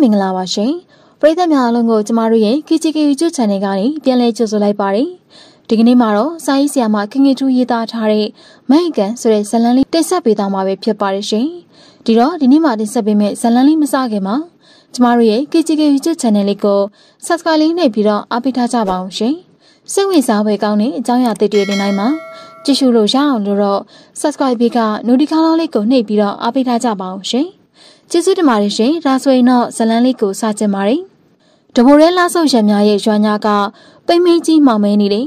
မင်္ဂလာပါရှင်။ပရိသတ်များအားလုံးကိုကျမတို့ရဲ့ KGK YouTube Channel ကနေပြန်လည်ကြိုဆိုလိုက်ပါရစေ။ဒီကနေ့မှာတော့စာရေးဆရာမခင်ခင်ထူးရေးသားထားတဲ့မိုင်ကန်ဆိုတဲ့ဇာတ်လမ်းလေးတင်ဆက်ပေးသွားမှာပဲဖြစ်ပါတယ်ရှင်။ဒီတော့ဒီနေ့မှာတင်ဆက်ပေးမယ့်ဇာတ်လမ်းလေးမစခင်မှာကျမတို့ရဲ့ KGK YouTube Channel လေးကို Subscribe လေးနှိပ်ပြီးတော့အားပေးထားကြပါအောင်ရှင်။စိတ်ဝင်စားဖွယ်ကောင်းတဲ့အကြောင်းအရာတွေတွေတင်နိုင်မှာကြည့်ရှုလို့ရအောင်လို့တော့ Subscribe က Notification လေးကိုနှိပ်ပြီးတော့အားပေးထားကြပါအောင်ရှင်။ကျေးဇူးတင်ပါတယ်ရှင်ဒါဆိုရင်တော့ဇလန်းလေးကိုစကြင်ပါတယ်တမိုရဲလာဆုပ်ရံများရဲ့ရွာညာကပိမင်းကြီးမှောင်မဲနေတယ်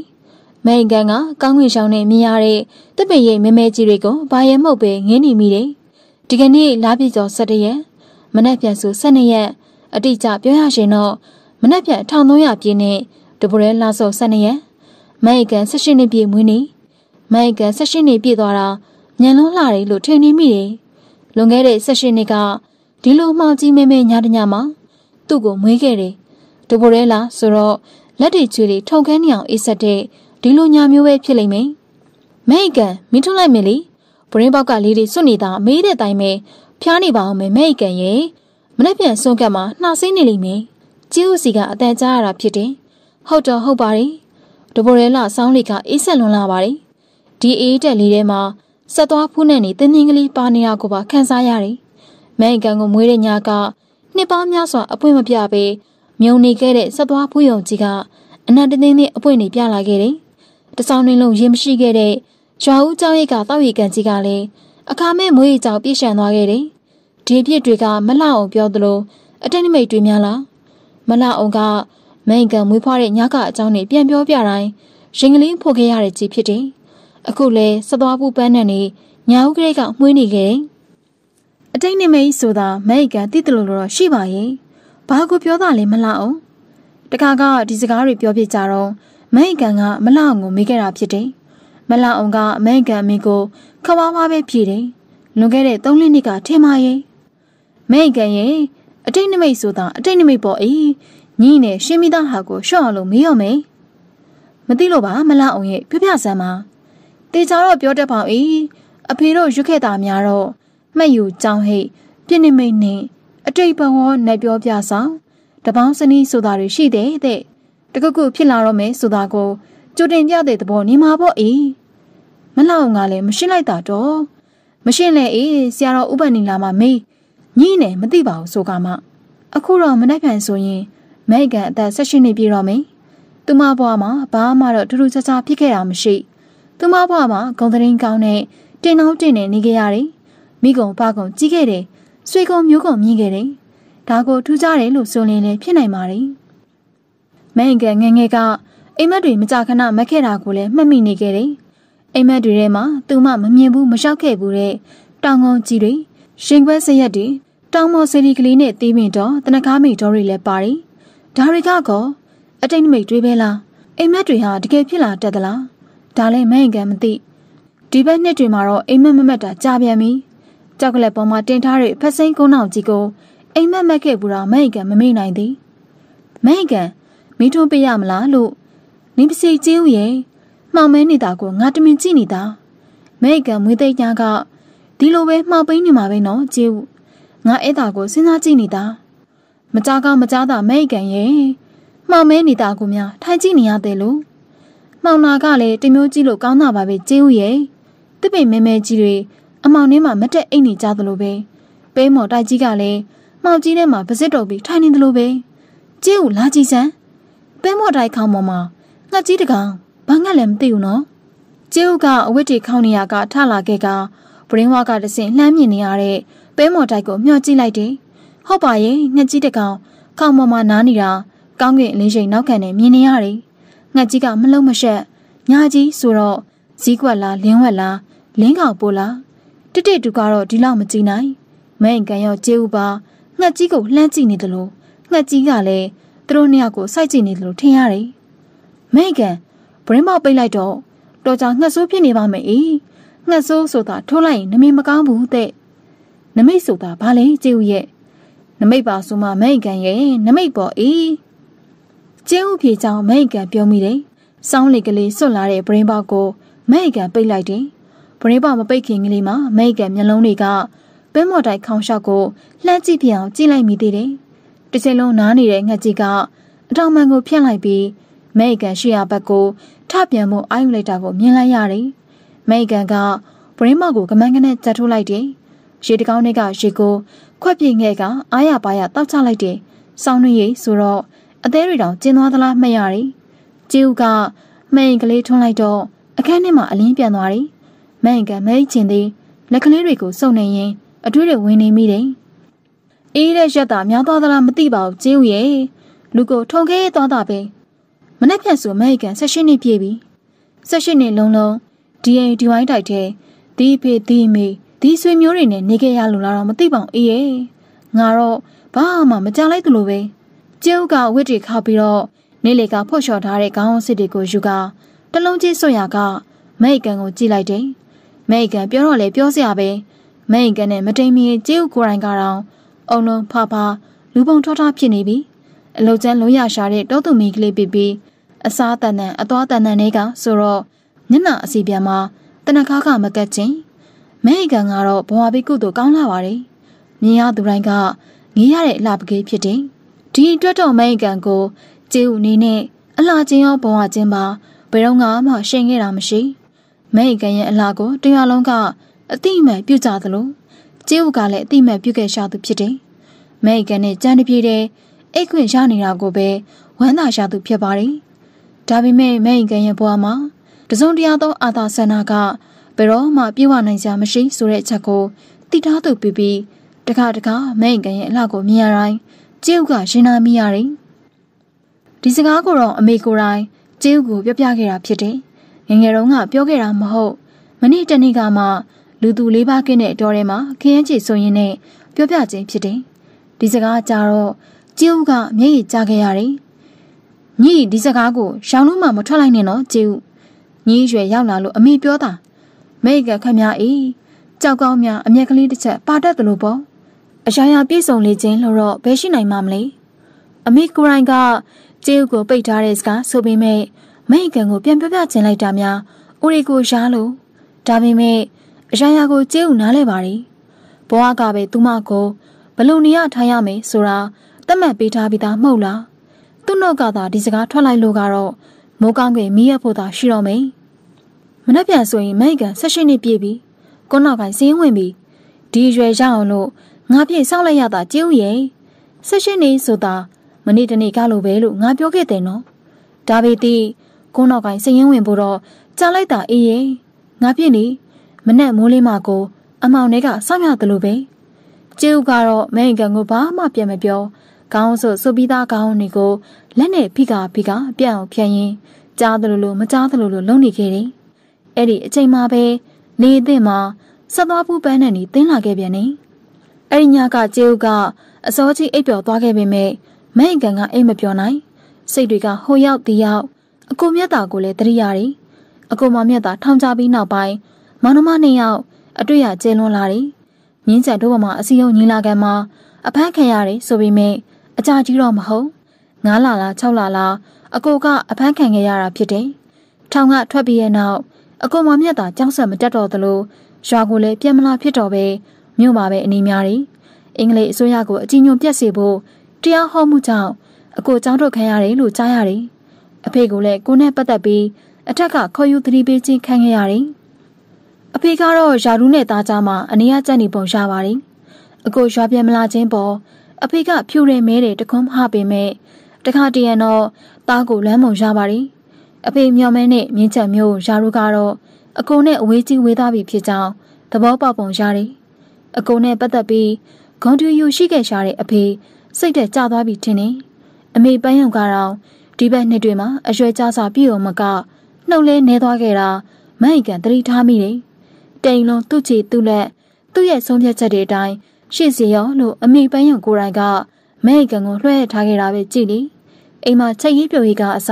မိန်ကန်ကကောင်းကင်ရှောင်းနဲ့မြင်ရတဲ့တပ်ပင်ရိပ်မဲမဲကြီးတွေကိုဘာရဲမဟုတ်ပဲငင်းနေမိတယ်ဒီကနေ့လာပြည့်ကျော်17ရက်မနက်ဖြန်ဆို12ရက်အတိအကျပြောရရင်တော့မနက်ဖြန်1300ပြည့်နဲ့တပရဲလာစုံ12ရက်မိုင်ကန်16နှစ်ပြည့်မွေးနေ့မိုင်ကန်16နှစ်ပြည့်သွားတာမြန်လွန်းလာတယ်လို့ထင်နေမိတယ်လွန်ခဲ့တဲ့16နှစ်ကဒီလိုမှောင်ကြီးမဲမဲညတညမှာသူ့ကိုမွေးခဲ့တယ်။ဒိုဘိုရဲလာဆိုတော့လက်တွေချွေတွေထောက်ခဲနေအောင်အေးဆက်တဲ့ဒီလိုညာမျိုးပဲဖြစ်လိမ့်မယ်။မဲကန်မင်းထုတ်လိုက်မယ်လေ။ဘရင်းပေါက်ကလေးတွေစွန့်နေတာမေးတဲ့အတိုင်းပဲဖျားနေပါအောင်မဲမဲကန်ရဲ့မနေ့ပြန်ဆုံးကမှာနှာစေးနေလိမ့်မယ်။ကျိုးစီကအတန်ကြားရတာဖြစ်တယ်။ဟုတ်တော့ဟုတ်ပါတယ်။ဒိုဘိုရဲလာဆောင်းလေးကအေးဆက်လွန်လာပါတယ်။ဒီအေးတက်လေးထဲမှာဆက်သွားဖူးနဲ့နေတင်းတင်းကလေးပါနေရကိုပါခန်းစားရတယ်မဲအကန်ကိုမွေးတဲ့ညကနှစ်ပေါင်းများစွာအပွင့်မပြပဲမြုံနေခဲ့တဲ့ဆက်သွားဖူးယုံကြီးကအနန္တသိန်းနဲ့အပွင့်နေပြလာခဲ့တယ်။တစောင်းနှင်းလုံးရင်မရှိခဲ့တဲ့ရွာဦးကျောင်းရိပ်ကတောက်ရီကန်ကြီးကလည်းအခါမဲ့မွေးရီကြောင်ပြည့်ရှံသွားခဲ့တယ်။ဒီပြစ်တွေက မလှအောင်ပြောသလို အတက်နိမိတ်တွေများလား။မလှအောင်ကမဲအကန်မွေးဖွားတဲ့ညကအကြောင်းနဲ့ပြန်ပြောပြတိုင်းရင်ကလေးဖို့ခဲ့ရတဲ့ကြီးဖြစ်တယ်။အခုလဲဆက်သွားဖူးပန်းနဲ့ညာဦးကလေးကမှွေးနေခဲ့တယ်။တိတ်နိမိတ်ဆိုတာမဲကတိတလို့တော့ရှိပါရဲ့ဘာကိုပြောတာလဲမလောက်အောင်တခါကဒီစကားတွေပြောပြကြတော့မဲကန်က မလောက်အောင်ကိုမေးခဲ့တာဖြစ်တယ်မလောက်အောင်ကမဲကန်အမေကိုခဝါးဝါးပဲဖြေတယ်လွန်ခဲ့တဲ့3လနှစ်ကထင်ပါရဲ့မဲကန်ရဲ့အတိတ်နိမိတ်ဆိုတာအတိတ်နိမိတ်ပေါ့အေးညီနဲ့ရှင်မိသားဟာကိုရှော့အောင်လို့မေးရမယ်မသိလို့ပါမလောက်အောင်ရဲ့ပြပြဆမ်းပါတေချာတော့ပြောတတ်ပါအေးအဖေတို့ရွက်ခဲ့တာများတော့မှတ်ယူကြောင်းဟိတ်ပြနိမိတ်နှင့်အတိတ်ဘဝနိုင်ပြောပြစာတပေါင်းစနီးဆိုတာတွေရှိတယ်တဲ့တကုတ်ကုဖြစ်လာတော့မယ်ဆိုတာကိုကြိုတင်ပြတဲ့သဘောနေမှာပေါ့အေးမလောက်ငါလည်းမရှင်းလိုက်တာတော့မရှင်းလဲအေးဆရာတော်ဥပဏီလာမမေးညင်းနေမသိပါဘူးဆိုကမှအခုတော့မနှက်ဖြန်ဆိုရင်မဲကန်အသက်၁၈နှစ်ပြည့်တော့မယ်သူမဘွားမှာဘာမှတော့ထူးထူးခြားခြားဖြစ်ခဲ့တာမရှိသူမဘွားမှာဂုံတရင်ကောင်းနဲ့တင်နှောင်းတင်နေနေခဲ့ရတယ်မိကုံဖကုံကြီးခဲ့တယ်ဆွေကုံမျိုးကုံမြင်ခဲ့တယ်ဒါကိုထူးခြားတယ်လို့ဆိုရင်လည်းဖြစ်နိုင်ပါတယ်မန်ကငငယ်ကအိမ်မက်တွေမကြခဏမက်ခဲ့တာကိုလည်းမှတ်မိနေခဲ့တယ်အိမ်မက်တွေထဲမှာသူမှမမြင်ဘူးမရောက်ခဲ့ဘူးတဲ့တောင်ကုန်းကြီးတွေရှင်ခွဲစရက်တွေတောင်မော်စီရီကလေးနဲ့တီးမင်တော်တနကားမိတော်တွေလည်းပါတယ်ဒါတွေကတော့အတိတ်နမိတ်တွေပဲလားအိမ်မက်တွေဟာတကယ်ဖြစ်လာတတ်သလားဒါလည်းမဟင်ကန်မသိဒီဘက်နှစ်တွေမှာတော့အိမ်မက်မမက်တာကြာပြန်ပြီကြောက်ကလက်ပေါ်မှာတင်ထားတဲ့ဖက်စိမ့်ကုန်းအောင်ကြီးကိုအိမ်မက်မက်ခဲ့ဘူးတာမဟိကန်မမိနိုင်သည်မဟိကန်မီးထွန်းပေးရမလားလို့နင်းပစီကျင်းဦးရဲ့မှောင်မဲနေတာကိုငါတမင်ကြည့်နေတာမဟိကန်မွေးသိညာကဒီလိုပဲမှောင်ပိနေမှာပဲနော်ကျင်းဦးငါအဲ့တာကိုစဉ်းစားကြည့်နေတာမကြကမကြတာမဟိကန်ရဲ့မှောင်မဲနေတာကိုများထိုင်ကြည့်နေရတယ်လို့မှောင်နာကလည်းတမျိုးကြည့်လို့ကောင်းတာပါပဲကျင်းဦးရဲ့တပိမဲမဲကြီးတွေအမောင်နှင်းမှာမတက်အိတ်နေကြသလိုပဲပဲမော်တိုက်ကြီးကလည်းမှောက်ကြီးထဲမှာပစစ်တော်ပြီးထိုင်နေသလိုပဲကျဲကိုလာကြည့်စမ်းပဲမော်တိုက်ခေါင်းပေါ်မှာငှက်ကြီးတကောင်ဘာငှက်လည်းမသိဘူးနော်ကျဲကအဝတ်တွေခေါင်းနေရကထလာခဲ့ကပရင်းဝါကတဆင့်လှမ်းမြင်နေရတဲ့ပဲမော်တိုက်ကိုမျှော်ကြည့်လိုက်တယ်ဟုတ်ပါရဲ့ငှက်ကြီးတကောင်ခေါင်းပေါ်မှာနားနေတာကောင်းကင်အလင်းရှိန်နောက်ခံနဲ့မြင်နေရတယ်ငှက်ကြီးကမလုံးမရှက်ညာကြီးဆိုတော့ဈီးကွက်လားလင်းဝက်လားလင်းကောင်ပိုလားတတိတူကတော့ဒီလောက်မကြည့်နိုင်မန်ကန်ရောကျေးဦးပါငှက်ကြီးကိုလှမ်းကြည့်နေတယ်လို့ငှက်ကြီးကလည်းသူတို့နှစ်ယောက်ကို စိုက်ကြည့်နေတယ်လို့ထင်ရတယ်မန်ကန်ဘရင်းမောက်ပိတ်လိုက်တော့တော်ကြာငှက်ဆိုးဖြစ်နေပါမယ်ငှက်ဆိုးဆိုတာထိုးလိုက်ရင်နမိတ်မကောင်းဘူးတဲ့နမိတ်ဆိုတာဘာလဲကျေးဦးရဲ့နမိတ်ပါဆိုမှမန်ကန်ရဲ့နမိတ်ပေါ်အေးကျေးဦးဖြေချောင်းမန်ကန်ပြောမိတယ်စောင်းလေကလေးစွန့်လာတဲ့ဘရင်းပေါက်ကိုမန်ကန်ပိတ်လိုက်တယ်ပရင်းပေါ်မပိတ်ခင်ကလေးမှာမိတ်ကမျက်လုံးတွေကပဲမော်တိုက်ခေါင်းလျှောက်ကိုလှမ်းကြည့်ပြအောင်ကြည့်လိုက်မိသေးတယ်။တစ်ချိန်လုံးနားနေတဲ့ငှက်ကြီးကအတောင်မှန်ကိုဖြန့်လိုက်ပြီးမိတ်ကန်ရှေ့ရဘက်ကိုထပြန်မှုအာရုံလိုက်တာကိုမြင်လိုက်ရတယ်။မိတ်ကန်ကပရင်းမော်ကိုကမန်းကနဲ့ကြက်ထိုးလိုက်တယ်။ရေတကောင်းတွေကရေကိုခွက်ပြင်းငှက်ကအာရပါရတောက်ချလိုက်တယ်။စောင်းနှင်းရိပ်ဆိုတော့အသေးတွေတောင်ကျင်းသွားသလားမှတ်ရတယ်။ကျူကမိန်ကလေးထွန်းလိုက်တော့အခန်းထဲမှာအလင်းပြန်သွားတယ်မန်ကမဲချင်သည်လက်ကလေးတွေကိုစုံနေရင်အတွေ့တွေဝင်နေမိတယ်။အေးတဲ့ရက်တာများသွားသလားမသိပါဘူးကျင်းဦးရဲ့လူကိုထုံခဲသွားတာပဲ။မနေ့ပြန်ဆိုမဲကန်၁၈နှစ်ပြည့်ပြီ။၁၈နှစ်လုံးလုံးဒီအိမ်ဒီဝိုင်းတိုက်တဲ့ဒီဖေဒီမေဒီဆွေမျိုးတွေနဲ့နေခဲ့ရလို့လားတော့မသိပါဘူးအေးရဲ့။ငါတော့ဘာမှမကြလိုက်သလိုပဲ။ကျင်းဦးကဝစ်တွေခါပြီးတော့နေလေက ဖော့လျှော်ထားတဲ့ခေါင်းစစ်တွေကိုယူကတလုံးချင်းဆွရကမဲကန်ကိုကြည့်လိုက်တယ်။မိတ်ကန်ပြောတော့လေပြောစရာပဲမိတ်ကန်နဲ့မတိမ်မီကျေးဥကိုရိုင်းကတော့အုံလုံးဖဖလူပုံထောထားဖြစ်နေပြီအလုတ်ကျန်းလုံးရရှာတဲ့တောသူမီကလေးပြပြီးအစားတန်တန်အသွားတန်တန်တွေကဆိုတော့ညနာအစီပြန်မှာတနခါခမကတ်ချင်းမိတ်ကန်ကတော့ဘဝဘိကုသို့ကောင်းလာပါတယ်မြင်ရသူတိုင်းကငေးရတဲ့အလှပကေးဖြစ်တယ်ဒီအတွက်တော့မိတ်ကန်ကိုကျေးဥနေနဲ့အလှချင်းရောဘဝချင်းပါဘယ်တော့မှရှင်ခဲ့တာမရှိဘူးမဲအိကရဲ့အလာကိုတရားလုံးကအတိအမှန်ပြုကြသလိုကျေးဥကလည်းအတိအမှန်ပြုခဲ့ရှာသူဖြစ်တယ်။မဲအိကနဲ့ကြံတပြေတဲ့အိတ်ခွင့်ရနေတာကိုပဲဝမ်းသာရှာသူဖြစ်ပါတယ်။ဒါပေမဲ့မဲအိကရဲ့ဘဝမှာတစုံတရာသောအာသာဆန္ဒကဘယ်တော့မှ ပြေဝနိုင်ကြမရှိဆိုတဲ့အချက်ကိုတိထားသူပြီးပြီးတခါတခါမဲအိကရဲ့အလှကိုမြင်ရတိုင်းကျေးဥကရင်နာမိရတယ်။ဒီစကားကိုတော့အမေကိုယ်တိုင်ကျေးဥကိုပြောပြခဲ့တာဖြစ်တယ်။ငငယ်တုန်းကပြောခဲ့တာမဟုတ်မနေ့တနေ့ကမှလူသူလေးပါးကင်းတဲ့အတော်ထဲမှာခရမ်းချီဆိုရင်နဲ့ပြောပြခြင်းဖြစ်တယ်ဒီစကားကြတော့ကျေဦးကမျက်ရည်ကျခဲ့ရတယ်ညီဒီစကားကိုရောင်လို့မှမထွက်လိုက်နဲ့နော်ကျေဦးညီရွယ်ရောက်လာလို့အမိပြောတာမိကခမရဤကြောက်ကောင်းများအမျက်ကလေးတစ်ချက်ပါတတ်သလိုပေါ့အရာရာပြည့်စုံလေခြင်းလို့တော့ဘယ်ရှိနိုင်မှာမလဲအမိကိုရိုင်းကကျေးဥကိုပိတ်ထားတဲ့စကားဆိုပေမဲ့မိတ်ကန်ကိုပြန်ပြောပြခြင်းလိုက်တာများအိုရီကိုရားလို့ဒါပေမဲ့အရာရာကိုကျေးဥနားလဲပါတယ်ဘွားကပဲ သူမကိုဘလို့နေရထားရမယ်ဆိုတာသတ်မှတ်ပေးထားပြီးသားမဟုတ်လားသူ့နောက်ကသာ ဒီစကားထွက်လိုက်လို့ကတော့မိုးကောင်းကင်မီးရဖို့သာရှိတော့မယ်မနှက်ပြန်ဆိုရင်မိတ်ကန်၁၈နှစ်ပြည့်ပြီကိုနောက်ကစင်းဝင်ပြီဒီရွယ်ရအောင်လို့ငါပြည့်စောက်လိုက်ရတာကျေးဥရဲ့၁၈နှစ်ဆိုတာမနေ့တနေ့ကလိုပဲလို့ငါပြောခဲ့တယ်နော်ဒါပေတိကွန်းတော်ကိုင်စရင်ဝင်ဖို့တော့ကြားလိုက်တာအေးရဲ့ငါပြင့်နေမနဲ့မိုးလေးမကိုအမောင်တွေကစောင့်ရတယ်လို့ပဲကျူကတော့မန်ကန်ကိုဘာမှပြန်မပြောခေါင်းဆုပ်ဆုပ်ပြီးသားခေါင်းတွေကိုလက်နဲ့ဖိကဖိကပြန်အောင်ဖြန်ရင်ကြားသလိုလိုမကြားသလိုလိုလုံနေခဲ့တယ်။အဲ့ဒီအချိန်မှပဲနေအသင့်မှာဆက်သွားပူပန်းနဲ့နီးတင်းလာခဲ့ပြန်နေ။အဲ့ဒီညကကျူကအစောကြီးအိပ်ပျော်သွားခဲ့ပေမဲ့မန်ကန်ကအိပ်မပျော်နိုင် စိတ်တွေကဟိုရောက်ဒီရောက်အကိုမြတ်သားကိုလည်းတရိယာတယ်အကိုမမြတ်သားထောင်ချပြီးနောက်ပိုင်းမောင်နှမနှစ်ယောက်အတွေ့ရကျဲလွန်လာတယ်မြင်းကြံတို့ဘမအစီယုံညီလာခံမှာအဖမ်းခံရတယ်ဆိုပေမဲ့အကြကြီးတော့မဟုတ်ငားလာလား၆လာလားအကိုကအဖမ်းခံခဲ့ရတာဖြစ်တယ်ထောင်ကထွက်ပြီးရဲ့နောက်အကိုမမြတ်သားကြောက်ဆက်မတက်တော့သလိုရွာကိုလည်းပြန်မလာဖြစ်တော့ပဲမြို့မှာပဲအနေများတယ်အင်္ဂလိပ်အစိုးရကိုအကြီးညွန့်ပြက်စေဖို့တရားဟောမှုကြောင့်အကိုကျောင်းထုတ်ခံရတယ်လို့ကြားရတယ်အဖေကလည်းကိုနဲ့ပတ်သက်ပြီးအထက်ကခေါ်ယူသတိပေးခြင်းခံခဲ့ရတယ်။အဖေကတော့ယာရုနဲ့သားကြားမှာအနေရကြက်နေပုံရပါတယ်။အကိုရွာပြန်မလာခြင်းပေါ်အဖေက ဖြူရင်မဲတယ်တခွန်းမဟပေမဲ့တခါတရံတော့သားကိုလမ်းမုံရပါတယ်။အဖေမျော်မဲနဲ့မြင်းချက်မျိုးယာရုကတော့အကိုနဲ့အဝေးကြီးဝေးသားပြီဖြစ်ကြောင်းသဘောပေါက်ပုံရတယ်။အကိုနဲ့ပတ်သက်ပြီးဂွန်တူယူရှိခဲ့ရှာတဲ့အဖေစိတ်သက်ကျသွားပြီထင်တယ်။အမေပန်းရောင်ကတော့ဒီဘက်နှစ်တွေမှာအရွယ်ကြစာပြည့်ုံမကနှုတ်လဲနေသွားခဲ့တာမန်အကန်သတိထားမိတယ်။တိန်လုံးသူ့ချီသူ့လက်သူ့ရဲ့ဆုံးဖြတ်ချက်တွေအတိုင်းရှေ့စီရောလို့အမိပန်းရောင်ကိုယ်တိုင်ကမန်အကန်ကိုလွှဲထားခဲ့တာပဲကြည့်လေ။အိမ်မှာချက်ရေးပြုတ်ရေးကအစ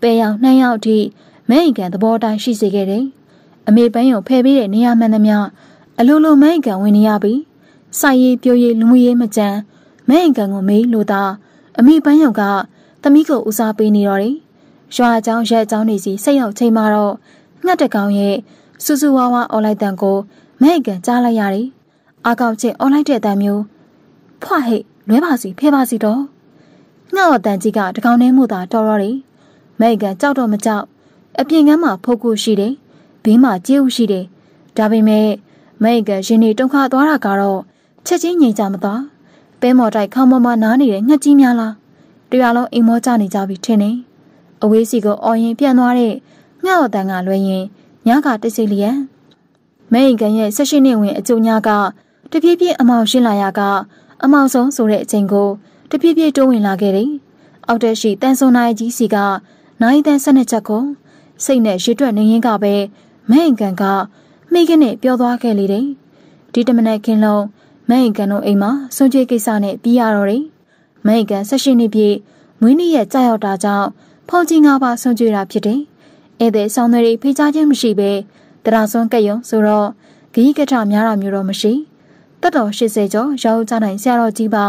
ပဲရောင်နှမ်းရောက်အထိမန်အကန်သဘောတိုင်းရှိစေခဲ့တယ်။အမိပန်းရောင်ဖယ်ပေးတဲ့နေရာမှန်သမျှအလိုလိုမန်အကန်ဝင်နေရပြီ။စိုက်ရေးပြုတ်ရေးလူမှုရေးမကြမ်းမန်အကန်ကိုမေးလို့သာ အမိပန်းရောင်ကသမီးကိုဦးစားပေးနေတော့တယ်။ရွာအကြောင်းရက်အကြောင်းတွေစီစိတ်ရောက်ချိန်မှာတော့ငှက်တကောင်ရဲ့စူစူဝါဝါအော်လိုက်တန်ကိုမဲ့ကန်ကြားလိုက်ရတယ်။အာကောက်ချင်းအော်လိုက်တဲ့အတန်မျိုးဖွာဟိတ်လွဲပါစီဖဲပါစီတော့ငှက်တော်တန်ကြီးကတကောင်ထဲမှုသာတော်တော့တယ်။မဲ့ကန်ကြောက်တော့မကြောက်အပြင်ကမ်းမှာဖုတ်ခုရှိတယ်။ဘေးမှာကျေးဥရှိတယ်။ဒါပေမဲ့မဲ့ကန်ရင်နေတုံခါသွားတာကတော့ချက်ချင်းငြိမ်ကြမသွား။ပဲမော်တိုက်ခေါမမနားနေတဲ့ငှက်ကြီးများလား။တရားလုံးအိမ်မောကြနေကြပြီထင်တယ်။အဝေးစီကိုအော်ရင်ပြန်သွားတဲ့မျှတော်တန်ကလွှဲရင်ညကတိတ်ဆိတ်လျက်မဲအိမ်ကန်ရဲ့ဆက်ရှိနေဝင်အကျုံညကတပြည့်ပြည့်အမောင်ရှင်းလာရကအမောင်ဆုံးဆိုတဲ့အချိန်ကိုတပြည့်ပြည့်တိုးဝင်လာခဲ့တယ်။အောက်တက်ရှိတန်စွန်နိုင်ကြီးစီကနိုင်တန်ဆက်နှစ်ချက်ကိုစိတ်နဲ့ရွတ်တွက်နေရင်းကပဲမဲအိမ်ကန်ကမိခင်နဲ့ပြောသွားခဲ့လေတယ်။ဒီတမနက်ခင်းလုံးမဲအိမ်ကန်တို့အိမ်မှာစွန့်ကြွေးကိစ္စနဲ့ပြီးရတော့တယ်။မိုင်ကန်16နှစ်ပြည့်မွေးနေ့ရက်ကြာရောက်တာကြောင့်ဖောင်ကြီး၅ပါးဆုံးကြွေတာဖြစ်တယ်။ဧည့်သည်ဆောင်တွေဖိကြားခြင်းမရှိဘဲတရာစွန်ကက်ယုံဆိုတော့ဂိကထများတာမျိုးတော့မရှိ။တက်တော်80ကျော်ရောက်ကြနိုင်ဆရာတော်ကြီးပါ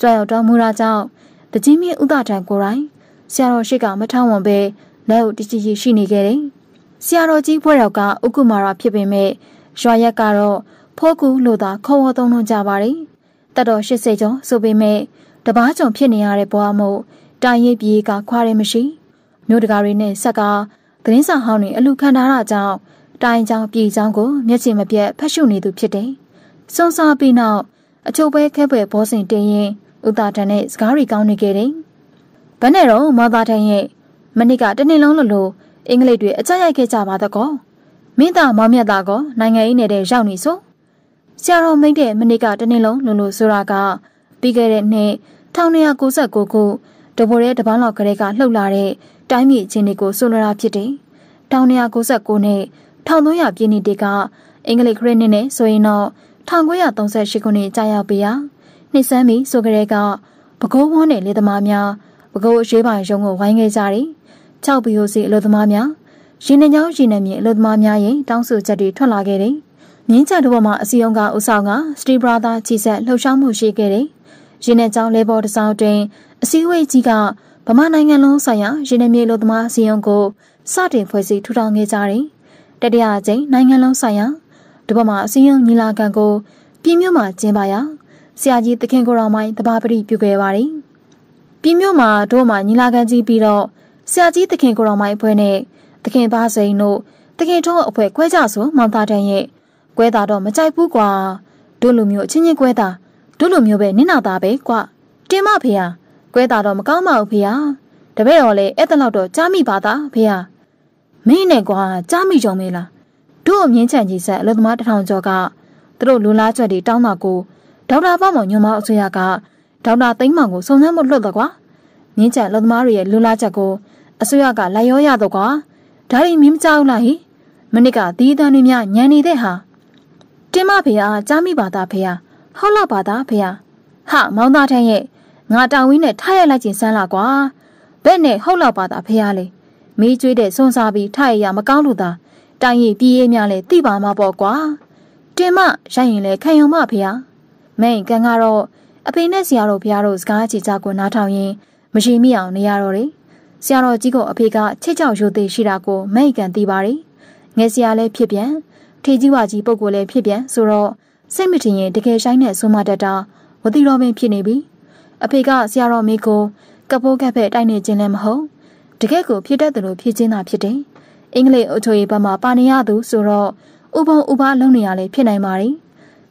ကြွရောက်တော်မူတာကြောင့်တကြီးမြင့်ဥဒထံကိုယ်တိုင်ဆရာတော်ရှိကမထောင်းဝန်ပဲလက်ဦးတကြီးကြီးရှိနေခဲ့တယ်။ဆရာတော်ကြီးဘွဲ့တော်ကဥက္ကမာရာဖြစ်ပေမဲ့ရွာရက်ကတော့ဖောကူလို့သာခေါ်ဝေါ်သုံးလုံးကြပါတယ်။တက်တော်80ကျော်ဆိုပေမဲ့တပားကြုံဖြစ်နေရတဲ့ဘဝမို့တိုင်ရိပ်ပြေးကခွာရဲမရှိမြို့တကာတွေနဲ့ဆက်ကသတင်းစာဟောင်းတွေအလူခံထားတာကြောင့်တိုင်ချောင်းပြေးချောင်းကိုမျက်ခြေမပြတ်ဖတ်ရှုနေသူဖြစ်တယ်။စုံစားပြီးနောက်အချို့ပဲခဲပွဲဘောစင်တင်ရင်ဥတာတန်နဲ့စကားတွေကောင်းနေခဲ့တယ်။ဘယ်နဲ့တော့မောသားတန်ရဲ့မနစ်ကတနေ့လုံးလိုလိုအင်္ဂလိပ်တွေအကြရိုက်ခဲ့ကြပါတော့ကော။မင်းသားမောင်မြတ်သားကနိုင်ငံရေးနယ်တဲ့ရောက်နေဆို။ဆရာတော်မိန့်တဲ့မနစ်ကတနေ့လုံးလိုလိုဆိုတာကပြီးခဲ့တဲ့နှစ်1996ခုတဘော်ရဲတပန်းလောက်ကလေးကလှုပ်လာတဲ့တိုင်းပြည်အခြေအနေကိုဆိုလိုတာဖြစ်တယ်။1996နဲ့1300ပြည့်နှစ်တည်းကအင်္ဂလိပ်ခရစ်နှစ်နဲ့ဆိုရင်တော့1938ခုနှစ်ကြာရောက်ပြီဟာနှစ်စမ်းပြီဆိုကြတဲ့ကပဲခူးဝန်းနဲ့လေသမားများပဲခူးအရေးပိုင်ရုံကိုဝိုင်းခဲ့ကြတယ်။၆ BOC အလို့သမားများရင်းနှီးကြောင်းရင်းနှီးမြေအလို့သမားများရင်တောင်းဆိုချက်တွေထွက်လာခဲ့တယ်။မြင်းချတဘောမှာအစီယုံကဥဆောင်ကစတီဘရာသာချီဆက်လှုပ်ရှားမှုရှိခဲ့တယ်။ရင်းနှီးကြောင်းလဲပေါ်တစ်စောင်းတွင်အစည်းအဝေးကြီးကဗမာနိုင်ငံလုံးဆိုင်ရာရင်းနှီးမြေလို့သမားအစည်းအရုံးကိုစတင်ဖွဲ့စည်းထူထောင်ခဲ့ကြတယ်။တတိယအကြိမ်နိုင်ငံလုံးဆိုင်ရာဒီပေါ်မှာအစည်းအရုံးညီလာခံကိုပြည်မြို့မှာကျင်းပရာဆရာကြီးသခင်ကိုတော်မိုင်းတဘာပတိပြုခဲ့ပါတယ်။ပြည်မြို့မှာတို့မှာညီလာခံကြီးပြီးတော့ဆရာကြီးသခင်ကိုတော်မိုင်းအဖွဲ့နဲ့သခင်ပါစိန်တို့တခင်ထုံးအဖွဲကွဲကြဆိုမောင်သားတန်းရဲ့ကွဲတာတော့မကြိုက်ဘူးကွာတို့လူမျိုးအချင်းချင်းကွဲတာတို့လိုမျိုးပဲနင့်နာသားပဲကွတင်မဖေဟာကွဲတာတော့မကောင်းပါဘူးဖေဟာတပည့်တော်လည်းအဲ့တလောက်တော့ကြားမိပါသားဖေဟာမင်းနဲ့ကွာကြားမိကြုံမေးလားတို့အမြင့်ချန်ကြီးဆက်အလုသမားတထောင်ကျော်ကသူတို့လူလားကြွက်တွေတောင်းတာကိုဒေါက်တာပေါ့မောင်ညွန်မအစိုးရကဒေါက်တာသိန်းမောင်ကိုစုံစမ်းမှုလွတ်တော့ကွာမြင့်ချန်အလုသမားတွေရဲ့လူလားချက်ကိုအစိုးရကလိုက်ရောရတော့ကွာဒါရီမင်းမကြောက်လားဟိမနစ်ကဒီတန်တွေများညံနေတဲ့ဟာတင်မဖေဟာကြားမိပါသားဖေဟာဟုတ်လားပါသားဖေဟာဟာမောင်သားထန်းရဲ့ငါတာဝင်းနဲ့ထားရလိုက်ခြင်းစမ်းလားကွာဘက်နဲ့ဟုတ်လားပါသားဖေဟာလေမေးကြွေးတဲ့စွန်စားပြီးထားရရမကောင်းလို့သားတိုင်ရင်ပြေးရများလဲသိပါမှာပေါ့ကွာတင်မရိုက်ရင်လဲခံရုံမဖေဟာမိန်ကန်ကတော့အဖေနဲ့ဆရာတော်ဖေဟာတို့စကားချေကြကိုနားထောင်ရင် မရှိမိအောင်နေရတော့တယ်ဆရာတော်ကြီးကအဖေကချစ်ကြောက်ရိုသေရှိတာကိုမိန်ကန်သိပါတယ်ငယ်ဆရာလည်းဖြစ်ပြန်ထေကြီးဝါကြီးပုံကိုလည်းဖြစ်ပြန်ဆိုတော့စိတ်မတင်ရင်တကယ်ဆိုင်နဲ့ဆုံးမတတ်တာမသိတော့ပင်ဖြစ်နေပြီအဖေကဆရာတော်မေကိုကပိုးကက်ဖက်တိုက်နေခြင်းလည်းမဟုတ်တကယ်ကိုဖြစ်တတ်တယ်လို့ဖြစ်ချင်းသာဖြစ်တယ်အင်္ဂလိပ်အုပ်ချုပ်ရေးဘက်မှာပါနေရသူဆိုတော့ဥပုံဥပါလုံးနေရလဲဖြစ်နိုင်ပါတယ်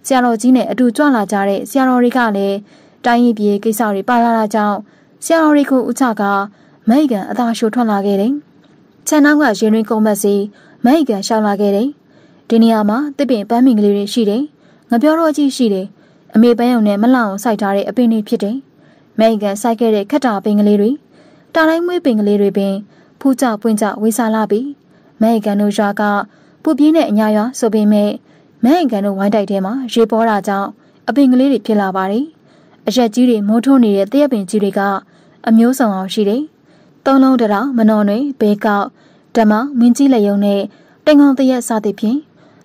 ဆရာတော်ကြီးနဲ့အတူကြွလာကြတဲ့ဆရာတော်တွေကလည်းတိုင်းပြည်ပြည်ကိစ္စတွေပါလာတာကြောင့်ဆရာတော်တွေကိုဥချကမိုက်ကန်အသာရှိုထွက်လာခဲ့တယ်ခြံနောက်ကရင်ရင်းကုန်မစီမိုက်ကန်ရှောင်လာခဲ့တယ်ဒီနေရာမှာတစ်ပင်ပန်းမင်ကလေးတွေရှိတယ်ငါပြောတော့အကြည့်ရှိတယ်အမေပန်းရုံနဲ့မလောက်အောင်စိုက်ထားတဲ့အပင်တွေဖြစ်တယ်။မယ်ကန်စိုက်ခဲ့တဲ့ခက်တာပင်ကလေးတွေတာတိုင်းမွေးပင်ကလေးတွေပင်ဖူးကြပွင့်ကြဝေဆာလာပြီ။မယ်ကန်တို့ရွာကပူပြင်းတဲ့အညာရွာဆိုပေမဲ့မယ်ကန်တို့ဝိုင်းတိုက်ထဲမှာရေပေါ်တာကြောင့်အပင်ကလေးတွေဖြစ်လာပါတယ်။အရက်ကြီးတွေမိုးထုံးနေတဲ့တရက်ပင်ကြီးတွေကအမျိုးဆောင်အောင်ရှိတယ်။သုံးလုံးတရာမနော်တွေဘေးကောက်ဓမ္မမင်းကြီးလက်ယုံနဲ့တင်ကောင်တရက်စသည်ဖြင့်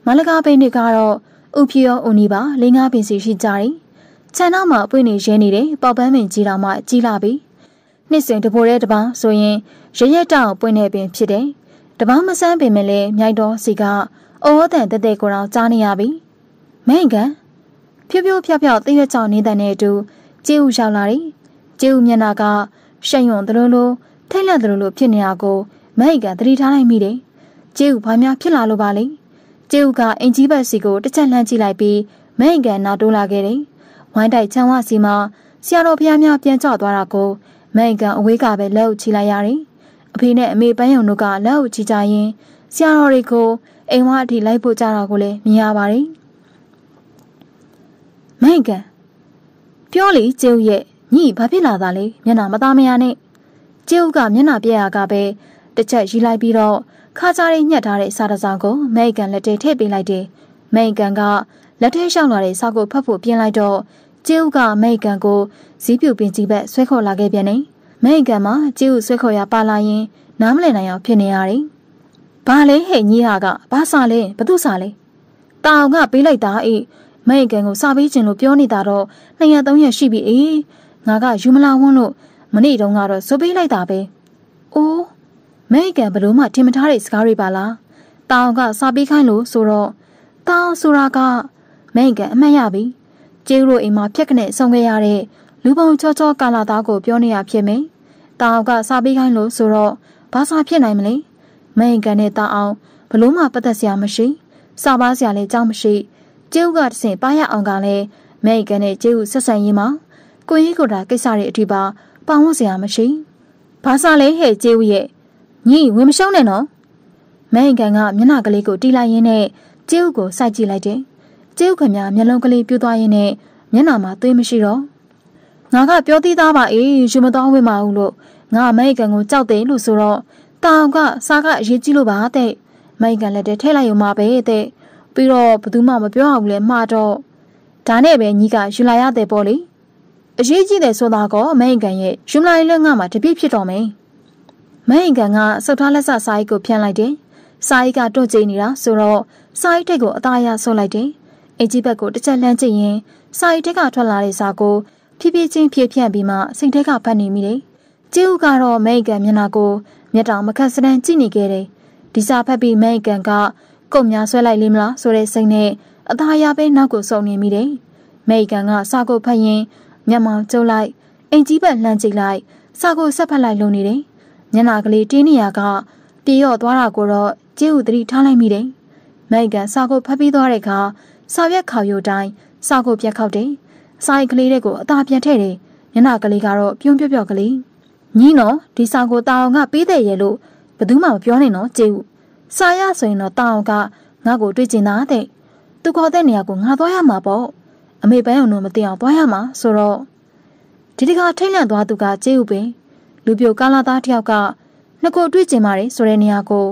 မလကာပင်တွေကတော့ဥဖြရောအိုနီပါလင်းကားပင်စီရှိကြတယ်။ခြံနောက်မှာပွင့်နေရဲနေတဲ့ပေါက်ပန်းပင်ကြီးတော်မှကြီးလာပြီ။နှစ်စဉ်တပိုတဲ့တပောင်းဆိုရင်ရရက်တောင်ပွင့်နေပင်ဖြစ်တယ်။တပောင်းမဆန်းပင်မလဲမြိုက်တော်စီကအော်တန်တက်တဲ့ကိုတော်ကြားနေရပြီ။မိန်ကန်ဖြိုးဖြိုးဖြောက်ဖြောက်တိရွတ်ကြောင်နေတဲ့အတူကျေးဥရောက်လာတယ်။ကျေးဥမျက်နှာကရှက်ယွံသလိုလိုထိတ်လန့်သလိုလိုဖြစ်နေတာကိုမိန်ကန်သတိထားလိုက်မိတယ်။ကျေးဥဘာများဖြစ်လာလို့ပါလဲ။တေဦးကအင်ကြီးဘက်စီကိုတစ်ချက်လှမ်းကြည့်လိုက်ပြီးမဲအင်ကန်နာတိုးလာခဲ့တယ်။ဝိုင်းတိုက်ချမ်းဝစီမှာဆရာတော်ဖះများပြန်ကျသွားတာကိုမဲအင်ကန်အဝေးကပဲလက်အုပ်ချလိုက်ရတယ်။အဖေနဲ့အမေပန်းရုံတို့ကလက်အုပ်ချကြရင်ဆရာတော်တွေကိုအိမ်ဝအထိလိုက်ပို့ကြတာကိုလည်းမြင်ရပါတယ်။မဲအင်ကန်ပြောလေကျုပ်ရဲ့ညီဘာဖြစ်လာတာလဲမျက်နှာမသားမရနဲ့ကျုပ်ကမျက်နှာပြက်ရကပဲတစ်ချက်ရီလိုက်ပြီးတော့ခါကြရဲညှက်ထားတဲ့စာတစောင်ကိုအမေရိကန်လက်ထဲထည့်ပေးလိုက်တယ်။အမေရိကန်ကလက်ထဲလျှောက်လာတဲ့စာကိုဖတ်ဖို့ပြင်လိုက်တော့ကျေးဥကအမေရိကန်ကိုဇီးပြူပင်ကြီးဘက်ဆွဲခေါ်လာခဲ့ပြန်တယ်။အမေရိကန်မှာကျေးဥဆွဲခေါ်ရပါလာရင်နားမလည်နိုင်အောင်ဖြစ်နေရတယ်။ဘာလဲဟဲ့ညီဟာကဘာစာလဲဘသူစာလဲ။တာအောင်ကပေးလိုက်တာအေးအမေရိကန်ကိုစာပေးခြင်းလို့ပြောနေတာတော့နှစ်ရက်သုံးရက်ရှိပြီအေး။ငါကယူမလာဝန်းလို့မနေ့တုန်းကတော့ဇွပေးလိုက်တာပဲ။အိုးမဲအကန်ဘလို့မှထင်မထားတဲ့စကားတွေပါလား။တာအောင်ကစာပေးခိုင်းလို့ဆိုတော့တာအောင်ဆိုတာကမဲအကန်အမှတ်ရပြီ။ကျေးရိုအိမ်မှာဖြက်ခနဲ့ဆုံခဲ့ရတဲ့လူပုံချောချောကာလာသားကိုပြောနေရဖြစ်မယ်။တာအောင်ကစာပေးခိုင်းလို့ဆိုတော့ဘာစာဖြစ်နိုင်မလဲ။မဲအကန်နဲ့တာအောင်ဘလို့မှပတ်သက်စရာမရှိ။စာပါစရာလည်းကြောင်းမရှိ။ကျေးဦးကတဆင့်ပါရအောင်ကလည်းမဲအကန်နဲ့ကျေးဦးဆက်ဆံရေးမှာကိုကြီးကိုတာကိစ္စတွေအထိပါပေါင်းဝစရာမရှိ။ဘာစာလဲဟဲ့ကျေးဦးရဲ့ညီဝင်မရှုံးနဲ့နော်မဲဟင်ကန်ကမျက်နှာကလေးကိုတီးလိုက်ရင်းနဲ့ကျဲဥကိုစိုက်ကြည့်လိုက်တယ်ကျဲဥခင်ဗျာမျက်လုံးကလေးပြူသွားရင်းနဲ့မျက်နှာမှာသွေးမရှိတော့ငါကပြောသေးသားပါအေးယူမတော်ဝင်ပါဘူးလို့ငါမဲဟင်ကန်ကိုကြောက်တယ်လို့ဆိုတော့တောင်ကစားကအရေးကြီးလို့ပါတဲ့မိုင်ကန်လက်ထဲထည့်လိုက်ရုံပါပဲတဲ့ပြီးတော့ဘသူမှမပြောအောင်လဲမှားတော့ဒါနဲ့ပဲညီကယူလာရတဲ့ပေါ့လေအရေးကြီးတယ်ဆိုတာကောအမေရိကန်ရဲ့ယူလာရင်လည်းငါမှတပြည့်ဖြစ်တော်မယ်မဟင်ကန်ကစုပ်ထားလက်စစာအိတ်ကိုဖြန့်လိုက်တယ်။စာအိတ်ကတော့ကျိနေတာဆိုတော့စာအိတ်ထိတ်ကိုအသားရဆုပ်လိုက်တယ်။အကြီးဘက်ကိုတစ်ချက်လှမ်းကြည့်ရင် စာအိတ်ထက်ကထွက်လာတဲ့စာကိုဖြည်းဖြည်းချင်းဖြည့်ဖြန့်ပြီးမှစိတ်ထက်ကဖတ်နေမိတယ်။ကျိဦးကတော့မဟင်ကန်မျက်နှာကိုမျက်တောင်မခတ်စတန်းကြည့်နေခဲ့တယ်။ဒီစာဖတ်ပြီးမဟင်ကန်ကကုတ်များဆွဲလိုက်လိမ့်မလားဆိုတဲ့စိတ်နဲ့အသားရပဲနောက်ကိုစုံနေမိတယ်။မဟင်ကန်ကစာကိုဖတ်ရင်မျက်မှောင်ကျုပ်လိုက်အင်ကြီးဘက်လှမ်းကြည့်လိုက်စာကိုဆက်ဖတ်လိုက်လုံနေတယ်။မျက်နှာကလေးတင်းနေရကပြေရော့သွားတာကိုတော့ကျေးဥသတိထားလိုက်မိတယ်။မိုက်ကန်စာကုတ်ဖတ်ပြီးသွားတဲ့အခါစာရွက်ခေါရိုတိုင်းစာကုတ်ပြက်ခောက်တယ်။အစာအိမ်ကလေးတွေကိုအသာပြန်ထည့်တယ်။မျက်နှာကလေးကတော့ပြုံးပြပြကလေး။ညီနော်ဒီစာကိုတာအောင်ကပေးတဲ့ရဲ့လို့ဘယ်သူမှမပြောနဲ့နော်ကျေးဥ။စာရဆိုရင်တော့တာအောင်ကငါ့ကိုတွေ့ကျင်တာတဲ့။သူခေါ်တဲ့နေရာကိုငါသွားရမှာပေါ့။အမေပန်းုံတို့မသိအောင်သွားရမှာဆိုတော့ဒီတခါထိတ်လန့်သွားသူကကျေးဥပင်လူပြိုကားလာသားတယောက်ကနှစ်ကိုတွေ့ကျင်ပါတယ်ဆိုတဲ့နေရာကို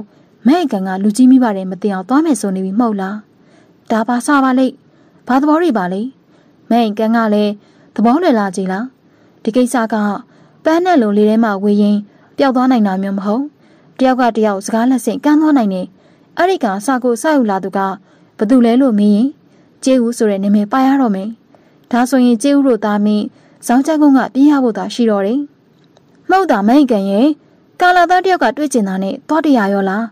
မဲ့ကန်ကလူကြီးမိပါတယ်မတင်အောင်သွားမယ်ဆိုနေပြီမဟုတ်လားဒါပါစပါလိမ့်ဘာသဘောတွေပါလိမ့်မဲ့ကန်ကလည်းသဘောလွယ်လာကြည်လားဒီကိစ္စက ပန်းနဲ့လုံလေးထဲမှာဝေရင်ပျောက်သွားနိုင်တာမျိုးမဟုတ်တယောက်ကတယောက်စကားလက်ဆင့်ကမ်းသွားနိုင်တယ်အဲ့ဒီကစကိုစယူလာသူကဘသူလဲလို့မေးရင်ကျေးဦးဆိုတဲ့နာမည်ပါရတော့မယ်ဒါဆိုရင်ကျေးဦးတို့သားမင်းဇောင်းချကုန်းကပြေးရဖို့သာရှိတော့တယ်လှုပ်တာမိန်ကန်ရဲ့ကာလာသားတယောက်ကတွေ့ကျင်တာနဲ့သွားတရာရောလား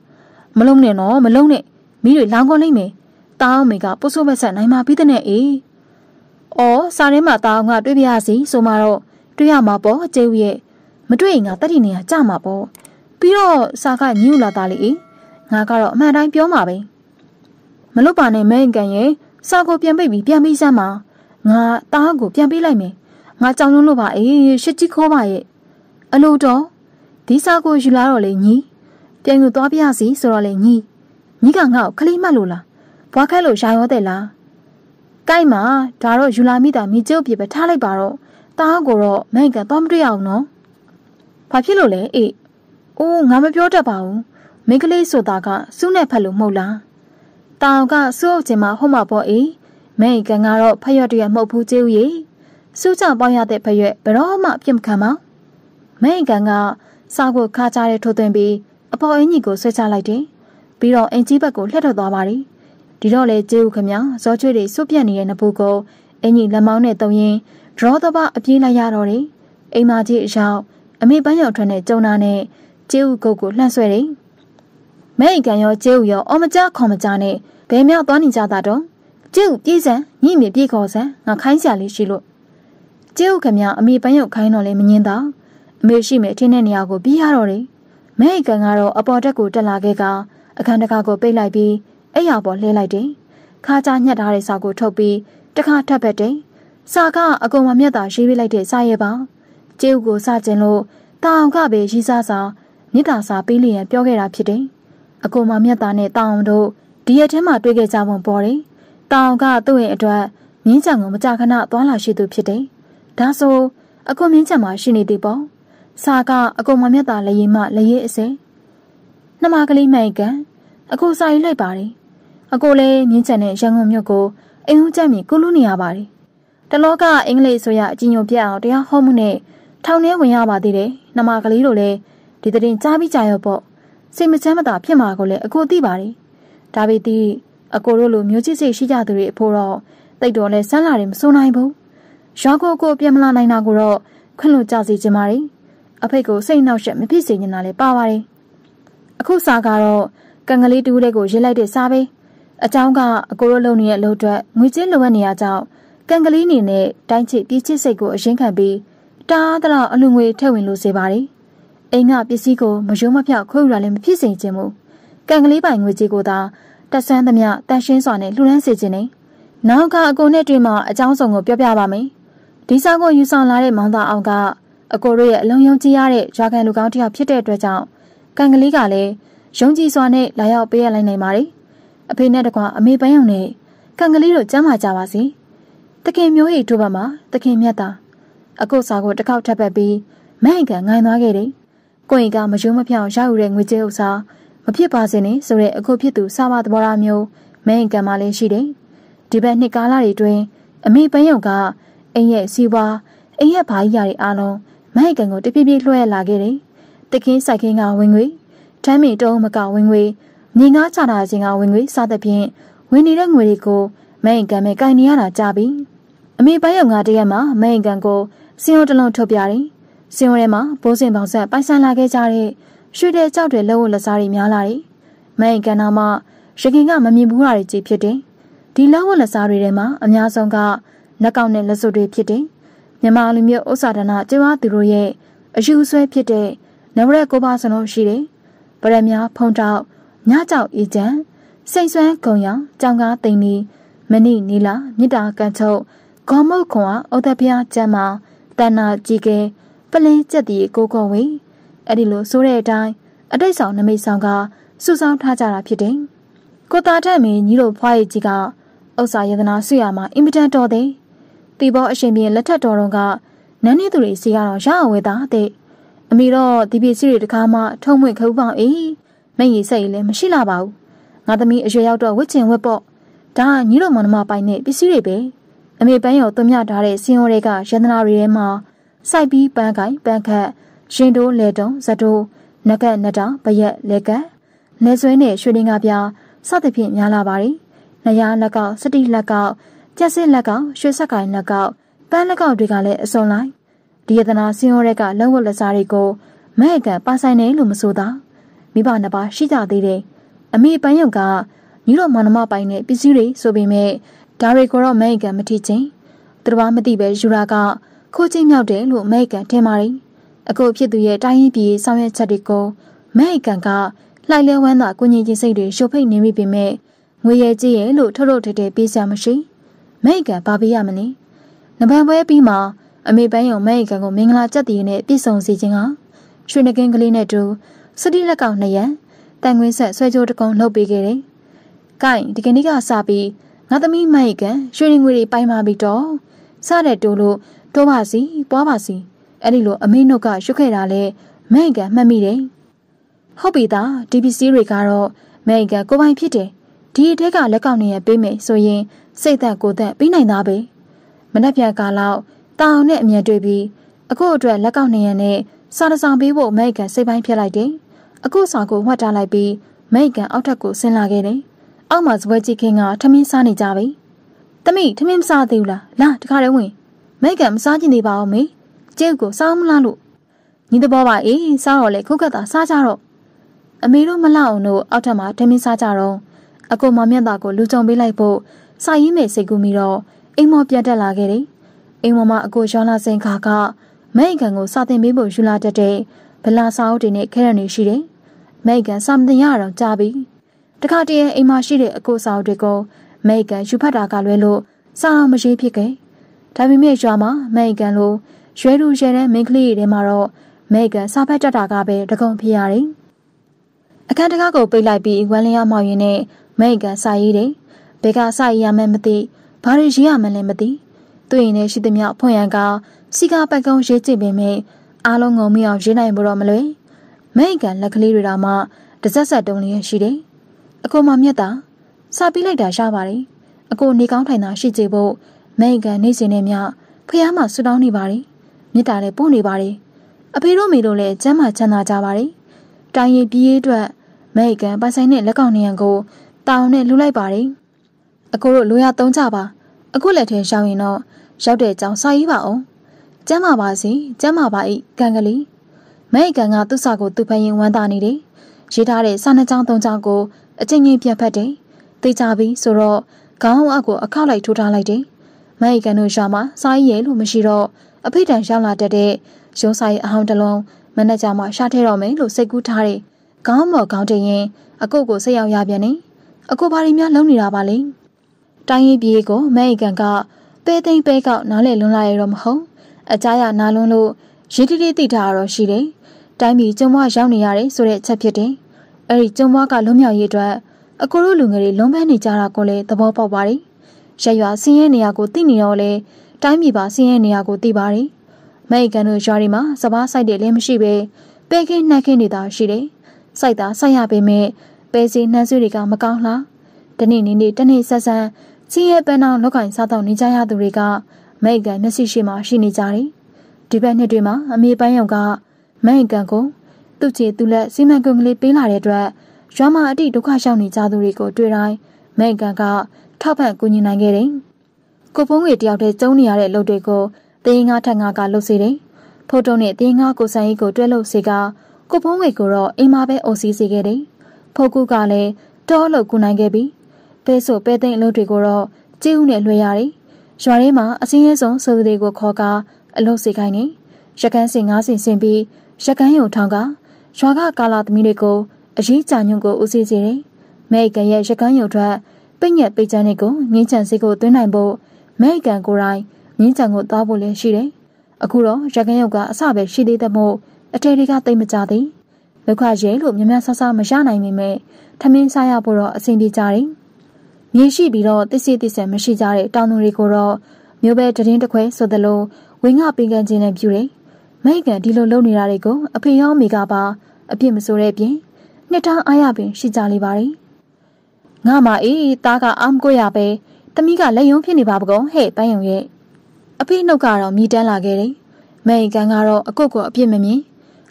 မလုံးနဲ့နော်မလုံးနဲ့မိတွေလောင်ကုန်လိမ့်မယ်တာအောင်မေက ပုဆိုးမဆက်နိုင်မှပြီးတဲ့နဲ့အေးအော်စာထဲမှာတာအောင်ကတွေ့ပြရစီဆိုမှတော့တွေ့ရမှာပေါ့အကျိုးရဲ့မတွေ့ရင်ကတတိနေရကြမှာပေါ့ပြီးတော့စာကညူလာတာလေငါကတော့အမှန်တိုင်းပြောမှာပဲမလွတ်ပါနဲ့မင်းကန်ရဲ့စာကိုပြန်ပိတ်ပြီးပြန်ပြီးစမ်းပါငါတားကိုပြန်ပေးလိုက်မယ်ငါကြောင်လုံးလို့ပါအေးရှစ်ကြီးခိုးပါရဲ့အလိုတော်ဒီစာကိုယူလာတော့လေညီပြန်ယူသွားပြရစီဆိုတော့လေညီညီကငါ့ကိုခလေးမှတ်လို့လားဘွားခက်လို့ရာရောတဲ့လားကိုက်မှာဒါတော့ယူလာမိတာမိကျုပ်ပြပဲထားလိုက်ပါတော့တားကိုတော့မိုက်ကသွားမတွေ့ရအောင်နော်ဘာဖြစ်လို့လဲအေးအိုးငါမပြောတတ်ပါဘူးမိကလေးဆိုတာကစူးနဲ့ဖက်လို့မဟုတ်လားတောင်ကစူးအုပ်ချင်မှဟုတ်မှာပေါ့အေးမိကကတော့ဖက်ရွက်တရွက်မဟုတ်ဘူးကျေးဦးရေစူးကြပေါက်ရတဲ့ဖက်ရွက်ဘယ်တော့မှပြင်မခံပါဘူးမဲအကန်ကစာကိုခါကြတဲ့ထိုးသွင်းပြီးအဖော်အင်ကြီးကိုဆွဲချလိုက်တယ်။ပြီးတော့အင်ကြီးဘက်ကိုလှည့်ထွက်သွားပါရီ။ဒီတော့လေကျေးဦးခမဇောချွေတွေစွပြတ်နေတဲ့နဘူးကိုအင်ကြီးလက်မောင်းနဲ့တုံရင်ဒရောသဘာအပြေးလိုက်ရတော့တယ်။အိမ်မကြီးအရောက်အမေပန်းရောက်ထွက်တဲ့ကျုံနာနဲ့ကျေးဦးကုတ်ကိုလှန့်ဆွဲတယ်။မဲအကန်ရောကျေးဦးရောအော်မကြခေါ်မကြနဲ့ဘယ်မြောက်သွားနေကြတာတော့ကျေးဦးပြေးစံညိမပြေးခေါ်စံငါခိုင်းစရာလေးရှိလို့ကျေးဦးခမအမေပန်းရောက်ခိုင်းတော့လေမငင်းတော့အမေရှိမယ်ထင်းတဲ့နေရာကိုပြီးရတော့တယ်။မဲအိကန်ကတော့အပေါ်တက်ကိုတက်လာခဲ့ကအခန်းတကာကိုပိတ်လိုက်ပြီးအဲ့ရပေါ်လှဲလိုက်တယ်။ခါကြညှက်ထားတဲ့စာကိုထုတ်ပြီးတခါထပ်ပက်တယ်။စာကအကုန်မမျက်တာရေးပေးလိုက်တဲ့စာရဲ့ပါ။ကျေးဥကိုစကျင်လို့တာအောင်ကပဲရေးစားစာမေတ္တာစာပေးလျင်ပြောခဲ့တာဖြစ်တယ်။အကုန်မမျက်တာနဲ့တာအောင်တို့ဒီရက်ထဲမှာတွေ့ခဲ့ကြပုံပေါ်တယ်။တာအောင်ကသူ့ရဲ့အတွက်မြင်းချံကိုမကြခဏသွားလာရှိသူဖြစ်တယ်။ဒါဆိုအကုန်မြင်းချံမှာရှိနေသေးပေါ့။စာကအကုန်မမြတ်တာလည်းရင်မလည်းရဲ့အစဲနှမကလေးမှိုင်ကန်အခုစာရေးလိုက်ပါတယ်အခုလည်းမြင်းချန်တဲ့ရန်ကုန်မြို့ကိုအိမ်ဦးကျမ်းကြီးကုလူနေရပါတယ်တလောကအင်္ဂလိပ်ဆိုရအကြီးညိုပြအောင်တရားဟောမှုနဲ့ထောင်ထဲဝင်ရပါသေးတယ်နှမကလေးတို့လည်းဒီတင်ကြားပြီးကြာရောပေါ့စိတ်မချမ်းမသာဖြစ်မှာကိုလည်းအခုသိပါတယ်ဒါပေတိအကိုတို့လိုမျိုးချစ်စိတ်ရှိကြသူတွေအဖို့တော့တိတ်တော်လဲဆန်းလာတယ်မစိုးနိုင်ဘူးရွာကိုကိုပြန်မလာနိုင်တာကိုတော့ခွင့်လို့ကြစီခြင်းပါတယ်အဖေကိုစိတ်နှောက်ယှက်မဖြစ်စေချင်တာလည်းပါပါတယ်။အခုစာကတော့ကံကလေးတူးတဲ့ကိုရစ်လိုက်တဲ့စာပဲ။အချောင်းကအကိုတို့လုံနေတဲ့အလုပ်အတွက်ငွေကြေးလိုအပ်နေရကြောင်းကံကလေးနေနဲ့တိုင်းချစ်တီးချစ်စိတ်ကိုအရင်ခံပြီးတားသလားအလူငွေထည့်ဝင်လို့စေပါတယ်။အိမ်ကပစ္စည်းကိုမယုံမဖြောက်ခွေယူလာလည်းမဖြစ်စေချင်ဘူး။ကံကလေးပိုင်ငွေကြေးကိုသာတက်ဆန်းသမျှတန်ရှင်းစွာနဲ့လှူဒန်းစေချင်တယ်။နောက်ကအကိုနဲ့တွေ့မှအကြောင်းစုံကိုပြောပြပါမယ်။ဒီစာကိုယူဆောင်လာတဲ့မောင်သားအောင်ကအကိုတို့ရဲ့အလုံးယုံကြည်ရတဲ့ရွာခံလူကောင်းတစ်ယောက်ဖြစ်တဲ့အတွက်ကြောင့်ကံကလေးကလည်းယုံကြည်စွာနဲ့လာရောက်ပေးရလိုက်နိုင်ပါတယ်။အဖေနဲ့တကွာအမေပန်းရောင်နဲ့ကံကလေးတို့ကျမ်းမာကြပါစေ။တခင်မျိုးရိတ်တို့ဘက်မှာတခင်မြတ်သားအကိုစာကိုတစ်ခေါက်ထပ်ပတ်ပြီးမဟန်ကငိုင်သွားခဲ့တယ်။ကိုရင်ကမယုံမပြောင်းရောက်ယူတဲ့ငွေကြေးဥစ္စာမဖြစ်ပါစေနဲ့ဆိုတဲ့အကိုဖြစ်သူ စာမသဘောထားမျိုးမဟန်ကမှလည်းရှိတယ်။ဒီဘက်နှစ်ကာလတွေတွင် အမေပန်းရောင်ကအိမ်ရဲ့စီးပွားအိမ်ရဲ့ဘာကြီးရတဲ့အားလုံးမိုက်ကံကိုတပြည့်ပြည့်လွှဲလာခဲ့တယ်။တခင်းဆိုင်ခင်းကဝင်ငွေတမ်းမီတုံးမကဝင်ငွေညီငါချတာခြင်းကဝင်ငွေစသဖြင့်ဝင်နေတဲ့ငွေတွေကိုမိုက်ကံပဲကင်နေရတာကြပြီ။အမေပိုင်းရောက်ငါတရက်မှာမိုက်ကံကိုစင်ုံတလုံးထုတ်ပြတယ်။စင်ုံထဲမှာဘိုးစင်ပေါင်ဆက်ပိုင်ဆိုင်လာခဲ့ကြတဲ့ရွှေတဲ့ကြောက်တဲ့လက်ဝတ်လက်စားတွေများလာတယ်။မိုက်ကံနာမှာရခင်ကမမြင်ဘူးတာတွေကြီးဖြစ်တယ်။ဒီလက်ဝတ်လက်စားတွေထဲမှာအများဆုံးကလက်ကောင်နဲ့လက်စွပ်တွေဖြစ်တယ်။မြန်မာလူမျိုးဥစ္စာဒနာကျွမ်းသူတို့ရဲ့အယူဆွဲဖြစ်တဲ့နဝရက်ကိုပါစလုံးရှိတယ်။ဗရက်များဖုံတောက်ညကြောက်အေးချမ်းစိတ်ဆွမ်းဂုံရောင်ကြောင်ကားတိမ်နီမနိနီလာမြစ်တာကန်ချုပ်ဂေါမုတ်ခွန်အောင်ဩသဖျားကျမ်းမှာတဏ္ဍကြီးကဲပလင်းကျက်တီကိုကိုဝေအဲ့ဒီလိုဆိုတဲ့အတိုင်းအတိတ်ဆောင်နမိတ်ဆောင်က စုဆောင်းထားကြတာဖြစ်တယ်။ကိုသားထက်မင်းညီတို့ဖွားရည်ကြီးကဥစ္စာယတနာဆွေရမှာအင်မတန်တော်တယ်တီဘောအရှင်ပြင်လက်ထက်တော်တော်ကနန်းနေသူတွေစီကတော့ရအဝဲသားတဲ့အမိတော့ဒီပစ္စည်းတွေတကားမှထုံမွင့်ခုပေါ့အေးမိတ်ရီစိတ်လည်းမရှိလာပါဘူးငါသမီးအရွယ်ရောက်တော့ဝစ်ချင်ဝက်ပေါ့ဒါညီတော်မနမပိုင်နဲ့ပစ္စည်းတွေပဲအမေပန်းရောသွမြထားတဲ့စင်ရောတွေကယန္တနာတွေထဲမှာစိုက်ပြီးပန်းကိုင်ပန်းခတ်ရင်တိုးလေတုံဇတိုးနကက်နတောင်ပရက်လေကက်လက်ဆွဲနဲ့ရွှေလင်းကားပြားစသဖြင့်များလာပါ ರಿ နရာလက်ကောက်စတိလက်ကောက်ကျက်စစ်လက်ကောင်ရွှေဆက်ကိုင်လက်ကောက်ပန်းလက်ကောက်တွေကလည်းအစုံလိုက်ဒီယတနာစင်းရဲကလက်ဝတ်လက်စားတွေကိုမဲ့ကန်ပါဆိုင်တယ်လို့မဆိုသာမိဘနှစ်ပါးရှိကြသေးတယ်အမိပန်းရုံကညီတော်မန္တမပိုင်တဲ့ပစ္စည်းတွေဆိုပေမဲ့ဒါတွေကိုတော့မဲ့ကန်မထီချင်းသူတော်ဘာမသိပဲယူရာကခိုးချင်းမြောက်တယ်လို့မဲ့ကန်ထင်ပါတယ်အခုဖြစ်သူရဲ့တိုင်းရင်းပြည်ဆောင်ရွက်ချက်တွေကိုမဲ့ကန်ကလှိုက်လဲဝမ်းသာကုညင်ချင်းစိတ်တွေရှုပ်ဖိတ်နေမိပေမဲ့ငွေရကြည့်ရလို့ထုတ်ထုတ်တဲတဲပေးစရာမရှိဘူးမိတ်ကဘာပေးရမလဲနဗံပွဲပြီးမှအမေပန်းယုံမိတ်ကကိုမင်္ဂလာကြက်တည်နဲ့ပြည့်စုံစေခြင်းကရွှေနှကင်းကလေးနဲ့တူစတိလက်ကောင်နှစ်ရံတန်ခွင်းဆက်ဆွဲကြိုးတကုံလှုပ်ပေးခဲ့တယ်။ကိုင်ဒီကနေ့ကစပြီးငါသမီးမိုက်ကရွှေငွေတွေပိုင်မာပြီးတော့စတဲ့တိုးလို့တိုးပါစီ ပွားပါစီအဲ့ဒီလိုအမေနှုတ်ကရွှတ်ခဲ့တာလဲမိုက်ကမှတ်မိတယ်။ဟုတ်ပြီသား DPC တွေကတော့မိုက်ကကိုပိုင်ဖြစ်တယ်။ဒီအထက်ကလက်ကောင်တွေရပေးမယ်ဆိုရင်စိတ်သက်ကိုသက်ပြီးနိုင်သားပဲမနှက်ပြကာလောက်တာအောင်နဲ့အမြင်တွေ့ပြီးအခုအတွက်လက်ကောက်နေရနဲ့စာတစောင်ပေးဖို့မိတ်ကန်စိတ်ပိုင်းဖြစ်လိုက်တယ်အခုစာကိုဝှက်ထားလိုက်ပြီးမိတ်ကန်အောက်ထပ်ကိုဆင်းလာခဲ့တယ်အောက်မှာစပွဲကြီးခင်းကထမင်းစားနေကြပြီတမိထမင်းမစားသေးဘူးလားလာတခါတည်းဝင်မိတ်ကန်မစားချင်သေးပါဘူးမေကျဲကိုစားမလားလို့ညီတဘောပါအေးစားတော့လေခုတ်ကတာစားကြတော့အမေတို့မလောက်အောင်တို့အောက်ထပ်မှာထမင်းစားကြတော့အကိုမမျက်သားကိုလူကြုံပေးလိုက်ဖို့စာရင်းမဲ့စိတ်ကူးမိတော့အိမ်မော်ပြန်တက်လာခဲ့တယ်။အိမ်မော်မှာအကိုရောလာစင်ခါကမိတ်ကန်ကိုစာတင်ပေးဖို့ယူလာတတ်တဲ့ဗလာစာအုပ်တွေနဲ့ခဲရံတွေရှိတယ်။မိတ်ကန်စာမတင်ရတော့ကြာပြီ။တခါတည်းအိမ်မှာရှိတဲ့အကိုစာအုပ်တွေကိုမိတ်ကန်ယူဖတ်တာကလွဲလို့စာအောင်မရေးဖြစ်ခဲ့။ဒါပေမဲ့ရွာမှာမိတ်ကန်လို ရွဲလူရဲတဲ့မိန်းကလေးတွေထဲမှာတော့မိတ်ကန်စာဖတ်တတ်တာကပဲတကုံဖြစ်ရတယ်။အခန်းတကားကိုပိတ်လိုက်ပြီးဝမ်းလျားမောင်ရင်နဲ့မိတ်ကန်စာရေးတယ်ဘယ်ကစရရမှန်းမသိဘာတွေရေးရမှန်းလည်းမသိသူ့ရင်ထဲရှိသမျှဖွင့်ရန်ကစီကာပတ်ကုန်းရေးကြည့်ပေမဲ့အားလုံးငုံမိအောင်ရေးနိုင်မလို့မလွယ်မိတ်ကလက်ကလေးတွေတောင်မှတစက်ဆက်တုံးလျက်ရှိတယ်အကိုမမြတ်တာစပြီးလိုက်တာရပါတယ်အကိုနေကောင်းထိုင်တာရှိကြဖို့မိတ်ကနေစဉ်နဲ့မြဖះမှာဆူတောင်းနေပါတယ်မြတ်တာလည်းပို့နေပါတယ်အဖေတို့မိတို့လည်းကျမ်းမာချမ်းသာကြပါတယ်တိုင်ရင်ပြေးအတွက်မိတ်ကန်ပိုင်ဆိုင်တဲ့လက်ကောင်နေရန်ကိုတောင်းနဲ့လှူလိုက်ပါတယ်အကိုတို့လိုရသုံးကြပါအခုလက်ထဲရောက်ရင်တော့ရောက်တဲ့အကြောင်းစာရေးပါအောင်ကျမ်းပါပါစီ ကျမ်းပါပါဤကံကလေးမဲအကံကသူ့စာကိုသူ့ဖရင်ဝမ်းသာနေတယ်ရေးထားတဲ့စာနှစ်ချောင်းသုံးချောင်းကိုအချင်းချင်းပြန်ဖတ်တယ်သိကြပြီဆိုတော့ခေါင်းအုပ်ကိုအခောက်လိုက်ထိုးထားလိုက်တယ်မဲအကံတို့ရွာမှာ စာရေးရလို့မရှိတော့အဖိတန်ရောက်လာတတ်တဲ့ရုံးစာရေးအဟောင်းတလုံးမန်နေဂျာမှရှာထဲတော့မယ်လို့စိတ်ကူးထားတယ်ခေါင်းမော်ခေါင်းတရင်အကုတ်ကိုဆက်ရောက်ရပြန်နေအကုတ်ဘာတွေများလုံနေတာပါလဲတိုင်းရင်းပြည်ကိုအမေရိကန်ကပဲသိမ့်ပဲကောက်နားလည်လွန်လာရတော့မဟုတ်အကြရနားလွန်လို့ရည်တည်တည်ထားတော့ရှိတယ်တိုင်းပြည်ကျုံမွားရောက်နေရတယ်ဆိုတဲ့အချက်ဖြစ်တယ်အဲ့ဒီကျုံမွားကလွံ့မြောက်ရေးအတွက်အကိုတို့လူငယ်တွေလုံးပန်းနေကြတာကိုလည်းသဘောပေါက်ပါတယ်ရက်ရွာဆင်းရဲနေရကိုသိနေတော့လေတိုင်းပြည်ပါဆင်းရဲနေရကိုသိပါတယ်အမေရိကန်တို့ရွာတွေမှာစပားဆိုင်တွေလည်းမရှိပဲပဲခင်းနှက်ခင်းတွေသာရှိတယ်စိုက်တာစိုက်ရပေမဲ့ပဲစီနှမ်းဆွေးတွေကမကောင်းလားတနေ့နေ့နေ့တနေ့ဆက်ဆန်းချင်းရဲ့ပန်းအောင်လောက်ကင်စားတော့နေကြရသူတွေကမိတ်ကန်မျက်စိရှိမှရှိနေကြတယ်။ဒီဘက်နှစ်တွေမှာအမေပိုင်းရောင်ကမိတ်ကန်ကိုသူ့ချေသူ့လက်စီမံကိန်းကလေးပေးလာတဲ့အတွက်ရွာမှာအတိဒုက္ခရောက်နေကြသူတွေကိုတွေ့တိုင်းမိတ်ကန်ကထောက်ပံ့ကူညီနိုင်ခဲ့တယ်။ကိုဖုံးငွေတယောက်တည်းကျုံနေရတဲ့လုပ်တွေကိုတင်းငါထက်ငါကလုပ်စေတယ်။ဖိုတုံနဲ့တင်းငါကိုဆိုင်ကြီးကိုတွဲလို့စေကကိုဖုံးငွေကိုတော့အိမ်မှာပဲအိုစီစေခဲ့တယ်။ဖိုကူကလည်းတောအလုပ်ကူနိုင်ခဲ့ပြီး။ပဲဆိုပဲသိမ့်အလုပ်တွေကိုတော့ကြည့်ဦးနဲ့လွှဲရတယ်။ရွာထဲမှာအစင်းရဲဆုံးဆိုသူတွေကိုခေါ်ကာအလုပ်စေခိုင်းနေ။ရကန်းစင်၅စင်ဆင်ပြီးရကန်းရုံထောင်ကရွာကကာလာသမီးတွေကိုအရေးကြညွန့်ကိုဦးစီးစေတယ်။မဲကန်ရဲ့ရကန်းရုံထွက်ပိတ်ညက်ပိတ်ချမ်းတွေကိုငင်းချန်စေးကိုသွင်းနိုင်ဖို့မဲကန်ကိုယ်တိုင်ငင်းချန်ကိုသွားဖို့လည်းရှိတယ်။အခုတော့ရကန်းရုံကအစပဲရှိသေးတဲ့မို့အထေတွေကတိတ်မကြသေး။ဒုက္ခရဲလို့မြမဆဆမရနိုင်ပေမဲ့ထမင်းစားရဖို့တော့အဆင်ပြေကြတယ်။မြေရှိပြီးတော့တစ်စီတစ်ဆက်မရှိကြတဲ့တောင်သူတွေကိုတော့မျိုးပဲတရင်တခွဲဆိုသလိုဝင်းကပင်ကန်ခြင်းနဲ့ပြူတယ်။မိကန်ဒီလိုလုပ်နေတာတွေကိုအဖေရောမိကပါအပြစ်မဆိုတဲ့အပြင်နှစ်ထောင်အားရပင် ရှိကြလိမ့်ပါတယ်။ငါမအေးသားကအာမကိုရပဲတမိကလက်ယုံဖြစ်နေပါဘကောဟဲ့ပန်းယုံရဲ့အဖေနှုတ်ကတော့မြည်တမ်းလာခဲ့တယ်။မိကန်ကတော့အကုတ်ကိုအပြစ်မမြင်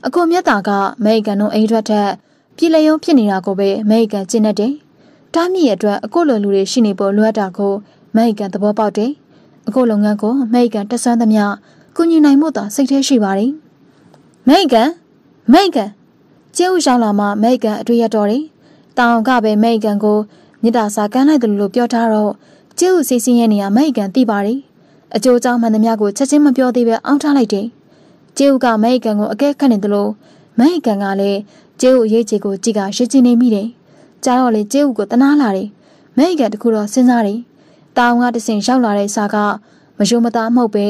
အကုတ်မျက်တာကမိကန်တို့အိမ်ထွက်ထက်ပြည်လယုံဖြစ်နေတာကိုပဲမိကန်ကျင့်တတ်တယ်။တားမြစ်ရအတွက်အကိုလိုလူတွေရှိနေဖို့လိုအပ်တာကိုမိုက်ကန်သဘောပေါက်တယ်။အကိုလုပ်ငန်းကိုမိုက်ကန်တက်ဆန်းသမျှကုညီနိုင်မှုသာစိတ်ထဲရှိပါတယ်။မိုက်ကန်မိုက်ကန်ကျဲဦးရောက်လာမှမိုက်ကန်အတွေ့ရတော်တယ်။တောင်ကပဲမိုက်ကန်ကိုမြစ်တာစာကမ်းလိုက်တယ်လို့ပြောထားတော့ကျဲဦးစီးစင်းရဲ့နေရာမိုက်ကန်သိပါတယ်။အကျိုးကြောင့်မှန်သမျှကိုချက်ချင်းမပြောသေးပဲအောင်းထားလိုက်တယ်။ကျဲဦးကမိုက်ကန်ကိုအကဲခတ်နေတယ်လို့မိုက်ကန်ကလည်းကျဲဦးရဲ့ခြေကိုကြည့်ကရှင်းချင်နေမိတယ်။ကြားတော့လေကျဲဦးကိုတနာလာတယ်မဲ့ကတခုတော့စဉ်းစားတယ်တာအောင်ကတစင်ရောက်လာတဲ့စာကမယုံမသားမဟုတ်ပဲ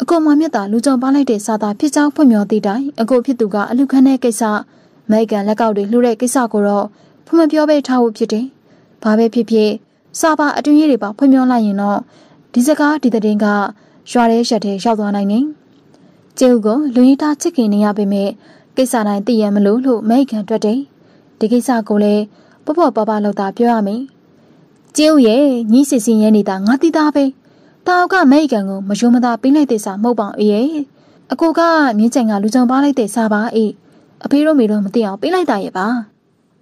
အကိုမမြတ်တာလူကြုံပါလိုက်တဲ့စာသားဖြစ်ကြောင်းဖွင့်ပြောသေးတိုင်းအကိုဖြစ်သူကအလူခန်းတဲ့ကိစ္စမိုက်ကန်လက်ကောက်တွေလှူတဲ့ကိစ္စကိုတော့ဖွင့်မပြောပဲထားဖို့ဖြစ်တယ်။ဘာပဲဖြစ်ဖြစ်စာပါအတွင်းရေးတွေပါ ဖွင့်ပြောလိုက်ရင်တော့ဒီစကားဒီတဲ့င်းကရွာတဲ့ရက်တဲ့ရောက်သွားနိုင်တယ်။ကျေဦးကလူရင်းသားချစ်ခင်နေရပေမဲ့ကိစ္စတိုင်းသိရမလို့လို့မိုက်ကန်တွက်တယ်။ဒီကိစ္စကိုလည်းပေါ့ပေါ့ပါပါလောက်တာပြောရမယ်ကျင်းဦးရဲ့ညီစစ်စင်ရဲ့နေတာငါသိသားပဲတာအောက်ကမိတ်ကန်ကိုမယုံမသာပေးလိုက်တဲ့စာမဟုတ်ပါအေးရဲ့အကိုကမြင်းကြိုင်ကလူကြောင်ပါလိုက်တဲ့စာပါအေးအဖေတို့မေတို့မသိအောင်ပေးလိုက်တာရဲ့ပါ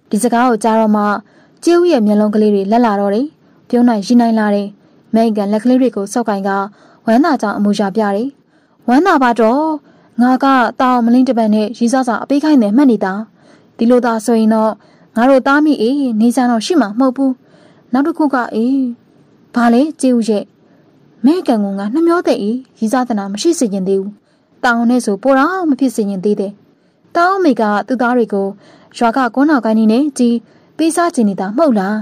ဒီစကားကိုကြားတော့မှကျင်းဦးရဲ့မျက်လုံးကလေးတွေလက်လာတော့တယ်ပြုံးနိုင်ရင်နိုင်လာတယ်မိတ်ကန်လက်ကလေးတွေကိုစောက်ကင်ကဝမ်းသာကြောင်အမူရာပြတယ်ဝမ်းသာပါတော့ငါကတာအောင်မလင်းတပတ်နဲ့ရီစားစာအပေးခိုင်းတယ်မှတ်နေတာဒီလိုသာဆိုရင်တော့ငါတို့သားမိအေးနေကြတော့ရှိမှာမဟုတ်ဘူးနောက်တစ်ခုကအေးဘာလဲကျေဦးရဲ့မဲကံကနှမျောတဲ့အေးရီစားသနာမရှိစေရင်သေးဘူးတောင်းနဲ့ဆိုပေါ်တော့မဖြစ်စေရင်သေးတယ်တောင်းမိကသူ့သားတွေကိုရွာကကွန်းတော်ကိုင်းနေနဲ့ကြီးပေးစားချင်နေတာမဟုတ်လား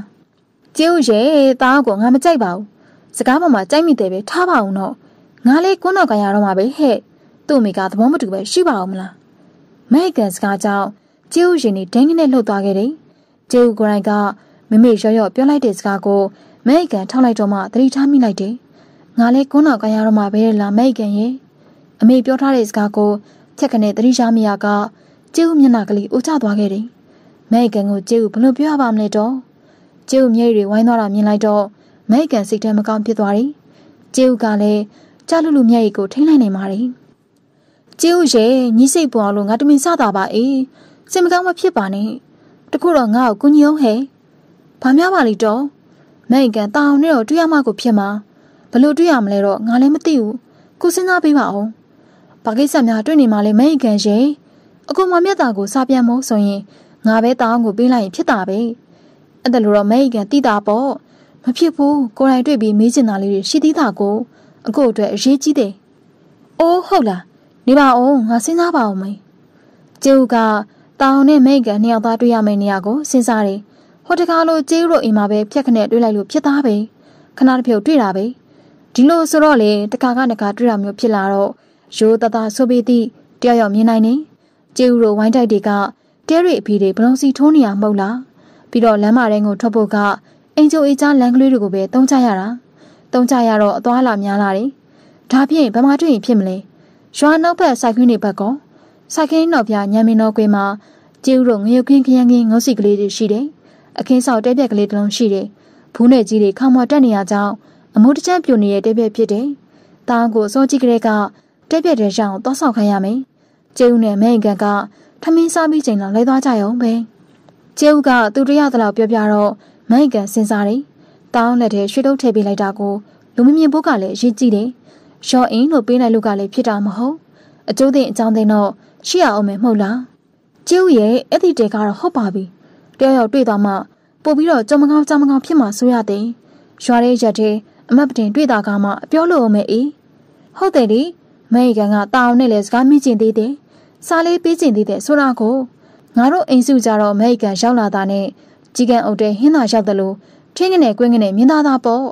ကျေဦးရဲ့တောင်းကိုငါမကြိုက်ပါဘူးစကားပေါ်မှာကြိုက်မိတယ်ပဲထားပါအောင်တော့ငါလေးကွန်းတော်ကိုင်းရတော့မှာပဲဟဲ့သူ့မိကသဘောမတူပဲရှိပါအောင်မလားမဲကံစကားကြောင့်ကျေဦးရင်နေဒိန်းနဲ့လှုပ်သွားခဲ့တယ်ဂျေဦးကိုရိုင်းကမမေရော့ရော့ပြောလိုက်တဲ့စကားကိုမဲအကန်ထောက်လိုက်တော့မှသတိထားမိလိုက်တယ်။ငါလဲကွန်းတော်ကရတော့မှပဲလားမဲအကန်ရဲ့။အမေပြောထားတဲ့စကားကိုချက်ကနေသတိထားမိရကဂျေဦးမျက်နှာကလေးအိုချသွားခဲ့တယ်။မဲအကန်ကိုဂျေဦးဘလို့ပြောရပါမလဲတော့။ဂျေဦးမျက်ရည်ဝိုင်းသွားတာမြင်လိုက်တော့မဲအကန်စိတ်ထဲမကောင်းဖြစ်သွားတယ်။ဂျေဦးကလည်းကြလူလူမျက်ရည်ကိုထိမ့်လိုက်နေပါတယ်။ကျိုးရဲ့ညီစိတ်ပေါ်အောင်လို့ငါတမင်စတာပါအေးစိတ်မကောင်းမဖြစ်ပါနဲ့တခုတော့ငါ့ကိုကူညီအောင်ဟဲ့ဘာများပါလိတော့မဲ့ကန်တာအောင်နဲ့တော့တွေ့ရမှကိုဖြစ်မှာဘလို့တွေ့ရမလဲတော့ငါလည်းမသိဘူးကိုစဉ်းစားပေးပါအောင်ဘာကိစ္စများတွေ့နေမှလဲမဲ့ကန်ရှင်အကူမမြတ်တာကိုစာပြန်မို့ဆိုရင်ငါပဲတာအောင်ကိုပေးလိုက်ရင်ဖြစ်တာပဲအဲ့ဒါလို့တော့မဲ့ကန်တိတာပေါ့မဖြစ်ဘူးကိုယ်တိုင်တွေ့ပြီးမေးချင်တာလေးတွေရှိသေးတာကိုအကိုအတွက်အရေးကြီးတယ်အိုးဟုတ်လားနေပါအောင်ငါစဉ်းစားပါအောင်မေးကျူကတာအောင်နဲ့မိတ်ကန်နှစ်ယောက်သားတွေ့ရမယ့်နေရာကိုစဉ်းစားတယ်။ဟိုတကားလို့ကျေးရို့အိမ်မှာပဲဖြက်ခနဲ့တွေ့လိုက်လို့ဖြစ်သားပဲ။ခဏတစ်ဖြုတ်တွေ့တာပဲ။ဒီလိုဆိုတော့လေတကာကတကာတွေ့တာမျိုးဖြစ်လာတော့ရိုးတသားဆိုပြီးသည့်တယောက်ယောက်မြင်နိုင်နေ။ကျေးရို့ဝိုင်းတိုက်တွေကတဲရိအဖေတွေဘလုံးစီထိုးနေရမဟုတ်လား။ပြီးတော့လမ်းမတိုင်းကိုထွက်ဖို့ကအင်ဂျိုအေချာလမ်းကလေးတွေကိုပဲတုံးချရတာ။တုံးချရတော့အသွားလာများလာတယ်။ဒါဖြင့်ဗမာတွေ့ရင်ဖြစ်မလဲ။ရွာနောက်ဘက်စိုက်ခင်းတွေဘက်ကောစိုက်ခင်းတော်ပြညံမင်းတော်ကွင်းမှာကျူးတို့ငရုတ်ခင်းခရမ်းခင်းငုတ်စီကလေးတွေရှိတယ်။အခင်းဆောင်တဲပြက်ကလေးတစ်လုံးရှိတယ်။ဘူးနယ်ကြီးတွေခေါမတက်နေရကြောင်းအမိုးတချမ်းပြိုနေတဲ့တဲပြက်ဖြစ်တယ်။တားကိုစောကြည့်ကလေးကတဲပြက်တဲ့ရောင်သွားဆောင်ခိုင်းရမယ်။ကျူးနဲ့မဲအင်ကန်ကထမင်းစားပြီးချိန်လောက်လဲသွားကြရုံပဲ။ကျူးကသူတရသလောက်ပြောပြတော့မဲအင်ကန်စဉ်းစားတယ်။တောင်းလက်ထဲရွှေတုပ်ထည့်ပေးလိုက်တာကိုလူမမြင်ဖို့ကလည်းရည်ကြည့်တယ်။ရော်အင်းလို့ပေးလိုက်လို့ကလည်းဖြစ်တာမဟုတ်။အကျိုးသိအကြောင်းသိတော့ရှိရအောင်မယ်မဟုတ်လားကျူးရဲ့အဲ့ဒီတဲကတော့ဟုတ်ပါပြီတယောက်ယောက်တွေ့သွားမှပို့ပြီးတော့ကြုံမကောင်းကြုံမကောင်းဖြစ်မှဆိုရတဲ့ရွာတဲ့ရက်တဲ့အမတ်ပတင်တွေ့တာကမှ ပြောလို့အောင်မယ်အေးဟုတ်တယ်လေမဲကန်ကတာအောင်နဲ့လည်းစကားမိကျင်သေးတယ်စားလေးပေးကျင်သေးတယ်ဆိုတော့ကိုငါတို့အိမ်စုကြတော့မဲကန်ရောက်လာတာနဲ့ကြီးကန်အုပ်တဲ့ဟင်းသာရောက်တယ်လို့ထင်းငနဲ့ကွင်းငနဲ့မြင်သားသားပေါ့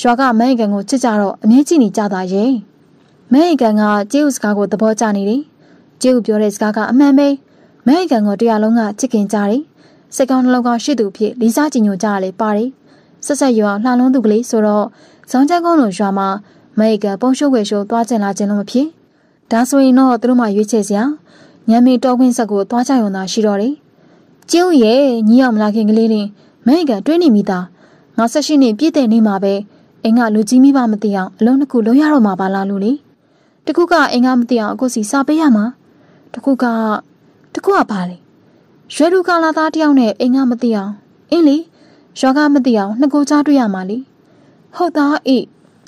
ရွာကမဲကန်ကိုချစ်ကြတော့အမြဲကြည့်နေကြတာရဲ့မဲကန်ကကျေးဥစကားကိုသဘောကျနေတယ်ကျဲဦးပြောတဲ့စကားကအမှန်ပဲမဲအကန်ကိုတရားလုံးကချစ်ခင်ကြတယ်စိတ်ကောင်းနှလုံးကောင်းရှိသူဖြစ်လီစားကြည်ညိုကြရလေပါတယ်ဆက်ဆက်ရွာလှလုံးသူကလေးဆိုတော့ဇောင်းချကုန်းလိုရွာမှာမဲအကန်ပုံရှုပ်ွယ်ရှုပ်သွားချင်လာခြင်းလို့မဖြစ်ဒါဆိုရင်တော့သူတို့မှရွေးချယ်စရာညံမီတော်ခွင့်ဆက်ကိုသွားကြရုံသာရှိတော့တယ်ကျဲဦးရဲ့ညီအောင်မလာခင်ကလေးတင်မဲအကန်တွင်းနေမိသားငါဆက်ရှိနေပြည့်တဲ့နေမှာပဲအင်ကလူကြီးမိဘမသိအောင်အလုံးတစ်ခုလုံးရတော့မှာပါလားလို့လေတခုကအင်ကမသိအောင်အခုစီစာပေးရမှာတခုကတခုကဘာလဲရွယ်လူကလာသားတယောက်နဲ့အိမ်ကမသိအောင်အင်းလေယောဂမသိအောင်နှစ်ကိုကြားတွေ့ရမှာလေဟုတ်သားအေး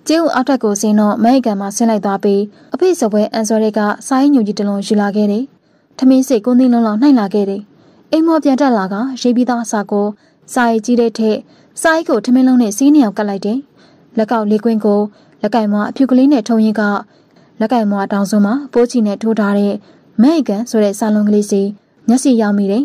ကျေးဦးအောက်ထက်ကိုဆင်းတော့မဲအကံမှာဆင်းလိုက်သွားပြီးအဖေစပွဲအန်စော်ရဲကစာရေးညူကြီးတလုံးယူလာခဲ့တယ်။ထမင်းစိတ်ကိုသိလုံးလောက်နှိုက်လာခဲ့တယ်။အိမ်မော်ပြန်တက်လာကရေးပြီးသားအစာကိုစာရေးကြီးတဲ့ထက်စာရေးကိုထမင်းလုံးနဲ့စီးနေအောင် ကတ်လိုက်တယ်။လက်ကောက်လေးကွင်းကိုလက်ကင်မွားအဖြူကလေးနဲ့ထုံရင်ကလက်ကင်မွားတောင်စုံမှာပိုးချီနဲ့ထိုးထားတဲ့မဲကန်ဆိုတဲ့ဆာလွန်ကလေးစီမျက်စိရောက်မိတယ်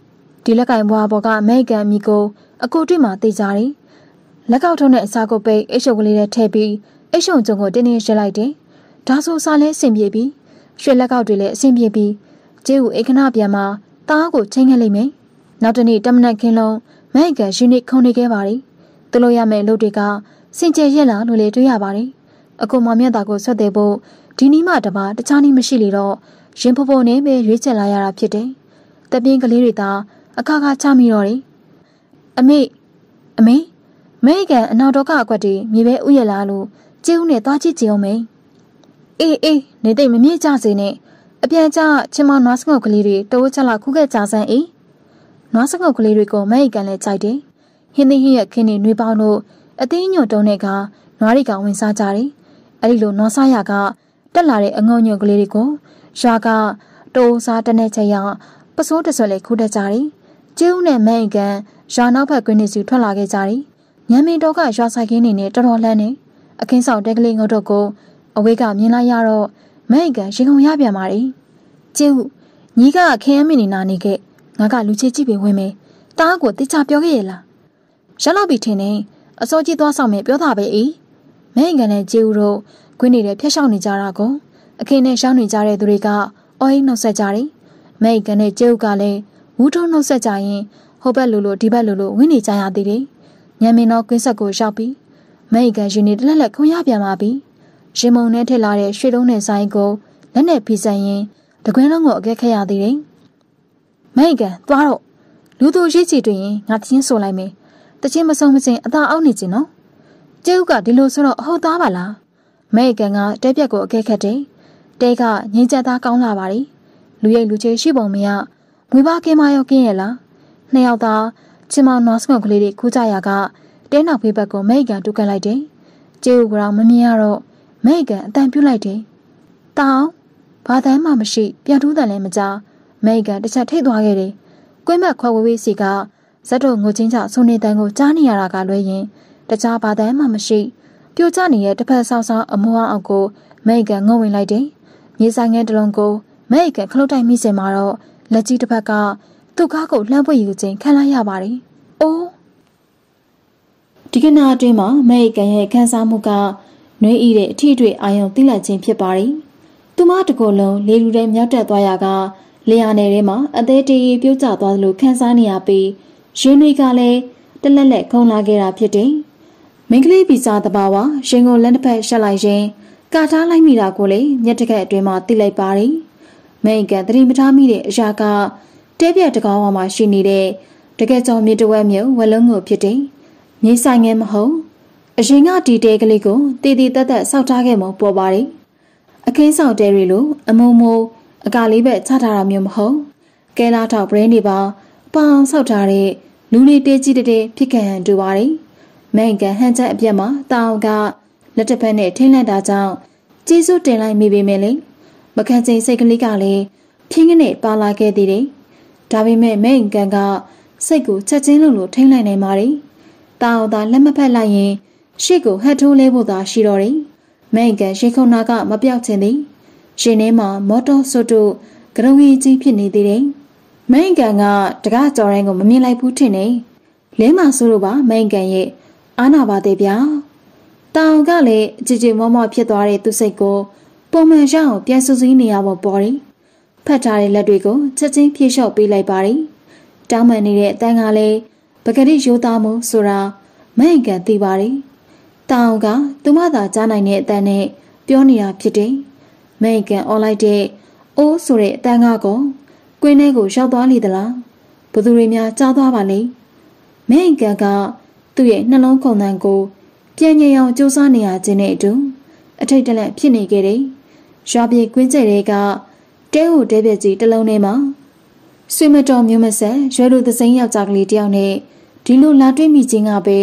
။ဒီလက်ကင်ဘွားဘော်ကမဲကန်မိကိုအကိုတွေ့မှသိကြတယ်။လက်ကောက်ထုံးတဲ့အစာကိုပိတ်အိတ်ရှုံကလေးထဲထည့်ပြီးအိတ်ရှုံကျုံကိုတင်းတင်းရက်လိုက်တယ်။ဒါဆိုစာလဲအဆင်ပြေပြီ။ရွှေလက်ကောက်တွေလည်းအဆင်ပြေပြီးကျေးကိုအိတ်ခဏပြန်မှတားကိုချိန်ခဲ့လိမ့်မယ်။နောက်တနေ့တမနက်ခင်းလုံးမဲကန်ယူနစ်ခုန်နေခဲ့ပါတယ်။သူလို့ရမယ့်လုပ်တွေက စင်ကြယ်ရက်လာလို့လည်းတွေ့ရပါတယ်။အကူမမြတ်တာကိုဆက်တဲ့ဖို့ဒီနီးမှတပါတခြားနီးမရှိလေတော့ရင်ဖော်ဖော်နဲ့ပဲရွေးချယ်လာရတာဖြစ်တယ်။တပင်းကလေးတွေသာအခါခါချမိတော့တယ်။အမေအမေမဲကန်အနောက်တော့ကအကွက်တွေမြေပဲဥယျလာလို့ကျင်းဦးနဲ့သွားကြည့်ကြအောင်မေ။အေးအေးနေသိမမြင့်ကြစေနဲ့အပြန်ကျချင်းမနွားစငုပ်ကလေးတွေတိုးချလာခုခဲ့ကြစမ်းအေး။နွားစငုပ်ကလေးတွေကိုမဲကန်လည်းကြိုက်တယ်။ဟင်းသီးဟင်းရဲ့ခင်းတွေနှွေးပေါင်းလို့အသေးညွန့်တုံးတဲ့ကနွားတွေကဝင်စားကြတယ်။အဲဒီလိုနွားစားရကတက်လာတဲ့အငုံညွန့်ကလေးတွေကိုရွာက တိုးစားတနေ့ချက်ရောက်ပစိုးတဆွဲလေးခူးတက်ကြတယ်။ကျဲဦးနဲ့မန်အကန်ရွာနောက်ဘက်ကွင်းနေစီထွက်လာခဲ့ကြတယ်။ညံမီတော်ကရွာဆိုင်ခင်းနေနဲ့တော်တော်လှမ်းနေအခင်းဆောင်တဲကလေးငုတ်တော့ကိုအဝေးကမြင်လိုက်ရတော့မန်အကန်ရေကုန်ရပြန်ပါတယ်။ကျဲဦးညီကခင်းအမင်းနေနာနေခဲ့ငါကလူချစ်ကြည့်ပြီးဝင်မယ်။တားကိုတေချာပြောခဲ့ရလား။ရက်လောက်ပြီထင်နေအစောကြီးသွားဆောင်မယ်ပြောတာပဲအေး။မန်အကန်နဲ့ကျဲဦးတို့ကွင်းနေတဲ့ဖျက်ရှောက်နေကြတာကော။အခင်းနဲ့ရှောင်းနေကြတဲ့သူတွေကအော်ဟိတ်နှုတ်ဆက်ကြတယ်။မိတ်ကနဲ့ကျုပ်ကလည်းဝူးထုံးနှုတ်ဆက်ကြရင်ဟိုဘက်လူလိုဒီဘက်လူလိုဝင်နေကြရသေးတယ်။ညံမင်းတော်ကွင်းဆက်ကိုရောက်ပြီးမိတ်ကယူနီတလက်လက်ခုံရပြန်ပါပြီ။ရင်မုံနဲ့ထစ်လာတဲ့ရွှေတုံးနဲ့ဆိုင်ကိုလက်နဲ့ဖိဆက်ရင်တကွင်းလုံးကိုအကဲခက်ရသေးတယ်။မိတ်ကသွားတော့လူသူရိတ်ချီတွေ့ရင်ငါတချင်းဆိုလိုက်မယ်။တချင်းမဆုံးမချင်းအသာအောက်နေချင်းနော်။ကျုပ်ကဒီလိုဆိုတော့ဟုတ်သားပါလား။မိတ်ကန်ကတဲပြက်ကိုအကဲခက်တယ်။တဲကငိမ့်ချက်သားကောင်းလာပါလေလူရိပ်လူချေရှိပုံမရမွေးပါကင်းမရောကင်းရလားနှစ်ယောက်သားချင်မောင်နွားစုံကလေးတွေခူးကြရာကတဲနောက်ဖေးဘက်ကိုမိတ်ကန်တူကန်လိုက်တယ်ကျေဦးကောင်မမြင်ရတော့မိတ်ကန်အတန်ပြုတ်လိုက်တယ်တောင်းဘာတမ်းမှမရှိပြန်ထူးတယ်လည်းမကြားမိတ်ကန်တစ်ချက်ထိတ်သွားခဲ့တယ်ကွင်းဘက်ခွဲဝေးဝေးစီကဇက်တို့ငိုချင်းချဆုံနေတန်းကိုကြားနေရတာကလွဲရင်တခြားဘာတမ်းမှမရှိပြိုကျနေတဲ့တစ်ဖက်ဆောက်ဆောက်အမိုးအောက်ကိုမိတ်ကန်ငုံဝင်လိုက်တယ်မြေဆိုင်ငယ်တလုံးကိုမဲအိတ်ကခလုတ်တိုက်မိစင်မှာတော့လက်ကြီးတစ်ဖက်ကသူ့ကားကိုလှမ်းပွေယူခြင်းခံလိုက်ရပါတယ်။အိုးဒီကနာအတွင်းမှာမဲအိတ်ကရဲ့ခံစားမှုကနှွေးဤတဲ့အထီးတွေအာယုံတိလိုက်ခြင်းဖြစ်ပါတယ်။သူမတကောလုံးလေလူထဲမြောက်တက်သွားရကလေယာနယ်ထဲမှာအသေးတေးရေးပြုတ်ကျသွားသလိုခံစားနေရပြီးရင်းတွေကလည်းတလက်လက်ခုန်လာခဲ့တာဖြစ်တယ်။မင်္ဂလိပီစာတဘာဝရင်ကုန်လက်တစ်ဖက်ရှက်လိုက်ရင်ကာထားလိုက်မိတာကိုလည်းမျက်တကက်အတွင်းမှာသိလိုက်ပါတယ်။မိန်ကန်သတိမထားမိတဲ့အရာကတဲပြက်တကောင်းဝါမှာရှိနေတဲ့တကယ်ကြောင့်မြေတဝက်မြို့ဝက်လုံးကိုဖြစ်တယ်။မြေဆိုင်ငယ်မဟုတ် အရင်ကဒီတဲကလေးကိုတည်တည်တတ်တတ်စောက်ထားခဲ့မှပေါ်ပါတယ်။အခင်းဆောင်တဲတွေလိုအမုံမိုးအကလေးပဲချထားတာမျိုးမဟုတ်။ကဲလာထောက်ဘရင်းတွေပါပေါအောင်စောက်ထားတဲ့လူနေတဲကြီးတဲဖြစ်ခံတူပါတယ်။မိန်ကန်ဟန်ချက်အပြက်မှာတောင်ကလက်တစ်ဖက်နဲ့ထိမ့်လိုက်တာကြောင့်ကျေးဇူးတင်လိုက်မိပေမဲ့လေမခံချိန်စိတ်ကလေးကလည်းဖြင်းကနေပါလာခဲ့သေးတယ်။ဒါပေမဲ့မိန်ကန်ကစိတ်ကိုချက်ချင်းလို့လို့ထိမ့်လိုက်နိုင်ပါတယ်။တာအောင်သာလက်မဖက်လိုက်ရင် ရှေ့ကိုဟတ်ထိုးလဲဖို့သာရှိတော့တယ်။မိန်ကန်ရေခုံနာကမပြောက်ချင်သည်။ရှင်ထဲမှာမော်တော်ဆိုတို့ကရုံကြီးကြီးဖြစ်နေသေးတယ်။မိန်ကန်ကတကားကြော်ရန်ကိုမမြင်လိုက်ဘူးထင်တယ်။လင်းမဆိုးတို့ပါမိန်ကန်ရဲ့အာနာပါတဲ့ဗျာ။တောင်ကလည်းကြည်ကြည်မောမောဖြစ်သွားတဲ့သူ့စိတ်ကိုပုံမှန်ရအောင်ပြန်စူးစီးနေရပေါ်ပေါ်တယ်။ဖတ်ထားတဲ့လက်တွေကိုချက်ချင်းဖြည့်လျှော့ပေးလိုက်ပါတယ်။တောင်းပန်နေတဲ့အတန်းကလည်းပကတိရိုးသားမှုဆိုတာမဟင်ကန်သိပါတယ်။တောင်ကသူမသာကြားနိုင်တဲ့အတန်းနဲ့ပြောနေတာဖြစ်တယ်။မဟင်ကန်အော်လိုက်တဲ့အိုးဆိုတဲ့အတန်းကကောကွင်းထဲကိုရောက်သွားလေသလား။ဘသူတွေများကြားသွားပါလိမ့်။မဟင်ကန်ကသူ့ရဲ့နှလုံးခုန်သံကိုပြန်ငြိမ်အောင်ကြိုးစားနေရခြင်းနဲ့အတူအထိတ်တလန့်ဖြစ်နေခဲ့တယ်။ရွာပြေကွင်းကျဲတွေကတဲဟိုတဲပြက်ကြီးတစ်လုံးထဲမှာဆွေမတော်မျိုးမဆက်ရွယ်လူသစိမ်းယောက်ျားကလေးတယောက်နဲ့ဒီလိုလာတွေ့မိခြင်းကပဲ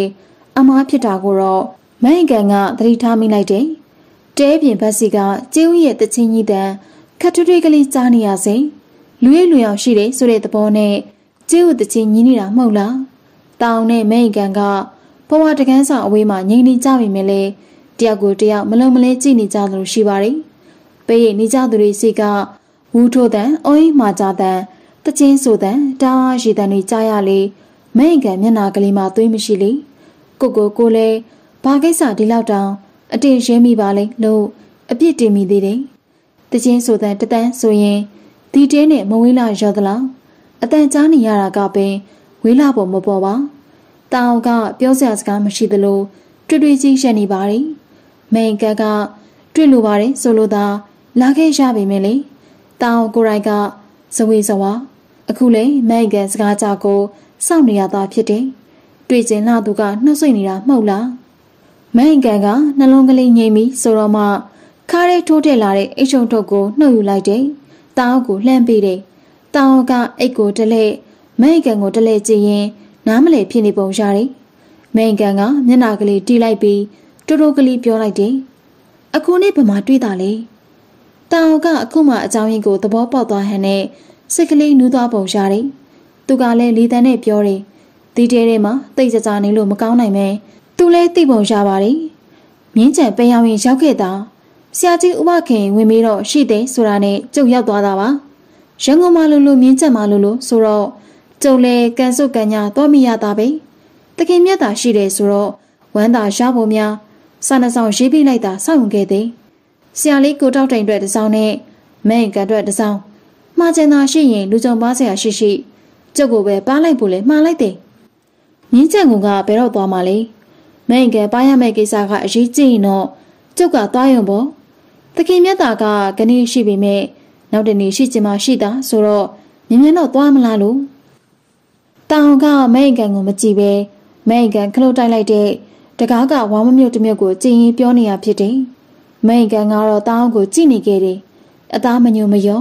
အမားဖြစ်တာကိုတော့မိုင်ကန်ကသတိထားမိလိုက်တယ်။တဲပြင်ဘက်စီကကျင်းဦးရဲ့တချင်းကြီးတန်ခတ်ထွေးထွေးကလေးကြားနေရစဉ်လူရဲ့လူရောက်ရှိတယ်ဆိုတဲ့သဘောနဲ့ကျင်းဦးတချင်းကြီးနေတာမဟုတ်လား။တောင်နဲ့မိုင်ကန်ကဘဝတကန်းဆောင်အဝေးမှာငြိမ်နေကြပြီမလဲတယောက်ကိုတယောက်မလုံမလဲကြည့်နေကြသလိုရှိပါတယ်ပေးရနေကြသူတွေစီကဝူထိုတန်အုံးမာကြတန်တချင်းဆိုတန်တားရည်တန်တွေကြားရလေမိန်ကမျက်နာကလေးမှာသွေးမရှိလေကိုကိုကိုလဲဘာကိစ္စဒီလောက်တောင် အတင်ရဲမိပါလိမ့်လို့အပြစ်တင်မိသေးတယ်တချင်းဆိုတန်တတန်းဆိုရင်ဒီတဲနဲ့မဝေးလာရော်သလားအတန်ကြားနေရတာကပင်ဝေးလာဖို့မပေါ်ပါဘူးတာအောင်ကပြောစရာစကားမရှိသလိုတွေ့တွေ့ချင်းရှက်နေပါတယ်။မိန်ကက တွေ့လိုပါတယ်ဆိုလို့သာလာခဲ့ရပေမဲ့လေတာအောင်ကိုရိုက်ကဇဝေဇဝါအခုလေမိန်ကစကားကြကိုစောင့်နေရတာဖြစ်တယ်။တွေ့ကျင်လာသူကနှုတ်ဆက်နေတာမဟုတ်လား။မိန်ကကနှလုံးကလေးငြိမ်ပြီးဆိုတော့မှခါးရဲထိုးတက်လာတဲ့အိတ်ချုံထုတ်ကိုနှုတ်ယူလိုက်တယ်။တာအောင်ကိုလှမ်းပေးတယ်။တာအောင်ကအိတ်ကိုတလဲမိန်ကကိုတလဲကြည့်ရင်နားမလည်ဖြစ်နေပုံရတယ်။မိန်ကန်ကမျက်နှာကလေးတီးလိုက်ပြီးတိုးတိုးကလေးပြောလိုက်တယ်။အခုနေ့ဘယ်မှာတွေ့တာလဲ။တောင်ကအခုမှအကြောင်းရင်းကိုသဘောပေါက်သွားဟန်နဲ့စိတ်ကလေးနူးသွားပုံရတယ်။သူကလည်းလီတန်နဲ့ပြောတယ်။ဒီတဲထဲမှာတိတ်ကြကြနေလို့မကောင်းနိုင်မဲ။သူလည်းသိပုံရပါတယ်။မြင်းကြံပင်ရောင်ရင်ရောက်ခဲ့တာဆရာကြီးဥပခင်ဝင်ပြီးတော့ရှိတယ်ဆိုတာနဲ့ကြုတ်ရောက်သွားတာပါ။ရန်ကုန်မှာလို့လို့မြင်းကြံမှာလို့လို့ဆိုတော့ကျုံလည်းကန်စုကန်ညာတော်မိရတာပဲတခင်မြတ်တာရှိတယ်ဆိုတော့ဝမ်းသာရဖို့များစာနှဆောင်ရေးပြလိုက်တာစောင့်ခဲ့သည်ဆရာလေးကိုတောက်တိုင်အတွက်တစ်စောင်းနဲ့မဲအင်ကန်အတွက်တစ်စောင်းမှားချင်တာရှိရင်လူကြုံပါဆရာရှိရှိကျုပ်ကိုပဲပါလိုက်ဖို့လဲမှားလိုက်တယ်မြင်းချန်ကဘယ်တော့သွားမှာလဲမဲအင်ကန်ပါရမယ့်ကိစ္စကအရေးကြီးရင်တော့ကျုပ်ကသွားရုံပေါ့တခင်မြတ်တာကကနေ့ရှိပေမဲ့နောက်တနေ့ရှိချင်မှရှိတာဆိုတော့မြင်မြင်တော့သွားမလားလို့တောင်ကမဲအင်ကန်ကိုမကြည့်ပဲမဲအင်ကန်ခလုတ်တိုက်လိုက်တဲ့တကားကဝါမမြုပ်တမြုပ်ကိုကြင်ရင်ပြောနေရဖြစ်တယ်။မဲအင်ကန်ကတော့တောင်ကိုကြည့်နေခဲ့တယ်။အသားမညိုမယော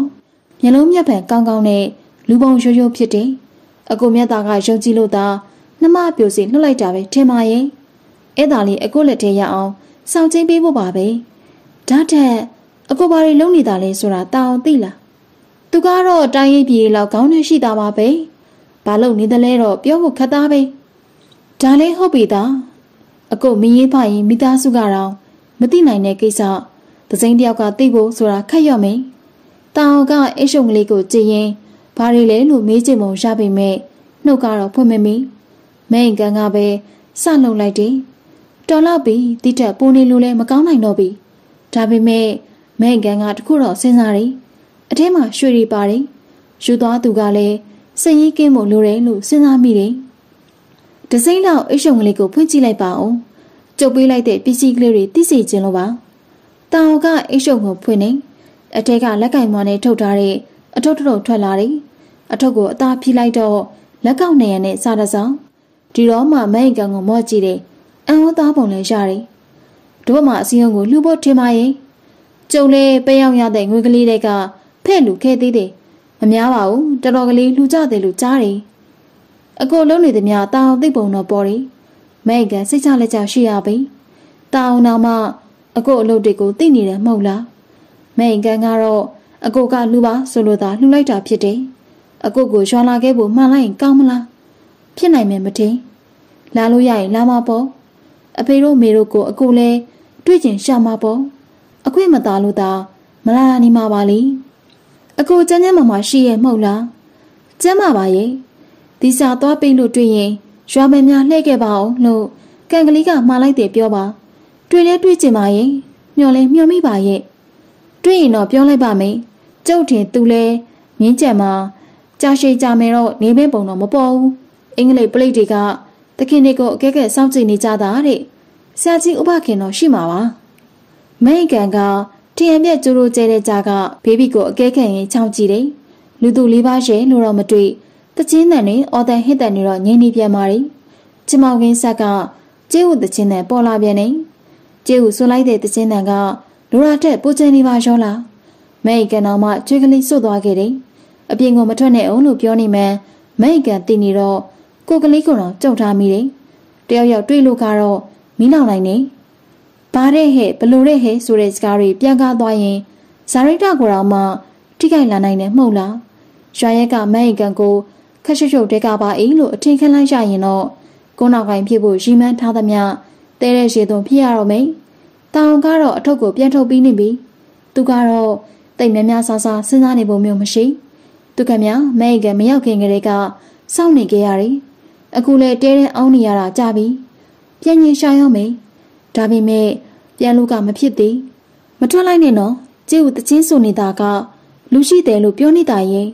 မျက်လုံးမျက်ပံကောင်းကောင်းနဲ့လူပုံရိုးရိုးဖြစ်တယ်။အကိုမျက်သားကယုံကြည်လို့သာနှမပြိုစီလှုပ်လိုက်တာပဲထင်ပါရဲ့။အဲ့ဒါလေးအကိုလက်ထဲရအောင်စောင့်ချင်းပေးဖို့ပါပဲ။ဒါထက်အကိုဘာတွေလုပ်နေတာလဲဆိုတာတောင်သိလား။သူကတော့တိုင်းရည်ပြေလောက်ခေါင်းနဲ့ရှိတာပါပဲ။ဘာလို့နေသလဲတော့ပြောဖို့ခက်သားပဲဒါလည်းဟုတ်ပြီသားအကိုမရင်းဖရင်မိသားစုကတော့မသိနိုင်တဲ့ကိစ္စသစိမ့်တယောက်ကသိဖို့ဆိုတာခက်ရမယ်တာအောင်ကအရှုံကလေးကိုကြည်ရင်ဘာတွေလဲလို့မေးချင်မုံရပေမဲ့နှုတ်ကတော့ဖွင့်မမီမဲအင်ကန်ကပဲစလုံလိုက်တယ်တော်တော့ပြီတိတက်ပိုနေလို့လည်းမကောင်းနိုင်တော့ပြီဒါပေမဲ့မဲအင်ကန်ကတခုတော့စဉ်းစားတယ်အထဲမှာရွှေတွေပါတယ်ယူသွားသူကလည်းစိတ်ရင်းကင်းဖို့လိုတယ်လို့စဉ်းစားမိတယ်။ဒစိမ့်လောက်အိတ်ရှုံကလေးကိုဖွင့်ကြည့်လိုက်ပါအောင်။ကျုပ်ပေးလိုက်တဲ့ပစ္စည်းကလေးတွေသိစေခြင်းလို့ပါ။တာအော်ကအိတ်ရှုံကိုဖွင့်နေအထက်ကလက်ကင်မွန်နဲ့ထုတ်ထားတဲ့အထုပ်ထုပ်ထွက်လာတယ်။အထုပ်ကိုအသားဖြီးလိုက်တော့လက်ကောက်နေရနဲ့စားတစားဒီတော့မှမန်ကန်ကိုမော့ကြည့်တယ်။အံဩသားပုံလည်းရတယ်။တို့မှအစည်းအုံကိုလှုပ်ဖို့ထင်ပါရဲ့။ကျုံလည်းပယောင်ရတဲ့ငွေကလေးတွေကဖဲ့လူခဲ့သေးတယ်။မများပါဘူးတော်တော်ကလေးလူကြတယ်လို့ကြားတယ်အကိုလုံးနေသည်များတာအောင်သိပုံတော့ပေါ်တယ်မဲကစိတ်ချလက်ချရှိရပြီတာအောင်တော့မှအကိုအလုပ်တွေကို သိနေတယ်မဟုတ်လားမဲကန်ကတော့အကိုကလူပါဆိုလိုတာလှူလိုက်တာဖြစ်တယ်အကိုကိုရွှာလာခဲ့ဖို့မှန်လိုက်ရင်ကောင်းမလားဖြစ်နိုင်မယ်မထင် လာလို့ရရင်လာမှာပေါ့အဖေတို့မေတို့ကို အကိုလည်းတွေ့ကျင်ရှာမှာပေါ့အခွင့်မသာလို့သာမလာနိုင်မှာပါလေအကိုကျန်းကျန်းမာမာရှိရဲ့မဟုတ်လားကျန်းမာပါရဲ့ဒီစာသွားပိတ်လို့တွေ့ရင် ရွာမယ်များလှည့်ခဲ့ပါအောင်လို့ကံကလေးကမှားလိုက်တယ်ပြောပါတွေ့လဲတွေ့ကျင်ပါရဲ့မျောလဲမျောမိပါရဲ့တွေ့ရင်တော့ပြောလိုက်ပါမယ်ကျုပ်ထင်သူလဲမြင်းကြံမှာကြာရှည်ကြာမယ်တော့နေမင်းပုံတော့မပေါ်ဘူးအင်္ဂလိပ်ပလိတ်တွေကသခင်တွေကိုအကဲကဲစောင့်ကြည့်နေကြတာတဲ့ဆရာကြီးဥပခင်တော့ရှိမှာပါမိန်ကန်ကထင်ရပြက်ကျိုးရိုးကျဲတဲ့ကြားကဘေးဘီကိုအကဲခံရင်ချောင်းကြည့်တယ်။လူသူလေးပါးရဲ့လို့တော့မတွေ့။တချင်းတန်တွေအော်တန်ဟစ်တန်တွေတော့ငြိမ်နေပြန်ပါလိမ့်။ချမောင်ကင်းဆက်ကကျေးဥတချင်းတန်ပေါ်လာပြန်နေ။ကျေးဥဆွလိုက်တဲ့တချင်းတန်ကလူရထက်ပိုချင်နေပါရောလား။မဲအိကန်တော်မှကျွေးကလေးစွတ်သွားခဲ့တယ်။အပြင်ကမထွက်နဲ့အောင်လို့ပြောနေမှမဲအိကန်တင်နေတော့ကိုကလေးကတော့ကြောက်ထားမိတယ်။တယောက်ယောက်တွေ့လို့ကတော့မီးလောင်နိုင်နေ။ဘာတဲ့ဟဲ့ဘလို့တဲ့ဟဲ့ဆိုတဲ့စကားတွေပြန်ကားသွားရင်ဇာရိတကိုတော့မှထိခိုက်လာနိုင်တယ်မဟုတ်လားရွာရက်ကမန်အီကန်ကိုခက်ရှုပ်ရှုပ်တဲကပါအေးလို့အထင်ခံလိုက်ရရင်တော့ကိုနောက်ကိုင်းဖြစ်ဖို့ရည်မှန်းထားသမျှတဲတဲ့ရေသွန်ဖြစ်ရတော့မယ်တောင်ကတော့အထုပ်ကိုပြန်ထုတ်ပြီးနေပြီသူကတော့တိတ်များများဆဆစဉ်းစားနေပုံမျိုးမရှိ သူကများမန်အီကန်မရောက်ခင်ကလေးကစောင့်နေကြရတယ်အခုလေတဲတဲ့အောင်းနေရတာကြပြီပြန်ရင်ရှာရောမယ်ဒါပေမဲ့ပြန်လို့ကမဖြစ်သေးမထွက်လိုက်နဲ့နော်ကျေးဦးတချင်းဆိုနေတာကလူရှိတယ်လို့ပြောနေတာရင်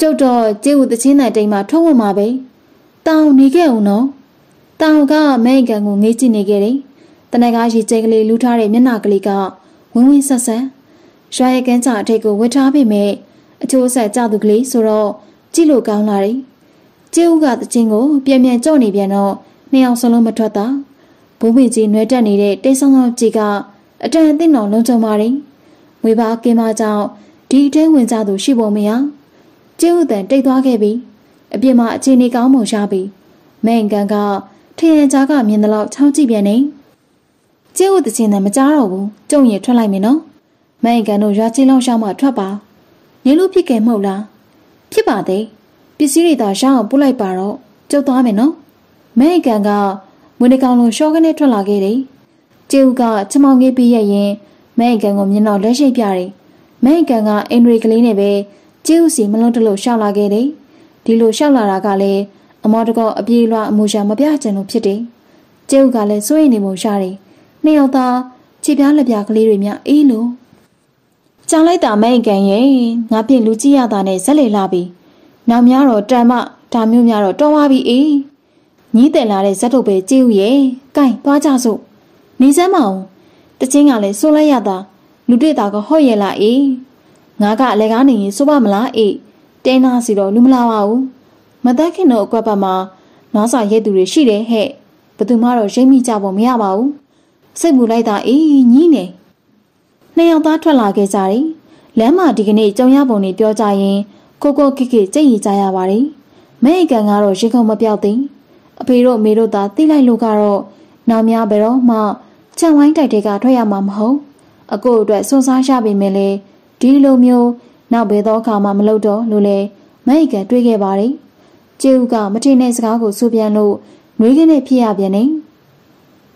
ကျုပ်တော့ကျေးဦးတချင်းတိုင်တိမ်မှာထွက်ဝင်မှာပဲတောင်နေခဲ့ဦးနော်တောင်ကမဲအကန်ကိုငေးကြည့်နေခဲ့တယ်တနက်ကရေကျဲကလေးလူထားတဲ့မျက်နှာကလေးကဝင်းဝင်းဆက်ဆက်ရွာရဲ့ကန်းချအထိတ်ကိုဝတ်ထားပေမဲ့အချိုးဆက်ကြသူကလေးဆိုတော့ကြည့်လို့ကောင်းလာတယ်ကျေးဦးကတချင်းကိုပြန်ပြန်ကြော့နေပြန်တော့နှစ်ယောက်စလုံးမထွက်တာဘိုးဘီကြီးနွဲတက်နေတဲ့တိတ်ဆောင်းဆောင်းကြီးကအတန်အသင့်တော်လုံးချုံပါတယ်။ငွေပါကင်းမကြောင့်ဒီအထဲဝင်ကြသူရှိပုံမရ။ကျင်းဥတန်တိတ်သွားခဲ့ပြီ။အပြင်မှာအခြေအနေကောင်းမှုရပြီ။မန်ကန်ကထရန်ကြားကမြင်တဲ့လောက်ချောင်းကြည့်ပြန်နေ။ကျင်းဥတချင်းနဲ့မကြားတော့ဘူး။ကြုံရထွက်လိုက်မယ်နော်။မန်ကန်တို့ရွာချင်းလောက်ရှောင်းမှထွက်ပါ။ရင်းလို့ဖြစ်ခဲ့မဟုတ်လား။ဖြစ်ပါသေး။ပစ္စည်းတွေသာရှောင်းအောင်ပို့လိုက်ပါတော့။ကျုပ်သွားမယ်နော်။မန်ကန်ကမွေးနေကောင်လုံးရှော့ကနေထွက်လာခဲ့တယ်။ကျေဦးကချမောင်ငေးပြည့်ရရင်မဲအကန်ကိုမျက်နှာလက်ရှိပြတယ်။မဲအကန်ကအင်ဒရီကလေးနဲ့ပဲကျေဦးစီမလုံးတလို့ရှောက်လာခဲ့တယ်။ဒီလိုရှောက်လာတာကလည်းအမောတကောအပြေးလွှာအမူရှာမပြချင်လို့ဖြစ်တယ်။ကျေဦးကလည်းစိုးရိမ်နေမှုရှာတယ်။နှစ်ယောက်သားခြေပြားလက်ပြားကလေးတွေများအေးလို့ကြောင်လိုက်တာမဲအကန်ရဲ့ငါပြင်လူကြည့်ရတာနဲ့ဇက်လေလာပြီ။နောက်များတော့တန်မဒါမျိုးများတော့တော်ပါပြီအေး။ညီးတယ်လာတဲ့ဇက်တို့ပဲကြည့်ဦးရဲ့။ကိုင်သွားကြစို့။နေစမ်းမအောင်။တချင်းကလည်းဆိုလိုက်ရတာလူတွေ့တာကဟော့ရဲ့လားအေး။ငါကအလဲကားနေရင်ဆိုပါမလားအေး။တင်းနာစီတော့လူမလာပါဘူး။မသက်ခင်တော့အကွက်ဘက်မှာနွားစာရဲသူတွေရှိတယ်ဟဲ့။ဘသူမှတော့ရိမ့်မိကြဖို့မရပါဘူး။စိတ်မူလိုက်တာအေးညီးနေ။နှစ်ယောက်သားထွက်လာခဲ့ကြတယ်။လမ်းမှာဒီကနေ့ကြုံရပုံတွေပြောကြရင်ကိုကိုကိကိကြိတ်ရကြရပါတယ်။မဲအကန်ကတော့ရေကုန်မပြောက်သေးဘူး။အဖေတို့အမေတို့သာသိလိုက်လို့ကတော့နောက်များဘယ်တော့မှခြံဝိုင်းတိုက်တွေကထွက်ရမှာမဟုတ် အကိုအတွက်စွန့်စားရပေမဲ့လေဒီလိုမျိုးနောက်ဘယ်တော့ခါမှမလုပ်တော့လို့လဲမိုက်ကတွေးခဲ့ပါတယ်ကျေဦးကမထင်တဲ့စကားကိုဆိုပြန်လို့နှွေးခင်းနဲ့ဖြစ်ရပြန်နေ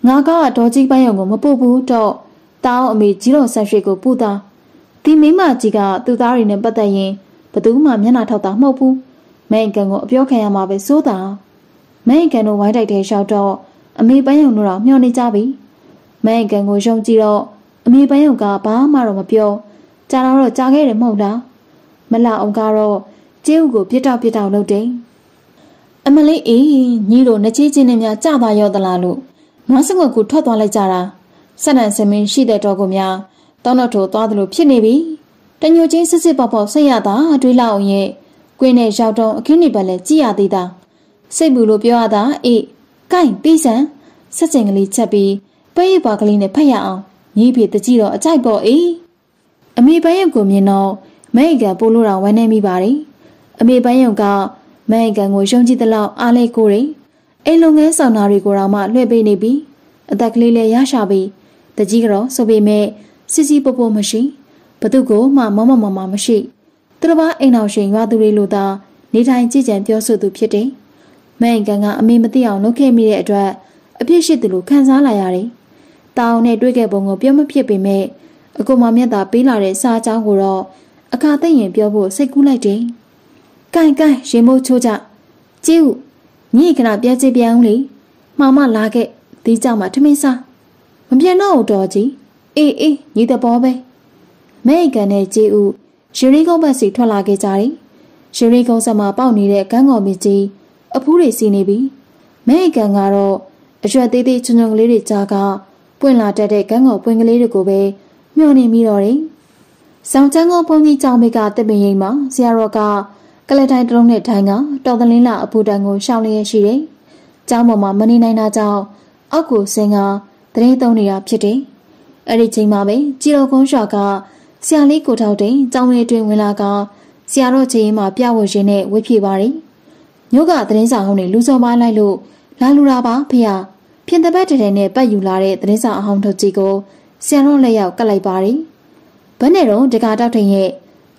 ငါကအတော်ကြီးပိုင်းုံကိုမပုတ်ဘူးတော့တောင်းအမေကြီးတော်ဆက်ရွှေကိုပူတာဒီမိမကြီးကသူ့သားတွေနဲ့ပတ်သက်ရင်ဘသူမှမျက်နှာထောက်တာမဟုတ်ဘူးမိုင်ကန်ကိုအပြောခံရမှာပဲစိုးတာမဲအကန်တို့ဝိုင်းတိုက်တဲ့ရောက်တော့အမေပန်းရုံတို့တော့မျှော်နေကြပြီမဲအကန်ကိုယုံကြည်တော့အမေပန်းရုံကဘာမှတော့မပြောကြားတော့ကြားခဲ့တယ်မဟုတ်လားမလအောင်ကတော့ကျေးဥကိုပြစ်တော့ပြစ်တော့လုပ်တယ်အမလေးအေးညီတို့နှချင်းချင်းနဲ့များကြသွားရောသလားလို့နွားစငုတ်ကိုထွက်သွားလိုက်ကြတာဆက်နံစမင်းရှိတဲ့တော်ကိုများတောင်းတော့ထိုသွားသလိုဖြစ်နေပြီတညိုချင်းစစ်စစ်ပေါက်ပေါက်ဆက်ရတာတွေးလောက်အောင်ရဲ့ကွင်းနဲ့ရောက်တော့အခင်းနေပါလဲကြည်ရသေးတာစိတ်မူလို့ပြောရတာအေးကိုင်ပြီးစံဆက်ကျင်ကလေးချက်ပြီးပဲ့ရပွားကလေးနဲ့ဖက်ရအောင်ညီးပြီးတကြည့်တော့အကြိုက်ပေါ့အေးအမေပန်းရုံကိုမြင်တော့မဲအကပို့လို့တော့ဝမ်းနေမိပါတယ်အမေပန်းရုံကမဲအကကိုရှုံးကြည့်သလောက်အားလဲကိုတယ်အိမ်လုပ်ငန်းဆောင်တာတွေကိုတော့မှလွှဲပေးနေပြီအသက်ကလေးလည်းရရှာပြီးတကြီးကတော့ဆိုပေမဲ့စစ်စစ်ပို့ပို့မရှိဘသူကိုမှမမမမရှိသူတို့ဘာအိမ်အောင်ရှင်ရွာသူတွေလိုသာနေထိုင်ကြည်ကြံပြောဆိုသူဖြစ်တယ်မန်ကန်ကအမေမသိအောင်လုပ်ခဲ့မိတဲ့အတွက်အဖြစ်ရှိသလိုခံစားလာရတယ်။တာအောင်နဲ့တွေ့ခဲ့ပုံကိုပြောမဖြစ်ပေမဲ့အကူမမျက်သာပေးလာတဲ့စာအကြောင်းကိုတော့အခါသိရင်ပြောဖို့စိတ်ကူးလိုက်တယ်။ကိုင်ကိုင်ရင်မို့ချိုးကြ။ကျေးဦးညီခဏပြန်ကြည့်ပြန်ဦးလေ။မောင်မလာခဲ့ဒီကြောင့်မှထမင်းစား။မပြန်တော့တော်ကြီး။အေးအေးညီတဘောပဲ။မဲကန်နဲ့ကျေးဦးရေရီကုန်းဘက်စီထွက်လာခဲ့ကြတယ်။ရေရီကုန်းဆက်မှာပေါက်နေတဲ့ကန်းကော်မီကြီးအဖူးတွေစီနေပြီမဲအကန်ကတော့အရွက်သေးသေးချွန်ချွန်ကလေးတွေကြားကပွင့်လာတတ်တဲ့ကန်းကောပွင့်ကလေးတွေကိုပဲမျှော်နေမိတော့တယ်ဆောင်ချန်းကောဘုန်းကြီးကြောင်မိကတပင်ရင်မှာဆရာတော်ကကလတိုင်တုံးနဲ့ထိုင်ကတော်သလင်းလာအဖူးတန်ကိုရှောင်းလျက်ရှိတယ်ကျောင်းပေါ်မှာမနေနိုင်တာကြောင့်အောက်ကိုဆင်းကတရေတုံးနေတာဖြစ်တယ်အဲ့ဒီချိန်မှာပဲကြည်တော်ကုန်းရွာကဆရာလေးကိုထောက်တဲ့ကျောင်းလေးတွင်ဝင်လာကဆရာတော်ချေရင်မှာပြဝရှင်နဲ့ဝေ့ဖြေပါတယ်။မြို့ကသတင်းစာဟုတ်နဲ့လူစော်မလိုက်လို့လာလူတာပါဖေဟာဖြင်တပတ်တည်းနဲ့ပတ်ယူလာတဲ့သတင်းစာအဟောင်းထုတ်ကြီးကိုဆရာတော်လက်ရောက်ကလိုက်ပါတယ်။ဘယ်နဲ့တော့ဒကာတောက်ထိန်ရဲ့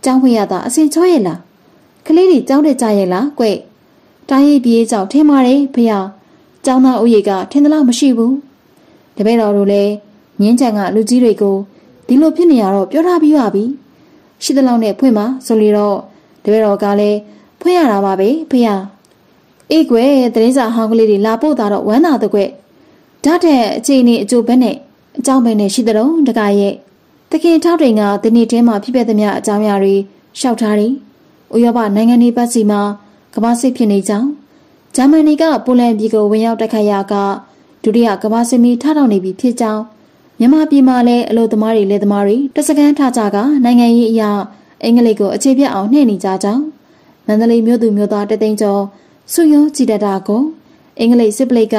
ကျောင်းခွေရတာအစင်ချောရဲ့လား။ကလေးတွေကျောင်းတက်ကြရဲ့လားကွ။တိုင်းရေးပြေးကြောင့်ထင်ပါတယ်ဖေဟာကျောင်းသားဦးရေကထင်သလားမရှိဘူး။တပည့်တော်တို့လည်းမြင်းချန်ကလူကြီးတွေကိုဒီလိုဖြစ်နေရတော့ပြောထားပြီးပါပြီ။ရှိသလောက်နဲ့ဖွင့်ပါဆိုလို့တော့တပည့်တော်ကလည်းဖွင့်ရတာပါပဲဖေဟာ။အေးကွယ်သတင်းစာဟောင်းကလေးတွေလာပို့တာတော့ဝမ်းသာတကွဲ့ဒါတဲ့အခြေအနေအကျိုးဘက်နဲ့အကြောင်းဘက်နဲ့ရှိတဲ့တော့တကရဲ့တခင်ထောက်တိန်ကဒီနေ့တည်းမှာဖြစ်ပျက်သမျှအကြောင်းအရာတွေရှောက်ထားတယ်။ဥရောပနိုင်ငံတွေပတ်စီမှာကမ္ဘာစစ်ဖြစ်နေကြောင်းဂျာမနီကပိုလန်ပြည်ကိုဝင်ရောက်တိုက်ခိုက်ရာကဒုတိယကမ္ဘာစစ်မီထထောင်နေပြီဖြစ်ကြောင်းမြန်မာပြည်မှာလည်းအလို့သမားတွေလက်သမားတွေတစကန်းထကြကနိုင်ငံရေးအရာအင်္ဂလိပ်ကိုအခြေပြအောင်နှဲ့နေကြကြောင်းမန္တလေးမြို့သူမြို့သားတသိန်းကျော်ဆူယုံကြည်တတာကိုအင်္ဂလိပ်စစ်ပလိတ်က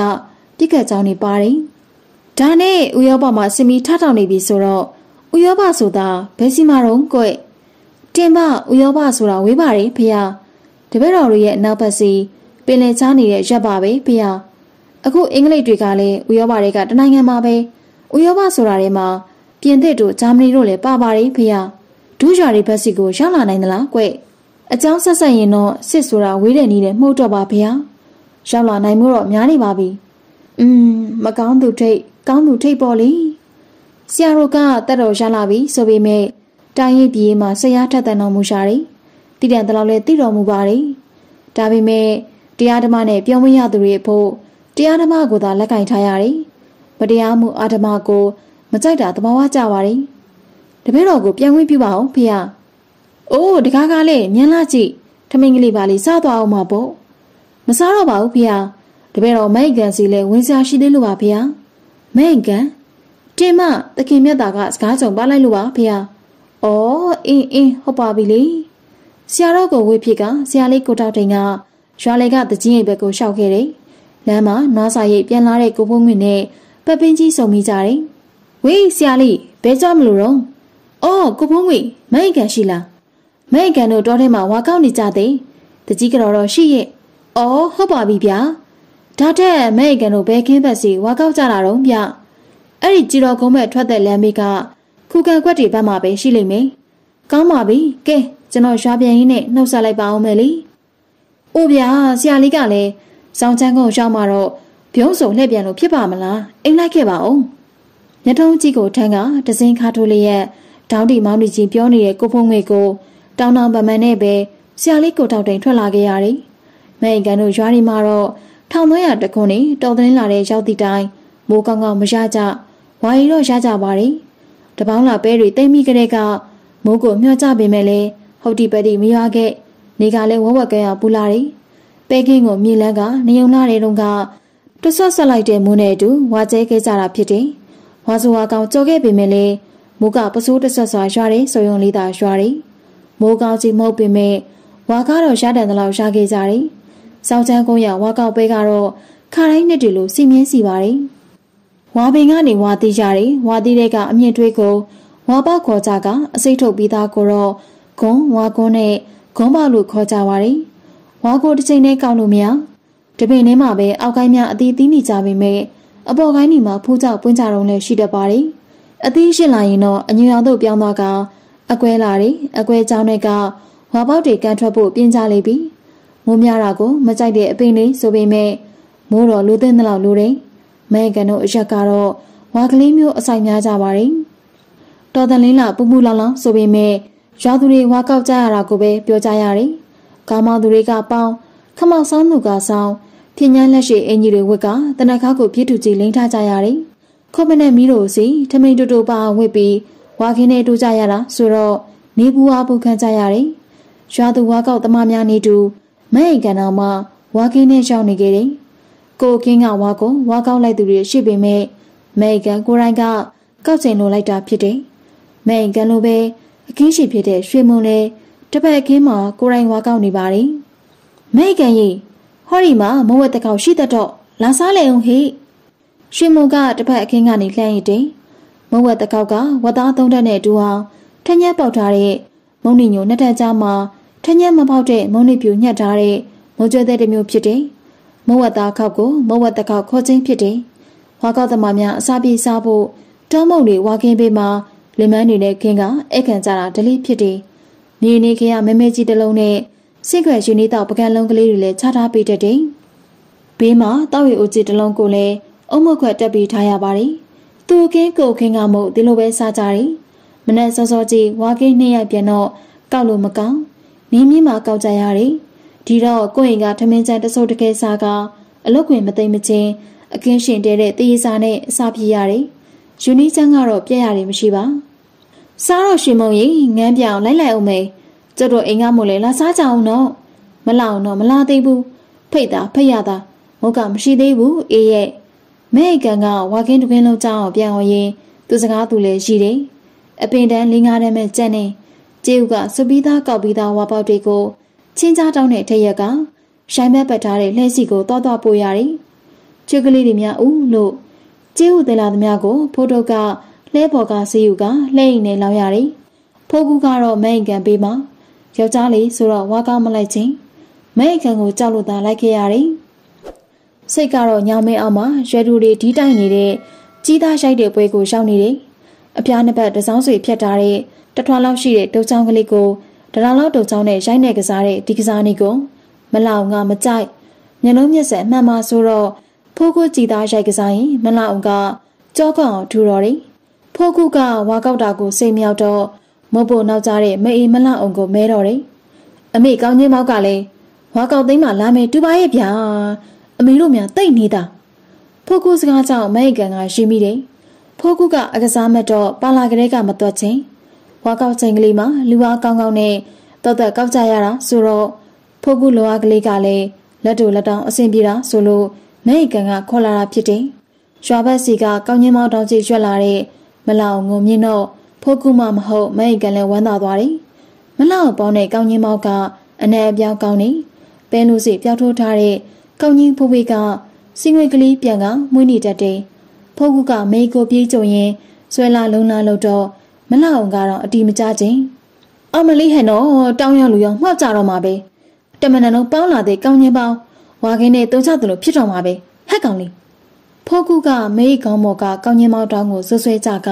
ပြစ်ကတ်ကြောင်းနေပါတယ်။ဒါနဲ့ဥရောပမှာစင်မီထထောင်နေပြီဆိုတော့ဥရောပဆိုတာဘယ်စီမှာတော့ကို့တင်မဥရောပဆိုတာဝေးပါတယ်ဖေယားတပည့်တော်တို့ရဲ့နောက်ဘက်စီပင်လယ်ချားနေတဲ့ရက်ပါပဲဖေယားအခုအင်္ဂလိပ်တွေကလည်းဥရောပတွေကတနိုင်ငံမှာပဲဥရောပဆိုတာတွေမှာပြင်သစ်တို့ဂျာမနီတို့လည်းပါပါတယ်ဖေယားဒူးရွာတွေဘက်စီကိုရောက်လာနိုင်သလားကွဲ့အကြောင်းဆက်ဆက်ရင်တော့စစ်ဆိုတာဝေးတဲ့နည်းနဲ့မှုတ်တော့ပါဗျာရောက်လာနိုင်မှုတော့များနေပါပြီอืมမကောင်းသူထိတ်ကောင်းသူထိတ်ပေါ့လေဆရာတို့ကတက်တော်ရလာပြီဆိုပေမဲ့တိုင်းရည်ပြည်မှာဆရာထက်တန်တော်မူရှာတယ်တည်တယ်တလောက်လဲတည်တော်မူပါတယ်ဒါပေမဲ့တရားဓမ္မနဲ့ပြောမရသူတွေအဖို့တရားဓမ္မကိုသာ လက်ကင်ထားရတယ်မတရားမှုအာဓမ္မကို မကြိုက်တာသဘာဝကြပါတယ်တပည့်တော်ကိုပြန်ဝင်ပြပါအောင်ဖေဟာ။အိုးတကားကားလေးမြန်လာကြည့်။ထမင်းကလေးပါလေးစားသွားအောင်ပါပေါ့။မစားတော့ပါဘူးဖေဟာ။တပည့်တော်မိုက်ကန်စီလဲဝင်စားရှိသေးလို့ပါဖေဟာ။မိုက်ကန်တင်မတခင်မြတ်တာကစကားကြုံပါလိုက်လို့ပါဖေဟာ။အော်အင်းအင်းဟုတ်ပါပြီလေ။ဆရာတော်ကိုဝေဖြစ်ကဆရာလေးကိုတောက်တိန်ကရွာလေကတကြီးရိပ်ဘက်ကိုရှောက်ခဲ့တယ်။လမ်းမှာနွားစာရိပ်ပြန်လာတဲ့ကိုဖုံးမြင့်နဲ့ပပင်းကြီးစုံမိကြတယ်။ဝေးဆရာလေးဘဲကြမလို့တော့။အော်ကိုဖုံးမြင့်မိုက်ကန်ရှိလား။မဲအကန်တို့တောထဲမှာဝါကောက်နေကြသည်တကြီးကတော်တော့ရှိရဲ့အော်ဟုတ်ပါပြီဗျာဒါတဲ့မဲအကန်တို့ဘဲခင်းသက်စီဝါကောက်ကြတာတော့ဗျအဲ့ဒီကြီးတော်ကုန်းမဲ့ထွက်တဲ့လမ်းမေးကခုခံကွက်တွေဘက်မှာပဲရှိလိမ့်မယ်ကောင်းပါပြီကဲကျွန်တော်ရွာပြန်ရင်းနဲ့နှုတ်ဆက်လိုက်ပါအောင်မယ်လေအိုးဗျာဆရာလေးကလည်းဆောင်းချမ်းကုန်းရောက်มาတော့ဗျုံးစုံလှည့်ပြန်လို့ဖြစ်ပါမလားအိမ်လိုက်ခဲ့ပါအောင်မျက်ထုံးကြီးကိုထန်းကတစင်းခါထိုးလျက်ဒေါင်းတီမောင်းတီချင်းပြောနေတဲ့ကိုဖုံးငွေကိုတောင်းတောင်းပမန်နဲ့ပဲဆရာလေးကိုတောက်တိန်ထွက်လာခဲ့ရတယ်။မဲအင်ကန်တို့ရွာတွေမှာတော့1300တခွန်းနဲ့တော်သတင်းလာတဲ့ရောက်သည့်တိုင်မိုးကောင်းကောင်းမရကြဝိုင်းတော့ရကြပါတယ်။တပေါင်းလာပဲတွေတိတ်မိကြတဲ့ကမိုးကိုမျှော့ကြပေမဲ့လည်းဟုတ်တီပတိမရွာခဲ့နေကလည်းဝက်ဝက်ကဲရပူလာတယ်။ပဲကင်းကိုမြေလန်းကနေုံလာတဲ့တုန်းကတွဆွတ်ဆွတ်လိုက်တဲ့မိုးနဲ့အတူဝါကျဲခဲ့ကြတာဖြစ်တယ်။ဝါဆိုဝါကောင်ကြော်ခဲ့ပေမဲ့လည်းမိုးကပစိုးတဆွတ်ဆွာရွာတယ်ဆိုရင်လေးသာရွာတယ်။မိုးကောင်းကြီးမဟုတ်ပေမဲ့ဝါကတော့ရတန်တလောက်ရခဲ့ကြတယ်။စောင်းချမ်းကုန်းရဝါကောက်ပဲကတော့ခါတိုင်းနှစ်တူလိုစီမင်းစီပါတယ်။ဝါပင်ကနေဝါတီးကြတယ်။ဝါတီးတဲ့ကအမြင့်တွေးကိုဝါပေါခေါ်ကြကအစိတ်ထုတ်ပြီးသားကိုတော့ဂုံးဝါကုန်းနဲ့ဂုံးပေါလို့ခေါ်ကြပါတယ်။ဝါကိုတစ်ချိန်တည်းကောက်လို့မရ။တပင်ထဲမှာပဲအောက်ကိုင်းများအသီးသီးနေကြပေမဲ့အပေါ်ကိုင်းဒီမှာဖူးကြောက်ပွင့်ကြတော့လည်းရှိတတ်ပါတယ်။အသီးရှင်းလာရင်တော့အညူရောင်တို့ပြောင်းသွားကအကွဲလာတွေအကွဲကြောင်းတွေကဝါပေါက်တွေကန်ထွက်ဖို့ပြင်ကြလိမ့်ပြီမိုးများတာကို မကြိုက်တဲ့အပင်လေးဆိုပေမဲ့မိုးတော်လူသိန်းတလောက်လူတွေမဲကန်တို့အရက်ကတော့ဝါကလေးမျိုးအဆိုင်များကြပါတယ်တော်တန်လင်းလာပူပူလောင်လောင်ဆိုပေမဲ့ရွာသူတွေဝါကောက်ကြရတာကိုပဲပြောကြရတယ်ကောင်းမောင်သူတွေကပေါင်းခမောက်ဆောင်သူကဆောင်ဖြင်းညမ်းလက်ရှိအင်ကြီးတွေဝက်ကတနခါကိုပြည့်တူကြည်လိမ့်ထားကြရတယ်ခုတ်မနဲ့မီးတို့စီထမိန်တူတူပါဝစ်ပြီးဝါခင်းနဲ့တူကြရတာဆိုတော့နေပူအားပူခံကြရတယ်။ရွာသူဝါကောက်သမားများနေတူမဟိန်ကန်တော်မှာဝါခင်းနဲ့ရောက်နေခဲ့တယ်။ကိုကင်းကဝါကုံဝါကောက်လိုက်သူတွေရှိပေမဲ့မဟိန်ကန်ကိုရိုင်းကကောက်ကျင်လိုလိုက်တာဖြစ်တယ်။မဟိန်ကန်လိုပဲအခင်းရှိဖြစ်တဲ့ရွှေမုံလည်းတပတ်အခင်းမှာ ကိုရိုင်းဝါကောက်နေပါတယ်။မဟိန်ကန်ကြီးဟောဒီမှာမဝက်တကောင်ရှိတတ်တော့လာစားလေအောင်ဟိရွှေမုံကတပတ်အခင်းကနေလှမ်းရစ်တယ်။မုံဝက်တကောက်ကဝက်သားသုံးထက်နဲ့တူအောင်ထက်ညက်ပေါက်ထားတဲ့မုံနှညိုနှစ်ထက်ကြားမှာထက်ညက်မပေါက်တဲ့မုံနှပြူညှက်ထားတဲ့မိုးကျွဲတဲ့တစ်မျိုးဖြစ်တယ်။မုံဝက်သားခောက်ကိုမုံဝက်တကောက်ခေါ်ချင်းဖြစ်တယ်။ဝါကောက်သမားများအစာပြေစားဖို့တောမုံတွေဝါခင်းပေးမှာလင်မန်းတွေနဲ့ခင်းကဧကန်ကြတာဒလိဖြစ်တယ်။မြေနေခရမဲမဲကြီးတစ်လုံးနဲ့စိတ်ခွက်ယူနေတော့ပကံလုံးကလေးတွေလည်းချထားပေးတတ်တယ်။ဘေးမှာတောက်ရီအိုကြီးတစ်လုံးကိုလည်းအုံမုတ်ခွက်တက်ပြီးထားရပါတယ်။သူကင်းကိုကင်းကမို့ဒီလိုပဲစားကြတယ်မနက်စောစောကြီးဝါကင်းနှစ်ရက်ပြန်တော့ကောက်လို့မကောင်းနင်းမြင်းမှာကောက်ကြရတယ်ဒီတော့ကိုရင်ကထမင်းချန်တဆုပ်တကယ်စားကအလုတ်ခွင်မသိမ့်မချင်းအခင်းရှင်တဲတဲ့တေးစာနဲ့အစာပြေရတယ်ယူနီချန်ကတော့ပြက်ရတယ်မရှိပါ စားတော့ရှင်မုံကြီးငန်းပြောင်လိုက်လိုက်အောင်မေကျတော့အိမ်ကမို့လဲလာစားကြအောင်တော့မလောက်တော့မလာသေးဘူးဖိတ်တာဖိတ်ရတာမဟုတ်ကမရှိသေးဘူးအေးရဲ့မဲအကန်ကဝါကင်းတကင်းလုံးကြောင်းပြန်အောင်ရင်သူစကားသူလည်းရှိတယ်အပင်တန်း၄၅တန်းပဲကြက်နေကျေးဦးကစပီးသားကောက်ပြီးသားဝါပေါက်တွေကို ချင်းကြားတောင်းတဲ့ထရက်ကရိုင်းမဲ့ပတ်ထားတဲ့လှဲစီကိုတောတော့ပို့ရတယ်ချွေကလေးတွေများဦးလို့ကျေးဦးတယ်လာသမျှကိုဖိုးတုတ်ကလှဲပေါ်ကစီယူကလှဲအိမ်နဲ့လောင်ရတယ်ဖိုးကူကတော့မဲအကန်ပေးမှာယောက်ျားလေးဆိုတော့ဝါကောက်မလိုက်ချင်းမဲအကန်ကိုကြောက်လို့သာလိုက်ခဲ့ရတယ်စိတ်ကတော့ညောင်မင်းအောင်မှာရွယ်တူတွေဒီးတိုက်နေတဲ့ကြီးသားရိုက်တဲ့ပွဲကိုရောက်နေတယ်အပြားနှစ်ဖက်တစောင်းဆွေဖြတ်ထားတဲ့တထွားလောက်ရှိတဲ့တုံချောင်းကလေးကိုဒရာလောက်တုံချောင်းနဲ့ရိုက်နေကစားတဲ့ဒီကစားနည်းကိုမလောင်ကမကြိုက်ညလုံးမျက်စံအမှန်မှဆိုတော့ဖိုးကုကြည်သားရိုက်ကစားရင်မလောင်ကကြောကောင်ထူတော်တယ်ဖိုးကုကဝါကောက်တာကိုစိတ်မြောက်တော့မုတ်ဖို့နောက်ကြတဲ့မအေးမလောင်ကိုမဲတော်တယ်အမေကောင်းချင်းမောက်ကလည်းဝါကောက်သိမ်းမှလာမယ်တူပါရဲ့ဗျာအမေတို့များတိတ်နေတာဖိုကူစကားကြောင့်မိုက်ကန်ကရီမိတယ်ဖိုကူကအကစားမတော့ပါလာကလေးကမတွက်ချင်းဝါကောက်ချိန်ကလေးမှာလူအားကောင်းကောင်းနဲ့တော်တော်ကောက်ကြရတာဆိုတော့ဖိုကူလောအားကလေးကလည်းလက်တို့လက်တောင်အဆင်ပြေတာဆိုလို့မိုက်ကန်က ခေါ်လာတာဖြစ်တယ်ရွာဘက်စီကကောင်းချင်းမောင်းတောင်းကြီးရွက်လာတဲ့မလောင်ငုံမြင့်တော့ဖိုကူမှမဟုတ်မိုက်ကန်လည်းဝမ်းသာသွားတယ်မလောက်ပေါင်းတဲ့ကောင်းကြီးမောက်ကအနယ်အပြောင်းကောင်းနေပဲလူစီပြောက်ထိုးထားတဲ့ကောင်းကြီးဖိုးဖေးကစီငွေကလေးပြန်ကမွေးနေတတ်တယ်။ဖိုးကူကမေကိုပြေးကြုံရင်ဆွဲလာလုံးလာလို့တော့မလောက်အောင်ကတော့အတီမကြခြင်း။အမလေးဟန်တော့တောင်းရလူရောမှောက်ကြတော့မှာပဲ။တမန်တော်ပေါင်းလာတဲ့ကောင်းကြီးပေါင်းဝါခင်းနဲ့တုံးချသလိုဖြစ်တော့မှာပဲ။ဟက်ကောင်လေး။ဖိုးကူကမေကောင်းမော်ကကောင်းကြီးမောင်တောင်းကိုဆွဆွဲကြက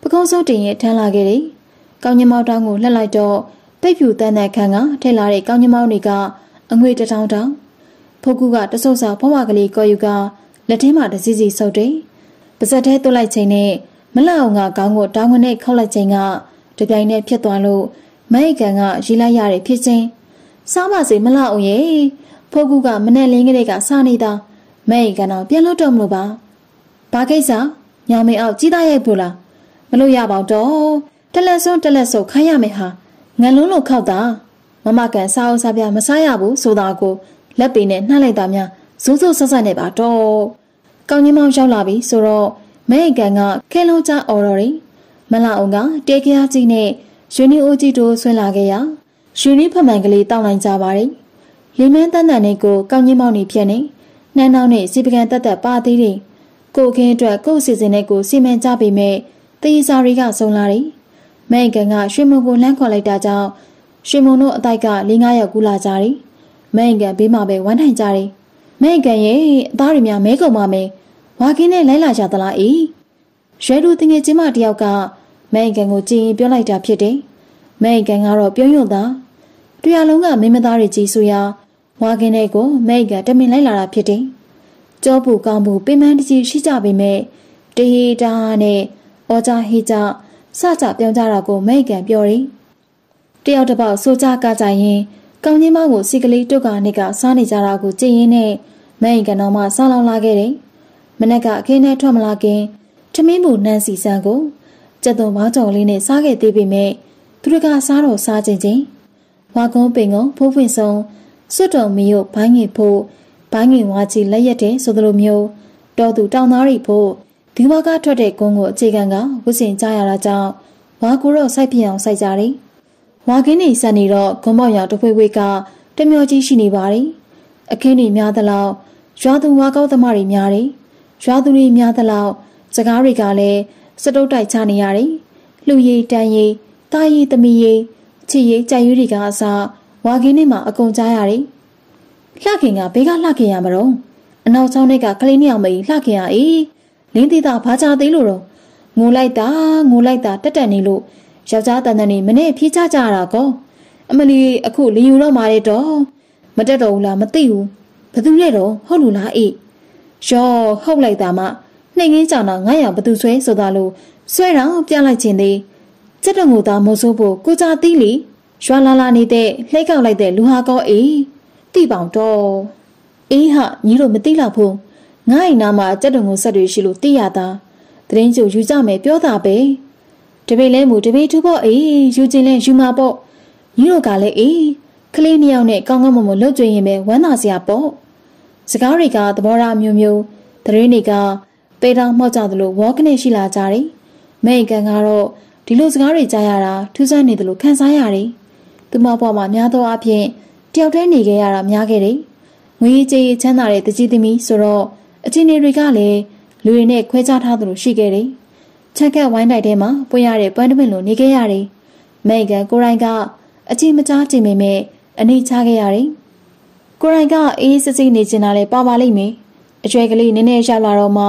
ပကုံးစုပ်တင်ရဲ့ထမ်းလာခဲ့တယ်။ကောင်းကြီးမောင်တောင်းကိုလှက်လိုက်တော့ပိတ်ဖြူတန်းတဲ့ခံကထိတ်လာတဲ့ကောင်းကြီးမောင်တွေကအငွေတထောင်ထောင်ဖိုကူကတဆုပ်စာဖွားမကလေးကော်ယူကလက်ထဲမှာတစည်းစီဆုပ်တယ်။ပါဇက်ထဲတွက်လိုက်ချိန်နဲ့မလအောင်ကခေါင်းကိုတောင်းငနဲ့ခောက်လိုက်ချိန်ကတပြိုင်နက်ဖြစ်သွားလို့မိုက်ကန်ကရေးလိုက်ရတယ်ဖြစ်ချင်းစားမစေမလအောင်ရဲ့ဖိုကူကမနဲ့လင်းကလေးကစားနေတာမိုက်ကန်တော့ပြန်လို့တော့မလို့ပါ။ဘာကိစ္စညောင်မင်းအောင်ကြီးသားရိုက်ဖို့လားမလို့ရပါတော့တလက်စွန်းတလက်ဆုပ်ခိုင်းရမယ်ဟာငန်လုံးလို့ခောက်တာမမကန်စားအောင်စားပြမစားရဘူးဆိုတာကိုလက်ပေနဲ့နှက်လိုက်တာများဇုံးစုံဆက်ဆက်နဲ့ပါတော့ကောင်းကြီးမောင်ရောက်လာပြီဆိုတော့မဲအကန်က ခဲလုံးကြအော်တော်ရင်မလာအောင်ကတဲကရကြီးနဲ့ရွှေနီအိုကြီးတို့ဆွဲလာခဲ့ရရွှေနီဖမှန်ကလေးတောင်းလိုက်ကြပါတယ်လေမင်းတန်တန်နဲ့ကိုကောင်းကြီးမောင်နေဖြစ်နေနှမ်းနှောင်းနဲ့စီပကံတက်တက်ပါသေးတယ်ကိုခင်းအတွက်ကို့အစီအစဉ်နဲ့ကိုစီမံကြပေမဲ့တည်စာတွေကစုံလာတယ်မဲအကန်ကရွှေမုံကိုလှမ်းခေါ်လိုက်တာကြောင့်ရွှေမုံတို့အတိုက်က၄-၅ယောက်ကူလာကြတယ်မန်ကန်ဘေးမှာပဲဝမ်းထိုင်ကြတယ်မန်ကန်ရဲ့အသားတွေများမဲကုန်ပါမယ်ဝါကင်းနဲ့လိုက်လာကြသလားအေးရွယ်သူတငယ်ချင်းမတယောက်ကမန်ကန်ကိုကြည်ရင်ပြောလိုက်တာဖြစ်တယ်မန်ကန်ကတော့ပြုံးရွံ့တာတရားလုံးကမင်းမသားတွေကြီးဆိုရာဝါကင်းတဲ့ကိုမန်ကန်တမင်လိုက်လာတာဖြစ်တယ်ကြောပူကောင်းမှုပင်မတကြီးရှိကြပေမဲ့တဟေတာနဲ့အောကြဟေကြစကြပြောင်းကြတာကိုမိတ်ကန်ပြောတယ်။တယောက်တစ်ပေါက်ဆိုကြကကြရင်ကောင်းကြီးမကိုစီကလေးတုတ်ကနေက စားနေကြတာကိုကြည့်ရင်းနဲ့မန်ရင်ကတော့မှစားလောင်လာခဲ့တယ်။မနက်ကအခင်းထဲထွက်မလာခင်ထမင်းမူနန်းစီစံကိုကြက်သွန်မောင်းကြောင်လေးနဲ့စားခဲ့သေးပေမဲ့သူတို့ကစားတော့စားခြင်းချင်းဝါကုန်းပင်ကုန်းဖိုးဖွင့်ဆုံးစွတ်တော်မီယိုဘိုင်းငင်ဖို့ဘိုင်းငင်ဝါကြီးလက်ရက်တဲ့ဆိုသလိုမျိုးတော်သူတောင်သားတွေဖို့ဒီဝါကထွက်တဲ့ကုန်းကိုအခြေခံကဝှစင်ကြရတာကြောင့်ဝါကိုတော့စိုက်ပြအောင်စိုက်ကြတယ်။ဝါခင်းနေဆက်နေတော့ဂွန်မော့ရောင်တဖွေဝေကတမျောကြီးရှိနေပါတယ်။အခင်းတွေများသလောက်ရွာသူဝါကောက်သမားတွေများတယ်။ရွာသူတွေများသလောက်စကားတွေကလည်းစတုတ်တိုက်ချနေရတယ်။လှူရည်တန်ရည်တာရည်သမီးရည်ချစ်ရည်ကြိုက်ရွေးတွေကအစဝါခင်းနေမှာအကုန်ကြားရတယ်။လှခင်ကဘေးကလှခင်ရမတော့အနောက်ချောင်းထဲကကလေးနှစ်ယောက်မကြီးလှခင်ရအေးလင်းသေးတာဘာကြသေးလို့တော့ငိုလိုက်တာငိုလိုက်တာတက်တက်နေလို့ယောက်ျားတန်တန်နေမနေ့ဖြေးချကြရတာကောအမလီအခုလေယူတော့မာတယ်တော့မတက်တော့ဘူးလားမသိဘူးဘသူလဲတော့ဟုတ်လူလားအေးရောဟုတ်လိုက်တာမှနှိမ်ငင်းကြောင်တာငါ့ရောင်ဘသူဆွဲဆိုတာလို့ဆွဲတော့ပြလိုက်ခြင်းသေးစက်တော်ငူသားမဆိုးဖို့ကိုကြသီးလီရွာလာလာနေတဲ့လှိတ်ကောက်လိုက်တဲ့လူဟာကောအေးတိပောင်တော့အေးဟညီတို့မသိလောက်ဘူးငါ့အိမ်နာမှာစက်တော်ငူဆက်တွေရှိလို့သိရတာတရင်ကျူယူကြမယ်ပြောတာပဲတပေလဲမူတပေတူပေါ့အေးယူကျင်လဲယူမှာပေါ့ညီတို့ကလည်းအေးကလေးနှစ်ယောက်နဲ့ကောင်းကောင်းမွန်မွန်လှုပ်ကြွေးရင်ပဲဝမ်းသာစရာပေါ့စကားတွေကသဘောထားမျိုးမျိုးသတင်းတွေက ပေတောင်မှောက်ကြသလိုဝေါကနေရှိလာကြတယ်မိန်ကန်ကတော့ဒီလိုစကားတွေကြားရတာထူးဆန်းနေတယ်လို့ခံစားရတယ်သူမဘွားမှာများသောအားဖြင့်တယောက်တည်းနေခဲ့ရတာများခဲ့တယ်ငွေကြေးချမ်းသာတဲ့တကြီးသမီးဆိုတော့အချင်းတွေကလည်းလူတွေနဲ့ခွဲခြားထားသလိုရှိခဲ့တယ်ချက်ကဝိုင်းတိုက်ထဲမှာပွေရတဲ့ပန်းတပင်လိုနေခဲ့ရတယ်။မိတ်ကန်ကိုရိုင်းကအချိန်မကြားချိန်ပေမဲ့အနေချခဲ့ရတယ်။ကိုရိုင်းကအေးစစ်စစ်နေချင်တာလည်းပါပါလိမ့်မယ်။အကျွဲကလေးနည်းနည်းရောက်လာတော့မှ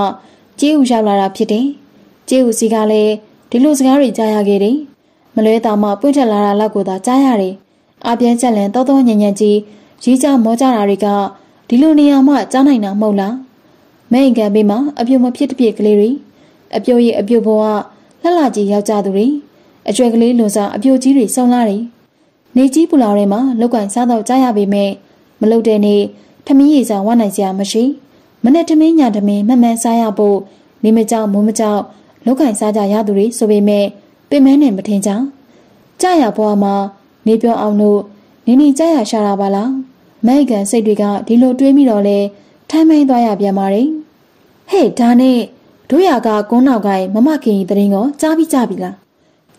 ကျေးဥရောက်လာတာဖြစ်တယ်။ကျေးဥစီကလည်းဒီလိုစကားတွေကြားရခဲ့တယ်။မလွဲတာမှပွင့်ထက်လာတာလောက်ကိုသာကြားရတယ်။အပြင်းချက်လန်တောတောညံ့ညံ့ကြီးရေးကြမောကြတာတွေကဒီလိုနေရာမှကြားနိုင်တာမဟုတ်လား။မိန်ကန်ဘေးမှာအပြုံမဖြစ်တပြည့်ကလေးတွေအပြိုရည်အပြိုဘောကလှလှကြီးယောက်ျားသူတွေအကျွဲကလေးလွန်စားအပြိုကြီးတွေဆောင်းလာတယ်။နေကြီးပူလာထဲမှာလောက်ကင်စားတော့ကြားရပေမဲ့မလုတဲ့နေ့ထမင်းရည်စာဝနိုင်စရာမရှိမနဲ့ထမင်းညာထမင်းမမှန်စားရဖို့နေမကြောက်မုံမကြောက်လောက်ကင်စားကြရသူတွေဆိုပေမဲ့ပင်မဲနဲ့မထင်ကြ။ကြရဘွားမှာ နေပြောအောင်လို့နင်းနေကြရရှာတာပါလား။မိုက်ကန်စိတ်တွေကဒီလိုတွေးမိတော့လဲထမ်းမိန်သွားရပြန်ပါတယ်။ဟေ့ဒါနဲ့တို့ရကကုန်းနောက်ကမမခင်ကြီးတရင်ကိုကြားပြီးကြပြီလား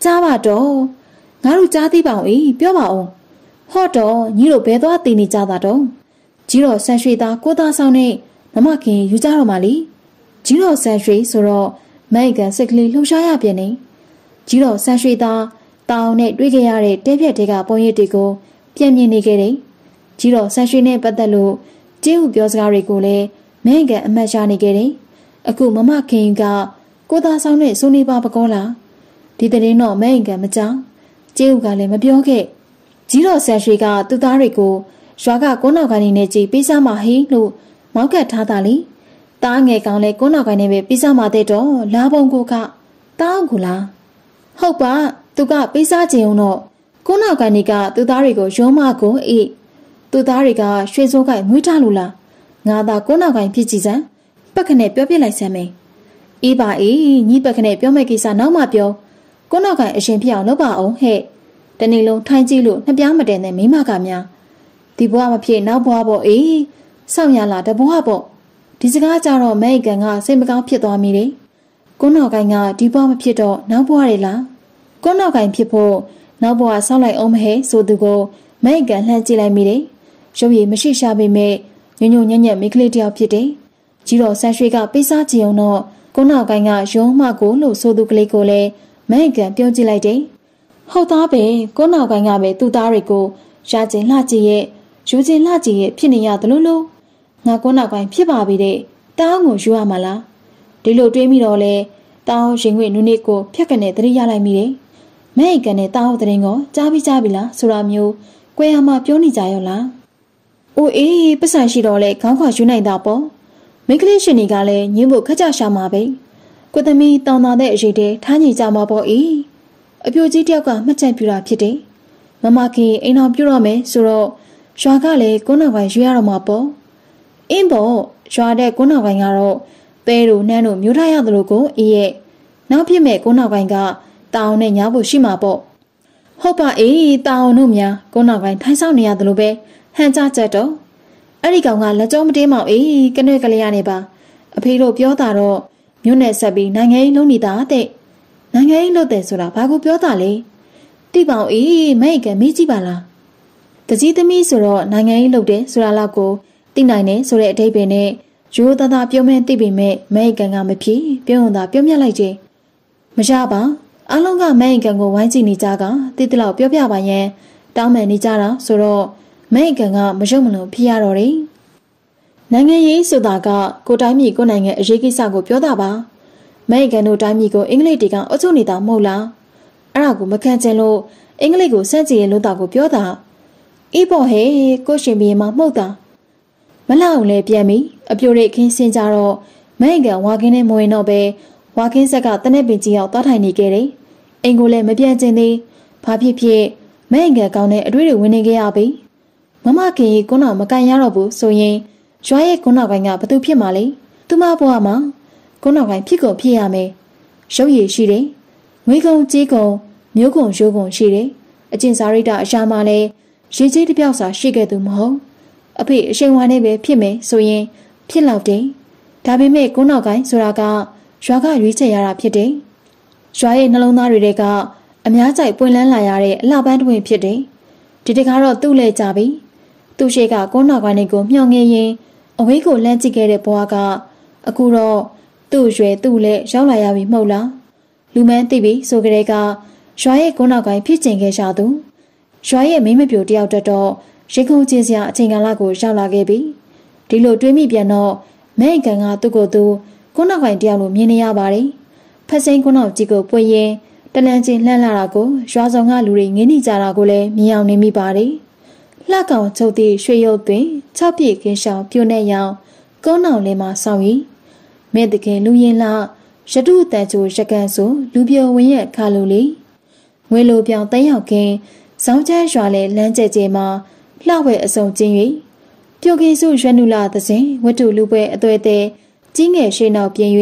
ကြားပါတော့ငါတို့ကြားသိပါအောင်အေးပြောပါအောင်ဟော့တော့ညီတို့ဘဲသွားတင်နေကြတာတော့ကြီးတော်ဆန်ရွှေသားကိုသားဆောင်နဲ့မမခင်ယူကြတော့မှလीကြီးတော်ဆန်ရွှေဆိုတော့မိုက်ကစိတ်ကလေးလှုပ်ရှားရပြန်နေကြီးတော်ဆန်ရွှေသားတောင်နဲ့တွေ့ခဲ့ရတဲ့တဲပြက်တွေကပုံရိပ်တွေကိုပြန်မြင်နေခဲ့တယ်ကြီးတော်ဆန်ရွှေနဲ့ပတ်သက်လို့ကျေးဥပြောစကားတွေကိုလည်းမိုက်ကအမှတ်ရနေခဲ့တယ်အခုမမခင်ကကိုသားဆောင်နဲ့စိုးနေပါပကောလားဒီတရင်တော့မဲအိမ်ကမကြောင်းကျေးဦးကလည်းမပြောခဲ့ကြီးတော်ဆရာရှိကသူသားတွေကို ရွာကကိုနောက်ကနေနဲ့ကြည်ပေးစားမဟိလို့မောက်ကတ်ထားတာလေတားငယ်ကောင်လဲကိုနောက်ကနေပဲပေးစားမတဲ့တော့လာပုံကိုကတားကူလားဟုတ်ပါသူကပေးစားခြင်းုံတော့ကိုနောက်ကနေကသူသားတွေကိုရောမကိုအေးသူသားတွေကရွှေစိုးကိုင်မွေးထားလို့လားငါသာကိုနောက်ကိုင်ဖြစ်ကြည့်စမ်းပက်ခနဲ့ပြောပြလိုက်စမ်းမေးအေးပါအေးညီပက်ခနဲ့ပြောမယ့်ကိစ္စနောက်မှပြောကိုနောက်ကင်အရင်ဖြစ်အောင်လုပ်ပါအောင်ဟဲ့တနေ့လုံးထိုင်းကြည့်လို့နှစ်ပြားမတန်တဲ့မိမကများဒီဘဝမဖြစ်နောက်ဘဝပေါ့အေးစောင့်ရလားတဘဝပေါ့ဒီစကားကြတော့မဲအကန်ကစိတ်မကောင်းဖြစ်သွားမိတယ်ကိုနောက်ကင်ကဒီဘဝမဖြစ်တော့နောက်ဘဝတွေလားကိုနောက်ကင်ဖြစ်ဖို့နောက်ဘဝစောင့်လိုက်အောင်မဟဲဆိုသူကိုမဲအကန်လှမ်းကြည့်လိုက်မိတယ်ရုပ်ရည်မရှိရှာပေမဲ့ညုံညုံညံ့ညံ့မိကလေးတယောက်ဖြစ်တယ်ကြီးတော်ဆန်းရွှေကပိစားကြည့်အောင်တော့ကိုနောက်ကိုင်းကရုံးမကိုလို့ဆိုသူကလေးကိုလည်းမဲကန်ပြောကြည့်လိုက်တယ်။ဟုတ်သားပဲကိုနောက်ကိုင်းကပဲ သူ့သားတွေကိုရကျင်လှကြည့်ရဲ့ယူကျင်လှကြည့်ရဲ့ဖြစ်နေရသလိုလိုငါကိုနောက်ကိုင်းဖြစ်ပါပြီတဲ့တအားကိုယူရမှာလားဒီလိုတွေးမိတော့လေတအားရင်ငွေနုနစ်ကိုဖြက်ကနေတရိရလိုက်မိတယ်။မဲကန်နဲ့တအားတရင်ကိုကြားပြီးကြားပြီလားဆိုတာမျိုးကွဲရမှာပြောနေကြရောလား။အိုးအေးပတ်စံရှိတော့လေခေါင်းခွာယူနိုင်တာပေါ့။မိန်းကလေးရှင်ကြီးကလည်းညင်းဖို့ခက်ကြရှာမှာပဲကိုသမီးတောင်းတာတဲ့အရေးတဲထားညီကြမှာပေါ့ဤအပြိုကြီးတယောက်ကမှတ်ချက်ပြတာဖြစ်တယ်မမခင်အိမ်တော်ပြုတော့မယ်ဆိုတော့ရွာကလည်းကိုနောက်ပိုင်းရွေးရတော့မှာပေါ့အင်းပေါ့ရွာတဲ့ကိုနောက်ပိုင်းကတော့ပဲတို့နှမ်းတို့မျိုးထားရသလိုကိုအေးရဲ့နောက်ဖြစ်မဲ့ကိုနောက်ပိုင်းကတောင်းနဲ့ညားဖို့ရှိမှာပေါ့ဟုတ်ပါအေးတောင်းတို့များကိုနောက်ပိုင်းထိုင်းဆောင်နေရသလိုပဲဟန်ကြကြတော့အဲ့ဒီကောင်ကလက်ကြောမတင်းမောင်အေးကနွေကလေးရနေပါ အဖေတို့ပြောတာတော့မြို့နယ်ဆက်ပြီးနိုင်ငံရေးလုံးနေတာတဲ့နိုင်ငံရေးလုပ်တယ်ဆိုတာဘာကိုပြောတာလဲတိပောင်အေးမိတ်ကမေးကြည့်ပါလားတကြီးသမီးဆိုတော့နိုင်ငံရေးလုပ်တယ်ဆိုတာလောက်ကိုသိနိုင်တယ်ဆိုတဲ့အဓိပ္ပာယ်နဲ့ရိုးသားသားပြောမဲ့သိပေမဲ့မိတ်ကန်ကမဖြစ်ပြောရင်သာပြောမြတ်လိုက်ခြင်းမရပါအလုံးကမိတ်ကန်ကိုဝိုင်းကြည့်နေကြကတိတလောက်ပြောပြပါရန်တောင်းပန်နေကြတာဆိုတော့မဲအကန်ကမရုံမလို့ဖြစ်ရတော့တယ်။နိုင်ငံရေးဆိုတာကကိုတိုင်းပြည်ကိုနိုင်ငံအရေးကိစ္စကိုပြောတာပါ။မဲအကန်တို့တိုင်းပြည်ကိုအင်္ဂလိပ်တွေကအုပ်ချုပ်နေတာမဟုတ်လား။အဲ့ဒါကိုမခံချင်လို့အင်္ဂလိပ်ကိုစန့်ကျင်ရင်လို့တာကိုပြောတာ။အေးပေါ့ဟဲ့ကိုရှင်ဘီရင်မမှုတ်တာ။မလောက်အောင်လဲပြန်ပြီ။အပြိုရိတ်ခင်းစင်ကြတော့မဲအကန်ဝါကင်းနဲ့မဝင်တော့ပဲဝါကင်းဆက်ကတနက်ပင်ကြီးရောက်သွားထိုင်နေခဲ့တယ်။အိမ်ကိုလည်းမပြန်ချင်သေး။ဘာဖြစ်ဖြစ်မဲအကန်ကောင်းတဲ့အတွေ့တွေဝင်နေခဲ့ရပြီ။မမခင်ကြီးကွန်းတော်မကန်ရတော့ဘူးဆိုရင်ရွာရဲ့ကွန်းတော်ပိုင်းကဘသူဖြစ်မှာလဲသူမဘွားမှာကွန်းတော်ပိုင်းဖြစ်ကုန်ဖြစ်ရမယ်ရုပ်ရည်ရှိတယ်ငွေကုန်ကြေးကုန်မျိုးကုန်ရိုးကုန်ရှိတယ်အကျင့်စာရိတ္တအရာမှလည်းရေကြီးတပြောက်စာ ရှိခဲ့သူမဟုတ်အဖေအချိန်ဝါနဲ့ပဲဖြစ်မယ်ဆိုရင်ဖြစ်လောက်တယ်ဒါပေမဲ့ကွန်းတော်ပိုင်းဆိုတာကရွာကရွေးချယ်ရတာဖြစ်တယ်ရွာရဲ့နှလုံးသားတွေကအများကြိုက်ပွင့်လန်းလာရတဲ့အလှပန်းတွင်ဖြစ်တယ်ဒီတကားတော့သူ့လဲကြပြီသူ့ရှိကကိုနာကွားနေကိုမျှော်ငယ်ရင်အဝေးကိုလမ်းကြည့်ခဲ့တဲ့ဘွားကအခုတော့သူ့ရွယ်သူ့လည်းရောက်လာရပြီမဟုတ်လားလူမန်းသိပြီဆိုကြတဲ့ကရွာရဲ့ကိုနာကွားဖြစ်ကျင်ခဲ့ရသူရွာရဲ့မိမပြိုတယောက်တက်တော့ရေခုံချင်းစရာအချိန်ကာလကို ရောက်လာခဲ့ပြီဒီလိုတွေးမိပြန်တော့မဲအကန်ကသူ့ကိုယ်သူကိုနာကွားတယောက်လိုမြင်နေရပါတယ်ဖက်စိန်ကိုနောက်ကြီးကိုပွေရင်တလန်ချင်းလှမ်းလာတာကိုရွာဆောင်ကလူတွေငင်းနေကြတာကိုလည်းမြင်အောင်နေမိပါတယ်။လှကောင်ချုပ်သည့်ရွှေရုပ်တွင်၆ပြည့်ကင်းရှောင်ပြိုနဲ့ရောင်ကုန်းနောင်လေးမှဆောင်၏မဲ့တကယ်လူရင်လရတုတန်ချိုရကန်ဆိုလူပြောဝင်းရဲ့ခါလိုလေငွေလိုပြောင်တန်းရောက်ကင်းဇောင်းချဲရွာလဲလမ်းကျဲကျဲမှာလှဝဲအစုံကျင်း၍ပြိုကင်းစုရွှဲနုလာသစဉ်ဝတ္ထုလူပွဲအသွဲတဲ့ကြီးငယ်ရှေးနောက်ပြင်၍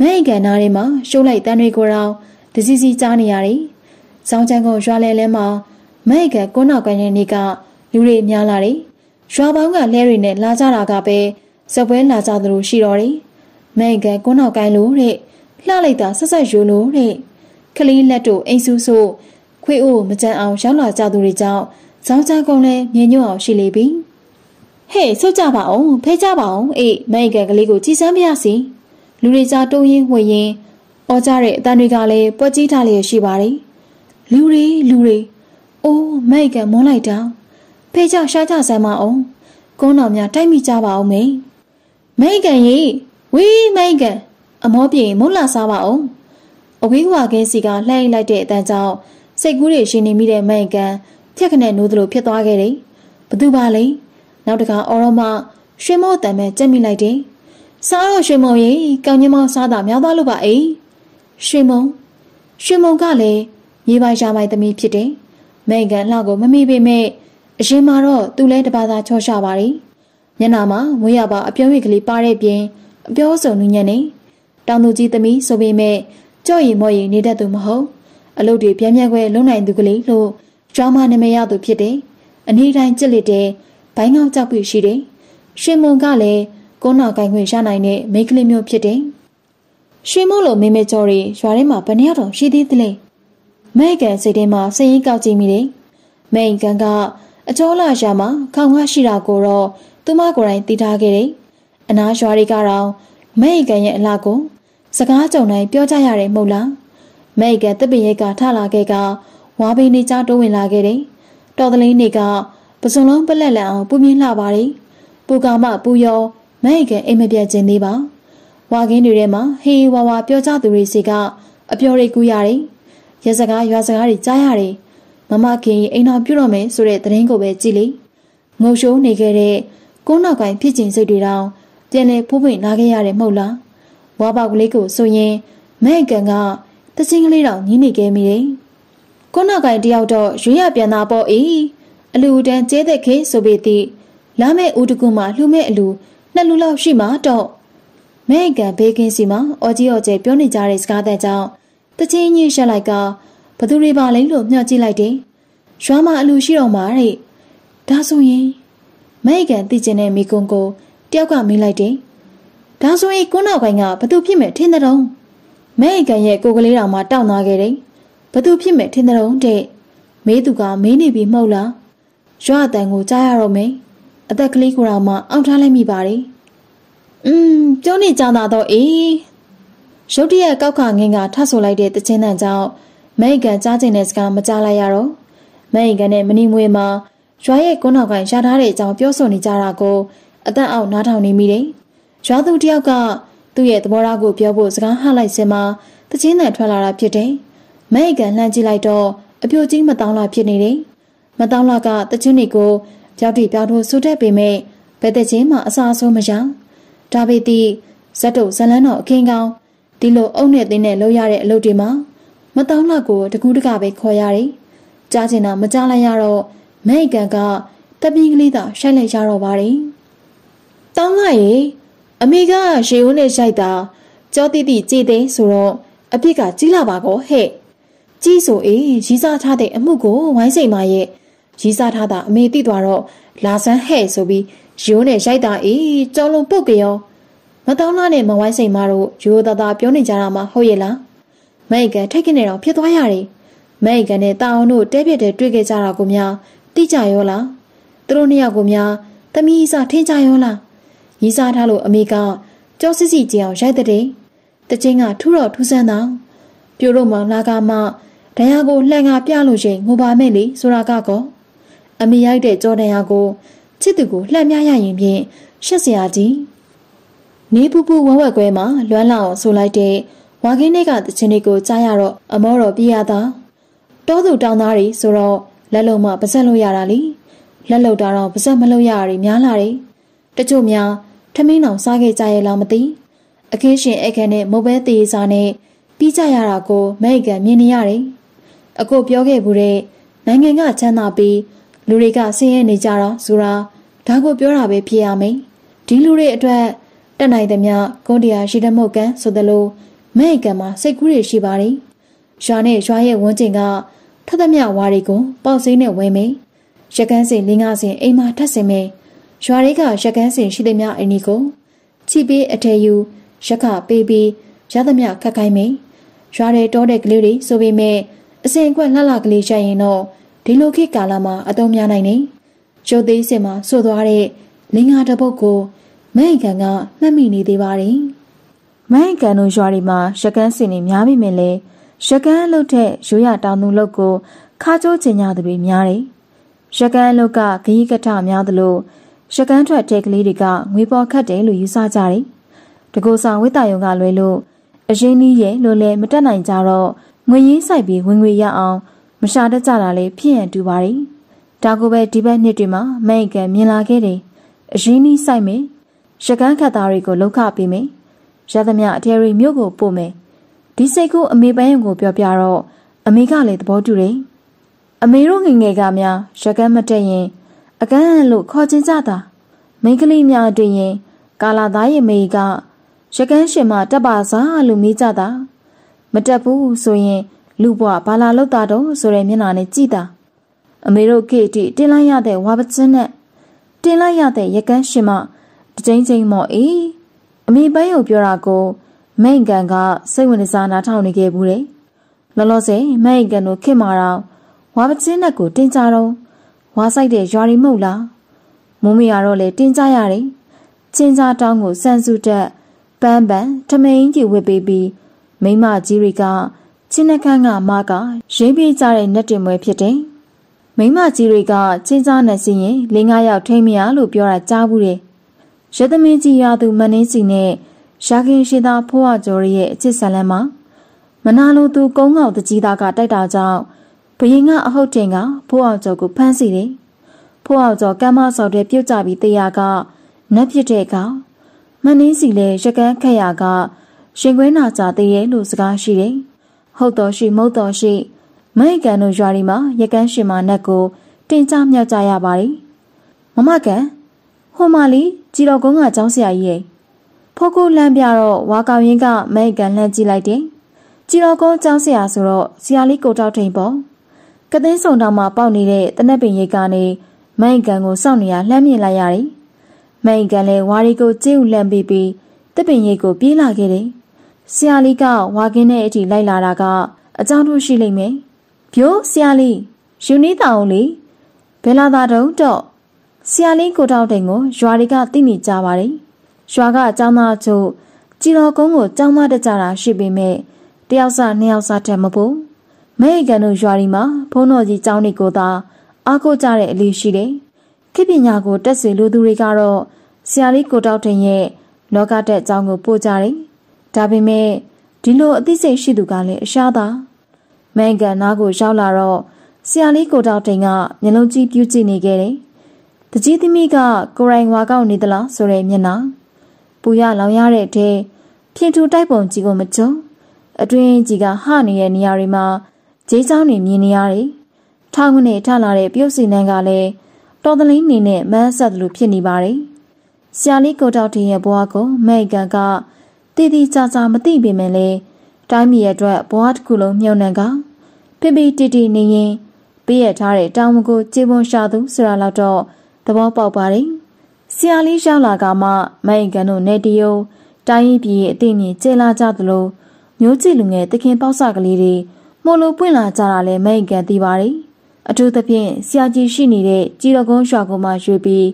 မဲ့အကန်နာတွေမှာရှိုးလိုက်တန်းတွေကိုတော့တစီစီကြားနေရတယ်ဇောင်းချန်ကုန်ရွာလဲလဲမှာမိုက်ကကွန်းတော်ကန်ရဲ့နေကလူတွေများလာတယ်။ရွာပေါင်းကလဲတွေနဲ့လာကြတာကပဲဇပွဲလာကြသလိုရှိတော့တယ်။မိုက်ကကွန်းတော်ကန်လို့တဲ့လှလိုက်တာဆက်ဆက်ယူလို့တဲ့ခလီးလက်တို့အိမ်ဆူဆို့ခွေးအိုမကြမ်းအောင်ရောက်လာကြသူတွေကြောင့်ဇောင်းကြကုန်လဲမြင်ညွတ်အောင်ရှိလေပြီ။ဟေ့ဆုတ်ကြပါအောင်ဖဲကြပါအောင်အေးမိုက်ကကလေးကိုကြည်စမ်းပြရစီ။လူတွေကြားတုံးရင်းဝှေ့ရင်းအော်ကြတဲ့အတန်တွေကလည်းပွက်ကြီးထားလျက်ရှိပါတယ်။လူတွေလူတွေ။အိုးမိုက်ကမွန်းလိုက်တာ။ဖေးကြောင့်ရှားကြဆမ်းမအောင်။ကုန်းတော်များတိုက်မိကြပါအောင်မေ။မိုက်ကရေဝီးမိုက်ကအမောပြေမုတ်လာစားပါအောင်။အဝေးကွာခင်းစီကလှည့်လိုက်တဲ့အတန်းကြောင့်စိတ်ကူးတွေရှင်နေမိတဲ့မိုက်ကဖြက်ခနဲ့နိုးသလိုဖြစ်သွားခဲ့တယ်။ဘသူပါလဲ။နောက်တခါအော်ရမရွှေမော့တံပဲကြက်မိလိုက်တယ်။စားတော့ရွှေမော့ရေကောင်းကြီးမောင်စားတာများသွားလို့ပါအိ။ရွှေမုံရွှေမုံကလည်းမြေပိုင်ရှားပိုင်သမီးဖြစ်တယ်။မေဂန်လှကိုမမိပေမဲ့အရင်မှာတော့သူလဲတပါသာချော့ရှပါရီညနာမှာမွေးရပါအပြုံးရကလေးပါတဲ့ပြင်အပြောစုံနူးညံ့နေတောင်သူကြီးသမီးဆိုပေမဲ့ကြော့ရီမော့ရီနေတတ်သူမဟုတ်အလုပ်တွေပြင်းပြခွဲလုံနိုင်သူကလေးလို့ကျွမ်းမနမရသူဖြစ်တယ်အနည်းတိုင်းကြစ်လက်တဲ့ဘိုင်းကောက်ကြောက်ပြီရှိတယ်ရှင်မွန်ကလည်းကိုနာကိုင်ခွင့်ရနိုင်တဲ့မိန်းကလေးမျိုးဖြစ်တယ်ရွှေမို့လိုမေမေကျော်တွေရွာထဲမှာဘယ်နှစ်ယောက်တောင်ရှိသေးသလဲမဲ့ကန်စိတ်ထဲမှာစိတ်ရင်းကောက်ကြည့်မိတယ်။မဲ့ကန်ကအကျောလာရာမှာခေါင်ခါရှိတာကိုတော့သူမကိုယ်တိုင်သိထားခဲ့တယ်။အနာရွာတွေကတော့မဲ့ကန်ရဲ့အလှကိုစကားကြုံတိုင်းပြောကြရတယ်မဟုတ်လား။မဲ့ကန်တပင်ရဲ့ကထလာခဲ့ကဝါဘေးနေချတိုးဝင်လာခဲ့တယ်။တော်တလင်းနေကပစုံလုံးပလက်လက်အောင်ပူပြင်းလှပါတယ်။ပူကောင်မပူရောမဲ့ကန်အိမ်မပြတ်ခြင်းသေးပါ။ဝါကင်းတွေထဲမှာဟေးဝါဝါပြောကြသူတွေစီကအပြော်တွေကူးရတယ်။ရစကားရွာစကားတွေကြားရတယ်မမခင်ရင်အိမ်တော်ပြုတော့မယ်ဆိုတဲ့သတင်းကိုပဲကြည်လိငုံရှိုးနေခဲ့တဲ့ကိုနောက်ကိုင်ဖြစ်ချင်းစိတ်တွေတောင်ပြန်လဲဖိုးပွင့်လာခဲ့ရတယ်မဟုတ်လားဝါပေါက်ကလေးကို ဆိုရင်မဲကန်ကတချင်းကလေးတောင်ညင်းနေခဲ့မိတယ်ကိုနောက်ကိုင်တယောက်တော့ရွေးရပြန်တာပေါ့အေးအလူတန်းကျဲတဲ့ခေဆိုပေသည့်လာမဲ့ဦးတကူမှာလှူမဲ့အလူနှစ်လူလောက်ရှိမှတော့မဲကန်ဘေးကင်းစီမှာအော်ကြီးအော်ကျဲပြောနေကြတဲ့စကားတဲ့ကြောင့်။တချင်းကြီးရက်လိုက်ကဘသူတွေပါလဲလို့မျှော်ကြည့်လိုက်တယ်။ရွာမှာအလူရှိတော့မှာတဲ့။ဒါဆိုရင်မဲကန်တည်ကျင်တဲ့မိကုံကိုတယောက်ကမေးလိုက်တယ်။ဒါဆိုရင်ကိုနောက်ပိုင်းကဘသူဖြစ်မယ်ထင်တဲ့တုံး။မဲကန်ရဲ့ကိုကလေးတော်မှာတောင်းသွားခဲ့တယ်။ဘသူဖြစ်မယ်ထင်တဲ့တုံးတဲ့။မေးသူကမေးနေပြီမဟုတ်လား။ရွာအတန်ကိုကြားရတော့မယ်။အသက်ကလေးကိုယ်တော်မှာအောက်ထားလိုက်မိပါတယ်။อืมပြောနေကြတာတော့အေးရုတ်တရက်ကောက်ခငင်းကထဆူလိုက်တဲ့တခြင်းတန်ကြောင့်မဲအကန်ကြားကျင်တဲ့စကားမကြားလိုက်ရတော့မဲအကန်နဲ့မနီမွေမှာရွာရဲ့ကွန်းတော်ကန်ရထားတဲ့အကြောင်းပြောဆိုနေကြတာကိုအသက်အောက်နားထောင်နေမိတယ်။ရွာသူတယောက်ကသူ့ရဲ့သဘောထားကိုပြောဖို့စကားဟလိုက်စင်မှာတခြင်းတန်ထွက်လာတာဖြစ်တယ်။မဲအကန်လှမ်းကြည့်လိုက်တော့အပြိုကြီးမတောင်းလာဖြစ်နေတယ်။မတောင်းလာကတခြင်းတွေကိုကြောက်တိပြောင်းထိုးဆူတဲ့ပေမဲ့ဘယ်တခြင်းမှအစာအဆုံးမရ။ဒါပေတိဇက်တုတ်ဇလန်းတော်အခင်ကောင်ဒီလိုအုပ်နဲ့သင်းနဲ့လုပ်ရတဲ့အလုပ်တွေမှာမတောင်းလောက်ကိုတကူးတကပဲခေါ်ရတယ်။ကြားချင်တာမကြားလိုက်ရတော့မဲအကန်ကတပင်းကလေးသာ ရှိုက်လိုက်ရတော့ပါတယ်။တောင်းလိုက်ရေအမေကရေဦးနဲ့ရိုက်တာကြောတိတိကြည်တဲ့ဆိုတော့အပြစ်ကကြီးလာပါကောဟဲ့။ကြီးဆိုအေးရီးစားထားတဲ့အမှုကိုဝိုင်းစိန်မရဲ့ရီးစားထားတာအမေသိသွားတော့လာစမ်းဟဲ့ဆိုပြီးရိုးနဲ့ရိုက်တာအေးကြောလုံးပုတ်ကြောမတောင်းလာနဲ့မဝိုင်းစိန်မတို့ရိုးသားသားပြောနေကြတာမှဟုတ်ရဲ့လားမဲအကန်ထိုက်ခင်းနေတော့ဖြစ်သွားရတယ်မဲအကန်နဲ့တာအောင်တို့တဲပြက်တဲ့တွေ့ခဲ့ကြတာကိုများသိကြရောလားသူတို့နှစ်ယောက်ကိုများသမီးစားထင်းကြရောလားရီးစားထားလို့အမေကကြောစစ်စီကြအောင်ရိုက်တဲ့တချင်းကထူတော့ထူဆန်းတော့ပြို့တော့မှလာကမှဒဏ်ရာကိုလှန်ကပြလို့ရှိရင်ငိုပါမယ်လေဆိုတာကကောအမေရိုက်တဲ့ကြောဒဏ်ရာကိုချစ်သူကိုလှန်ပြရရင်ဖြင့်ရှက်စရာကြီးနေပူပူဝက်ဝက်ကွဲမှာလွမ်းလောက်ဆိုလိုက်တဲ့ဝါကင်းလေးကတခြင်းလေးကိုကြားရတော့အမောတော်ပြရတာတောသူတောင်သားတွေဆိုတော့လက်လုံးမပါဆက်လို့ရတာလीလက်လုံတာတော့ပါဆက်မလို့ရတာတွေများလာတယ်တချို့များထမင်းအောင်စားခဲ့ကြရဲ့လားမသိအခင်းရှင်အခန်းနဲ့မုတ်ဘဲသေးစားနဲ့ပြီးကြရတာကိုမဲကန်မြင်နေရတယ်အခုပြောခဲ့ဘူးတဲ့နိုင်ငံကချမ်းသာပြီးလူတွေကဆင်းရဲနေကြတော့ဆိုတာဒါကိုပြောတာပဲဖြစ်ရမယ်ဒီလူတွေအတွက်တက်နိုင်သမျှကွန်တရားရှိတမုတ်ကန်ဆိုသလိုမဲ့ကံမှာစိတ်ကူးတွေရှိပါတယ်။ရွာနဲ့ရွာရဲ့ဝန်းကျင်ကထသမျှဝါတွေကိုပေါက်စိမ့်နဲ့ဝဲမိရကန်းစင်လင်းကားစင်အိမ်မှာထပ်စင်မယ်ရွာတွေကရကန်းစင်ရှိသမျှအိမ်ဒီကိုချီပေးအထေယူရက်ကပေးပြီးရသမျှခက်ခိုင်းမယ်ရွာတွေတောတဲ့ကလေးတွေဆိုပေမဲ့အစင်ကွက်လှလှကလေးရှိရင်တော့ဒီလိုခေတ်ကာလမှာအသုံးများနိုင်နေကျိုးသေးစင်မှာဆိုသွားတဲ့လင်းကားတစ်ပုတ်ကိုမိုင်ကန်ကမှတ်မိနေသေးပါတယ်။မိုင်ကန်တို့ရွာတွေမှာရကန်းစင်တွေများပြီမယ်လေ။ရကန်းအလုပ်ထက်ရိုးရတောင်သူလုပ်ကိုခါကျိုးကျင်ကြသူတွေများတယ်။ရကန်းအလုပ်ကဂရိကထများသလိုရကန်းထွက်တဲ့ကလေးတွေကငွေပေါ်ခတ်တယ်လို့ယူဆကြတယ်။တကူဆောင်ဝိတ္တယုံကလွဲလို့အရင်းကြီးရဲ့လို့လည်းမတက်နိုင်ကြတော့ငွေရင်းဆိုင်ပြီးဝင်ငွေရအောင် မရှာတတ်ကြတာလေဖြစ်ရန်တူပါတယ်။ဒါကိုပဲဒီဘက်နှစ်တွေမှာမိုင်ကန်မြင်လာခဲ့တယ်။အရင်းကြီးဆိုင်မယ်ရကန်းခတ်သားတွေကိုလှုပ်ခပေးမယ်။ရသမျှအထယ်ရီမြို့ကိုပို့မယ်။ဒီစိတ်ကိုအမေပန်းရုံကိုပြောပြတော့အမေကလည်းသဘောတူတယ်။အမေတို့ငငယ်ကများရကန်းမတက်ရင်အကန့်လို့ခေါ်ချင်းကြတာမိန်းကလေးများတွေ့ရင်ကာလာသားရဲ့မိကရကန်းရှင်မတက်ပါစားလို့မေးကြတာမတက်ဘူးဆိုရင်လူဘွားဘာလာလောက်တာတော့ဆိုတဲ့မျက်နှာနဲ့ကြည်တာအမေတို့ခေတိတင်လိုက်ရတဲ့ဝါပစင်းနဲ့တင်လိုက်ရတဲ့ရကန်းရှင်မတကြိမ်ကြိမ်မော့အေးအမေပန်းရုပ်ပြောတာကိုမိန်ကန်ကစိတ်ဝင်စားနားထောင်နေခဲ့ဘူးတယ်လောလောဆယ်မိန်ကန်တို့ခင်မာတော့ဝါပချင်းနဲ့ကိုတင်ကြတော့ဝါဆိုင်တဲ့ရွာရီမဟုတ်လားမုံမရတော့လေတင်ကြရတယ်ချင်းကြတောင်းကိုစန်စုတက်ပန်းပန်းထမိန်ကြီးဝစ်ပေးပြီးမိမကြီးတွေကချင်းနှခန်းကမကရင်းပြေးကြတဲ့နှစ်တင်မွဲဖြစ်တယ်မိမကြီးတွေကချင်းကြနဲ့စီရင်၄-၅ယောက်ထိမရလို့ပြောတာကြားဘူးတယ်ရသမင်းကြီးရသူမနှင်းစီနဲ့ရာခင်ရှိသားဖိုးအကျော်ရဲ့အချစ်ဆန်လန်းမှာမနာလိုသူကုန်းငေါတကြီးသားကတိုက်တာကြောင့်ဘရင်က အဟုတ်တင်ကဖိုးအောင်ကျော်ကိုဖမ်းဆီးတယ်။ဖိုးအောင်ကျော်ကမ်းမဆော်တဲ့ပြုတ်ကြပြီးတရားကနတ်ဖြစ်တဲ့ကမနှင်းစီလည်းရကန်းခက်ရကရှင်ခွဲနာကြသေးရဲ့လို့စကားရှိတယ်။ဟုတ်တော်ရှိမဟုတ်တော်ရှိ မိုက်ကန်တို့ရွာဒီမှာရကန်းရှင်မနတ်ကို တင်ကြမြောက်ကြရပါတယ်။မမကန်ဟိုမလီကြည်တော်ကုန်းကကျောင်းဆရာကြီးရဲ့ဖောက်ကုတ်လှမ်းပြတော့ဝါကောင်ရင်ကမိုက်ကန်လှမ်းကြည့်လိုက်တယ်။ကြည်တော်ကုန်းကျောင်းဆရာဆိုတော့ဆရာလေးကိုတောက်ထိန်ပေါ့။ကသင်းစုံတောင်မှာပေါက်နေတဲ့တနက်ပင်ရိတ်ကနေမိုက်ကန်ကိုစောင့်နေရလှမ်းမြင်လိုက်ရတယ်။မိုက်ကလည်းဝါရီကိုကြည့်ဥလှမ်းပြီးပြီးတပ်ပင်ရိတ်ကိုပြေးလာခဲ့တယ်။ဆရာလေးကဝါကင်းတဲ့အထိလိုက်လာတာက အကြောင်းတို့ရှိလိမ့်မယ်။ဗျို့ဆရာလေးယူနေတာအောင်လေဘယ်လာတာတုံးတော့ဆရာလေးကိုတောက်တိန်ကိုရွာတွေကသိမိကြပါတယ်။ရွာကအကြောင်းသားချုပ်ကြည်တော်ကုန်းကိုကြောင်းသားတက်ကြတာရှိပေမဲ့တယောက်စားနှစ်ယောက်စားတက်မဖို့မဲအကန်တို့ရွာဒီမှာဘုန်းတော်ကြီးကျောင်းတွေကိုသာအားကိုကြတဲ့အလေးရှိတယ်။ခေပညာကိုတက်ဆွေလူသူတွေကတော့ဆရာလေးကိုတောက်တင်ရဲ့လောကတက်အကြောင်းကို ပို့ကြတယ်။ဒါပေမဲ့ဒီလိုအသိစိတ်ရှိသူကလည်းအရှားသာမဲအကန်နားကိုရောက်လာတော့ဆရာလေးကိုတောက်တင်ကမျက်လုံးကြီးပြူးကြည့်နေခဲ့တယ်။တကြီးသမီးကကိုရိုင်ဝါကောက်နေသလားဆိုတဲ့မျက်နှာပူရလောင်ရတဲ့အထဲဖြင်ထူတိုက်ပုံကြီးကိုမကြုံအတွင်းကြီးကဟနေတဲ့နေရာတွေမှာဂျေးချောင်းတွေမြင်နေရတယ်။ထောင်ကနေထလာတဲ့ပြုတ်စီနန်းကလည်းတော်တလင်းနေနဲ့မန်းဆက်လိုဖြစ်နေပါတယ်။ဆရာလေးကိုတောက်တင်ရဲ့ဘွားကိုမဲကန်ကတည်တည်ကြာကြာမသိပေမဲ့လည်းတိုင်းပြည်ရဲ့အတွက်ဘွားတစ်ခုလုံးမြုံနှံကဖိဖိတီတီနေရင်ပြည့်ရထားတဲ့တောင်မကိုခြေပွန်ရှာသူဆိုတာတော့သဘောပေါက်ပါတယ်။ဆရာလေးရောက်လာကမှမိုင်ကန်တို့နေတရုံတိုင်းရင်းပြည်အသိဉာဏ်ကျေလာကြသလိုမျိုးကြည့်လူငယ်တခင်ပေါက်ဆကလေးတွေမို့လို့ပွင့်လာကြတာလဲမိုင်ကန်သိပါတယ်။အထူးသဖြင့်ဆရာကြီးရှိနေတဲ့ကြည်တော်ကုန်းရွာကမှရွေပြီး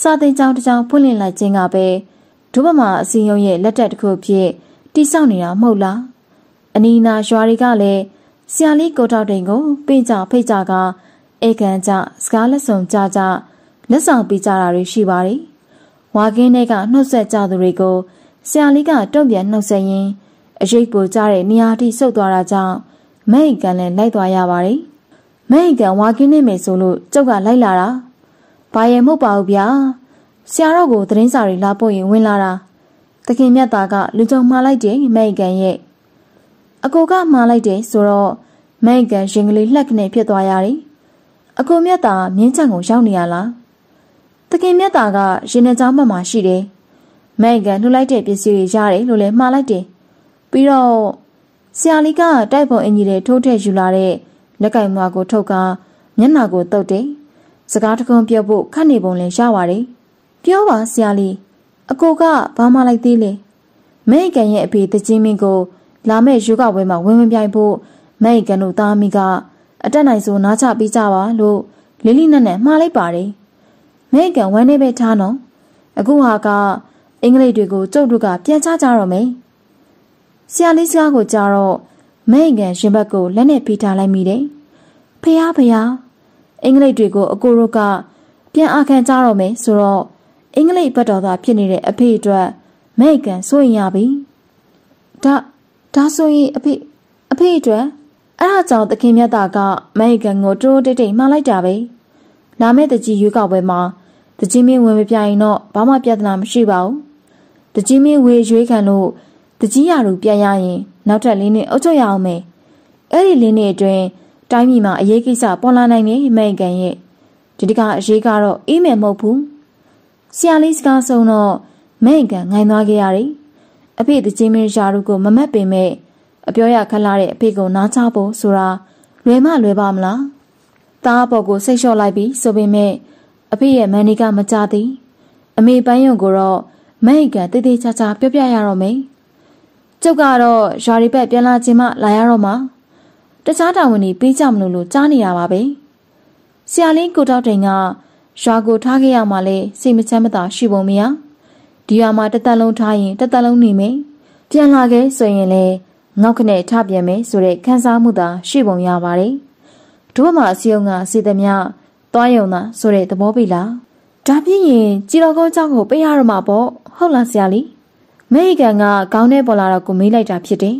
စာသင်ကျောင်းတစ်ကျောင်းဖွင့်လှစ်လိုက်ခြင်းကပဲဒုဗမာအစီယုံရဲ့လက်တက်တစ်ခုဖြစ်တိဆောက်နေတာမဟုတ်လားအနီနာရွာတွေကလည်းဆရာလေးကိုထောက်တိန်ကိုပိကြဖိကြကဧကန်ကြစကားလက်ဆောင်ကြကြလက်ဆောင်ပေးကြတာတွေရှိပါတယ်။ဝါကင်းတွေကနှုတ်ဆက်ကြသူတွေကိုဆရာလေးကတုံ့ပြန်နှုတ်ဆက်ရင်းအရေးပိုကြတဲ့နေရာထိ ဆုတ်သွားတာကြောင့်မဟိကန်လည်းလိုက်သွားရပါတယ်။မဟိကန်ဝါကင်းနေမယ်ဆိုလို့ကျောက်ကလိုက်လာတာ။ဘာရယ်မဟုတ်ပါဘူးဗျာ။ဆရာတော်ကိုသတင်းစာတွေလာပို့ရင်ဝင်လာတာ။သခင်မြတ်သားကလူကြုံမှားလိုက်တယ်မဟိကန်ရဲ့။အကိုကမှားလိုက်တယ်ဆိုတော့မဟိကန်ရင်ကလေးလှက်ခနဲ့ဖြစ်သွားရတယ်။အကိုမြတ်သားမြင်းချံကိုရောက်နေရလား။တခင်မြတ်တာကရင်နှချောင်းမှမှာရှိတယ်။မိုက်ကနှုတ်လိုက်တဲ့ပစ္စည်းတွေရတယ်လို့လည်းမှားလိုက်တယ်။ပြီးတော့ဆရာလေးကတိုက်ပုံအင်ကြီးတွေထိုးထည့်ယူလာတဲ့လက်ကင်မွာကိုထုတ်က မျက်နှာကိုတုပ်တယ်။စကားတခုပြောဖို့ခက်နေပုံလည်းရပါတယ်။ပြောပါဆရာလေးအကိုကဘာမှလိုက်သေးလဲ။မိုက်ကရဲ့အဖေတကြီးမင်းကိုလာမယ့်ယူကဝဲမှာဝင်ဝင်ပြိုင်ဖို့မိုက်ကတို့သားမိက အတက်နိုင်ဆုံးနားချပေးကြပါလို့လေးလေးနက်နက်မှားလိုက်ပါတယ်။မဲကန်ဝမ်းနေပဲထားနော်အခုဟာကအင်္ဂလိပ်တွေကိုကျုပ်တို့ကပြန်ချကြတော့မယ်ဆရာလေးစကားကိုကြားတော့မဲကန်ရှင်ဘက်ကိုလက်နဲ့ဖိထားလိုက်မိတယ်ဖះဖះအင်္ဂလိပ်တွေကိုအကိုတို့ကပြန်အာခံကြတော့မယ်ဆိုတော့အင်္ဂလိပ်ဘက်တော်သားဖြစ်နေတဲ့အဖေအတွက်မဲကန်စိုးရင်ရပြီဒါဒါဆိုရင်အဖေအဖေအတွက်အဲ့ဒါကြောင့်သခင်မြတ်တာကမဲကန်ကိုတိုးတိုးတိတ်တိတ်မှားလိုက်တာပဲလာမယ့်တကြီးရွေးကောက်ပွဲမှာတကြီးမင်းဝင်မပြရင်တော့ဘာမှပြဿနာမရှိပါဘူး။တကြီးမင်းဝေရွေးခံလို့တကြီးရလူပြန်ရရင်နောက်ထပ်လေးနှစ်အုပ်ချုပ်ရအောင်မယ်။အဲ့ဒီလေးနှစ်အတွင်းတိုင်းပြည်မှာအရေးကိစ္စပေါ်လာနိုင်တယ်အမေရိကန်ရဲ့ဒီတကအရေးကတော့အေးမယ်မဟုတ်ဘူး။ဆရာလေးစကားဆုံးတော့အမေရိကန်ငိုင်းသွားခဲ့ရတယ်။အဖေတကြီးမင်းရာလူကိုမမက်ပေမဲ့အပြောရခက်လာတဲ့အဖေကိုနားချဖို့ဆိုတာလွယ်မလွယ်ပါမလား။သားအပေါ်ကိုစိတ်လျှော့လိုက်ပြီးဆိုပေမဲ့အဖေရဲ့မန်နေကမကြသည် အမေပန်းရုံကိုတော့မဟိကန်တေးသေးချာချာပြောပြရတော့မယ်ကျုပ်ကတော့ရွာရီဘက်ပြန်လာခြင်းမှ လာရတော့မှာတခြားတာဝန်တွေပေးကြမလို့လို့ကြားနေရပါပဲဆရာလေးကိုတောက်တိန်ကရွာကိုထားခဲ့ရမှလဲစိတ်မချမ်းမသာရှိပုံမရဒီရွာမှာတသက်လုံးထားရင်တသက်လုံးနေမယ်ပြန်လာခဲ့ဆိုရင်လဲငေါက်ခနဲ့ထပြန်မယ်ဆိုတဲ့ခံစားမှုသာရှိပုံရပါတယ်တို့မှအစည်းအုံကစီသည်များသွားယုံသာဆိုတဲ့သဘောပေလားဒါပြင်းရင်ကြည်တော်ကောင်းကြောင့်ကိုပေးရတော့မှာပေါ့ဟုတ်လားဆရာလေးမေရိကန်ကခေါင်းထဲပေါ်လာတော့ကိုမေးလိုက်တာဖြစ်တယ်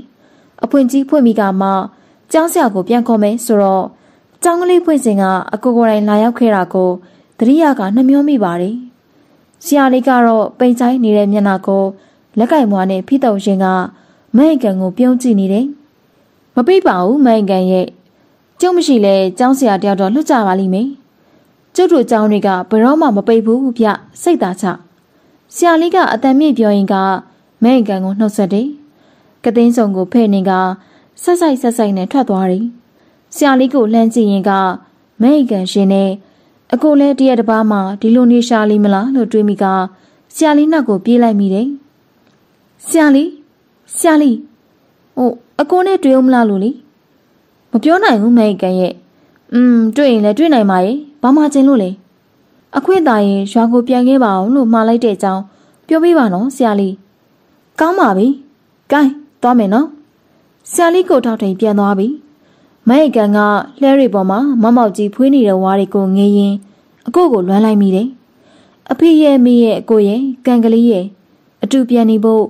အဖွင့်ကြီးဖွင့်မိကမှကျောင်းဆရာကိုပြန်ခေါ်မယ်ဆိုတော့ကျောင်းကလေးဖွင့်စဉ်ကအကိုကိုယ်တိုင်လာရောက်ခဲ့တာကိုသတိရကနှမျောမိပါတယ်ဆရာလေးကတော့ပိန်ဆိုင်နေတဲ့မျက်နှာကိုလက်ကင်မွားနဲ့ဖိတုံရှင်ကမေရိကန်ကိုပြုံးကြည့်နေတယ်မပိပါဘူးမေရိကန်ရဲ့ကျုံမရှိလဲကျောင်းဆရာတယောက်တော့လွတ်ကြပါလိမ့်မယ်ကျုပ်တို့เจ้าတွေကဘရော့မှမပိတ်ဘူးဗျစိတ်သာချဆရာလေးကအတန်မြင့်ပြောရင်ကမဲအကန်ကိုနှုတ်ဆက်တယ်ကသိန်းစုံကိုဖဲ့နေကဆက်ဆိုင်ဆက်ဆိုင်နဲ့ထွက်သွားတယ်ဆရာလေးကိုလှမ်းကြည့်ရင်ကမဲအကန်ရှင်နဲ့အကိုလည်းတရက်တစ်ပါးမှဒီလိုနေရှာလိမလားလို့တွေးမိကဆရာလေးနောက်ကိုပြေးလိုက်မိတယ်ဆရာလေးဆရာလေးဟိုအကိုနဲ့တွေ့ဦးမလားလို့လीမပြောနိုင်ဘူးမဲအကန်ရဲ့อืมတွေ့ရင်လည်းတွေ့နိုင်ပါရဲ့ဘာမှကျင်လို့လဲအခွင့်သာရင်ရွာကိုပြန်ခဲ့ပါအောင်လို့မှားလိုက်တဲ့အကြောင်းပြောပြပါနော်ဆရာလေးကောင်းပါပြီ။ကဲသွားမယ်နော်။ဆရာလေးကိုထောက်ထိန်ပြန်သွားပြီ။မိုက်ကန်ကလှဲရီပေါ်မှာမမောက်ကြီးဖွေးနေတဲ့ဝါးတွေကိုငေးရင်အကိုကိုလွမ်းလိုက်မိတယ်။အဖေရဲ့မိရဲ့အကိုရဲ့ကံကလေးရဲ့အတူပြန်နေဖို့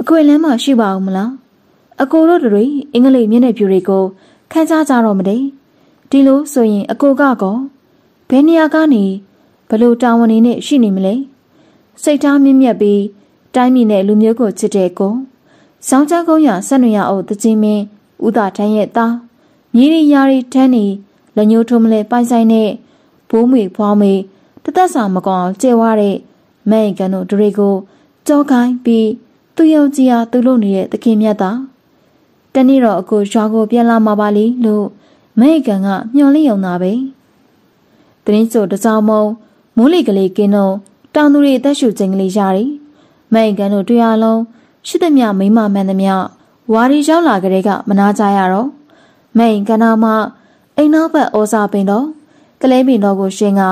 အခွင့်လမ်းမရှိပါဘူးမလား။အကိုတို့တွေအင်္ဂလိပ်မျက်နှာပြူတွေကိုခန်းချကြတော့မတဲ့။ဒီလိုဆိုရင် အကိုကကောဘယ်နေရာကနေဘလို့တာဝန်နေနဲ့ရှိနေမလဲစိတ်ထားမြင့်မြတ်ပြီးတိုင်းပြည်နဲ့လူမျိုးကိုချစ်တဲ့ကိုဆောင်းချကုန်းရဆက်နွေရအုပ်တချင်းမင်းဥဒထန်းရဲ့သားမြည်ရီယာရီထန်းနေလက်ညှိုးထိုးမလဲပိုင်ဆိုင်နဲ့ဘိုးမေဖွားမေတသက်စာမကောင်ကျဲဝတဲ့မဲကန်တို့ဒရေကိုကြောခိုင်းပြီးသူယုံကြည်အားသူလို့နေတဲ့သခင်မြတ်သားတနေ့တော့အကိုရွာကိုပြန်လာမှာပါလေလို့မဲကန်ကညှော်လင့်ယုံတာပဲ။သတင်းစို့တစောင်းမုံမိုးလေကလေးကင်းတို့တောင်သူတွေအသက်ရှူခြင်းကလေးရတယ်။မိုင်ကန်တို့တွေ့ရလုံးရှိသမျှမိမမှန်သမျှဝါရီရောက်လာကလေးကမနာကြရတော့မိုင်ကန်နာမှအိမ်နောက်ဘက်ဩစာပင်တော့ကလေးပင်တော်ကိုရှင်က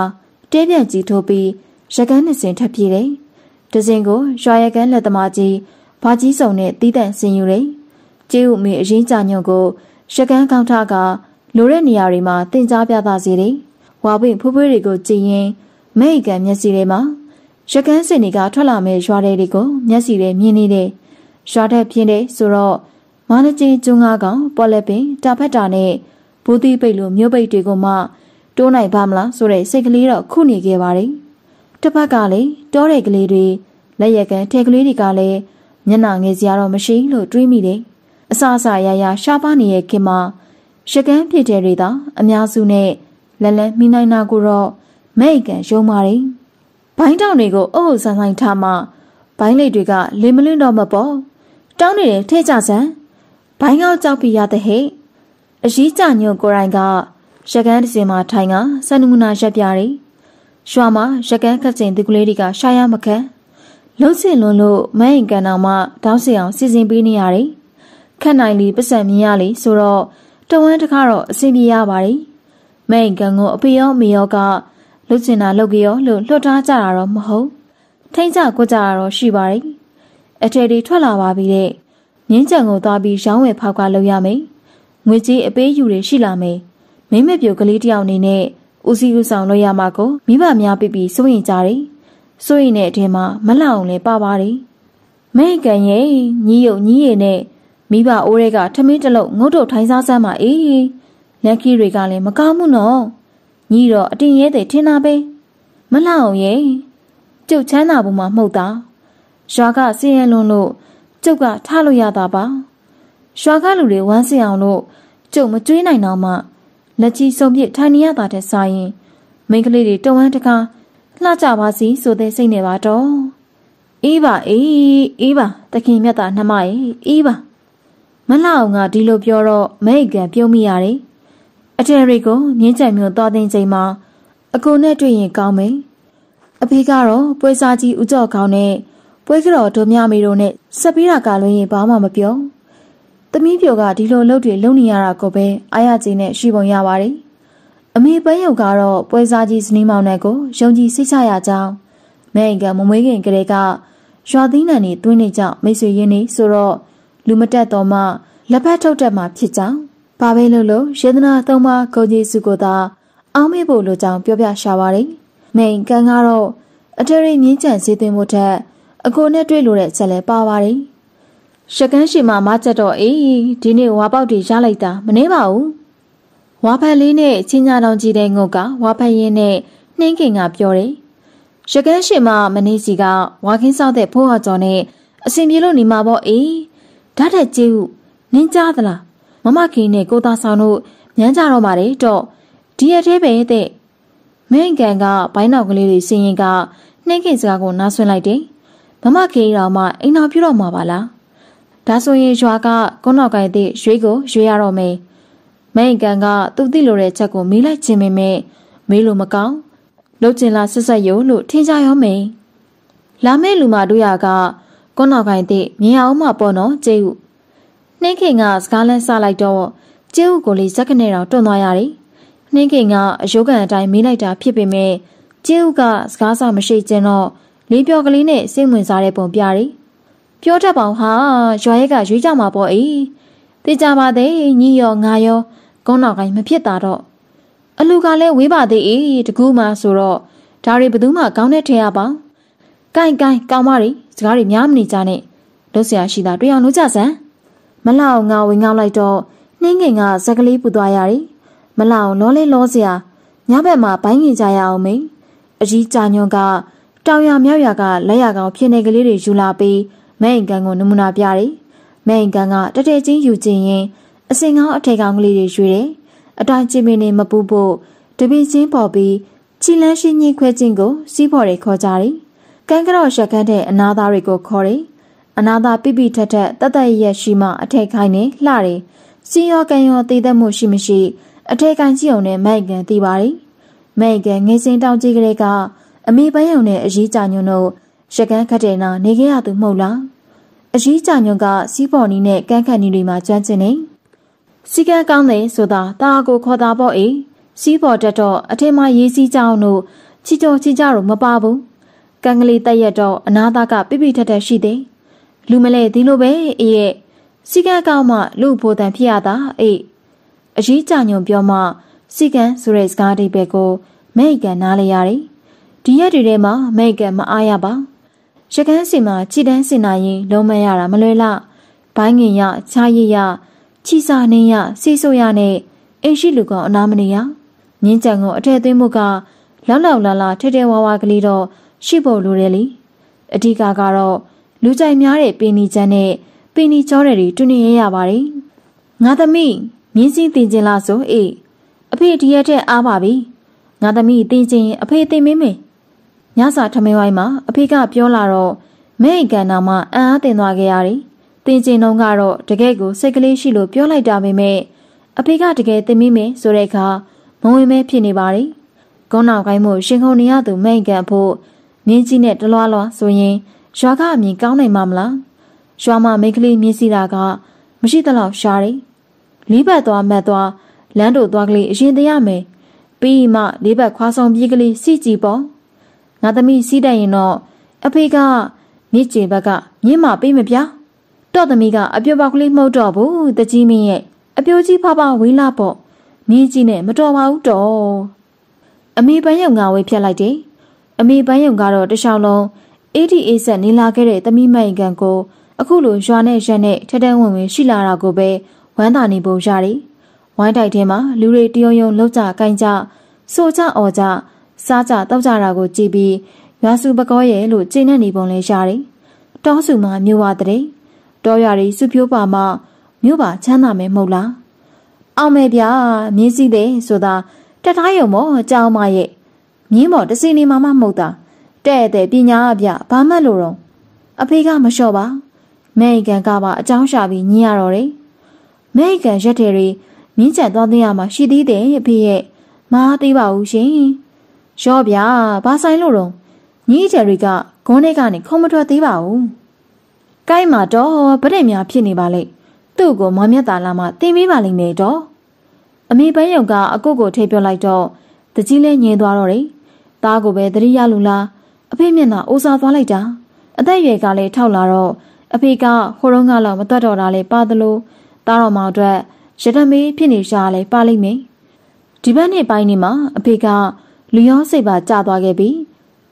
တဲပြန့်ကြီးထိုးပြီးရကန်းနှစ်စင်ထပ်ပြေးတယ်။တစင်ကို ရွာရကန်းလက်သမားကြီးဘာကြီးစုံနဲ့တီးတန့်ဆင်ယူတယ်။ကျေးဦးမေအရင်ကြညွန့်ကိုရကန်းကောင်းထကလိုတဲ့နေရာတွေမှာတင် जा ပြသစေတယ်။ဝါပွင့်ဖွေးဖွေးတွေကိုကြည့်ရင်မဲအကန်မျက်စီထဲမှာရကန်းစင်တွေကထွက်လာမဲ့ရွာတွေကိုမျက်စီထဲမြင်နေတယ်။ရွာထက်ပြင်းတဲ့ဆိုတော့မာနချင်းကျွန်းကားကောင်ပေါ်လက်ပင် တာဖက်တာနဲ့ဘူတိပိတ်လိုမြို့ပိတ်တွေကိုမှ တိုးနိုင်ပါမလားဆိုတဲ့စိတ်ကလေးတော့ခုနေခဲ့ပါတယ်။တစ်ဖက်ကလည်းတောတဲ့ကလေးတွေလက်ရကန်ထဲကလေးတွေကလည်းမျက်နှာငယ်စရာတော့မရှိလို့တွေးမိတယ်။အဆအဆရရရှားပါနေတဲ့ခင်မှာရကန်းဖြစ်တဲ့တွေသာအများစုနဲ့လလန်းမိနိုင်တာကိုတော့မဲအကန်ယုံပါတယ်။ဘိုင်းတောင်တွေကိုအုပ်အုပ်ဆန်းဆန်းထားမှဘိုင်းလိပ်တွေကလေမလွင့်တော့မပေါ့။တောင်းနေတယ်ထဲကြဆန်း။ဘိုင်းကောက်ကြောက်ပြရတဲ့ဟဲ့။အကြီးကြညိုကိုရိုင်းကရကန်းတစ်စင်မှာထိုင်ကစန္ဒမူနာရက်ပြတယ်။ရွာမှာရကန်းခက်ကျင်သူကလေးတွေကရှာရမခက်။လုံးစင်လွန်းလို့မဲအကန်တော်မှတောင်းစီအောင်စီစဉ်ပေးနေရတယ်။ခက်နိုင်လီပတ်စံမြင်ရလီဆိုတော့တဝမ်းတခါတော့အဆင်ပြေရပါတယ်။မဲအိမ်ကန်ကိုအဖေရောမေရောကလုကျင်တာလုတ်ကြောလို့လွှတ်ထားကြတာတော့မဟုတ် ထိမ့်ကြကိုကြတာတော့ရှိပါတယ်အထယ်တွေထွက်လာပါပြီတဲ့မြင်းကြံကိုသွားပြီးရောင်းဝယ်ဖောက်ကလုပ်ရမယ်ငွေကြီးအပေးယူတွေရှိလာမယ်မိမပြိုကလေးတယောက်အနေနဲ့ဦးစီးဦးဆောင်လုပ်ရမှာကိုမိဘများပြပြီးစိုးရင်ကြတယ်စိုးရင်တဲ့အထင်မှာမလောက်အောင်လဲပါပါတယ်မဲအိမ်ကန်ရဲ့ညီယုံညီရည်နဲ့မိဘအိုးတွေကထမင်းတလုံးငုတ်တုတ်ထိုင်းစားစမ်းပါအေး။လက်ကီတွေကလည်းမကောင်းဘူးနော်။ညီတော့အတင်ရဲတယ်ထင်တာပဲ။မလှအောင်ရဲ့။ကျုပ်ချမ်းသာဘူးမှမဟုတ်တာ။ရွာကစည်ရလွန်လို့ကျုပ်ကထားလို့ရတာပါ။ရွာကလူတွေဝမ်းစင်အောင်လို့ကျုပ်မကြွေးနိုင်တော့မှလက်ကြီးစုံပြစ်ထိုင်နေရတာတဲ့ဆိုင်ရင် မိန်းကလေးတွေတဝမ်းတကားလှကြပါစီ ဆိုတဲ့စိတ်နဲ့ပါတော့။အေးပါအေးအေးပါတခင်မြတ်တာနှမရဲ့အေးပါ မလှအောင်ကဒီလိုပြောတော့မိတ်ကံပြုံးမိရတယ်။အတယ်ရီကိုမြင်းကြံမျိုးတော်တင်ချိန်မှာအကိုနဲ့တွေ့ရင်ကောင်းမယ်အဖေကတော့ပွဲစားကြီးဦးကျော်ကောင်းနဲ့ပွဲကတော်ဒုမြမေတို့နဲ့ဆက်ပြီးတာကလွင်ရင်ဘာမှမပြောသမီးပြိုကဒီလိုလုပ်တွေလုပ်နေရတာကိုပဲအားရကြည်နဲ့ရှိပုံရပါတယ်အမေပန်းရုပ်ကတော့ပွဲစားကြီးဇနီးမောင်နဲ့ကိုယုံကြည်စိတ်ချရကြောင်းမဲအင်ကမမွေးခင်ကလေးကရွာသီးနှံနေတွင်းနေကြောင့်မိတ်ဆွေရင်းနေဆိုတော့လူမတက်တော့မှလက်ဖက်ထုတ်တက်မှဖြစ်ကြောင်း။ဘာပဲလို့လို့ယေဒနာ သုံးပါးဂုဏ်ကြီးစုကိုသာအောင်းမေဖို့လိုကြောင်းပြောပြရှာပါတယ်။မိန်ကန်းကတော့အထရီမြင်းကြံစည်းသွင်းမှုထက်အကိုနဲ့တွေ့လို့တဲ့ချက်လဲပါပါတယ်။ရကန်းရှိမှမကြက်တော့အေးဒီနေ့ဝါပေါက်တွေရလိုက်တာမနေပါဘူး။ဝါဖက်လေးနဲ့ချင်းညာတောင်ကြီးတဲ့ငုတ်ကဝါဖက်ရင်းနဲ့နှင်းခင်က ပြောတယ်။ရကန်းရှိမှမနေစီကဝါခင်းဆောက်တဲ့ဖိုးဟော်ကျော်နဲ့အစဉ်ပြေလို့နေမှာပေါ့အေး။ဓာတ်တဲ့ကျေးဟုနင်းကြားသလားမမကီနဲ့ကိုသားဆောင်တို့ညမ်းကြတော့ပါတယ်တော့ဒီအသေးပဲတဲ့မင်းကန်ကဘိုင်းနောက်ကလေးတွေစင်ရင်ကနှင်းခင်စကားကိုနားဆွင့်လိုက်တယ်မမကီတော်မှအိမ်တော်ပြုတော်မှာပါလားဒါဆိုရင်ရွာကကုန်းတော်ကိုင်တဲ့ရွေးကို ရွေးရတော့မယ်မင်းကန်ကသူ့တိလိုတဲ့ချက်ကိုမေးလိုက်ခြင်းပေမဲ့မေးလို့မကောင်းလှုပ်ကျင်လာဆက်ဆက်ရုံလို့ထင်ကြရောမယ်လာမယ့်လူမတို့ရကကွန်တော်ကိုင်တဲ့မြင်အောင်မပေါ့နော်ကျေးဥနှင်းခင်ကစကားလန်းဆလိုက်တော့ကျဲဥကိုလေးဇက်ကနေတော့တွန့်သွားရတယ်။နှင်းခင်ကအယုဂံအတိုင်းမေးလိုက်တာဖြစ်ပေမဲ့ကျဲဥကစကားစမရှိကျင်တော့လေးပြောကလေးနဲ့စိတ်ဝင်စားတဲ့ပုံပြတယ်။ပြောတတ်ပေါင်ဟာရွာရဲကရွေးကြမှာပေါ့အေး။တေချာပါသေးညီရောငါရောကုန်းတော်ကိုင်းမဖြစ်တာတော့အလူကလည်းဝေးပါသေးအေးတကူမှဆိုတော့ဒါတွေဘယ်သူမှ ကောင်းတဲ့ထဲရပါ။ကိုင်ကိုင်ကောင်းပါ रे စကားတွေများမနေကြနဲ့လို့ဆရာရှိတာတွေ့အောင်လုပ်ကြစမ်းမလှအောင်ငါဝင်ငေါက်လိုက်တော့နှင်းငင်ကဇက်ကလေးပူသွားရတယ်မလှအောင်လောလေးလောစရာညဘက်မှာဘိုင်းငင်ကြရအောင်မေအကြီးကြာညွန်ကတောင်ရမြောက်ရကလက်ရကောင်ဖြစ်နေကလေးတွေယူလာပြီးမဲအိမ်ကန်ကိုနမူနာပြတယ်မဲအိမ်ကန်ကတတဲချင်းယူခြင်းရင်အစင်ကောင်းအထည်ကောင်းကလေးတွေရွေတယ်အတိုင်းချင်းမင်းနေမပူဖို့တပင်းချင်းပေါ်ပြီးချီလန်းရှင်းကြီးခွဲခြင်းကိုစီးပေါ်တွေခေါ်ကြတယ်ကန်းကတော့ရှက်ကန်းတဲ့အနာသားတွေကိုခေါ်တယ်အနာသာပိပိထက်ထက်တတ်တရရရှိမှအထက်ခိုင်းနေလှတယ်စင်ရောကန်ရောတည်တတ်မှုရှိမရှိ အထက်ခိုင်းကြည့်အောင်နဲ့မိုက်ကန်တည်ပါတယ်မိုက်ကန်ငယ်စင်တောင်ကြီးကလေးကအမေပန်းရုံနဲ့အရေးကြညွန်းတို့ရကန်းခတ်တဲ့နာနေခဲ့ရသူမဟုတ်လားအရေးကြညွန်းကစီးပေါ်နီးနဲ့ကန်းခတ်နီးတွေမှာကျွမ်းကျင်နေစီကန်းကောင်းတယ်ဆိုတာတာကိုခေါ်တာပေါ့အေးစီးပေါ်တက်တော့အထင်မှရေးစီးကြအောင်တို့ချီကြော်ချီကြတော့မပါဘူးကံကလေးတက်ရတော့အနာသားကပြပြထက်ထက်ရှိတယ်လူမလဲဒီလိုပဲအေးရဲ့စီကံကောင်းမှလူဘိုတန်ဖြစ်ရတာအေးအရေးကြညုံပြောမှစီကံဆိုတဲ့စကားအဓိပ္ပာယ်ကိုမိတ်ကန်နားလဲရတယ်ဒီရက်တွေထဲမှာမိတ်ကန်မအားရပါရကန်းစီမှာခြိတန်းစင်နာရင်လုံးမရတာမလွယ်လားဘိုင်းငင်ရချားရရချီစာနေရစီဆိုရနဲ့အင်ရှိလူကောင်အနာမနေရမြင်းကြံကိုအထက်သွင်းမှုကလောက်လောက်လာလာထဲထဲဝါဝါကလေးတော့ရှိဖို့လိုတယ်လေအဓိကကတော့လူကြိုက်များတဲ့ပင်နီချမ်းနဲ့ပင်နီကြောတဲ့တွေတွေ့နေရရပါတယ်။ငါသမီးမြင်းစင်းတင်ကျင်လားဆိုအေးအဖေဒီရက်ထက်အားပါပြီ။ငါသမီးတင်ကျင်အဖေတင်မင်းမင်းညစာထမင်းဝိုင်းမှာအဖေကပြောလာတော့မဲ့အကန်နာမှအံ့အားတင်သွားခဲ့ရတယ်။တင်ကျင်တော့ကတော့တကယ်ကိုစိတ်ကလေးရှိလို့ပြောလိုက်တာပဲမဲ့အဖေကတကယ်တင်မင်းမင်းဆိုတဲ့အခါမဝင်မဲဖြစ်နေပါတယ်။ခေါင်းနောက်ကိုင်းမှုရှင်ခုန်နေရသူမဲ့အကန်ဖို့မြင်းကြီးနဲ့တလွားလွားဆိုရင်ရွာကအမြင်ကောင်းနိုင်မှာမလားရွာမှာမိန်းကလေးမြင်စီတာက မရှိသလောက်ရှားတယ်လေးဘက်သွားမက်သွားလမ်းတို့သွားကလေးအရင်တရမယ်ပြီးမှလေးဘက်ခွာဆောင်ပြေးကလေးစီကြည့်ပေါ့ငါသမီးစီးတတ်ရင်တော့အဖေကမြစ်ကျင်ဘက်ကမြင့်မပေးမပြတော့သမီးကအပြိုပေါက်ကလေးမှုတ်တော့ဘူးတကြီးမင်းရဲ့အပြိုကြီးဖဖဝေးလာပေါ့မင်းကြီးနဲ့မတော်ပါဘူးတော့အမေပန်းရုံကဝေးဖြတ်လိုက်တယ်အမေပန်းရုံကတော့တခြားလုံး ADA ဆက်နေလာခဲ့တဲ့သမီးမိုင်ကန်ကိုအခုလိုရွာနဲ့ရက်နဲ့ထထဝင်ဝင် ရှိလာတာကိုပဲဝမ်းသာနေပုံရတယ်။ဝိုင်းတိုက်ထဲမှာ လူတွေတယုံယုံလောက်ကြကိုင်းကြ ဆိုကြအော်ကြစားကြတောက်ကြတာကိုကြည့်ပြီးရွာစုပကောရဲ့လို့ကျေနပ်နေပုံလဲရတယ်။တောစုမှာမြို့ဝတဲ့တောရွာတွေစုဖြိုးပါမှမြို့ပါချမ်းသာမယ်မဟုတ်လား။အောင်မယ်ဗျာမြင်းစီတဲ့ဆိုတာတထားယုံမောကြောင်းမရဲ့မြင်းမော်တစီနေမှာမှမဟုတ်တာ။တဲ့တဲ့ပညာအပြဘာမှလို့တော့အဖေကမလျှော့ပါမဲအီကန်ကပါအကြောင်းရှာပြီးညင်ရတော့တယ်မဲအီကန်ရက်တယ်တွေမြင်းချန်သွားသိရမှာရှိသေးတယ်အဖေရဲ့မအားသေးပါဘူးရှင်ရော့ဗျာဘာဆိုင်လို့တော့ညီချယ်ရီကဂုံးထဲကနေခုံမထွက်သေးပါဘူးကိုက်မှာတော့ဗရက်များဖြစ်နေပါလေသူ့ကိုမမျက်သာလာမှတင်ပေးပါလိမ့်မယ်တော့အမေပန်းယုံကအကုတ်ကိုထိပ်ပြလိုက်တော့တကြီးလဲငြင်းသွားတော့တယ်သားကိုပဲသတိရလူလားအဖေမျက်နှာအိုးစားသွားလိုက်တာအသက်အရွယ်ကလည်းထောက်လာတော့အဖေကဟိုတုန်းကလောက်မတွတ်တော်တာလဲပါသလိုတားတော်မောင်အတွက်ရတမေးဖြစ်နေရှာလဲပါလိမ့်မယ်ဒီဘက်နေ့ပိုင်းနေမှာအဖေကလူရောစိတ်ပါကြာသွားခဲ့ပြီ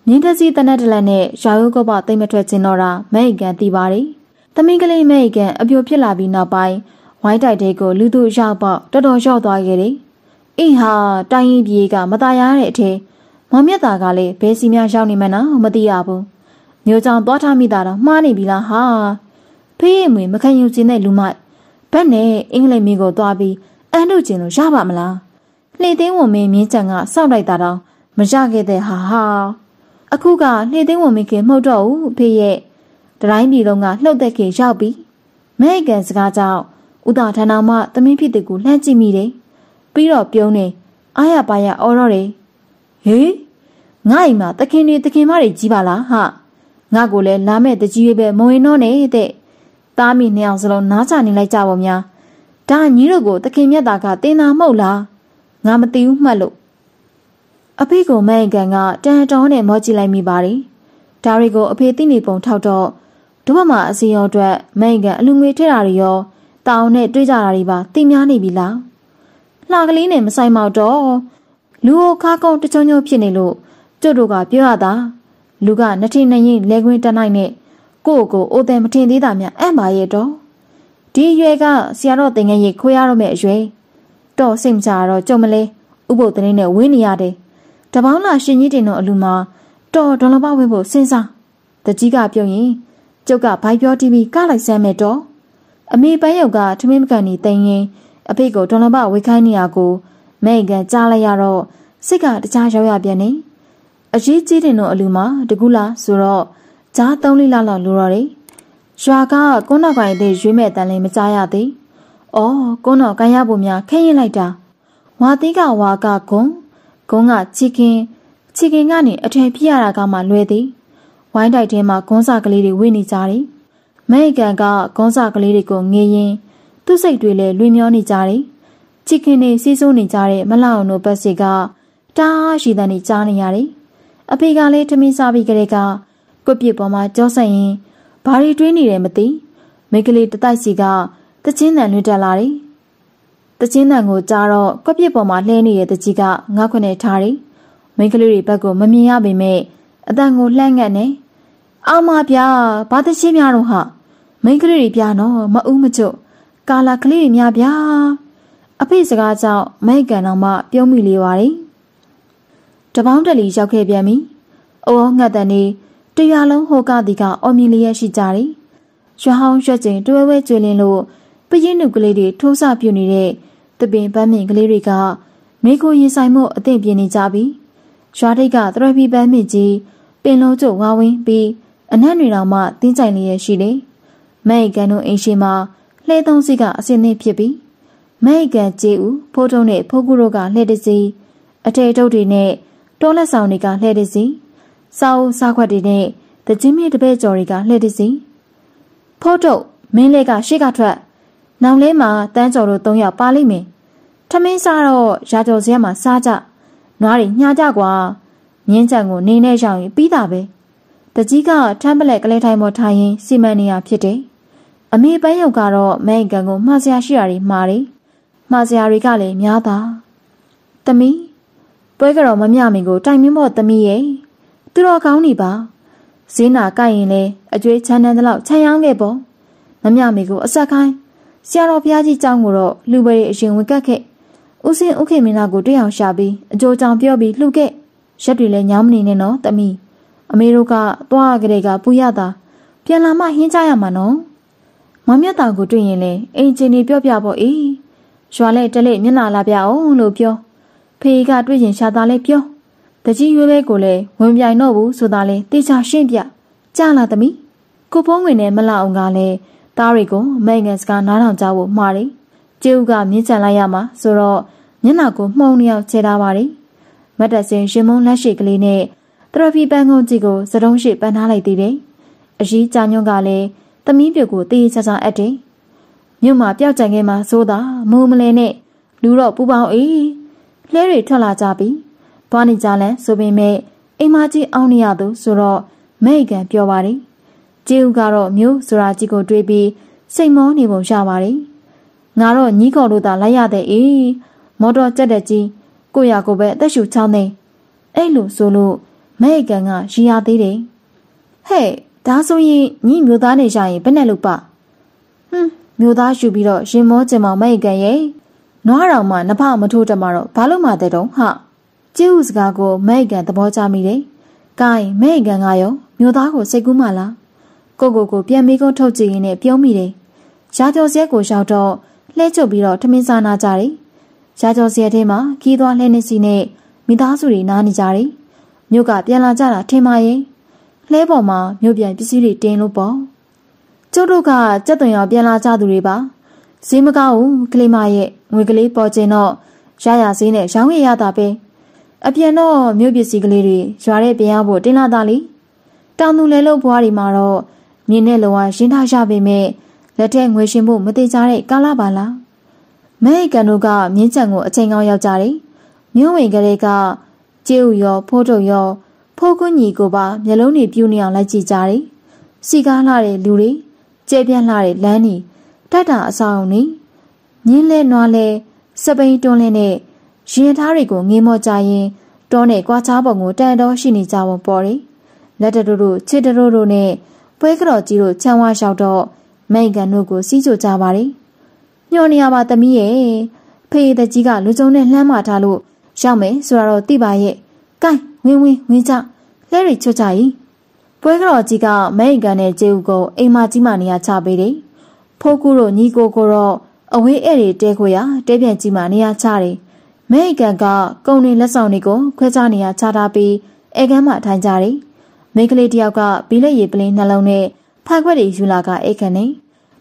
ငင်းသက်စီတနက်တလက်နဲ့ရာယုတ်ကော့ပတိတ်မထွက်ခြင်းတော့တာမဲ့အိကန်တီးပါတယ်သမီးကလေးမဲ့အိကန်အပြိုဖြစ်လာပြီးနောက်ပိုင်းဝိုင်းတိုက်တဲ့ကိုလူသူရောက်ပေါတော်တော်လျှော့သွားခဲ့တယ်အင်းဟာတိုင်းရင်ပြေကမตายရတဲ့အထည်မောင်မြတ်သားကလည်းဘယ်စီများရောက်နေမှန်းတော့မသိရဘူးမျိုးကြောင့်သွားထားမိတာတော့မှားနေပြီလားဟာဖေးအမေမခံယူချင်တဲ့လူမိုက်ဘက်နဲ့အင်္ဂလိပ်မင်းကိုသွားပြီးအန်တို့ကျင်လို့ရပါမလားလှေသိန်းဝင်မင်းမြင်းချန်ကစောက်လိုက်တာတော့မရခဲ့တဲ့ဟာဟာအခုကလှေသိန်းဝင်မင်းကမှုတ်တော့ဘူးဖေးရဲ့တတိုင်းပြည်လုံးကလှုပ်သက်ကေရောက်ပြီးမဲကန်စကားကြောင့်ဥဒထဏောင်မသမင်းဖြစ်တဲ့ကိုလှမ်းကြည့်မိတယ်ပြီးတော့ပြုံးနေအားရပါရအော်တော့တယ်ဟေးငါ့အိမ်မှာတခင်တွေတခင်မတွေကြီးပါလားဟာငါကိုလည်းလာမဲ့တကြီးရွေးပဲမဝင်တော့နဲ့တဲ့သားမိနှစ်ယောက်စလုံးနားချနေလိုက်ကြပါဗျာဒါညီတို့ကိုတခင်မြတ်တာကတင်တာမဟုတ်လားငါမသိဘူးမှတ်လို့အဖေကိုမိုင်ကန်ကတန်တောင်းနဲ့မောကြည့်လိုက်မိပါတယ်ဒါတွေကိုအဖေသိနေပုံထောက်တော့ဒီဘက်မှာအစီရောအတွက်မိုင်ကန်အလူငွေထည့်တာတွေရောတောင်းနဲ့တွေးကြတာတွေပါ သိများနေပြီလားလှကလေးနဲ့မဆိုင်မောက်တော့လူဟိုခါကုန်းတချုံချုံဖြစ်နေလို့ကျွတ်တို့ကပြောရတာလူကနှစ်ထင်းနှစ်ရင်လဲခွင်းတနိုင်နဲ့ကို့ကိုအိုတယ်မထင်သေးတာများအံ့ပါရဲ့တော့ဒီရွယ်ကဆရာတော်တင်ငယ်ရေခွေရတော့မယ့်အရွယ်တော့စိတ်မချတော့ကြုံမလဲဥပုပ်တင်းနဲ့ဝင်းနေရတယ်တပေါင်းလာရှင်ကြီးတင်တော်အလူမှာတော်ဒေါ်လပဝင်ဖို့စဉ်းစားတကြီးကပြုံရင်ကျုပ်ကဘိုက်ပြောတီးပြီးကလိုက်စမ်းမယ်တော့အမေပန်းရုပ်ကထမင်းမကန်နေတိုင်ရင်အဖေကိုဒေါ်လပဝေခိုင်းနေရကိုမဲကန်ကြားလိုက်ရတော့စိတ်ကတခြားရောက်ရပြန်နေအရေးကြီးတဲ့တော့အလူမှာတကူလာဆိုတော့ကြားသုံးလေးလောက်လောက်လိုတော့တယ်ရွာကကွန်းတော်ကိုင်တဲ့ရွေးမဲ့တန်လေးမကြားရသေးအော်ကွန်းတော်ကိုင်ရဖို့များခင်းရင်လိုက်တာဝါသီးကဝါကဂုံဂုံကချီကင်ချီကင်ကနေအထယ်ပြရတာကမှလွယ်သည်ဝိုင်းတိုက်ထဲမှာဂုံးစာကလေးတွေဝင့်နေကြတယ်မဲကန်ကဂုံးစာကလေးတွေကိုငေးရင်သူ့စိတ်တွေလည်းလွင်မျောနေကြတယ်ချစ်ခင်နေစီးဆိုးနေကြတဲ့မလောက်တို့ပတ်စီကတားရှိတဲ့နေကြားနေရတယ်။အဖေကလည်းထမင်းစားပြီးကြတဲ့ကကွပြစ်ပေါ်မှာကြောဆက်ရင်ဘာတွေတွေးနေတယ်မသိမိကလေးတတိုက်စီကတချင်းတန်လွတ်တက်လာတယ်။တချင်းတန်ကိုကြားတော့ကွပြစ်ပေါ်မှာလှဲနေတဲ့တကြီးကငါခွနဲ့ထားတယ်။မိကလေးတွေဘက်ကိုမမြင်ရပေမဲ့အတန်ကိုလှန့်ငတ်နေ။အာမဗျာဘာတချင်းများတော့ဟာမိန်ကလေးတွေပြားနော်မအူးမချွတ်ကာလာကလေးတွေများဗျာအဖေစကားကြောင့်မိုက်ကန်တော်မှ ပြုံးမိလေပါတယ်။တပေါင်းတလီရောက်ခဲ့ပြန်ပြီ။အောငှက်တန်နေတရွာလုံးဟိုကဒီကအော်မြင်လျက်ရှိကြတယ်။ရွာဟောင်းရွက်ကျင်တွဲဝဲကျွလင်းလို့ပရင်နုကလေးတွေထိုးစပြုနေတဲ့တပင်ပန်းမြင့်ကလေးတွေကမိကိုရင်ဆိုင်မှု အသင့်ပြင်းနေကြပြီ။ရွာထိပ်ကသရွယ်ပြပန်းမြင့်ကြီးပင်လုံးကျဝါဝင်းပြီးအနက်တွေတောင်မှတင်းကြိုင်လျက်ရှိတယ်။မိုက်ကန်တို့အိမ်ရှိမှာလှဲသုံးစီကအစင်းနှင့်ဖြစ်ပြီးမဲကံကျေးဦးဖိုးထုံးနဲ့ဖိုးကူတို့ကလှည့်တစီ အထေတုပ်တွေနဲ့တောလက်ဆောင်တွေကလှည့်တစီစာအုပ်စာခွက်တွေနဲ့တခြင်းမြေတပဲ့ကျော်တွေကလှည့်တစီဖိုးထုံးမင်းလေးကရှေ့ကထွက်နောင်လေးမှာတန်းကျော်တို့၃ယောက်ပါလိမ့်မယ်ထမင်းစားတော့ရာကျော်စရမှာစားကြနွားတွေညှာကြကွာမြင်းချံကိုနေနဲ့ရောက်ရင်ပြီးတာပဲတကြီးကထမ်းပလက်ကလေးထိုင်ပေါ်ထိုင်ရင်စီမံနေရဖြစ်တယ်အမေပန်းရောက်ကတော့မဲအင်ကန်ကိုမှားစရာရှိတာတွေမှားတယ်မှားစရာတွေကလည်းများပါ။သမီးပွဲကတော့မမြမင်ကိုတိုင်မင်းမော့သမီးရဲ့သူတော်ကောင်းနေပါ။ဈေးနာကိုက်ရင်လည်းအကျွေးချမ်းတန်းသလောက်ခြံရောင်းခဲ့ပေါ့။မမြမင်ကိုအဆက်ခိုင်းဆရာတော်ဘုရားကြီးကြောင်းကိုတော့လူပဲအရင်ဝင်ကတ်ခဲ့။ဦးစင်းဥခေမင်းသားကိုတွေ့အောင်ရှာပြီးအကြိုကြောင်ပြောပြီးလှုပ်ခဲ့။ရက်တွေလည်းညောင်းမနေနဲ့နော်သမီး။အမေတို့ကသွားကြတဲ့ကပူရတာပြန်လာမှဟင်းကြရမှာနော်။မမြတ်တာကိုတွေ့ရင်လည်းအင်ဂျင်နီပြော့ပြပေါ့အေး။ရွာလဲတက်လက်မျက်နာလာပြအောင်လို့ပြောဖေကတွေ့ရင်ရှာသားလဲပြောတကြီးရွေးပဲကိုလည်းဝင်ပြိုင်တော့ဘူးဆိုတာလဲတေချာရှင်းပြကြလာသမီးကိုဖုံးဝင်နဲ့မလောက်အောင်ကလည်းသားတွေကိုမိန်ငယ်စကားနားထောင်ကြဖို့မှားတယ်ကျူကမြင့်ချန်လိုက်ရမှာဆိုတော့မျက်နှာကိုမှုံလျောက်ချေထားပါတယ်မတ်တက်စင်ရှင်မုံလက်ရှိကလေးနဲ့တရဖီပန်းကုန်းကြီးကိုစတုံးရှိပန်းထားလိုက်သေးတယ်အရေးကြညွန့်ကလည်းသမီးပြူကိုတေးချာချာအပ်တယ်မြို့မှာပျောက်ကြံခဲ့မှာသို့သာမိုးမလဲနဲ့လူတော့ပူပေါင်းအေးလှဲတွေထွက်လာကြပြီဘွားနေကြလန်ဆိုပေမဲ့အိမ်မကြီးအောင်နေရသူဆိုတော့မဲ့ကန်ပြောပါတယ်ကျေဦးကတော့မြို့ဆိုတာကြီးကိုတွေးပြီးစိတ်မောနေပုံရပါတယ်ငါတော့ညီကောင်တို့သာလိုက်ရတဲ့အေးမော်တော်ကြက်တဲ့ကြီး ကိုရကိုပဲအသက်ရှူချောင်းနေအဲ့လိုဆိုလို့မဲ့ကန်ကရီရသေးတယ်ဟဲ့ဒါဆိုရင်ညီမျိုးသားနေရရင်ဘယ်နဲ့လုပ်ပါဟွန်းမြို့သားယူပြီးတော့ရင်မောကျင်မောင်မိတ်ကန်ရဲ့နွားတော်မှနဖမထိုးတမတော့ဘာလို့မှတဲ့တော့ဟကျူးစကားကိုမိတ်ကန်သဘောကျမိတယ်။ကိုင်းမိတ်ကန်ကရောမြို့သားကိုစိတ်ကူးမှလားကိုကိုကိုပြန်မိကုန်းထုတ်ကြည့်ရင်းနဲ့ပြုံးမိတယ်။ရာကျော်စရက်ကိုရောက်တော့လှဲချုပ်ပြီးတော့ထမင်းစားနာကြတယ်။ရာကျော်စရက်ထဲမှာခီးသွားလှဲနေစီနဲ့မိသားစုတွေနားနေကြတယ်။မြို့ကပြန်လာကြတာထင်ပါရဲ့။လှဲပေါ်မှာမြို့ပြန်ပစ္စည်းတွေတင်လို့ပေါ့။ကျုပ်တို့ကကြက်သွင်ရောင်ပြန်လာကြသူတွေပါဈေးမကောင်းဘူးကလေးမရဲ့ငွေကလေးပေါ်ကျင်တော့ရရဈေးနဲ့ရောင်းရရတာပဲအပြန်တော့မြို့ပစ္စည်းကလေးတွေရွာတဲ့ပြန်ရဖို့တင်းလာတာလေတောင်သူလဲလို့ဘွားတွေမှာတော့မြင်းနဲ့လောကရင်းထားရပေမဲ့လက်ထက်ငွေရှင်ဖို့မသေးကြတဲ့ကာလပါလားမဲအိကန်တို့ကမြင်းချံကိုအချိန်ကောင်းရောက်ကြတယ်မြို့ဝင်ကလေးကကျေးဥရောဖိုးတုံရောဖိုးကွန်းညီကိုပါမျက်လုံးတွေပြူနေအောင်လိုက်ကြည့်ကြတယ်စီကားလာတဲ့လူတွေကျဲပြန့်လာတဲ့လမ်းနီတတ်တာအဆောင်နီညင်းလဲနွားလဲစပိန်တွန်းလင်းနဲ့ရင်သားတွေကိုငေးမော့ကြရင်တောနဲ့ကွာချားပုံကိုတန်တော်ရှိနေကြပုံပေါ်တယ်လက်တတို့တို့ချစ်တတို့တို့နဲ့ပွဲကြော်ကြီးတို့ချမ်းဝါရောက်တော့မိန်ကန်တို့ကိုစီးကြကြပါတယ်ညှော်နေရပါသမီးရဲ့ဖေးတကြီးကလူစုံနဲ့လှမ်းမထားလို့ရောက်မယ်ဆိုတော့တိပါရဲ့ကိုင်းဝင်းဝင်းဝင်းကြလဲရီချွတ်ကြကြီးပွဲကတော်ကြီးကမဲအိမ်ကန်တဲ့ကျေးဦးကိုအိမ်မကြီးမှနေရာချပေးတယ်။ဖိုးကူတို့ညီကိုကိုတော့အဝေးအဲ့တွေတဲခွေရတဲပြန်ကြီးမှနေရာချတယ်။မဲအိမ်ကန်ကကုံတွေလက်ဆောင်တွေကိုခွဲခြားနေရာချထားပြီးအဲကမ်းမှထိုင်ကြတယ်။မိန်းကလေးတယောက်ကဘီလက်ရည်ပလင်းနှလုံးနဲ့ဖောက်ခွက်တွေယူလာကအိတ်ခနဲ့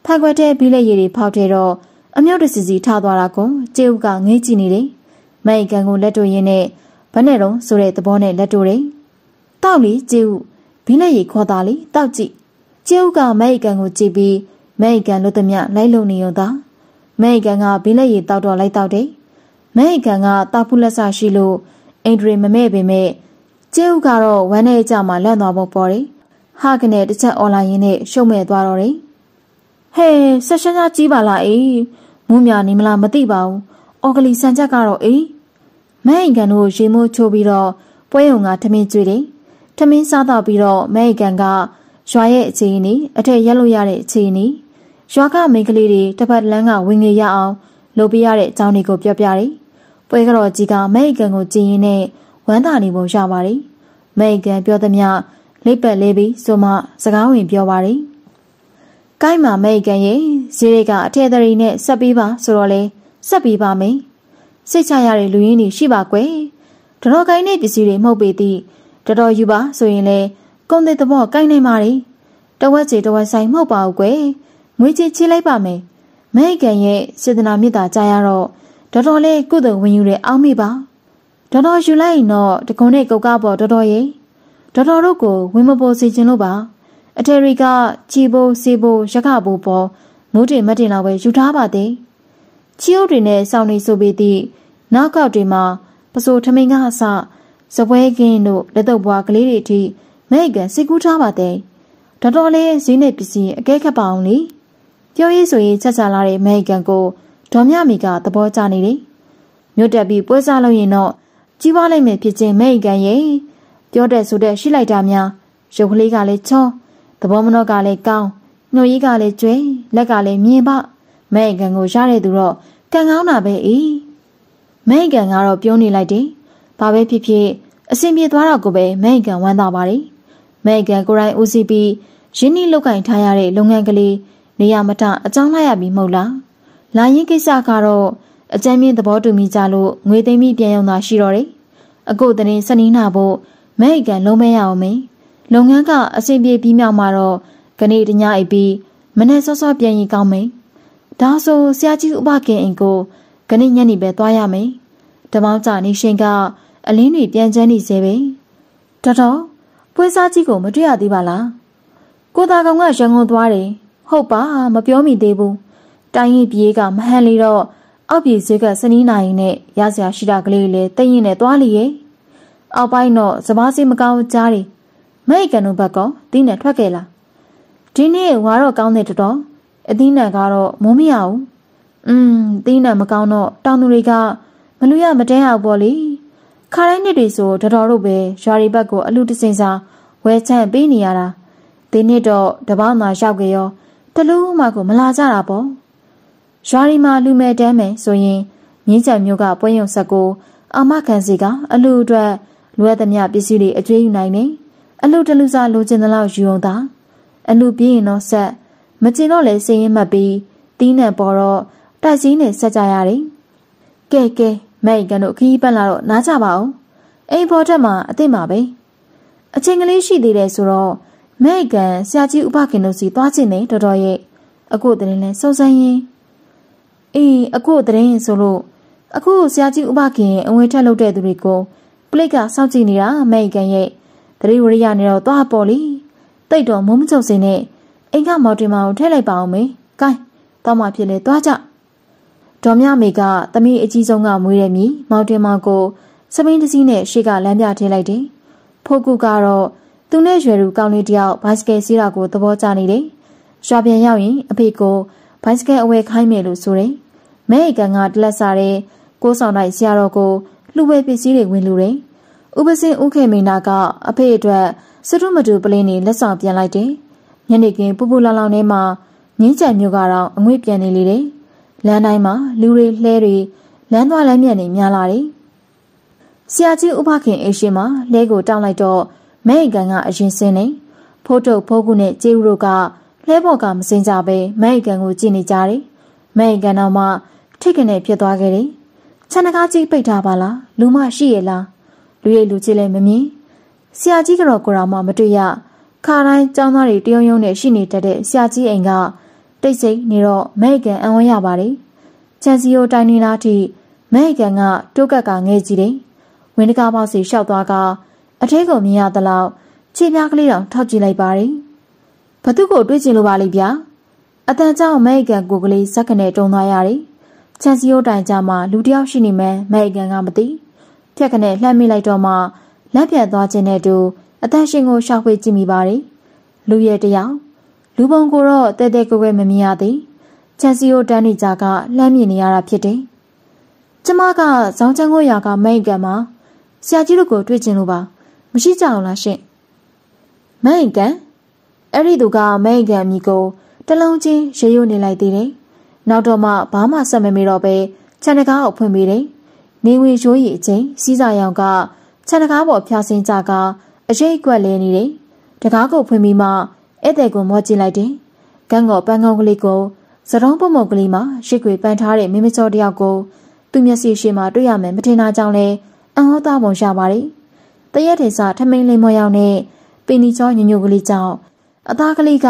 ဖောက်ခွက်တဲ့ဘီလက်ရည်တွေဖောက်ထဲတော့အမြောက်တစီစီထသွားတာကိုကျေးဦးကငေးကြည့်နေတယ်။မဲအိမ်ကန်ကိုလက်တို့ရင်းနဲ့ဘယ်နဲ့တော့ဆိုတဲ့သဘောနဲ့လက်တို့တယ်။တောက်လီကျေးဦးဘင်းနဲ့ရေခေါ်တာလေတောက်ကြည့်ကျဲဥကမဲအိကန်ကိုကြည့်ပြီးမဲအိကန်လို့သမျှလိုက်လုံနေုံသာမဲအိကန်ကဘင်းနဲ့ရေတောက်တော့လိုက်တောက်တယ်မဲအိကန်ကတောက်ဖူးလက်ဆရှိလို့အင်ဒရီမမဲ့ပေမဲ့ကျဲဥကတော့ဝမ်းနဲ့ကြမှာလန့်သွားဖို့ပေါ်တယ်ဟာကနဲ့တစ်ချက်အွန်လိုင်းရင်းနဲ့ရှုံမဲ့သွားတော့တယ်ဟဲဆက်ရှင်းသားကြီးပါလားအေးမူးမြနေမလားမသိပါဘူးအော်ကလီဆန်ချက်ကတော့အေးမဲအိမ်ကန်တို့ရေမိုးချိုးပြီးတော့ပွဲုံက ထမင်းကျွေးတယ်မင်းစားတော့ပြီးတော့မဲအကန်ကရွာရဲ့အခြေအနေအထက်ရက်လို့ရတဲ့အခြေအနေရွာကမိန်းကလေးတွေတပတ်လန်းကဝင်ငေရအောင်လုပ်ပြရတဲ့အကြောင်းတွေကိုပြောပြတယ်။ပွဲကတော့ကြီးကမဲအကန်ကိုကြည်ရင်နဲ့ဝမ်းသာနေပုံရပါတယ်။မဲအကန်ပြောသမျှလိပ်ပတ်လေးပြီးဆိုမှစကားဝင်ပြောပါတယ်။ကိုင်းမှာမဲအကန်ရဲ့ဈေးတွေကအထက်သရီနဲ့ဆက်ပြီးပါဆိုတော့လေဆက်ပြီးပါမယ်။စိတ်ချရတဲ့လူရင်းတွေရှိပါကွယ်။ဒရော့ကိုင်းနဲ့ပစ္စည်းတွေမှုတ်ပေသည့်တော်တော်ယူပါဆိုရင်လေကုန်တဲ့သဘောကိုင်းနေပါလေတဝက်ကြီးတဝက်ဆိုင်မဟုတ်ပါဘူးကွယ်ငွေကြီးချိလိုက်ပါမယ်မဲကံရဲ့စေတနာမေတ္တာကြားရတော့တော်တော်လေးကုသိုလ်ဝင်ယူတဲ့အောင်းမိပါတော်တော်ယူလိုက်ရင်တော့တကုံနဲ့ကုတ်ကပေါ်တော်တော်ရဲ့တော်တော်တို့ကိုဝင်မပေါ်စေခြင်းလို့ပါ အထေရီကချီဘိုးစီဘိုးရခဘိုးပေါ်မိုးတင်မတင်လာပဲယူထားပါသည်ချီအုပ်တွေနဲ့စောင်းနေဆိုပေသည့်နောက်ကောက်တွေမှာပစိုးထမင်းကအစဇပွဲကင်းတို့လက်တော့ဘွားကလေးတွေအထိမဲ့ကန်စိတ်ကူးထားပါတဲ့တော်တော်လေးဈေးနဲ့ပစ္စည်းအကဲခတ်ပါအောင်လေပြောရေးဆိုရေးချက်ချလာတဲ့မဲ့ကန်ကိုဒေါ်မြမီကသဘောကျနေတယ်မြို့တက်ပြီးပွဲစားလုပ်ရင်တော့ကြီးပွားလိုက်မယ်ဖြစ်ချင်းမဲ့ကန်ရဲ့ပြောတဲ့ဆိုတဲ့ရှိလိုက်တာများရုပ်ကလေးကလည်းချောသဘောမနောကလည်းကောင်းနှုတ်ရည်ကလည်းကျွဲလက်ကလည်းမြင်ပါမဲ့ကန်ကိုရတဲ့သူတော့ကန်ကောင်းတာပဲဤမဲ့ကန်ကတော့ပြုံးနေလိုက်တယ်ဘာပဲဖြစ်ဖြစ်အဆင်ပြေသွားတာကိုပဲမဲအကန်ဝမ်းသာပါတယ်မဲအကန်ကိုရိုင်း OCP ရင်းနှီးလုပ်ကင်ထားရတဲ့လုပ်ငန်းကလေးနေရာမတအကြောင်းလိုက်ရပြီမဟုတ်လားလာရင်ကိစ္စကတော့အကြမ်းမြင့်သဘောတူမိကြလို့ငွေသိမ်းပြီးပြန်ရောက်တာရှိတော့တယ်အကိုတင်စနီးနာဖို့မဲအကန်လုံးမဲရအောင်မင်းလုပ်ငန်းကအဆင်ပြေပြီးမြောက်မှာတော့ကနေ့တညအိပ်ပြီးမနေ့စောစောပြန်ရင်ကောင်းမယ်ဒါဆိုဆရာကြီးဥပခင်အိမ်ကိုကနေ့ညနေပဲသွားရမယ်တမောင်းကြနေရှင်ကအလင်းတွေပြန်ကျန်းနေစေပဲဒေါက်တာပွဲစားကြီးကိုမတွေ့ရသေးပါလားကိုသားကောင်ကရန်ကုန်သွားတယ်ဟုတ်ပါမပြောမိသေးဘူးတိုင်းရင်ပြေးကမဟန်လေတော့အောက်ပြေဈေးကစနီးနိုင်နဲ့ရစရာရှိတာကလေးလေတရင်နဲ့သွားလေရဲ့အောက်ပိုင်းတော့စပားစီမကောင်းကြားတယ်မဲ့ကန်တို့ဘက်ကတင်းနဲ့ထွက်ခဲ့လာဒီနေ့ဝါတော့ကောင်းတယ်တော်တော်အသီးနှံကတော့မုံမရဘူးอืมသီးနှံမကောင်းတော့တောင်သူတွေကမလူရမတဲရဘူးပေါ့လေခါတိုင်းနှစ်တွေဆိုတော်တော်တို့ပဲရွာရီဘက်ကိုအလူတစင်စာဝဲချန့်ပေးနေရတာဒီနှစ်တော့တပေါင်းသာရောက်ကြရောတလုံးမှကို မလာကြတာပေါ့ရွာရီမှာလူမဲ့တမ်းမယ်ဆိုရင်မြင်းကြံမျိုးကပွဲရုံဆက်ကိုအာမခံစီကအလူအတွက်လွယ်သမျှပစ္စည်းတွေအကျွေးယူနိုင်တယ်အလူတလူစားလိုချင်သလောက်ယူအောင်သာအလူပြင်းရင်တော့ဆက်မကျင်တော့လဲစည်ရင်မှတ်ပြီးတီးနှံပေါ်တော့တိုက်စည်းနဲ့ဆက်ကြရတယ်ကဲကဲမိုင်ကန်တို့ခီးပတ်လာတော့နားကြပါအောင်အိမ်ပေါ်တက်မှာအသိမှာပဲအချိန်ကလေးရှိသေးတယ်ဆိုတော့မိုင်ကန်ဆရာကြီးဥပခင်တို့စီသွားချင်တယ်တော်တော်ရဲ့အခုတရင်လဲစုံစမ်းရင်အေးအခုတရင်ဆိုလို့အခုဆရာကြီးဥပခင်အဝင်ထက်လုပ်တဲ့သူတွေကိုပလိတ်ကစောင့်ကြည့်နေတာမိုင်ကန်ရဲ့တရိဝရိယနေတော့သွားပေါ်လီတိတ်တော့မုံမချုပ်စင်းနဲ့အိမ်ကမော်တင်မာကိုထည့်လိုက်ပါအောင်မေကိုင်းတော့မှဖြစ်လေသွားကြဒေါ်မြမေက သမီးအကြီးဆုံးကမွေးတယ်မြည်မောင်တင်မောင်ကိုစမင်းတစည်းနဲ့ရှေ့ကလမ်းပြထင်းလိုက်တယ်။ဖိုကူကတော့သူနဲ့ရွယ်သူကောင်းလေးတယောက်ဘိုက်စကယ်စီးတာကိုသဘောကျနေတယ်။ရွာပြန်ရောက်ရင် အဖေကိုဘိုက်စကယ်အဝယ်ခိုင်းမယ်လို့ဆိုတယ်။မဲအိကန်ကတလက်စားတဲ့ကိုဆောင်တိုင်းဆရာတော်ကိုလှူဝဲပစ္စည်းတွေဝင်လူတယ်။ဥပစင်ဥခေမင်းနာက အဖေအတွက်စွတ်မတူပလင်းနဲ့လက်ဆောင်ပြန်လိုက်တယ်။ညနေခင်းပူပူလောင်လောင်ထဲမှာငင်းကြံမျိုးကတော့အငွေ့ပြန်နေလေတယ်။လမ်းတိုင်းမှာ လူတွေလှဲတွေလမ်းသွားလမ်းမြတ်တွေများလာတယ်။ဆရာကြီးဥပခင်အိရှိမှာလဲကိုတောင်းလိုက်တော့မဲအိကန်ကအရင်စင်းနေဖိုးတုတ်ဖိုးကုနဲ့ကျေးဦးတို့ကလှဲပေါ်ကမစင်ကြပဲမဲအိကန်ကိုကြည့်နေကြတယ်။မဲအိကန်တော့မှထိတ်ကနေဖြစ်သွားခဲ့တယ်။ခြံတကားကြီးပိတ်ထားပါလားလူမရှိရဲ့လားလူရဲ့လူကြီးလည်းမမြင်ဆရာကြီးကတော့ကိုယ်တော်မှမတွေ့ရခါတိုင်းចောင်းသားတွေတယုံယုံနဲ့ရှိနေတတ်တဲ့ဆရာကြီးအိမ်ကတိတ်ဆိတ်နေတော့မဲကန်အံ့ဩရပါတယ်။ချန်စီယိုတိုင်နေလားထိမဲကန်ကတိုးကက်ကငဲကြည့်တယ်။ဝင်းတကားပေါက်စီလျှောက်သွားကအထဲကိုမြင်ရသလောက်ခြေပြားကလေးတောင်ထောက်ကြည့်လိုက်ပါတယ်။ဘသူ့ကိုတွေးကြည့်လိုပါလိမ့်ဗျာ။အတန်ကြောင့်မဲကန်ကိုကလေးစက္ကနဲ့တုံသွားရတယ်။ချန်စီယိုတိုင်ကြမှာလူတယောက်ရှိနေမယ်မဲကန်ကမသိ။ဖြက်ကနဲ့လှမ်းမိလိုက်တော့မှလက်ပြန်သွားခြင်းနဲ့တူအသက်ရှင်ကိုရှာဖွေကြည့်မိပါတယ်။လူရဲ့တယောက်လူပုံကိုတော့တဲတဲကွယ်ကွယ်မမြင်ရသေးချန်စီယိုတန်းနေကြကလှမ်းမြင်နေရတာဖြစ်တယ်။ကျမကဇောင်းချန်းကိုရာကမိတ်ကံမှာဆရာကြီးတို့ကိုတွေ့ကျင်လို့ပါမရှိကြအောင်လားရှင့်။မိတ်ကံအဲ့ဒီသူကမိတ်ကံမိကိုတလုံးချင်းရေရိုးနေလိုက်သေးတယ်။နောက်တော့မှဘာမှဆက်မမေတော့ပဲခြံတကားကိုဖွင့်ပေးတယ်။နေဝင်ရိုးရီအချင်းစီးစာရောင်ကခြံတကားပေါ်ဖျားဆင်းကြကအရိတ်ကွက်လဲနေတယ်။တကားကိုဖွင့်ပြီးမှဧည့်သည်ကိုမော့ကြည့်လိုက်တယ်။ကန်းကောပန်းကောင်းကလေးကိုစတုံးပုံမုံကလေးမှာရှိခွေပန်းထားတဲ့မိမကျော်တယောက်ကိုသူ့မျက်စိရှိမှတွေ့ရမယ်မထင်တာကြောင့်လဲအံ့ဩသားပုံရပါတယ်။တရက်ထေစာထမင်းလေးမော်ရောက်နဲ့ပင်နီချောညညိုကလေးကြောင့်အသားကလေးက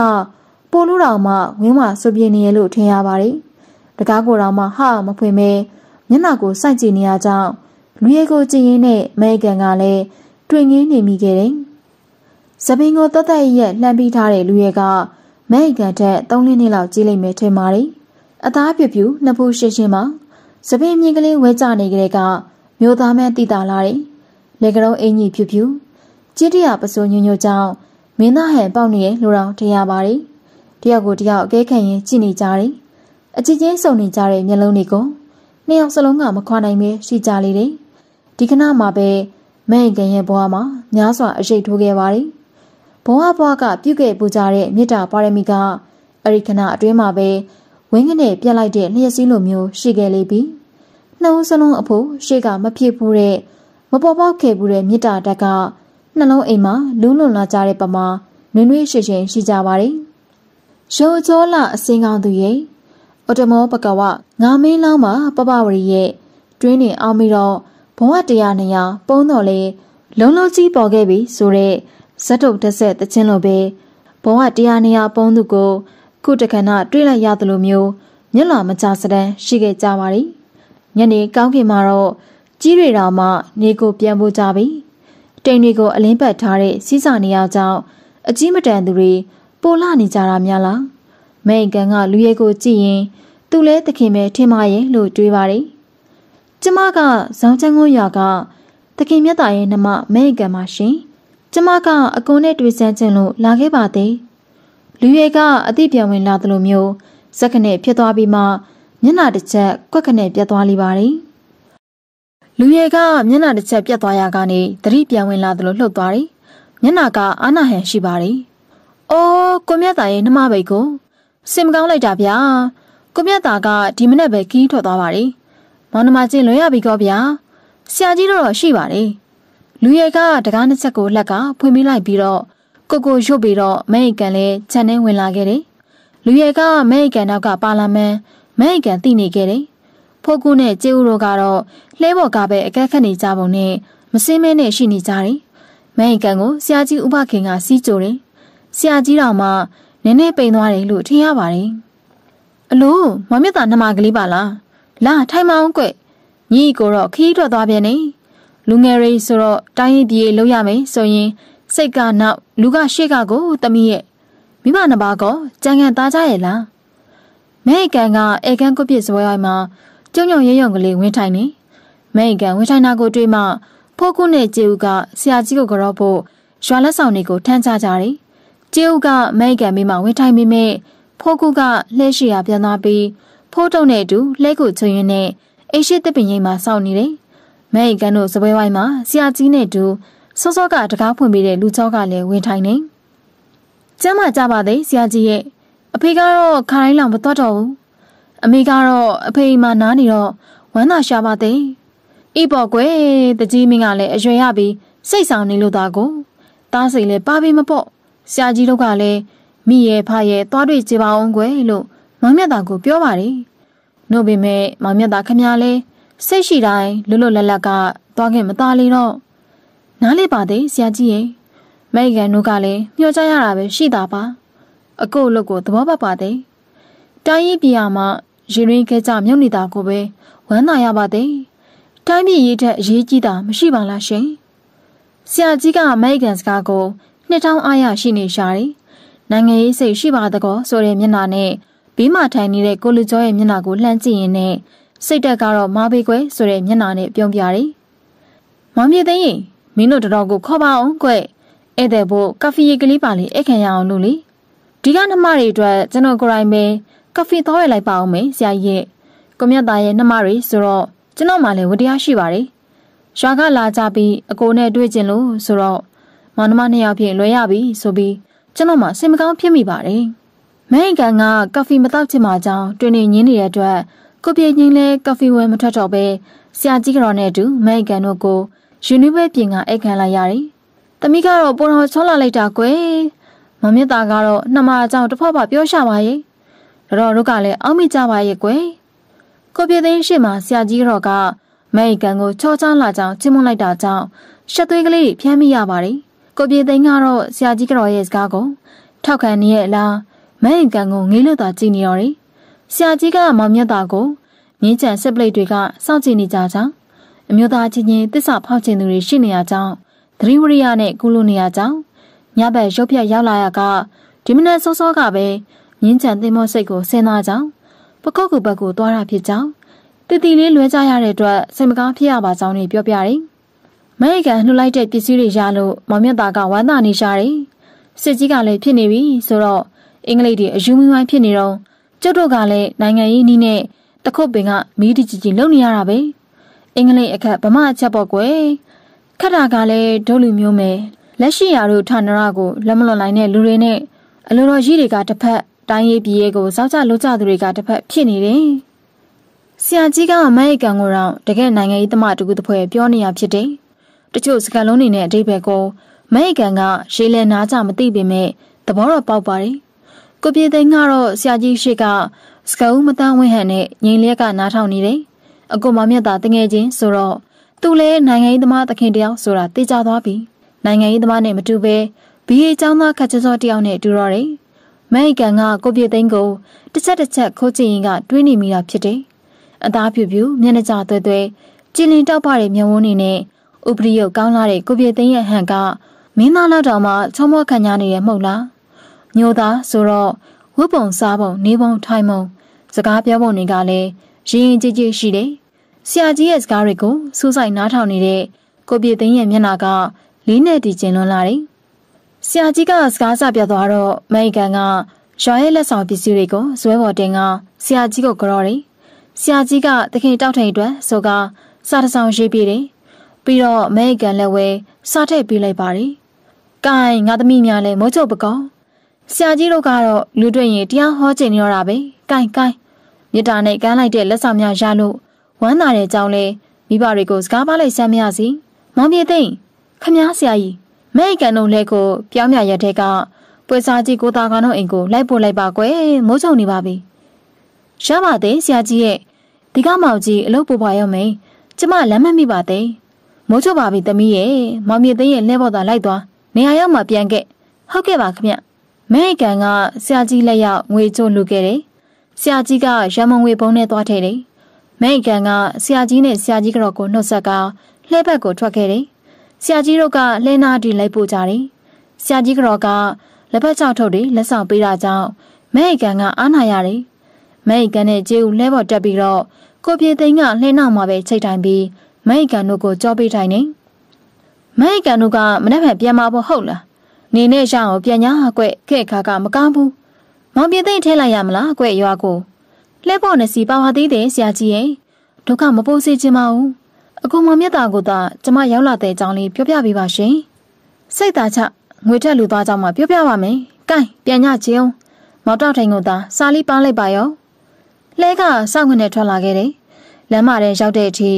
ပိုလို့တောင်မှဝင်းမဆွပြေနေရလို့ထင်ရပါတယ်။တကားကိုတောင်မှ ဟာမဖွင့်မဲမျက်နှာကိုစိုက်ကြည့်နေရကြောင့်လူရဲကိုကြည့်ရင်းနဲ့အမေရိကန်ကလည်းတွင်ငင်းနေမိခဲ့တယ်။။ဇပင်ကိုတတ်တတ်ရဲ့လှမ်းပြီးထားတဲ့လူရဲကမဲအကန်ထက်၃လင်းနှစ်လောက်ကြီးလိမ့်မယ်ထင်ပါတယ်။အသားပြူပြူနှစ်ဖူးရှင်းရှင်းမှာစပင်မြင်ကလေးဝဲကြနေကြတဲ့ကမြို့သားမဲတိတာလာတယ်။လက်ကတော့အင်ကြီးဖြူဖြူကြည်တရပစိုးညွညွကြောင့်မင်းသားဟန်ပေါက်နေရလိုတော့ထရပါတယ်။တယောက်ကိုတယောက်အကဲခံရင်ကြည်နေကြတယ်။အချစ်ချင်းစုံနေကြတဲ့မျက်လုံးတွေကိုနှစ်ယောက်စလုံးကမခွာနိုင်ပဲရှိကြလေတယ်။ဒီခဏမှာပဲမဲအင်ကရဲ့ဘဝမှာများစွာအရှိတ်ထိုးခဲ့ပါတယ်။ဘဝဘဝကပြုခဲ့ပူကြတဲ့မေတ္တာပါရမီကအရိခဏအတွင်းမှာပဲဝင်းကနေပြက်လိုက်တဲ့လျှက်စီးလိုမျိုးရှိခဲ့လေပြီနှုံးစလုံးအဖို့ရှေ့ကမဖြစ်ဘူးတဲ့မပေါ်ပေါက်ခဲ့ဘူးတဲ့မေတ္တာတက်ကနှလုံးအိမ်မှာလူးလွန်လာကြတဲ့ပမာနွေနွေရှိရှင်ရှိကြပါတယ်ရုပ်ကြောလာအစင်းကောင်းသူရဲ့အော်တမောပကဝငါမင်းလောင်းမှာပပဝရီရဲ့တွင်းနေအောင်ပြီးတော့ဘဝတရားနေရပုံတော်လေလုံးလုံးကြီးပေါ်ခဲ့ပြီဆိုတော့ဇတ်တုတ်တက်ဆက်တခြင်းလိုပဲဘဝတရားနေရာပုံသူကိုခုတခဏတွေ့လိုက်ရသလိုမျိုးမျက်လာမကြစတမ်းရှိခဲ့ကြပါသည်ညနေကောင်းခင်မှာတော့ကြီးတွေတော်မှနေကိုပြန်ဖို့ကြပြီတိမ်တွေကို အလင်းပတ်ထားတဲ့စီးစာနေရာကြောင့်အကြီးမတန်သူတွေပိုလာနေကြတာများလားမိန်ကန်ကလူရဲကိုကြည့်ရင် သူလဲသခင်ပဲထင်ပါရဲ့လို့တွေးပါတယ်ကျမကဇောင်းချန်းကိုရွာကသခင်မြတ်တာရဲ့နှမမိန်ကန်ပါရှင်ကျမကအကုံနဲ့တွေ့ဆန်းခြင်းလို့လာခဲ့ပါသေးလူရဲကအတိပြန်ဝင်လာသလိုမျိုးဇက်ခနဲ့ဖြစ်သွားပြီးမှမျက်နှာတစ်ချက်ကွက်ခနဲ့ပြတ်သွားလိပါတယ်လူရဲကမျက်နှာတစ်ချက်ပြတ်သွားရကနေသတိပြန်ဝင်လာသလိုလှုပ်သွားတယ်မျက်နှာကအာနာဟန်ရှိပါတယ်အော်ကိုမြတ်သားရဲ့နှမဘိတ်ကို စင်မကောင်းလိုက်တာဗျာကိုမြတ်သားကဒီမနေ့ပဲခီးထွက်သွားပါတယ်မောင်နှမချင်းလွန်ရပြီကောဗျာဆရာကြီးတော့ရှိပါတယ်လူရဲကတကားနှစ်ချက်ကိုလက်ကဖွင့်မိလိုက်ပြီးတော့ကိုကိုရွတ်ပြီးတော့မဲအိကန်လည်းခြံထဲဝင်လာခဲ့တယ်။လူရဲကမဲအိကန်နောက်ကပါလာမန်မဲအိကန်တိနေခဲ့တယ်။ဖိုကူနဲ့ကျေဦးတို့ကတော့လှဲပေါ်ကပဲအကက်ခတ်နေကြပုံနဲ့မစင်းမဲနဲ့ရှိနေကြတယ်။မဲအိကန်ကိုဆရာကြီးဥပခင်က စီးကြိုတယ်။ဆရာကြီးတော်မှနည်းနည်းပိန်သွားတယ်လို့ထင်ရပါတယ်။အလို့မမြတ်တာနှမကလေးပါလား။လာထိုင်မအောင်ကွညီကိုတော့ခီးထွက်သွားပြန်နေ။လူငယ်တွေဆိုတော့တိုင်းရည်ဒီရေလောက်ရမယ်ဆိုရင်စိတ်ကနောက်လူကရှေ့ကကိုသမီးရဲ့မိမနှစ်ပါးကကြံကန်သားကြရဲ့လားမဲအကန်ကအေကန်ကုတ်ပြစ်စပွဲဝိုင်းမှာကျုံညုံရဲရုံကလေးဝင်ထိုင်နေမဲအကန်ဝင်ထိုင်တာကိုတွေ့မှဖိုးကုနဲ့ကျေဦးကဆရာကြီးကိုကြောဖို့ရွာလက်ဆောင်တွေကိုထမ်းချကြတယ်ကျေဦးကမဲအကန်မိမဝင်ထိုင်မိမဲ့ဖိုးကုကလှဲရှိရာပြန်သွားပြီးဖိုးတုံနဲ့အတူလှဲကိုချွင်ရင်းနဲ့အိတ်ရှိသစ်ပင်ရိပ်မှာစောင့်နေတယ်မဲအိကန်တို့စပွဲဝိုင်းမှာဆရာကြီးနဲ့တူစောစောကတကားဖွင့်ပေးတဲ့လူချောကလည်းဝင်ထိုင်နေ။ကျမ်းမကြပါသေးဆရာကြီးရဲ့အဖေကတော့ခိုင်းလောင်မတော်တော့ဘူး။အမေကတော့အဖေမှနားနေတော့ဝမ်းသာရှာပါသေး။ဤပေါ်ကွယ်တကြီးမင်းကလည်းအရွယ်ရပြီးစိတ်ဆောင်နေလို့သားကိုတားစိတ်လည်းပါပေးမပေါ့။ဆရာကြီးတို့ကလည်းမိရဲ့ဖရဲ့သွားတွေ့ကြပါအောင်ကွယ်လို့မောင်မြတ်သားကိုပြောပါတယ်။နို့ပေမဲ့မောင်မြတ်သားခမရလဲစိတ်ရှိတိုင်းလွတ်လွတ်လပ်လပ်ကသွားခင်မသားလေတော့နားလေပါသေးဆရာကြီးရဲ့မိတ်ကန်တို့ကလည်းမျှော်ကြရတာပဲရှိတာပါ အကုတ်လုတ်ကိုသဘောပေါက်ပါသေးတိုင်းပြည်ပြာမှာရင်ရင်းခဲကြမြုပ်နေတာကိုပဲဝမ်းသာရပါသေးတိုင်းပြည်ရေးထက်အရေးကြီးတာမရှိပါလားရှင်ဆရာကြီးကအမေရိကန်စကားကိုနှစ်ထောင်အားရရှိနေရှာတယ်နိုင်ငံရေးစိတ်ရှိပါသကောဆိုတဲ့မျက်နှာနဲ့ဘေးမှာထိုင်နေတဲ့ကိုလူကျော်ရဲ့မျက်နှာကိုလှမ်းကြည့်ရင်းနဲ့စိတ်တက်ကတော့မာပေကွယ်ဆိုတဲ့မျက်နှာနဲ့ပြုံးပြတယ်။မောင်မြေသိရင်မင်းတို့တော်ကိုခေါ်ပါအောင်ကွယ်။ဧည့်သည်ဖို့ကာဖီရေကလေးပါလေအခန့်ရအောင်လို့လေ။ဒီကနှမတွေအတွက်ကျွန်တော်ကိုရိုင်းပဲကာဖီသောက်ရလိုက်ပါအောင်မယ်ဆရာကြီးရဲ့။ကိုမြတ်သားရဲ့နှမတွေဆိုတော့ကျွန်တော်မှလည်းဝတရားရှိပါတယ်။ရွာကလာကြပြီးအကိုနဲ့တွေ့ကျင်လို့ဆိုတော့မောင်နှမနှစ်ယောက်ဖြင့်လွယ်ရပြီဆိုပြီးကျွန်တော်မှစိတ်မကောင်းဖြစ်မိပါတယ်။မဟင်ကန်ကကာဖီမတောက်ချင်မှကြောင်းတွင်နေငင်းနေတဲ့အတွက်ကိုပြေငင်းလဲကော်ဖီဝယ်မထွက်တော့ပဲဆရာကြီးကတော့နဲ့အတူမဲအကန်တို့ကိုယူနီဘဲပြင်ကအိတ်ခံလိုက်ရတယ်။တမိကတော့ပေါ်တော်ချောလာလိုက်တာကွယ်။မမြတ်တာကတော့နှမအကြောင်းတစ်ဖက်ပါပြောရှာပါရဲ့။တော်တို့ကလည်းအောက်မိကြပါရဲ့ကွယ်။ကိုပြေသိန်းရှိမှဆရာကြီးကတော့ကမဲအကန်ကိုချောချလာကြောင်းချင်းမွန်လိုက်တာကြောင့်ရှက်သွေးကလေးဖြန်းမိရပါတယ်။ကိုပြေသိန်းကတော့ဆရာကြီးကတော့ရဲ့စကားကိုထောက်ခံနေရဲ့အလားမဲအကန်ကိုငေးလွတ်သွားကြည့်နေရတယ်။ဆရာကြီးကမောင်မြတ်တာကိုမြင်းကြံစစ်ပလိတ်တွေကစောင့်ကြည့်နေကြကြောင်းအမျိုးသားချင်းချင်းတစ္ဆာဖောက်ချင်သူတွေရှိနေရကြောင်းသတိဝရိယနဲ့ကုလို့နေရကြောင်းညဘက်ရုပ်ဖြတ်ရောက်လာရကဒီမနက်စောစောကပဲမြင်းကြံတင်မော့စိတ်ကိုဆင်းသားကြောင်းပကောက်ကူဘက်ကိုသွားတာဖြစ်ကြောင်းတတိလေးလွဲကြရတဲ့အတွက်စိတ်မကောင်းဖြစ်ရပါကြောင်းနဲ့ပြောပြတယ်။မရိကန်နှုတ်လိုက်တဲ့ပစ္စည်းတွေရလို့မောင်မြတ်သားကဝမ်းသာနေရှာတယ်။စစ်ကြီးကလည်းဖြစ်နေပြီဆိုတော့အင်္ဂလိပ်တွေအယူမီဝိုင်းဖြစ်နေတော့ကျုပ်တို့ကလည်းနိုင်ငံရေးနည်းနဲ့တခုတ်ပင်ကမီးတကြီးကြီးလုံနေရတာပဲအင်္ဂလိပ်အခက်ဗမာအချက်ပေါ့ကွယ်ခက်တာကလည်းဒုလူမျိုးမယ်လက်ရှိရာတို့ဌာနရကိုလက်မလွန်နိုင်တဲ့လူတွေနဲ့အလိုတော်ရှိတွေကတစ်ဖက်တိုင်းရေးပြည်ရေးကိုစောက်ကြလို့ကြသူတွေကတစ်ဖက်ဖြစ်နေတယ်ဆရာကြီးကအမေရိကန်ကိုတော့တကယ်နိုင်ငံရေးသမားတကူတစ်ဖွဲ့ပြောနေရဖြစ်တယ်တချို့စကားလုံးတွေနဲ့အဓိပ္ပာယ်ကိုအမေရိကန်ကရေးလဲနားကြမသိပေမဲ့သဘောတော့ပေါက်ပါတယ်ကိုပြေသိန်းကတော့ဆရာကြီးရှိကစကဦးမတန်းဝင်းဟန်နဲ့ငိန်လျက်ကနားထောင်နေတယ်။အကိုမမြတ်သာတငယ်ချင်းဆိုတော့သူလည်းနိုင်ငံရေးသမားတခင်တယောက်ဆိုတာသိကြသွားပြီ။နိုင်ငံရေးသမားနဲ့မတူဘဲဘီအေចောင်းသားခက်ချစောတယောက်နဲ့တူတော့တယ်။မဲကန်ကကိုပြေသိန်းကိုတစ်ချက်တစ်ချက်ခိုးကြည့်ရင်ကတွေးနေမိတာဖြစ်တယ်။အသားဖြူဖြူမျက်နှာကျသွဲသွဲကြည်လင်တောက်ပတဲ့မျက်ဝန်းတွေနဲ့ဥပရိယုတ်ကောင်းလာတဲ့ကိုပြေသိန်းရဲ့ဟန်ကမင်းသားလောက်တော်မှချုံမော့ခံရနေတဲ့မဟုတ်လား။ညိုသားဆိုတော့ဝတ်ပုံစားပုံနေပုံထိုင်ပုံစကားပြောပုံတွေကလည်းရင်းရင်ကြည်ကြည်ရှိတယ်။ဆရာကြီးရဲ့စကားတွေကိုစူးစိုက်နားထောင်နေတဲ့ကိုပြည့်သိန်းရဲ့မျက်နှာကလေးနဲ့တီကျဉ်လွန်းလာတယ်။ဆရာကြီးကစကားစပြသွားတော့မိုင်ကန်ကရွာရဲ့လက်ဆောင်ပစ္စည်းတွေကိုဇွဲပေါ်တင်ကဆရာကြီးကိုကြော်တယ်။ဆရာကြီးကတခင်တောက်ထိန်အတွက်ဆိုကစားတဆောင်ရေးပြတယ်။ပြီးတော့မိုင်ကန်လည်းဝဲစားထည့်ပေးလိုက်ပါတယ်။ကိုင်ငါသမီးများလည်းမိုးချုပ်ပကောဆရာကြီးတို့ကတော့လူတွေ့ရင်တရားဟောချင်နေရတာပဲ။ကိုင်ကိုင်မြစ်တာနဲ့ကမ်းလိုက်တဲ့လက်ဆောင်များရလို့ဝမ်းသာတဲ့ကြောင်းလဲမိဘတွေကိုစကားပါလိုက်ဆမ်းမရစီ။မောင်ပြေသိမ့်ခမားဆရာကြီးမဲကန်တို့လဲကိုပြောင်းမြရက်တဲ့ကပွဲစားကြီးကိုသားကောင်တို့အိမ်ကိုလိုက်ပို့လိုက်ပါကွယ်မိုးချုံနေပါပြီ။ရပါသေးဆရာကြီးရဲ့ဒီကမောင်ကြီးအလုပ်ပို့ပွားရောက်မယ်။ကျမလမ်းမမိပါသေး။မိုးချုံပါပြီသမီးရဲ့မောင်မြေသိမ့်ရဲ့လက်ပေါ်သာလိုက်သွားနေရာရောက်မှပြန်ခဲ့။ဟုတ်ကဲ့ပါခမ။မဲအကန်ကဆရာကြီးလက်ရောက်ငွေကြို့လူခဲ့တယ်။ဆရာကြီးကရမုံငွေပုံးနဲ့သွားထည့်တယ်။မဲအကန်ကဆရာကြီးနဲ့ဆရာကြီးကတော့ကိုနှုတ်ဆက်ကလှဲဘက်ကိုထွက်ခဲ့တယ်။ဆရာကြီးတို့ကလဲနာတီလိုက်ပို့ကြတယ်။ဆရာကြီးကတော့ကလက်ဘက်ချောက်ထုတ်တယ်လက်ဆောင်ပေးတာကြောင့်မဲအကန်ကအားနာရတယ်။မဲအကန်နဲ့ကျေးဦးလဲပေါ်တက်ပြီးတော့ကိုပြေသိန်းကလှဲနောက်မှာပဲချိတ်တိုင်ပြီးမဲအကန်တို့ကိုကြောပေးထိုင်နေ။မဲအကန်တို့ကမနှက်ဖက်ပြန်มาဖို့ဟုတ်လားနေနဲ့ရအောင်ပြန်ညာကွက်ခဲ့ခါကမကောင်းဘူးမောင်ပြသိမ့်ထဲလိုက်ရမလားကွက်ရွာကိုလှက်ဖို့နဲ့စီပါပါသေးတယ်ဆရာကြီးရဲ့ဒုက္ခမပိုးစေချင်ပါဘူးအခုမမြတ်တာကိုသာကျမရောက်လာတဲ့အကြောင်းလေးပြောပြပေးပါရှင်စိတ်သာချငွေထက်လူသားကြောင့်မှပြောပြပါမယ်ကဲပြန်ညချင်းမောက်တောက်ထိုင်ကိုသာစာလီပန်းလိုက်ပါရောလှဲကစောင့်ခွနဲ့ထွက်လာခဲ့တယ်လမ်းမထဲရောက်တဲ့အထိ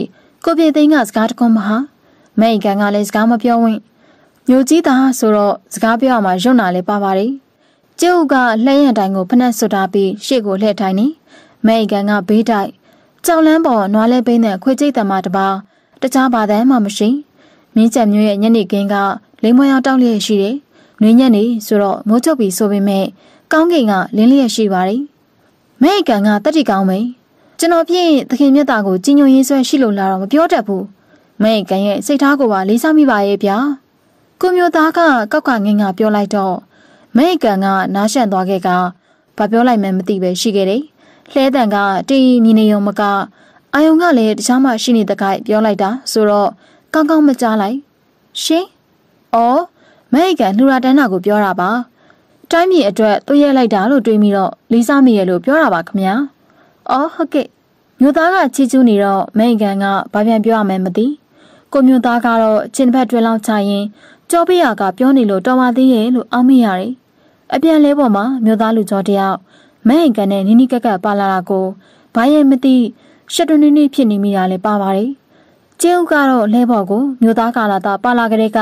ကိုပြေသိန်းကစကားတခုမဟာမိတ်ကန်ကလည်းစကားမပြောဝင်မျိုးကြီးသားဆိုတော့စကားပြောမှာရွံ့တာလည်းပါပါတယ်ကျုပ်ကလှည့်ရန်တိုင်းကိုဖနှက်ဆွတာပြီးရှေ့ကိုလှည့်ထိုင်နေမဲအကန်ကဘေးတိုက်ကြောင်လန်းပေါ်နွားလဲပိန်းတဲ့ခွေကြိတ်တမတပါတခြားဘာသာမှမရှိမြင်းချက်မျိုးရဲ့ညနေခင်းကလိမ်မွေအောင်တောက်လျက်ရှိတယ်။နှွေးညက်နေဆိုတော့မိုးချုပ်ပြီးဆိုပေမဲ့ကောင်းကင်ကလင်းလျက်ရှိပါတယ်။မဲအကန်ကတတိကောင်းပဲ။ကျွန်တော်ဖြင့်သခင်မြတ်တာကိုကြီးညိုရင်းဆွဲရှိလို့လာတော့မပြောတတ်ဘူး။မဲအကန်ရဲ့စိတ်ထားကိုပါလေးစားမိပါရဲ့ဗျာ။ကိုမျိုးသားကကောက်ကငင်ကပြောလိုက်တော့မဲကန်ကနားရှံသွားခဲ့ကဘာပြောလိုက်မှန်းမသိပဲရှိခဲ့တယ်။လှဲတန်ကတီမြင်နေုံမကအာယုံကလည်းတခြားမှရှိနေတကိုက်ပြောလိုက်တာဆိုတော့ကောင်းကောင်းမကြားလိုက်။ရှင်။အော်မဲကန်နှူရာတန်းနာကိုပြောတာပါ။တိုင်းပြည်အတွက်သူရဲလိုက်တာလို့တွေးပြီးတော့လီစာမိရဲ့လို့ပြောတာပါခင်ဗျာ။အော်ဟုတ်ကဲ့။မျိုးသားကချီးကျူးနေတော့မဲကန်ကဘာပြန်ပြောရမှန်းမသိ။ကိုမျိုးသားကတော့ချင်းတစ်ဖက်တွဲလောက်ချရင်ကြောပေးရကပြောနေလို့တော်ပါသေးရဲ့လို့အောင်းမိရတယ်။အပြန်လဲပေါ်မှာမြို့သားလူကြောတယောက်မဟင်ကန်နဲ့နီနီကက်ကက်ပါလာတာကိုဘာရင်မသိရှက်တွနေနေဖြစ်နေမိတာလည်းပါပါတယ်။ကျဲဦးကတော့လဲပေါ်ကိုမြို့သားကာလာတာပါလာကလေးက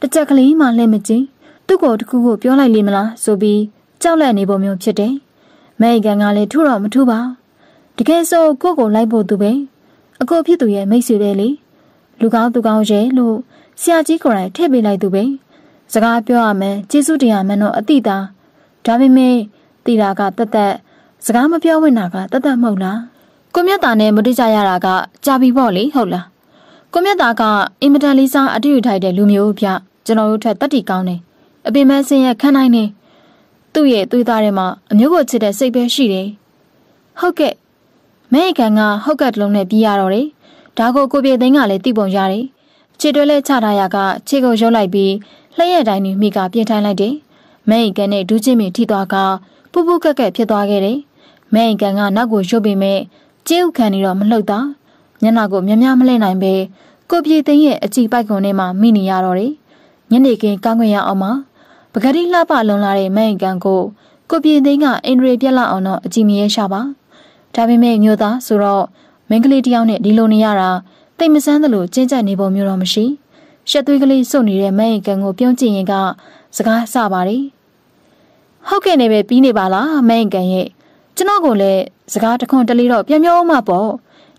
တစ်ချက်ကလေးမှလှဲ့မကြည့်သူ့ကိုတခုခုပြောလိုက်လိမ့်မလားဆိုပြီးကြောက်လန့်နေပုံမျိုးဖြစ်တယ်။မဟင်ကန်ကလည်းထူတော့မထူပါ။တကယ်ဆိုကိုကိုလိုက်ဖို့သူပဲ။အကိုဖြစ်သူရဲ့မိတ်ဆွေပဲလေ။လူကောင်းသူကောင်းရဲ့လို့ဆရာကြီးကိုယ်တိုင်ထည့်ပေးလိုက်သူပဲစကားပြောရမယ်ကျေးဇူးတရားမန်တော့အတိတာဒါပေမဲ့တိတာကတသက်စကားမပြောဝင်တာကတသက်မဟုတ်လားကိုမြတ်တာနဲ့မတွေ့ကြရတာကကြာပြီပေါ့လေဟုတ်လားကိုမြတ်တာကအင်မတန်လေးစားအတူတူထိုက်တဲ့လူမျိုးပြကျွန်တော်တို့ထက်တတ်တီကောင်းတယ်အပင်မဆင်းရဲခံနိုင်တယ်သူ့ရဲ့သွေးသားထဲမှာအမျိုးကိုချစ်တဲ့စိတ်ပဲရှိတယ်ဟုတ်ကဲ့မဲအကန်ကဟုတ်ကတ်တလုံးနဲ့ပြီးရတော့တယ်ဒါကိုကိုပြေသိန်းကလည်းသိပုံရတယ်ခြေတွဲလဲချထားရာကခြေကိုရုပ်လိုက်ပြီးလျှက်ရတိုင်းနှမိကပြင်ထိုင်လိုက်တယ်။မဲအိကန်နဲ့ဒူးချင်းမီထိသွားကပူပူကက်ကက်ဖြစ်သွားခဲ့တယ်။မဲအိကန်ကနောက်ကိုရုပ်ပေမဲ့ကျဲဥခံနေတော့မလှုပ်တာ။ညနာကိုမြမမလှည့်နိုင်ပဲကိုပြေသိန်းရဲ့အကြည့်ပိုက်ကုန်ထဲမှာမိနေရတော့တယ်။ညနေခင်းကောင်းကင်ရအောင်မှာပကတိလှပလုံလာတဲ့မဲအိကန်ကိုကိုပြေသိန်းကအင်ဒရီပြက်လာအောင်တော့အကြည့်မရရှာပါ။ဒါပေမဲ့မျိုးသားဆိုတော့မင်္ဂလိတယောက်နဲ့ဒီလိုနေရတာတိတ်မဆန်းသလိုကျဉ်ကျပ်နေပုံမျိုးတော့မရှိရှက်သွေးကလေးစွန့်နေတဲ့မန်ရင်ကန်ကိုပြုံးကြည့်ရင်ကစကားဆပါတယ်ဟုတ်ကဲ့နေပဲပြီးနေပါလားမန်ရင်ကန်ရဲ့ကျွန်တော်ကလည်းစကားတခွန်တလေးတော့ပြန်ပြောအောင်မပေါ့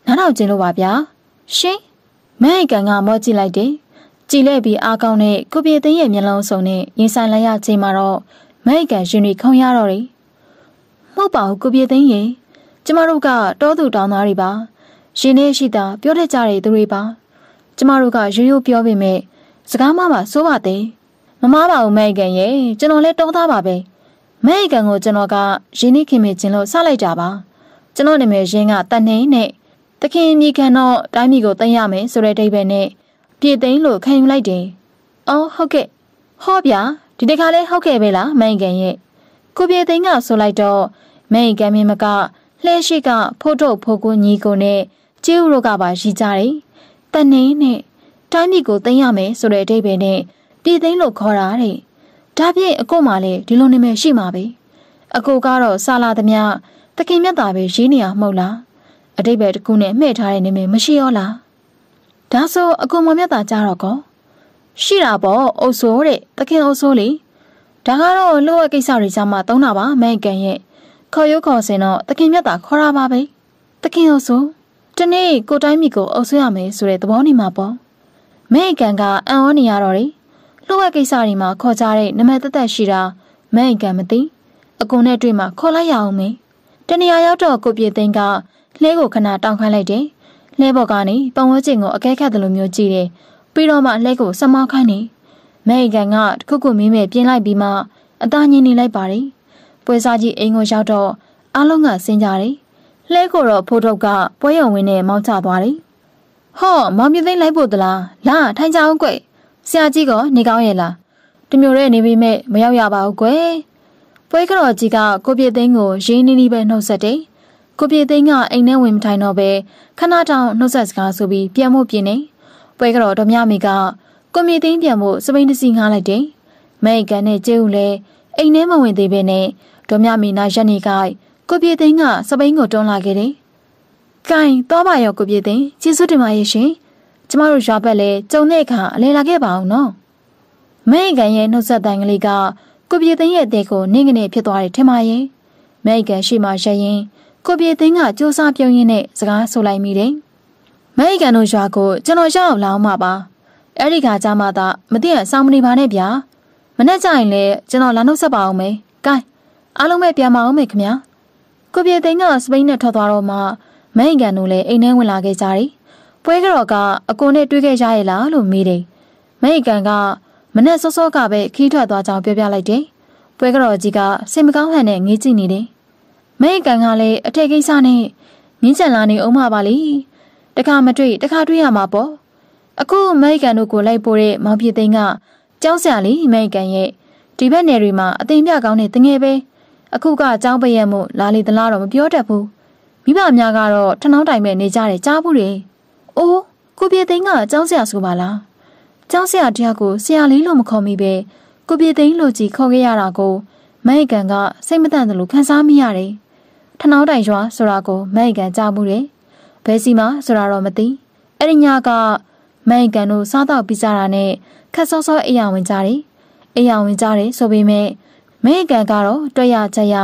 နားထောင်ကျင်လို့ပါဗျာရှင်မန်ရင်ကန်ကမော့ကြည့်လိုက်တယ်ကြည်လဲပြီးအားကောင်းတဲ့ကိုပြေသိန်းရဲ့မျက်လုံးစုံနဲ့ရင်ဆိုင်လိုက်ရချိန်မှာတော့မန်ရင်ကန်ရှင်တွေခုံရတော့တယ်မဟုတ်ပါဘူးကိုပြေသိန်းရဲ့ကျမတို့ကတောသူတောင်သားတွေပါရှင်နေရှိတာပြောတတ်ကြတဲ့သူတွေပါ ကျမတို့ကရိုးရိုးပြောပေမဲ့စကားမပါဆိုးပါသေးမမပါဘူးမဲ့ကန်ရဲ့ကျွန်တော်လဲတောသားပါပဲမဲ့ကန်ကိုကျွန်တော်ကရင်းနှီးခင်မင်ခြင်းလို့စလိုက်ကြပါကျွန်တော်နာမည်ရင်းကတန်နှင်းနဲ့တခင်မြေခံတော့တိုင်းပြည်ကိုသိမ်းရမယ်ဆိုတဲ့အိဗယ်နဲ့ပြည်သိမ်းလို့ခံယူလိုက်တယ်အော်ဟုတ်ကဲ့ဟောဗျာဒီတခါလဲဟုတ်ခဲ့ပဲလားမဲ့ကန်ရဲ့ကိုပြည်သိမ်းကဆိုလိုက်တော့မဲ့ကန်မင်းမကလှဲရှိကဖို့ထုတ်ဖို့ကိုညီကိုနဲ့ကျေးဥတို့ကပါရှိကြတယ်။တနေနဲ့တိုင်းပြည်ကိုသိမ်းရမယ်ဆိုတဲ့အဓိပ္ပာယ်နဲ့ပြည်သိမ်းလို့ခေါ်တာတဲ့။ဒါပြင်အကို့မှလည်းဒီလိုနာမည်ရှိမှာပဲ။အကိုကတော့ဆာလာသမျှတခင်မြတ်တာပဲရေးနေရမဟုတ်လား။အဓိပ္ပာယ်တစ်ခုနဲ့မှဲ့ထားတဲ့နာမည်မရှိရောလား။ဒါဆိုအကိုမမြတ်တာကြတော့ကော။ရှိတာပေါ့အုပ်စိုးတဲ့တခင်အုပ်စိုးလေ။ဒါကတော့လိုအပ်ကိစ္စတွေကြောင့်မှသုံးတာပါမန်ကန်ရဲ့။ခေါ်ရုပ်ခေါ်စင်တော့တခင်မြတ်တာခေါ်တာပါပဲ။တခင်အုပ်စိုးတနေ့ကိုတိုင်းမိကိုအုပ်ဆွေးရမယ်ဆိုတဲ့သဘောနေမှာပေါ့မဲအကန်ကအံ့ဩနေရတော့တယ်လှုပ်ဝက်ကိစ္စတွေမှာခေါ်ကြတဲ့နမတက်တက်ရှိတာမဲအကန်မသိအကုန်နဲ့တွေ့မှခေါ်လိုက်ရအောင်မေတနေရာရောက်တော့ကိုပြေသိန်းကလှဲကိုခဏတောင်းခိုင်းလိုက်တယ်လှဲဘော်ကနေပုံဝဲချင်းကိုအကဲခတ်တယ်လို့မျိုးကြည့်တယ်ပြီးတော့မှလှဲကိုစမောက်ခိုင်းတယ်မဲအကန်ကတခုခုမင်းမဲ့ပြင်းလိုက်ပြီးမှအသားညင်နေလိုက်ပါတယ်ပွဲစားကြီးအိမ်ကိုရောက်တော့အားလုံးကဆင်းကြတယ်လှဲကိုတော့ဖိုးထုတ်ကပွဲရုံဝင်းနဲ့မောင်းချသွားတယ်။ဟော့မောင်မြသိန်းလိုက်ဖို့သလား။လာထိုင်ကြအောင်ကွ။ဆရာကြီးကနေကောင်းရဲ့လား။တမျိုးရဲနေပြီမဲ့မရောက်ရပါဘူးကွ။ပွဲကတော်ကြီးကကိုပြေသိန်းကိုရင်းနှီးနှီးပဲနှုတ်ဆက်တယ်။ကိုပြေသိန်းကအိမ်ထဲဝင်မထိုင်တော့ပဲခဏတောင်နှုတ်ဆက်စကားဆိုပြီးပြန်ဖို့ပြင်နေ။ပွဲကတော်တော်များမီကကိုမြေသိန်းပြန်ဖို့စပိန်တစီငှားလိုက်တယ်။မဲကန်နဲ့ကျဲဦးလဲအိမ်ထဲမဝင်သေးပဲနဲ့ဒေါမြမီနာရက်နေကိုက်ကိုပြေသိန်းကစပိန်ကိုတွန်းလာခဲ့တယ်။ကင်တော့ပါရောကိုပြေသိန်းကျေးဇူးတင်ပါရဲ့ရှင်။ကျမတို့ရွာဘက်လဲကြုံတဲ့အခါအလဲလာခဲ့ပါအောင်နော်။မဲကန်ရဲ့နှုတ်ဆက်တန်ကလေးကကိုပြေသိန်းရဲ့အသေးကိုနင်းကနေဖြစ်သွားတယ်ထင်ပါရဲ့။မဲကန်ရှိမှရရင်ကိုပြေသိန်းကစူးစမ်းပြုံးရင်းနဲ့စကားဆိုလိုက်မိတယ်။မဲကန်တို့ရွာကိုကျွန်တော်ရောက်လာအောင်ပါပါ။အဲ့ဒီခါကျမှသာမသိရဆောင်းမနေပါနဲ့ဗျာ။မနေ့ကျရင်လည်းကျွန်တော်လာနှုတ်ဆက်ပါအောင်မယ်။ကင်အားလုံးပဲပြန်မအောင်မယ်ခင်ဗျာကိုပြေသိန်းကစပိန်နဲ့ထွက်သွားတော့မှမန်ကန်တို့လည်းအိမ်ထဲဝင်လာခဲ့ကြတယ်။ပွဲကတော့ကအကိုနဲ့တွေ့ခဲ့ရရဲ့လားလို့မေးတယ်။မန်ကန်ကမနဲ့စောစောကပဲခီးထွက်သွားကြောင်းပြောပြလိုက်တယ်။ပွဲကတော့ကြီးကစင်မကောင်းဟန်နဲ့ငေးကြည့်နေတယ်။မန်ကန်ကလည်းအထက်ကိစ္စနဲ့ငင်းချန်လာနေအောင်ပါပါလေ။တခါမတွေ့တခါတွေ့ရမှာပေါ့။အခုမန်ကန်တို့ကိုလိုက်ပို့တဲ့မောင်ပြေသိန်းကကြောက်စရာလေးမန်ကန်ရဲ့ဒီဘက်နယ်တွေမှာအသိပြကောင်းတဲ့တငယ်ပဲ။အခုကအကြောင်းပယံမို့လာလေသလားတော့မပြောတတ်ဘူးမိဘများကတော့ထနောင်းတိုင်မဲ့နေကြတယ်ကြားဘူးတယ်အိုးကိုပြေသိန်းကအကြောင်းဆရာဆိုပါလားကျောင်းဆရာတရားကိုဆရာလေးလို့မခေါ်မိပဲကိုပြေသိန်းလိုကြီးခေါ်ခဲ့ရတာကိုမိုက်ကန်ကစိတ်မတန်သလိုခံစားမိရတယ်ထနောင်းတိုင်ရွာဆိုတာကိုမိုက်ကန်ကြားမှုတယ်ဘယ်စီမှာဆိုတာတော့မသိအဲ့ဒီညကမိုက်ကန်တို့စားတော့ပြီးကြတာနဲ့ခက်စောစောအိယာဝင်ကြတယ်အိယာဝင်ကြတယ်ဆိုပေမဲ့မင်းကန်ကတော့တွေ့ရကြရ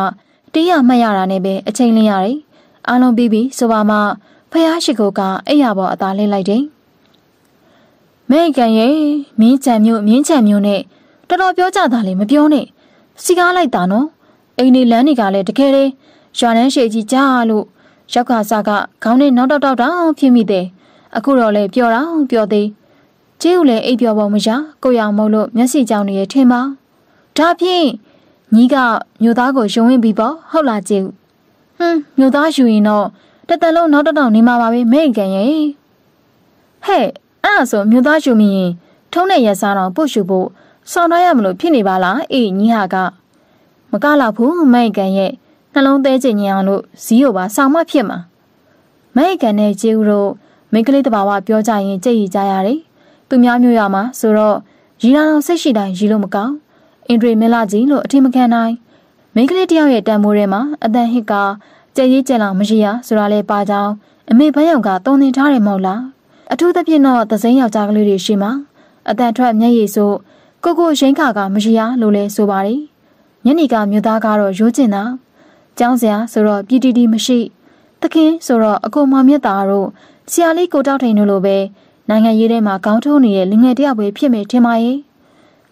တေးရမှတ်ရတာနဲ့ပဲအချိန်လင်းရတယ်။အားလုံးပြီးပြီဆိုပါမှဖះရှိကိုကအဲ့ရပေါ်အသာလင်းလိုက်တယ်။မင်းကန်ရဲ့မင်းချံမျိုးမင်းချံမျိုးနဲ့တော်တော်ပြောကြတာလေမပြောနဲ့။စီကားလိုက်တာနော်။အိမ်နေလမ်းနေကလည်းတကယ်တည်းရွာနှန်းရှိကြီးကြားလို့ရောက်ကစားကခေါင်းနဲ့နောက်တောက်တောက်တောင်ဖြစ်မိတယ်။အခုတော့လေပြောတော့ပြောသေး။ကျေးဦးလည်းအိပ်ပြောပေါ်မရကိုရောင်မုံလို့မျက်စိကြောင်နေရထင်ပါ။ဒါဖြင့်ညီကမြို့သားကိုယုံဝင်ပြီးပေါ့ဟုတ်လားကျူဟွန်းမြို့သားယူရင်တော့တသက်လုံးနောက်တော့နေမှာပါပဲမိတ်ကန်ရဲ့ဟဲ့အဲ့ဒါဆိုမြို့သားယူမိရင် ထုံးတဲ့ရစားတော်ပုတ်ရှူဖို့စောင့်တော့ရမလို့ဖြစ်နေပါလားအေးညီဟာက မကတော့ဘူးမိတ်ကန်ရဲ့နှလုံးသေးချင်ညင်အောင်လို့ဇီးကိုပါဆောင်မဖြစ်မှာမိတ်ကန်နဲ့ကျူတို့မိန်းကလေးတဘာဝပြောကြရင် ကြိတ်ရကြရတယ်သူများမျိုးရမှာဆိုတော့ရီလာတော်စိတ်ရှိတိုင်းရီလို့မကောင်းအင်ဒရီမင်းလာကြီးလို့အထင်မခံနိုင်မိန်းကလေးတယောက်ရဲ့တန်မိုးထဲမှာအတန်ဟစ်ကကြည်ရေးကြံလောင်မရှိရဆိုတာလဲပါကြောင်းအမေဘယောက်ကတုံသင်ထားတယ်မဟုတ်လားအထူးသဖြင့်တော့သစိမ်းယောက်ျားကလေးတွေရှိမှာအတန်ထွက်မျက်ရည်ဆိုကိုကိုရိမ့်ခါကမရှိရလို့လဲဆိုပါတယ်ညနေကမြို့သားကတော့ရိုးကျင်တာကျောင်းစရာဆိုတော့ပြည်တီတီမရှိ သခင်ဆိုတော့အကိုမောင်မြတ်သားတို့ဆရာလေးကိုတောက်ထိန်တို့လိုပဲနိုင်ငံရေးထဲမှာကောင်းထိုးနေတဲ့လူငယ်တယောက်ပဲဖြစ်မယ်ထင်ပါရဲ့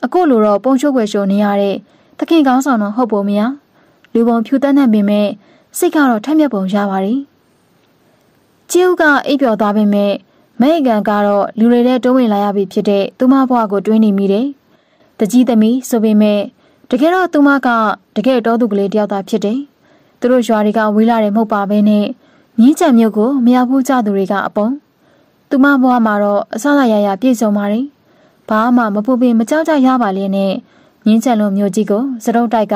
အခုလိုတော့ပုံရှုပ်ွယ်ရှုံနေရတဲ့သခင်ကောင်းဆောင်တော့ဟုတ်ပုံမရလူပုံဖြူတတ်နေပေမဲ့စိတ်ကတော့ထက်မြက်ပုံရပါတယ်ကျူးကအိပ်ပျော်သွားပေမဲ့မဲအကန်ကတော့လူတွေနဲ့တွန်းဝင်လာရပြီဖြစ်တဲ့သူမဘွားကိုတွင်းနေမိတယ်တကြီးသမီးဆိုပေမဲ့တကယ်တော့သူမကတကယ်တော့သူကလေးတယောက်သာဖြစ်တယ်သူတို့ရွာတွေကဝေးလာတယ်မဟုတ်ပါဘဲနဲ့မြင်းချံမျိုးကိုမရဘူးကြသူတွေကအပုံသူမဘွားမှာတော့အဆလာရရပြည့်စုံပါတယ်ဘာမှမပူပင်မကြောက်ကြရပါလျက်နဲ့ငင်းချက်လုံးမျိုးကြီးကိုစရုပ်တိုက်က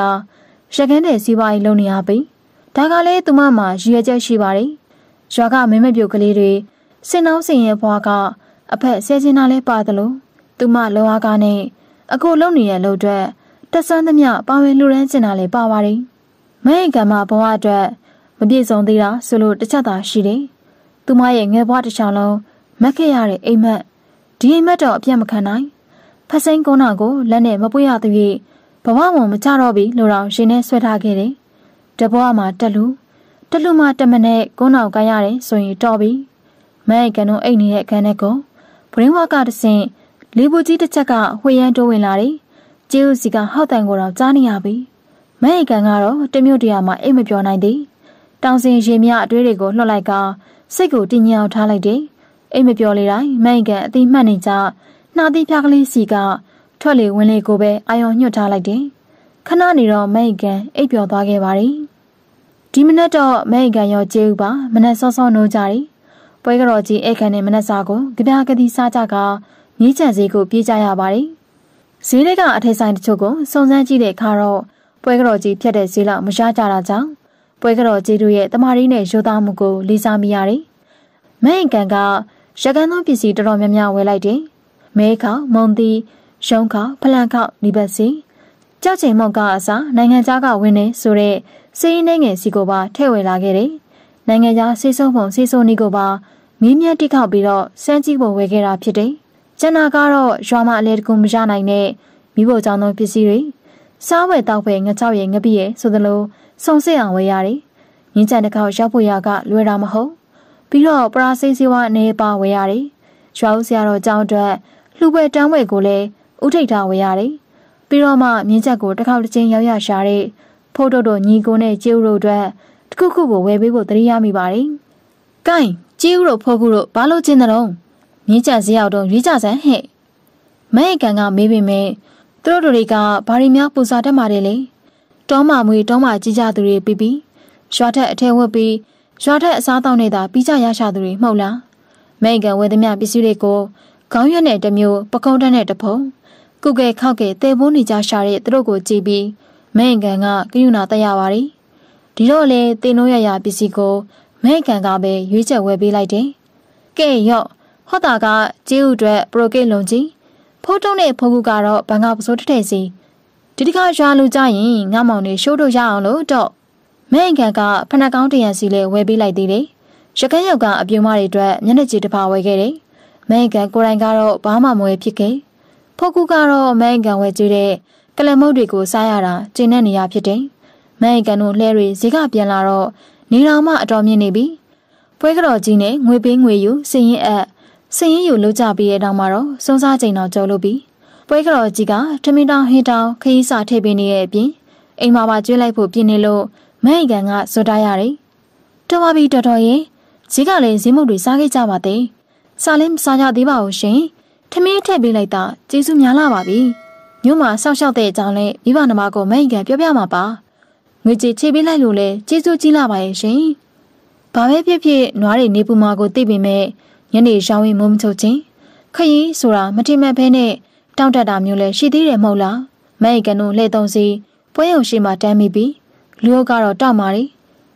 ရကန်းတဲ့စီးပွားရေးလုပ်နေရပြီဒါကလည်းသူမမှာရည်ရွယ်ချက်ရှိပါတယ်ရွာကမင်းမပြုတ်ကလေးတွေစင်နှောင်းစင်ရဲ့ဘွားကအဖက်ဆဲစင်နာလဲပါသလိုသူမလောအားကနဲ့အခုလုံနေတဲ့လို့အတွက်တက်ဆန်းသမျှပါဝင်လှူဒန်းကျင်တာလည်းပါပါတယ်။မဲ့ကံမှာဘဝအတွက်မပြည့်စုံသေးတာဆိုလို့တစ်ချက်သာရှိတယ်။သူမရဲ့ငယ်ဘဝတစ်ချောင်းလုံးမက်ခဲ့ရတဲ့အိမ်မက်ဒီအိမ်မက်တော့အပြတ်မခံနိုင်ဖက်စိန်ကုန်းတော်ကိုလက်နဲ့မပွေရသေး၍ဘဝဝင်မကြတော့ပြီလို့တော့ရှင်နဲ့ဆွဲထားခဲ့တယ်တဘွားမှာတက်လူတက်လူမှာတက်မနဲ့ကုန်းတော်ကရတယ်ဆိုရင်တော့ပြီမဲကန်တို့အိတ်နေတဲ့ခန်းထဲကိုဘရင်းဝါကတဆင့်လေးဘူးကြီးတစ်ချက်ကဝှေ့ရန်တိုးဝင်လာတယ်ကျေးဦးစီကဟောက်တန်ကိုတော့ကြားနေရပြီမဲကန်ကတော့တမျိုးတရာမှအိတ်မပြောနိုင်သေးတောင်စင်ရေမြအတွေးတွေကိုလှုပ်လိုက်ကစိတ်ကိုတင်းညောင်းထားလိုက်တယ်အိတ်မပြောလေတိုင်းမိုင်ကန်အတိမှတ်နေကြနှာသီးဖျားကလေးစီကထွက်လေဝင်လေကိုပဲအာရုံညွတ်ထားလိုက်တယ်ခဏနေတော့မိုင်ကန်အိတ်ပျော်သွားခဲ့ပါတယ်ဒီမနက်တော့မိုင်ကန်ရောကျေးဥပါမနက်စောစောနိုးကြတယ်ပွဲကတော်ကြီးအိတ်ခန်နဲ့မနက်စာကိုကြပြကတိစားကြကမြင်းချန်စီကိုပြေးကြရပါတယ်ဈေးတွေကအထည်ဆိုင်တချို့ကိုစုံစမ်းကြည့်တဲ့အခါတော့ပွဲကတော်ကြီးဖြတ်တဲ့ဈေးလောက်မရကြတာကြောင့်ပွဲကတော်ကြီးတို့ရဲ့တမာရီနဲ့ရိုသားမှုကိုလေးစားမိရတယ်။မဟင်ကန်ကရကန်းသောပစ္စည်းတော်တော်များများဝယ်လိုက်တယ်။မဲခေါမုံသီးရုံးခေါဖလန်ခေါဒီပတ်စီကြောက်ချိန်မော့ကအစားနိုင်ငံသားကဝင်နေဆိုတဲ့စေးရင်းနှငယ်စီကိုပါထည့်ဝယ်လာခဲ့တယ်။နိုင်ငံသားစေးစုံပုံစေးစုံနီကိုပါမင်းမြတ်တိခောက်ပြီးတော့စမ်းကြည့်ဖို့ဝယ်ခဲ့တာဖြစ်တယ်။ကျန်တာကတော့ရွာမအလဲတကူမရနိုင်တဲ့မိဖို့ကြောင့်သောပစ္စည်းတွေစားဝယ်တောက်ဖယ်ငချောက်ရဲ့ငပိရဲ့ဆိုသလိုစုံစစ်အောင်ဝယ်ရတယ်။ငင်းကြံတစ်ခေါက်ရောက်ဖို့ရကလွယ်တာမဟုတ်ပြီးတော့ပရာစိတ်စေဝါအနေပါဝယ်ရတယ်။ရွာဦးဆရာတော်ကြောင်းအတွက်လှူပွဲတန်းဝယ်ကိုလည်းဥထိတ်ထားဝယ်ရတယ်။ပြီးတော့မှမြင်းချက်ကိုတစ်ခေါက်တစ်ချိန်ရောက်ရရှာတဲ့ဖို့တို့တို့ညီကိုနဲ့ကျေးဦးတို့အတွက်တခုခုကိုဝယ်ပေးဖို့တရိယာမိပါတယ်။ gain ကျေးဦးတို့ဖို့ခုတို့ဘာလို့ကျင်းတဲ့တော့မြင်းချက်ဇယောက်တော့ရွေးကြစမ်းဟဲ့။မဲအကန်ကမေးပေမဲ့သူတို့တွေကဘာရီများပူဇော်တတ်မှတယ်လေ။တောမမွေတောမကြီးကြသူတွေပြီးပြီးရွာထက်အထဲဝက်ပြီးရွာထက်အစားတောက်နေတာပြီးကြရရှာသူတွေမှုတ်လားမိတ်ကန်ဝယ်သမျှပစ္စည်းတွေကိုခေါင်းရွက်နဲ့တစ်မျိုးပကုံးတက်နဲ့တစ်ဖုံကုကဲခောက်ကဲတဲပိုးနေကြရှာတဲ့သူတို့ကိုကြည့်ပြီးမိတ်ကန်ကကယူနာတက်ရပါတယ်ဒီတော့လေတင်လို့ရရပစ္စည်းကိုမိတ်ကန်ကပဲရွေးချက်ဝယ်ပေးလိုက်တယ်ကဲရော့ဟော့တာကကျဲဥအတွက်ပရိုကိတ်လုံကြီးဖိုးတုံးနဲ့ဖိုးကူကတော့ဘန်ကပစိုးတထဲစီဒီတခါရွာလူကြရင်ငါမောင်နေရှိုးတို့ရအောင်လို့တော့မဲအင်ခံကဖနက်ကောင်းတရံစီလေးဝယ်ပေးလိုက်သေးတယ်။ရကန်းရောက်ကအပြုံမတွေအတွက်မျက်နှာကြည်တစ်ပါဝယ်ခဲ့တယ်။မဲအင်ခံကိုရိုင်းကတော့ဘာမှမဝယ်ဖြစ်ခဲ့။ဖို့ကူကတော့မဲအင်ခံဝယ်ကြည့်တဲ့ကလမုတ်တွေကိုစားရတာကျင်းတဲ့နေရာဖြစ်တယ်။မဲအင်ခံတို့လှဲတွေဈေးကပြန်လာတော့နေတော်မှအတော်မြင့်နေပြီ။ပွဲကြော်ကြီးနဲ့ငွေပေးငွေယူစင်ရင်အပ်စင်ရင်ယူလို့ကြပြီးတဲ့နောက်မှာတော့စွန်းစားချိန်တော်ကြုံလို့ပြီ။ပွဲကြော်ကြီးကထမင်းတောင်ဟင်းတောင်ခရီးစာထည့်ပေးနေတဲ့အပြင်အိမ်မှာပါကျွေးလိုက်ဖို့ပြင်နေလို့မဟိကန်ကစွတ်တားရတယ်။တော်ပါပြီတော်တော်ရင်ဈေးကလည်းဈေးမုတ်တွေစားခဲ့ကြပါသေး။စားလည်းမစားကြသေးပါဘူးရှင်။ထမင်းထည့်ပေးလိုက်တာကျေးဇူးများလာပါပြီ။မြို့မှာဆောက်ရှောက်တဲ့အကြောင်းနဲ့မိဘနှမကိုမဟိကန်ပြောပြမှာပါ။ငွေကြေးချေပေးလိုက်လို့လည်းကျေးဇူးကြီးလာပါရဲ့ရှင်။ဘာပဲဖြစ်ဖြစ်နွားတွေနေပူမာကိုသိပေမဲ့ညနေရောင်းရင်မုံချုပ်ချင်းခရီးဆိုတာမတိမတ်ဖဲနဲ့တောင့်တတာမျိုးလည်းရှိသေးတယ်မဟုတ်လား။မဟိကန်တို့လှည့်သုံးစီပွဲုံရှိမှတမ်းမိပြီးလူအုပ်ကတော့တမာတယ်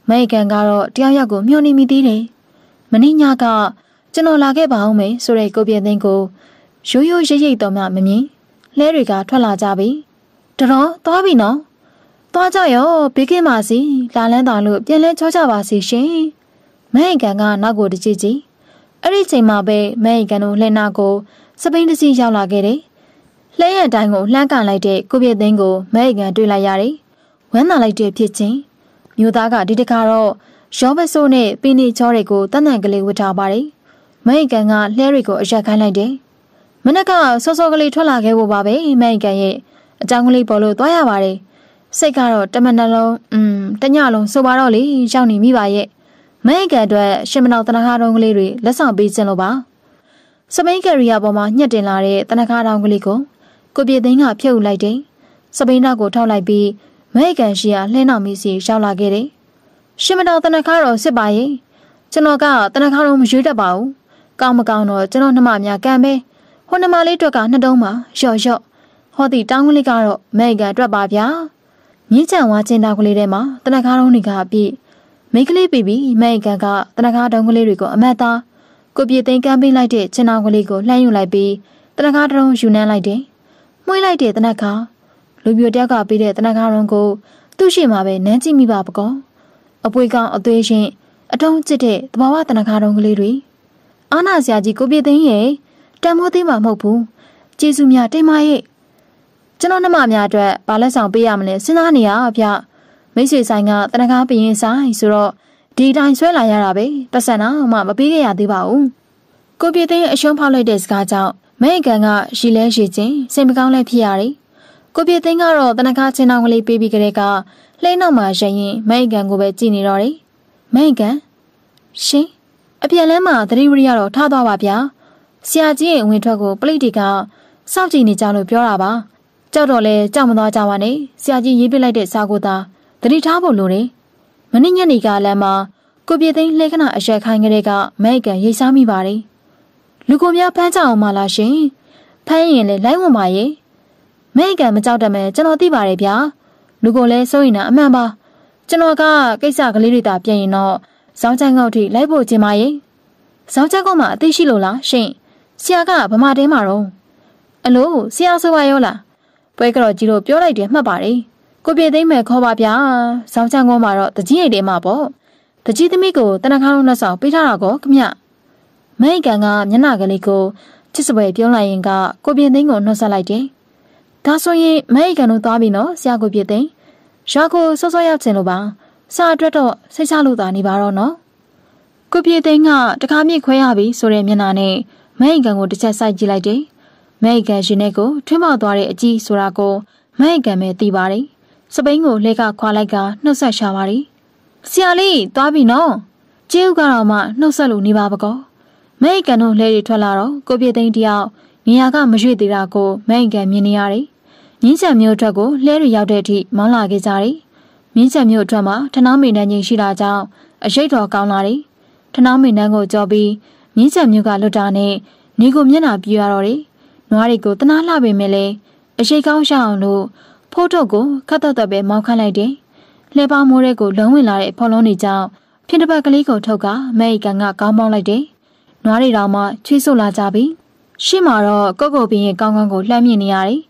မဲကန်ကတော့တယောက်ယောက်ကိုမျှော်နေမိသေးတယ်မနေ့ညကကျွန်တော်လာခဲ့ပါအောင်မယ်ဆိုတဲ့ကိုပြင်းသိန်းကိုရိုးရိုးရိပ်ရိပ်တော်မှမမြင်လဲတွေကထွက်လာကြပြီတတော်သွားပြီနော်သွားကြရောဘေးကင်းပါစီလာလန်းတော်လို့ပြန်လဲချောကြပါစီရှင်မဲကန်ကနောက်ကိုတကြည်ကြည်အဲ့ဒီချိန်မှာပဲမဲကန်တို့လှည့်နာကိုစပိန်တစီရောက်လာခဲ့တယ်လှဲရန်တိုင်းကိုလှမ်းကန်လိုက်တဲ့ကိုပြည့်သိန်းကိုမဲကန်တွေ့လိုက်ရတယ်ဝမ်းသာလိုက်တဲ့ဖြစ်ချင်းမြို့သားကဒီတခါတော့ရောဘတ်ဆိုးနဲ့ပင်းနေချောတွေကိုတန်တန်ကလေးဝတ်ထားပါတယ်။မိုင်ကန်ကလှဲတွေကိုအရက်ခိုင်းလိုက်တယ်။မနက်ကစောစောကလေးထွက်လာခဲ့ဖို့ပါပဲမိုင်ကန်ရဲ့အကြောင်းကလေးပေါ်လို့သွားရပါတယ်။စိတ်ကတော့တမန်နှလုံးอืมတညလုံးဆိုပါတော့လေရောက်နေမိပါရဲ့။မိုင်ကန်အတွက်ရှင်မနောက်တနခါတုံးကလေးတွေလက်ဆောင်ပေးခြင်းလို့ပါ။စပိန်ကယ်ရီယာပေါ်မှာညှက်တင်လာတဲ့တနခါတောင်ကလေးကိုကိုပြေသိန်းကဖြုတ်လိုက်တယ်။စပိန်နောက်ကိုထောက်လိုက်ပြီးမဲကန်ရှိရာလှဲနောက်မီစီရောက်လာခဲ့တယ်။ရှင်မတော်တနခါတော်စစ်ပါရင်ကျွန်တော်ကတနခါတော်မရွေးတတ်ပါဘူး။ကောင်းမကောင်းတော့ကျွန်တော်နှမများကံပဲ။ဟိုနှမလေးတွက်ကနှစ်တုံးပါရော့ရော့။ဟောဒီတောင်းကလေးကတော့မဲကန်တွက်ပါဗျာ။မြင်းချံဝါချင်းတောင်းကလေးထဲမှာတနခါတော်တွေကအပြည့်မိန်းကလေးပြီးပြီးမဲကန်ကတနခါတုံးကလေးတွေကိုအမတ်သားကိုပြေသိမ်းကမ်းပေးလိုက်တဲ့ချင်းတောင်းကလေးကိုလှမ်းယူလိုက်ပြီးတနခါတုံးယူနှမ်းလိုက်တယ်။မှွေးလိုက်တဲ့တနခါလူပြိုတယောက်ကပေးတဲ့တနက်ခါရုံကိုသူ့ရှိမှာပဲနမ်းကြည့်မိပါပကောအပွေကောင်အသွေးရှင်အထုံးချစ်တဲ့သဘာဝတနခါတုံးကလေးတွေအာနာဆရာကြီးကိုပြသိန်းရဲ့တန်မိုးသိမှာမဟုတ်ဘူးကျေးဇူးများတင်ပါရဲ့ကျွန်တော်နှမများအတွက်ဘာလက်ဆောင်ပေးရမလဲစဉ်းစားနေရအဗျမိတ်ဆွေဆိုင်ကတနခါပရင်ဆိုင်ဆိုတော့ဒီတိုင်းဆွဲလာရတာပဲပတ်စံတော့မှမပေးခဲ့ရသေးပါဘူးကိုပြသိန်းအရှုံးဖောက်လိုက်တဲ့စကားကြောင့်မဲအကန်ကရီလဲရီချင်းစိတ်မကောင်းလဲဖြစ်ရတယ်ကိုပြေသိန်းကတော့တနခါချင်းတော်ကလေးပေးပြီးကြတဲ့ကလှိမ့်နောက်မှာရရင်မိုင်ကန်ကိုပဲကြည်နေတော့တယ်။မိုင်ကန်ရှင်အပြန်လမ်းမှာသတိဝရိယတော့ထားသွားပါဗျာ။ဆရာကြီးရဲ့ဝင်ထွက်ကိုပလိတီကစောင့်ကြည့်နေကြလို့ပြောတာပါ။ကြောက်တော့လဲကြောက်မသွားကြပါနဲ့။ဆရာကြီးရေးပစ်လိုက်တဲ့စာကိုသာသတိထားဖို့လိုတယ်။မနေ့ညနေကလမ်းမှာကိုပြေသိန်းလှဲခဏအရက်ခိုင်းကလေးကမိုင်ကန်ရိတ်စားမိပါတယ်။လူကိုများဖမ်းကြအောင်မလားရှင်။ဖမ်းရင်လည်းလိုက်ဝင်ပါရဲ့။မဲအကန်မကြောက်တတ်မဲကျွန်တော်သိပါတယ်ဗျာလူကိုလည်းစိုးရင်တာအမှန်ပါကျွန်တော်ကကိစ္စကလေးတွေတာပြင်ရင်တော့ဇောင်းချန်ကောက်ထိလိုက်ဖို့ကြင်ပါရဲ့ဇောင်းချန်ကောက်မှာအသိရှိလို့လားရှင်ဆရာကဗမာတင်းမှာတော့အလို့ဆရာဆိုပါရောလားပွဲကတော့ကြီးလို့ပြောလိုက်တယ်မှတ်ပါတယ်ကိုပြေသိမ့်မယ်ခေါ်ပါဗျာဇောင်းချန်ကောက်မှာတော့တကြီးရိတ်တယ်မှာပေါ့တကြီးသမီးကိုတနခါလုံးလက်ဆောင်ပေးထားတာကောခမမဲအကန်ကမျက်နှာကလေးကိုချစ်စပွဲပြုံးလိုက်ရင်ကကိုပြေသိမ့်ကိုနှုတ်ဆက်လိုက်တယ်ဒါဆိုရင်မအိကန်တို့သွားပြီနော်ဆရာကိုပြစ်သိမ်းရွာကိုစောစောရောက်ချင်လို့ပါ စာအတွက်တော့စိတ်ချလို့သာနေပါတော့နော်ကိုပြစ်သိမ်းကတကားမြစ်ခွဲရပြီဆိုတဲ့မျက်နှာနဲ့မအိကန်ကိုတစ်ချက်စိုက်ကြည့်လိုက်တယ်မအိကန်ရှင်နဲ့ကိုထွင်းပေါက်သွားတဲ့အကြီးဆိုတာကိုမအိကန်ပဲသိပါတယ်စပိန်ကိုလှက်ကခွာလိုက်ကနှုတ်ဆက်ရှာပါတယ်ဆရာလေးသွားပြီနော်ကျေးဥကတော့မှနှုတ်ဆက်လို့နေပါပကောမအိကန်တို့လှဲတွေထွက်လာတော့ကိုပြစ်သိန်းတယောက်နေရာကမရွေ့သေးတာကိုမအိကန်မြင်နေရတယ်မြင်းချက်မျိုးအထွက်ကိုလှဲတွေရောက်တဲ့အထိမောင်းလာခဲ့ကြတယ်။မြင်းချက်မျိုးအထွက်မှာထနောင်းမီနန်းကြီးရှိတာကြောင့်အရိတ်တော်ကောင်းလာတယ်။ထနောင်းမီနန်းကိုကြော်ပြီးမြင်းချက်မျိုးကလွတ်တာနဲ့နေကိုမျက်နှာပြရတော့တယ်။နွားတွေကိုတနာလှပေမဲ့လည်းအရှိတ်ကောင်းရှအောင်လို့ဖိုးထုတ်ကိုခတ်တော့တော့ပဲမောင်းခတ်လိုက်တယ်။လှေပေါင်းမိုးတဲ့ကိုလုံးဝင်လာတဲ့ဖော်လုံးတွေကြောင့်ဖြင်းတစ်ပတ်ကလေးကိုထုတ်ကမဲအီကန်ကကောင်းပေါင်းလိုက်တယ်။နွားတွေတောင်မှချွေးဆုပ်လာကြပြီ။ရှေ့မှာတော့ကော့ကော့ပင်ရဲ့ကောင်းကောင်းကိုလှမ်းမြင်နေရတယ်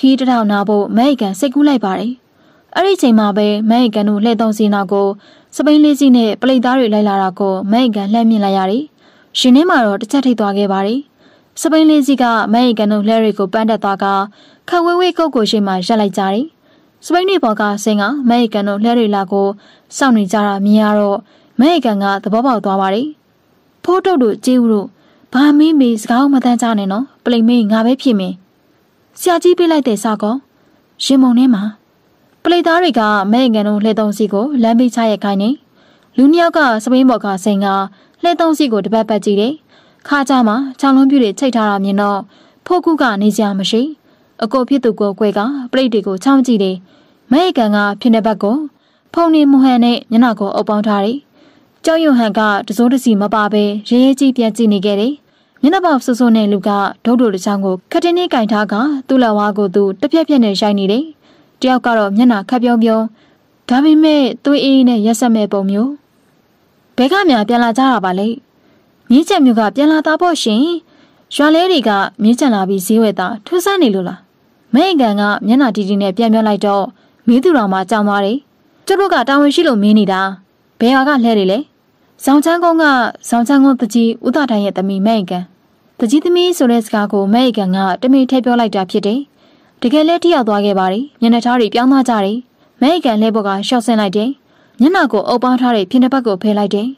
ခီးတထောင်နာဖို့မဲအီကန်စိတ်ကူးလိုက်ပါတယ်။အဲ့ဒီချိန်မှာပဲမဲအီကန်တို့လှည့်သုံးစီနာကိုစပိန်လေးစီးနဲ့ပလိတ်သားတွေလိုက်လာတာကိုမဲအီကန်လှမ်းမြင်လိုက်ရတယ်။ရှင်ထဲမှာတော့တစ်ချက်ထိသွားခဲ့ပါတယ်။စပိန်လေးစီးကမဲအီကန်တို့လှဲတွေကိုပန်းတက်သွားကခက်ဝဲဝဲကုတ်ကိုရှိမှရက်လိုက်ကြတယ်။စပိန်တွေပေါ်ကဆင်းကမဲအီကန်တို့လှဲတွေလာကိုစောင့်နေကြတာမြင်ရတော့မဲအီကန်ကသဘောပေါက်သွားပါတယ်။ဖိုးတုတ်တို့ကျေးဦးတို့ဘာမင်းမေစကားမတန်းကြနဲ့နော်ပလိတ်မေးငါပဲဖြစ်မင်းဆရာကြီးပေးလိုက်တဲ့စာကောရင်မုံထဲမှာပလေသားတွေကမဲငန်တို့လှဲသုံးစီကိုလမ်းပေးချရဲ့ခိုင်းနေလူနှစ်ယောက်ကစပင်းဘော်ကစိန်ကလှဲသုံးစီကိုတပတ်ပတ်ကြည့်တယ်ခါကြမှာချောင်းလုံးပြူတွေချိန်ထားတာမြင်တော့ဖို့ကုကနေစရာမရှိအကိုဖြစ်သူကိုကွဲကပလိတ်တွေကိုချောင်းကြည့်တယ်မဲကန်ကဖြစ်နေဘက်ကိုဖုန်နေမဟန်နဲ့ညနာကိုအုပ်ပေါင်းထားတယ်ကြောက်ရွံ့ဟန်ကတစိုးတစီမပါဘဲရဲရဲကြီးပြန်ကြည့်နေခဲ့တယ်မျက်နှာပေါက်ဆူဆူနဲ့လူကဒုတ်တို့တစ်ချောင်းကိုခတ်တင်းနဲ့ကင်ထားကသူ့လက်ဝါးကိုသူတစ်ပြက်ပြက်နဲ့ရိုက်နေတယ်။တယောက်ကတော့မျက်နှာခက်ပြုံးပြုံးဒါပေမဲ့သွေးအေးနဲ့ရက်ဆက်မဲ့ပုံမျိုးဘဲကများပြန်လာကြတာပါလေ။မြင်းချက်မျိုးကပြန်လာသားဖို့ရှင်။ရွာလဲတွေကမြင်းချက်လာပြီးဈေးဝယ်တာထူးဆန်းနေလို့လား။မိန်ကန်ကမျက်နှာတီးတီးနဲ့ပြန်ပြောလိုက်တော့မင်းသူတော်မှကြောင်သွားတယ်။ကျုပ်တို့ကတာဝန်ရှိလို့မင်းနေတာဘဲဟာကလှဲတယ်လေ။။ဇောင်ချန်းကုန်းကဇောင်ချန်းကုန်းတကြီးဦးသာတိုင်းရဲ့သမီးမဲ့ကန်။တကြီးသမီးဆိုတဲ့စကားကိုမဲ့ကန်ကတမိထည့်ပြောလိုက်တာဖြစ်တယ်။တကယ်လဲထိရောက်သွားခဲ့ပါတယ်။မျက်နှာထားတွေပြောင်းသွားကြတယ်။မဲ့ကန်လက်ဘက်ကရှော့ဆင်းလိုက်တယ်။မျက်နှာကိုအုပ်ပေါင်းထားတဲ့ဖြင်းတစ်ပတ်ကိုဖယ်လိုက်တယ်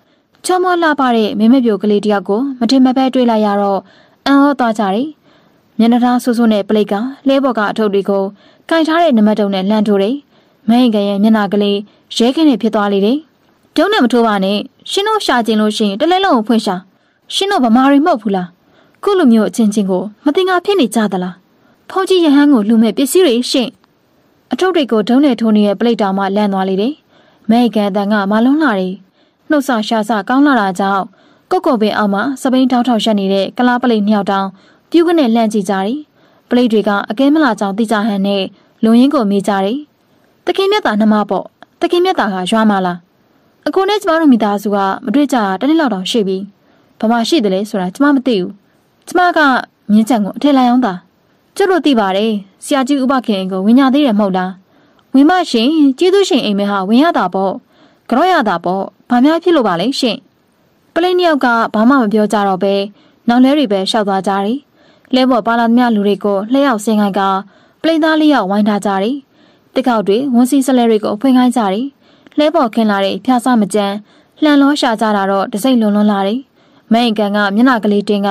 ။ချောမောလာပါတဲ့မင်းမပြိုကလေးတယောက်ကိုမထင်မပဲတွေ့လိုက်ရတော့အံ့ဩသွားကြတယ်။မျက်နှာသားဆူဆူနဲ့ပလိတ်ကလဲဘော်ကအထုပ်တွေကိုကင်ထားတဲ့နမတုံနဲ့လှန်ထိုးတယ်။မဟင်ကရဲ့မျက်နှာကလေးရဲခင်းနေဖြစ်သွားလေတယ်။ရုပ်နဲ့မထိုးပါနဲ့ရှင်တို့ရှာကျင်လို့ရှိရင်တလဲလုံးကိုဖွင့်ရှာရှင်တို့ဗမာရီမဟုတ်ဘူးလားခုလိုမျိုးအချင်းချင်းကိုမတင်ငါဖြစ်နေကြသလားဖုန်ကြီးရဟန်းကိုလူမဲ့ပစ္စည်းတွေရှင့်အထုပ်တွေကိုဒုံးနဲ့ထိုးနေတဲ့ပလိတ်တော်မှလန့်သွားလေတယ်မဲကန်တန်ကမလုံးလာတယ်နှုတ်ဆရှာဆကောင်းလာတာကြောင့်ကုတ်ကုတ်ပင်အောက်မှာစပိန်ထောက်ထောက်ရက်နေတဲ့ကလားပလိတ်နှစ်ယောက်တောင်ပြူးကနေလှန့်ကြည့်ကြတယ်ပလိတ်တွေကအကဲမလာကြောင်တိကြဟန်နဲ့လုံရင်းကိုမေးကြတယ်တခင်မြတ်တာနှမပေါ့တခင်မြတ်တာကရွာမလားအကိုနဲ့ကျမတို့မိသားစုကမတွေ့ကြတာတနေ့လောက်တောင်ရှိပြီ။ဘာမှရှိတယ်လဲဆိုတာကျမမသိဘူး။ကျမကမြင်းချံကိုအထက်လိုက်အောင်သာကျွတ်လို့သိပါတယ်။ဆရာကြီးဥပခင်ကိုဝင်ညာသေးတယ်မဟုတ်လား။ဝင်မရှင်ကျေးဇူးရှင်အိမ်မဲဟာဝင်ရတာပေါ့။ကြောရတာပေါ့။ဘာများဖြစ်လို့ပါလဲရှင်။ပလိနှစ်ယောက်ကဘာမှမပြောကြတော့ပဲနောက်လဲတွေပဲရှောက်သွားကြတယ်။လဲပေါ်ပါလာသမျှလူတွေကိုလှဲရောက်ဆင်းခိုင်းကပလိသားလေးယောက်ဝိုင်းထားကြတယ်။တက်ကောက်တွေဝန်စီဆလဲတွေကိုဖွင့်ခိုင်းကြတယ်။လှဲပေါ်ခင်းလာတဲ့ဖျားစမကြမ်းလှန်လောရှာကြတာတော့တစိမ့်လွန်လွန်လာတယ်။မန်အင်ကန်ကမျက်နှာကလေးတင်က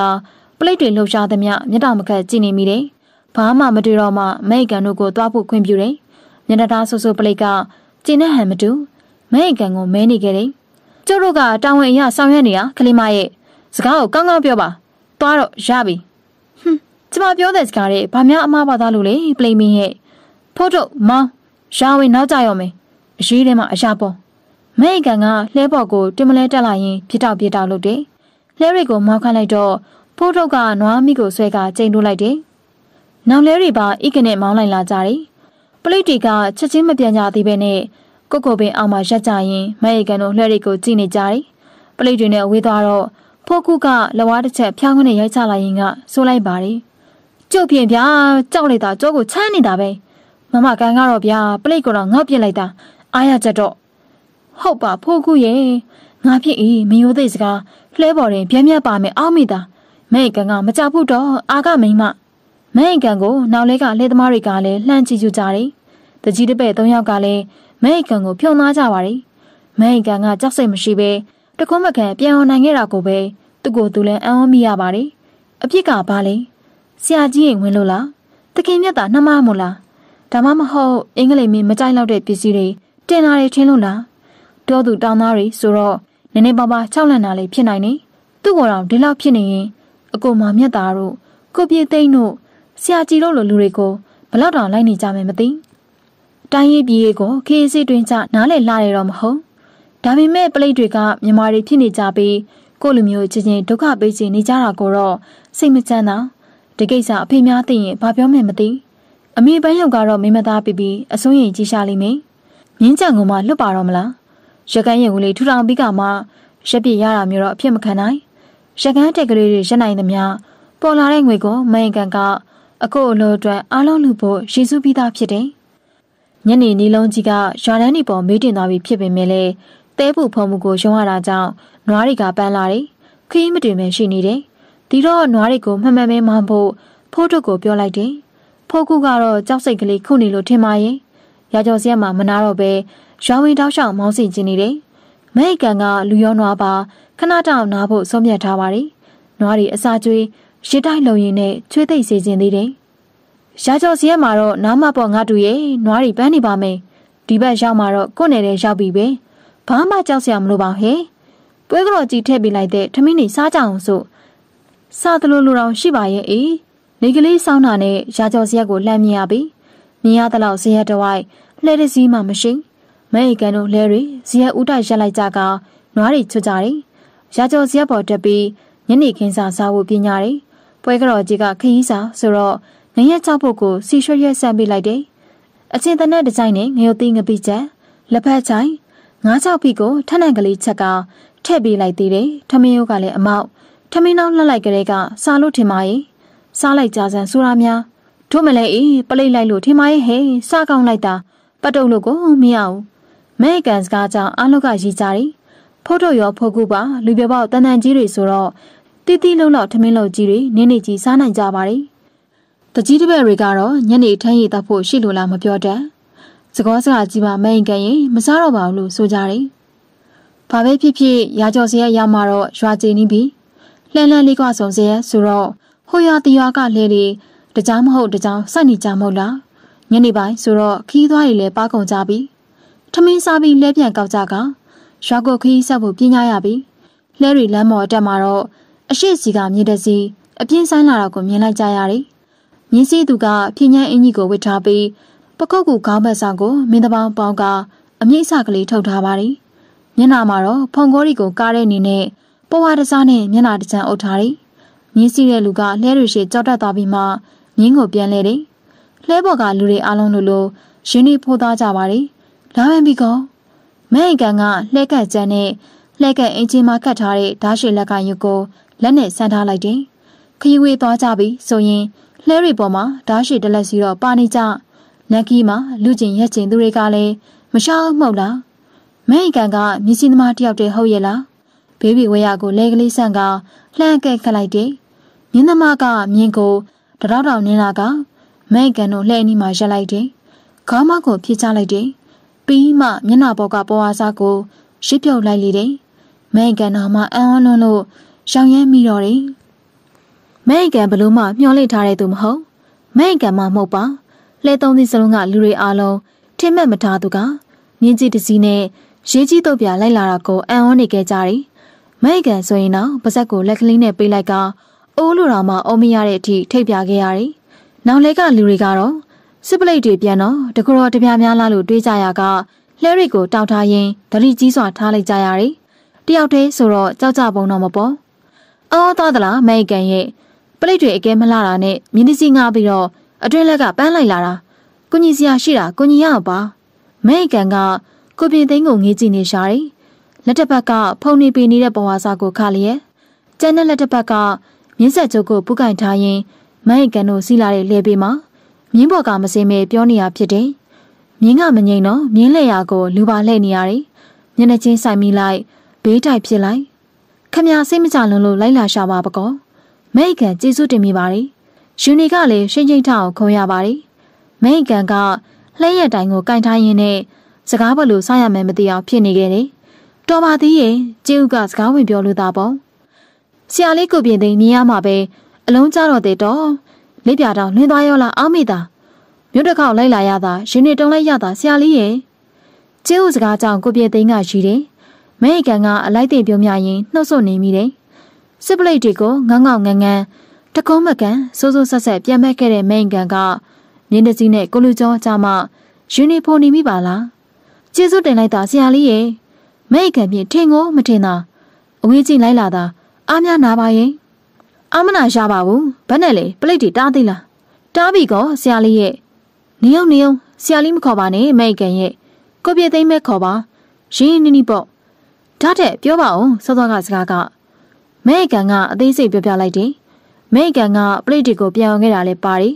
ပလိတ်တွေလှုပ်ရှားသမျှမျက်တောင်မကတ်ကြည့်နေမိတယ်။ဘာမှမတွေ့တော့မှမန်အင်ကန်တို့ကိုသွားဖို့ခွင့်ပြုတယ်။မျက်နှာသားဆူဆူပလိတ်ကကျင်းတဲ့ဟန်မတူမန်အင်ကန်ကိုမဲနေခဲ့တယ်။ကျုပ်တို့ကတာဝန်အရဆောင်ရွက်နေတာကလေးမရဲ့စကားကိုကောင်းကောင်းပြောပါ။သွားတော့ရပြီ။ဟွန်းကျမပြောတဲ့စကားတွေဘာများအမှားပါသားလို့လေပလိတ်မင်းရဲ့ဖို့တော့မောင်းရှားဝင်နောက်ကြရောမယ်အရေးထဲမှာအရာပေါ်မဲအကန်ကလှဲပေါ်ကိုတင်မလဲတက်လာရင်ပြစ်တောက်ပြစ်တောက်လုပ်တယ်လှဲတွေကိုမောက်ခတ်လိုက်တော့ဖိုးထုတ်ကနွားမိကိုဆွဲကကျိန်ထုတ်လိုက်တယ်နောက်လဲတွေပါအိကနဲ့မောင်းလိုက်လာကြတယ်ပလိတ်တီကချက်ချင်းမပြန်ကြသေးပဲနဲ့ကိုကိုပင်အောင်မှာရက်ကြရင်မဲအကန်တို့လှဲတွေကိုကြည့်နေကြတယ်ပလိတ်တွေနဲ့ဝေးသွားတော့ဖိုးကုကလဝါတစ်ချက်ဖျောင်းခွနဲ့ရိုက်ချလိုက်ရင်ကဆိုးလိုက်ပါတယ်ကျုပ်ပြင်ဗျာကြောက်လိုက်တာကြောကိုချမ်းနေတာပဲမမကန်ကတော့ဗျာပလိတ်ကတော့ငေါ့ပြစ်လိုက်တာအားရကြတော့ဟုတ်ပါဖိုးကူရဲ့ငါဖြစ်ဤမယိုးသိစကားလှဲပေါ်တွင်ပြင်းပြပါမယ်အောက်မိတာမဲကန်ကမကြဘူးတော့အာကမိန်မမဲကန်ကိုနောက်လဲကလှဲသမားတွေကလည်းလှမ်းကြည့်ကြကြတယ်တကြီးတပဲ့သုံးယောက်ကလည်းမဲကန်ကိုဖြုံသွားကြပါတယ်မဲကန်ကကြောက်စိတ်မရှိဘဲတခွမကန်ပြန်အောင်နိုင်ခဲ့တာကိုပဲသူ့ကိုယ်သူလည်းအံ့ဩမိရပါတယ်အပြစ်ကဘာလဲဆရာကြီးရင်ဝင်လို့လားတခင်မြတ်တာနှမမို့လားဒါမှမဟုတ်အင်္ဂလိပ်မင်းမကြိုက်တော့တဲ့ပစ္စည်းတွေတင်လာတယ်ထင်လို့လားပြောသူတောင်းသားတွေဆိုတော့နည်းနည်းပါးပါးခြောက်လန့်တာလေးဖြစ်နိုင်နေသူ့ကိုယ်တော်ဒီလောက်ဖြစ်နေရင်အကိုမာမြတ်သားတို့ကိုပြေသိမ့်တို့ဆရာကြီးတို့လိုလူတွေကိုဘလောက်တောင်လိုက်နေကြမယ်မသိတိုင်းရေးပြည်ရေးကိုခေစီတွင်ချနားလည်လာရတော့မဟုတ်ဒါပေမဲ့ပလိတ်တွေကမြန်မာတွေဖြစ်နေကြပြီးကိုလူမျိုးချင်းချင်းဒုက္ခပေးချင်နေကြတာကိုတော့စိတ်မချမ်းသာဒီကိစ္စအဖေများသိရင်ဘာပြောမယ်မသိအမေပန်းရောက်ကတော့မင်းမသားပြီးပြီးအစိုးရင်ကြီးရှာလိမ့်မယ်မြင်းကြံကိုမှလွတ်ပါတော့မလားရကန်းရင်ကိုလေးထူထောင်ပြီးကမှရက်ပြစ်ရတာမျိုးတော့အဖြစ်မခံနိုင် ရကန်းတက်ကလေးတွေရက်နိုင်သမျှပေါ်လာတဲ့ငွေကိုမယင်ကန်ကအခုအလိုအတွက်အားလုံးလူဖို့ရည်စူးပြီးသားဖြစ်တယ်ညနေနီလုံးကြီးကရွာတန်းဒီပေါ်မေးတင်သွားပြီးဖြစ်ပေမဲ့လည်းတဲပူဖုံမှုကိုရုံရတာကြောင့်နွားတွေကပန်းလာတယ်ခီးမတွင်ပဲရှိနေတယ်ဒီတော့နွားတွေကိုမှန်မှန်ပဲမောင်းဖို့ဖိုးတို့ကိုပြောလိုက်တယ်ဖိုးကူကတော့ကြောက်စိတ်ကလေးခုနေလို့ထင်ပါရဲ့ရာကျော်စရက်မှာမနာတော့ပဲရွာဝင်တောက်လျှောက်မောင်းစီကျင်နေတယ်။မဲကန်ကလူရောနွားပါခဏတောင်နားဖို့ဆုံးဖြတ်ထားပါတယ်။နွားတွေအစာကျွေးရစ်တိုက်လုံရင်နဲ့ချွေးသိပ်စေကျင်သေးတယ်။ရာကျော်စရက်မှာတော့နားမပေါ်ငါတူရဲ့နွားတွေပန်းနေပါမယ်။ဒီဘက်ရောက်မှာတော့ကို့နယ်ထဲရောက်ပြီပဲ။ဘာမှကြောက်စရာမလိုပါဟဲ့။ပွဲကြော်ကြီးထည့်ပေးလိုက်တဲ့ထမင်းတွေစားကြအောင်ဆို။စားသလိုလိုတောင်ရှိပါရဲ့အေး။နေကလေးစောင်းတာနဲ့ရာကျော်စရက်ကိုလှမ်းမြင်ရပြီ။မြင်ရသလောက်ဇရက်တဝိုက်လှဲတစည်းမှမရှိမဲအိကန်တို့လဲတွေဇရက်ဦးတိုက်ရက်လိုက်ကြကနွားတွေချွတ်ကြတယ်ရာကျော်ဇရက်ပေါ်တက်ပြီးညနေခင်းစာစားဖို့ပြင်ကြတယ်ပွဲကတော်ကြီးကခရီးစာဆိုတော့ငရက်ချောက်ဖို့ကိုစီရွှက်ရွက်ဆန့်ပေးလိုက်တယ်အချင်းတနက်တစ်ကြိုင်နဲ့ငရုတ်သီးငပိချက်လက်ဖက်ချိုင်ငါးချောက်ဖီကိုထဏန်ကလေးချက်ကထည့်ပေးလိုက်သေးတယ်ထမင်းရိုးကလည်းအမောက်ထမင်းနောက်လှလိုက်ကြတဲ့ကစားလို့ထင်ပါရဲ့စားလိုက်ကြစမ်းဆိုရများတို့မလဲအေးပလိတ်လိုက်လို့ထင်မရဲ့ဟဲ့စကောင်းလိုက်တာပတ်တုပ်လို့ကိုမရဘူးမဲကန်စကားကြောင့်အလောက်ကရည်ကြတယ်ဖို့တော့ရောဖို့ကူပါလူပြပေါက်တန်တန်ကြီးတွေဆိုတော့တိတိလုံးလောက်ထမင်းလုံးကြီးတွေနင်းနေကြီးစားနိုင်ကြပါတယ်တကြီးတပည့်တွေကတော့ညနေထမ်းရည်တပ်ဖို့ရှိလို့လားမပြောတတ်စကောစကားကြီးပါမဲကန်ရင်မစားတော့ပါဘူးလို့ဆိုကြတယ်ဘာပဲဖြစ်ဖြစ်ရာကျော်စရက်ရမှာတော့ရွာကျင်းပြီးလှန်လှန်လေးကဆုံစရက်ဆိုတော့ဟိုရွာတရွာကလှဲလေးတကြားမဟုတ်တကြားဆက်နေကြမဟုတ်လားညနေပိုင်းဆိုတော့ခီးသွားတွေလည်းပါကုန်ကြပြီထမင်းစားပြီးလဲပြန်ကောက်ကြကရွာကိုခီးဆက်ဖို့ပြင်ရရပြီလဲတွေလမ်းပေါ်အတက်မှာတော့အရှိစီကမြေတစီအပြင်းဆိုင်လာတာကိုမြင်လိုက်ကြရတယ်မြင်းစည်းသူကဖြင်းညမ်းအင်ကြီးကိုဝစ်ထားပြီးပခုတ်ကူခေါင်းဘက်ဆောင်ကိုမင်းတပေါင်းပေါင်းကအမြိတ်ဆကလေးထုတ်ထားပါတယ်မျက်နှာမှာတော့ဖုန်ကိုရီကိုကားတဲ့အနေနဲ့ပေါ်ဝါတစားနဲ့မျက်နှာတကြံအုပ်ထားတယ်မြင်းစည်းတဲ့လူကလဲတွေရှိကြောက်တက်သွားပြီးမှငင်းကိုပြန်လဲတယ်။လှဲပေါ်ကလူတွေအားလုံးလိုလိုရင်းနှီးဖိုးသားကြပါတယ်။လာမယ်ပြီကော။မဲအကန်ကလှဲကတ်ကြမ်းနဲ့လှဲကတ်အင်ဂျင်မှာကတ်ထားတဲ့ဓာရှိလက်ကင်ယူကိုလက်နဲ့ဆန်ထားလိုက်တယ်။ခရီးဝေးသွားကြပြီဆိုရင်လှဲတွေပေါ်မှာဓာရှိတလက်စီတော့ပါနေကြ။နက်ကီမှာလူကျင်ရက်ကျင်သူတွေကလည်းမရှောက်မှုတ်လား။မဲအကန်ကမြစီသမားတယောက်တည်းဟုတ်ရဲ့လား။ဘေဘီဝဲရကိုလဲကလေးဆန့်ကလှမ်းကဲခတ်လိုက်တယ်။မြင်းသမားကမြင်းကိုတရောက်တောင်နင်းလာကမဲကန်တို့လှဲ့အနီးမှာရက်လိုက်တယ်ခေါင်းမကိုဖြေချလိုက်တယ်ပြီးမှမျက်နှာပေါ်ကပေါ်အားစားကိုရစ်ပြုတ်လိုက်လေတယ်မဲကန်တော်မှအံ့ဩလွန်းလို့ရောင်ရဲမိတော့တယ်မဲကန်ဘလို့မှမျောလိထားတဲ့သူမဟုတ်မဲကန်မှမဟုတ်ပါလှဲသုံးသည့်စလုံးကလူတွေအားလုံးထင်မဲ့မထားသူက မြင်းကြီးတစည်းနဲ့ရေးကြီးတုတ်ပြလိုက်လာတာကိုအံ့ဩနေခဲ့ကြတယ်မဲကန်ဆိုရင်တော့ပါဇက်ကိုလက်ကလေးနဲ့ပေးလိုက်ကအိုးလိုတော်မှအုံးမရတဲ့အထိထိတ်ပြခဲ့ရတယ်။နောက်လဲကလူတွေကတော့စစ်ပလိတ်တွေပြန်တော့တကူတော်တပြားများလားလို့တွေးကြရကလဲတွေကိုတောက်ထားရင်သတိကြီးစွာထားလိုက်ကြရတယ်။တယောက်တည်းဆိုတော့ကြောက်ကြပုံတော့မပေါ်။အော်တော်သလားမဲကန်ရဲ့ပလိတ်တွေအကဲမလှတာနဲ့မြင်းသီးငါပြီးတော့အတွင်းလက်ကပန်းလိုက်လာတာ။ကိုကြီးစရာရှိတာကိုကြီးရပါ။မဲကန်ကကိုပြင်သိန်းကိုငေးကြည့်နေရှာတယ်။လက်တစ်ဖက်ကဖုန်နေပေနေတဲ့ပဝါစာကိုခါလျက်ကျန်တဲ့လက်တစ်ဖက်ကမြင်းဆက်ချုပ်ကိုပုကင်ထားရင်မိုင်းကန်တို့စီလာတဲ့လေပေမှာမြင်းဘော်ကမစင်မဲပြောနေရဖြစ်တယ်။မြင်းကမငိမ့်တော့မြင်းလက်ရာကို လူပါလှဲ့နေရတယ်။မျက်နှာချင်းဆိုင်မိလိုက်ဘေးတိုက်ဖြစ်လိုက်ခမရစိတ်မကြလုံးလို့လိုက်လာရှာပါပကောမိတ်ကန်ကျေးဇူးတင်မိပါတယ်။ယူနီကလည်းရှင်းချင်းထောက်ခုံရပါတယ်။မိတ်ကန်ကလှဲ့ရတိုင်ကိုကင်ထားရင်းနဲ့စကားဘလို့စရမယ်မသိအောင်ဖြစ်နေခဲ့တယ်။တော်ပါသေးရဲ့ကျေးဥကစကားဝင်ပြောလို့သာပေါ့။ဆရာလေးကိုပြင်သိမ့်မြင်ရမှာပဲအလုံးကြတော့တဲ့တော့လက်ပြတောင်လွင်သွားရောလားအောက်မိတာမြို့တစ်ခေါက်လိုက်လာရတာရင်းနေတုံးလိုက်ရတာဆရာလေးရဲ့ကျဲဦးစကားကြောင့်ကိုပြေသိန်းကရီးတယ်။မဲအကန်ကအလိုက်တင်ပြုံးမြရင်နှုတ်ဆက်နေမိတယ်။စစ်ပလိတ်တွေကိုငေါငေါငန်းငန်းတကုံးမကန်စိုးစိုးဆက်ဆက်ပြန်မက်ခဲ့တဲ့မဲအကန်ကမြင်းတကြီးနဲ့ကိုလူကျော်ကြမှရင်းနေဖို့နေမိပါလား။ကျေးဇူးတင်လိုက်တာဆရာလေးရဲ့မဲအကန်ဖြင့်ထင်ကိုမထင်တာအဝေးကြီးလိုက်လာတာအားများနာပါရင်အာမနာရပါဘူးဘယ်နဲ့လဲပလိတ်တီတားသေးလားတားပြီကောဆရာလေးရဲ့နေုံနေုံဆရာလေးမခေါ်ပါနဲ့မိတ်ကန်ရဲ့ကိုပြေသိမ့်မဲ့ခေါ်ပါရင်းနီနီပေါ့ဒါတဲ့ပြောပါအောင်စောစောကစကားကမိတ်ကန်ကအသေးစိတ်ပြောပြလိုက်တယ်မိတ်ကန်ကပလိတ်တီကိုပြောင်းခဲ့တာလဲပါတယ်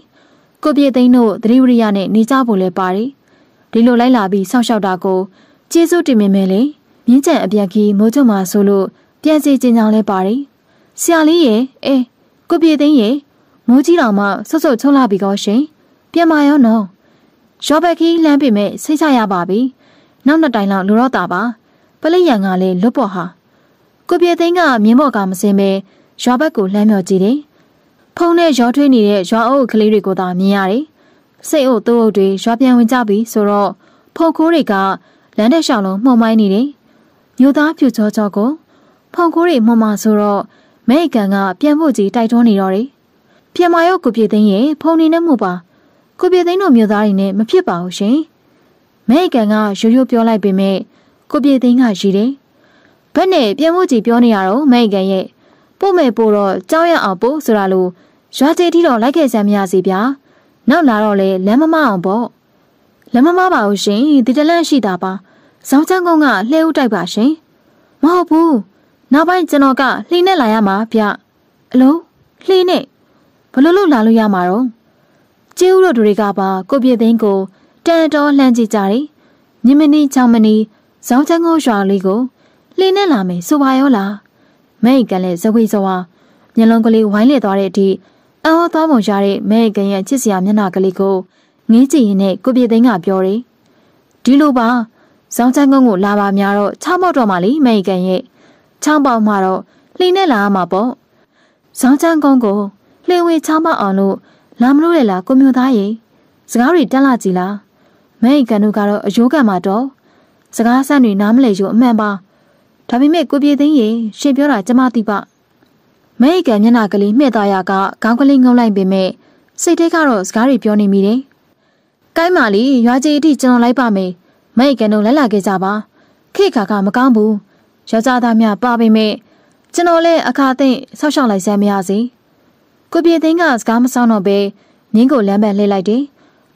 ကိုပြေသိမ့်တို့သတိဝရိယနဲ့နေကြဖို့လဲပါတယ်ဒီလိုလိုက်လာပြီးဆောက်ရှောက်တာကိုကျေးဇူးတင်မိမယ်လေမြင်းကြံအပြက်ကြီးမိုးချုံမှာဆိုလို့ပြန်စီကျင်ကြောင်လဲပါတယ်။ဆရာလေးရဲ့အဲကိုပြေသိန်းရဲ့မိုးကြီးတော်မှဆွတ်ဆွတ်ချုံလာပြီကောရှင်။ပြန်မာရောနော်။ရောဘက်ခီးလမ်းပြမဲ့ဆိတ်ချရပါပြီ။နောက်နှစ်တိုင်လောက်လိုတော့တာပါ။ပလိယံကလည်းလွတ်ပေါ်ဟာကိုပြေသိန်းကမြင်းပေါ်ကမစင်ပဲရောဘက်ကိုလမ်းမြော်ကြည့်တယ်။ဖုံးနဲ့ရောထွေးနေတဲ့ရွာအုပ်ကလေးတွေကိုသာမြင်ရတယ်။စိတ်အုပ်တိုးအုပ်တွေရွာပြန်ဝင်ကြပြီဆိုတော့ဖုံခိုးတွေကလမ်းတဲ့ရှောင်းလုံးမှုံမိုင်းနေတယ်။မြို့သားဖြူချောချောကိုဖောင်ခိုးတွေမှမဆိုတော့မဲအကန်က ပြန်ဖို့ကြီးတိုက်တွန်းနေတော့တယ်။ပြန်မရောကိုပြေသိန်းရဲ့ဖုန်နေနဲ့မို့ပါကိုပြေသိန်းတို့မျိုးသားတွေနဲ့မဖြစ်ပါဘူးရှင်။မဲအကန်ကရိုးရိုးပြောလိုက်ပေမဲ့ကိုပြေသိန်းကရည်တယ်။ဘက်နဲ့ပြန်ဖို့ကြီးပြောနေရတော့မဲအကန်ရဲ့ပို့မယ်ပို့တော့ကြောင်းရအောင်ပို့ဆိုတာလို့ရွာကျေထီတော့လိုက်ခဲ့စမ်းမရစီဗျာ။နောက်လာတော့လေလမ်းမမအောင်ပေါ့။လမ်းမမပါဘူးရှင်ဒီတလန့်ရှိတာပါ။ဇောင်းချန်းကုန်းကလှဲဥတိုက်ပါရှင်။မဟုတ်ဘူး။နောက်ပိုင်းကျွန်တော်ကလှိနဲ့လာရမှာဗျအလုံးလှိနဲ့ဘလို့လို့လာလို့ရမှာတော့ကျေးဦးတို့တွေကပါ ကိုပြည့်သိန်းကိုတန်တော်လှမ်းကြည့်ကြတယ်ညမနီချောင်းမနီဇောင်းချန်းကိုရွာလေးကိုလှိနဲ့လာမယ်ဆိုပါရောလားမဲကလည်းဇဝေဇဝါမျက်လုံးကလေးဝိုင်းလေသွားတဲ့အထိအံ့ဩသွားပုံရတဲ့မဲကရဲ့ချစ်စရာမျက်နှာကလေးကိုငေးကြည့်ရင်းနဲ့ကိုပြေသိန်းကပြောတယ်ဒီလိုပါဇောင်းချန်းကုန်းကိုလာပါများတော့ချမော့တော့မှလေမဲကရဲ့ချောင်းပေါက်မှာတော့လှိနဲ့လာရမှာပေါ့ဇောင်းချမ်းကုန်းကိုလှေဝေချောင်းပေါက်အောင်လို့ လာမလို့လေလားကိုမျိုးသားရေစကားတွေတက်လာကြည်လားမဲအိကန်တို့ကတော့အယိုးကံမှာတော့စကားဆန့်တွေနားမလဲယူအမှန်ပါဒါပေမဲ့ကိုပြေသိန်းရေရှင်ပြောတာကျမသိပါမဲအိကန်မျက်နှာကလေးမှဲ့သားရကခေါင်းကလေးငုံလိုက်ပေမဲ့စိတ်ထဲကတော့စကားတွေပြောနေမိတယ်ကိုင်းမာလီရွာကြီးအထိကျွန်တော်လိုက်ပါမယ်မဲအိကန်တို့လိုက်လာခဲ့ကြပါခေခါကမကောင်းဘူးယောက်ျားသားများပါပေမဲ့ကျွန်တော်လည်းအခါသိမ့်ဆောက်ရှောက်လိုက်စမ်းမရစီကိုပြေသိန်းကစကားမဆောင်တော့ဘဲငင်းကိုလမ်းဘက်လှည့်လိုက်တယ်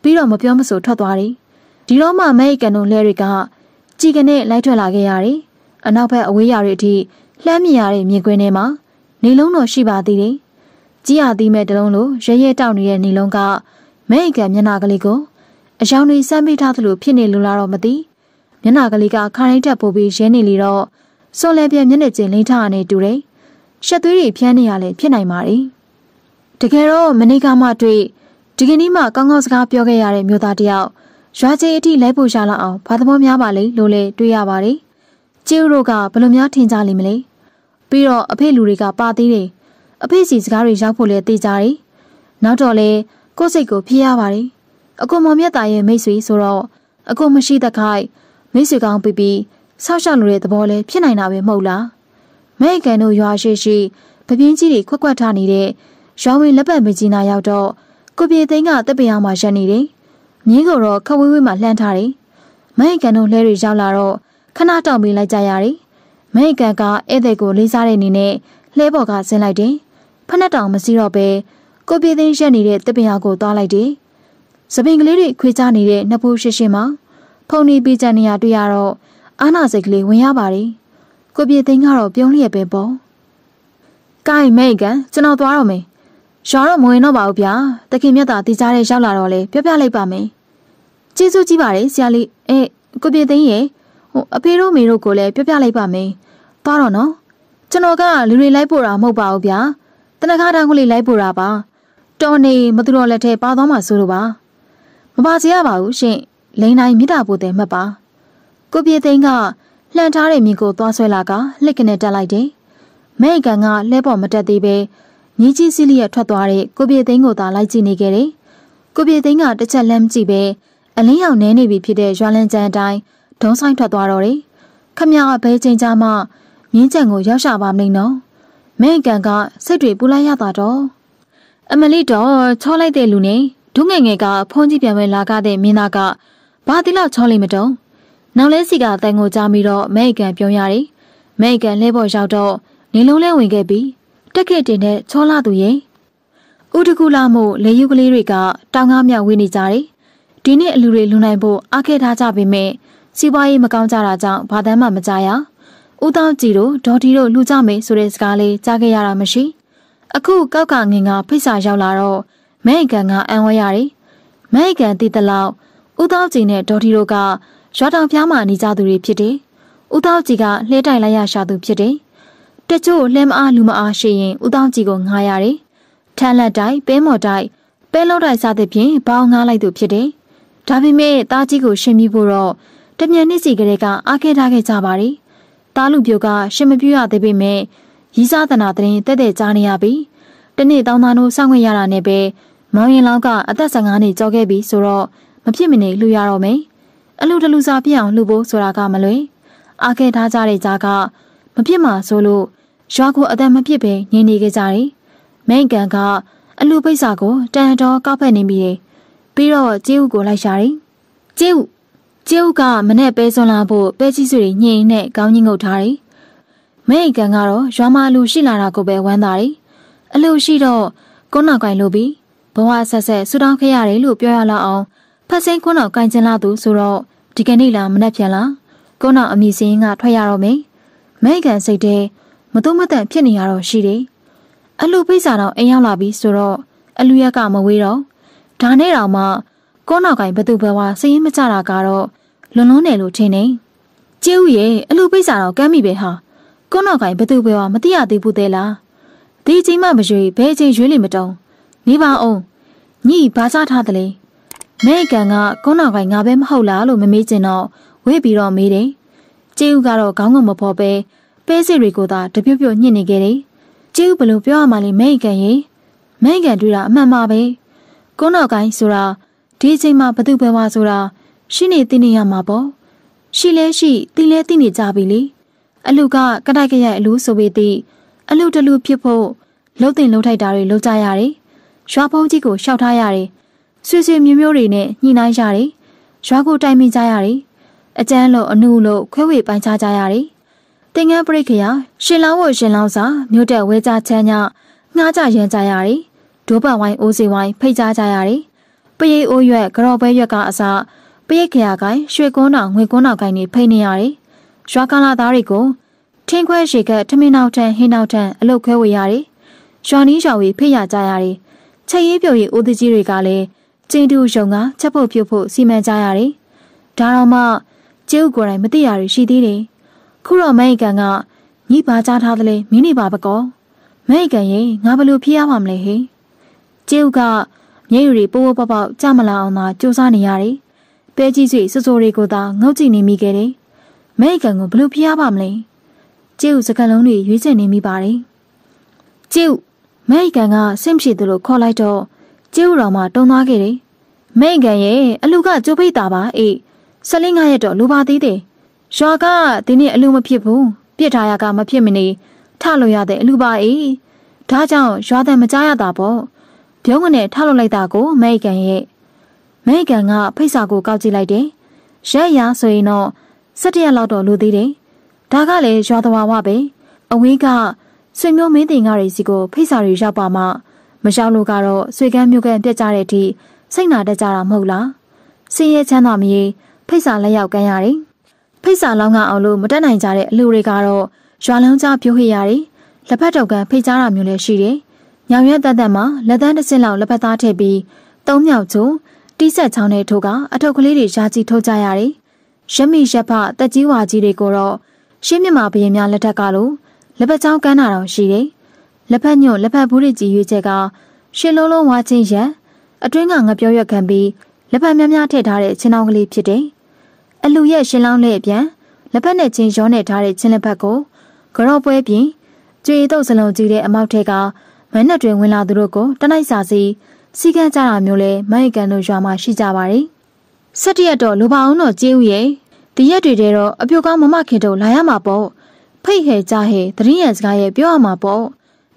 ပြီးတော့မပြောမဆိုထွက်သွားတယ်ဒီတော့မှမဲကန်တို့လဲတွေကကြည်ကနေလိုက်ထွက်လာခဲ့ရတယ်အနောက်ဘက်အဝေးရာတွေအထိလှမ်းမြင်ရတဲ့မြင်ကွင်းထဲမှာနေလုံးတော်ရှိပါသေးတယ်ကြည်ရသည်မဲ့တလုံးလိုရဲရဲတောက်နေတဲ့နေလုံးကမဲကန်မျက်နှာကလေးကိုအယောင်တွေစမ်းမိထားသလိုဖြစ်နေလို့လားတော့မသိမျက်နှာကလေးကခါတိုင်းတက်ပို့ပြီးရဲနေလေတော့စော်လဲပြက်မျက်နှာကျင်လိမ့်ထားနဲ့တူတယ်။ရှက်သွေးတွေဖျန်းနေရလဲဖြစ်နိုင်ပါတယ်။တကယ်တော့မနေ့ကမှတွေ့ဒီကနေ့မှကောင်းကောင်းစကားပြောခဲ့ရတဲ့မျိုးသားတယောက်ရွာချင်းအထိလိုက်ဖို့ရလောက်အောင်ဘာသဘောများပါလိမ့်လို့လဲတွေးရပါတယ်။ကျူတို့ကဘယ်လိုများထင်ကြလိမ့်မလဲ။ပြီးတော့အဖေလူတွေက ပါသေးတယ်။အဖေစီစကားတွေရောက်ဖို့လဲတေးကြတယ်။နောက်တော့လဲကိုယ်စိတ်ကိုဖြေးရပါတယ်။အကိုမောင်မြတ်သားရဲ့မိတ်ဆွေဆိုတော့အကိုမရှိတဲ့ခိုက်မိတ်ဆွေကောင်းပြီးပြီးဆောက်ရှောက်နေတဲ့သဘောလည်းဖြစ်နိုင်တာပဲမဟုတ်လားမဲအကန်တို့ရွာရှိရှိပပြင်းကြီးတွေခွက်ခွက်ထားနေတဲ့ရွာဝင်လက်ပတ်မကြီးနာရောက်တော့ကိုပြေသိန်းကတပ်ပင်အောင်မှာရပ်နေတယ်မြင်းကိုတော့ခဝေးဝေးမှာလှမ်းထားတယ်မဲအကန်တို့လှဲတွေရောက်လာတော့ခဏတောင်းပေးလိုက်ကြရတယ်မဲအကန်ကဧည့်သည်ကို လေးစားတဲ့အနေနဲ့လှဲပေါ်ကဆင်းလိုက်တယ်ဖက်နှက်တောင်မစီတော့ပဲကိုပြေသိန်းရက်နေတဲ့တပ်ပင်အောင်ကိုသွားလိုက်တယ်စပင်ကလေးတွေခွေချနေတဲ့နှစ်ဖူးရှိရှိမှာဖုန်နေပေးချင်နေရတွေ့ရတော့အာနာစိတ်ကလေးဝင်ရပါတယ်။ကိုပြေသိန်းကတော့ပြုံးလျက်ပဲပေါ့။ကိုင်မိတ်ကန်ကျွန်တော်သွားတော့မယ်။ရွာတော့မဝင်တော့ပါဘူးဗျာ။တခင်မြတ်သာတည်ကြတဲ့ရောက်လာတော့လေပြောပြလိုက်ပါမယ်။ကျေးဇူးကြီးပါတယ်ဆရာလေး။အဲကိုပြေသိန်းရဲ့ဟိုအဖေတို့မေတို့ကိုလည်းပြောပြလိုက်ပါမယ်။သွားတော့နော်။ကျွန်တော်ကလူတွေလိုက်ပို့တာမဟုတ်ပါဘူးဗျာ။တနခါတန်းကလေးလိုက်ပို့တာပါ။တော်နေမသူတော်လက်ထဲပါသွားမှဆိုလိုပါ။မပါစေရပါဘူးရှင်။လိန်တိုင်းမြစ်တာပို့တယ်မှတ်ပါ။ကိုပြေသိန်းကလှန်ထားတဲ့မြင်ကိုသွားဆွဲလာကလှစ်ကနေတက်လိုက်တယ်။မဲကန်ကလဲပေါ်မတက်သေးပဲမြင်းကြီးစီးလျက်ထွက်သွားတဲ့ကိုပြေသိန်းကိုသာလိုက်ကြည့်နေခဲ့တယ်။ကိုပြေသိန်းကတစ်ချက်လမ်းကြည့်ပဲအလင်းရောင်နဲနေပြီဖြစ်တဲ့ရွာလန်းကျန်းအတိုင်းဒုံဆိုင်ထွက်သွားတော့တယ်။ခမရကဘဲချိန်ကြမှမြင်းကြံကိုရောက်ရှာပါမလိမ့်နော်။မဲကန်ကစိတ်တွေပူလိုက်ရတာတော့အမလီတော်ချောလိုက်တဲ့လူနဲ့ဒုငယ်ငယ်ကဖုန်းကြီးပြန်ဝင်လာခဲ့တဲ့မင်းသားကဘာတိလောက်ချောလိမ့်မတုံး။နောက်လဲစီကတန်ကိုကြားပြီးတော့မဲအကန်ပြုံးရတယ်။မဲအကန်လဲပေါ်ရောက်တော့နေလုံးလဲဝင်ခဲ့ပြီးတက်ခက်တင်တဲ့ချောလာသူရင်ဥတကူလာမှုလေယုကလေးတွေက တောင်ကားမြောက်ဝေးနေကြတယ်။ဒီနေ့အလူတွေလူနိုင်ဖို့အားခဲ့ထားကြပေမဲ့စီးပွားရေးမကောင်းကြတာကြောင့်ဘာတမ်းမှမကြရ။ဦးတောင်ကြည်တို့ဒေါ်ဒီတို့လူကြမယ်ဆိုတဲ့စကားလေးကြားခဲ့ရတာမရှိ။အခုကောက်ကငင်ကဖိတ်စာရောက်လာတော့မဲအကန်ကအံဝဲရတယ်။မဲအကန်တည်တလောက်ဦးတောင်ကြည်နဲ့ဒေါ်ဒီတို့ကရွာတောင်ပြားမှာနေကြသူတွေဖြစ်တယ်။ဦးသောကြီးကလှဲတိုင်လိုက်ရရှာသူဖြစ်တယ်။တချို့လှဲမအားလူမအားရှိရင်ဦးသောကြီးကိုငားရတယ်။ထန်လက်တိုက်ပဲမော်တိုက်ပဲလောက်တိုက်စသဖြင့်ပေါင်းငားလိုက်သူဖြစ်တယ်။ဒါပေမဲ့သားကြီးကိုရှင်ပြီးဖို့တော့တမြန်နှစ်စီကလေးကအားခဲထားခဲ့ကြပါရီ။သားလူပြိုကရှင်မပြူရသေးပေမဲ့ရီးစားသနာတဲ့တဲ့တဲ့ကြားနေရပြီ။တနေ့တောင်းသားတို့စောင့်ခွင့်ရတာနဲ့ပဲမောင်ရင်လောက်ကအသက်15နှစ်ကျော်ခဲ့ပြီဆိုတော့မဖြစ်မနေလှူရတော့မယ်။အလူတလူစာပြအောင်လှုပ်ဖို့ဆိုတာကမလွယ်အားခဲ့ထားကြတဲ့ကြားကမပြစ်မှာဆိုလို့ရွာကိုအသက်မပြစ်ပဲငြိမ်နေကြတယ်မိန်ကန်ကအလူပိစာကိုတန်တော်ကောက်ဖက်နေမိတယ်ပြီးတော့ကျေးဥကိုလိုက်ရှာတယ်ကျေးဥကျေးဥကမနဲ့ပဲစွန်လာဖို့ပဲကြီးစွေညင်နဲ့ကောင်းကြီးငုတ်ထားတယ်မိန်ကန်ကတော့ရွာမှာလူရှိလာတာကိုပဲဝမ်းသာတယ်အလူရှိတော့ကုန်းနာကွိုင်လို့ပြီးဘဝဆက်ဆက်ဆူတောင်းခဲ့ရတယ်လို့ပြောရလောက်အောင်ဖက်စင်းကွန်းတော်ကင်ကျင်လာသူဆိုတော့ဒီကနေ့လားမနှက်ပြန်လားကွန်းတော်အမိစင်းကထွက်ရတော့မယ်မဲကန်စိတ်တဲ့မတုံမတန့်ဖြစ်နေရတော့ရှိတယ်အလူပိစာတော့အိမ်ရောက်လာပြီဆိုတော့အလူရက်ကမဝေးတော့ဒါနဲ့တောင်မှကွန်းတော်ကင်ဘသူဘဝစရင်မကြတာကတော့လွန်လွန်းတယ်လို့ထင်နေကျဲဦးရဲ့အလူပိစာတော့ကမ်းပြီပဲဟာကွန်းတော်ကင်ဘသူဘဝမတိရသေးဘူးသေးလားဒီချိန်မှမရွေဘဲချိန်ရွေးလိမတုံနေပါအောင်ညီဘာစားထားတယ်လေမဲကန်ကကုန်းတော်ကိုင်ငါပဲမဟုတ်လားလို့မမေးကျင်တော့ဝေ့ပြီးတော့မေးတယ်။ကျေးဦးကတော့ခေါင်းကမဖော်ပဲပဲစစ်တွေကိုသာ တပြုတ်ပြုတ်ညှစ်နေခဲ့တယ်။ကျေးဦးဘလို့ပြောရမှလဲမဲကန်ရေမဲကန်တွေ့တာအမှန်ပါပဲ။ကုန်းတော်ကိုင်ဆိုတာဒီအချိန်မှာဘသူပဲဝါဆိုတာရှိနေသိနေရမှာပေါ့။ရှိလဲရှိသိလဲသိနေကြပြီလေ။အလူကကတိုက်ကြရိုက်အလူဆိုပေသည့်အလူတလူဖြစ်ဖို့လှုပ်တင်လှုပ်ထိုက်တာတွေလှုပ်ကြရတယ်။ရွာဖုံးကြီးကိုရှောက်ထားရတယ်။ဆွေဆွေမျိုးမျိုးတွေနဲ့ညှိနှိုင်းရတယ်ရွာကိုတိုင်ပင်ကြရတယ်အကျန်းလို့အနုလို့ခွဲဝေပိုင်းခြားကြရတယ်တင်ငန်းပရိခရာရှင်လောင်းဝရှင်လောင်းစာမြို့တက်ဝဲကြချမ်းညငှားကြရန်ကြရတယ်ဒိုးပဝိုင်းအိုးစီဝိုင်းဖိတ်ကြားကြရတယ်ပရိအိုးရွက်ကြော်ပဲရွက်ကအစပရိခရာကိုင်ရွှေကုန်းတော်ငွေကုန်းတော်ကိုင်တွေဖိတ်နေရတယ်ရွာကလာသားတွေကိုထင်းခွဲရေကထမင်းနောက်ထန်ဟင်းနောက်ထန်အလုတ်ခွဲဝေရတယ်ရွာနီးရွာဝေဖိတ်ရကြရတယ်ချက်ရေးပြုတ်ရေးဦးတကြီးတွေကလည်းကျင်းတူရုံကချက်ဖို့ပြုတ်ဖို့စီမံကြရတယ်။ဒါတော့မှကျုပ်ကိုယ်တိုင်မသိရရရှိသေးတယ်။ခုတော့မိုက်ကန်ကညီပါကြားထားသလဲမင်းနေပါပကော။မိုက်ကန်ရေငါဘလို့ဖြစ်ရမှာမလဲဟေ။ကျုပ်ကမျက်ရည်တွေပိုးပေါပေါကြမလာအောင်သာစူးစမ်းနေရတယ်။ပဲကြီးစွေစိုးစိုးတွေကိုသာငုတ်ကြည့်နေမိခဲ့တယ်။မိုက်ကန်ကိုဘလို့ဖြစ်ရပါမလဲ။ကျုပ်စကလုံးတွေရွေးချယ်နေမိပါတယ်။ကျုပ်မိုက်ကန်ကဆင့်ဖြစ်သူလို့ခေါ်လိုက်တော့ကျဲဦးတော်မှတုံသွားခဲ့တယ်။မိန့်ကန်ရဲ့အလူကကျိုးပိတ်တာပါအေးဆလင်းကရဲ့တော့လူပါသေးတယ်။ရွာကဒီနေ့အလူမဖြစ်ဘူးပြစ်ထားရကမဖြစ်မနေထလို့ရတဲ့အလူပါအေးဒါကြောင့်ရွာတန်မကြားရတာပေါ့ပြုံးကနေထလို့လိုက်တာကိုမိန့်ကန်ရဲ့မိန့်ကန်ကဖိတ်စာကို ကောက်ကြည့်လိုက်တယ်။ရက်ရဆိုရင်တော့၁၇ရက်လောက်တော့လူသေးတယ်။ဒါကလည်းရွာတော်ဝပဲအဝေးကဆွေမျိုးမင်းတင်ကားတွေစီကိုဖိတ်စာတွေရောက်ပါမှမရောက်လို့ကတော့ဆွေကန်းမျိုးကန်းပြက်ကြတဲ့အထိစိတ်နာတတ်ကြတာမဟုတ်လားစင်ရဲချမ်းသာမကြီးဖိတ်စာလက်ရောက်ကမ်းရတယ်ဖိတ်စာလောင်းကအောင်လို့မတက်နိုင်ကြတဲ့အလူတွေကတော့ရွာလုံးကြားပြိုးဟိရတယ်လက်ဖက်တော့ကဖိတ်ကြားတာမျိုးလည်းရှိတယ်ညောင်ရက်တက်တက်မှာလက်သန်းတစ်စင်းလောက်လက်ဖက်သားထည့်ပြီးသုံးယောက်ချုံတီးဆက်ချောင်းနဲ့ထိုးကအထုပ်ကလေးတွေရာကြီးထိုးကြရတယ်ရမိရဖတက်ကြီးဝါကြီးတွေကိုတော့ရှင်းမြမာဘရင်များလက်ထက်ကလိုလက်ပချောင်းကမ်းတာတော့ရှိတယ်လက်ဖက်ညွန့်လက်ဖက်ဘူးတွေကြီးရွေးချက်ကရှင်းလုံးလုံးဝါချင်းရက်အတွင်းကငပြောရွက်ခံပြီးလက်ဖက်များများထည့်ထားတဲ့ချင်းအောင်ကလေးဖြစ်တယ်။အလူရဲ့ရှင်းလောင်းလေးအပြန်လက်ဖက်နဲ့ချင်းရောနဲ့ထားတဲ့ချင်းလက်ဖက်ကိုကြော့ပွဲပြင်ကျွေတုပ်စလုံးကြီးတဲ့အမောက်ထက်ကမန်းနဲ့တွင် ဝင်လာသူတို့ကို တနိုက်စာစီစီကန်းကြတာမျိုးလဲမိုက်ကန်တို့ရွာမှာရှိကြပါတယ်။ဆက်တရက်တော့လူပါအောင်တော့ကျေးဦးရဲ့တရက်တွေတဲတော့အပြုတ်ကောင်းမမခင်တို့လာရမှာပေါ့ဖိတ်ဟဲကြဟဲတရင်ရစကားရဲ့ပြောရမှာပေါ့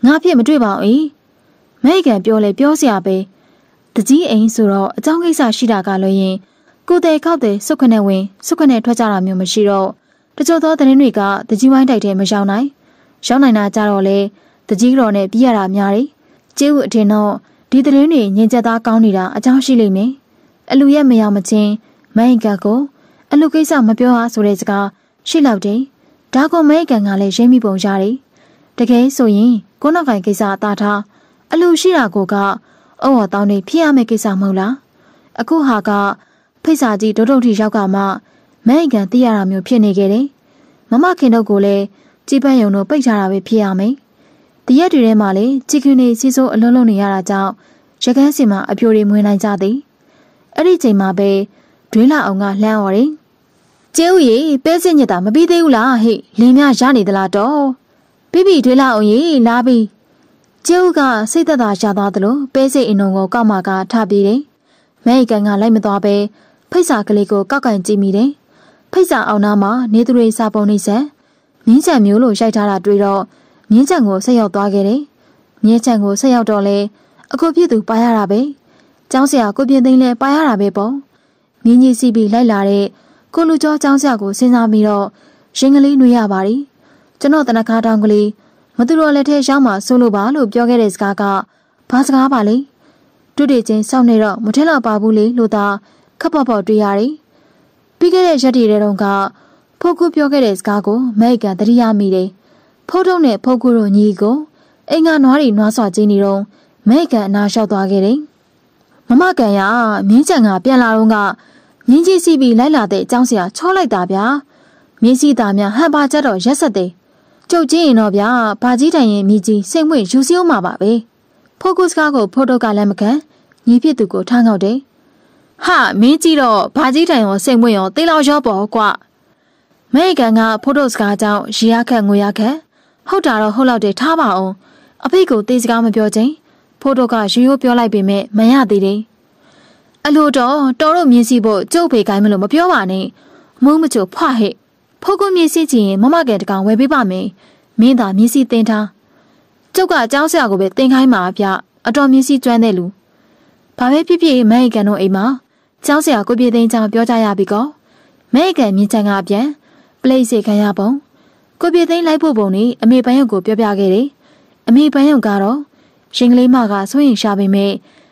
ငါဖြစ်မတွေ့ပါဘူး။မိကန်ပြောလဲပြောစရာပဲ။တကြီးအိမ်ဆိုတော့အကြောင်းကိစ္စရှိတာကလည်းရင်ကိုယ်တဲခောက်တဲစုခနဲ့ဝင်စုခနဲ့ထွက်ကြတာမျိုးမရှိတော့တချို့သောသတင်းတွေကတကြီးဝိုင်းတိုက်ထဲမရောက်နိုင်။ရောက်နိုင်တာကြတော့လေတကြီးတော်နဲ့ပြရတာများတယ်။ကျေးဥအထင်တော့ဒီသတင်းတွေညင်ချက်သားကောင်းနေတာအကြောင်းရှိလိမ့်မယ်။အလူရဲ့မယောင်မချင်းမိကန်ကိုအလူကိစ္စမပြောဟာဆိုတဲ့စကားရှိလောက်တယ်။ဒါကမိကန်ကလည်းရိမ့်မိပုံရတယ်။တကယ်ဆိုရင်ကိုနောက်ကင်ကိစ္စအသာထားအလူရှိတာကိုကအဝတောင်းနေဖြစ်ရမယ့်ကိစ္စမဟုတ်လားအခုဟာကဖိစာကြီးဒုဒုတ်ထီရောက်ကမှမဲအင်ကန်သိရတာမျိုးဖြစ်နေခဲ့တယ်မမခင်တို့ကိုလည်းကြည်ပန့်ယုံတို့ပိတ်ချတာပဲဖြစ်ရမယ်တရက်တွေထဲမှာလေချီခွင်တွေစီစိုးအလုံးလုံးနေရတာကြောင့်ရကန်းစီမှာအပြိုတွေမွေးနိုင်ကြသည်အဲ့ဒီချိန်မှာပဲဒွင်းလာအောင်ကလှမ်းော်တယ်ကျဲဦးရေပဲစညစ်တာမပြီးသေးဘူးလားဟဲ့လင်းများရနေသလားတော့ပြပြတွေးလာအောင်ရေနားပြီးကျဲဦးကစိတ်သက်သာရသွားသလိုပဲစိတ်အင်ုံကိုကောက်မာကထပြေးတယ်။မဲအကန်ကလိုက်မသွားပဲဖိတ်စာကလေးကိုကောက်ကင်ကြည့်မိတယ်။ဖိတ်စာအောင်နာမှာနေသူတွေစာပုံနေဆက်မြင်းချံမျိုးလိုရိုက်ထားတာတွေ့တော့မြင်းချံကိုဆက်ရောက်သွားခဲ့တယ်။မြင်းချံကိုဆက်ရောက်တော့လေအခုပြည့်သူပါရတာပဲ။ကျောင်းဆရာကိုပြင်းသိန်းလဲပါရတာပဲပေါ့။မြင်းကြီးစီပြီးလိုက်လာတဲ့ကိုလူကျော်ကျောင်းဆရာကိုစဉ်းစားပြီးတော့ရင်ကလေးနှွေးရပါတယ်။ကျွန်တော်တနခါတောင်ကလေးမသူတော်လက်ထဲရောက်မှဆိုလိုပါလို့ပြောခဲ့တဲ့စကားကဘာစကားပါလဲတွေ့တွေ့ချင်းစောင့်နေတော့မထက်လောက်ပါဘူးလေလို့သာ ခပ်ပေါပေါတွေ့ရတယ်ပြီးခဲ့တဲ့ရက်တွေတုန်းကဖုတ်ကူပြောခဲ့တဲ့စကားကိုမဲကသတိရမိတယ်ဖုတ်ထုံးနဲ့ဖုတ်ကူတို့ညီကိုအိမ်ကနွားတွေနွားစွာကျင်းနေတော့မဲကန်အနာလျှောက်သွားခဲ့တယ်။မမကန်ရမြင်းကြံကပြန်လာတော့ကမြင်းကြီးစီပြီးလိုက်လာတဲ့အကြောင်းစရာချောလိုက်တာဗျာ။မြင်းစီသားများဟန်ပါကြတော့ရက်ဆက်တယ်ကြုတ်ကြည့်ရင်တော့ဗျာဘာကြီးတိုင်ရင်မြကြီးစိတ်ဝင်ယူစည်းအောင်မှာပါပဲဖိုကုစကားကို ဖိုတိုကလည်းမကန်ညီဖြစ်သူကိုထားငေါက်တယ်ဟာမင်းကြည့်တော့ဘာကြီးတိုင်ရောစိတ်ဝင်ရောတေးလောက်ရောပေါ့ကွမဲကန်ကဖိုတိုစကားကြောင့်ရေရခက်ငွေရခက်ဟုတ်တာတော့ဟုတ်လောက်တယ်ထားပါအောင်အဖေကိုတေးစကားမပြောချင်းဖိုတိုကရိုးရိုးပြောလိုက်ပေမဲ့မရသေးတယ်အလိုတော့တော်တို့မြင်စီဖို့ကြုတ်ဖေကိုင်းမလို့မပြောပါနဲ့မုံမချိုဖွားဟဲ့ဖုတ်ကိုမျက်စိကြည့်ရင်မမကဲတကောင်ဝယ်ပေးပါမယ်မင်းသာမျက်စိတင်ထားကျုပ်ကအเจ้าဆရာကိုပဲတင်ခိုင်းမှာဗျအတော်မျက်စိကျွမ်းတဲ့လူဘာပဲဖြစ်ဖြစ်မန်အိကန်တို့အိမ်မှာเจ้าဆရာကိုပြေသိန်းချောင်းပြောကြရပြီကောမန်အိကန်မြင်ချင်ကအပြန်ပလိတ်စေခံရပုံကိုပြေသိန်းလိုက်ဖို့ပုံနေအမေပန်းရုပ်ကိုပြောပြခဲ့တယ်အမေပန်းရုပ်ကတော့ရင်ကလေးမကစိုးရင်ရှာပေမဲ့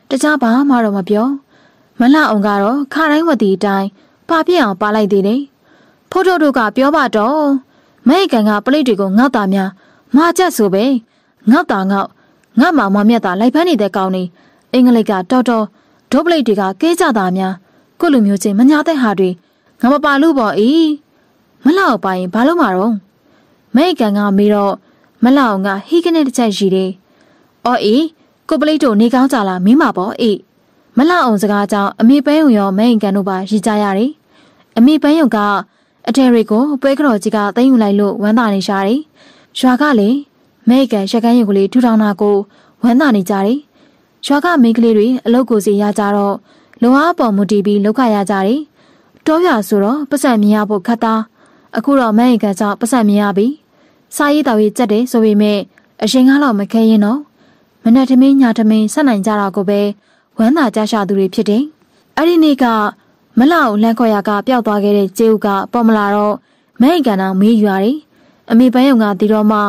တခြားဘာမှတော့မပြော မလှအောင်ကတော့ခါတိုင်းဝတီတိုင်းပါပြစ်အောင်ပါလိုက်သေးတယ်ဖိုးတို့တို့ကပြောပါတော့မိတ်ကန်ကပလိတ်တွေကိုငေါက်တာများမာကျက်ဆိုပဲငေါက်တာငေါက်ငါ့မောင်မမြတ်တာလိုက်ဖမ်းနေတဲ့ကောင်နေအင်္ဂလိပ်ကတော်တော်ဒုပလိတ်တွေကကဲကြတာများကိုလူမျိုးချင်းမညာတဲ့ဟာတွေငါမပါလို့ပေါ့ဤမလောက်ပိုင်ဘာလို့မှာတော့မိတ်ကန်ကမေးတော့မလောက်ကဟိကနဲ့တစ်ချက်ရည်တယ်။အော်ဤကိုပလိတ်တို့နေကောင်းကြလားမင်းမပေါ့ဤမလောက်အောင်စကားကြောင့်အမေပန်းုံရော မိတ်ကန်တို့ပါရည်ကြရတယ်။အမေပန်းုံကအထယ်တွေကိုပွဲကတော်ကြီးကသိမ်းယူလိုက်လို့ဝမ်းသာနေကြတယ်။ရွာကလည်းမဲကန်ရက်ကန်းရုပ်ကလေးထူထောင်တာကိုဝမ်းသာနေကြတယ်။ရွာကမိန်းကလေးတွေအလုပ်ကိုစီရကြတော့လုံအားပေါ်မူတည်ပြီးလောက်ခရကြတယ်။တောပြဆိုတော့ပတ်စံမြင်ရဖို့ခက်တာအခုတော့မဲကန်ကြောင့်ပတ်စံမြင်ရပြီ။စာရေးတော်ရေးကြက်တယ်ဆိုပေမဲ့အရင်ကတော့မခဲရင်တော့မနက်ထမင်းညထမင်းဆက်နိုင်ကြတာကိုပဲဝမ်းသာကြရှာသူတွေဖြစ်တယ်။အဲ့ဒီနေ့ကမလာကိုလှမ်းခေါ်ရကပျောက်သွားခဲ့တဲ့ကျေးဦးကပေါ်မလာတော့မဲကန်တော်မေးရွာတယ်အမေပန်းယုံကတီတော့မှ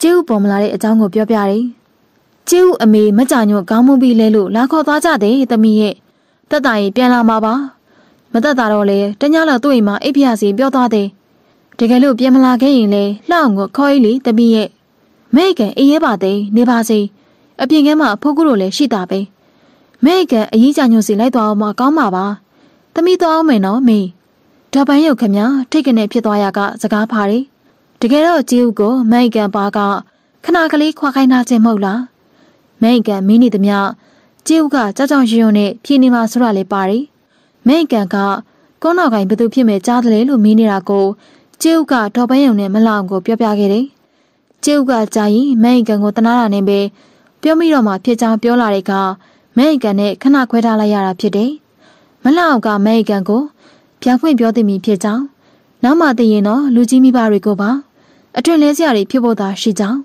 ကျေးဦးပေါ်မလာတဲ့အကြောင်းကိုပြောပြတယ်ကျေးဦးအမေမကြညွန့်ကောင်းမှုပြီးလဲလို့လာခေါ်သွားကြတယ်သမီးရဲ့တက်တာရင်ပြန်လာမှာပါမတက်တာတော့လေတညလောက်သူ့အိမ်မှာအိပ်ဖျားစီပြောသွားတယ်တကယ်လို့ပြန်မလာခဲ့ရင်လေလှအောင်ကိုခေါ်ရည်လေသမီးရဲ့မဲကန်အေးရပါသေးနေပါစေအပြင်ကမှဖိုးကူတို့လည်းရှိတာပဲမဲကန်အရေးကြညွန့်စီလိုက်သွားအောင်မကောင်းပါပါသမီးသွားအောင်မယ်နော်မေဒါပန်းရုပ်ခမထိတ်ကနေဖြစ်သွားရကစကားဖားတယ်တကယ်တော့ဂျေဦးကိုမိုင်ကန်ပါကခဏကလေးခွာခိုင်းထားခြင်းမဟုတ်လားမိုင်ကန်မင်းနေသည်မဂျေဦးကကြောက်ကြောက်ရွံ့ရွံ့နဲ့ဖြင်းနေမှာဆိုတာလေပါတယ်မိုင်ကန်ကကောနောက်ကိုင်ဘသူဖြစ်မဲ့ကြားတယ်လို့မင်းနေတာကိုဂျေဦးကဒေါ်ပန်းရုံနဲ့မလောင်ကိုပြောပြခဲ့တယ်ကျုပ်ကကြာရင်မဲအင်ကန်ကိုတနာတာနဲ့ပဲပြောမိတော့မှဖြစ်ကြောင်းပြောလာတဲ့ကမဲအင်ကန်နဲ့ခဏခွဲထားလိုက်ရတာဖြစ်တယ်လောက်ကအမေရိကန်ကိုပြန်ခွင့်ပြောသိမိဖြစ်ကြောင်းနောက်မှသိရင်တော့လူကြီးမိဘတွေကိုပါအတွင်လဲစရာတွေဖြစ်ဖို့သာရှိကြောင်း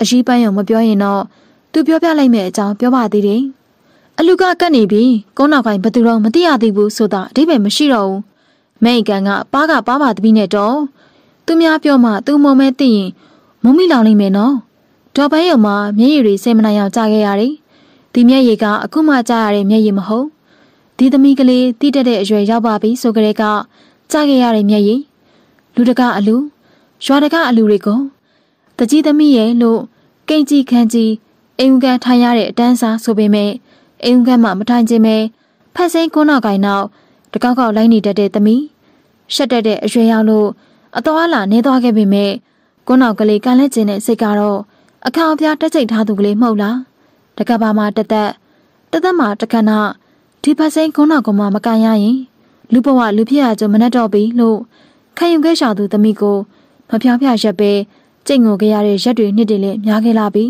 အရှိပန်းရုံမပြောရင်တော့သူပြောပြလိုက်မယ်အကြောင်းပြောပါသေးတယ်အလူကကတ်နေပြီကုန်းနောက်ပိုင်းဘသူတော့မသိရသေးဘူးဆိုတာအဓိပ္ပာယ်မရှိတော့ဘူးမိတ်ကန်ကပါကပါပါတပိနဲ့တော့သူများပြောမှ သူမုံမဲသိရင်မုံမိလောင်လိမ့်မယ်နော်တော်ပန်းရုံမှာမျက်ရည်တွေစိတ်မနိုင်အောင်ကြားခဲ့ရတယ်ဒီမျက်ရည်ကအခုမှကြားရတဲ့မျက်ရည်မဟုတ်ဒီသမီးကလေးတိတက်တဲ့အရွယ်ရောက်ပါပြီဆိုကြတဲ့ကကြားခဲ့ရတဲ့မျက်ရည်လူတကအလူရွာတကအလူတွေကိုတကြီးသမီးရဲ့လို့ကိန့်ကြီးခန့်ကြီးအိမ်ကန်ထိုင်ရတဲ့အတန်းစားဆိုပေမဲ့အိမ်ကန်မှမထိုင်ခြင်းပဲဖက်စိန်ခုနောက်ကိုင်နောက်တကောက်ကောက်လိုက်နေတတ်တဲ့သမီးရှက်တတ်တဲ့အရွယ်ရောက်လို့အတော်အလာနေသွားခဲ့ပေမဲ့ခုနောက်ကလေးကန်လက်ခြင်းနဲ့စိတ်ကတော့အခါအပြားတက်ချိတ်ထားသူကလေးမဟုတ်လားတကဘာမှာတသက်တသက်မှာတခဏဒီပတ်စိန်ခုံတော်ကမှမကန်ရရင် လူဘဝလူဖြစ်ရကြမနှက်တော့ပြီလို့ခံယူခဲ့ရှာသူသမီးကိုမဖြောင်းဖြရက်ပဲကြိတ်ငိုကြရတဲ့ရက်တွေနှစ်တွေလည်းများခဲ့လာပြီ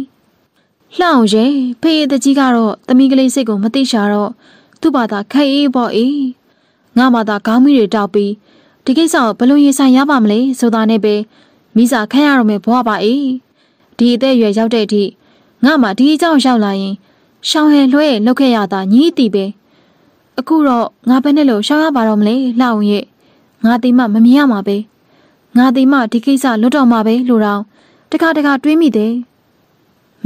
လှအောင်ရဲ့ဖေးရတကြီးကတော့သမီးကလေးစိတ်ကိုမသိရှာတော့သူ့ဘာသာခိုက်အေးပေါ့အေးငါဘာသာခေါင်းမိတွေတောက်ပြီးဒီကိစ္စကိုဘလို့ရင်ဆိုင်ရပါမလဲဆိုတာနဲ့ပဲမိစာခန့်ရတော့မယ်ဘွားပါအေးဒီအသက်အရွယ်ရောက်တဲ့အထိငါမှဒီအကြောင်းရောက်လာရင်ရှောင်းဟဲလွှဲလောက်ခဲ့ရတာညီးတီပဲအခုတော့ငါပဲနဲ့လို့ရှောက်ရပါတော့မလဲလှအောင်ရဲ့ငါတိမမမြင်ရမှာပဲငါတိမဒီကိစ္စလွတ်တော်မှာပဲလို့တော့တခါတခါတွေးမိတယ်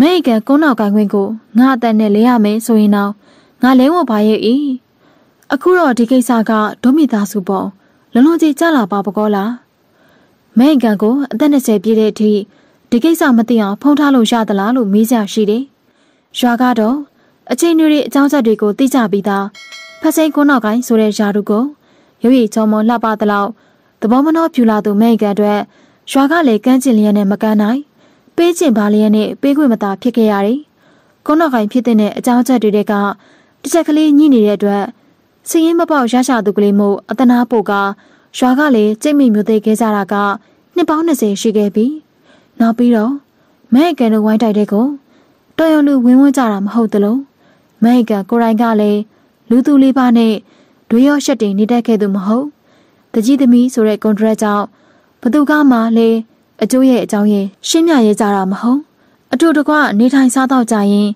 မဲကကုန်းနောက်ကိုင်ခွင်းကိုငါအတန်နဲ့လဲရမယ်ဆိုရင်တော့ငါလဲဝပါရဲ့ဤအခုတော့ဒီကိစ္စကဒုမိသားစုပေါ့လုံးလုံးကြီးကြလာပါပကောလားမဲကန်ကိုအသက်20ပြည့်တဲ့အထိဒီကိစ္စမသိအောင်ဖုံးထားလို့ရသလားလို့မေးကြရှိတယ်ရွာကတော့အချိန်တွေအကြောင်းချက်တွေကို သိကြပြီးသားခစိန်ကိုနောက်ကိုင်းဆိုတဲ့ယာရုကိုရုပ်ရည်ချုံမလှပသလောက်သဘောမနှောဖြူလာသူမိတ်ကန်အတွက်ရွာကလည်းကန်းကျင်လျက်နဲ့မကန်းနိုင်ပေးကျင်ပါလျက်နဲ့ပေးခွင့်မသာဖြစ်ခဲ့ရတယ်။ကိုနောက်ကိုင်းဖြစ်တဲ့အကြောင်းချက်တွေတဲကတစ်ချက်ကလေးညှိနေတဲ့အတွက်စည်ရင်မပေါက်ရရသူကလေးမို့အတနာပို့ကရွာကလည်းကြိတ်မိမျိုးသိခဲ့ကြတာကနှစ်ပေါင်း20ရှိခဲ့ပြီ။နောက်ပြီးတော့မဲအကန်တို့ဝိုင်းတိုက်တဲ့ကိုတော်ရုံလူဝင်ဝန်းကြတာမဟုတ်သလိုမဲအကန်ကိုရိုင်းကလည်းလူသူလေးပါနဲ့ဒွေရော့ရှက်တင်နေတတ်ခဲ့သူမဟုတ်တကြီးသမီးဆိုတဲ့ကွန်ထရက်ကြောင့်ဘသူကမှလည်းအကျိုးရဲ့အကြောင်းရင်းရှင်းပြရဲကြတာမဟုတ်အတူတကွနေထိုင်စားတော့ကြရင်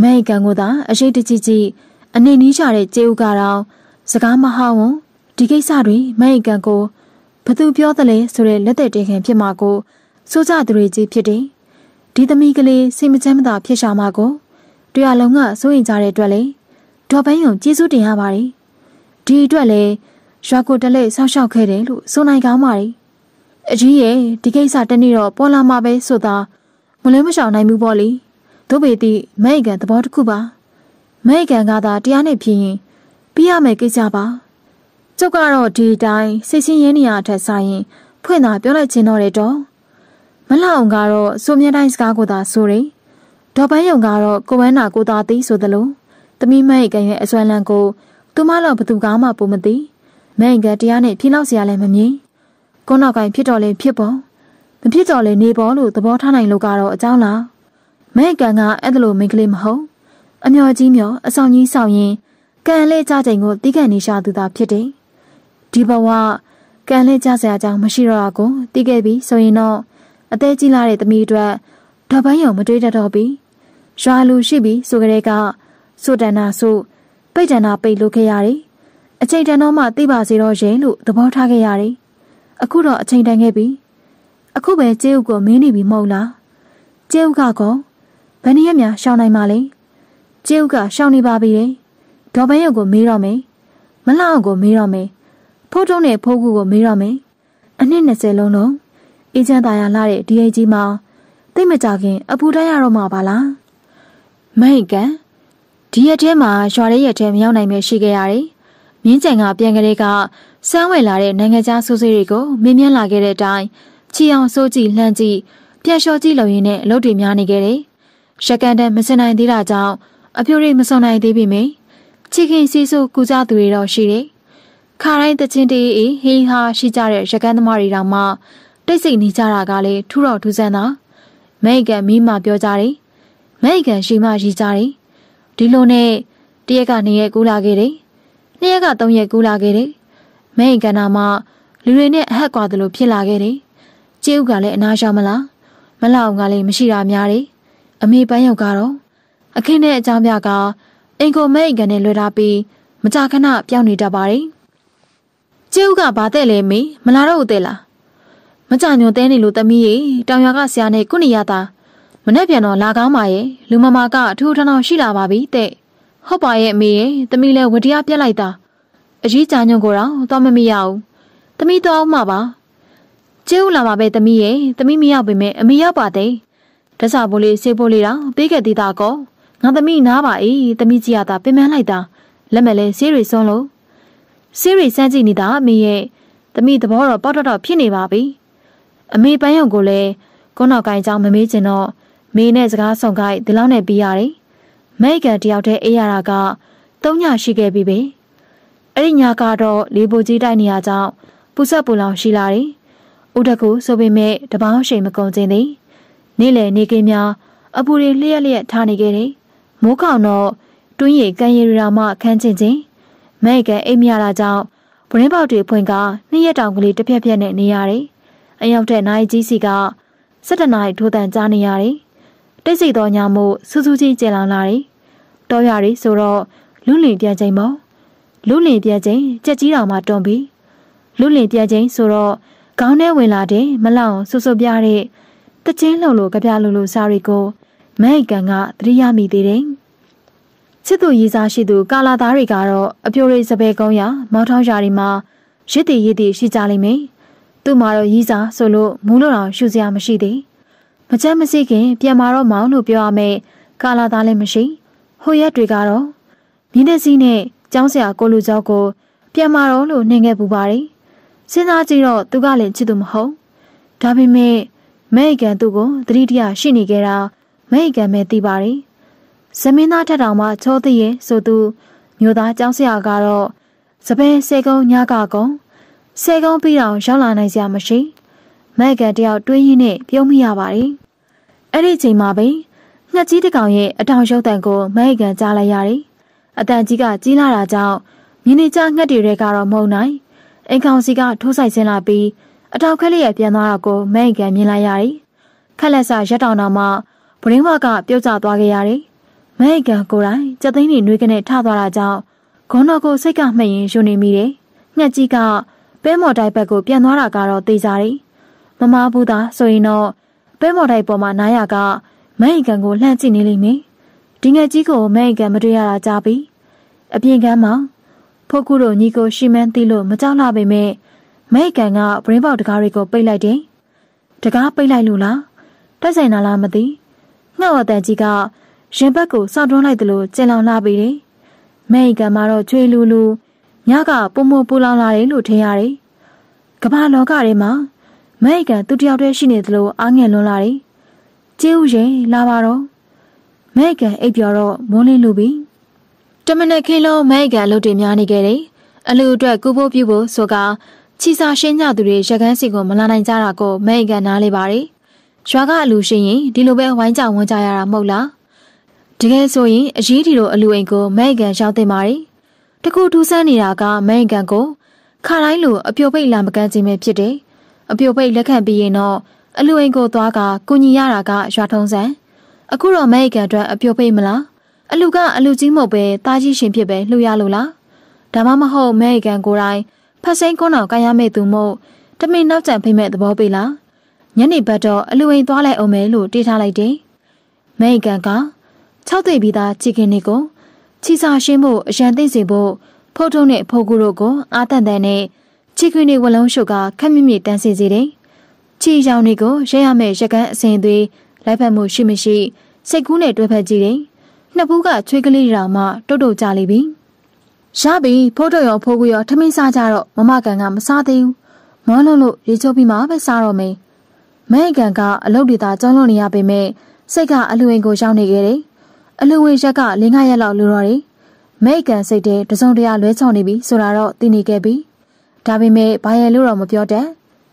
မဲအကန်ကိုသာ အရှိတ်တကြီးကြီး အနေနီးချတဲ့ကျေးဦးကတော့စကားမဟောင်းဝန်ဒီကိစ္စတွေမဲအကန်ကိုဘသူပြောတယ်လဲဆိုတဲ့လက်သက်တင်ခံဖြစ်မှာကိုစိုးကြသူတွေကြီးဖြစ်တယ်ဒီသမီးကလေးစိတ်မချမ်းမသာဖြစ်ရှာမှာကိုတရားလုံးကစိုးရင်ကြတဲ့အတွက်လေဒေါ်ပန်းယုံကျေးဇူးတင်ရပါတယ်ဒီအတွက်လဲရွာကိုတလဲဆောက်ရှောက်ခဲ့တယ်လို့ဆိုနိုင်ကောင်းပါတယ်အကြီးရဲ့ဒီကိစ္စတနေ့တော့ပေါ်လာမှာပဲဆိုသာမလဲမရှောင်နိုင်ဘူးပေါ့လေတို့ပေတိမဲ့ကန်သဘောတစ်ခုပါမဲ့ကန်ကသာတရားနဲ့ဖြစ်ရင်ပြီးရမယ်ကိစ္စပါကျုပ်ကတော့ဒီတိုင်းစိတ်ဆင်းရဲနေရထက်ဆိုင်ရင်ဖွင့်တာပြောလိုက်ခြင်းတော့တယ်တော့မလအောင်ကတော့ဆိုမြဲတိုင်းစကားကိုသာ ဆိုရင်ဒေါ်ပန်းယုံကတော့ကိုဝမ်းနာကိုသာသိဆိုသလိုသမီးမန့်ရဲ့ကံရဲ့အစွမ်းလန်းကိုသူမတော့ဘသူကမှပုံမသိမန့်ကတရားနဲ့ဖြင်းလောက်စရာလည်းမမြင်ကိုနောက်ကင်ဖြစ်တော်လဲဖြစ်ပေါ်မဖြစ်တော်လဲနေပေါ်လို့သဘောထားနိုင်လို့ကတော့အကြောင်းလားမန့်ကံကအဲ့ဒါလိုမိန်းကလေးမဟုတ်အမျော်ကြီးမျော်အဆောင်ကြီးဆောင်ရင်ကံလဲကြတဲ့ကိုတိကန်နေရှာသူသာဖြစ်တယ်ဒီဘဝကံလဲကြစရာအကြောင်းမရှိတော့တာကိုတိခဲ့ပြီဆိုရင်တော့အသေးကြီးလာတဲ့သမီးအတွက်ဓာတ်ပန်းရုံမတွေးတတ်တော့ပြီရွာလူရှိပြီဆိုကြတဲ့ကဆိုတန်နာဆိုပိတ်တန်နာပိတ်လို့ခဲ့ရတယ်။အချိန်တန်တော့မှ သိပါစေတော့ရင်လို့သဘောထားခဲ့ရတယ်။အခုတော့အချိန်တန်ခဲ့ပြီ။အခုပဲကျဲဥကမင်းနေပြီမဟုတ်လား။ကျဲဥကကောဘယ်နည်းအများရှောင်းနိုင်ပါလဲ။ကျဲဥကရှောင်းနေပါပြီလေ။ဒေါ်ဘဲရုပ်ကိုမေးတော့မယ်။မလောက်ကိုမေးတော့မယ်။ဖိုးတုံးနဲ့ဖိုးကူကိုမေးတော့မယ်။အနှစ်20လုံးလုံးအေဂျင့်သားရလာတဲ့ DAG မှာသိမကြခင်အပူတိုင်းရတော့မှာပါလား။မဟိတ်ကန်ဒီရက်ထဲမှာရွာရဲရက်ထဲမရောက်နိုင်ပဲရှိခဲ့ရတယ်။မြင်းကြံကပြန်ကလေးကစမ်းဝယ်လာတဲ့နိုင်ငံခြားစိုးစိုးတွေကိုမင်းမြန်လာခဲ့တဲ့အတိုင်းချီအောင်စိုးကြည့်လှမ်းကြည့်ပြန်လျှော်ကြည့်လုံရင်းနဲ့အလုပ်တွေများနေခဲ့တယ်။ရကန်တန်မစင်နိုင်သေးတာကြောင့်အဖြိုတွေမစုံနိုင်သေးပေမယ့်ချီခင်စီစုကူကြသူတွေတော့ရှိတယ်။ခါတိုင်းတချင်းတေးအေးဟင်းဟာရှိကြတဲ့ရကန်သမားတွေတောင်မှတိတ်ဆိတ်နေကြတာကလည်းထူတော်ထူဆန်းတာ။မဲကန်မီးမှပြောကြတယ်။မဲကန်ရှိမှရီကြတယ်။ဒီလိုနဲ့တရက်ကနေရက်ကူးလာခဲ့တယ်။နှစ်ရက်ကသုံးရက်ကူးလာခဲ့တယ်။မဲအိမ်ကဏ္ဍမှာလူတွေနဲ့အဟက်ကွာတယ်လို့ဖြစ်လာခဲ့တယ်။ကျေးဥကလည်းအနာရှောင်မလား။မလောက်အောင်ကလည်းမရှိတာများတယ်။အမေပန်းရောက်ကတော့အခင်းနဲ့အကြောင်းပြကအိမ်ကိုမဲအိမ်ကနဲ့လွှဲထားပြီးမကြခဏပြောင်းနေတတ်ပါတယ်။ကျေးဥကဘာတဲ့လဲမေမလာတော့ဦးတဲ့လား။မကြညွန်တဲနေလို့သမီးရေတောင်ရွာကဆရာနဲ့ကုနေရသားမနေ့ပြန်တော့လာကောင်းပါရဲ့လူမမကအထူးထနောင်ရှိလာပါပြီတဲ့ဟုတ်ပါရဲ့အမေရဲ့တမီးလဲဝတရားပြက်လိုက်တာအကြီးကြာညွန့်ကိုတော့သွားမမိရဘူးတမီးတော့မှပါကျေးဦးလာပါပဲတမီးရဲ့တမီးမရောက်ပေမဲ့အမေရောက်ပါတဲ့တစားပိုးလေးဆေးပိုးလေးတော့ပေးခဲ့သေးတာကောငါတမီးနားပါ၏တမီးကြီးရတာပင်ပန်းလိုက်တာလက်မလဲဆေးတွေစွန်းလို့ဆေးတွေစမ်းကြည့်နေတာအမေရဲ့တမီးသဘောတော့ပေါတော့တော့ဖြစ်နေပါပြီအမေပန်းရုံကိုလည်းကိုနောက်ကိုင်းကြောင့်မမေးချင်တော့မေနဲ့စကားဆောင်ခိုက်ဒီလောက်နဲ့ပြီးရတယ်မိတ်ကန်တယောက်တည်းအေးရတာကသုံးညရှိခဲ့ပြီပဲအဲ့ဒီညကတော့လေပိုကြီးတိုက်နေရကြောင်းပူဆက်ပူလောင်ရှိလာတယ်ဥဒကူဆိုပေမဲ့တပေါင်းရှိမကုန်ခြင်းသည်နေ့လယ်နေကင်းများ အပူတွေလျက်လျက်ထားနေခဲ့တယ်မိုးကောင်တော့တွင်းရီကန်ရီရာမခန်းချင်းချင်းမိတ်ကန်အိတ်မရတာကြောင့်ဗရင်းပေါက်တွေဖွင့်ကနှစ်ရက်တောင်ကလေးတစ်ဖြက်ဖြက်နဲ့နေရတယ်အရောက်တဲ့နိုင်ကြီးစီက၁၇နာရီထိုးတန်ကြားနေရတယ်တိတ်ဆိတ်သောညမို့စူးစူးကြီးကျယ်လောင်လာတယ်။တောရွာတွေဆိုတော့လူလင်ပြန်ချိန်ပေါ့။လူလင်ပြန်ချိန်ကြက်ကြီးတော်မှတွန်ပြီ။လူလင်ပြန်ချိန်ဆိုတော့ခေါင်းထဲဝင်လာတဲ့မလောင်ဆူဆူပြတဲ့တချင်းလှုပ်လို့ကြပြလှုပ်လို့စားတွေကိုမဲအိကန်ကသတိရမိသေးတယ်။ချစ်သူရေးစားရှိသူကာလာသားတွေကတော့အပြိုရိစပယ်ကုန်းရမောင်းထောင်းရာတွေမှာရစ်တည်ရစ်တည်ရှိကြလိမ့်မယ်။သူ့မှာတော့ရေးစားဆိုလို့မူးလို့တော့ရှူစရာမရှိသေးဘူး။မချက်မစိခင် ပြန်မာတော့မောင်းလို့ပြောရမယ်ကာလာသားလည်းမရှိဟိုရက်တွေကတော့မြင်းတဲ့စီနဲ့ကျောင်းဆရာကိုလူကျောက်ကို ပြန်မာတော့လို့နှင်ခဲ့ပူပါတယ်စဉ်းစားကြည့်တော့သူကလည်းချစ်သူမဟုတ်ဒါပေမဲ့မဲအကန်သူ့ကိုသတိတရရှိနေကြတာမဲအကန်ပဲသိပါတယ်ဇမင်းသားထက်တောင်မှချောသိရဲ့ဆိုသူမျိုးသားကျောင်းဆရာကတော့စပယ်ဆယ်ကုန်းညကကုန်းဆယ်ကုန်းပြီးတော့ရောက်လာနိုင်စရာမရှိဘူးမက်ကန်တယောက်တွေးရင်းနဲ့ပြုံးမိရပါတယ်။အဲ့ဒီချိန်မှာပဲငှက်ကြီးတစ်ကောင်ရဲ့အတောင်ရုပ်တံကိုမက်ကန်ကြားလိုက်ရတယ်။အတန်ကြီးကကြီးလာတာကြောင့်မြင်းနေကြငှက်တွေတဲကတော့မဟုတ်နိုင်။အိမ်ကောင်စီကထိုးဆိုင်ဆင်းလာပြီးအတောင်ခက်လျက်ပြန်သွားတာကိုမက်ကန်မြင်လိုက်ရတယ်။ခက်လက်စာရက်တောင်တော်မှာဗရင်းဝကပြုတ်ကျသွားခဲ့ရတယ်။မက်ကန်ကိုယ်တိုင်ကြက်သိန်းတွေနှွေးကနေထသွားတာကြောင့်ဂုံတော်ကိုစိတ်ကမှိတ်ရင်ယူနေမိတယ်။ငှက်ကြီးကပဲမော်တိုက်ဘက်ကိုပြန်သွားတာကတော့သိကြတယ်မမားဘူးသားဆိုရင်တော့ပဲမော်တိုက်ပေါ်မှာနားရကမဲအိမ်ကန်ကိုလှမ်းကြည့်နေလိမ့်မယ်ဒီငယ်ကြီးကိုမဲအိမ်ကန်မတွေ့ရတာကြားပြီ အပြင်ကမ်းမှာဖိုးကူတို့ညီကိုရှိမန်းသိလို့မကြောက်လာပေမဲ့မဲအိမ်ကန်ကဘရင်းပေါက်တကားတွေကိုပိတ်လိုက်တယ်တကားပိတ်လိုက်လို့လားတိုက်ဆိုင်တာလားမသိငှက်ဝတ်တန်ကြီးကရင်ဘက်ကိုစောင့်တွန်းလိုက်တယ်လို့ကျင်လောင်လာပြီတယ်မဲအိမ်ကန်မှာတော့ကျွေလူလူညကပုံမပူလောင်လာတယ်လို့ထင်ရတယ်ကမ္ဘာလောကထဲမှာမဟိတ်ကသူတယောက်တည်းရှိနေသလိုအားငယ်လွန်းလာတယ်။ကျေးဦးရင်လာပါတော့။မဟိတ်ကအိပ်ပြောတော့မွန်းလင်းလူပြီ။တမနက်ခင်းလုံးမဟိတ်ကအလုပ်တွေများနေခဲ့တယ်။အလူအတွက် ကုဖို့ပြုဖို့ဆိုကချီစာရှင်းကြသူတွေရကန်းစီကိုမလာနိုင်ကြတာကိုမဟိတ်ကနားလေပါတယ်။ရွာကအလူရှင်ရင်ဒီလိုပဲဝိုင်းကြဝန်းကြရတာမဟုတ်လား။တကယ်ဆိုရင်အရေးဒီလိုအလူအိမ်ကိုမဟိတ်ကရောက်တင်ပါတယ်။တကူထူးဆန်းနေတာကမဟိတ်ကကိုခါတိုင်းလိုအပြိုပိတ်လာမကန်းခြင်းပဲဖြစ်တယ်အပြိုပိတ်လက်ခံပြီးရင်တော့အလူအိမ်ကိုသွားကကုညီရတာကရွာထုံးစံအခုတော့မဲအိမ်ကအတွက်အပြိုပိတ်မလားအလူကအလူကြီးမဟုတ်ပဲတားကြီးရှင်ဖြစ်ပဲလှူရလို့လားဒါမှမဟုတ်မဲအိမ်ကိုတိုင်းဖတ်စိန်ကုန်းတော်ကာရမဲ့သူမို့တမင်နောက်ကျန်ဖိမဲ့သဘောပေးလားညနေဘက်တော့အလူအိမ်သွားလိုက်အောင်မယ်လို့တေးထားလိုက်တယ်မဲအိမ်က၆သိပ်ပြီးသားချီခင်တွေကိုချီစာရှင်းဖို့အရန်သိမ့်စေဖို့ဖုတ်ထုံးနဲ့ဖုတ်ကူတို့ကိုအာတန်တန်နဲ့ခြေခွေတွေဝလုံးရှုပ်ကခက်မြင့်မြင့်တန်းစီစေတယ်။ခြေရောင်တွေကိုရက်ရမဲ့ရကန်းအစင်သွေးလိုက်ဖက်မှုရှိမရှိစိတ်ကူးနဲ့တွဲဖက်ကြည့်တယ်။နှစ်ဖူးကချွေးကလေးတောင်မှတုတ်တုတ်ကြလိမ့်ပြီ။ရပြီဖိုးတော်ရောဖိုးကူရောထမင်းစားကြတော့မမကန်ကမစားသေးဘူး။မောလုံးလို့ရေချိုးပြီးမှပဲစားတော့မယ်။မဲကန်ကအလုပ်တွေသာကြောင်းလွန်နေရပေမဲ့စိတ်ကအလူဝင်ကိုရောက်နေခဲ့တယ်။အလူဝင်ရက်က၄-၅ရက်လောက်လူတော်တယ်။မဲကန်စိတ်တဲ့တစုံတရာလွဲချောင်းနေပြီဆိုတာတော့သိနေခဲ့ပြီ။ဒါပေမဲ့ဘာရယ်လို့တော့မပြောတတ်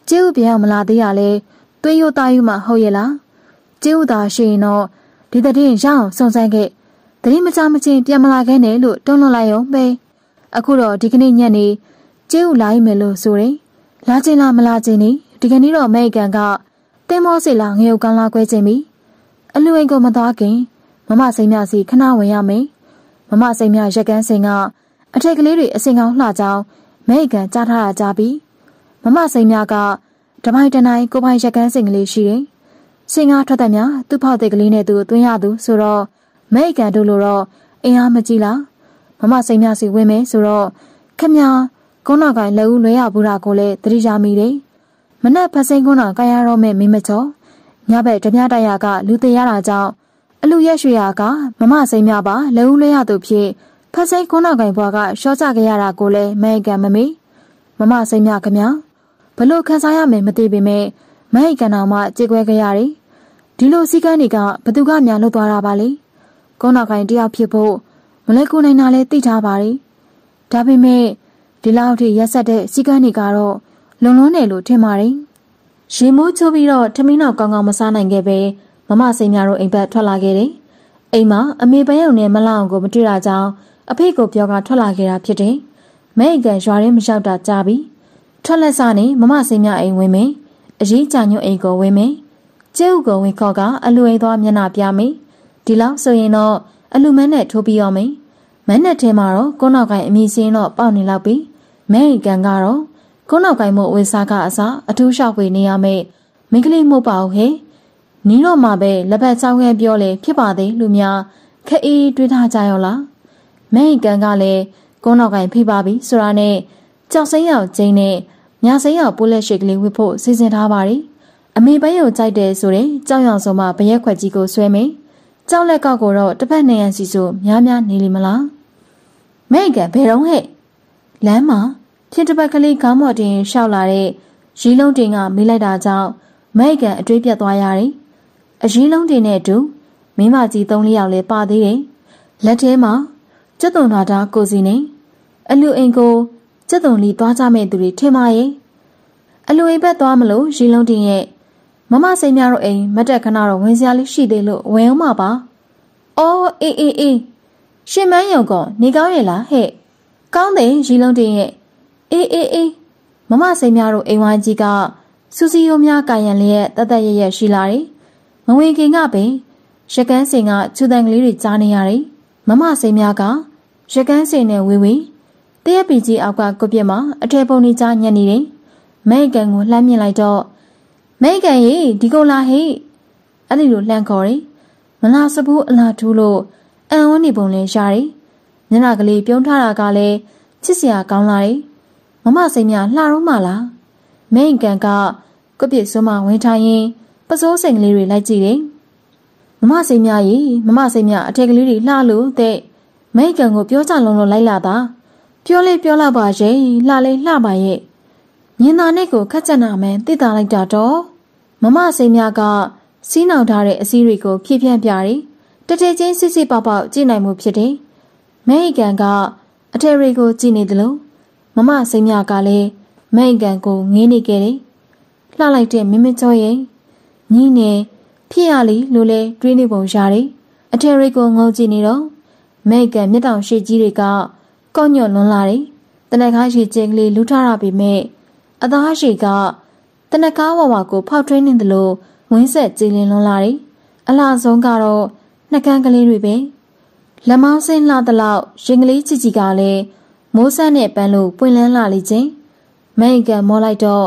ကျဲဥပြန်အောင်မလာသေးရလဲသွေးရသားယူမှ ဟုတ်ရဲ့လားကျဲဥသာရှိရင်တော့ဒီတရင်ရအောင်စုံစမ်းခဲ့တရင်မကြမချင်းပြန်မလာခဲ့နဲ့လို့တွန်းလွန်လိုက်ရုံပဲအခုတော့ဒီကနေ့ညနေကျဲဥလာရမယ်လို့ဆိုရင် လာချင်းလားမလာချင်းနီဒီကနေ့တော့အမေရိကန်ကတင်းမောစီလာငရုတ်ကန်းလာခွဲခြင်းပြီအလူအိမ်ကိုမသွားခင်မမစိမ့်မြစီခဏဝင်ရမယ်မမစိမ့်မြရက်ကန်းစင်ကအထက်ကလေးတွေအစင်ကောင်းလှကြောင်းမဲအကန်ကြားထားတာကြားပြီးမမစိန်များကတမိုင်တနိုင်ကိုပိုင်ရကန်းစင်ကလေးရှိတယ်။စင်ကားထွက်တဲ့များသူ့ဖောက်တဲ့ကလေးနဲ့သူအတွင်းရသူဆိုတော့မဲအကန်တို့လိုတော့အင်အားမကြီးလားမမစိန်များစီဝင်မယ်ဆိုတော့ခမညာကုန်းနာကိုင်လက်ဦးလွဲရဘူးတာကိုလည်းသတိရမိတယ်။မနက်ဖစိန်ကုန်းနာကိုင်ရတော့မဲ့မင်းမချောညဘက်ဓမြတိုက်ရကလူသေးရတာကြောင့်အလူရက်ရွှေရကမမစိန်များပါလက်ဦးလွဲရသူဖြစ်ဖက်စိတ်ခုနာကိုင်ဘွားကရှော့ချခဲ့ရတာကိုလည်းမဲကန်မမေမမစိတ်မြခင်ဗျာဘလို့ခန်းစားရမယ်မသိပေမဲ့မဲကန်တော်မှကြေကွဲခဲ့ရတယ်ဒီလိုစည်းကမ်းတွေကဘသူကများလွတ်သွားတာပါလေခုနာကိုင်တယောက်ဖြစ်ဖို့မလဲကိုနိုင်တာလဲသိထားပါလေဒါပေမဲ့ဒီလောက်ထိရက်ဆက်တဲ့စည်းကမ်းတွေကတော့လုံလုံးတယ်လို့ထင်ပါတယ်ရေမိုးချိုးပြီးတော့ထမင်းတော့ကောင်းကောင်းမစားနိုင်ခဲ့ပဲမမစိတ်များတို့အိမ်ဘက်ထွက်လာခဲ့တယ်အိမ်မှာအမေပန်းရုံနဲ့မလောက်ကိုမတွေ့တာကြောင့်အဖေကိုပြောကထွက်လာခဲ့တာဖြစ်တယ်။မဲအိမ်ကရွာထဲမရောက်တာကြာပြီ။ထွက်လက်စနဲ့မမစိမ့်မြအိမ်ဝင်မယ်။အရေးကြညွန့်အိမ်ကိုဝင်မယ်။ကျဲဥကိုဝင်ခေါ်ကအလူအိမ်သွားမျက်နှာပြမယ်။ဒီလောက်ဆိုရင်တော့အလူမန်းနဲ့ထိုးပြီးရောမယ်။မန်းနဲ့ထဲမှာတော့ကိုနောက်ကိုင်အမိစင်းတော့ပေါက်နေလောက်ပြီ။မဲအိမ်ကန်ကတော့ကိုနောက်ကိုင်မို့ဝင်စားကအစားအထူးရှောက်ွေနေရမယ်။မင်းကလေးမို့ပါဦးဟဲ့။နီးတော့မှပဲလက်ဖက်ချောင်းခဲပြောလေဖြစ်ပါသေးလူများခက်အေးတွေးထားကြရောလား။မန်ကန်ကလည်းကုန်းတော်ကင်ဖိပါပြီဆိုတာနဲ့ကြောက်စိမ်းရောက်ကျင်းနဲ့ညစိမ်းရောက်ပိုးလက်ရှိကလေးဝတ်ဖို့စီစဉ်ထားပါတယ်။အမေပန်းရုံကြိုက်တယ်ဆိုတဲ့ကြောက်ရွံ့ဆုံးမှဘရက်ခွက်ကြီးကိုဆွဲမယ်။ကြောက်လက်ကောက်ကိုတော့တစ်ဖက်နေရန်စီဆိုများများနေလိမ့်မလား။မန်ကန်ဘယ်တော့ဟဲ့လမ်းမှာဖြင်းတစ်ပတ်ကလေးခေါင်းမော်တင်ရှောက်လာတဲ့ရီးလုံးတင်ကမေးလိုက်တာကြောင့်မိုက်ကန်အတွေးပြတ်သွားရတယ်။အရီးလုံးတင်နဲ့အတူမိမကြီး၃လယောက်လည်းပါသေးတယ်။လက်ထဲမှာကျက်သွန်လာတာကိုစီနေအလူအိမ်ကိုကျက်သွန်လီသွားကြမဲ့သူတွေထင်ပါရဲ့အလူအိမ်ဘက်သွားမလို့ရေလုံးတင်ရဲ့မမစိန်များတို့အိမ်မတက်ခဏတော့ဝင်စရာလေးရှိသေးလို့ဝင်အောင်ပါပါအော်အေးအေးအေးရှင်မန်းရုံကနေကောင်းရဲ့လားဟဲ့ကောင်းတယ်ရေလုံးတင်ရဲ့အေးအေးအေးမမစိန်များတို့အိမ်ဝိုင်းကြီးကစူစီယိုများကာယံလျက်တသက်ရရရှိလာတယ်မဝင်ခင်ကပင်ရကန်းစင်ကချူတန်ကလေးတွေကြားနေရတယ်မမစိန်များကရကန်းစိန်နဲ့ဝေဝေတရက်ပီကြီးအောက်ကကုတ်ပြက်မှာအထဲပုံနေကြညံ့နေတယ်မဲကန်ကိုလှမ်းမြင်လိုက်တော့မဲကန်ရေဒီကုန်လာဟိအဲ့ဒီလိုလှမ်းခေါ်တယ်မလာစဘူးအလားထူးလို့အံ့ဩနေပုံလဲရတယ်ညနာကလေးပြုံးထားတာကလည်းချစ်စရာကောင်းလာတယ်မမစိမ့်မြလှတော့မှလားမဲကန်ကကုတ်ပြက်စွမ်းမဝင်ထိုင်ရင်ပစိုးစိန်ကလေးတွေလိုက်ကြည့်တယ်မမစိမ့်မြရေမမစိမ့်မြအထက်ကလေးတွေလှလို့တဲ့မိတ်ကန်ကိုပြောကြလုံးလုံးလိုက်လာတာပြောလေပြောလာပါရဲ့လှလေလှပါရဲ့ညင်သာနဲ့ကိုခက်ကြနာမယ်တိတာလိုက်တာတော့မမစိမ်းများကစီးနောက်ထားတဲ့အစည်းတွေကိုဖြည့်ဖြန့်ပြတယ်တတဲချင်းစစ်စစ်ပေါက်ပေါက်ကြည့်နိုင်မှုဖြစ်တယ်မိတ်ကန်ကအထယ်တွေကိုကြည့်နေတယ်လို့မမစိမ်းများကလည်းမိတ်ကန်ကိုငင်းနေခဲ့တယ်လှလိုက်တဲ့မင်းမကျော်ရဲ့ညီနေဖြစ်ရလေလို့လဲတွေးနေပုံရတယ်အထယ်တွေကိုငုံကြည့်နေတော့မဲကန်မြတောင်ရှိကြီးတွေက ကော့ညွန့်လွန်လာတယ်။တနက်ကားရှိကျင်းကလေးလူထရပေမဲ့အသားရှိကတနက်ကားဝဝကိုဖောက်ထွင်းနေတယ်လို့ဝင်းဆက်ကြည်လင်လွန်လာတယ်။အလားဆုံးကတော့နှကန်းကလေးတွေပဲ။လက်မောင်းစင်းလှသလောက်ရင်ကလေးချီချီကလည်းမိုးဆက်နဲ့ပန်းလို့ပွင့်လန်းလာလိမ့်ချင်းမဲကန်မောလိုက်တော့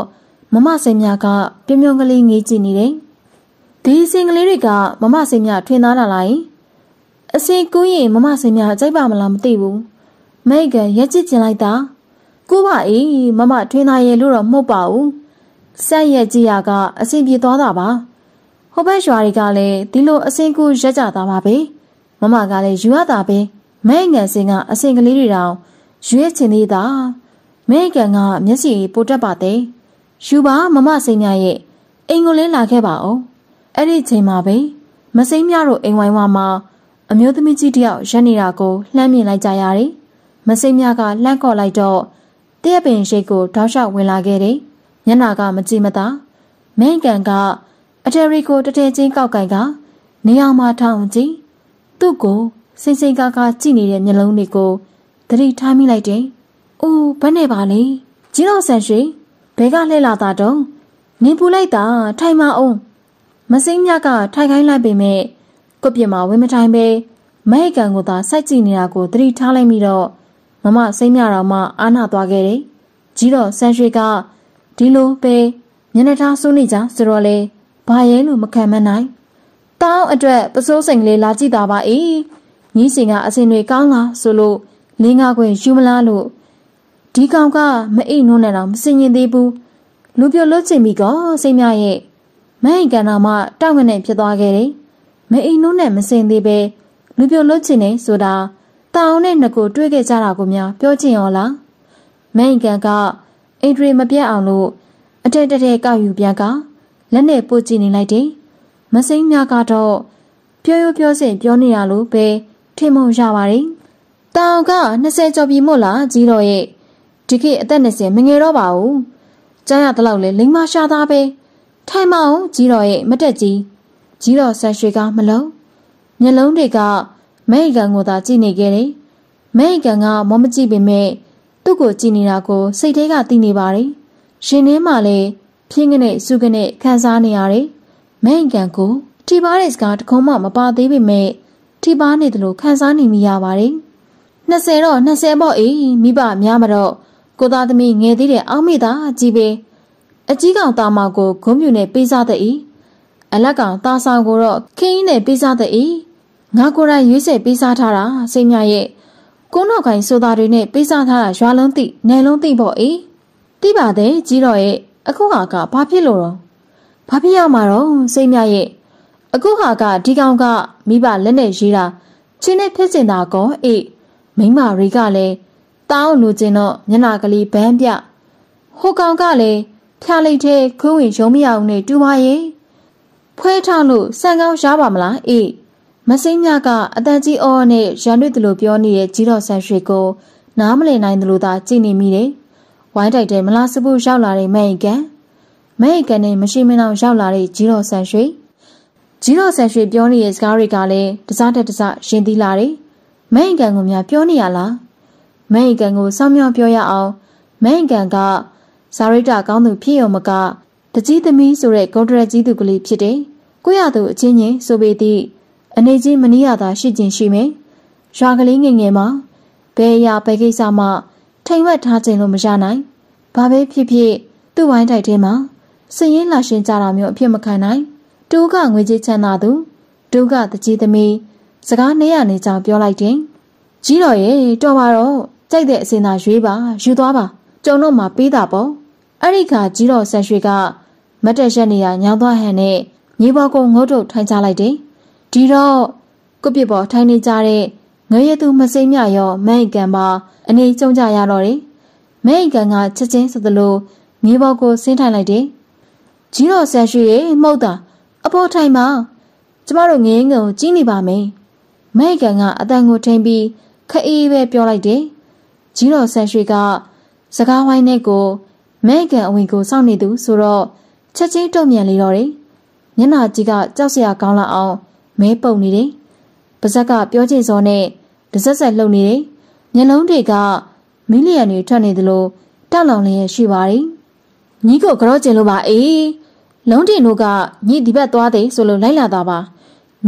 မမစိန်မြကပြုံပြုံကလေးငေးကြည့်နေတယ်။ဒီစင်ကလေးတွေကမမစိန်မြထွင်သားလာလိုက်။အစင်ကူးရင်မမစင်များကြိုက်ပါမလားမသိဘူးမိတ်ကရက်ကြည့်ကျင်လိုက်တာကိုပါအေးမမထွင်းသားရဲ့လို့တော့မဟုတ်ပါဘူးဆက်ရက်ကြည့်ရကအစင်ပြေသွားတာပါဟိုဘက်ရွာတွေကလည်းဒီလိုအစင်ကူရက်ကြတာပါပဲမမကလည်းယူရတာပဲမိတ်ငယ်စင်က အစင်ကလေးတွေတောင်ရွေးချင်သေးတာမိတ်ကန်ကမျက်စိပိုတက်ပါတဲ့ယူပါမမစိန်များရဲ့အိမ်ကိုလင်းလာခဲ့ပါအောင်အဲ့ဒီချိန်မှာပဲမစိန်များတို့အိမ်ဝိုင်းဝါမှာအမျိုးသမီးကြီးတယောက်ရက်နေတာကိုလှမ်းမြင်လိုက်ကြရတယ်။မစိမ့်မြကလှမ်းကော့လိုက်တော့တရက်ပင်ရှိတ်ကိုတောက်လျှောက်ဝင်လာခဲ့တယ်။မျက်နာကမကြည့်မသာမင်းကန်ကအတယ်ရီကိုတထဲချင်းကောက်ကင်ကနေရာမှာထောင်ကြည့်သူ့ကိုစိမ့်စိမ့်ကားကားကြည့်နေတဲ့မျက်လုံးတွေကိုသတိထားမိလိုက်တယ်။အိုးဘယ်နဲ့ပါလဲ။ကြီးတော်ဆန်ရွှေဘဲကလှဲ့လာတာတုံးနင်ပူလိုက်တာထိုင်မအောင်မစိမ့်မြကထိုင်ခိုင်းလိုက်ပေမဲ့ကုတ်ပြင်မှာဝင်မထိုင်ပဲမဲကန်ကိုသာစိုက်ကြည့်နေတာကိုသတိထားလိုက်ပြီးတော့မမစိတ်မြတော်မှအာနာသွားခဲ့တယ်။ကြီးတော့ဆန်ရွှေကဒီလိုပဲညနေသားစိုးနေကြဆိုတော့လေဘာရဲလို့မခံမနိုင်။တောင်းအတွက်ပစိုးစိန်ကလေးလာကြည့်တာပါအေး။ညီစင်ကအစင်တွေကောင်းလားဆိုလို့လင်းကားခွင်ယူမလားလို့ဒီကောင်ကမအိတ်နုံးနဲ့တော့မစင်ရင်သေးဘူး။လူပြိုလွတ်ချင်ပြီကောစိတ်မြရဲ့။မဟိကန်တော်မှတောင်းငနဲ့ဖြစ်သွားခဲ့တယ်။မအိမ်နှုံးနဲ့မစင်သေးပဲလူပြိုလွတ်ချင်နေဆိုတာတာအောင်နဲ့ငကိုတွေ့ခဲ့ကြတာကိုများပြောချင်ရောလားမန်ကန်ကအိန္ဒြေမပြတ်အောင်လို့အတဲတဲကောက်ယူပြန်ကလက်နဲ့ပို့ကြည့်နေလိုက်တယ်မစိမ့်များကတော့ပြောရပြောစင်ပြောနေရလို့ပဲထင်မုံရပါတယ်တာအောင်က20ကျော်ပြီမို့လားကြီးတော်ရဲ့ဒီခေတ်အသက်20မငယ်တော့ပါဘူးကြားရတဲ့လောက်လဲလိမ္မာရှာသားပဲထိုင်မအောင်ကြီးတော်ရဲ့မတက်ကြီးကြီးတော်ဆက်ရွှေကမလုံးမျက်လုံးတွေကမဲအကန်ကိုသာကြည့်နေခဲ့တယ်။မဲအကန်ကမောမကြည့်ပေမဲ့သူ့ကိုကြည့်နေတာကိုစိတ်ထဲကသိနေပါတယ်။ရှင်ထဲမှာလည်းဖြင်းကနေစုကနေခံစားနေရတယ်။မဲအကန်ကိုထိပါတဲ့စကားတခုံးမှမပါသေးပေမဲ့ထိပါနေတယ်လို့ခံစားနေမိရပါတယ်။20တော့20ပေါ့အေးမိဘများမတော့ကိုသားသမီးငယ်သေးတဲ့အောင်မိသားကြီးပဲအကြီးကောင်တာမကိုဂုံးမြူနဲ့ပေးစားတဲ့ဤအလက်ကောင်သားဆောင်ကိုတော့ခင်းင်းနဲ့ပေးစားတဲ့ဤငါကိုယ်တိုင်ရွေးစက်ပေးစားထားတာစိတ်မြရဲ့ကိုနောက်ခိုင်ဆိုတာတွေနဲ့ပေးစားထားတာရွာလုံးသိနယ်လုံးသိပေါ့ဤတိပါတဲ့ကြီးတော်ရဲ့အခုဟာကဘာဖြစ်လို့တော့ဘာဖြစ်ရမှာတော့စိတ်မြရဲ့အခုဟာကဒီကောင်ကမိဘလက်နဲ့ရေးတာချင်းနဲ့ဖြစ်စင်တာကောအေးမိမတွေကလည်းတောင်းလိုချင်တော့ညနာကလေးဘန်းပြဟိုကောင်ကလည်းဖျားလိုက်တဲ့ခွင့်ဝင်ရုံးမရအောင်နဲ့တူပါရဲ့ဖွဲထောက်လို့စံကောင်းရပါမလားအေးမစင်းမြကအတန်ကြီးအော်နဲ့ရန်တွေ့တယ်လို့ပြောနေတဲ့ကြီးတော်ဆန်ရွှေကိုနားမလည်နိုင်တယ်လို့သာကြည်နေမိတယ်ဝိုင်းတိုက်တယ်မလားစဖို့ရောက်လာတဲ့မဲ့အိကန်မဲ့အိကန်နဲ့မရှိမနှောင်ရောက်လာတဲ့ကြီးတော်ဆန်ရွှေကြီးတော်ဆန်ရွှေပြောနေတဲ့စကားတွေကလည်းတစားတက်တစားရင်သီးလာတယ်မဲ့အိကန်ကများပြောနေရလားမဲ့အိကန်ကိုစောင့်မျှော်ပြောရအောင်မဲ့အိကန်ကဇာရိတာကောင်းသူဖြစ်ရုံမကတကြီးသမီးဆိုတဲ့ဂေါဒရကြီးသူကလေးဖြစ်တယ်။ကိုရသူအချင်းချင်းဆိုပေသည့်အနေချင်းမနီးရသာရှိခြင်းရှိမယ်။ရွာကလေးငယ်ငယ်မှာဘယ်အရာဘယ်ကိစ္စမှထိမ်ဝက်ထားခြင်းလို့မရနိုင်။ဘာပဲဖြစ်ဖြစ်သူ့ဝိုင်းတိုက်ထဲမှာစည်ရင်လာရှင်ကြတာမျိုးအဖြစ်မခံနိုင်။တူကငွေကြီးချမ်းသာသူဒုကတကြီးသမီးစကားနဲ့ရနေကြောင်ပြောလိုက်တယ်။ကြီးတော်ရဲ့တော်ပါတော့ကြိုက်တဲ့အစင်သာရွေးပါယူသွားပါကျုံတော့မှပေးတာပေါ့။အဲ့ဒီခါကြီးတော်ဆန်ရွှေကမတ်တက်ရက်နေရညောင်းသွားဟန်နဲ့ညီပေါ်ကိုငုတ်တုတ်ထိုင်ချလိုက်တယ်။ဒီတော့ကုပစ်ပေါ်ထိုင်နေကြတဲ့ငရဲသူမစိမ့်မြရောမန်အကန်ပါ အနေကျုံကြရတော့တယ်။မန်အကန်ကချက်ချင်းစသလိုညီပေါ်ကိုဆင်းထိုင်လိုက်တယ်။ကြီးတော်ဆန်ရွှေရေမှုတ်တာအပေါ်ထိုင်ပါကျမတို့ငင်းငုံကြီးနေပါမယ်။မန်အကန်ကအတန်ကိုထိန်ပြီးခအေးပဲပြောလိုက်တယ်။ကြီးတော်ဆန်ရွှေကစကားဝိုင်းနဲ့ကိုမဲကန်အဝင်ကိုစောင့်နေသူဆိုတော့ချက်ချင်းတုံ့ပြန်လေတော့တယ်မျက်နှာကြီးကကြောက်စရာကောင်းလာအောင်မဲပုံနေတယ်ပါဇက်ကပြောချင်စောနဲ့တစက်ဆက်လှုပ်နေတယ်မျက်လုံးတွေကမီလီယံတွေထွက်နေသလိုတောက်လောင်လျက်ရှိပါတယ်ညီကိုကြောကျင်လို့ပါအေးလုံးတင်တို့ကညီဒီဘက်သွားတယ်ဆိုလို့လိုက်လာတာပါ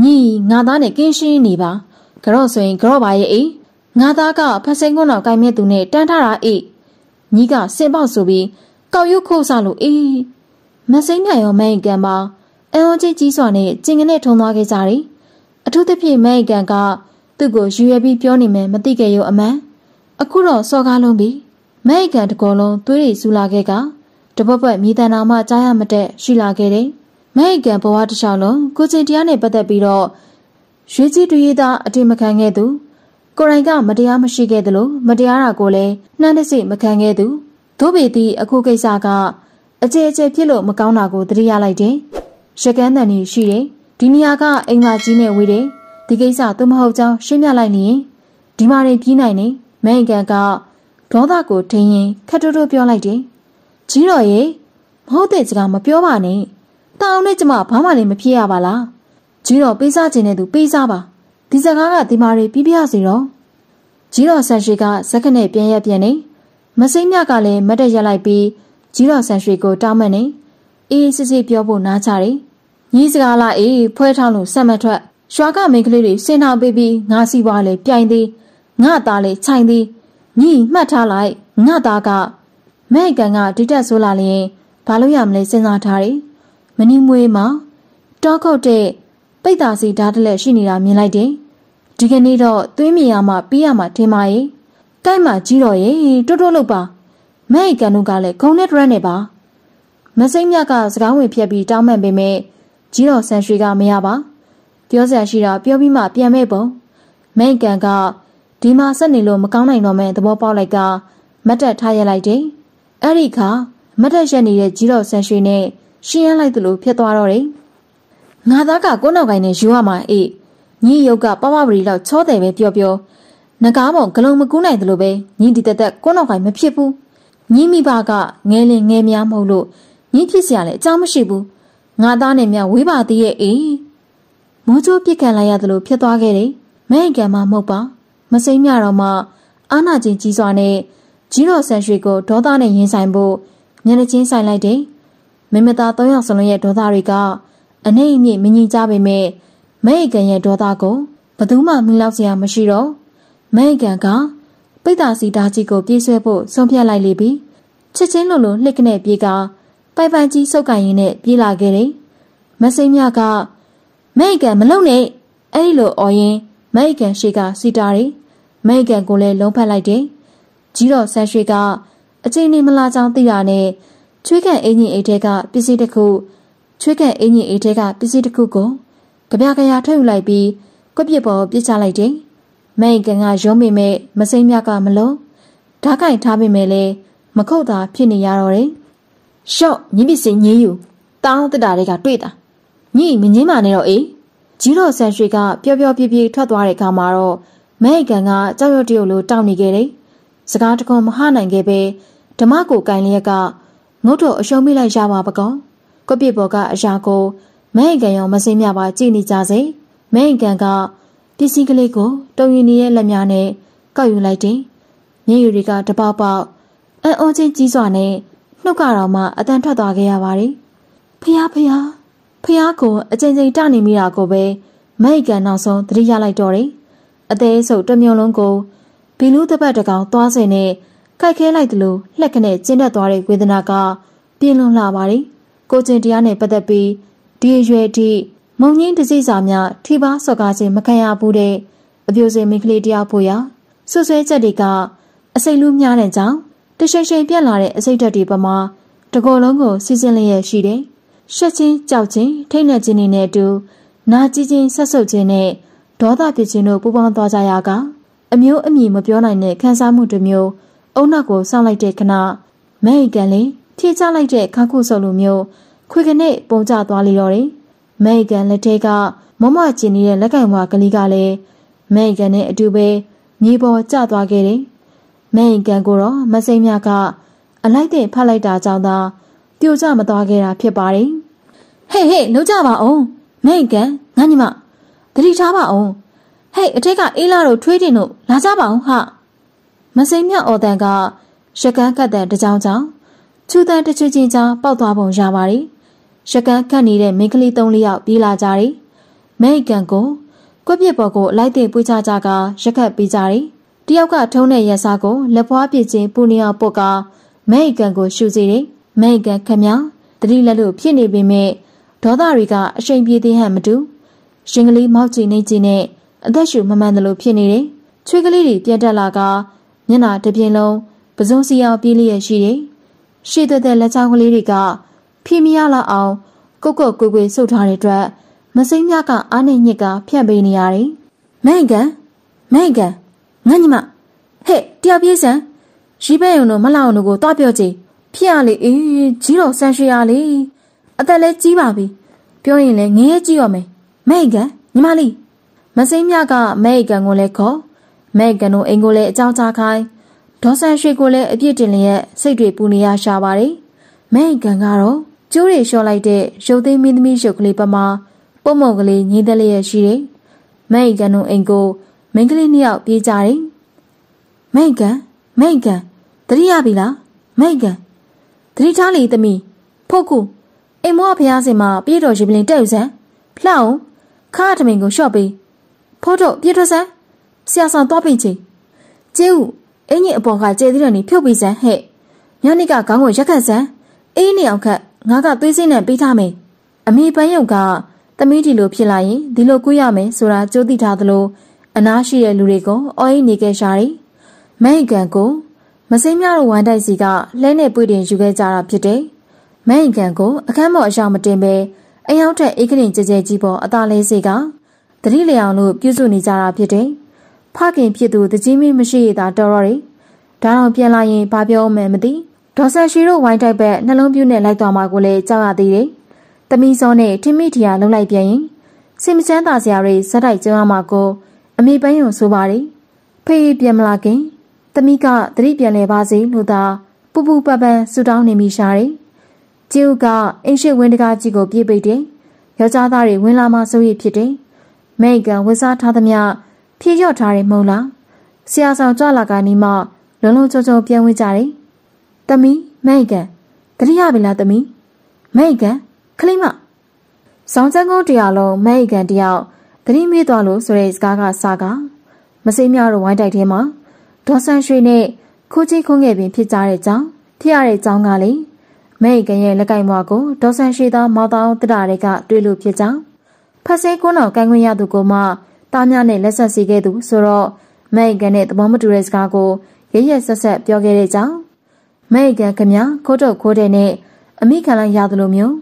ညီငါသားနဲ့ကင်းရှင်းနေပါကြော့ဆိုရင်ကြော့ပါရဲ့အေးငါသားကဖက်စိန်ခွန်းတော်ကိုင်မြတ်သူနဲ့တန်းထားတာအေးညီကစင်ပေါက်ဆိုပြီးကောက်ရုပ်ခိုးဆလို့အေးမစိမ့်နိုင်ရောမန်အကန်မှာအန်အိုကြီးကြီးစွာနဲ့ကျင်ကနဲ့ထုံသွားခဲ့ကြတယ်။အထူးသဖြင့်မန်အကန်ကသူ့ကိုယူရပြီးပြောနေမယ်မသိခဲ့ရောအမှန်အခုတော့စော်ကားလုံးပြီမန်အကန်တကောလုံးသွေးတွေစူလာခဲ့ကတပတ်ပတ်မြေတန်တော်မှကြားရမတဲ့ရှိလာခဲ့တယ်။မန်အကန်ဘဝတစ်လျှောက်လုံးကိုချင်းတရားနဲ့ပတ်သက်ပြီးတော့ရွေးကြီးတူရသားအတိမခံခဲ့သူကိုရိုင်ကမတရားမရှိခဲ့သလိုမတရားတာကိုလည်းနှမ်းတစိမခံခဲ့သူတို့ပေသည့်အခုကိစ္စကအကျဲအကျဲဖြစ်လို့မကောင်းတာကိုသတိရလိုက်တယ်။ရကန်းတန်နေရှိတယ်။ဒီနေရာကအိမ်မကြီးနဲ့ဝေးတယ်။ဒီကိစ္စသူမဟုတ်ကြောင်းရှင်းပြလိုက်နေရင်ဒီမာတွေပြီးနိုင်နေမန်ကန်ကဒေါသကိုထင်းရင်ခက်တိုးတိုးပြောလိုက်တယ်။ကြီးတော်ရေမဟုတ်တဲ့စကားမပြောပါနဲ့။တောင်းနဲ့ကျမဘာမှလည်းမဖြစ်ရပါလား။ကြီးတော်ပေးစားခြင်းနဲ့သူပေးစားပါ။ဒီစကားကဒီမာတွေပြီးပြရစီတော့။ကြီးတော်ဆန်ရှိကဇက်ခနဲ့ပြန်ရက်ပြန်နေ။မစိမ့်မြကလည်းမတ်တက်ရက်လိုက်ပြီးကြီးတော်ဆန်ရွှေကိုတောင်းမနေအေးစစ်စစ်ပြောဖို့နားချတယ်ညီစကားလာအေးဖွဲထောင်းလို့ဆက်မထွက်ရွာကမိန်းကလေးတွေဆင်ထောင်ပေးပြီးငါစီပွားလေပြိုင်သည်ငါသားလေခြိုင်သည်ညီမှတ်ထားလိုက်ငါသားကမဲ့ကန်ကဒီတက်ဆိုးလာလျင်ဘာလို့ရမလဲစဉ်းစားထားတယ်မနီမွေးမှာတောခုတ်တဲ့ပိတ်သာစီဓာတ်တလက်ရှိနေတာမြင်လိုက်တယ်ဒီကနေ့တော့သွေးမြေယာမှပြီးရမှာထင်ပါရဲ့ကိုက်မှာကြီးတော့ရဲ့တွတ်တွတ်လို့ပါမဲအိကန်တို့ကလည်းဂုံနဲ့ဒရက်နဲ့ပါမစိမ့်မြကစကားဝင်ဖြက်ပြီးတောင်းပန်ပေမဲ့ကြီးတော်ဆန်ရွှေကမရပါပြောစရာရှိတာပြောပြီးမှပြန်မဲ့ပုံမဲအိကန်ကဒီမှာဆက်နေလို့မကောင်းနိုင်တော့မဲသဘောပေါက်လိုက်က မတ်တက်ထားရလိုက်တယ်အဲ့ဒီခါမတ်တက်ရက်နေတဲ့ကြီးတော်ဆန်ရွှေနဲ့ရှင်းရလိုက်သလိုဖြစ်သွားတော့တယ်ငါသားကကိုနောက်ကိုင်းနဲ့ယူရမှာအေးညီရုပ်ကပပပရီလောက်ချောတယ်ပဲပြောပြောငကားမုံဂလုံးမကူးနိုင်သလိုပဲညီဒီတက်တက်ကိုနောက်ကိုင်းမဖြစ်ဘူးညီမိဘကငဲလင်ငဲများမဟုတ်လို့ညီဖြစ်စရာလည်းအကြောင်းမရှိဘူးငါသားနဲ့မြဝေးပါသေးရဲ့အေးမိုးချိုးပြစ်ခံလိုက်ရသလိုဖြစ်သွားခဲ့တယ်မဲအကံမှမဟုတ်ပါမစိမ့်မြတော့မှ အာနာချင်းကြီးစွာနဲ့ကြီးတော်ဆန်ရွှေကိုဒေါသနဲ့ရင်ဆိုင်ဖို့မျက်နှာချင်းဆိုင်လိုက်တယ်မိမသား၃ယောက်စလုံးရဲ့ဒေါသတွေကအနှိမ့်အမြင့်မငြိကြပေမဲ့မဲအကံရဲ့ဒေါသကိုဘသူမှမလောက်စရာမရှိတော့မဲအကံကပိတ်တာစီဓာကြီးကိုပြေးဆွဲဖို့ဆုံးဖြတ်လိုက်လေပြီချက်ချင်းလိုလိုလှစ်ခနဲ့ပြေးကပိုင်ပိုင်ကြီးဆုပ်ကန်ရင်နဲ့ပြေးလာခဲ့တယ်မစိမ့်မြကမိတ်ကန်မလုံနဲ့အဲ့ဒီလိုအော်ရင်မိတ်ကန်ရှိကစီတာတယ်မိတ်ကန်ကိုလည်းလုံးဖက်လိုက်တယ်ကြီးတော်ဆန်းရွှေက အချိန်နေမလာကြောင်းသိတာနဲ့ချွေးကန်အင်ကြီးအိတ်ထဲကပစ္စည်းတစ်ခုချွေးကန်အင်ကြီးအိတ်ထဲကပစ္စည်းတစ်ခုကိုကြပြကြရထုတ်ယူလိုက်ပြီးကွက်ပြစ်ပေါ်ပြစ်ချလိုက်တယ်မဲကငါရုံးမိမဲ့မစိမ့်မြကမလုံးဓာတ်ကိုင်ထားပေမဲ့လည်းမခုတ်တာဖြစ်နေရတော့တယ်ရှော့ညပစ္စည်းညင်းယူတောင်းတက်တာတွေကတွေ့တာညိမငင်းပါနဲ့တော့အေးကြီးတော်ဆန်ရွှေကပျော်ပျော်ပြပြထွက်သွားတဲ့အခါမှာတော့မဲကန်ကကြောက်ရွံ့တရုတ်လိုတောင်းနေခဲ့တယ်စကားတခုမဟနိုင်ခဲ့ပဲဓမ္မကိုကိုင်လျက်ကငုတ်တော်အရှုံးမိလိုက်ရပါပကောကွပြစ်ပေါ်ကအရာကိုမဲကန်ရောမစင်းမြပါကြည်နေကြစေမဲကန်ကပစ္စည်းကလေးကိုတုံရင်ရဲ့လက်များနဲ့ကောက်ယူလိုက်တယ်။မျက်ရည်တွေကတပေါက်ပေါက်အံ့ဩချင်းကြီးစွာနဲ့နှုတ်ကတော့မှအတန်ထွက်သွားခဲ့ရပါတယ်။ဖျားဖျားဖျားကိုအကြိမ်ကြိမ်တနေမိတာကိုပဲမိုက်ကန်နောက်ဆုံးသတိရလိုက်တော့တယ်။အသေးစုပ်တစ်မြုံလုံးကိုဘီလူးတစ်ပတ်တကောင်သွားစင်နဲ့ကိုက်ခဲလိုက်သလိုလှက်ခနဲ့ကျဉ်တက်သွားတဲ့ဝေဒနာကပြင်းလွန်လာပါတယ်။ကိုကျင်တရားနဲ့ပတ်သက်ပြီးဒီရွယ်ထိမုံငင်းတစိစာများထိပါစော်ကားခြင်းမခံရဘူးတဲ့အပြိုစင်မိန်းကလေးတယောက်ဖို့ရဆွဆွဲချက်တွေကအစိတ်လူးများတဲ့ကြောင့်တရှိန်ရှိန်ပြက်လာတဲ့အစိတ်ဓာတ်တွေပမာတကောလုံးကိုစီစဉ်လျက်ရှိတယ်။ရှက်ချင်းကြောက်ချင်းထိတ်နှက်ခြင်းတွေနဲ့အတူနာကြည်ချင်းဆက်ဆုပ်ခြင်းနဲ့ဒေါသပြခြင်းတို့ပူးပေါင်းသွားကြရာကအမျိုးအမည်မပြောနိုင်တဲ့ခံစားမှုတစ်မျိုးအုံနောက်ကိုဆောင်းလိုက်တဲ့ခဏမဲအိကန်လေးဖြည့်ချလိုက်တဲ့ခါခုဆုပ်လိုမျိုးခွေကနေပုံကျသွားလေတော့တယ်မဲကန်လက်ထဲကမမကျင်နေတဲ့လက်ကင်ဘွားကလေးကလည်းမဲကန်နဲ့အတူပဲမြေပေါ်ကျသွားခဲ့တယ်။မဲကန်ကိုတော့မစိမ့်မြကအလိုက်တဲ့ဖတ်လိုက်တာကြောင့်သာ ပြိုကျမသွားခဲ့တာဖြစ်ပါတယ်။ဟေ့ဟေ့လုံးကြပါအောင်မဲကန်ငါညီမတတိထားပါအောင်ဟေ့အထက်ကအေးလာတို့ထွေးတင်တို့လာကြပါအောင်ဟမစိမ့်မြအော်တန်ကရကန်းကတ်တဲ့တကြောင်ကြောင်ချူတန်တချွချင်းချောင်းပေါက်သွားပုံရပါတယ်။ရကန်ခတ်နေတဲ့မိန်းကလေး၃လယောက်ပြေးလာကြတယ်။မဲအကန်ကိုကွက်ပြစ်ပေါ်ကိုလိုက်တဲ့ပွေးချကြကရက်ခတ်ပေးကြတယ်။တယောက်ကထုံးတဲ့ရက်စားကိုလက်ဖွားပြစ်ချင်းပူနေအောင်ပုတ်ကမဲအကန်ကိုရှူစီတယ်။မဲအကန်ခမောင်တတိလက်လို့ဖြစ်နေပေမဲ့ဒေါသတွေကအရှိန်ပြေးသေးဟန်မတူရှင်ကလေးမောက်ကြည့်နေကြည့်နဲ့အသက်ရှူမမှန်တယ်လို့ဖြစ်နေတယ်။ချွေးကလေးတွေပြတ်တက်လာကမျက်နှာတစ်ပြင်လုံးပဇွန်စီအောင်ပြေးလျက်ရှိတယ်။ရှေ့သက်သက်လက်ချောင်းကလေးတွေကဖီမရလာအောင်ကုတ်ကုတ်ကွေကွေဆုတ်ထားတဲ့အတွက် မစိမ့်မြကအားနဲ့ညစ်ကဖြန့်ပေးနေရတယ်။မန်ကန်မန်ကန်ငါညီမဟဲ့တရားပြေးစံရီးပဲုံတို့မလောက်တို့ကိုတွားပြောကြည့်ဖြစ်ရလေအေးကြီးတော်ဆန်ရွှေရလေအသက်လဲကြီးပါပြီပြောရင်လဲငရဲကြီးရမယ်မဲကန်ညီမလေးမစိမ့်မြကမဲကန်ကိုလဲခေါ်မဲကန်တို့အိမ်ကိုလဲအကြောင်းကြားခိုင်းဒေါ်ဆန်ရွှေကိုလဲအပြစ်တင်လျက်စိတ်တွေပူနေရရှာပါတယ်မဲကန်ကတော့ကျိုးတွေလျှော့လိုက်တဲ့ရုပ်သိမ်းမင်းသမီးရုပ်ကလေးပမာပုံမုံကလေးငင်းသက်လျက်ရှိတယ်။မိုင်ကန်တို့အိမ်ကိုမိန်းကလေးနှစ်ယောက်ပြေးကြတယ်။မိုင်ကန်မိုင်ကန်တတိယပြီလားမိုင်ကန်တတိထားလေသမီးဖို့ကူအိမ်မောဖះစင်မှာပြေးတော်ရှင်ပလင်တက်ယူစမ်းလှအောင်ခါထမင်ကိုလျှော့ပေးဖို့တော့ပြေးထွက်စမ်းဆရာဆောင်တော့ပြင်ချင်းကျဲဦးအင်းကြီးအပေါ်ကကျဲသေးတယ်နေဖြုတ်ပြီးစမ်းဟဲ့ညနေကခေါင်းကိုရက်ခတ်စမ်းအေးနေအောင်ခတ်ငါကသွေးစင်းနဲ့ပေးထားမယ်အမေပန်းရုပ်ကသမီးဒီလိုဖြစ်လာရင်ဒီလိုကူးရမယ်ဆိုတာကြိုးသိထားသလိုအနားရှိတဲ့လူတွေကအော်အိနေခဲ့ရှာတယ်။မဲအကန်ကိုမစိမ်းမြတို့ဝမ်တိုက်စီကလှဲနဲ့ပွေတင်ယူခဲ့ကြတာဖြစ်တယ်။မဲအကန်ကိုအခန်းမော်အရှောင်မတင်ပဲအယောက်ထက်ဧကရင်ကြဲကြဲကြီးပေါ်အသာလေးစီကတတိလျောင်လို့ပြုစုနေကြတာဖြစ်တယ်။ဖခင်ဖြစ်သူတကြီးမင်းမရှိရတာတော်တော်ရီဒါတော့ပြန်လာရင်ဘာပြောမှန်းမသိ။ဒေါ်ဆန်ရွှေတို့ဝိုင်းတိုက်ဘက်နှလုံးပြူးနဲ့လိုက်သွားမှာကိုလည်းကြောက်ရသေးတယ်။တမီစောနဲ့ထင်မိထီယာလုံလိုက်ပြန်ရင်စင်မချမ်းသာစရာတွေဇက်တိုက်ကျွမ်းရမှာကို အမေပန်းယုံဆိုပါတယ်။ဖေးပြန်မလာခင်တမီကသတိပြန်လဲပါစေလို့သာ ပူပူပပန်းဆူတောင်းနေမိရှာတယ်။ကျူကအင်ရှိဝင်းတကားကြီးကိုပြေးပိတ်တယ်။ယောက်ျားသားတွေဝင်လာမှစိုးရိမ်ဖြစ်တယ်။မိကဝစားထားသမျှဖြည့်လျော့ထားတယ်မဟုတ်လား။ဆရာဆောင်ကြွလာကနီးမှ လုံလုံချုံချုံပြန်ဝင်ကြတယ်။။သမီးမိုက်ကန်တတိယပြီလားသမီးမိုက်ကန်ခလိမ။ဆောင်းချန်ကုန်းတရာလုံးမိုက်ကန်တယောက်တတိမေးသွားလို့ဆိုတဲ့စကားကစကားမစိမ်းများတို့ဝိုင်းတိုက်ထဲမှာဒေါ်ဆန်ရွှေနဲ့ခိုးချိခုံးငယ်ပင်ဖြစ်ကြတဲ့ကြောင်းဖြစ်ရတဲ့ကြောင်းကလေမဲကရဲ့လက်ကင်ဘွားကိုဒေါ်ဆန်ရှိသောမောင်တောင်းတတာတွေကတွေ့လို့ဖြစ်ကြောင်းဖက်ဆဲကုန်းတော်ကန်ခွင့်ရသူကိုမှတားမြနဲ့လက်ဆက်စီခဲ့သူဆိုတော့မဲကနဲ့သဘောမတူတဲ့စကားကိုရရက်ဆက်ဆက်ပြောခဲ့တဲ့ကြောင်းမဲ့ကန်ခမခိုးတုတ်ခိုးတဲ့နဲ့အမိခံလိုက်ရသလိုမျိုး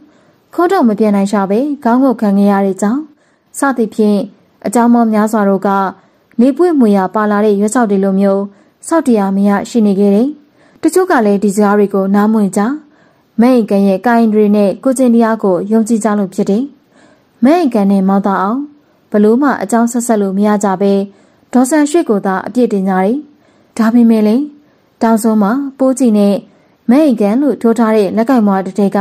ခိုးတုတ်မပြတ်နိုင်ရှာပဲခေါင်းကိုခံခဲ့ရတဲ့ကြောင့်စသည်ဖြင့်အကြောင်းမောများစွာတို့ကနေပွေမွေရပါလာတဲ့ရွက်ဆောက်တွေလိုမျိုးစောက်တရားမရရှိနေခဲ့တယ်။တချို့ကလည်းဒီစကားတွေကိုနားမဝင်ကြ။မဲ့ကန်ရဲ့ကိုင်တွေနဲ့ကိုကျင်တရားကိုယုံကြည်ကြလို့ဖြစ်တယ်။မဲ့ကန်နဲ့မောက်တာအောင်ဘလို့မှအကြောင်းဆက်ဆက်လို့မရကြပဲဒေါ်ဆန်ရွှေကိုသာအပြစ်တင်ကြတယ်။ဒါပေမဲ့လည်းတောင်စုံမှာပိုးကြီးနဲ့မဲအိကန်လို့ထိုးထားတဲ့လက်ကင်မွာတစ်ထည်က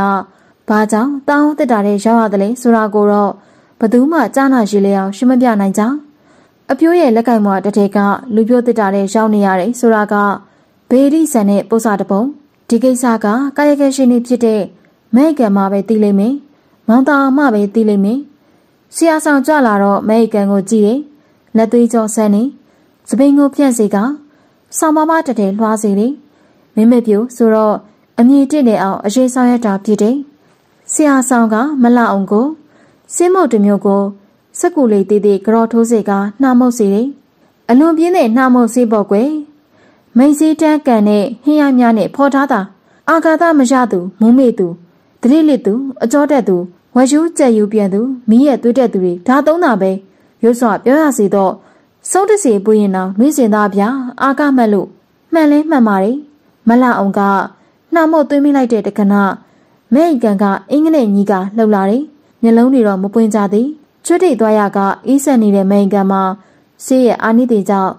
ဘာကြောင့်တောင်းတက်တာတဲ့ရောက်ရတယ်လဲဆိုတာကိုတော့ဘသူမှကြားနာရည်လျောင်ရှင်းမပြနိုင်ကြအပြိုးရဲ့လက်ကင်မွာတစ်ထည်ကလူပြိုတက်တာတဲ့ရောက်နေရတယ်ဆိုတာကဘေဒီဆန်နဲ့ပုစာတပုံဒီကိစ္စကကာယကရှင်နေဖြစ်တဲ့မဲအိကန်မှာပဲသိလိမ့်မယ်မောင်တောင်မှပဲသိလိမ့်မယ်ဆရာဆောင်ကြွလာတော့မဲအိကန်ကိုကြည့်တယ်လက်သွေးကြောဆန်းနေစပိန်ကိုဖြန့်စီကဆောင်းပါးပါတတဲ့လွှားစီလေမင်းမပြိုဆိုတော့အမြင့်တင့်နေအောင်အရေးဆောင်ရတာပြည်တယ်ဆရာဆောင်ကမလအောင်ကိုစင်းမုတ်တမျိုးကို စက်ကူလေးသေးသေးကြော်ထိုးစေကနှာမုတ်စီတယ်အလွန်ပြင်းတဲ့နှာမုတ်စီပေါ့ကွယ်မိန်စည်းတန်းကန်နဲ့ဟင်းရများနဲ့ဖော်ထားတာအာဂါသမရသူမုံမေသူတရိလစ်သူအကြောတက်သူဝါယူကြက်ယူပြန်သူမိရဲ့သွေးတက်သူတွေဒါသုံးတာပဲရွတ်စွာပြောရစီတော့စုံတစီပွေးရင်တော့နှွေးစင်သားဗျာအာကမှတ်လို့မှန်လဲမှန်ပါတယ်မလအောင်ကနှာမို့သွင်းမိလိုက်တဲ့တကနာမဲ့အကန်ကအင်္ဂနဲ့ညီကလှုပ်လာတယ်မျက်လုံးတွေတော့မပွင့်ကြသည်ချွတ်တိတ်သွားရကအေးဆက်နေတဲ့မဲ့အကန်မှာဆေးရဲ့အာနိသင်ကြောင့်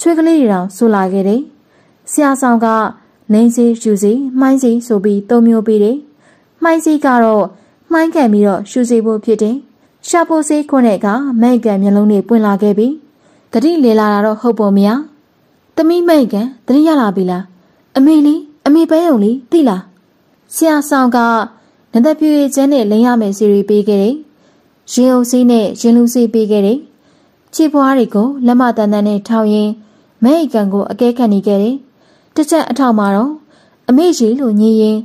ချွေးကလေးတွေတောင်ဆူလာခဲ့တယ်ဆရာဆောင်ကနိုင်စီရှူစီမှိုင်းစီဆိုပြီးသုံးမျိုးပေးတယ်မှိုင်းစီကတော့မှိုင်းကန်ပြီးတော့ရှူစီဖို့ဖြစ်တယ်ရှာပိုးစေးခွနဲ့ကမဲ့ကန်မျက်လုံးတွေပွင့်လာခဲ့ပြီးတတိလေလာတာတော့ဟုတ်ပေါ်မရ။သမီးမိတ်ကန်တတိရလာပြီလား။အမေလီ အမေပဲုံလီသိလား။ဆရာဆောင်ကနတ်ပြွေကျန်းနဲ့လိမ်ရမယ်စီရီပေးခဲ့တယ်။ရင်အုပ်စီးနဲ့ရင်လူစီးပေးခဲ့တယ်။ခြေပွားတွေကိုလက်မတန်တန်နဲ့ထောင်ရင်းမဲအိကန်ကိုအကဲခံနေခဲ့တယ်။တစ်ချက်အထောက်မှာတော့အမေကြီးလို့ညင်ရင်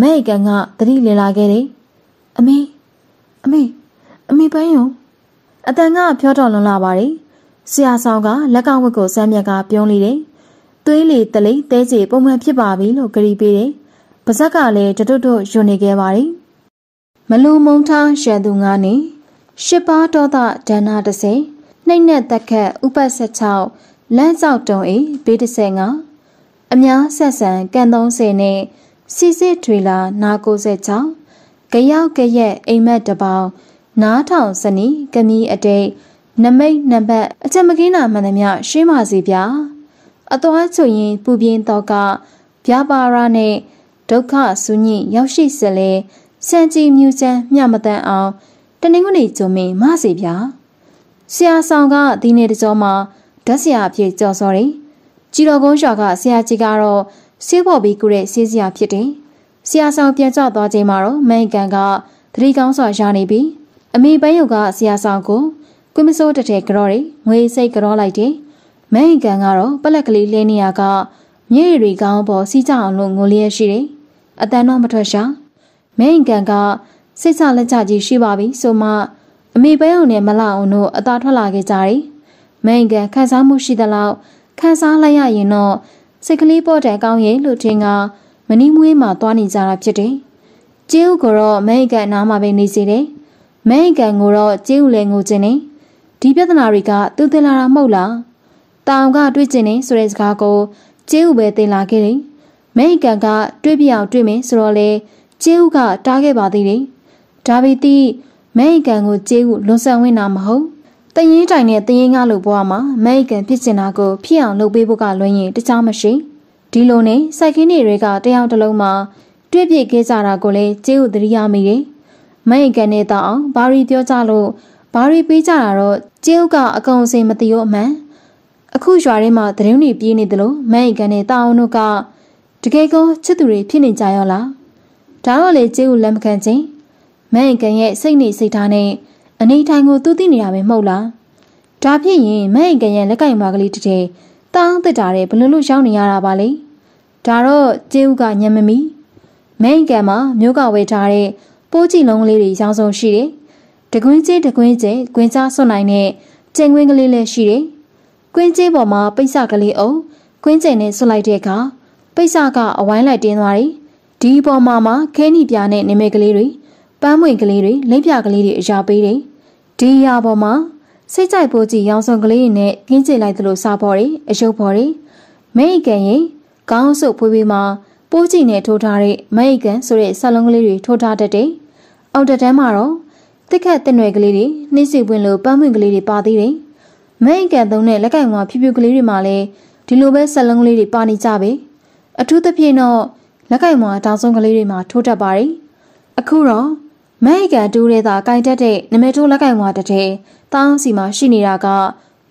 မဲအိကန်ကတတိလင်လာခဲ့တယ်။အမေအမေအမေပန်းယုံအတန်ကပြောတော်လွန်လာပါတယ်။ဆရာဆောင်ကလက်ကဝတ်ကိုစမ်းမြက်ကပြောလေတယ်။သွေးလေတလိသဲစီပုံမှန်ဖြစ်ပါပြီလို့ကြေပေးတယ်။ပါဇက်ကလည်းတွတ်တွတ်ယွနေခဲ့ပါတယ်။မလူမုံထားရန်သူငါနေရှစ်ပါးဒေါသဒါနာ30နှိမ့်နဲ့တက်ခတ်ဥပတ်16လမ်းကြောက်တုံအေးဘေး35အများဆက်ဆံကန်30နဲ့စီစစ်ထွေလာ နာ96ကြောင့်ကြရောက်ကြရက်အိမ်မက်တပေါင်းနားထောင်စနီကမီအတိတ်နမိတ်နံပါတ်အချက်မကင်းတာမှန်သမျှရှင်းပါစေဗျာအသွားချွရင်ပူပြင်းတော့ကဗျာပါရနဲ့ဒုက္ခဆူညင်ရောက်ရှိစလဲစံကြည်မြူချမ်းမျှမတန်အောင်တနင်္ဂနွေကြုံမင်းမစေဗျာဆရာဆောင်ကဒီနေ့တကြောမှာဓာတ်ဆရာအဖြစ်ကြော်စော်တယ်ကြည်တော်ကုန်းရွာကဆရာကြီးကတော့ဆေးပေါ်ပြီးကုတဲ့ဆေးဆရာဖြစ်တယ်ဆရာဆောင်ပြန်ကြသွားချိန်မှာတော့မန်ကန်ကသတိကောင်းစွာရနေပြီအမေပန်းယုံကဆရာဆောင်ကိုကွင်းမစိုးတတဲ့ကြောတွေငွေစိတ်ကြောလိုက်တယ်။မန်ကန်ကတော့ပလက်ကလေးလဲနေရကမြဲရီကောင်းပေါ်စီးကြအောင်လို့ငိုလျက်ရှိတယ်။အတန်တော့မထွက်ရှာ။မန်ကန်ကစိတ်ဆလက်ချကြီးရှိပါပြီ ဆိုမှအမေပဲအောင်နဲ့မလောက်အောင်တို့အသာထွက်လာခဲ့ကြတယ်။မန်ကန်ခန်းစားမှုရှိသလောက်ခန်းစားလိုက်ရရင်တော့စိတ်ကလေးပေါ်တဲ့အကောင်းရဲ့လူထင်းကမနီးမွေးမှသွားနေကြတာဖြစ်တယ်။ကျင်းဦးကတော့မန်ကန်အနားမှာပဲနေစေတယ်။မန်ကန်ကိုတော့ကျင်းဦးလည်းငိုခြင်းနဲ့ဒီပြဿနာတွေကသူတင်လာတာမဟုတ်လားတောင်က တွေ့ကျင်နေဆိုတဲ့စကားကိုကျေးဥပဲတင်လာခဲ့တယ်မဲအကန်ကတွေ့ပြအောင်တွေ့မယ်ဆိုတော့လေကျေးဥကတားခဲ့ပါသေးတယ်ဒါပေတိမဲအကန်ကိုကျေးဥလွန်ဆန်ဝင်တာမဟုတ်တရင်တိုင်နဲ့တရင်ကားလို့ပြောမှာမဲအကန်ဖြစ်ချင်တာကိုဖြစ်အောင်လုပ်ပေးဖို့ကလွင်ရင်တခြားမရှိဒီလိုနဲ့စိုက်ခင်းတွေကတယောက်တစ်လုံးမှာတွေ့ပြခဲ့ကြတာကိုလည်းကျေးဥသတိရမိတယ်မဲအကန်နဲ့တောင်ဘာရီပြောကြလို့ဘာတွေပေးကြတာတော့ကျေးဥကအကုံစင်မတိရောအမှန်အခုရွာထဲမှာသတင်းတွေပြေးနေတယ်လို့မန်အိကန်နဲ့တာအောင်တို့ကတကယ်ကိုချစ်သူတွေဖြစ်နေကြရောလားဒါတော့လေကျေးဥလက်မခံချင်းမန်အိကန်ရဲ့စိတ်နေစိတ်ထားနဲ့အနေထိုင်ကို သူသိနေတာပဲမဟုတ်လားဒါဖြစ်ရင်မန်အိကန်ရဲ့လက်ကင်ပါကလေးတစ်ထည်တောင်းတက်တာတဲ့ဘလို့လို့ရောက်နေရတာပါလေဒါတော့ကျေးဥကညံမမီမန်အိကန်မှာမျိုးကဝယ်ထားတဲ့ပိုးကြည့်လုံးလေးတွေရောင်းဆုံးရှိတယ်တကွင်းကြီးတကွင်းကျဲကွင်းကြားစွန့်နိုင်တဲ့ကျင်ကွင်းကလေးလည်းရှိတယ်။ကွင်းကြီးပေါ်မှာပိတ်ဆကလေးအုပ်ကွင်းကျဲနဲ့ဆွတ်လိုက်တဲ့အခါပိတ်ဆကအဝိုင်းလိုက်တင်းသွားတယ်။ဒီပေါ်မှာမှခဲနီပြာနဲ့နမဲကလေးတွေပန်းမွင့်ကလေးတွေလက်ပြကလေးတွေအရာပေးတယ်။ဒီရာပေါ်မှာစိတ်ကြိုက်ပိုးကြည့်ရောင်စုံကလေးတွေနဲ့ကင်းကျဲလိုက်သလိုစားပေါ်တယ်အယုတ်ပေါ်တယ်။မဲအိကန်ရင်ကောင်းစုပ်ဖွေးဖွေးမှာပိုးကြည့်နဲ့ထိုးထားတဲ့မဲအိကန်ဆိုတဲ့ဆက်လုံးကလေးတွေထိုးထားတတ်တယ်။အောက်တတန်းမှာတော့တစ်ခတ်တင်ွယ်ကလေးတွေနှိမ့်စီပွင့်လို့ပန်းပွင့်ကလေးတွေပါသေးတယ်။မဲအကန်သုံးတဲ့လက်ကင်ဝါဖြူဖြူကလေးတွေမှာလည်းဒီလိုပဲဆက်လုံးကလေးတွေပါနေကြပဲ။အထူးသဖြင့်တော့လက်ကင်ဝါတောင်ဆုံးကလေးတွေမှာထိုးတတ်ပါတယ်။အခုတော့မဲအကန်တူးတဲ့သာကင်တက်တဲ့နမဲထိုးလက်ကင်ဝါတတဲ့တောင်းစီမှာရှိနေတာက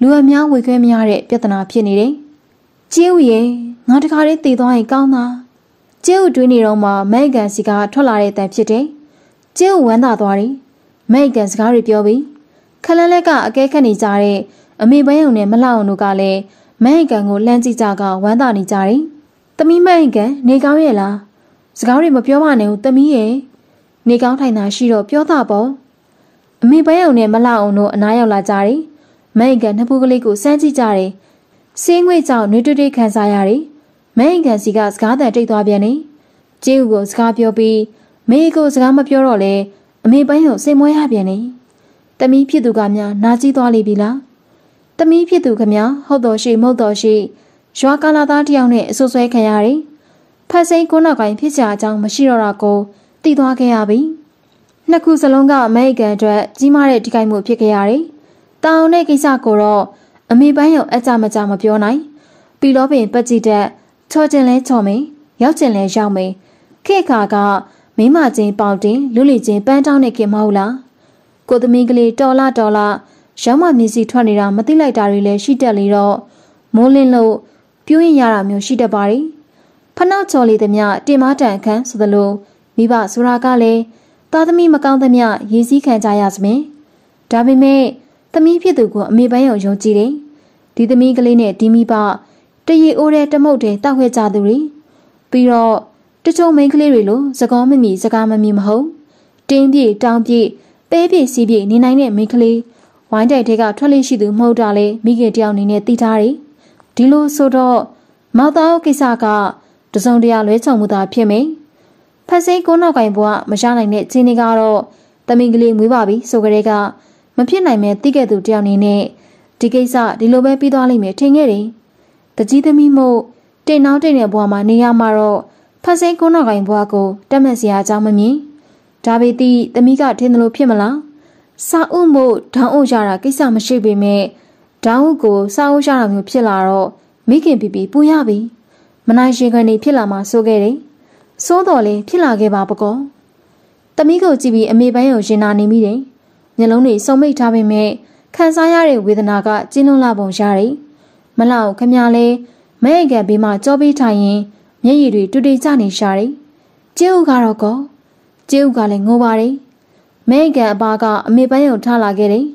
လူအများဝေခွဲမရတဲ့ပြဿနာဖြစ်နေတယ်။ကျင်းဦးရဲ့ငါတခါလေးတည်သွားရင်ကောင်းတာ။ကျင်းဦးတွင်းနေတော့မှမဲအကန်စီကထွက်လာတဲ့တန်ဖြစ်တယ်။ကျင်းဦးဝမ်းသာသွားတယ်။မိတ်ကန်စကားတွေပြောပြီးခလန်းလက်ကအကဲခတ်နေကြတဲ့အမေပန်းယုံနဲ့မလှအောင်တို့ကလည်းမိတ်ကန်ကိုလှမ်းကြည့်ကြကဝမ်းသာနေကြတယ်။တမီးမိတ်ကန်နေကောင်းရဲ့လား။စကားတွေမပြောပါနဲ့ဦးတမီးရဲ့။နေကောင်းထိုင်တာရှိတော့ပြောတာပေါ့။အမေပန်းယုံနဲ့မလှအောင်တို့အနားရောက်လာကြတယ်။မိတ်ကန်နှစ်ဖူးကလေးကိုစမ်းကြည့်ကြတယ်။စင်းငွေကြောင့်နှွေးတွေးခံစားရတယ်။မိတ်ကန်စီကစကားတန်တိတ်သွားပြန်တယ်။ကျေးဦးကိုစကားပြောပြီးမေကိုစကားမပြောတော့လဲအမေပိုင်းကိုစိတ်မွဲရပြန်နေတမီးဖြစ်သူကများနာကြီးသွားလိမ့်ပြီလားတမီးဖြစ်သူကများဟုတ်တော်ရှိမဟုတ်တော်ရှိရွာကာလာသားတယောက်နဲ့အဆွဆွဲခံရတယ်ဖတ်စိန်ကိုနောက်ပိုင်းဖြစ်ချာအကြောင်းမရှိတော့တာကိုတည်သွားခဲ့ရပြီနှစ်ခုစလုံးကအမေရိကန်အတွက်ကြီးမားတဲ့ထိခိုက်မှုဖြစ်ခဲ့ရတယ်။တောင်တဲ့ကိစ္စကိုတော့အမေပိုင်းရောအကြမကြမပြောနိုင်။ပြီးတော့ပင်ပကြည်တက်ချော်ကျင်လဲချော်မင်းရောက်ကျင်လဲရောက်မင်းခေခါကမင်းမချင်းပေါင်တင်လူလီချင်းပန်းတောင်းနေခင်မဟုတ်လားကိုသမီးကလေးတော်လာတော်လာရောင်းမမြစီထွက်နေတာမသိလိုက်တာတွေလည်းရှိတတ်လေတော့မိုးလင်းလို့ပြုံးရင်ရတာမျိုးရှိတတ်ပါတယ်ဖနောက်ချော်လေသည်မတင်မတန်ခန်းဆိုသလိုမိဘဆိုရာကလည်းသားသမီးမကောင်းသည်မရည်စည်းခံကြရစမင်ဒါပေမဲ့သမီးဖြစ်သူကိုအမေပန်းရောင်ယုံကြည်တယ်ဒီသမီးကလေးနဲ့ဒီမိဘတရေအိုးတဲ့တမုတ်တဲ့တောက်ခဲကြသူတွေပြီးတော့တချို့မိန်းကလေးတွေလိုစကောမမီစကားမမီမဟုတ်တင်းပြေတောင်ပြေပဲပြေစီးပြေနေနိုင်တဲ့မိန်းကလေးဝိုင်းတိုက်ထဲကထွက်လေရှိသူမဟုတ်တာလေမိခင်တယောက်အနေနဲ့သိထားတယ်ဒီလိုဆိုတော့မောက်သားကိစ္စကတစုံတရာလွဲချော်မှုသာဖြစ်မယ်ဖက်စိန်ကိုနောက်ကင်ဘွားမရနိုင်တဲ့ခြေနေကတော့တမင်ကလေးမွေးပါပြီဆိုကြတဲ့ကမဖြစ်နိုင်မဲ့တိခဲ့သူတယောက်အနေနဲ့ဒီကိစ္စဒီလိုပဲပြီးသွားလိမ့်မယ်ထင်ခဲ့တယ်တကြီးသမီးမို့တင်နောက်တင်တဲ့ဘွားမှာနေရမှာတော့ဖတ်စင်းကိုနောက်ကိုင်ဘွားကိုတက်မှတ်စရာအကြောင်းမမြင်ဒါပေတိတမိကထင်တယ်လို့ဖြစ်မလားစာအုပ်မို့ဒေါင်းအုပ်ရတာကိစ္စမရှိပေမဲ့ဒေါင်းအုပ်ကိုစာအုပ်ရတာမျိုးဖြစ်လာတော့မိခင်ပြပြပူရပြီမနိုင်ရှင်ခံနေဖြစ်လာမှဆိုခဲ့တယ်စိုးတော်လဲဖြစ်လာခဲ့ပါပကောတမိကိုကြည့်ပြီးအမေပန်းကိုရင်နာနေမိတယ်မျက်လုံးတွေစုံမိတ်ထားပေမဲ့ခံစားရတဲ့ဝေဒနာကကျဉ်းလွန်လာပုံရတယ်မလောက်ခမရလဲမဲအကံဘေးမှာကြောပေးထိုင်ရင်မျက်ရည်တွေတူတူကျနေရှာတယ်။ကျဲဥကတော့ကောကျဲဥကလည်းငိုပါတယ်။မဲကန်အပါက အမေပန်းရုံထလာခဲ့တယ်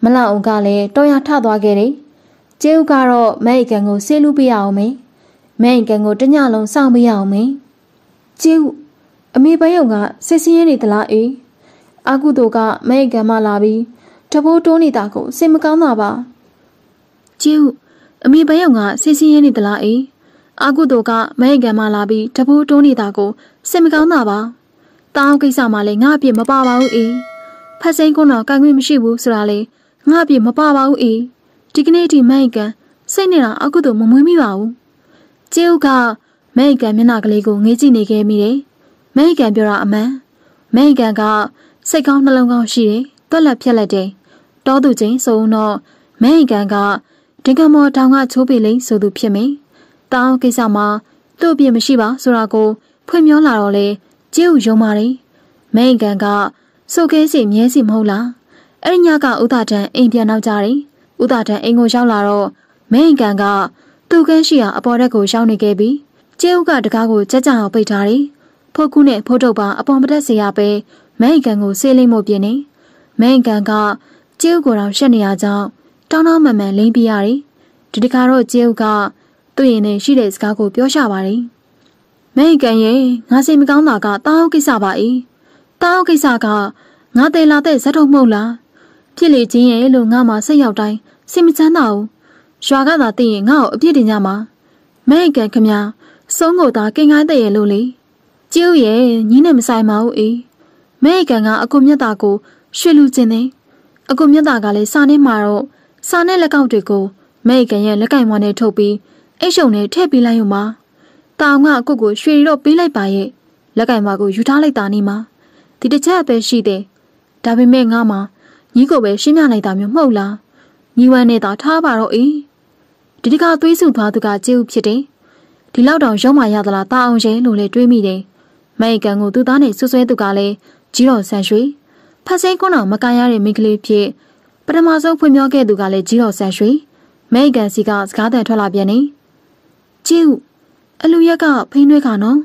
။မလောက်အောင်ကလည်းတော်ရထသွားခဲ့တယ်။ကျဲဥကတော့မဲကန်ကိုဆေးလူပေးရအောင်မေ။မဲကန်ကိုတညလုံးစောင့်ပေးရအောင်မေ။ကျဲဥအမေပန်းရုံကစစ်စင်းရည်တွေတလားအေး။အာကုတို့ကမဲကန်မှလာပြီးတဘိုးတိုးနေတာကိုစင်မကောင်းတာပါ။ကျဲဥအမေပန်းရုံကစစ်စင်းရည်တွေတလားအေး။အာကုတို့ကမဟင်ကံမလာပြီးတပိုးတွန်းနေတာကိုစင်မကောင်းတာပါ။တာအောင်ကိစ္စမှလည်းငါ့အပြစ်မပါပါဘူးအေး။ဖက်စိန်ကွန်းတော်ကန်ခွင့်မရှိဘူးဆိုတာလေငါ့အပြစ်မပါပါဘူးအေး။ဒီကနေ့ထိမဟင်ကံစိတ်နဲ့တော့အာကုတို့မမွေးမိပါဘူး။ကျေးဦးကမဟင်ကံမျက်နှာကလေးကိုငေးကြည့်နေခဲ့မိတယ်။မဟင်ကံပြောတာအမှန်။မဟင်ကံကစိတ်ကောင်းနှလုံးကောင်းရှိတယ်။တွက်လက်ဖြက်လက်တယ်။တောသူချင်းဆိုတော့မဟင်ကံကဒင်ကမော်တောင်ကချိုးပေလိမ့်ဆိုသူဖြစ်မယ်။တာအောင်ကိစ္စမှာသူ့အပြစ်မရှိပါဆိုတာကိုဖွင့်ပြောလာတော့လေကျဲ့ကိုယုံပါတယ်မိန်ကန်ကစုတ်ခဲစီမြဲစီမဟုတ်လားအဲ့ဒီညကဥဒတန်အိမ်ပြန်နောက်ကြတယ်ဥဒတန်အိမ်ကိုရောက်လာတော့မိန်ကန်ကသူ့ကန်းရှိရာအပေါ်ရက်ကိုရောက်နေခဲ့ပြီးကျဲ့ဥကတကားကိုကြက်ကြောင်အောင်ပိတ်ထားတယ်ဖုတ်ကူးနဲ့ဖုတ်ထုတ်ပါအပေါ်မတက်စေရပဲမိန်ကန်ကိုဆေးလိမ့်မို့ပြင်းနေမိန်ကန်ကကျဲ့ဥကိုတော့ရှက်နေရကြောင်းတောင်းတမှန်မှန်လိမ့်ပြရတယ်ဒီတခါတော့ကျဲ့ဥကသူ့ရင်ထဲရှိတဲ့စကားကို ပြောရှာပါတယ်။မဲကန်ရဲ့ငါစိတ်မကောင်းတာကတားအောင်ကိစ္စပါ၏။တားအောင်ကိစ္စကငါတယ်လာတဲ့ဇက်ထုတ်မဟုတ်လား။ဖြစ်လေချင်းရဲ့လို့ငါမှစိတ်ရောက်တိုင်းစိတ်မချမ်းသာဘူး။ရွာကသာသိရင်ငါ့ကိုအပြစ်တင်ကြမှာ။မဲကန်ခမညာဆုံးကိုသာကင်ကိုင်းတဲ့ရဲ့လို့လေ။ကျိုးရဲ့ညီနဲ့မဆိုင်ပါဘူးအေး။မဲကန်ကအကိုမြတ်တာကိုရွှေလူခြင်းနဲ့အကိုမြတ်တာကလည်းစာနဲ့မှာတော့စာနဲ့လက်ကောက်တွေကိုမဲကန်ရဲ့လက်ကင်ဝမ်းနဲ့ထုတ်ပြီးအိတ်ရှုံနဲ့ထည့်ပေးလိုက်ရုံမှာတာအောင်ကအကုတ်ကိုရွှေရီတော့ပေးလိုက်ပါရဲ့လက်ကင်မကိုယူထားလိုက်တာနေမှာဒီတစ်ချက်ပဲရှိတယ်ဒါပေမဲ့ငါမှာညီကိုပဲရှင်းပြလိုက်တာမျိုးမဟုတ်လားညီဝမ်းနဲ့သာထားပါတော့အေးဒီတကသွေးစုသွားသူကကျေဥဖြစ်တယ်ဒီလောက်တောင်ရုံးမှရသလားတာအောင်ရဲ့လို့လဲတွေးမိတယ်မိုင်ကန်ကိုသူ့သားနဲ့ဆွဆွဲသူကလည်းကြီးတော်ဆန်ရွှေဖတ်စိန်ကွန်းတော်မကန်ရတဲ့မိကလေးဖြစ်ပထမဆုံးဖွင့်ပြောခဲ့သူကလည်းကြီးတော်ဆန်ရွှေမိတ်ကန်စီကစကားတန်ထွက်လာပြန်နေ။ကျေးဥအလူရက်ကဖိနှွဲခါနော်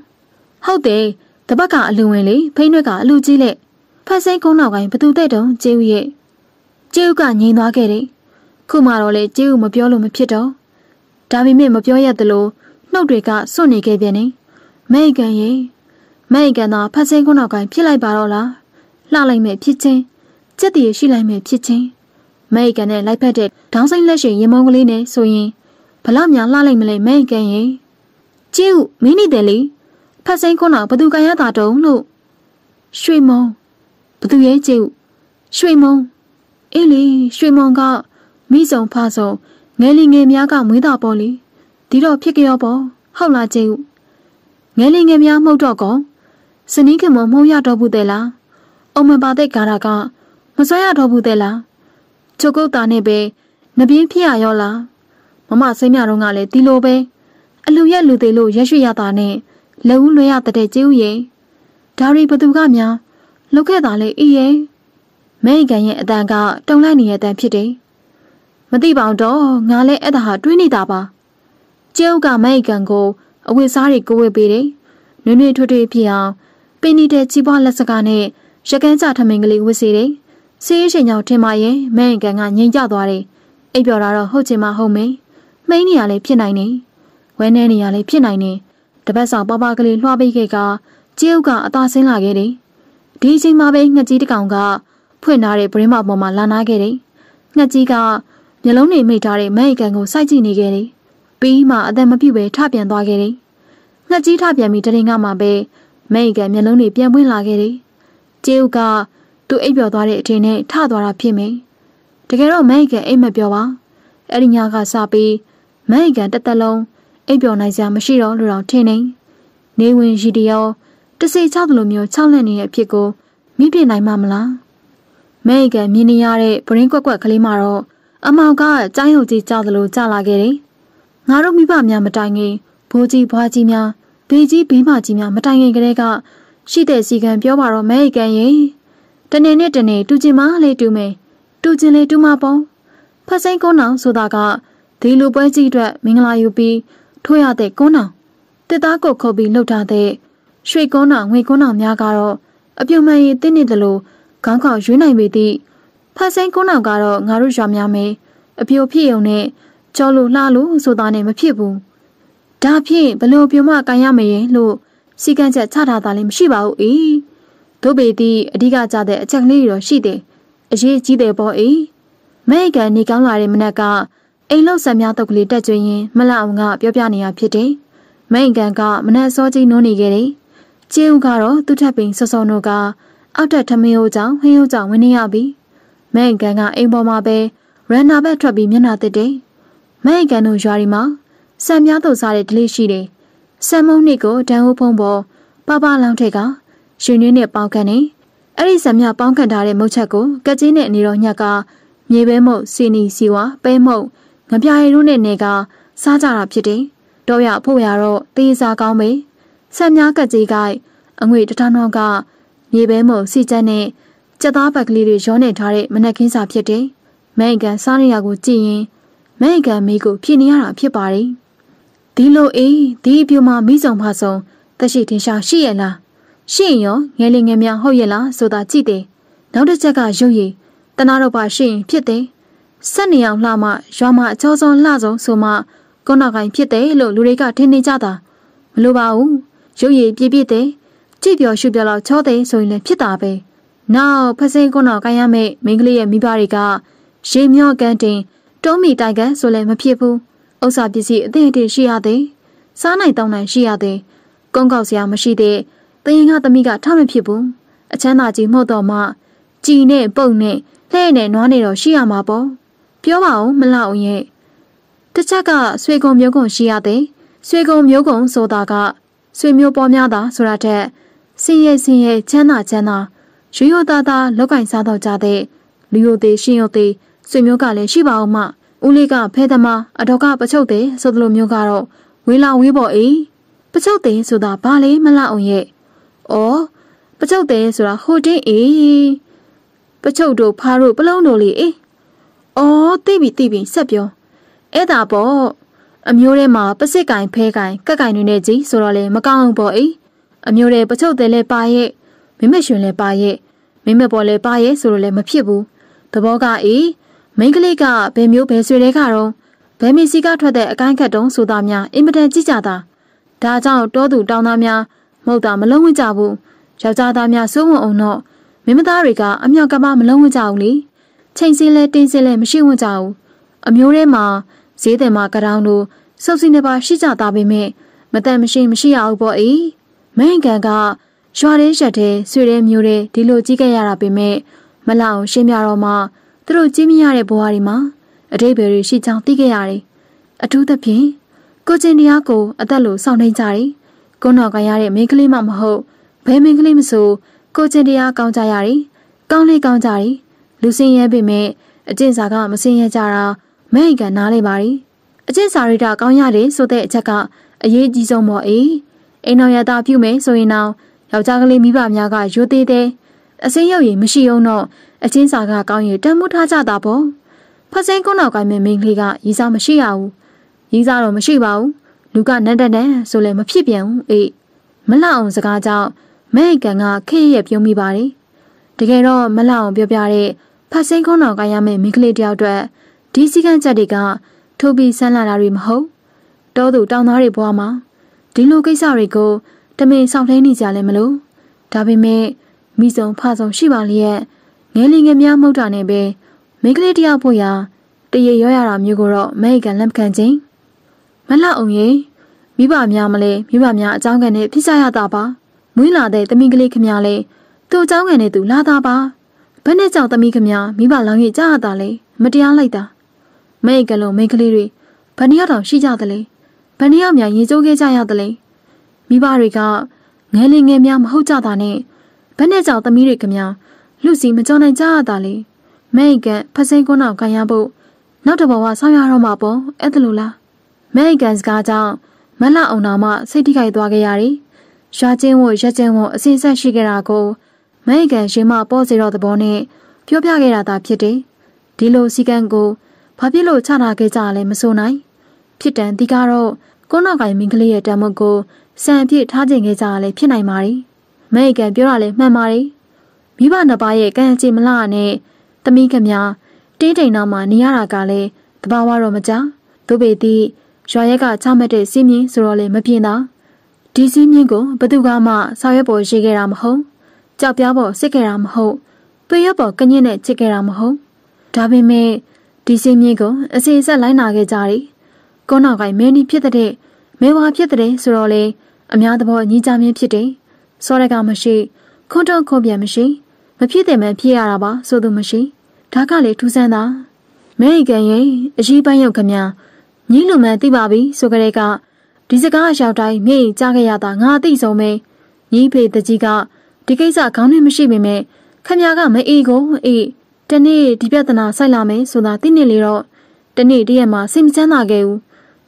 ဟုတ်တယ်တပတ်ကအလူဝင်လေဖိနှွဲကအလူကြီးလက်ဖက်စိန်ကုန်းနောက်ပိုင်းဘသူတဲ့တုံကျေးဥရဲ့ကျေးဥကငြိမ်သွားခဲ့တယ်ခုမှတော့လေကျေးဥမပြောလို့မဖြစ်တော့ဒါပေမဲ့မပြောရသလိုနှုတ်တွေကစွန့်နေခဲ့ပြန်နေမိတ်ကန်ရဲ့မိတ်ကန်သာဖက်စိန်ကုန်းနောက်ပိုင်းဖြစ်လိုက်ပါတော့လားလှလိုက်မဲ့ဖြစ်ချင်းစက်တည်ရှိလိုက်မဲ့ဖြစ်ချင်းမိတ်ကန်နဲ့လိုက်ဖက်တဲ့ဒေါင်းဆိုင်လက်ရှင်ရင်မုံကလေးနဲ့ဆိုရင်ဘလောက်များလှလိုက်မလဲမဲကဲရင်ကျဲဥမင်းနေတယ်လေဖက်စိန်ခွန်းတော့ဘသူကရတာတုံးလို့ရွှေမုံဘသူရဲ့ကျဲဥရွှေမုံအေးလေရွှေမုံကမိစုံဖဆုံငယ်လီငယ်များကမွေးတာပေါ့လေဒီတော့ဖြစ်ကြောပေါ့ဟုတ်လားကျဲဥငယ်လီငယ်များမှုတ်တော့ကောစနီးခင်မမှုတ်ရတော့ဘူးတယ်လားအုံမပါတဲ့ဂါရာကမစွဲရတော့ဘူးတယ်လားချုပ်ကုတ်တာနဲ့ပဲနပြင်းဖြစ်ရရောလားမမစိမ့်မြတော့ကလည်းဒီလိုပဲအလူရက်လူသေးလို့ရက်ရွှေရတာနဲ့လက်ဦးလွှဲရတဲ့ကျဲဦးရဲ့ဒါရီဘသူကများလောက်ခဲ့တာလေအေးရဲ့မဲအကန်ရဲ့အတန်ကတုံလိုက်နေတဲ့အတန်ဖြစ်တယ်မသိပါတော့ငါလည်းအဲ့ဒါဟာတွေးနေတာပါကျဲဦးကမဲအကန်ကိုအဝတ်စားတွေကိုဝေပေးတယ်နွေနွေထွတ်ထွတ်ဖြစ်အောင်ပင်နေတဲ့ကြီးပွားလက်စကားနဲ့ရကန်းကြထမင်းကလေးဝစ်စေတယ်စေးအချိန်ကြောင့်ထင်ပါရဲ့မဲအကန်ကငြိမ်ကြသွားတယ်အိပ်ပျော်တာတော့ဟုတ်ချင်မှဟုတ်မယ်မှိန်နေရလဲဖြစ်နိုင်တယ်။ဝဲနေနေရလဲဖြစ်နိုင်တယ်။တပတ်စာပပကလေးလွှားပေးခဲ့ကကျဲဥကအသာဆင်းလာခဲ့တယ်။ဒီအချိန်မှာပဲငှက်ကြီးတကောင်ကဖွင့်ထားတဲ့ပရင်းမပေါ်မှာလာနာခဲ့တယ်။ငှက်ကြီးကမျိုးလုံးတွေမိထားတဲ့မဲအကန်ကိုစိုက်ကြည့်နေခဲ့တယ်။ပြီးမှအသက်မပြည့်ပဲထပြန်သွားခဲ့တယ်။ငှက်ကြီးထပြန်ပြီးတရင်ကမှပဲမဲအကန်မျိုးလုံးတွေပြန်ပွင့်လာခဲ့တယ်။ကျဲဥကသူ့အိပ်ပျော်သွားတဲ့အထင်နဲ့ထသွားတာဖြစ်မယ်။တကယ်တော့မဲအကန်အိပ်မပျော်ပါ။အဲ့ဒီညကစပြီးမန်အိကန်တစ်သက်လုံးအိပ်ပျော်နိုင်စရာမရှိတော့လို့တော့ထင်နေနေဝင်ရီတရောတစိချောက်လိုမျိုးခြောက်လန့်နေတဲ့အဖြစ်ကိုမိပြနိုင်မှာမလားမန်အိကန်မြင်နေရတဲ့ပရင်းကွက်ကွက်ကလေးမှာတော့အမောင်ကကျိုင်းဟုတ်ကြီးကြောက်သလိုကြာလာခဲ့တယ်ငါတို့မိဘများမတိုင်ခင်ဘိုးကြီးဘွားကြီးများဘေးကြီးဘေးမကြီးများမတိုင်ခင်ကတည်းကရှိတဲ့စီကံပြောပါတော့မဲအိကန်ရင်တနေ့နဲ့တနေ့တူကျင်မလေးတူမယ်တူကျင်လေးတူမပေါ့ဖတ်စိန်ကုန်းအောင်ဆိုတာကဒီလူပွဲကြီးအတွက်မင်္ဂလာယူပြီးထို့ရတဲ့ကုန်းတော်တစ်သားကိုခုတ်ပြီးလှုပ်ထားတဲ့ရွှေကုန်းတော်ငွေကုန်းတော်များကတော့အပြုံမှန်ရည်တင်းနေတယ်လို့ခေါင်းခေါင်ရွေးနိုင်ပေသည့်ဖတ်ဆိုင်ကုန်းတော်ကတော့ငါတို့ရွာများမယ်အပြိုဖြစ်ုံနဲ့ကြော်လို့လှလို့ဆိုတာနဲ့မဖြစ်ဘူးဒါဖြင့်ဘလို့ပြမကန်ရမရင်လို့စီကံချက်ချထားတာလည်းမရှိပါဘူးအေးတို့ပေသည့်အဓိကကြတဲ့အချက်ကလေးတွေတော့ရှိတယ်အရေးကြီးတယ်ပေါ့အေးမဲကန်နေကောင်းလာတဲ့မနက်ကအိမ်လောက်ဆံများတုတ်ကလေးတက်ကြွရင် မလအောင်က ပြောပြနေရဖြစ်တယ်။မိန်ကန်ကမနက်စောကြီးနိုးနေခဲ့တယ်။ကျေးဦးကတော့သူ့ထက်ပင်စောစောနိုးကအောက်ထက်ထမင်းဟိုးကြောင့်ဟင်းဟိုးကြောင့်ဝင်နေရပြီ။မိန်ကန်ကအိမ်ပေါ်မှာပဲရန်နာဘက်ထွက်ပြီးမျက်နှာတစ်တယ်။မိန်ကန်တို့ရွာဒီမှာဆံများတုတ်စားတဲ့ဒလေးရှိတယ်။ဆံမုံနှစ်ကိုတန်ဟိုးဖုံးပေါ်ပပလောင်းထက်ကရွှေနှင်းနဲ့ပေါင်ကန်နေအဲ့ဒီဆံမြပေါင်ကန်ထားတဲ့မုတ်ချက်ကိုကက်ကြီးနဲ့အနေတော်ညက်ကမြေပဲမုတ်စီနီစီဝါပဲမုတ်ငပြရဲတို့နဲ့နေက စားကြတာဖြစ်တယ်။တော့ရဖို့ရတော့တေးစားကောင်းပဲ။ဆက်များကကြေးကိုက်အငွေတထနောကမြေပဲမုံစီချက်နဲ့ကြက်သားပတ်ကလေးတွေရောနေထားတဲ့မနက်ခင်းစာဖြစ်တယ်။မဲအကန်စားနေရကိုကြည့်ရင်မဲအကန်မိကိုဖြစ်နေရတာဖြစ်ပါတယ်။ဒီလိုအေးဒီအပြူမှာမိစုံဖဆုံတက်ရှိထင်ရှားရှိရလား။ရှိရင်ရောငယ်လေးငယ်များဟုတ်ရလားဆိုတာကြည့်တယ်။နောက်တစ်ချက်ကရုပ်ရည်တနာတော့ပါရှိရင်ဖြစ်တယ်။ဆက်နေအောင်လှမှရွာမှာအချောဆုံးလှဆုံးဆိုမှကုန်းတော်ကိုင်ဖြစ်တယ်လို့လူတွေကထင်နေကြတာမလိုပါဘူးရုပ်ရည်ပြည့်ပြည့်တယ်ကြည့်ပြောရှုပြောလောက်ချောတယ်ဆိုရင်လည်းဖြစ်တာပဲနောက်ဖစိန်ကုန်းတော်ကိုင်ရမယ့်မိန်းကလေးရဲ့မိဘတွေက ရေမြော့ကန်တင် တုံးမီတိုင်ကန်ဆိုလည်းမဖြစ်ဘူးဥစ္စာပစ္စည်းအသင့်အတင်ရှိရသည်စားနိုင်တောင်းနိုင်ရှိရသည်ကုန်းကောက်စရာမရှိတဲ့တရင်ကသမီးကထမဖြစ်ဘူးအချမ်းသာကြီးမဟုတ်တော့မှကြည်နဲ့ပုတ်နဲ့လှဲ့နဲ့နွားနေတော့ရှိရမှာပေါ့ပြောပါဦးမလောက်ရဲ့တချက်ကဆွေကုံမျိုးကုံရှိရတဲ့ဆွေကုံမျိုးကုံ ဆိုတာကဆွေမျိုးပေါ်များတာဆိုတာတဲ့စင်ရဲ့စင်ရဲ့ချမ်းသာချမ်းသာရွရိုသားသားလောက်ကင်စားတော့ကြတဲ့လူရိုသေးရှင်ရိုသေးဆွေမျိုးကလည်းရှိပါဦးမှဦးလေးကဖဲသမားအတော်ကပချုပ်တယ်ဆိုသလိုမျိုးကတော့ဝေလာဝေးပေါ်အိပချုပ်တယ်ဆိုတာဘာလဲမလောက်အောင်ရဲ့ဩပချုပ်တယ်ဆိုတာဟိုတင်းအေးပချုပ်တို့ဖားတို့ပလုံးတို့လေအေး။အော်သိပြီသိပြီဆက်ပြော။အဲ့ဒါပေါ့အမျိုးထဲမှာပစစ်ကင်ဖဲကင်ကက်ကင်တွေနဲ့ကြီးဆိုတော့လေမကောင်းပေါ့အေး။အမျိုးထဲပချုပ်တယ်လဲပါရဲ့မိမရှင်လဲပါရဲ့မိမပေါ်လဲပါရဲ့ဆိုတော့လေမဖြစ်ဘူး။သဘောကအေးမိန်းကလေးကဘယ်မျိုးဘယ်ဆွေတွေကတော့ဘယ်မီစီကထွက်တဲ့အကိုင်းခတ်တုံးဆိုတာများအင်မတန်ကြည့်ကြတာ။ဒါကြောင့်တောသူတောင်းသားများမဟုတ်တာမလုံးဝကြဘူး။ယောက်ျားသားများစိုးဝင်အောင်တော့မိမသားတွေကအမြောက်ကမမလုံးဝကြဘူးလေ။ချိန်စင်းလဲတင်းစင်းလဲမရှိဝန့်ကြဘူးအမျိုးထဲမှာဈေးတယ်မှာကရောင်တို့စုပ်စီနေပါရှိကြတာပေမဲ့မတန်မရှိမရှိရဘူးပေါ့အေးမန်ကန်ကရွာတဲ့ရက်တဲ့ဆွေတဲ့မျိုးတဲ့ဒီလို ကြီးခဲ့ရတာပေမဲ့မလအောင်ရှင်းပြတော့မှသူတို့ကြီးမရတဲ့ဘဝတွေမှာအတိတ်ပဲရှိချောင်းသိခဲ့ရတယ်အထူးသဖြင့်ကိုကျင်တရားကို အသက်လိုစောင့်နေကြတယ်ကိုနော်ကရတဲ့မိန်းကလေးမှမဟုတ်ဘယ်မိန်းကလေးမဆိုကိုကျင်တရားကောင်းကြရတယ်ကောင်းလေးကောင်းကြတယ်လူစင်ရဲပေမဲ့အကျင့်စာက မစင်ရဲကြတာမဲ့အကန်နားလေပါရီအကျင့်စာရိတာကောင်းရတယ်ဆိုတဲ့အချက်က အရေးကြီးဆုံးပေါ့အေးအိမ်တော်ရတာပြုမယ်ဆိုရင်တော့ယောက်ျားကလေးမိဘများကရိုသေးတဲ့အစင်းရုပ်ရည်မရှိအောင်တော့အချင်းစာကကောင်းရင်တန်မှုထားကြတာပေါ့ဖက်စိန်ကုန်းနောက်ကိုင်းမင်းမင်းကလေးကရီစားမရှိရဘူးရီစားတော့မရှိပါဘူးလူကနတ်တက်နဲ့ဆိုလဲမဖြစ်ပြန်ဘူးအေးမလောက်အောင်စကားကြောင့်မဲအကန်ကခေရရပြုံးမိပါတယ်တကယ်တော့မလောက်အောင်ပြောပြတဲ့ဖတ်စင်းကုန်းတော်ကရမယ့်မိန်းကလေးတယောက်အတွက်ဒီစည်းကမ်းချက်တွေကထိုးပြီးဆန်းလာတာတွေမဟုတ်တောသူတောင်သားတွေဘဝမှာဒီလိုကိစ္စတွေကိုတမင်ဆောင်ထိန်နေကြလည်းမလို့ဒါပေမဲ့မိဆုံးဖဆုံးရှိပါလျက်ငယ်လီငယ်များမှုတ်တာနဲ့ပဲမိန်းကလေးတယောက်ဖို့ရာတရေရောရတာမျိုးကိုတော့မဲကန်လက်ခံခြင်းမလောက်အောင်ရင်မိဘများမလဲမိဘများအကြောင်းခံနဲ့ဖြစ်ကြရတာပါမွေးလာတဲ့တမိကလေးခမရလဲသူ့အကြောင်းခံနဲ့သူလာတာပါဘယ်နဲ့ကြောင့်သမီးခမမိဘလောင်ရကြရတာလဲမတရားလိုက်တာမိတ်ကလေးမိတ်ကလေးတွေဘယ်နှစ်ယောက်တောင်ရှိကြသလဲဘယ်နှစ်ယောက်များရေကျိုးခဲ့ကြရသလဲမိဘတွေကငယ်လင်ငယ်များမဟုတ်ကြတာနဲ့ဘယ်နဲ့ကြောင့်သမီးတွေခမလူစီမကြောနိုင်ကြရတာလဲမိတ်ကဖစိန်ကုန်းအောင်ခံရဖို့နောက်တဘဝဆောင်ရတော့မှာပေါ့အဲ့ဒါလိုလားမိတ်ကန်စကားကြောင့်မလအောင်တော်မှစိတ်ထိခိုက်သွားခဲ့ရတယ်ရွာချင်းဝရက်ချင်းဝအစင်ဆက်ရှိခဲ့တာကိုမန်ကန်ရင်မပေါ့စေတော့သဘောနဲ့ပြောပြခဲ့တာသာဖြစ်တယ်။ဒီလိုစီကံကိုဘာဖြစ်လို့ချထားခဲ့ကြလဲမဆိုနိုင်။ဖြစ်တန်ဒီကတော့ကိုနောက်ကင်မင်းကလေးရဲ့တမုတ်ကိုစံပြစ်ထားခြင်းခဲ့ကြရလဲဖြစ်နိုင်ပါ रे ။မန်ကန်ပြောတာလဲမှန်ပါ रे ။မိဘနှစ်ပါးရဲ့ကံကြည်မလားနဲ့သမီးခမတင်းတိမ်နောက်မှာနေရတာကလည်းတဘာဝတော့မကြ။သို့ပေသည့်ရွာရက်ကချမှတ်တဲ့စီးမြင်ဆိုတော့လေမပြင်းတာဒီစီးမြင်ကိုဘသူကမှဆောင်ရွက်ပေါ်ရှိခဲ့တာမဟုတ်ကြောက်ပြားပေါ်စစ်ခဲ့တာမဟုတ်သွေးရပေါ်ကညစ်နဲ့ချစ်ခဲ့တာမဟုတ်ဒါပေမဲ့ဒီစင်းမြေကိုအစီအဆက်လိုက်နာခဲ့ကြတယ်ကောနောက်ကမဲနီဖြစ်တဲ့မဲဝါဖြစ်တဲ့ဆိုတော့လေအများသဘောအညီကြမြင်ဖြစ်တယ်စောရကမရှိခွန်းတော့ခွန်ပြန်မရှိ မဖြစ်တယ်မဖြစ်ရတာပါ ဆိုသူမရှိဒါကလေထူးဆန်းတာမဲရီကန်ရဲ့အရေးပိုင်းရောက်ခမညာညင်းလူမှန်သိပါပြီဆိုကြတဲ့ကဒီစကားအရောက်တိုင်းမြေကြီးကြားခဲ့ရတာငါအသိဆုံးပဲညီဖေတကြီးကဒီကိစ္စခေါင်းနဲ့မရှိပေမဲ့ခမရကမအေးကိုအေးတနေ့ဒီပြဿနာဆိုင်လာမယ်ဆိုတာသိနေလေတော့တနေ့တရက်မှာစိတ်မချမ်းသာခဲ့ဘူး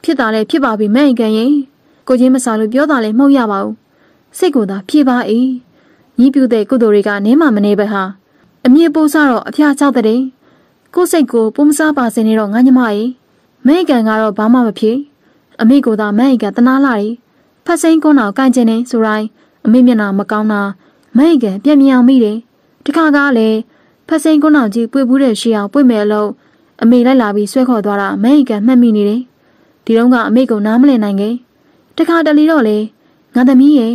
ဖြစ်တာလည်းဖြစ်ပါပြီမဲ့အကန်ရင်ကိုချင်းမစားလို့ပြောတာလည်းမဟုတ်ရပါဘူးစိတ်ကိုသာဖြေပါအေးညီးပြူတဲ့ကုသိုလ်တွေကနေမှမနေပဲဟာအမြင့်ပိုးစားတော့အဖျားချောက်တဲ့ကိုစိတ်ကိုပုံမစားပါစေနဲ့တော့ငါညမရေမဲ့အကန်ကတော့ဘာမှမဖြစ်အမေကိုသာမဲ့အကန်တနာလာတယ်ဖတ်စိန်ကုန်းတော်ကန်ကျင်နေဆိုတိုင်းအမေမျက်နှာမကောင်းတာမိုက်ကပြန်မြင်အောင်မိတယ်တခါကားလည်းဖက်စိန်ကုန်းတော်ကြီးပွေဘူးတဲ့ရှေ့အောင်ပွေမယ်လို့အမေလိုက်လာပြီးဆွဲခေါ်သွားတာမိုက်ကမှတ်မိနေတယ်ဒီတော့ကအမေကနားမလည်နိုင်ခဲ့တခါတလေတော့လေငါသမီးရဲ့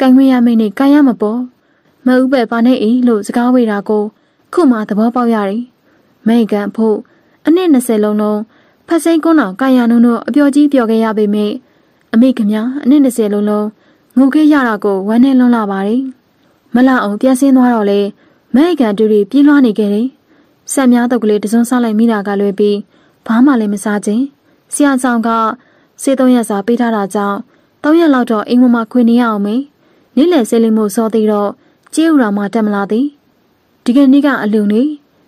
ကင်ခွေရမိနဲ့ကင်ရမပေါ်မဥပဲပါနဲ့ဤလို့စကားဝေတာကို ခုမှသဘောပေါက်ရတယ်မိကန်ဖို့အနည်း20လုံးလုံးဖက်စိန်ကုန်းတော်ကာယာနုံတို့အပြောကြီးပြောခဲ့ရပေမယ့်အမိခင်များအနည်း20လုံးလုံးငိုခဲ့ရတာကိုဝမ်းနဲ့လွန်လာပါတယ်။မလောက်အောင်ပြန်ဆင်းသွားတော့လေမဲ့ကန်တူတွေပြေးလွှားနေခဲ့တယ်။ဆက်များတုပ်ကလေးတစုံဆောက်လိုက်မိတာကလွယ်ပြီးဘာမှလည်းမစားခြင်းဆရာဆောင်ကစေသုံးရက်စာပေးထားတာကြောင့်သုံးရက်လောက်တော့အိမ်မမခွေနေရအောင်မေးနေ့လယ်စေးလိမ်မို့စောသေးတော့ကြေးဥတော်မှတက်မလာသည်ဒီကနေ့ကအလူနေ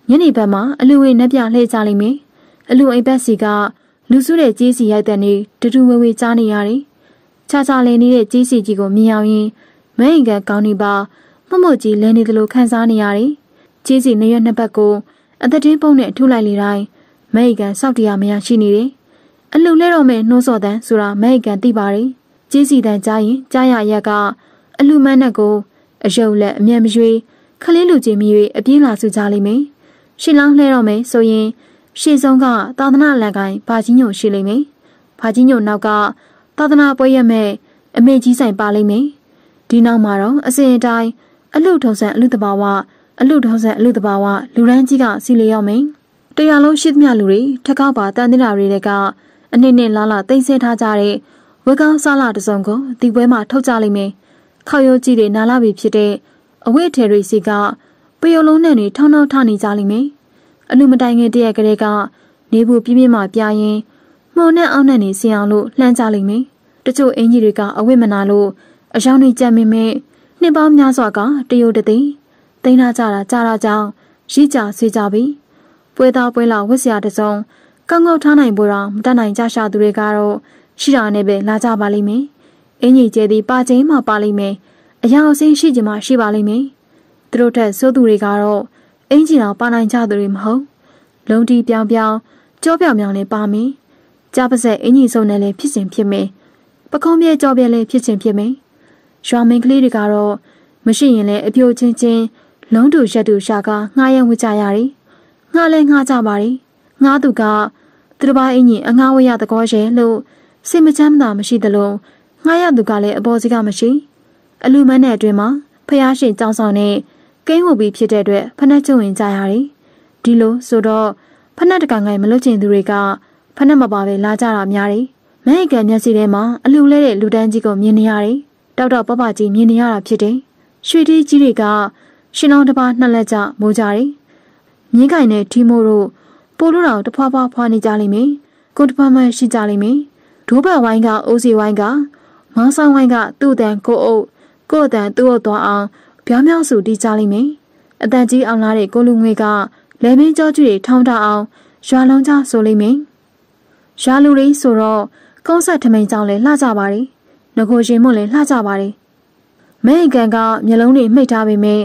ညနေဘက်မှာအလူဝေနှက်ပြလှည့်ကြလိမ့်မယ်အလူအိမ်ဘက်စီကလူစုတဲ့ကြေးစီရိုက်တဲ့နေ့တူတူဝေဝေကြားနေရတယ်ခြားခြားလည်နေတဲ့ကြေးစီကြီးကိုမြင်အောင်ရင်မဲအင်ကန်ကောင်းနေပါမမကြီးလဲနေသလိုခံစားနေရတယ်။ကြီးစီနေရနှစ်ဘက်ကိုအသက်တင်းပုံနဲ့ထုလိုက်လေတိုင်းမဲအီကန်စောက်တရားမရရှိနေတယ်။အလှလဲတော့မဲ့နှိုးစော်တန်းဆိုတာမဲအီကန်သိပါတယ်။ကြီးစီတန်းကြားရင်ကြားရရက်ကအလှမန်းနဲ့ကိုအယုတ်လက်အမျက်မရွေးခလေးလူချင်းမီ၍အပြင်းလာဆူကြလိမ့်မယ်။ရှင်းလောင်းလှဲတော့မယ်ဆိုရင်ရှေ့ဆုံးကသာသနာလက်ကိုင်းဘာကြီးညိုရှိလိမ့်မယ်။ဘာကြီးညိုနောက်ကသာသနာပွဲရမယ်အမေကြီးဆိုင်ပါလိမ့်မယ်။ဒီနောက်မှာတော့အစဉ်အတိုင်းအလူထုံဆန်အလူတဘာဝအလူထုံဆန်အလူတဘာဝလူရန်ကြီးကစီလေရောက်မိန်တရားလုံးရှိသမျှလူတွေထက်ကောက်ပါတန်တဲ့တာတွေကအနစ်နဲ့လာလာတိမ့်ဆဲထားကြတဲ့ဝက်ကောင်းစားလာတစုံကိုဒီပွဲမှာထုတ်ကြလိမ့်မယ်ခောက်ရိုးကြီးတွေနာလာပြီဖြစ်တဲ့အဝိထေရိစီကပယုံလုံးနဲ့တွေထောင်းထောင်းထနေကြလိမ့်မယ်အလူမတိုင်ခင်တရက်ကလေးကနေဖို့ပြင်းပြင်းမှပြရင်မှုန်နဲ့အောင်းနဲ့နေဆင်အောင်လို့လှမ်းကြလိမ့်မယ်တချို့အင်ကြီးတွေကအဝိမနာလို့အယောင်နေကြမိမဲ့နှစ်ပေါင်းများစွာကတရုတ်တသိန်းတိန်းထားကြတာကြတာကြောင့်ရိကြဆွေးကြပြီပွဲသားပွဲလာဝတ်စရာတစုံကောင်းကောက်ထားနိုင်ဖို့တော့မတတ်နိုင်ကြရှာသူတွေကတော့ရှိတာနဲ့ပဲလာကြပါလိမ့်မယ်အင်းကြီးကျဲသည်ပါချင်းမှပါလိမ့်မယ်အရာအစင်းရှိချင်မှရှိပါလိမ့်မယ်သူတို့ထက်စိုးသူတွေကတော့အင်းကြီးတော်ပါနိုင်ကြသူတွေမဟုတ်လုံတီပြောင်ပြောင်ကြောပြောင်ပြောင်လည်းပါမင်းကြားပါဆက်အင်းကြီးစုံနဲ့လည်းဖြစ်စဉ်ဖြစ်မင်းပကုံးပြဲကြောပြဲလည်းဖြစ်စဉ်ဖြစ်မင်းရွာမင်းကလေးတွေကတော့မရှိရင်လည်းအပြိုချင်းချင်းလုံးတူရက်တူရှာကငှားရမ်းဝကြရတယ်။ငှားလဲငှားကြပါတယ်။ငှားသူကသူတစ်ပါးအင်ကြီးအငှားဝရသကောရဲ့လို့စိတ်မချမ်းသာမရှိသလိုငှားရသူကလည်းအပေါ်စီကမရှိ။အလူမန်းတဲ့အတွင်းမှာဖျားရှင်ကြောင်းဆောင်နဲ့ကိန်းဝပြီးဖြစ်တဲ့အတွက်ဖနှက်ကျွဝင်ကြရတယ်။ဒီလိုဆိုတော့ဖနှက်တကငိုင်မလွတ်ကျင်သူတွေကဖနှက်မပါပဲလာကြတာများတယ်။မဲအကံမျက်စိထဲမှာအလူလဲတဲ့လူတန်းကြီးကိုမြင်နေရတယ်။တောက်တော့ပပကြီးမြင်နေရတာဖြစ်တယ်။ရွှေတေးကြီးတွေကရှင်အောင်တစ်ပါးနှစ်လက်ကြမိုးကြတယ်။မြင်းကိုင်နဲ့ထီမိုးတို့ပိုးလို့တော့တဖွာဖွာဖွာနေကြလိမ့်မယ်။ကိုတဖွာမှရှိကြလိမ့်မယ်။ဒိုးဘက်ဝိုင်းကအိုးစီဝိုင်းကမောင်းဆောင်ဝိုင်းကသူ့တန်ကိုအုပ်ကို့တန်သူ့အုပ်သွားအောင်ပြောင်းပြောင်းစုတီးကြလိမ့်မယ်။အတန်ကြီးအောင်လာတဲ့ကိုလူငွေကလဲမင်းကြောကျူတွေထောင်းထားအောင်ရွာလုံးချဆိုလိမ့်မယ်။ရွာလူတွေဆိုတော့ကုန်းဆက်ထမိန်ကြောင့်လည်းလှကြပါရဲ့။ငကိုရင်မွန့်လည်းလှကြပါတယ်။မဲအကန်ကမျက်လုံးတွေမှိတ်ထားပေမဲ့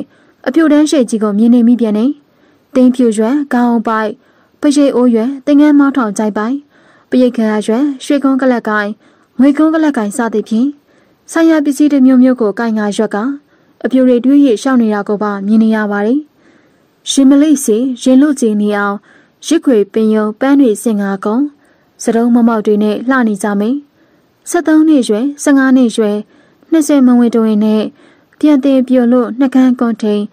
အပြိုတန်းရှိကြီးကိုမြင်နေမိပြန်နေ။တင်းဖြူရွယ်ကောင်းပိုက်ပရိတ်အိုးရွယ်တင်ငန်းမောင်းထောင်ကြိုက်ပိုင်ပရိတ်ခရာရွယ်ရွှေကုန်းကလပ်ကိုင်ငွေကုန်းကလပ်ကိုင်စသည်ဖြင့်ဆိုင်ရာပစ္စည်းတစ်မျိုးမျိုးကိုကိုင်ငါရွက်ကအပြိုတွေတွေးရရှောက်နေတာကိုပါမြင်နေရပါတယ်။ရှင်မလိစီရင်လို့ကျင်းနေအောင်ရစ်ခွေပင်ယုံပန်းတွေစင်ငါကုန်စတုံးမမောက်တွေနဲ့လှနေကြမင်း73နှစ်ရွယ်15နှစ်ရွယ်20မဝင်တွင်နဲ့ပြန်တင်ပြလို့နှကန်းကွန်ထိန်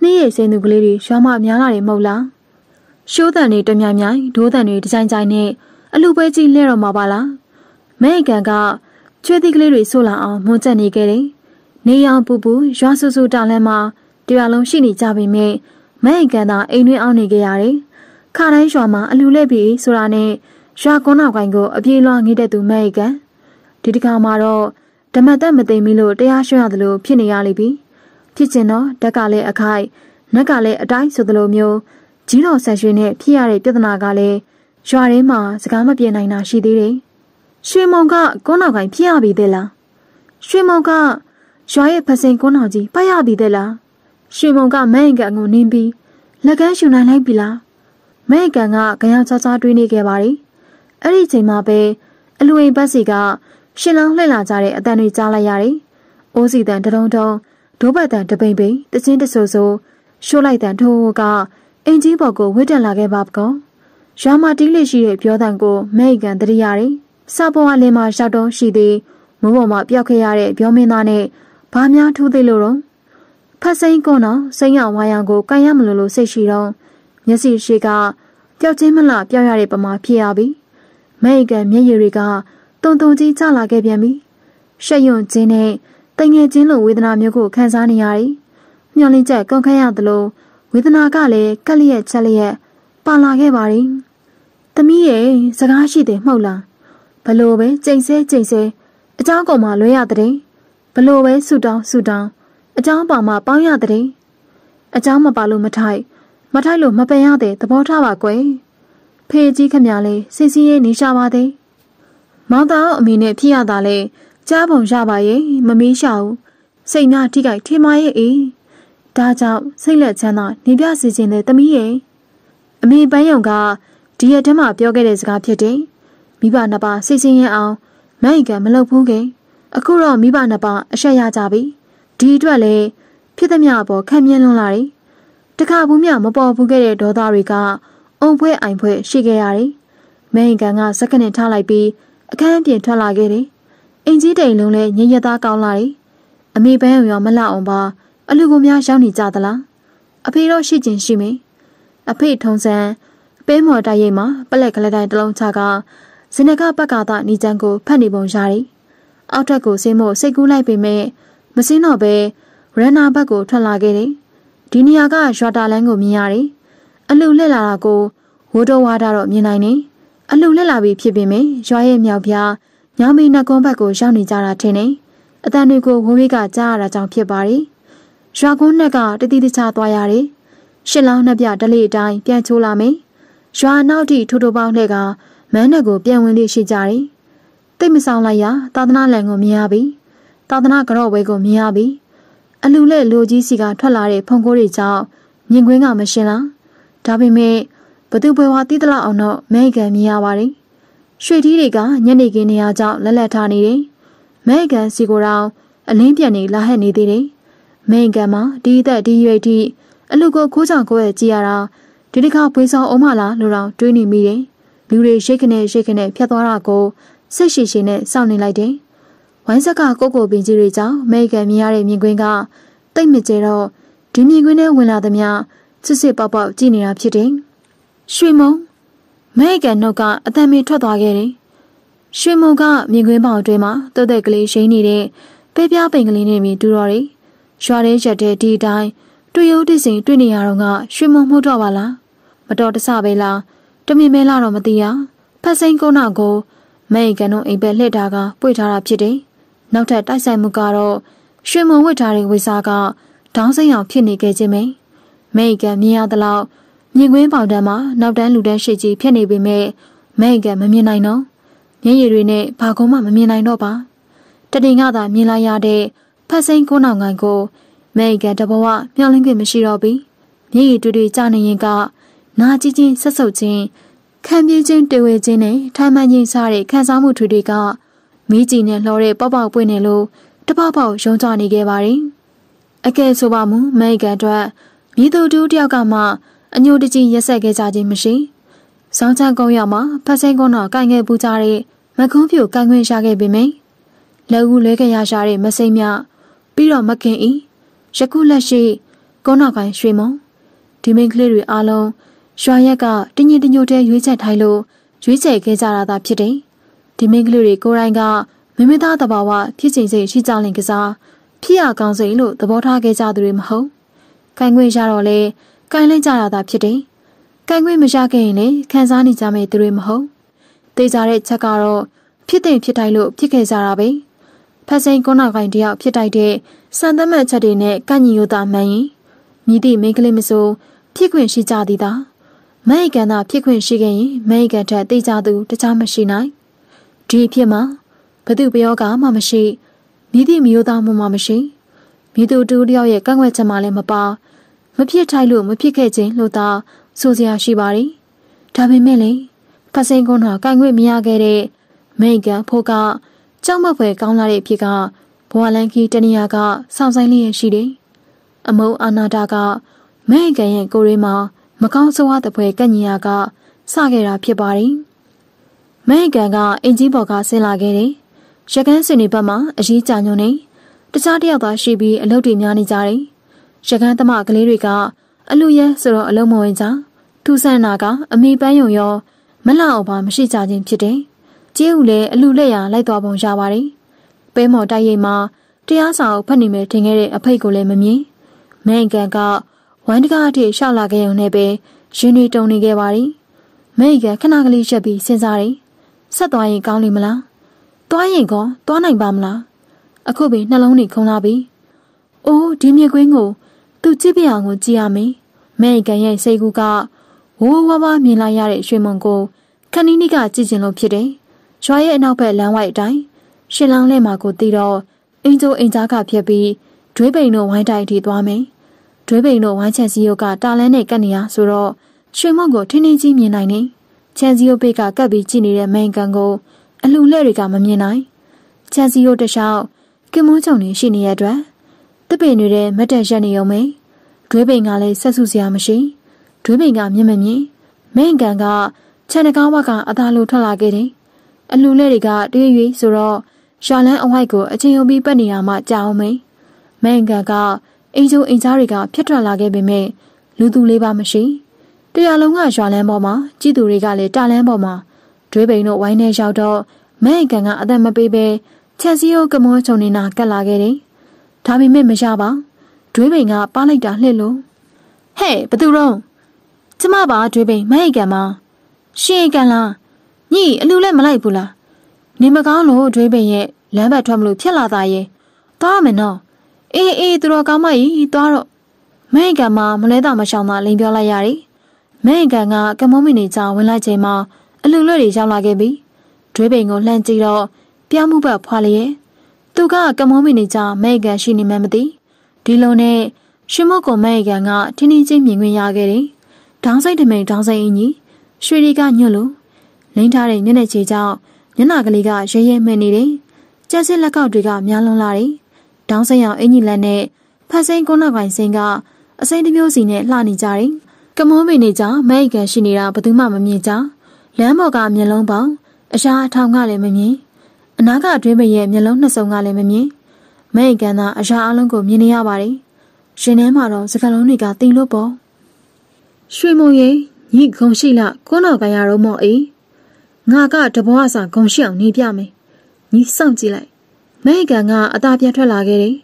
နှစ်ရည်စိန်သူကလေးတွေရွာမများလာတယ်မဟုတ်လားရှိုးတန်တွေတမြိုင်မြိုင်ဒိုးတန်တွေတကြိုင်ကြိုင်နဲ့အလူပွဲကြီးလှဲ့တော့မှာပါလားမဲအကန်ကချွေးသီးကလေးတွေဆိုလာအောင်မွန်ကျက်နေခဲ့တယ်နေအောင်ပူပူရွာဆူဆူတာလန်းမှာတရားလုံးရှိနေကြပေမဲ့မဲအကန်သာအိမ်တွင်းအောင်နေခဲ့ရတယ်ခါတိုင်းရွာမှာအလူလဲ့ပြီးဆိုတာနဲ့ရွာကုန်းနောက်ပိုင်းကိုအပြေးလွှားငိတဲ့သူမဲအကန်ဒီတစ်ခါမှာတော့ဓမ္မတက်မသိမီလို့တရားရှင်းရသလိုဖြစ်နေရလိမ့်ပြီဖြစ်ကျင်တော့ဓာတ်ကလည်းအခိုက်နက်ကလည်းအတိုင်းဆိုသလိုမျိုးကြီးတော်ဆန်ရွှေနဲ့ဖြစ်ရတဲ့ပြဿနာကလည်းရွာထဲမှာစကားမပြေနိုင်တာရှိသေးတယ်ရွှေမုံကကွန်းတော်ကိုင်ဖြစ်ရပြီသလားရွှေမုံကရွာရဲ့ဖစင်ကွန်းတော်ကြီးပတ်ရပြီသလားရွှေမုံကမဲအင်ကန်ကိုနင်းပြီးလက်ကမ်းရှူနိုင်လိုက်ပြီလားမဲအင်ကန်ကခရောင်ချာချာတွေးနေခဲ့ပါတယ်အဲ့ဒီချိန်မှာပဲအလူအိမ်ဘက်စီကရှင်လောင်းလှည့်လာကြတဲ့အတန်တွေကြားလိုက်ရတယ်။အိုးစီတန်တရုံတုံဒိုးပတ်တန်တပိန်ပိန်တချင်းတဆူဆူရှိုးလိုက်တန်ထိုးကအင်ကြီးပေါ်ကိုဝစ်တက်လာခဲ့ပါပကော။ရွာမှာတီးလေးရှိတဲ့ပြောတန်ကိုမဲအကန်တရိရတယ်။စပေါ်ကလင်းမှာရောက်တော့ရှိသေးမိုးပေါ်မှာပျောက်ခဲ့ရတဲ့ပြောမင်းသားနဲ့ဘာများထူးသေးလို့တော့ဖတ်စိန်ကွန်တော်စိန်ရဝါရောင်ကိုကန်ရမလို့လို့စိတ်ရှိတော့မျက်စိရှိကပျောက်ချင်းမလားပျောက်ရတဲ့ပမာဖြစ်ရပြီ။မဲအကန်မျက်ရည်တွေကတုံတုံကြီးကြလာခဲ့ပြန်ပြီရှက်ယွန့်ခြင်းနဲ့တငယ်ချင်းလိုဝေဒနာမျိုးကိုခံစားနေရတယ်မျောလင့်ချက်ကုန်ခန့်ရသလိုဝေဒနာကလည်းကက်လျက်ချက်လျက်ပါလာခဲ့ပါတယ်သမီးရဲ့စကားရှိတယ်မဟုတ်လားဘလို့ပဲကြိမ်ဆဲကြိမ်ဆဲအเจ้าကောင်မလွဲရတဲ့ဘလို့ပဲဆူတောင်းဆူတောင်းအเจ้าပါမပေါင်းရတဲ့အเจ้าမပါလို့မထိုက် မထိုက်လို့မပင်ရတဲ့သဘောထားပါကွယ်ဖေကြီးခမရလေးစိတ်စင်းရဲနေရှာပါသေးမောင်သားအမေနဲ့ဖြစ်ရတာလဲကြားပုံရပါရဲ့မမေးရှာဘူးစိတ်များထိကြိုက်ထင်ပါရဲ့အေးဒါကြောင့်စိတ်လက်ချမ်းသာနေပြစီခြင်းတဲ့သမီးရဲ့အမေပန်းယုံကဒီရက်ထဲမှာပြောခဲ့တဲ့စကားဖြစ်တယ်မိဘနှစ်ပါးစိတ်ဆင်းရဲအောင်မအိမ်ကမလုပ်ဘူးခင်အခုတော့မိဘနှစ်ပါးအဆက်ရကြပြီဒီအတွက်လဲဖြစ်သမျှပေါ်ခံမြင်လွန်လာတယ်တခါဘူးမြမပေါ်ဘူးခဲ့တဲ့ဒေါသတွေကအုံဖွဲအိုင်ဖွဲရှိခဲ့ရတယ်မအိမ်ကကစက္ကန့်ထားလိုက်ပြီးအခန်းအပြင်ထွက်လာခဲ့တယ်။အင်ကြီးတိမ်လုံးလည်းညင်ရသားကောင်းလာတယ်။အမေပန်းရောမလောက်အောင်ပါအလူကိုများရောက်နေကြသလား။အဖေတော့ရှိကျင်ရှိမယ်။အဖေထုံစံပဲမော်တိုက်ရိတ်မှာပလက်ကလေးတိုင်းတစ်လုံးချကဇင်နကပက်ကသာနီချန်ကိုဖတ်နေပုံရတယ်။အောက်ထက်ကိုဆင်းဖို့စိတ်ကူးလိုက်ပေမဲ့မစင်းတော့ပဲရန်နာဘက်ကိုထွက်လာခဲ့တယ်။ဒီနေရာကရွာတာလန်းကိုမြင်ရတယ်။အလူလှည့်လာတာကိုဝိုးတော်ဝါတာတော့မြင်နိုင်တယ်။အလုံလက်လာပြီဖြစ်ပေမယ့်ရွာရဲ့မြောက်ပြားညမေနှကုန်းဘက်ကိုရောက်နေကြတာထင်တယ်။အတန်တွေကိုဝင်းဝေးကကြားရတာကြောင့်ဖြစ်ပါတယ်။ရွာကုန်းနှက်ကတတိတခြားသွားရတယ်။ရှစ်လောင်းနှစ်ပြတလေအတိုင်းပြန်ချိုးလာမယ်။ရွာနောက်ထိထိုးထိုးပေါင်းလှဲ့ကမန်းနဲ့ကိုပြန်ဝင်လေးရှိကြတယ်။တိတ်မဆောင်လိုက်ရသာသနာလံကိုမြင်ရပြီ။သာသနာကြော့ဝဲကိုမြင်ရပြီ။အလူလက်လူကြီးစီကထွက်လာတဲ့ဖုန်ကိုတွေကြောင့်မြင်ကွင်းကမရှင်းလား။ဒါပေမဲ့ဘသူဘွယ်ဝါတိတလောက်အောင်တော့မဲကန်မြင်ရပါတယ်။ရွှေထီးတွေကညနေခင်းနေရာကြောင့်လက်လက်ထားနေတယ်။မဲကန်စီကိုတော့အလင်းပြန်နေလာဟက်နေသေးတယ်။မဲကန်မှာဒီသက်ဒီရွေထိအလူကိုခိုးချောင်ကိုရဲ့ကြည်ရတာဒီတစ်ခါပွေးဆောင်အောင်မလားလို့တော့တွေးနေမိတယ်။လူတွေရှိတ်ခနဲ့ရှိတ်ခနဲ့ဖြတ်သွားတာကိုစိတ်ရှိရှိနဲ့စောင့်နေလိုက်တယ်။ဝိုင်းဆက်ကကိုကိုပင်ကြီးတွေကြောင့်မဲကန်မြင်ရတဲ့မြင်ကွင်းကတိတ်မကျဲတော့ဒီမြင်ကွင်းထဲဝင်လာသမျှစစ်စစ်ပေါက်ပေါက်ကြည့်နေတာဖြစ်တယ်။ရွှေမုံမဲကန်နှုတ်ကအတံမီထွက်သွားခဲ့တယ်။ရွှေမုံကမြင်ကွင်းပေါင်အတွင်းမှာသွက်သက်ကလေးရှိန်နေတဲ့ပဲပြားပိန်ကလေးနဲ့မြင်တူတော့တယ်။ရွာတဲ့ရက်တဲ့ဒီတိုင်းတွေ့ရုပ်တစ်စိမ်တွေ့နေရတော့ကရွှေမုံမှုတ်တော့ပါလား။မတော်တဆပဲလား။တမင်မဲလာတော့မသိရ။ဖက်စိန်ကုန်းနာကိုမဲကန်တို့အိမ်ဘက်လှည့်တာကပွေထားတာဖြစ်တယ်။နောက်ထပ်တိုက်ဆိုင်မှုကတော့ရွှေမုံဝစ်ထားတဲ့ဝိစားကဒေါင်းစိမ်းအောင်ဖြစ်နေခဲ့ခြင်းပဲ။မဲကန်မြင်ရသလောက်မြင်ကွင်းပေါင်တန်းမှာနောက်တန်းလူတန်းရှိကြီးဖြစ်နေပေမဲ့မဲကမမြင်နိုင်တော့မျက်ရည်တွေနဲ့ဘာကုန်းမှမမြင်နိုင်တော့ပါတတင်ကသာမြင်လိုက်ရတဲ့ဖက်စိန်ကိုနောင်ငိုင်ကိုမဲကတဘဝမျောလင်းခွင့်မရှိတော့ဘူးမျက်ရည်တွေတွေကျနေရင်ကနာကြည့်ချင်းဆက်ဆုပ်ချင်းခံပြင်းချင်းတွေ့ဝဲချင်းနဲ့ထိုင်မှန်ချင်းစားတဲ့ခံစားမှုထွေတွေကမိကြည်နဲ့လှော်တဲ့ပေါက်ပေါက်ပွင့်နေလို့တပေါက်ပေါက်ယုံကြနေခဲ့ပါတယ်အကယ်ဆိုပါမူမဲကအတွက်မိသူတူတယောက်ကမှအညိုတကြီးရက်ဆက်ခဲ့ကြခြင်းမရှိ။ဆောင်းချကုန်းရောက်မှာဖက်စိန်ကုန်းတော်ကိုင်ခဲ့ပူကြတဲ့မကုန်းဖြူကိုင်ခွင့်ရခဲ့ပေမယ့်လက်ကူလဲခဲ့ရရှာတဲ့မစိမ့်မြပြီးတော့မခင်ဤယခုလက်ရှိကုန်းတော်ကိုင်ရွှေမုံဒီမိန်ကလေးတွေအားလုံးရွာရက်ကတင်းကြီးတညိုတဲရွေးချက်ထိုင်လို့ရွေးချယ်ခဲ့ကြတာသာဖြစ်တယ်။ဒီမိန်ကလေးတွေကိုယ်တိုင်ကမိမိသားတဘာဝဖြစ်ချိန်စိတ်ရှိကြလင်ကစားဖြစ်ရကောင်းစိန်လို့သဘောထားခဲ့ကြသူတွေမဟုတ်။ခိုင်ခွင့်ရတော့လေကိုင်းလိုက်ကြတာသာဖြစ်တယ်။ကိုင်းခွင့်မရခဲ့ရင်လည်းခံစားနေကြမယ့်သူတွေမဟုတ်။သိကြတဲ့ချက်ကတော့ဖြစ်တဲ့ဖြစ်တိုင်းလို့ဖြစ်ခဲ့ကြတာပဲ။ဖက်စိန်ကောနာကိုင်တယောက်ဖြစ်တိုက်တဲ့စံသမတ်ချက်တွေနဲ့ကန့်ညီရတာမှန်ရင်မိသည့်မိန်းကလေးမဆို ဖြစ်ခွင့်ရှိကြသည်သာ။မဲကန်သာဖြစ်ခွင့်ရှိခဲ့ရင်မဲကန်ထက်သိကြသူတခြားမရှိနိုင်။ဒီဖြစ်မှာဘသူပြောကမှမရှိမိသည့်မျိုးသားမှမရှိမိသူတူတယောက်ရဲ့ကန့်ကွက်ချက်မှလည်းမပါ။မဖြစ်ထိုက်လို့မဖြစ်ခဲ့ခြင်းလို့သာဆိုစရာရှိပါတယ်။ဒါပေမဲ့လည်းဖစိန်ကုန်းဟာကင်ွေ့မရခဲ့တဲ့မိန်ကန်ဖို့ကကြောက်မဖွယ်ကောင်းလာတဲ့အဖြစ်ကဘဝလန်ခီတနေရာကစောင့်ဆိုင်လျက်ရှိတယ်။အမုံအာနာတာကမိန်ကန်ရဲ့ကိုယ်ရင်းမှာမကောင်းဆိုးဝါးတဲ့ဖွယ်ကညင်ရာကစခဲ့တာဖြစ်ပါတယ်။မိန်ကန်ကအင်ဂျင်ဘော်ကဆင်းလာခဲ့တယ်။ရကန်းစင်တွေဘက်မှာအရေးကြညွန်နေတခြားတယောက်သာရှိပြီးအလုပ်တွေများနေကြတယ်။ရကန်းသမကလေးတွေကအလူရဲဆိုတော့အလုံးမဝင်ကြထူဆန်းနာက အမိပန်းယုံရော မလောက်ပါမရှိကြခြင်းဖြစ်တယ်။ကျေးဦးလည်းအလူလက်ရလိုက်သွားပုံရပါတယ်။ပဲမော်တိုက်ရိပ်မှာတရားစာအုပ်ဖတ်နေမယ်ထင်ခဲ့တဲ့အဖိတ်ကိုလည်းမမြင်။မန်ကန်ကဝမ်းတကားအထိရှောက်လာခဲ့ုံနဲ့ပဲရင်တွေတုန်နေခဲ့ပါတယ်။မန်ကန်ခဏကလေးရှက်ပြီးစဉ်းစားတယ်။ဆက်သွားရင်ကောင်းလိမ့်မလား။သွားရင်ကောသွားနိုင်ပါမလား။အခုပဲနှလုံးတွေခုန်လာပြီ။အိုးဒီမြေကွင်းကိုသူကြည့်ပြအောင်ကိုကြည့်ရမယ်မဲကန်ရဲ့စိတ်ကူးကဝိုးဝါးဝါးမြင်လိုက်ရတဲ့ရွှေမုံကိုခဏီးနီးကကြည့်ကျင်လို့ဖြစ်တယ်ရွာရဲ့အနောက်ဘက်လမ်းဝိုက်အတိုင်းရှင်လောင်းလက်မှာကိုတီးတော့အင်ဂျိုအင်ကြားကဖြစ်ပြီးဒွေးပိန်တို့ဝိုင်းတိုက်ထိသွားမယ်ဒွေးပိန်တို့ဝိုင်းချန်စီယိုကတာလန်းနဲ့ကပ်နေရဆိုတော့ရွှေမုံကိုထင်းထင်းကြီးမြင်နိုင်တယ်ချန်စီယိုဘေးကကပ်ပြီးကြည့်နေတဲ့မန်ကန်ကိုအလှလှဲ့တွေကမမြင်နိုင်ချန်စီယိုတခြားကင်မိုးချုံနေရှိနေတဲ့အတွက်တစ်ပင်တွေတဲ့မတ်တက်ရက်နေုံပဲဒွေးပင်ကလည်းဆက်စုစရာမရှိဒွေးပင်ကမြင်မမြင်မိန်ကန်ကခြံတကားဝကအသာလိုထွက်လာခဲ့တယ်အလူလဲတွေကတရွေ့ရွေ့ဆိုတော့ရွာလန်းအဝိုက်ကိုအချင်းယုံပြီးပတ်နေတာမှကြောက်အောင်မိန်မိန်ကန်ကအင်ဂျုံအင်ကြားတွေကဖြတ်ထွက်လာခဲ့ပေမဲ့လူသူလေးပါမရှိတရလုံးကရွာလန်းပေါ်မှာကြည်သူတွေကလည်းတာလန်းပေါ်မှာဒွေးပင်တို့ဝိုင်းနေရောက်တော့မိန်ကန်က အသက်မပေးဘဲချက်စည်းရိုးကမောချုံနေတာကတ်လာခဲ့တယ်ဒါပေမဲ့မရပါဒွေးပိန်ကပါလိုက်တာလှစ်လို့ဟဲ့ဘသူတော့ကျမပါဒွေးပိန်မဟိတ်ကံမရှင်ဟိတ်ကံလားညအလူလည်းမလိုက်ဘူးလားနေမကောင်းလို့ဒွေးပိန်ရဲ့လမ်းဘက်ထွက်မလို့ဖြစ်လာသားရဲ့သွားမယ်နော် အေးအေးသူတော်ကောင်းမကြီးသွားတော့မဟိတ်ကံမမလဲတာမရှောင်တာလိန်ပြောလိုက်ရတယ်မဟိတ်ကံကကမုံးမင်းနေချောင်းဝင်လိုက်ချိန်မှာအလူလွတ်တွေရောက်လာခဲ့ပြီဒွေးပိန်ကိုလှမ်းကြည့်တော့ပြောင်းမှုဘက်ဖွာလျက်သူကကမုံးမီနေကြမဲကန်ရှိနေမှမသိဒီလိုနဲ့ရှင်မုတ်ကိုမဲကန်ကတင်းတင်းချင်းမြင်ခွင့်ရခဲ့တယ်။ဒေါင်းဆိုင်တမိန်ဒေါင်းဆိုင်အင်းကြီးရွှေရီကညွတ်လို့လိမ့်ထားတဲ့ညနေချေကြောင့်ညနာကလေးကရဲရဲမှန်နေတယ်။ကြက်စစ်လက်ကောက်တွေကများလွန်လာတယ်။ဒေါင်းဆိုင်အောင်အင်းကြီးလက်နဲ့ဖက်စိန်ကုန်းနောက်ပိုင်းစိန်ကအစိမ့်တစ်မျိုးစီနဲ့လှနေကြတယ်။ကမုံးမီနေကြမဲကန်ရှိနေတာဘယ်သူမှမမြင်ကြ။လမ်းပေါ်ကမျက်လုံးပေါင်အရာထောင်ကလည်းမမြင်။အနာကအတွင်းမရဲ့မျက်လုံးနှစ်စုံကလည်းမမြင်မဲ့အကန်သာအရာအလုံးကို မြင်နေရပါတယ်ရှင်ထဲမှာတော့စကလုံးတွေကတိမ်လို့ပေါ့ရွှေမုံရင်ညိခုံရှိလားကိုနောက်ကရတော့မော့အေးငါကတဘောအစာဂုံရှိအောင်နေပြမယ်ညိစောင့်ကြည့်လိုက်မဲကန်ကအသာပြန်ထွက်လာခဲ့တယ်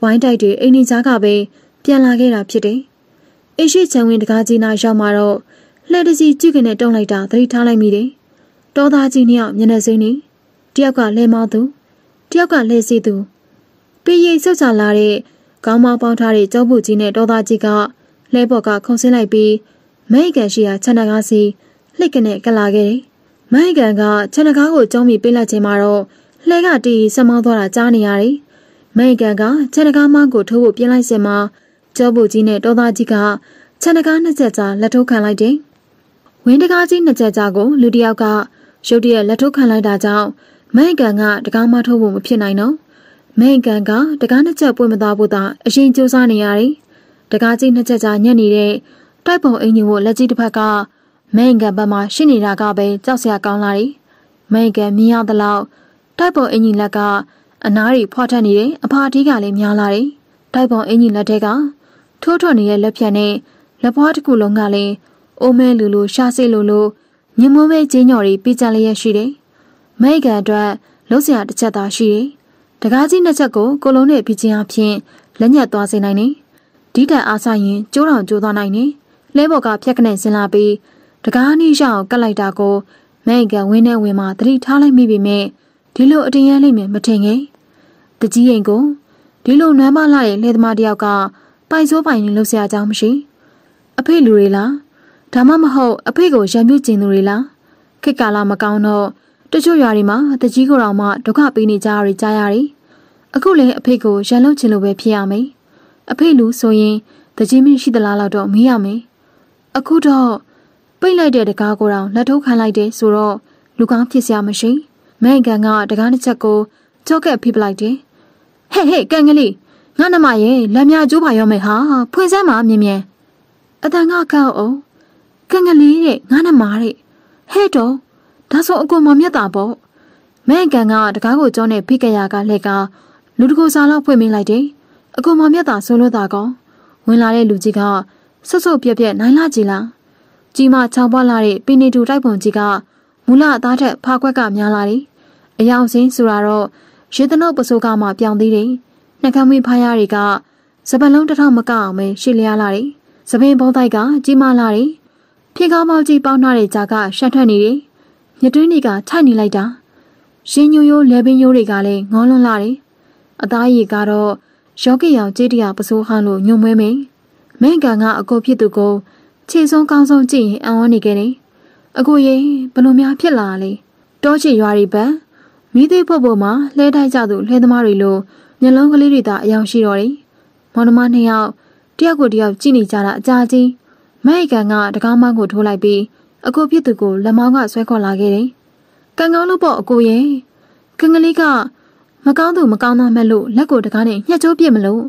ဝိုင်းတိုက်တွေအိမ်နေကြားကပဲပြန်လာခဲ့တာဖြစ်တယ်အိရှိချံဝင်တကားကြီးနာ ရောက်မှာတော့လှဲတစီကြည့်ကနေတုံလိုက်တာသတိထားလိုက်မိတယ်တောသားကြီးနှစ်ယောက်မျက်နှာစိမ်းနေတယောက်ကလဲမောသူတယောက်ကလဲစီသူပြည်ရိပ်ဆုတ်ချလာတဲ့ခေါင်းမပေါင်းထားတဲ့ကျောပုကြီးနဲ့ဒေါသကြီးကလဲပေါ်ကခုံဆင်းလိုက်ပြီးမဲကန်ရှိရာခြံတကားစီလှစ်ကနဲ့ကလာခဲ့တယ်။မဲကန်ကခြံတကားကိုကျုံးပြီးပြေးလိုက်ခြင်းမှာတော့လှဲကတီးဆက်မောသွားတာကြားနေရတယ်။မဲကန်ကခြံတကားမကိုထိုးဖို့ပြင်လိုက်စင်မှာကျောပုကြီးနဲ့ဒေါသကြီးကခြံတကားနှစ်ချက်ကြားလက်ထိုးခံလိုက်တယ်။ဝင်းတကားကြီးနှစ်ချက်ကြားကိုလူတစ်ယောက်ကရုတ်တရက်လက်ထိုးခံလိုက်တာကြောင့်မဲကန်ကတကားမထိုးဖို့မဖြစ်နိုင်တော့မဲကန်ကတကားနှစ်ချက်ပွင့်မသားဖို့သာအရင်ကြိုးစားနေရတယ်တကားကြီးနှစ်ချက်ကြာညက်နေတဲ့တိုက်ပုံအင်ဂျင်ကိုလက်ကြီးတစ်ဖက်ကမဲကန်ဘက်မှာရှိနေတာကပဲကြောက်စရာကောင်းလာတယ်မဲကန်မြင်ရသလောက်တိုက်ပုံအင်ဂျင်လက်ကအနားတွေဖွာထက်နေတယ်အဖာအထီးကလည်းများလာတယ်တိုက်ပုံအင်ဂျင်လက်ထဲကထိုးထွက်နေတဲ့လက်ဖြတ်နဲ့လက်ပွားတစ်ခုလုံးကလည်းအိုးမဲလူလိုရှားစေလိုလိုညင်မိုးမဲကျင်းညော်တွေပြကြလျက်ရှိတယ်မိတ်ကန်အတွက်လုံးစရာတစ်ချက်သာရှိတယ်။တကားကြီးနှစ်ချက်ကိုကိုလုံးနဲ့ပြီးချင်းအဖြစ်လက်ညှက်သွားစေနိုင်တယ်။ဒီတက်အားဆိုင်ရင်ကျိုးတော်ကျိုးသွားနိုင်တယ်။လဲဘော်ကဖြက်ခနဲ့ဆင်းလာပြီးတကားနှိရှောင်ကတ်လိုက်တာကိုမိတ်ကန်ဝင်းနဲ့ဝင်မှာသတိထားလိုက်မိပေမဲ့ဒီလိုအတင်းရလိမ့်မယ်မထင်ခင်။တကြီးရင်ကိုဒီလိုနွမ်းမလာတဲ့လှေသမားတယောက်ကပိုက်စိုးပိုင်နေလို့ဆရာကြောင်းမရှိ။အဖေလူတွေလားဒါမှမဟုတ်အဖေကိုရံပြူကျင်သူတွေလားခေတ်ကာလမကောင်းတော့တချို့ရွာတွေမှာတကြီးကိုတော်မှဒုက္ခပေးနေကြရတွေကြားရတယ်။အခုလည်းအဖေကိုရန်လုပ်ခြင်းလိုပဲဖြစ်ရမယ်။အဖေလူဆိုရင်တကြီးမင်းရှိသလားလို့တော့မေးရမယ်။အခုတော့ပိတ်လိုက်တဲ့တကားကိုတော်လက်ထုတ်ခံလိုက်တယ်ဆိုတော့လူကောင်းဖြစ်စရာမရှိ။မဲကန်ကတကားတစ်ချက်ကိုချော့ကက်ဖိပလိုက်တယ်။ဟဲ့ဟဲ့ကန်ကလေးငါနမရဲ့လက်မြကျိုးပါရောမယ်ဟာဖွင့်စမ်းပါမြင်မြန်။အတန်ကကောက်အောင်ကန်ကလေးတဲ့ငါနမတဲ့ဟဲ့တော့ဒါဆိုအကွန်မမြတ်တာပေါ့မဲ့ကန်ကတကားကိုကြောင်းတဲ့ဖိကရာကလှက်ကလူတကူစားလောက်ဖွင့်ပေးလိုက်တယ်အကွန်မမြတ်တာဆိုလို့တာကောဝင်လာတဲ့လူကြီးကဆွတ်ဆွတ်ပြက်ပြက်နိုင်လာကြည်လားကြီးမချောင်ပွားလာတဲ့ပီနီတူတိုက်ပုံကြီးကမူလအသားထက်ဖာခွက်ကများလာတယ်အယောင်စင်းဆိုတာတော့ရေတနုပ်ပစိုးကမှပြောင်းသေးတယ်နှကမ်းမွေးဖားရတွေကစပလုံးတစ်ထောင်မကအောင်ပဲရှည်လျားလာတယ်စပင်ဘုံတိုက်ကကြီးမလာတယ်ဖြေကောင်းပေါကြီးပေါက်နှားတဲ့ကြာကရှက်ထွက်နေတယ်ညတွင်းတွေကထိုက်နေလိုက်တာရင်ညိုရိုးလဲပင်ရိုးတွေကလည်းငေါလွန်လာတယ်အသားရည်ကတော့ယောဂီရောင်ကြေးတရာပစိုးဟန်းလို့ညွန်မွေးမိမင်းကန်ကအကိုဖြစ်သူကိုခြေဆုံးကောင်းဆုံးကြည့်ရင်အံ့ဩနေခဲ့တယ်အကိုရင်ဘလို့များဖြစ်လာလဲတောချေရွာတွေပန်းမိသေးဖို့ပေါ်မှာလှဲတိုက်ကြသူလှဲသမားတွေလို့မျက်လုံးကလေးတွေသာအယောင်ရှိတော့တယ်မောင်နှမနှစ်ယောက်တယောက်ကိုတယောက်ကြည့်နေကြတာအကြာကြီးမိုက်ကန်က တကားမန်းကိုထိုးလိုက်ပြီးအကိုဖြစ်သူကိုလက်မောင်းကဆွဲခေါ်လာခဲ့တယ်။ကံကောင်းလို့ပေါ့အကိုရဲ့။ကငလေးကမကောင်းသူမကောင်းသားမဲ့လို့လက်ကိုတကားနဲ့ညှက်ချိုးပြစ်မလို့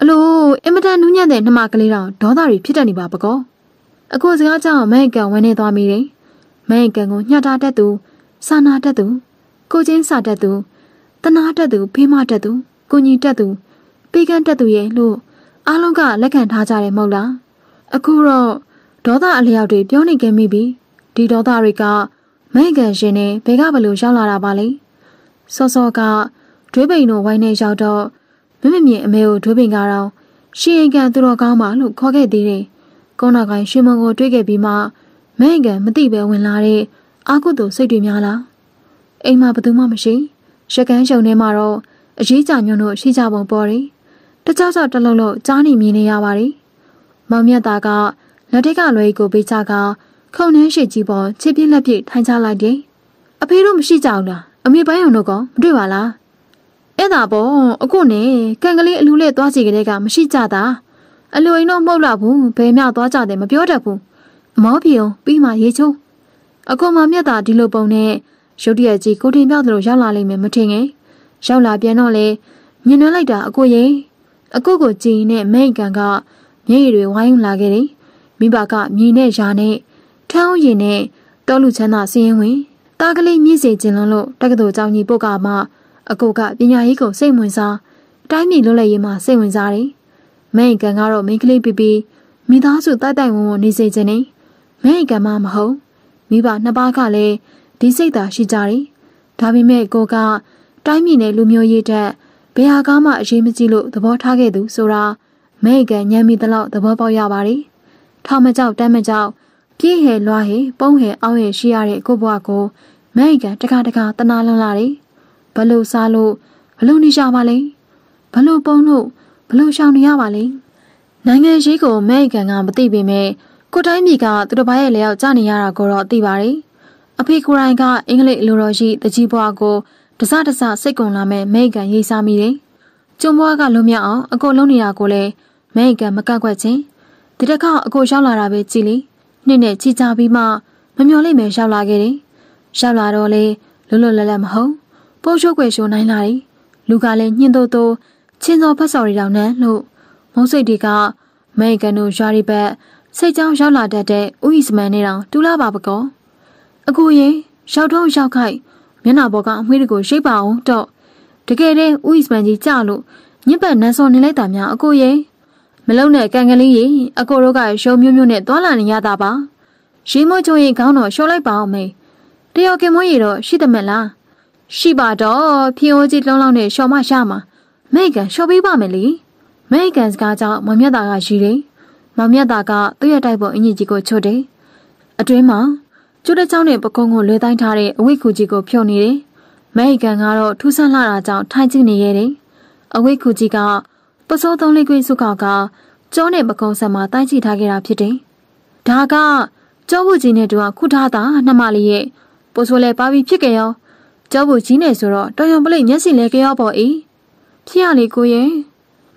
အလိုအင်မတန်နူးညံ့တဲ့နှမကလေးတော်ဒေါသတွေဖြစ်တတ်နေပါပကော။အကိုစကားကြောင့်မန်ကံဝန်းနေသွားမိတယ်။မန်ကံကိုညှက်တာတတ်သူစာနာတတ်သူကိုချင်းစာတတ်သူတနာတတ်သူဖေးမတတ်သူကိုညီတတ်သူပေကန့်တတ်သူရဲ့လို့အားလုံးကလက်ခံထားကြတယ်မဟုတ်လားအခုတော့ဒေါသအလျောက်တွေပြောနေခဲ့မိပြီဒီဒေါသတွေကမိတ်ကန်ရှင်နဲ့ဘဲကဘလို့ရောက်လာတာပါလဲစောစောကဒွေးပိန်တို့ဝိုင်းနေရောက်တော့မမမြင်အမေကိုဒွေးပိန်ကတော့ရှင်အိမ်ကန်သူတော်ကောင်းပါလို့ခေါ်ခဲ့သေးတယ်ကောနာကိုင်ရှင်မုံကို တွေ့ခဲ့ပြီးမှမိတ်ကန်မသိပဲဝင်လာတဲ့အာကုသူစိတ်တွေများလားအိမ်မှာဘသူမှမရှိရကန်းရုံထဲမှာတော့အရေးကြညွန့်တို့ရှိကြပုံပေါ်တယ်တကြောက်ကြောက်တလုံးလုံးကြားနေမြင်နေရပါတယ်မောင်မြတ်သားကလက်ထက်ကလွယ်ကိုပေးချကခုံနှင်းရှိကြီးပေါ်ချစ်ပြင်းလက်ပြထိုင်ချလိုက်တယ်။အဖေတို့မရှိကြဘူးလား။အမေပိုင်းအောင်တို့ကမတွေ့ပါလား။အဲ့ဒါပေါ့အခုနဲ့ကန်ကလေးအလူလဲသွားစီကလေးကမရှိကြတာ။အလူရင်တော့မဟုတ်တော့ဘူး။ဘယ်မြောက်သွားကြတယ်မပြောတတ်ဘူး။အမောပြေအောင်ပြီးမှရေချုံ။အခုမှမြတ်တာဒီလိုပုံနဲ့ရုတ်တရက်ကြီးကိုတင်ပြောက်တို့ရောက်လာလိမ့်မယ်မထင်ငယ်။ရောက်လာပြန်တော့လေမြင်နှံလိုက်တာအကိုရင်အကိုကိုကြည်နဲ့မိတ်ကန်ကမျက်ရည်တွေဝိုင်းလာခဲ့တယ်။မိဘကမြေနဲ့ယာနဲ့ထန်းဥယျင်နဲ့တောလူချမ်းသာစီရင်ဝင်တာကလေးမြင့်စေခြင်းလုံးလို့တက္ကသိုလ်ကျောင်းကြီးပုတ်ကမှအကိုကပညာရေးကိုစိတ်ဝင်စားအတိုင်းပြည်လွတ်လပ်ရေးမှာစိတ်ဝင်စားတယ်။မဲအင်ကန်ကတော့မိန်းကလေးပြပြမိသားစုတိုက်တိုက်ဝင်ဝင်နေစေခြင်းနဲ့မဲအင်ကန်မှမဟုတ်မိဘနှစ်ပါးကလည်းဒီစိတ်သာရှိကြတယ်။ဒါပေမဲ့ကိုကတိုင်းပြည်နဲ့လူမျိုးရေးတက်ဘယ်ဟာကမှအရေးမကြီးလို့သဘောထားခဲ့သူဆိုတာမဲအင်ကန်ညံမိသလောက်သဘောပေါက်ရပါတယ်။ထောင်မကြောက်တမ်းမကြောက်ပြေးဟဲလွားဟဲပုံးဟဲအောင်ဟဲရှိရတဲ့ကိုဘွားကိုမဲကတခါတခါတနာလွန်လာတယ်ဘလို့စားလို့ဘလို့နေရပါလဲဘလို့ပုံလို့ဘလို့ရှောင်နေရပါလဲနိုင်ငံရေးကိုမဲကန်ကမသိပေမဲ့ကိုတိုင်းပြည်ကသူတို့ဘာရဲ့လျောက်ကြနေရတာကိုတော့သိပါတယ်အဖေကိုရိုင်းကအင်္ဂလိပ်လိုတော်ရှိတကြီးဘွားကိုတစတစစိတ်ကုန်လာမဲ့မဲကန်ရေးစားမိတယ်ကျုံဘွားကလုံးမြအောင်အကုန်လုံးနေတာကိုလည်းမဲကန်မကန့်ကွက်ခြင်းဒီတစ်ခါအကိုရောက်လာတာပဲကြည်လီနှစ်နဲ့ကြီးကြပြီးမှမမျော်လင့်ပဲရောက်လာခဲ့တယ်ရောက်လာတော့လေလွတ်လွတ်လပ်လပ်မဟုတ်ပုတ်ချုပ်ွယ်ရှုံနိုင်လာတယ်လူကလည်းညှင်းတို့တို့ချင်းစောဖက်စော်ရီတောင်နဲ့လို့မုံစိတ်တွေကမဲကန်တို့ရွာရီဘက်စိတ်ကြောင်းရောက်လာတတ်တဲ့ဥယျစမန်နေတောင်တူလာပါပကောအကိုရင်ရောက်တော့ရောက်ခိုက်မျက်နှာပေါ်ကအမွှေးတွေကိုရှိပ်ပါအောင်တော့တကယ်တည်းဥယျစမန်ကြီးကြလို့ညစ်ပတ်နန်းစောနေလိုက်တာများအကိုရင်မလုံနဲ့ကံကလေးရေအကိုတို့ကရုံမျိုးမျိုးနဲ့သွာလာနေရတာပါရေမို့ချုံရင်ခေါင်းတော်လျှော်လိုက်ပါအောင်မေတယောက်ကင်မွေးရေတော့ရှိတယ်မလားရှိပါတော့ဖျင်အိုးကြီးလုံးလုံးနဲ့လျှော်မရမှာမိတ်ကန်လျှော်ပေးပါမယ်လေမိတ်ကန်စကားကြောင့်မမြတ်တာကရှိတယ်မမြတ်တာကသူ့ရဲ့တိုက်ပေါ်အင်ကြီးကြီးကိုချွတ်တယ်အတွင်းမှာကျိုးတဲ့ချောင်းနဲ့ပကုံးကိုလွဲတိုင်းထားတဲ့အဝိကူကြီးကိုဖြုတ်နေတယ်မိတ်ကန်ကတော့ထူးဆန်းလာတာကြောင့်ထိုင်ကြည့်နေရတယ်အဝိကူကြီးကပစောသုံးလေးကွင်းစုခါကကျောနဲ့ပကုံးဆက်မှာတိုက်ချိထားခဲ့တာဖြစ်တယ်။ဒါကကျောဘူးကြီးနဲ့တူကခုထားတာနှမလေးရဲ့ပစိုးလဲပါပြီးဖြစ်ကြရောကျောဘူးကြီးနဲ့ဆိုတော့တော်ရုံပလိတ်မျက်စိလဲကြရောပေါ့ဤဖြစ်ရလေကိုရဲ့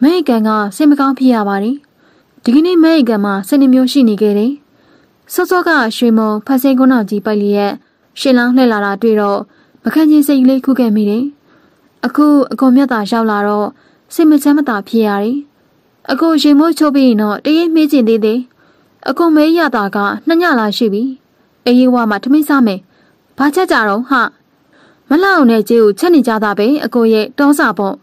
မဲအကန်ကစိတ်မကောင်းဖြစ်ရပါတယ်။ဒီကနေ့မဲအကန်မှာစနေမျိုးရှိနေခဲ့တယ်။စောစောကရွှေမုံဖက်စိန်ကုန်းတော်ကြီးပိုက်လျက်ရှင်လောင်းလှည့်လာတာတွေ့တော့မခံချင်းစိတ်ကလေးခုခဲ့မိတယ်။အခုအကုန်မြတ်သာရောက်လာတော့စိတ်မချမ်းမသာဖြစ်ရတယ်။အခုရင်မို့ချုပ်ပြီးရင်တော့တရင်မေးကျင်သေးသေး။အခုမေးရတာကနှစ်ညလာရှိပြီ။အေးဝါမှာထမင်းစားမယ်။ဘာချက်ကြတော့ဟ။မလောက်အောင်တဲ့ကြေးကိုချက်နေကြတာပဲအကိုရဲ့တောစာပေါ့။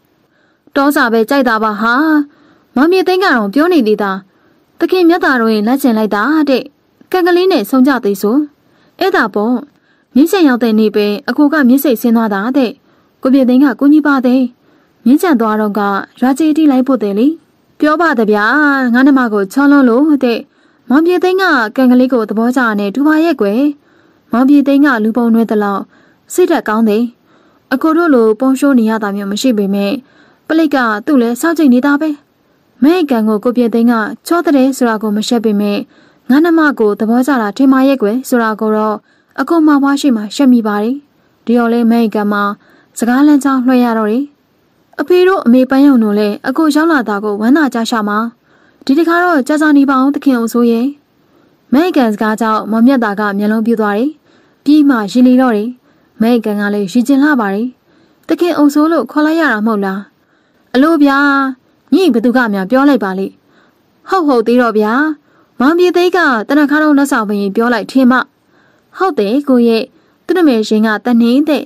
တောစာပဲကြိုက်တာပါဟာ။မမေသိန်းကတော့ပြောနေသေးတာ။တခင်မြတ်သားတို့ရင်လက်ကျင်လိုက်တာတဲ့။ကံကလေးနဲ့ဆုံးကြသေးဆို။အဲ့ဒါပေါ့။မြင့်ဆက်ရောက်တဲ့နေ့ပဲအကိုကမြင့်စိတ်ဆင်းသွားတာတဲ့။ကိုပြေသိန်းကကိုကြီးပါတဲ့။မြင့်ချန်သွားတော့ကရွာကြီးတိလိုက်ဖို့တယ်လေပြောပါတဗျာငါနှမကိုချောလွန်းလို့တဲ့မောင်ပြေသိန်းကကံကလေးကိုသဘောကျနဲ့ဒူပါရက်ကွယ်မောင်ပြေသိန်းကလူပုံနှွဲသလောက်စိတ်ဓာတ်ကောင်းတယ်အကိုတို့လို ပုံရှိုးနေရတာမျိုးမရှိပေမဲ့ပလိတ်ကသူ့လဲစောင့်ကြည့်နေတာပဲမဲကံကိုကိုပြေသိန်းကချောတဲ့ဆိုတာကိုမရှက်ပေမဲ့ငါနှမကိုသဘောကျတာထင်ပါရဲ့ကွယ်ဆိုတာကိုတော့အကိုမဘွားရှိမှရှက်မိပါတယ်ဒီော်လေးမဲကံမှာစကားလမ်းကြောင်းလွှဲရတော့တယ်အဖေတို့အမေပန်းရုံတို့လည်းအကိုရောက်လာတာကိုဝမ်းသာကြရှာမှာဒီတခါတော့ကြာကြာနေပါအောင်သခင်အောင်ဆိုရင်မဲကန်စကားကြောင့်မော်မြတ်တာကမျက်လုံးပြူသွားတယ်ပြီးမှရင်လီတော့တယ်မဲကန်ကလည်းရီကျင်လာပါတယ်သခင်အောင်ဆိုလို့ခေါ်လိုက်ရတာမဟုတ်လားအလို့ဗျာညိဘသူကများပြောလိုက်ပါလိဟုတ်ဟုတ်သေးတော့ဗျာမောင်ပြေသိကတနခါတော့လက်ဆောင်ပရင်ပြောလိုက်ထင်မဟုတ်တယ်ကိုရဲ့သူ့နမေရှင်ကတနှင်းတဲ့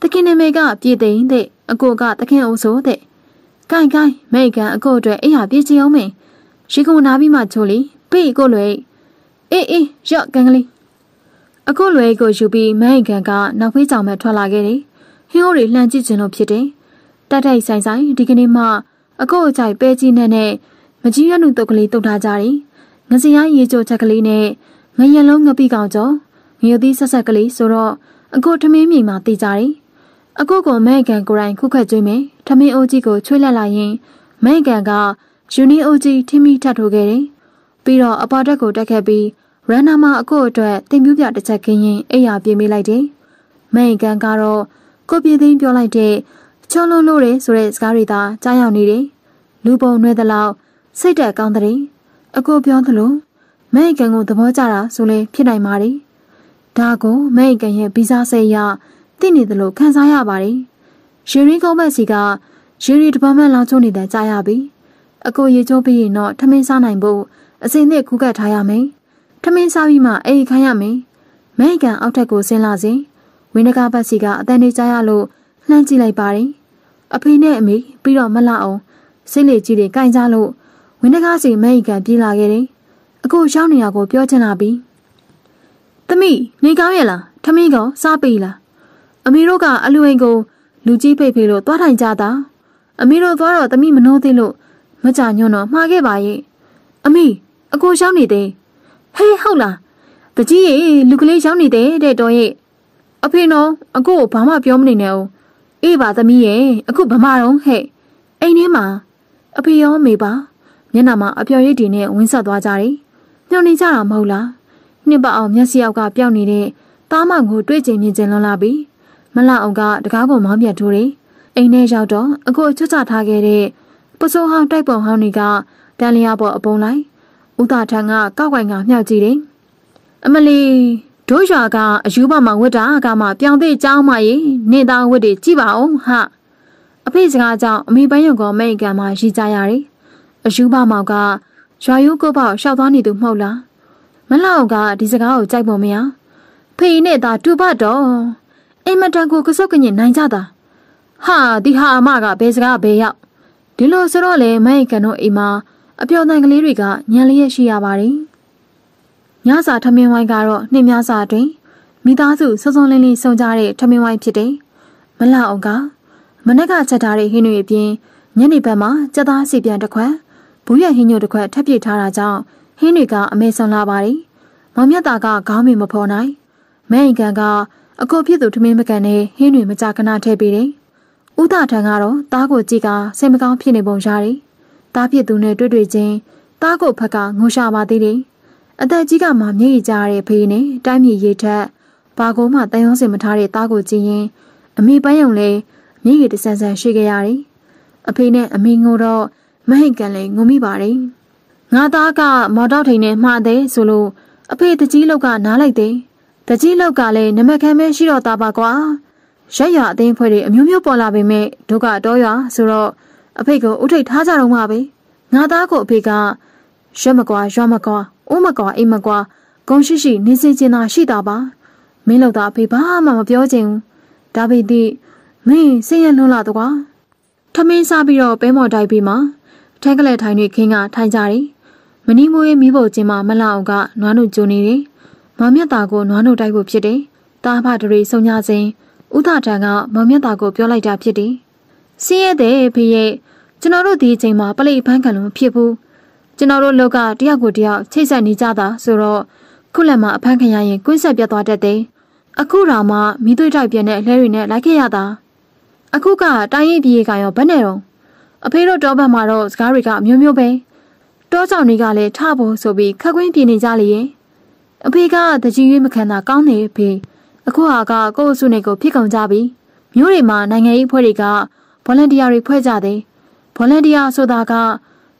သခင်နမေကပြေသိမ့်တဲ့အကိုကသခင်အိုဆိုတဲ့။ကိုင်ကိုင်မိကန်အကိုအတွက်အိယာပြေးချေအောင်မင်းရီကုန်နာပြီးမှချိုလီပေးကိုလွယ်အေးအေးရော့ကန်ကလေးအခုလွယ်ကိုယူပြီးမိုင်းကန်ကနောက်ဖေးကြောင်မဲ့ထွက်လာခဲ့တယ်။ဟင်းအိုတွေလှမ်းကြည့်ခြင်းလို့ဖြစ်တယ်။တက်တိုက်ဆိုင်ဆိုင်ဒီကနေ့မှအခုအကြိုက်ပဲကြီးနဲ့နဲ့မကြီးရနုတုတ်ကလေးတုတ်ထားကြတယ်။ငစရရေချိုချက်ကလေးနဲ့ငရလုံးငပိကောင်ကျော်ငရုတ်သီးဆက်ဆက်ကလေးဆိုတော့အခုထမင်းမြိန်မှတည်ကြတယ်။အခုကိုမဲကန်ကိုရိုင်းခုခတ်ကျွေးမယ်ထမင်းအိုးကြီးကိုချွေးလက်လာရင်မဲကန်ကယူနီအိုးကြီးထိမိထထိုးခဲ့တယ်ပြီးတော့အပေါ်တက်ကိုတက်ခဲ့ပြီးရန်နာမအခုအတွက်တင်ပြပြတစ်ချက်ခင်းရင်အိယာပြေးမိလိုက်တယ်မဲကန်ကတော့ကိုပြင်းသိန်းပြောလိုက်တဲ့ချောလုံးလို့တယ်ဆိုတဲ့စကားတွေသာ ကြားရောက်နေတယ်လူပုံနှဲသလောက်စိတ်တက်ကောင်းတဲ့အခုပြောသလိုမဲကန်ကိုသဘောကျတာဆိုလဲဖြစ်နိုင်ပါတယ်ဒါကိုမဲကန်ရဲ့ဗီဇာဆေးရသိနေသလိုခံစားရပါတယ်။ရေရင်းကုန်းဘက်စီကရေရီတပတ်မှလောင်းချုံနေတဲ့ကြားရပြီ။အကိုရေချိုးပြီးရင်တော့ထမင်းစားနိုင်ဖို့အစင်းနဲ့ခူးကပ်ထားရမယ်။ထမင်းစားပြီးမှအိမ်ခိုင်းရမယ်။မိကန်အောက်ထက်ကိုဆင်းလာစဉ်ဝင်းဒကာဘက်စီကအတန်လေးကြားရလို့လှမ်းကြည့်လိုက်ပါတယ်။အဖေနဲ့အမေပြီးတော့မလအောင်စိတ်လေကြီးတွေကင်ကြလို့ဝင်းဒကာစီမိကန်ပြေးလာခဲ့တယ်။အကိုရောက်နေရကိုပြောချင်လာပြီ။သမီးနေကောင်းရဲ့လား။ထမင်းကောင်စားပြီလား။အမေတို့ကအလူအိမ်ကိုလူကြီးဖိတ်ဖိလို့သွားထိုင်ကြတာအမေတို့သွားတော့တမိမနှိုးသေးလို့မကြညွန့်တော့မှားခဲ့ပါရဲ့အမေအကိုရောက်နေသေးဟေးဟုတ်လားတကြီးရေလူကလေးရောက်နေသေးတဲ့တော်ရဲ့အဖေနော် အကိုကိုဘာမှပြောမနေနဲ့ဦးအေးပါသမီးရဲ့အခုဗမာတော့ဟဲ့အိမ်ထဲမှာအဖေရောမေပါမျက်နှာမှာအပျော်ရည်တွေနဲ့ဝင်းဆက်သွားကြတယ်ညှို့နေကြတာမဟုတ်လားနှစ်ပအောင်မျက်စိရောက်ကပျောက်နေတဲ့သားမကိုတွေ့ချင်မြင်ချင်လွန်လာပြီမလအောင်ကတကားကိုမောင်းပြတ်ထိုးတယ်။အိမ်ထဲရောက်တော့အခုချွတ်ချထားခဲ့တဲ့ပစိုးဟောင်းတိုက်ပုံဟောင်းတွေကတန်လျာပေါ်အပုံလိုက်ဥသာထန်ကကောက်ွိုင်ကမြောက်ကြည့်တယ်။အမလီတို့ရွာကအယူပါမှာဝတ်တာကမှပြောင်းသေးကြောင်းမကြီးနေသားဝတ်တွေကြည့်ပါအောင်ဟအဖေစကားကြောင့်အမေပန်းရုံကအမေရိကန်မှာရှိကြရတယ်။အယူပါမောင်ကရွာရိုးကိုပေါ့ရှောက်သွားနေသူမဟုတ်လား။မလောက်အောင်ကဒီစကားကိုကြိုက်ပုံမရ။ဖေနဲ့သာတူပတော့အိမ်မတန်ကိုကစုတ်ကညင်နိုင်ကြတာဟာဒီဟာအမကဘယ်စကားဘယ်ရောက်ဒီလိုဆိုတော့လေမိုက်ကနော်အိမ်မှာအပျော်နိုင်ကလေးတွေကညံလျက်ရှိရပါတယ်ညစာထမင်းဝိုင်းကတော့နှစ်များစာအတွင်းမိသားစုစုံစုံလင်းလင်းစုံကြတဲ့ထမင်းဝိုင်းဖြစ်တယ်မလောက်အောင်ကမနက်ကချက်ထားတဲ့ဟင်းတွေအပြင်ညနေဘက်မှာကြက်သားစီပြန်တစ်ခွက်ဘူးရဟင်းညို့တစ်ခွက်ထပ်ပြစ်ထားတာကြောင့်ဟင်းတွေကအမေဆုံးလာပါတယ်။မောင်မြတ်တာကခေါင်းမီမဖော်နိုင်။မဲအင်ကန်ကအကိုဖြစ်သူထမင်းမကန်နဲ့ဟင်းတွေမကြကနာထည့်ပေးတယ်။ဥဒထံကတော့သားကိုကြည့်ကစိတ်မကောင်းဖြစ်နေပုံရတယ်။သားဖြစ်သူနဲ့တွေ့တွေ့ချင်းသားကိုဖက်ကငိုရှာပါသေးတယ်။အသက်ကြီးကမှမျက်ရည်ကျတဲ့ဖေးနဲ့တိုင်းမြေရေထက်ဘာကိုမှတန်ရုံးစင်မထားတဲ့သားကိုကြည့်ရင်အမေပန်းရုံလေးမျက်ရည်တဆန်ဆန်ရှိခဲ့ရတယ်။အဖေနဲ့အမေငိုတော့မဟိတ်ကန်လည်းငုံမိပါတယ်။ငါသားကမော်တော့ထိန်နဲ့မှားတယ်ဆိုလို့အဖေတကြီးလောက်ကနားလိုက်တယ်။။တကြီးလောက်ကလည်းနမခံပဲရှိတော့တာပါကွာ။ရက်ရအသိဖွဲတွေအမျိုးမျိုးပေါ်လာပေမဲ့ဒုက္ခတော့ရဆိုတော့အဖေကိုဥထိတ်ထားကြတော့မှာပဲ။ငါသားကိုအဖေကရွက်မကွာရွက်မကွာအိုးမကွာအိမ်မကွာဂုံရှိရှိနေစေချင်တာရှိတာပါ။မင်းလောက်တာအဖေဘာမှမပြောချင်ဘူး။ဒါပေမဲ့မင်းစင်ရလွန်းလာတကွာ။ထမင်းစားပြီးတော့ပဲမော်တိုက်ပြီးမှထက်ကလေးထိုင်နေခင်းကထိုင်ကြတယ်။မနီမွေးမိဖို့ချင်းမမလောက်အောင်ကနွားနုကြိုနေတယ်။မောင်မြတ်သားကိုနွားနို့တိုက်ဖို့ဖြစ်တယ်။တာဖဒရေဆုံညစဉ်ဥဒထံကမောင်မြတ်သားကိုပြောလိုက်တာဖြစ်တယ်။ဆင်းရဲတဲ့ဖေရဲ့ကျွန်တော်တို့ဒီအချိန်မှာပလိတ်ဖန်းခံလို့မဖြစ်ဘူး။ကျွန်တော်တို့လောကတယောက်ကိုတယောက်ချိတ်ဆက်နေကြတာဆိုတော့ခုလက်မှာအဖန်းခံရရင်ကွင်းဆက်ပြတ်သွားတတ်တယ်။အခုတော့မှမိသွေးတိုက်ပြင်းတဲ့အလဲတွေနဲ့လိုက်ခဲ့ရတာ။အခုကတိုင်းရင်းပြည်ကရောဘယ်နဲ့တော့အဖေတို့တောဘက်မှာတော့စကားတွေကအမျိုးမျိုးပဲ။တောကြောင်တွေကလည်းထဖို့ဆိုပြီးခက်ခွင်းပြင်းနေကြလေရဲ့။အဖေကတကြီးရွေးမခံတာကောင်းနေဖေအခုဟာကကို့အစုနဲ့ကိုဖြစ်ကုန်ကြပြီမျိုးတွေမှာနိုင်ငံရေးအဖွဲ့တွေကဗော်လန်တီယာတွေဖွဲ့ကြတယ်ဗော်လန်တီယာဆိုတာက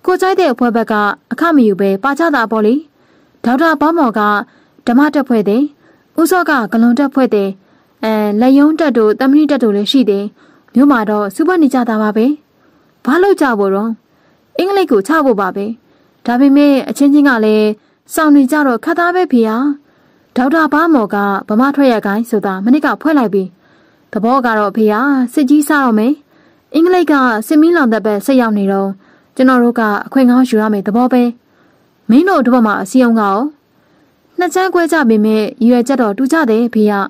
ကိုကြိုက်တဲ့အဖွဲ့ဘက်ကအခမယူပဲပါကြတာပေါ့လေဒေါက်တာဘောင်းမော်ကဓမ္မတက်ဖွဲ့တယ်ဦးစောကဂလွန်တက်ဖွဲ့တယ်အဲလက်ယုံတက်တို့တမဏိတက်တို့လည်းရှိတယ်မြို့မှာတော့စူပါနေကြတာပါပဲဘာလို့ကြဖို့ရောအင်္ဂလိပ်ကိုချဖို့ပါပဲဒါပေမဲ့အချင်းချင်းကလည်းစောင်းနေကြတော့ခတ်သားပဲဖေဟာဒေါက်တာဘာမော်ကဗမာထွက်ရက်ကိုင်းဆိုတာမနစ်ကဖွဲ့လိုက်ပြီသဘောကတော့ဖေဟာစစ်ကြီးစားတော့မယ်အင်္ဂလိပ်ကစစ်မီးလောင်တဲ့ဘက်ဆက်ရောက်နေတော့ကျွန်တော်တို့ကအခွင့်ကောင်းယူရမယ်သဘောပဲမင်းတို့ဒီဘက်မှာအစည်းအုံးကရောနှစ်ချမ်းခွဲကြပေမဲ့ရွယ်ချက်တော့တူကြတယ်ဖေဟာ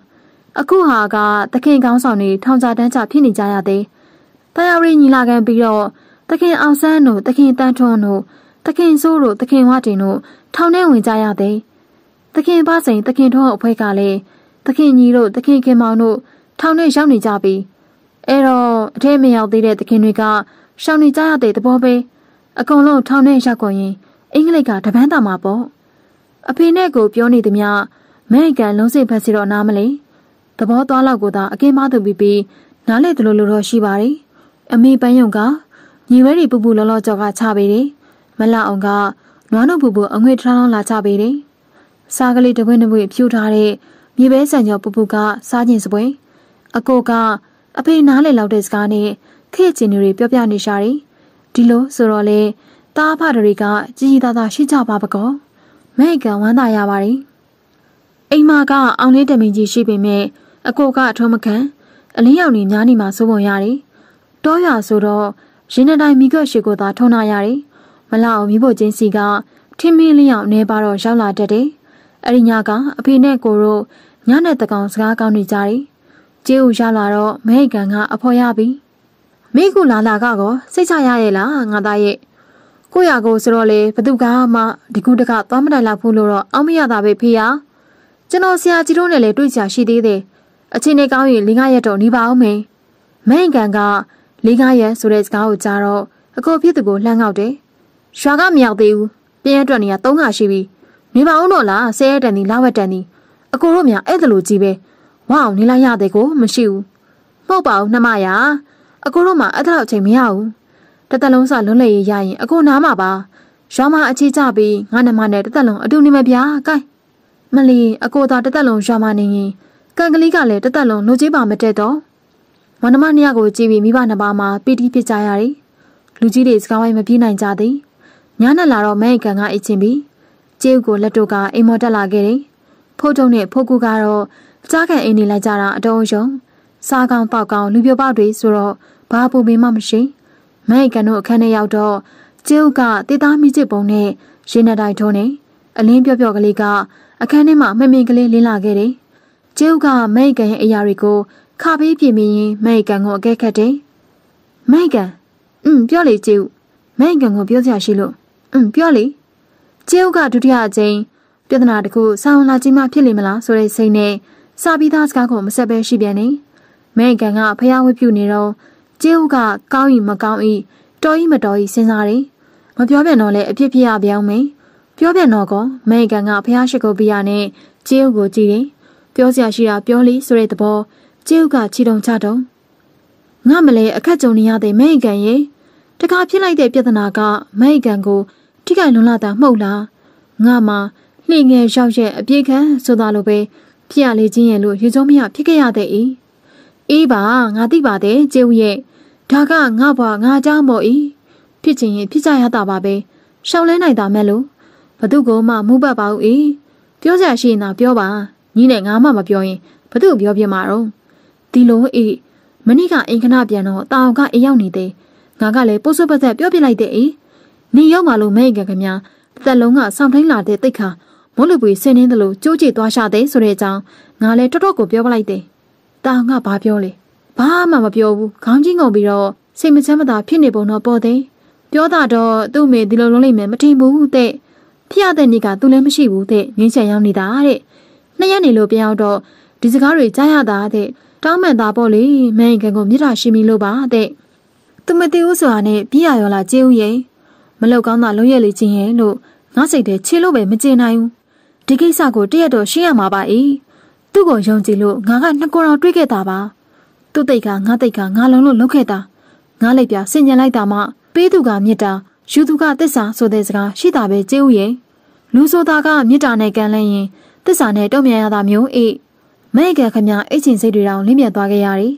အခုဟာကသခင်ကောင်းဆောင်တွေထောင်ကြတန်းကြဖြစ်နေကြရသည်တရားရီညီလာခံပြီးတော့သခင်အောင်ဆန်းတို့သခင်တန်းထွန်းတို့သခင်စိုးတို့သခင်ဝတင်တို့ထောင်ထဲဝင်ကြရသည်သခင်ပါစိန်သခင်ထွန်းအဖွဲ့ကလည်းသခင်ကြီးတို့သခင်ခင်မောင်တို့ထောင်ထဲရောက်နေကြပြီအဲ့တော့အထဲမရောက်သေးတဲ့သခင်တွေကရှောင်နေကြရတဲ့သဘောပဲအကုန်လုံးထောင်ထဲရောက်ကုန်ရင်အင်္ဂလိပ်ကတပန်းတာမှာပေါ့အဖေနဲ့ကိုပြောနေသည်မမဲကန်လုံးစိတ်ဖက်စီတော့နားမလဲသဘောသွားလောက်ကိုသာအကင်းမသူပြီးပြီးနားလေတလို့လို့တော့ရှိပါတယ်အမေပန်းယုံကညီဝဲတွေပူပူလောလောကြော်ကချပေးတယ်မလအောင်ကနွားတို့ပူပူအငွေ့ထားလောင်းလာကြပေတယ်။စားကလေးတပွင့်တပွင့်ဖြူထားတဲ့မြေပဲဆန်ကျော်ပူပူကစားခြင်းစပွဲအကိုကအဖေနားလေလောက်တဲ့စကားနဲ့ခဲ့ကျင်တွေပြောပြနေရှာတယ်။ဒီလိုဆိုတော့လေတားဖတွေကကြီးကြီးသားသားရှိကြပါပကော။မဲ့ကဝမ်းသာရပါတယ်။အိမ်မကအောင်လေးတမင်ကြီးရှိပေမဲ့အကိုကအထုံးမခံအလင်းရောင်တွေများနေမှာစိုးပုံရတယ်။တောရွာဆိုတော့ရင်းနှတိုင်းမိကရှိကိုသာထုံနာရတယ်မလောက်မိဖို့ချင်းစီကထင်းမင်းလျောင်နေပါတော့ရောက်လာတတ်တယ်။အဲ့ဒီညကအဖေနဲ့ကိုတို့ညနဲ့တကောင်စကားကောင်းနေကြတယ်။ကျေးဦးရောက်လာတော့မဲကန်ကအဖေါ်ရပြီ။မိကူလာလာကကောစိတ်ချရရဲ့လားငါသားရဲ့ကိုရကိုဆိုတော့လေဘသူကမှဒီကူတကသွားမတိုက်လောက်ဘူးလို့တော့အောက်မရတာပဲဖေရ။ကျွန်တော်ဆရာကြီးတို့နဲ့လည်းတွေ့ကြရှိသေးတယ်။အချိန်နဲ့ကောင်းရင်၄၅ရက်တော့နေပါဦးမယ်။မဲကန်က၄၅ရက်ဆိုတဲ့စကားကိုကြားတော့အကိုဖြစ်သူကိုလှမ်းောက်တယ်။ရွာကမရောက်သေးဘူးပြင်းအတွက်နေရသုံးခါရှိပြီနေပါအောင်တော့လားဆဲရတန်ဒီလာဝက်တန်ဒီအကိုတို့များအဲ့ဒါလိုကြီးပဲဝအောင်နေလိုက်ရတဲ့ကို မရှိဘူးမဟုတ်ပါဘူးနှမရအကိုတို့မှအဲ့ဒါတော့ချိန်မရဘူးတသက်လုံးစလွန်းလေရရရင် အကိုနားမှာပါရွာမှာအခြေချပြီးငါနှမနဲ့တသက်လုံးအတူနေမယ်ဗျာကိုင်မလီအကိုသာတသက်လုံးရွာမှာနေရင်ကံကလေးကလည်းတသက်လုံးနှုတ်ကြီးပါမတက်တော့မနမနှစ်ယောက်ကိုကြည့်ပြီးမိဘနှစ်ပါးမှာပီတိဖြစ်ကြရတယ်လူကြီးတွေစကားဝိုင်းမပြေးနိုင်ကြသည်ညနေလာတော့မဲကန်ကအချင်းပြီကျေးကိုလက်တို့ကအိမ်မော်တက်လာခဲ့တယ်ဖို့တုံနဲ့ဖို့ကူကတော့အကြခံအိမ်နေလိုက်ကြတာအတော်ရုံစားကောင်းပေါက်ကောင်းလူပြပေါက်တွေဆိုတော့ဘာပုံပင်မှမရှိမဲကန်တို့အခန်းထဲရောက်တော့ကျေးကတေးသားမိချစ်ပုံနဲ့ရေနတိုင်ထုံးနေအလင်းပြော့ပြော့ကလေးကအခန်းထဲမှာမမင်ကလေးလင်းလာခဲ့တယ်ကျေးကမဲကန်ရဲ့အရာတွေကိုခါပေးပြင်ပြီးရင်မဲကန်ကိုအကဲခတ်တယ်မဲကန်อืมပြောလေကျေးမဲကန်ကိုပြောစရာရှိလို့อืมပြောလေကျေးဥကဒုတိယအကြိမ်ပြဿနာတခုဆောင်းလာကြီးမှဖြစ်လိမ့်မလားဆိုတဲ့စိတ်နဲ့စာပြီးသားစကားကိုမဆက်ဘဲရှိပြန်နေမဲကန်ကဖျားဝတ်ပြုနေတော့ကျေးဥကကောင်းဤမကောင်းဤတော်ဤမတော်ဤစဉ်းစားတယ်မပြောပြန်တော့လဲအဖြစ်ဖြစ်ရပြောင်းမင်းပြောပြန်တော့ကောမဲကန်ကဖျားရှိကိုပြရနဲ့ကျေးဥကိုကြည့်တယ်ပြောစရာရှိတာပြောလေဆိုတဲ့သဘောကျေးဥကခြေတုံချတုံငါမလဲအခက်ကြုံနေရတဲ့မဲကန်ရဲ့တခါဖြစ်လိုက်တဲ့ပြဿနာကမဲကန်ကိုထိခိုက်လွန်လာတာမဟုတ်လားငါမှနှိငယ်ရောက်ရဲ့အပြေခံဆိုသားလိုပဲဖြစ်ရလေချင်းရဲ့လို့ရေစုံမရဖြစ်ခဲ့ရတဲ့ဤအေးပါငါသိပါတယ်ကျေဦးရဲ့ဒါကငါဘွားငါเจ้าမို့ဤဖြစ်ချင်ရင်ဖြစ်ကြရတာပါပဲရှောင်းလဲနိုင်တာမဲ့လို့ဘသူကမှမူပတ်ပါဦးဤပြောစရာရှိရင်တော့ပြောပါညီနဲ့ငါမှမပြောရင်ဘသူပြောပြမှာတော့ဒီလိုဤမနေ့ကအိမ်ခဏပြန်တော့တာအောင်ကအိမ်ရောက်နေသေးငါကလည်းပို့ဆွတ်ပတ်သက်ပြောပြလိုက်တဲ့ဤနေရောက်မှလို့မဲကကမြသက်လုံးကစောင့်ထိုင်းလာတဲ့တိတ်ခါမိုးလေပွေဆင်းနေတယ်လို့ကြိုးကြည့်သွားရှာတဲ့ဆိုတဲ့အကြောင်းငါလည်းတော်တော်ကိုပြောပလိုက်တယ်။တာငါဘာပြောလဲ။ဘာမှမပြောဘူး။ခေါင်းကြီးငုံပြီးတော့စိတ်မချမ်းမသာဖြစ်နေပုံတော့ပေါ်တယ်။ပြောတာတော့သူ့မေဒီလိုလုံးလိုက်မယ်မထင်ဘူးတဲ့။ဖျက်တဲ့နေ့ကသူလည်းမရှိဘူးတဲ့ငင်းချင်ရောက်နေတာတဲ့။နှစ်ရက်နေလို့ပြန်ရောက်တော့ဒီစကားတွေကြားရတာတဲ့။တောင်းမှန်တာပေါ့လေ။မန်ကန်ကိုမြစ်တာရှိမိလို့ပါတဲ့။သူမသိဘူးဆိုတာနဲ့ပြရရောလားကျေးဦးရင်။မလောက်ကောင်းတာလုံးရက်လေးချင်းရဲ့လို့ငါစိတ်ထဲချေလို့ပဲမကျင်နိုင်ဘူးဒီကိစ္စကိုတရက်တော့ရှင်းရမှာပါအေးသူ့ကိုယုံကြည်လို့ငါကနှစ်ကိုယ်တော်တွေးခဲ့တာပါသူ့တိတ်ကငါတိတ်ကငါလုံးလို့လုပ်ခဲ့တာငါလိုက်ပြဆင်ញင်လိုက်တာမှပေးသူကမြစ်တာယူသူကတစ္ဆာဆိုတဲ့စကားရှိတာပဲကျေးဥရဲ့လူဆိုတာကမြစ်တာနဲ့ကံလဲရင်တစ္ဆာနဲ့တုံ့ပြန်ရတာမျိုးအေးမဲကခမအိတ်ချင်စိတ်တွေတောင်လင်းမြတ်သွားခဲ့ရတယ်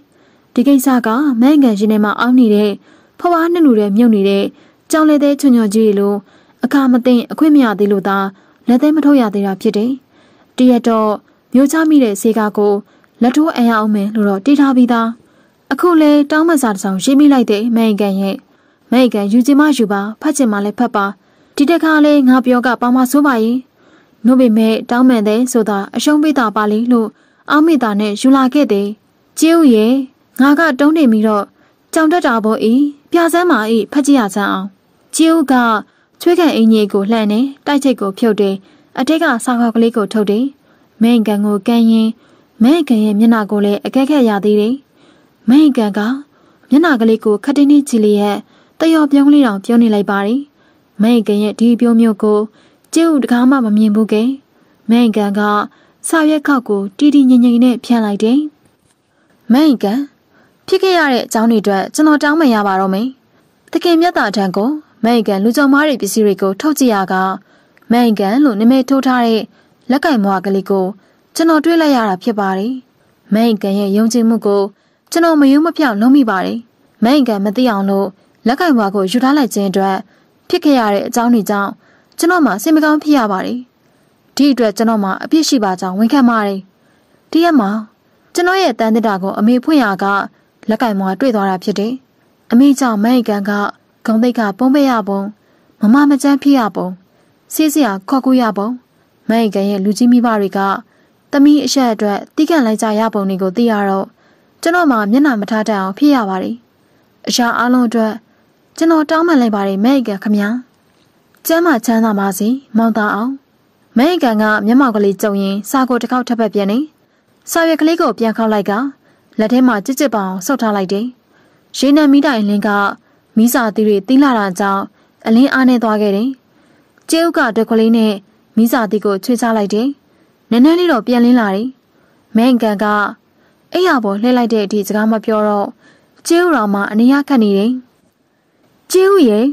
ဒီကိစ္စကမဲကရှင်ထဲမှာအောင်းနေတဲ့ဖွားနှစ်လူတွေမြုပ်နေတဲ့ကြောင်လေသေးချွညော်ကြီးလိုအခါမသိအခွင့်မရသေးလို့သာလက်သေးမထုတ်ရသေးတာဖြစ်တယ်။တရက်တော့မျိုးချမိတဲ့ဈေးကကိုလက်ထိုးအံရအောင်မယ်လို့တော့တီးထားပြီးသားအခုလဲတောင်းမစားတစ်ဆောင်ရေးမိလိုက်တဲ့မန်ကန်ရဲ့မန်ကန်ယူချင်မှယူပါဖတ်ချင်မှလည်းဖတ်ပါဒီတခါလဲငါပြောကပါမဆိုးပါရင်နို့ပေမဲ့တောင်းမှန်တဲ့ဆိုတာအရှုံးပေးတာပါလေလို့အောက်မိတာနဲ့ယူလာခဲ့တယ်ကျေးဦးရဲ့ငါကတုံးနေပြီးတော့ကြောင်တက်တာပေါ့ဤပြစမ်းပါဤဖတ်ကြည့်ရစမ်းအောင်ကျိုးကချွေးကန်အင်ကြီးကိုလှန်တယ်တိုက်ချိတ်ကိုဖြုတ်တယ်အထက်ကဆောက်ခေါက်ကလေးကိုထုတ်တယ်မင်းကန်ကိုကန်ရင်မင်းကန်ရဲ့မျက်နှာကိုလည်းအကက်ခက်ရသေးတယ်မင်းကန်ကမျက်နှာကလေးကိုခက်တင်းတင်းကြည့်လျက်တယောပြုံးလေးတောင်ပြုံးနေလိုက်ပါတယ်မင်းကန်ရဲ့ဒီပြုံးမျိုးကိုကျိုးတကားမှမမြင်ဘူးကဲမင်းကန်ကဆောက်ရက်ခောက်ကိုတီတီငိမ့်ငိမ့်နဲ့ဖြန့်လိုက်တယ်မင်းကန်ဖြစ်ခဲ့ရတဲ့အကြောင်းတွေအတွက်ကျွန်တော်တောင်းပန်ရပါတော့မယ်။တကယ်မြတ်တာထံကိုမန်ကန်လူကြောင်မားတွေပစ္စည်းတွေကို ထုတ်ကြည့်ရကမန်ကန်လို့နာမည်ထိုးထားတဲ့လက်ကင်မွားကလေးကို ကျွန်တော်တွေ့လိုက်ရတာဖြစ်ပါတယ်။မန်ကန်ရဲ့ယုံကြည်မှုကိုကျွန်တော်မယုံမပြောင်းလုံးမိပါတယ်။မန်ကန်မသိအောင်လို့လက်ကင်မွားကိုယူထားလိုက်ခြင်းအတွက်ဖြစ်ခဲ့ရတဲ့အကြောင်းတွေကြောင့်ကျွန်တော်မှစိတ်မကောင်းဖြစ်ရပါတယ်။ဒီအတွက်ကျွန်တော်မှအပြစ်ရှိပါကြောင်းဝန်ခံပါတယ်။ဒီရက်မှာကျွန်တော်ရဲ့တန်တတာကိုအမေဖွင့်ရကလက်ကင်မွားတွေ့သွားတာဖြစ်တယ်။အမေကြောင့်မန်ကန်ကဂုံတိတ်ကပုံးပေးရပုံမမမကြမ်းဖြစ်ရပုံစီးစရာခေါ်ကူရပုံမိုင်ကန်ရဲ့လူကြီးမိဘတွေကသမီးအဆက်အတွက်တိကန့်လိုက်ကြရပုံတွေကိုသိရတော့ကျွန်တော်မှမျက်နှာမထားတတ်အောင်ဖြစ်ရပါတယ်အရာအလုံးအတွက်ကျွန်တော်တောင်းပန်လိုက်ပါတယ်မိုင်ကန်ခမညာကျမ်းမချမ်းသာပါစေမောင်သားအောင်မိုင်ကန်ကမျက်မှောက်ကလေးကြုံရင်စာကိုတစ်ခေါက်ထပ်ပတ်ပြန်နေစာရွက်ကလေးကိုပြန်ခောက်လိုက်ကလက်ထဲမှာကြစ်ကြစ်ပအောင်ဆုပ်ထားလိုက်တယ်ရေနံမီးတိုင်လင်းကမိစာသီးတွေတီးလာတာကြောင့်အလင်းအားနဲ့သွားခဲ့တယ်။ကျေးဥကတွက်ကလေးနဲ့မိစာသီးကိုချွေချလိုက်တယ်။နည်းနည်းလေးတော့ပြန်လင်းလာတယ်။မန်ကန်ကအဲ့ရပေါ်လှည့်လိုက်တဲ့အထိစကားမပြောတော့ကျေးဥတော်မှအနေရခတ်နေတယ်။ကျေးဥရဲ့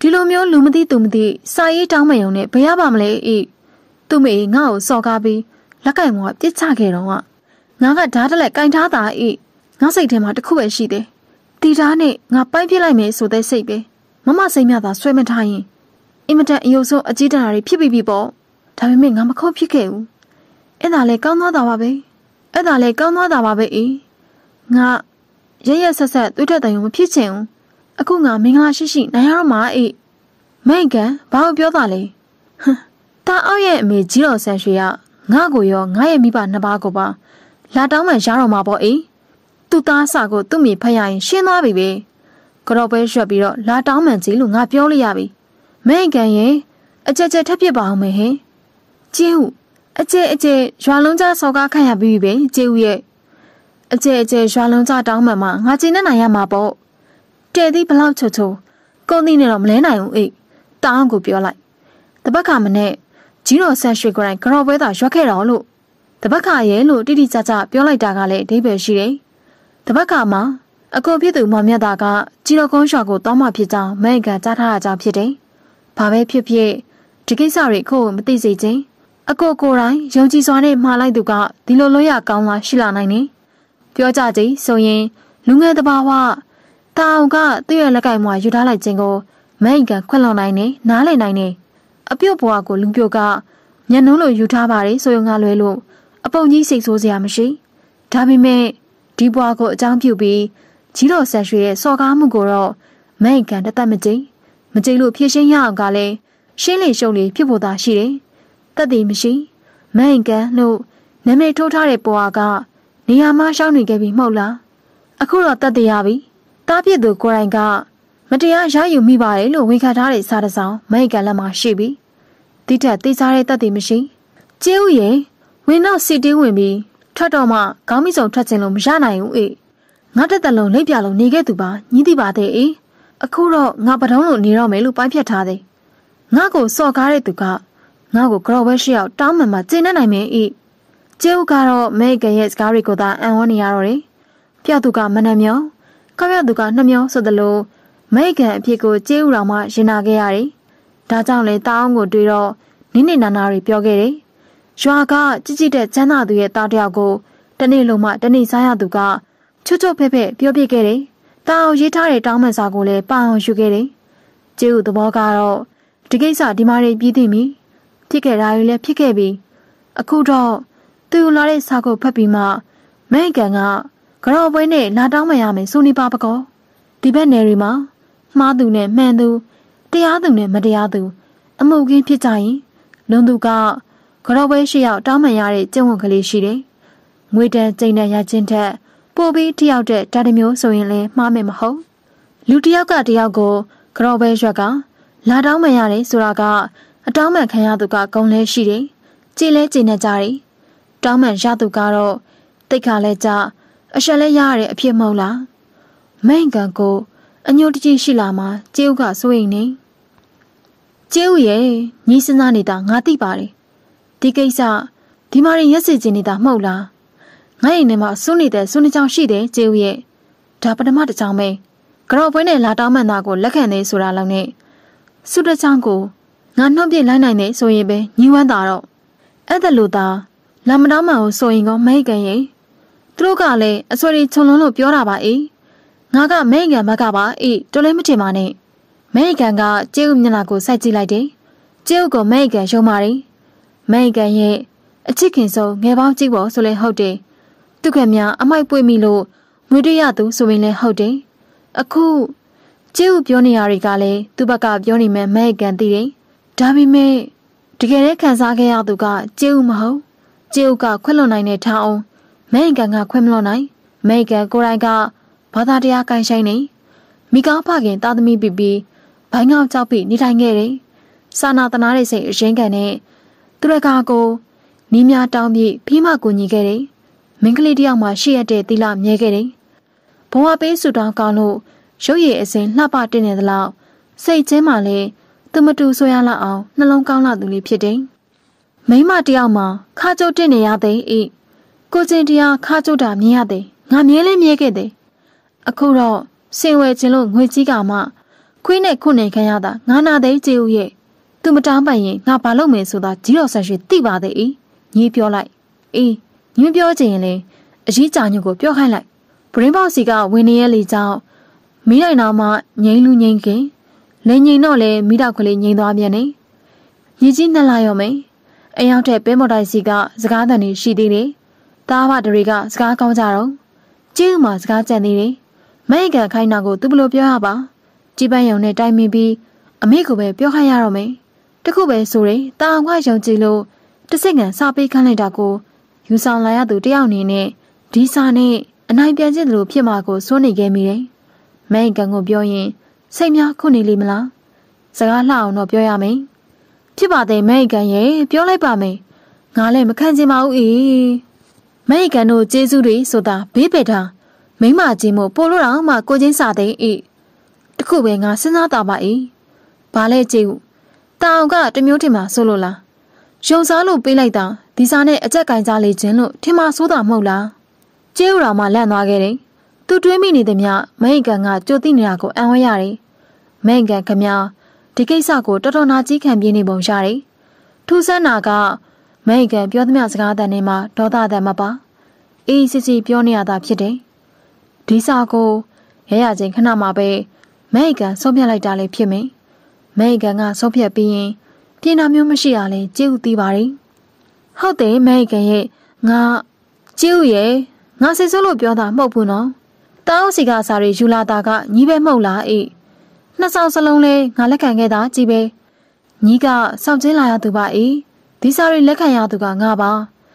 ဒီလိုမျိုးလူမသိသူမသိစာရေးတောင်းမယုံနဲ့ဘယ်ရပါမလဲအေးသူ့မေငါ့ကိုစော်ကားပြီးလက်ကင်မောကပြစ်ချခဲ့တော့ငါကဓာတ်တက်လက်ကင်ထားတာအေးငါစိတ်ထဲမှာတခုပဲရှိတယ်။တီသားနဲ့ငါပိုက်ပြစ်လိုက်မယ်ဆိုတဲ့စိတ်ပဲမမစိတ်မြသာဆွဲမထားရင်အင်မတန်အယုံဆုံးအကြီးတန်းတွေဖြစ်ပြီးပြီပေါ့ဒါပေမဲ့ငါမခုတ်ဖြစ်ခဲ့ဘူးအဲ့ဒါလဲကောင်းသွားတာပါပဲအဲ့ဒါလဲကောင်းသွားတာပါပဲအေးငါရရဆက်ဆက်တွေးတဲ့တိုင်မဖြစ်ချင်ဘူးအခုငါမင်္ဂလာရှိရှိနိုင်ရတော့မှာအေးမိုက်ကဘာလို့ပြောတာလဲဟမ်တာအောက်ရဲ့အမေကြီးတော်ဆန်ရွှေကငါ့ကိုရောငါ့ရဲ့မိဘနှစ်ပါးကိုပါ လာတောင်းမှရတော့မှာပေါ့အေးသူ့သားစာကိုသူ့မိဖတ်ရရင်ရှင်းသွားပြီပဲကတော့ပဲရွက်ပြီးတော့လာတောင်းမှန်ကြီးလို့ငါပြောလိုက်ရပြီမဲ့ကန်ရင်အကြက်ကြက်ထက်ပြစ်ပါအောင်မယ်ဟင်ကျင်းဦးအကျဲအကျဲရွာလုံးကြဆော်ကားခံရပြီးပြီကျဲဦးရဲ့အကျဲအကျဲရွာလုံးကြတောင်းမှမှာငါကျင်းနဲ့နိုင်ရမှာပေါ့တဲ့သည်ဘလောက်ချိုချိုကုန်သည်နဲ့တော့မလဲနိုင်ဘူးအိတ်တောင်းကိုပြောလိုက်တပတ်ခါမနဲ့ကြီးတော်ဆန်ရွှေကိုရိုင်းကရော့ဘဲသာရွက်ခဲ့တော်လို့တပတ်ခါရဲလို့တိတိကျကျပြောလိုက်တာကလည်းအဓိပ္ပာယ်ရှိတယ်တပတ်ခါမှာအကိုဖြစ်သူမောင်မြတ်သားကကြီးတော်ကုန်းရွာကိုတောင်းမှဖြစ်ကြောင်းမန်ကန်ကြားထားတာကြောင့်ဖြစ်တယ်။ဘာပဲဖြစ်ဖြစ်ဒီကိစ္စတွေခုမသိစေချင်းအကိုကိုယ်တိုင်ယုံကြည်စွာနဲ့မှားလိုက်သူကဒီလိုလွတ်ရကောင်းလားရှိလာနိုင်နေ။ပြောကြကြည်ဆိုရင်လူငယ်တဘာဝတာအောင်ကသူ့ရဲ့လက်ကင်မှာယူထားလိုက်ခြင်းကိုမန်ကန်ခွင့်လွန်နိုင်နေနားလည်နိုင်နေ။အပြုတ်ဘွားကိုလူပြုတ်ကညံနှုံးလိုယူထားပါတယ်ဆိုရင်ကလွဲလို့အပုံကြီးစိတ်ဆိုးစရာမရှိ။ဒါပေမဲ့ဒီဘွားကိုအကြောင်းပြုပြီးကြီးတော်ဆန်ရွှေရဲ့စော်ကားမှုကိုတော့မိန်ကန်တသက်မကြိမ်မကြိမ်လို့ဖြည့်ရှင်းရအောင်ကလည်းရှင်းလင်းရှုံးလင်းဖြစ်ပေါ်တာရှိတယ်။တက်တည်မရှိမိန်ကန်လို့နာမည်ထိုးထားတဲ့ဘွားကနေရာမှာရှောင်းနေခဲ့ပြီးမဟုတ်လား။အခုတော့တက်တည်ရပြီ။တားပြစ်သူကိုယ်တိုင်က မတရားရယူမိပါတယ်လို့ဝန်ခံထားတဲ့စာတစောင်မိန်ကန်လက်မှာရှိပြီ။တိထက်သိစားတဲ့တက်တည်မရှိ။ကျဲဦးရဲ့ဝင်းနောက်စီတင်းဝင်ပြီးထွက်တော့မှခေါင်းမိစုံထွက်ခြင်းလို့မရနိုင်ဘူးအေးငါတက်တလုံးလိပ်ပြလုံးနေခဲ့သူပါညီးတိပါတဲ့အေးအခုတော့ငါပဒုံးလို့နေတော့မယ်လို့ပိုင်းဖြတ်ထားတယ်ငါ့ကိုစော်ကားတဲ့သူကငါ့ကိုကြော်ဘဲရှိအောင်တောင်းမှန်မှကျေနပ်နိုင်မယ်အေးကျဲဦးကတော့မဲကရဲ့စကားတွေကိုသာအံ့ဩနေရတော့တယ်ပြသူကမနှမျောခမရသူကနှမျောဆိုသလိုမဲကန်အဖြစ်ကိုကျဲဦးတော်မှရင်နာခဲ့ရတယ်ဒါကြောင့်လေတောင်းကိုတွေးတော့နင်းနေနာနာတွေပြောခဲ့တယ်ရွာကကြည်ကြည်တဲ့ချမ်းသာသူရဲ့တားတယောက်ကို တနေ့လုံးမှ တနေ့စားရသူကချွတ်ချွတ်ဖဲ့ဖဲ့ပြောပြခဲ့တယ်။တာအောင်ရေးထားတဲ့တောင်းပန်စာကိုလည်းပအောင်ယူခဲ့တယ်။ကျေးဦးသဘောကတော့ဒီကိစ္စဒီမာရီပြီးသိပြီ။ဖြစ်ခဲ့တာတွေလည်းဖြစ်ခဲ့ပြီ။အခုတော့သူ့လာတဲ့စာကိုဖတ်ပြီးမှမဲကန်ကကြော်ပွဲနဲ့လာတောင်းပန်ရမယ်ဆိုနေပါပကော။ဒီဘက်နယ်တွေမှာမှားသူနဲ့မှန်သူတရားသူနဲ့မတရားသူအမှုကင်းဖြစ်ကြရင်လုံသူကကတော့ပွဲရှိရောက်တောင်းပန်ရတဲ့ကျင့်ဝတ်ကလေးရှိတယ်။ငွေတန်ကျိန်တန်ရခြင်းထက်ပိုပြီးတယောက်တဲ့တာတမျိုးဆိုရင်လည်းမှားမယ်မဟုတ်။လူတယောက်ကတယောက်ကိုကတော့ပွဲရွက်ကလာတောင်းပန်ရတယ်ဆိုတာကအတောင်းပန်ခံရသူကဂုံလဲရှိတယ်။ကြည်လဲကြည်နေကြတယ်။တောင်းပန်ရသူကတော့တိတ်ခါလဲကြအရှက်လဲရရတဲ့အဖြစ်မဟုတ်လား။မိန်ကန်ကိုအညိုတကြီးရှိလာမှကျေးဥကစိုးရင်နေကျေးဥရဲ့ညီစင်းစားနေတာငါသိပါတယ်ဒီကိစ္စဒီမာရင်ရက်စီကျင်နေတာမဟုတ်လားငါ့အိမ်ထဲမှာစွန့်နေတဲ့စွန့်နှချောင်းရှိတယ်ကျေဦးရဲ့ဒါပထမတစ်ချောင်းပဲကြောက်ပွဲနဲ့လာတောင်းမှန်တာကိုလက်ခံနေဆိုတာလောက်နဲ့စွတ်တစ်ချောင်းကိုငါနှုတ်ပြလိုက်နိုင်တယ်ဆိုရင်ပဲညီဝမ်းသာတော့အဲ့ဒါလို့သာလမ်းမတော်မှကိုဆိုရင်ကမိတ်ကန်ရင်သူတို့ကလည်းအစွဲတွေခြုံလုံးလို့ပြောတာပါအေးငါကမိတ်ကန်ဘက်ကပါအေးတော်လည်းမထင်ပါနဲ့မိတ်ကန်ကကျဲဥမျက်နှာကိုစိုက်ကြည့်လိုက်တယ်ကျဲဥကမိတ်ကန်ရုံမာတယ်မိုင်ကန်ရဲ့အချစ်ခင်ဆုံးငယ်ပေါင်းကြည့်ပေါ်ဆိုလဲဟုတ်တယ်သူကများအမိုက်ပွေမိလို့မွေးတွေ့ရသူဆိုရင်လဲဟုတ်တယ်အခုကျေးဥပြောနေရတွေကလည်းသူ့ဘက်ကပြောနေမှမဲ့ကန်သိတယ်ဒါပေမဲ့တကယ်တည်းခံစားခဲ့ရသူကကျေးဥမဟုတ်ကျေးဥကခွင့်လွန်နိုင်တဲ့ထောင်းအောင်မဲအကန်ကခွင့်မလွန်နိုင်မဲအကန်ကိုယ်တိုင်ကဘာသာတရားကန်ဆိုင်နေမိကောင်းဖခင်တာသမီပြပြီးဘိုင်းကောက်ကြောက်ပြီးနေထိုင်ခဲ့တယ်စာနာတနာတဲ့စိတ်အရင်ကန်နဲ့သူရကာကိုနီးများတောင်းပြီးဖိမကူညီခဲ့တယ်။မင်းကလေးတယောက်မှရှေ့ရတဲ့သီလမြဲခဲ့တယ်။ဘုံအပေးဆူတောင်းကောင်းလို့ရုပ်ရည်အစဉ်လှပတင်နေသလောက်စိတ်ချင်းမှလည်းသူမတူဆိုရလောက်အောင်နှလုံးကောင်းလာသူလေးဖြစ်တယ်။မိမတယောက်မှခါကြုတ်တင်နေရသည်ဤကိုချင်းတရားခါကြုတ်တာမြင်ရသည်ငါမြဲလဲမြဲခဲ့သည်အခုတော့စင်ဝယ်ခြင်းလို့ငွေကြီးကမှ ခွေးနဲ့ခုနေခံရတာငါနာသိကျေဦးရဲ့သူမတားပိုင်ရင်ငါဘာလုပ်မယ်ဆိုတာကြီးတော်ဆန်ရွှေသိပါသေး၏။ညီးပြောလိုက်။အေးညီးပြောချင်ရင်လေအရေးကြာညို့ကိုပြောခိုင်းလိုက်။ဘရင်းဘောက်စီကဝင်နေရလေကြောင့်မိလိုက်နာမှငိမ့်လူငိမ့်ခင်လေငိမ့်တော့လေမိတော့ကလေးငိမ့်သွားပြန်နေ။ညီကြီးနှစ်လာရောမယ်။အယောက်တဲ့ပဲမော်တိုင်စီက စကားတန်နေရှိသေးတယ်။တားဘတွေကစကားကောင်းကြတော့ကျင်းမှာစကားကြံသေးတယ်။မိတ်ကန်ခိုင်းတာကိုသူဘလို့ပြောရပါ။ကြည်ပန်းယုံနဲ့တိုင်မိပြီးအမေကိုပဲပြောခိုင်းရတော့မယ်။တခုပဲဆိုရင်တာအောင်ကယုံကြည်လို့တစိမ့်ငံစာပေးခန်းလိုက်တာကိုယူဆောင်လာရသူတယောက်အနေနဲ့ဒီစာနဲ့အနိုင်ပြန်ခြင်းလို ဖြစ်မှာကိုစိုးနေခဲ့မိတယ်။မဲကန်ကိုပြောရင်စိတ်များခုန်နေလိမ့်မလား။စကားလှအောင်တော့ပြောရမယ်။ဖြစ်ပါသေးမဲကန်ရဲ့ပြောလိုက်ပါမယ်။ငါလည်းမခံချင်ပါဘူးအေး။မဲကန်တို့ကျေးဇူးတွေဆိုတာဘေးပယ်တာမိမကြီးမို့ပို့လို့တော့မှကိုချင်းစာတဲ့အေး။တခုပဲငါစဉ်းစားတာပါအေး။ဘာလဲကြည့်တာအောင်ကတမျိုးထင်မှာဆိုလို့လားရုံစားလို့ပေးလိုက်တာဒီစားနဲ့အကြက်ကင်စားလေခြင်းလို့ထင်မှာစိုးတာမဟုတ်လားကျဲဦးတော်မှလန့်သွားခဲ့တယ်သူတွေးမိနေသည်မြမဟိကန်ကကြိုသိနေတာကိုအံ့ဩရတယ်မဟိကန်ခမဒီကိစ္စကိုတော်တော်နာကြီးခံပြင်းနေပုံရတယ်ထူးဆန်းတာကမဟိကန်ပြောသမျှစကားတန်ထဲမှာဒေါသတန်မပါအေးစစ်စစ်ပြောနေရတာဖြစ်တယ်ဒီစာကိုရရချင်းခဏမှပဲမဟိကန်ဆုံးဖြတ်လိုက်တာလည်းဖြစ်မင်းမဲအကန်ကဆုတ်ဖြတ်ပြီးရင်ပြင်တာမျိုးမရှိရလဲကျေဥသိပါတယ်။ဟုတ်တယ်မဲအကန်ရဲ့ငါကျေဥရဲ့ငါစိတ်ဆိုးလို့ပြောတာမဟုတ်ဘူးနော်။တောင်းစီကစားရီယူလာတာကညီးပဲမဟုတ်လားအေး။နှစ်ဆောင်စလုံးလဲငါလက်ခံခဲ့တာကြည်ပဲ။ညီးကစောင့်ချင်းလာရသူပါအေး။ဒီစားရီလက်ခံရသူကငါပါ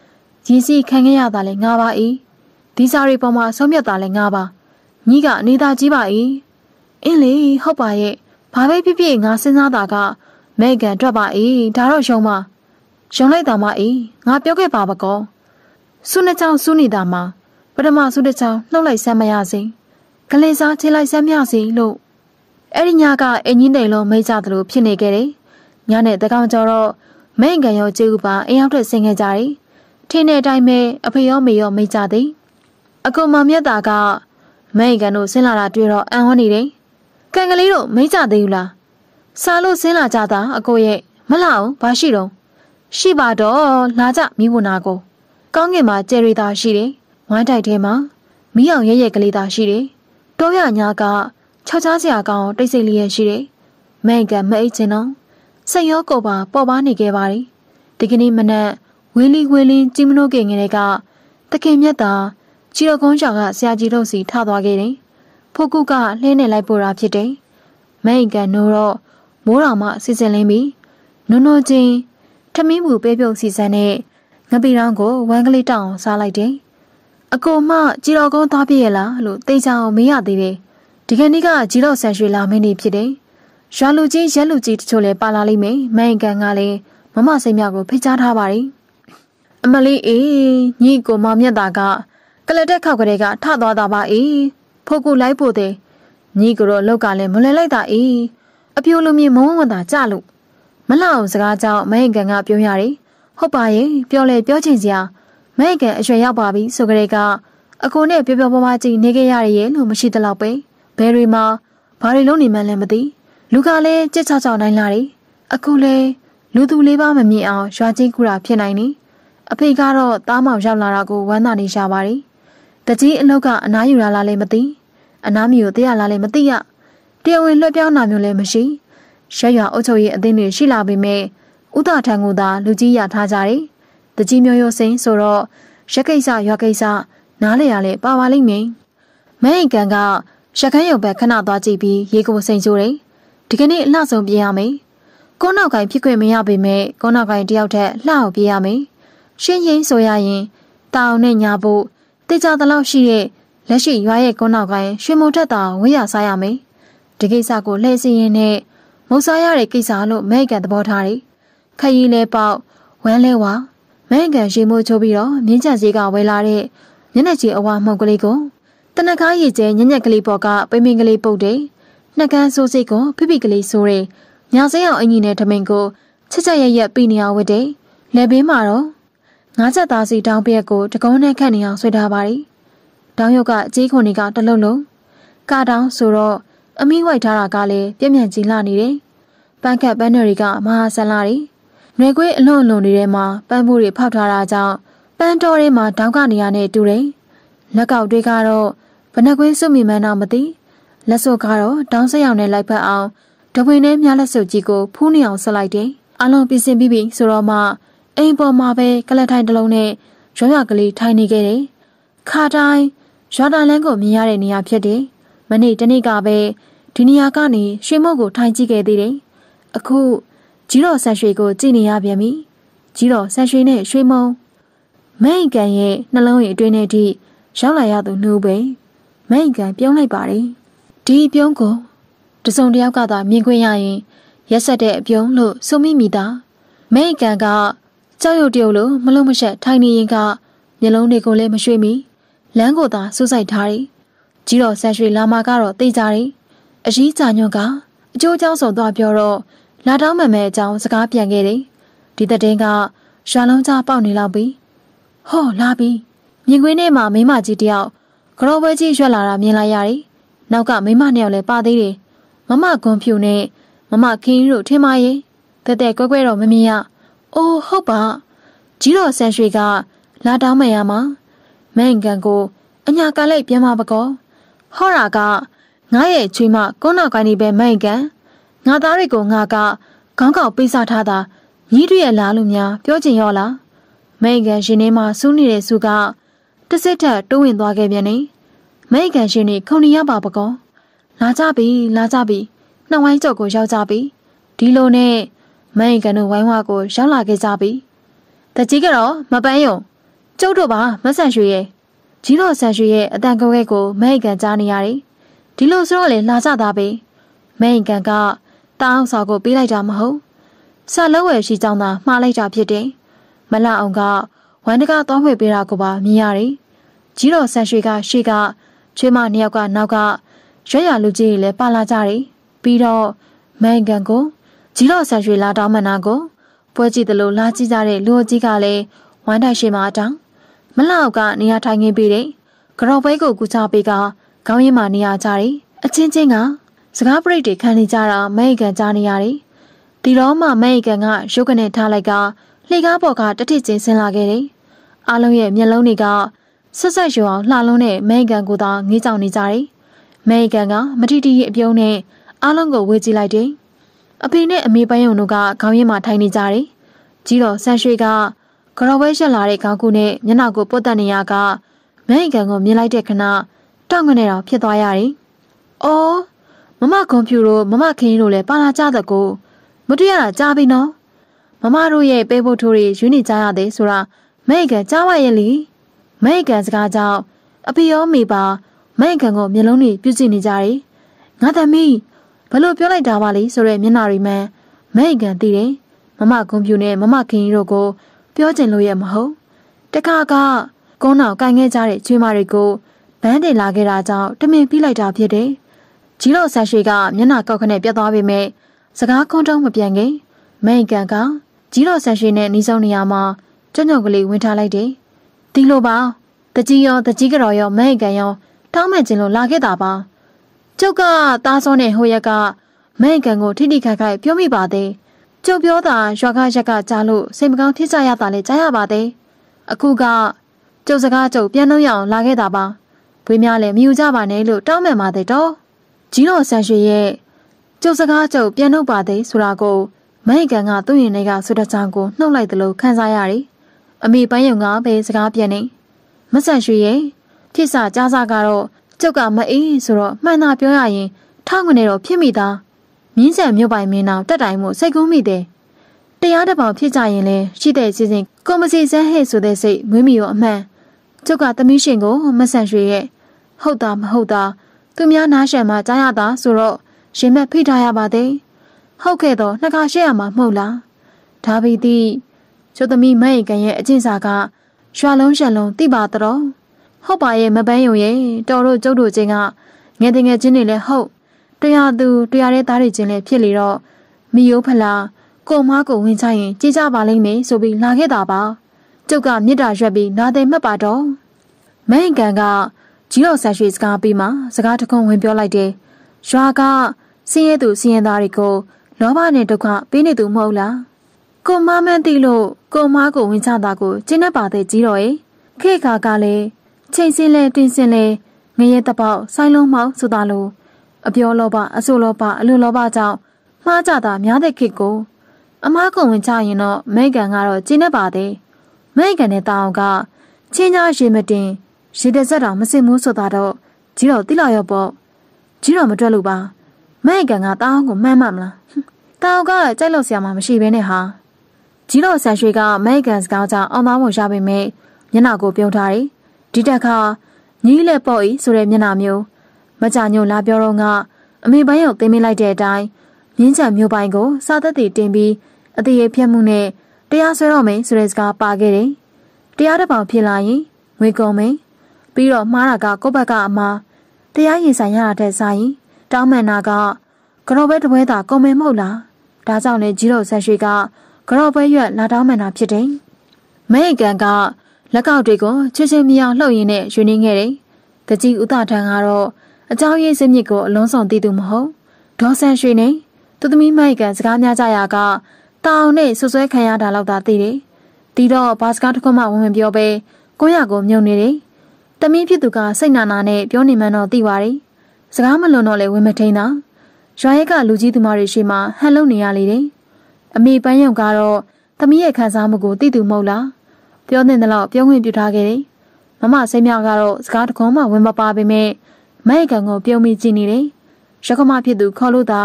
။ရင်းစီခံခဲ့ရတာလဲငါပါအေး။ဒီစားရီပေါ်မှာဆုံးမြတ်တာလဲငါပါ။ညီးကအနေသာကြီးပါအေး။အင်းလေ ဟုတ်ပါရဲ့။ဘာပဲဖြစ်ဖြစ်ငါစဉ်းစားတာကမဲကန်ထွက်ပါ၏ဒါတော့ယုံပါယုံလိုက်တာမ၏ငါပြောခဲ့ပါပကောဆုနှစ်ချောင်းဆုနေတာမှာပထမဆုတစ်ချောင်းနှုတ်လိုက်ဆမ်းမရစေကလေးစားချေလိုက်ဆမ်းမရစေလို့အဲ့ဒီညကအင်ကြီးတိမ်လုံးမိတ်ကြသလိုဖြစ်နေခဲ့တယ်ညနဲ့တကောင်ကျော်တော့မဲကန်ရောကျေးဥပါအင်ရောက်တဲ့ဆင်ခဲ့ကြတယ်ထင်းတဲ့အတိုင်းပဲအဖေရောမေရောမိတ်ကြသည်အကုံမမြတ်တာကမဲကန်တို့ဆင်းလာတာတွေ့တော့အံ့ဩနေတယ်ကံကလေးတို့မိကြသေးဘူးလားစားလို့ဆင်းလာကြတာအကိုရဲ့မလာအောင်ဘာရှိတော့ရှိပါတော့လာကြမိဖို့နာကိုကောင်းကင်မှာကျယ်ရီသာရှိတယ်ဝိုင်းတိုက်ထဲမှာမီးအောင်ရဲရဲကလေးသာရှိတယ်တောရညာကခြောက်ချားစရာကောင်းတိတ်ဆိတ်လေးရရှိတယ်မိန်ကမအိတ်ချင်တော့စိတ်ရောကိုယ်ပါပေါ်ပါနေခဲ့ပါတယ်ဒီကနေ့မနက်ဝင်းလီဝင်းလင်းကြီးမနိုးကင်ငယ်ကတခင်မြတ်သာချီတော်ကုန်းချောင်ကဆရာကြီးတို့စီထသွားခဲ့တယ်ဖို့ကုကလှင်းနေလိုက်ပို့တာဖြစ်တယ်။မအိမ်ကနိုးတော့မိုးတော်မှစီစဉ်လင်းပြီးနုံနုံချင်းထမင်းမူပဲပြုတ်စီစဉ်နဲ့ငပိရောင်းကိုဝမ်းကလေးတောင်းစားလိုက်တယ်။အကိုမကြည်တော်ကုန်းသွားပြည့်ရလားလို့တိတ်ချောင်မေးရသေးတယ်။ဒီကနေ့ကကြည်တော်ဆန်ရွှေလာမင်းနေဖြစ်တယ်။ရွာလူကြီးရက်လူကြီးတချို့လည်းပါလာလိမ့်မယ်။မအိမ်ကန်ကလည်းမမစိတ်မြကိုဖိတ်ကြားထားပါတယ်။အမလေးအေးညီကိုမမြတ်တာကကလက်တက်ခောက်ကလေးကထသွားတာပါအေးဖို့ကိုလိုက်ဖို့တဲ့ညီကတော့လောက်ကလည်းမလွယ်လိုက်တာအေးအပြိုလိုမြင်မုံဝတ်တာကြလို့မလှအောင်စကားကြောင့်မဟင်ကန်ကပြောရတယ်ဟုတ်ပါရဲ့ပြောလဲပြောချင်စရာမဟင်ကန်အရွယ်ရောက်ပါပြီဆိုကြတဲ့ကအကိုနဲ့ပြောပြောပါပါကြည့်နေခဲ့ရတယ်ရဲ့လို့မရှိတလောက်ပဲဘယ်တွေမှာဘာတွေလုံးနေမှန်းလည်းမသိလူကလည်းကြက်ချောက်ချောက်နိုင်လာတယ်အခုလဲလူသူလေးပါမမြင်အောင်ရွာချင်းကူတာဖြစ်နိုင်နေအဖေကတော့တားမောင်ရောက်လာတာကိုဝမ်းသာနေရပါတယ်တကြီးအလုတ်ကအနားယူလာလားလည်းမသိအနားမီကိုတရားလားလည်းမသိရတရားဝင်လွှတ်ပြောင်းတာမျိုးလည်းမရှိရက်ရွာအုပ်ချုပ်ရေးအသင်းတွေရှိလာပေမဲ့ဥဒထံကသာလူကြီးရထားကြတယ်တကြီးမျိုးရိုးစင်းဆိုတော့ရက်ကိစ္စရွာကိစ္စနားလေရလဲပါပါလိမ့်မယ်မဲအိမ်ကန်ကရခိုင်ရုံဘက်ခဏသွားကြည့်ပြီးရေကိုစိန်ချိုးတယ်ဒီကနေ့အလှဆုံးပြင်ရမယ်ကိုနောက်ကိုင်ဖြစ်ခွင့်မရပေမဲ့ကိုနောက်ကိုင်တယောက်ထက်လှအောင်ပြင်ရမယ်ရှင်းရင်ဆိုရရင်တောင်နဲ့ညာဖို့တေချာတလောက်ရှိတဲ့လက်ရှိရွာရဲ့ကုန်းနောက်ကရင်ရွှေမုံထက်တာဝေးရစားရမယ်။ဒီကိစ္စကိုလှည့်စည်ရင်းနဲ့မုံစားရတဲ့ကိစ္စလို့မဲကန်သဘောထားတယ်။ခရီးလဲပေါက်ဝမ်းလဲဝါမဲကန်ရေမိုးချိုးပြီးတော့မြင်းချက်ဈေးကဝယ်လာတဲ့ညနေကြီးအဝါမှုန့်ကလေးကိုတနခါရည်ကျဲညညက်ကလေးပေါ်ကပိမင်ကလေးပုတ်တယ်။နှကန်းဆိုးစိတ်ကိုဖိဖိကလေးဆိုးတယ်။ညာစဲအောင်အင်ကြီးနဲ့ထမင်ကိုချက်ချက်ရရပြနေရဝတ်တယ်။လက်ဘေးမှာတော့ငါးချက်သားစီတောင်းပြက်ကိုတကုံးနဲ့ခတ်နေအောင်ဆွဲထားပါတယ်။တောင်းရုပ်ကအကြီးခွန်တွေကတလုံးလုံးကတောင်းဆိုတော့အမိဝိုက်ထားတာကလည်းပြက်ပြန့်ကြီးလာနေတယ်။ပန်းခတ်ပန်းတွေကမဟာဆန်လာတယ်။နယ်ခွေးအလွန်အလွန်တွေထဲမှာပန်းဖို့တွေဖောက်ထားတာကြောင့်ပန်းတော်တွေမှာတောင်းကနေရနဲ့တူတယ်။လက်ကောက်တွေကတော့ဘနကွင်းစုမိမန်းတော့မသိလက်စုပ်ကတော့တောင်းဆက်ရောင်နဲ့လိုက်ဖက်အောင်တပွင်နဲ့မြလက်စုပ်ကြီးကိုဖူးနေအောင်ဆက်လိုက်တယ်။အလုံးပြင်ဆင်ပြီးပြီဆိုတော့မှအိမ်ပေါ်မှာပဲကလက်ထိုင်တစ်လုံးနဲ့ရွံ့ရကလေးထိုင်နေခဲ့တယ်။ခါတိုင်းရွာတလန်းကိုမြင်ရတဲ့နေရာဖြစ်တယ်။မနေ့တနေ့ကပဲဒီနေရာကနေရွှေမုတ်ကိုထိုင်ကြည့်ခဲ့သေးတယ်။အခုကြီးတော်ဆန်ရွှေကိုကြည့်နေရပြန်ပြီ။ကြီးတော်ဆန်ရွှေနဲ့ရွှေမုံမိန်ကန်ရဲ့နှလုံးရည်အတွင်းထဲထိရောက်လာရသူနှူးပဲ။မိန်ကန်ပြုံးလိုက်ပါတယ်။ဒီပြုံးကိုတစုံတယောက်ကသာ မြင်ခွင့်ရရင်ရက်ဆက်တဲ့အပြုံးလို့ဆိုမိမိသားမိန်ကန်ကကြောက်ရွံ့တရုတ်လိုမလုံးမရှက်ထိုင်နေရင်ကမျက်လုံးတွေကိုလည်းမရွှေ့မိလမ်းကိုသာစူးစိုက်ထားတယ်ကြီးတော်ဆက်ရွှေလာမကတော့သိကြတယ်အရေးကြညွန့်ကအကျိုးအကြောင်းဆောင်သွားပြောတော့လာတောင်းမှန်မဲ့အကြောင်းစကားပြန်ခဲ့တယ်ဒီတဲ့တင်းကရွာလုံးကြားပေါက်နေလောက်ပြီဟောလာပြီမြင်ကွင်းထဲမှာမိမကြီးတယောက်ကြောပွဲကြီးရွက်လာတာမြင်လိုက်ရတယ်နောက်ကမိမနှစ်ယောက်လည်းပါသေးတယ်မမဂွန်ဖြူနဲ့မမခင်းတို့ထင်ပါရဲ့တဲ့တဲ့ကွဲကွဲတော့မမြင်ရ"အိုးဟုတ်ပါ။ကြီးတော်ဆန်ရွှေက လာတောင်းမရမှာ။မန်ကန်ကိုအညာကလိုက်ပြန်มาပကော။ဟောရာကငါရဲ့ချွေးမကုန်းနောက်ကိုင်းနေပဲမန်ကန်။ငါသားတွေကိုငါကခေါင်းကောက်ပေးစားထားတာညီးတွေရဲ့လားလို့များပြောချင်ရောလား။မန်ကန်ရှင်နေမှာစူးနေတဲ့စုက တစ်စစ်ထက်တိုးဝင်သွားခဲ့ပြန်နေ။မန်ကန်ရှင်နေခုန်နေရပါပကော။လာကြပြီ လာကြပြီ။နှောင်းဝိုင်းကြော်ကိုရောက်ကြပြီ။ဒီလိုနဲ့မန်အိမ်ကန်တို့ဝိုင်းဝါကိုရောက်လာခဲ့ကြပြီတကြီးကတော့မပန်းယုံကျုပ်တို့ပါမဆန်ရွှေရဲ့ကြီးတော်ဆန်ရွှေရဲ့အတန်ကွဲကိုမန်အိမ်ကန်ကြားနေရတယ်ဒီလိုဆိုတော့လေလာကြတာပဲမန်အိမ်ကန်ကတောင်းစာကိုပေးလိုက်တာမဟုတ်ဆာလုံးဝယ်ရှိကြောင်းသာမှားလိုက်တာဖြစ်တယ်မလအောင်ကဝမ်တကသွားဖွေပေးတာကိုပါမြင်ရတယ်ကြီးတော်ဆန်ရွှေကရှေ့ကချွေးမနှစ်ယောက်ကနောက်ကရွက်ရလူကြီးတွေလည်းပါလာကြတယ်ပြီးတော့မန်ကန်ကိုဂျီတော့ဆာရွှေလာတောင်းမနာကိုပွဲကြည့်တယ်လို့လာကြည့်ကြတဲ့လူအကြီးကလည်းဝမ်းတိုက်ရှိမှတောင်းမလောက်ကနေရာထိုင်ငင်းပေးတယ်ကရော့ပွဲကိုကူချပေးကခေါင်းရင်းမှာနေရာကြတယ်အချင်းချင်းကစကားပရိတ်တွေခံနေကြတာမဲအကန်ကြားနေရတယ်ဒီတော့မှမဲအကန်ကရုပ်ကနေထားလိုက်ကလှေကားပေါ်ကတထစ်ချင်းဆင်းလာခဲ့တယ်အားလုံးရဲ့မျက်လုံးတွေကဆက်ဆက်ရွအောင်လှလုံးနဲ့မဲအကန်ကိုသာငေးကြောင်နေကြတယ်မဲအကန်ကမထီထီရဲ့အပြုံးနဲ့အားလုံးကိုဝေကြည့်လိုက်တယ်အဖေနဲ့အမေပိုင်းုံတို့ကခေါင်းရင်းမှာထိုင်နေကြတယ်။ကြီးတော်ဆန်ရွှေကကရော်ဝဲရက်လာတဲ့ခေါင်းကုနဲ့မျက်နှာကိုပုတ်တက်နေရကမန်းအိမ်ကန်ကိုမြင်လိုက်တဲ့ခဏတောက်ငနဲ့တော့ဖြစ်သွားရတယ်။အော်မမကွန်ပျူတို့မမခင်းတို့လည်းပါလာကြသကိုမတွေ့ရတာကြားပြီနော်။မမတို့ရဲ့ပေးဖို့ထိုးတွေယူနေကြရတယ်ဆိုတာမန်းအိမ်ကန်ကြားဝရဲ့လေ။မန်းအိမ်ကန်စကားကြောင့်အဖေရောမိပါမန်းအိမ်ကန်ကိုမျက်လုံးတွေပြုကြည့်နေကြတယ်။ငါသမီးဘလို့ပြောလိုက်တာပါလေဆိုတဲ့မျက်နှာရီမှန်မဲ့ကန်သိတယ်မမကွန်ပြူနဲ့မမခင်ကြီးတို့ကိုပြောချင်လို့ရမဟုတ်တခါကကုန်းတော်ကိုင်ခဲ့ကြတဲ့ကျွေးမတွေကိုဘန်းတင်လာခဲ့တာကြောင့်တမင်ပြလိုက်တာဖြစ်တယ်ကြီးတော်ဆန်ရွှေကမျက်နှာကောက်ခနဲ့ပြတ်သွားပေမဲ့စကားကုန်းတုံးမပြန်ခင်မဲ့ကန်ကကြီးတော်ဆန်ရွှေနဲ့နှီးဆုံးနေရာမှာကြွညုံကလေးဝင်ထားလိုက်တယ်ဒီလိုပါတကြီးရောတကြီးကတော်ရောမဲ့ကန်ရောတောင်းမဲ့ခြင်းလို့လာခဲ့တာပါကျုပ်ကသားစောနဲ့ဟိုရက်ကမိုင်ကန်ကို ထိထိခိုက်ခိုက်ပြောမိပါသေးကျုပ်ပြောတာရွာကရက်ကကြားလို့စိတ်မကောင်းဖြစ်ကြရတာလဲကြားရပါသေးအခုကကျုပ်စကားကျုပ်ပြန်လို့ရအောင်လာခဲ့တာပါဘွေးများလည်းမယူကြပါနဲ့လို့တောင်းပန်ပါသေးတော့ကြီးတော်ဆန်ရွှေရဲ့ကျုပ်စကားကျုပ်ပြန်လို့ပါသေးဆိုတာကိုမိုင်ကန်ကသူ့ရင်ထဲကဆွတ်တချောင်းကိုနှုတ်လိုက်သလိုခံစားရတယ်အမေပန်းယုံကပဲစကားပြန်နေမဆန်ရွှေရဲ့ဖြစ်စာကြားစာကတော့ကျုပ်ကမအေးဆိုတော့မှန်တာပြောရရင်ထောက်ငွေနဲ့တော့ဖြစ်မိသားမြင်းဆန်မြို့ပိုင်မင်းတော်တက်တိုင်မှုစိတ်ကူးမိတယ်တရားတစ်ပေါင်ဖြစ်ကြရင်လဲရှိတဲ့စီစဉ်ကော်မစီစမ်းဟဲ့ဆိုတဲ့စိတ်မွေးမိရောအမှန်ကျုပ်ကသမီးရှင်ကိုမဆန်ရွှေရဲ့ဟုတ်တာမဟုတ်တာသူများနားရှံမှကြားရတာဆိုတော့ရင်မက်ဖိထားရပါသေးဟုတ်ခဲ့တော့နှစ်ခါရှက်ရမှာမဟုတ်လားဒါပေသည့်ကျုပ်သမီးမဟိကန်ရဲ့အကျင့်စာကရွာလုံးရှံလုံးတိပါတော့ဟုတ်ပါရဲ့မပန်းယုံရဲ့တော်တို့ကျုပ်တို့ချင်းကငယ်တငယ်ချင်းတွေလည်းဟုတ်တရားသူတရားတဲ့သားတွေချင်းလည်းဖြစ်လေတော့မီယိုဖလာကိုမားကိုဝင်ချရင်ကြေးကြပါလိမ့်မယ်ဆိုပြီးလာခဲ့တာပါကျုပ်ကမြစ်တာရွက်ပြီးနာတယ်မှတ်ပါတော့မဲအင်ကန်ကကြီးတော်ဆက်ရွှေစကားပြီးမှစကားတခုံဝင်ပြောလိုက်တယ်ရွာကစင်းရဲသူစင်းရဲသားတွေကိုလောဘနဲ့ဒုက္ခပေးနေသူမဟုတ်လားကိုမမန်းသိလို့ကိုမားကိုဝင်ချတာကိုကျင်းနေပါတဲ့ကြီးတော်ရဲ့ခေခါကလည်းချိန်စင်းလဲတင်းစင်းလဲငရဲတပေါက်ဆိုင်လုံးမောက်ဆိုတာလိုအပြောလောဘအဆိုလောဘအလိုလောဘကြောင့်မှားကြတာများတဲ့ခေတ်ကို အမားကဝင်ချရင်တော့မဲကန်ကတော့ကျင်းနေပါသေးမဲကန်နဲ့တောင်ကချင်းညာရေမတင်ရေတဆက်တော်မစင်မိုးဆိုတာတော့ကြီးတော်တိလောက်ရောပေါ့ကြီးတော်မတွက်လို့ပါမဲကန်ကတောင်ကိုမှန်းမမလားတောင်ကကြိုက်လို့ဆရာမမရှိဘဲနဲ့ဟာကြီးတော်ဆန်ရွှေကမဲကန်စကားကြောင့်အောင်သားမရပေမဲ့မျက်နှာကိုပြုံးထားတယ်ဒီတက်ခါညီးလဲပေါ့ဤဆိုတဲ့မျက်နှာမျိုး မကြညို့လာပြောတော့ကအမေပိုင်းရောက်သိမ်းမိလိုက်တဲ့အတိုင်းမြင်းချံမျိုးပိုင်းကို စာသက်တွေတင်ပြီးအသေးရဖြတ်မှုနဲ့တရားစွဲတော့မယ်ဆိုတဲ့စကားပါခဲ့တယ်။တရားတစ်ပောင်ဖြစ်လာရင်ငွေကုန်မယ်။ပြီးတော့မှားတာကကိုယ့်ဘက်ကအမှားတရားရင်ဆိုင်ရတာတဲ့ဆိုင်တောင်းမှန်တာကကတော့ပဲတပွဲတာကုန်မယ်မဟုတ်လား။ဒါကြောင့်လည်းကြီးတော်ဆက်ရွှေကကတော့ပွဲရွက်လာတောင်းမှန်တာဖြစ်တယ်။မဲအကန်ကလက်ကောက်တွေကိုချွတ်ချွတ်မြောင်လှုပ်ရင်းနဲ့ယူနေခဲ့တယ်။တကြီးဥသာထန်ကတော့အเจ้าရဲ့စိတ်မြစ်ကိုအလုံးစုံသိသူမဟုတ်ဒေါ်ဆန်ရွှေနေ သူသမီးမိုက်ကစကားများကြရာကတာအောင်နဲ့ဆွဆွဲခံရတာလောက်သာသိတယ်။ဒီတော့ဘာစကားတစ်ခုမှဝင်မပြောဘဲကိုရကိုမြုံနေတယ်။တမီးဖြစ်သူကစိတ်နာနာနဲ့ပြောနေမှန်းတော့သိပါရဲ့။စကားမလွန်တော့လဲဝင်မထိန်တာ။ရွာရဲကလူကြီးသူမတွေရှိမှဟန်လုံနေရလေတယ်။အမေပန်းရုံကတော့တမီးရဲ့ခံစားမှုကိုသိသူမဟုတ်လား။ပြောသင့်တယ်လို့ပြောခွင့်ပြုထားခဲ့တယ်။မမစိမ့်မြောက်ကတော့စကားတခုံးမှဝင်မပါပေမဲ့မိုက်ကံကိုပြုံးမိကြည့်နေတယ်။ရခမဖြစ်သူ ခေါ်လို့သာ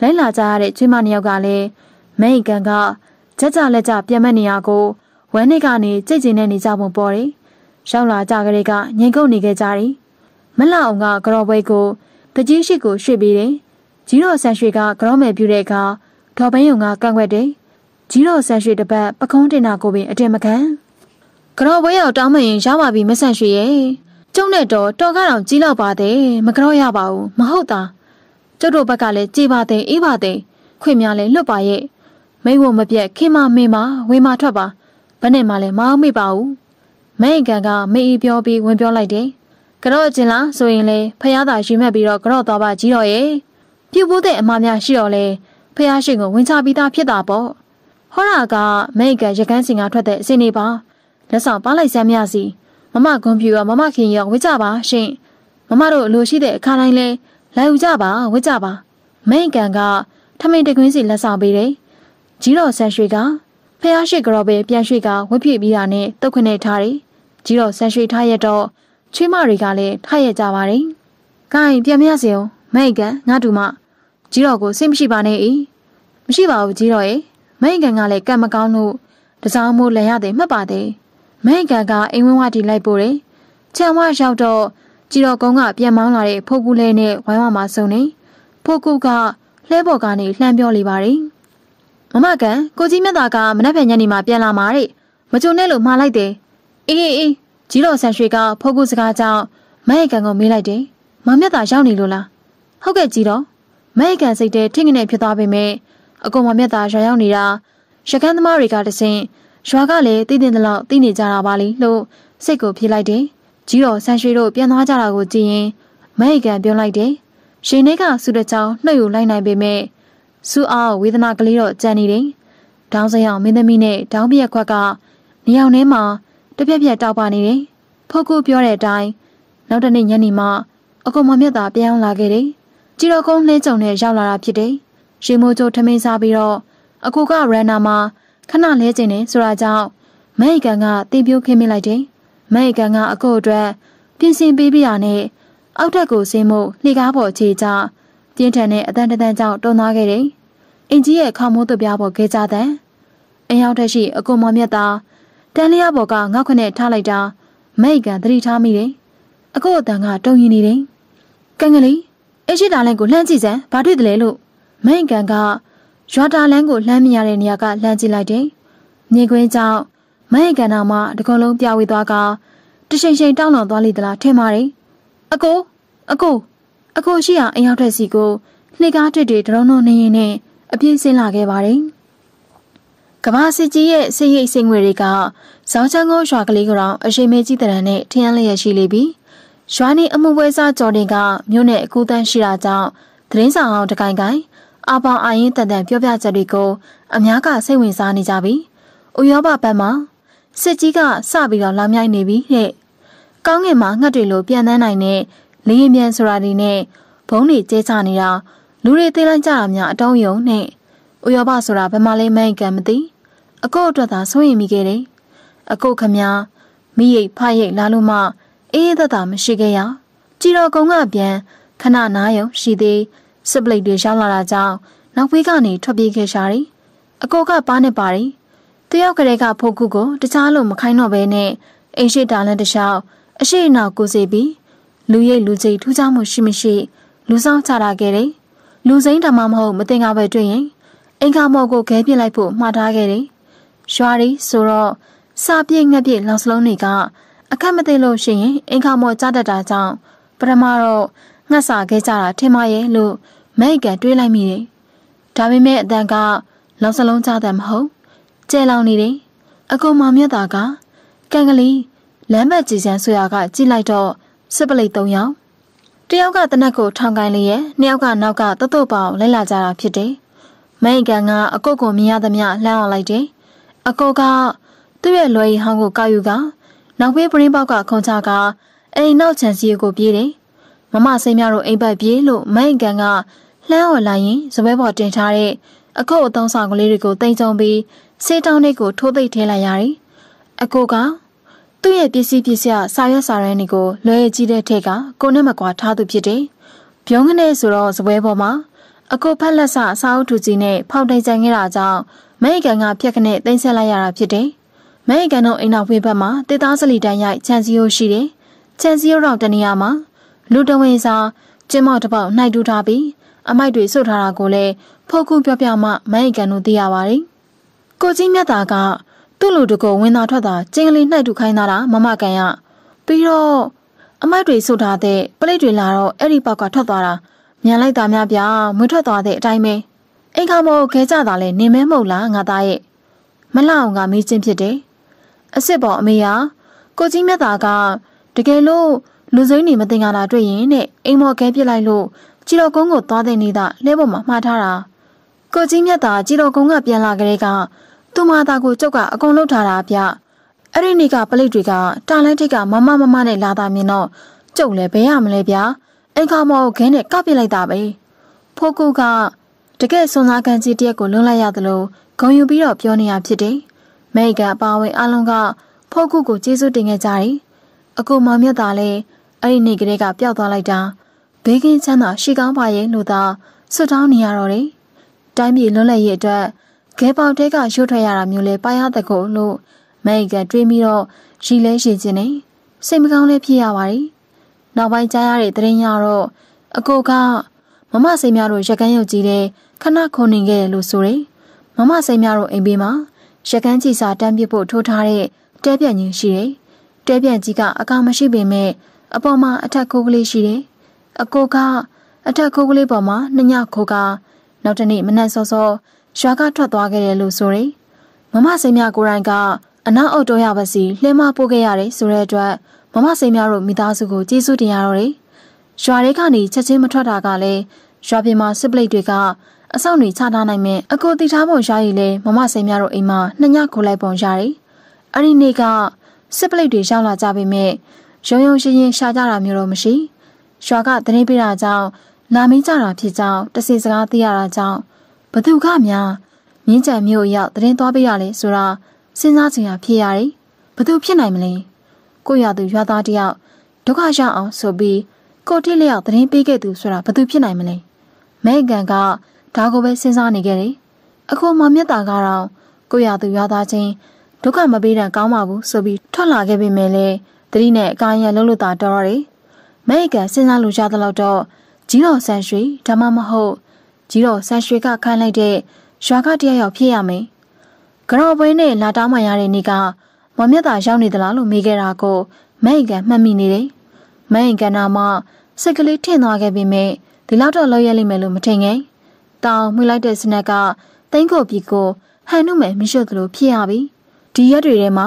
လိုက်လာကြရတဲ့ချွေးမနှစ်ယောက်ကလည်းမိုက်ကံကကြကြလက်ကြပြက်မက်နေရကိုဝမ်းနစ်ကနေကြိတ်ကျင်နေနေကြပုံပေါ်တယ်။ရောက်လာကြကလေးကငိန်ကုတ်နေခဲ့ကြတယ်။မလအောင်ကကရော့ဘွဲကိုတကြီးရှိကိုရွှေ့ပေးတယ်။ကြီးတော်ဆန်ရွှေကကရော့မယ်ပြူတဲ့အခါဒေါ်ဘင်းယုံကကန့်ွက်တယ်။ကြီးတော်ဆန်ရွှေတပတ်ပကုံးတင်တာကိုပင်အတင်မကန်။ကတော့ဘွဲရောက်တောင်းမရင်ရပါပြီမဆန့်ရွှေရဲ့ကျုံနဲ့တော့တော်ကတော့ကြီးလောက်ပါတဲ့မကတော့ရပါဘူးမဟုတ်တာကျုပ်တို့ဘက်ကလည်းကြေပါတဲ့အေးပါတဲ့ခွေများလည်းလွတ်ပါရဲ့မိဝမပြက်ခင်မမင်းမဝင်မထွက်ပါဘယ်နဲ့မှလည်းမအောင်မိပါဘူးမိန်ကန်ကမေးပြောပြီးဝင်ပြောလိုက်တယ်ကတော့ကျင်လားဆိုရင်လေဖះသာရွှေမဲ့ပြီးတော့ကတော့သွားပါကြီးတော့ရဲ့ပြုတ်ဖို့တဲ့အမများရှိတော့လေဖះရှင်ကိုဝင်ချပြီးသားဖြစ်တာပေါ့ဟောရာကမိန်ကန်ရကန်းစင်ကထွက်တဲ့အစင်းနေပါလက်ဆောင်ပန်းလိုက်စမ်းမြစီမမဂွန်ဖြူရောမမခင်ရောဝစ်ကြပါ ရှင်မမတို့အလိုရှိတဲ့အခါတိုင်းလဲလာယူကြပါဝစ်ကြပါမိန်ကန်ကထမိန်တကွင်းစီလက်ဆောင်ပေးတယ်ကြီးတော်ဆန်ရွှေကဖះရှိကြောပဲပြန်ရွှေကဝတ်ပြည့်ပြီးတာနဲ့တုတ်ခွနဲ့ထားတယ်ကြီးတော်ဆန်ရွှေထားရတော့ချွေးမတွေကလည်းထားရကြပါတယ်။ကိုင်ပြန်မြစေအောင်မိန်ကန်ငါတူမကြီးတော်ကိုစိတ်မရှိပါနဲ့ဤမရှိပါဘူးကြီးတော်ရဲ့မိန်ကန်ကလည်းကံမကောင်းလို့တစားမိုးလဲရတယ်မှတ်ပါတယ်။မိုင်ကန်ကအိမ်ဝင်းဝတီလိုက်ပို့တယ်။ခြံဝရောက်တော့ကြည်တော်ကုန်းကပြန်မောင်းလာတဲ့ဖုတ်ကူလဲနဲ့ဝိုင်းဝမှာဆုံနေဖုတ်ကူကလှဲပေါ်ကနေလှမ်းပြောလေပါတယ်။မမကန်ကိုကြီးမြတ်သားကမနှက်ဖက်ညနေမှာပြန်လာမှာတဲ့မကြုံနဲ့လို့မှားလိုက်တယ်။အေးအေးအေးကြီးတော်ဆန်ရွှေကဖုတ်ကူစကားကြောင့်မိုင်ကန်ကိုမေးလိုက်တယ်။မမြတ်သားရောက်နေလို့လား။ဟုတ်ကဲ့ကြီးတော်မိုင်ကန်စိတ်ထဲထင်ကနေဖြစ်သွားပေမဲ့အကုန်မမြတ်သားရရောက်နေတာရကန်းသမားတွေကတဆင့်ရွာကလည်းသိတဲ့လောက်သိနေကြတာပါလေလို့စိတ်ကိုဖြေလိုက်တယ်ကြီးတော်ဆန်ရွှေတို့ပြန်သွားကြတာကိုကြည့်ရင်မဲအကန်ပြုံးလိုက်တယ်ရှင်နေကစုတချောင်းနှုတ်ယူလိုက်နိုင်ပေမဲ့စုအားဝေဒနာကလေးတော့ကြံနေတယ်ဒေါင်းစရောင်မင်းသမီးနဲ့ဒေါင်းပြက်ခွက်ကနေအောင်ထဲမှာတပြက်ပြက်တောက်ပါနေတယ်ဖို့ကိုပြောတဲ့အတိုင်းနောက်တနေ့ညနေမှာအကုံမမြတ်သာပြန်အောင်လာခဲ့တယ်ကြည်တော်ကုန်းလှဲကြုံနဲ့ရောက်လာတာဖြစ်တယ်ရေမိုးကျိုးထမင်းစားပြီးတော့အကူကရန်နာမှာခဏလဲကျင်တယ်ဆိုတာကြောင့်မန်အီကန်ကတေးပြိုးခင်းမိလိုက်တယ်။မန်အီကန်ကအကိုအတွက် ပြင်ဆင်ပေးပြရနဲ့အောက်ထက်ကိုဆင်းမှုလှေကားပေါ်ခြေချပြင်းထန်တဲ့အတန်တန်ကြောင့်တွန်းသွားခဲ့တယ်။အင်ကြီးရဲ့ခေါမိုးသူပြားပေါ်ခဲကြတဲ့အင်ရောက်ထက်ရှိအကိုမောင်မြတ်သားတန်လျာပေါ်ကငေါက်ခနဲ့ထားလိုက်တာမန်အီကန်သတိထားမိတယ်။အကိုအတန်ကတုံရင်နေတယ်။ကံကလေးအရှိတာလန်ကိုလှမ်းကြည့်စမ်းဘာတွေ့တယ်လဲလို့မန်အီကန်ကရွာတာလန်းကိုလှမ်းမြင်ရတဲ့နေရာကလှမ်းကြည့်လိုက်တယ်။မြေခွင်းကြောင့်မဟေကန်တော်မှတကုံလုံးပြဝေးသွားကတရှိန်ရှိန်တောင်းလောင်သွားလိမ့်သလားထင်ပါတယ်။အကိုအကိုအကိုရှိရာအယောက်ထက်စီကိုနှိကားတွေ့တွေ့ဒရုံတော်နေရင်နဲ့အပြည့်စင်လာခဲ့ပါတယ်။ကမ္ဘာစစ်ကြီးရဲ့စိတ်ရိပ်စိတ်ငွေတွေကဇောင်းချောင်းကိုရွာကလေးကောင်အရှိမဲကြီးတရံနဲ့ထင်းရလျက်ရှိလေပြီ။ရွာနေအမှုပွဲစားကြော်တင်ကမြို့နယ်အကူတန်းရှိတာကြောင့်သတင်းဆောင်အောင်တကိုင်ကိုင်အာပေါင်အာရင်တန်တန်ပြောပြချက်တွေကိုအများကစိတ်ဝင်စားနေကြပြီ။ဥရောပဘက်မှာစစ်ကြီးကစပြီးတော့လောင်မြိုက်နေပြီတဲ့။ကောင်းကင်မှာငှက်တွေလိုပြန်နှန်းနိုင်တဲ့လေရင်မြန်ဆိုတာတွေနဲ့ဘုံတွေကျဲချနေတာလူတွေသိလိုက်ကြတာများအတုံးယုံနဲ့ဥရောပဆိုတာဘယ်မှလဲမိုက်ကံမသိအကို့အတွက်သာစိုးရင်မိခဲ့တယ်။အကို့ခမမိရိတ်ဖရိတ်လာလို့မှအေးအေးသက်သာမရှိခဲ့ရ။ကြည်တော်ကုံကပြန်ခဏနားယုံရှိသေးစစ်ပလိတ်တွေရောက်လာတာကြောင့်နောက်ဘေးကနေထွက်ပြေးခဲ့ရှာတယ်။အကိုကပါနဲ့ပါတယ်။တယောက်ကလေးကဖုတ်ကုကိုတခြားလိုမခိုင်းတော့ဘဲနဲ့အိမ်ရှိတာလန်တခြားအရှိအနောက်ကိုစေပြီးလူရိပ်လူကြိတ်ထူးခြားမှုရှိမရှိ လူဆောင်ချတာခဲ့တယ်။လူစိမ့်တမမဟုတ်မတင်ကားပဲတွေ့ရင်အိမ်ကမော်ကိုခဲပြစ်လိုက်ဖို့မှားထားခဲ့တယ်။ရွာရီဆိုတော့စာပြည့်ငှက်ပြည့်လောက်စလုံးတွေက အခက်မသိလို့ရှိရင်အိမ်ကမော်ကြားတတ်တာကြောင့်ပထမတော့ငှက်စာခဲ့ကြတာထင်ပါရဲ့လို့မိုက်ကတွေးလိုက်မိတယ်။ဒါပေမဲ့အတန်ကလောက်စလုံးကြတဲ့မဟုတ် ကျဲလောင်နေတယ်။အကုန်မောင်မြတ်တာကကန်ကလေးလမ်းမကြည်ချမ်းဆွေရကကြည့်လိုက်တော့စစ်ပလိတ်၃ယောက်တယောက်ကတနက်ကိုထောင်ကိုင်းလျက်နှစ်ယောက်ကနောက်ကတတုတ်ပေါင်လိုက်လာကြတာဖြစ်တယ်။မိုင်ကန်က အကုတ်ကိုမြင်ရသမျှလှမ်းအောင်လိုက်တယ်။အကုတ်ကသူ့ရဲ့လွယ်ရီဟောင်းကိုကောက်ယူက နောက်ဘေးပရင်းပေါက်ကခုံချကအိမ်နောက်ခြံစည်းကိုပြေးတယ်။မမစိမ်းများတို့အိမ်ပတ်ပြေးလို့မိုင်ကန်ကလှမ်းော်လိုက်ရင်စပွဲပေါ်တင်ထားတဲ့အကုတ်အသုံးဆောင်ကလေးတွေကိုတင်ကြုံပြီးဆေးတောင်းတွေကို ထိုးသိပ်ထဲလိုက်ရတယ်။အကိုကသူ့ရဲ့ပစ္စည်းပစ္စည်းဆာရွက်စာရန်တွေကိုလွဲကြည့်တဲ့ထက်ကကိုနဲ့မကွာထားသူဖြစ်တယ်။ဗျုံးကနေဆိုတော့စပွဲပေါ်မှာအကိုဖက်လက်ဆအစာအုပ်ထူကြီးနဲ့ဖောက်တိုင်ကြံခဲ့တာကြောင့်မဲအကန်ကပြက်ခနဲ့တင်ဆက်လိုက်ရတာဖြစ်တယ်။မဲအကန်တို့အိမ်နောက်ဝေးဘက်မှာတစ်သားစလီတန်းရိုက်ချန်စီယိုရှိတယ်။ချန်စီယိုတော့တနေရာမှာလူတဝင်းစာကျင်းမောက်တစ်ပေါက်နှိုက်တူးထားပြီးအမိုက်တွေဆုတ်ထားတာကိုလည်းဖောက်ခုပြောပြမှမန်အိကန်တို့သိရပါတယ်။ကိုကြီးမြတ်သားကသူ့လူတကောဝင်သာထွက်သာကျင်းကလေးနှိုက်တူခိုင်းသားတာမမကန်ရပြီးတော့အမိုက်တွေဆုတ်ထားတဲ့ပလိတ်တွေလာတော့အဲ့ဒီပေါက်ကထွက်သွားတာမြန်လိုက်တာများပြမွေထွက်သွားတဲ့အတိုင်းပဲအိမ်ခေါမို့ခဲကြတာလဲနေမဲမဟုတ်လားငါသားရဲ့မလအောင်ကမေးချင်းဖြစ်တယ်အစ်စ်ပေါ်အမေဟာကိုကြီးမြတ်သားကတကယ်လို့လူစိမ့်နေမတင်ကြတာတွေ့ရင်တဲ့အိမ်မော်ခဲပြစ်လိုက်လို့ကြည်တော်ကုန်းကိုသွားတဲ့နေ့ကလဲပေါ်မှာမှားထားတာကိုကြီးမြတ်သာကြည်တော်ကုန်းကပြန်လာကြတဲ့ကသူ့မသားကိုကျုပ်ကအကုန်လုပ်ထားတာဗျအဲ့ဒီနေ့ကပလိတ်တွေကတာလန့်ထိတ်ကမမမမနဲ့လာတာမြင်တော့ကျုပ်လည်းဘဲရမလဲဗျအိမ်ခါမောကိုခင်းနဲ့ကပစ်လိုက်တာပဲဖိုးကူကတကယ်စွန်စားကန်ကြီးတရက်ကိုလွန်လိုက်ရတယ်လို့ဂုံယူပြီးတော့ပြောနေရဖြစ်တယ်မိတ်ကအပါဝင်အလုံးကဖိုးကူကိုကျေးဇူးတင်ခဲ့ကြတယ်အကူမောင်မြတ်သာလည်းအဲ့ဒီနေ့ကလေးကပျောက်သွားလိုက်တာဘေးကင်းချမ်းသာရှိကောင်းပါရဲ့လို့သာဆွတောင်းနေရတော့တယ်။တိုင်းပြည်လွတ်လပ်ရေးအတွက်ဂဲပေါက်တဲကရွတ်ထွက်ရတာမျိုးလဲပါရတကုလို့မိုက်ကတွေးပြီးတော့ရီလဲရီချင်းနေစိတ်မကောင်းလဲဖြစ်ရပါတယ်။နောက်ပိုင်းကြားရတဲ့သတင်းရတော့အကိုကမမစိမ်များတို့ရက်ကန်းရုပ်ကြီးတဲ့ခဏခုန်နေခဲ့လို့ဆိုတယ်။မမစိမ်များတို့အိမ်ဘေးမှာရက်ကန်းချီစာတန်းပစ်ဖို့ထိုးထားတဲ့တဲပြန်ကြီးရှိတယ်။တဲပြန်ကြီးကအကောင်မရှိပေမဲ့အပေါ်မှာအထက်ကိုကလေးရှိတယ်။အကိုကအထက်ခိုးကလေးပေါ်မှာနှညခိုးကနောက်တနေ့မနက်စောစောရွာကထွက်သွားခဲ့တယ်လို့ဆိုရယ်မမစိမ်းမြကိုရိုင်းကအနောက်အုပ်တော်ရပါစီလှမ်းမပို့ခဲ့ရတယ်ဆိုတဲ့အတွက်မမစိမ်းမြတို့မိသားစုကိုကျေးဇူးတင်ရတော့တယ်ရွာတွေကနေချက်ချင်းမထွက်တာကလည်းရွာပြင်မှာစစ်ပလိတ်တွေကအဆောင်တွေချထားနိုင်မယ်အကိုတိထားပုံရှားရည်လဲမမစိမ်းမြတို့အိမ်မှာနှညခိုးလိုက်ပုံရတယ်အဲ့ဒီနေ့ကစစ်ပလိတ်တွေရောက်လာကြပေမဲ့ရုံရုံရှင်ရင်ရှာကြတာမျိုးတော့မရှိဘူးရွာကသတင်းပေးတာကြောင့်လာမင်းကြတာဖြစ်ကြောင်းတစီစကားသိရတာကြောင့်ဘသူကများမြင်းကြံမျိုးအရောက်သတင်းသွားပေးရလဲဆိုတာစဉ်းစားချင်ရဖြစ်ရတယ်ဘသူဖြစ်နိုင်မလဲကိုရသူရွာသားတယောက်ဒုက္ခရောက်အောင်ဆိုပြီးကိုတိလျောက်သတင်းပေးခဲ့သူဆိုတာဘသူဖြစ်နိုင်မလဲမဲကန်ကဒါကိုပဲစဉ်းစားနေခဲ့တယ်အခုမှမြတ်တာကတော့ကိုရသူရွာသားချင်းဒုက္ခမပေးတဲ့ကောင်းပါဘူးဆိုပြီးထွက်လာခဲ့ပေမဲ့လည်းတတိနဲ့အကာရန်လုံးလို့တာတော်ရတယ်မဲကစဉ်းစားလို့ရသလောက်တော့ကြီးတော်ဆန်ရွှေဒါမှမဟုတ်ကြီးတော်ဆန်ရွှေကခိုင်းလိုက်တဲ့ရွာကတရားရောက်ဖြစ်ရမယ်။ကြော်ပွဲနဲ့လာတောင်းမှရတဲ့နေ့ကမော်မြတ်သာရောက်နေသလားလို့မေးခဲ့တာကိုမဲကမှတ်မိနေတယ်။မဲကနာမှစိတ်ကလေးထင်သွားခဲ့ပေမဲ့ဒီလောက်တော့လောက်ရလိမ့်မယ်လို့မထင်ခဲ့။တောင်မှွေလိုက်တဲ့စနက်ကတင်းကိုပြီကိုဟန်နုမဲ့မရွတ်သလိုဖြစ်ရပြီ။ဒီရက်တွေထဲမှာ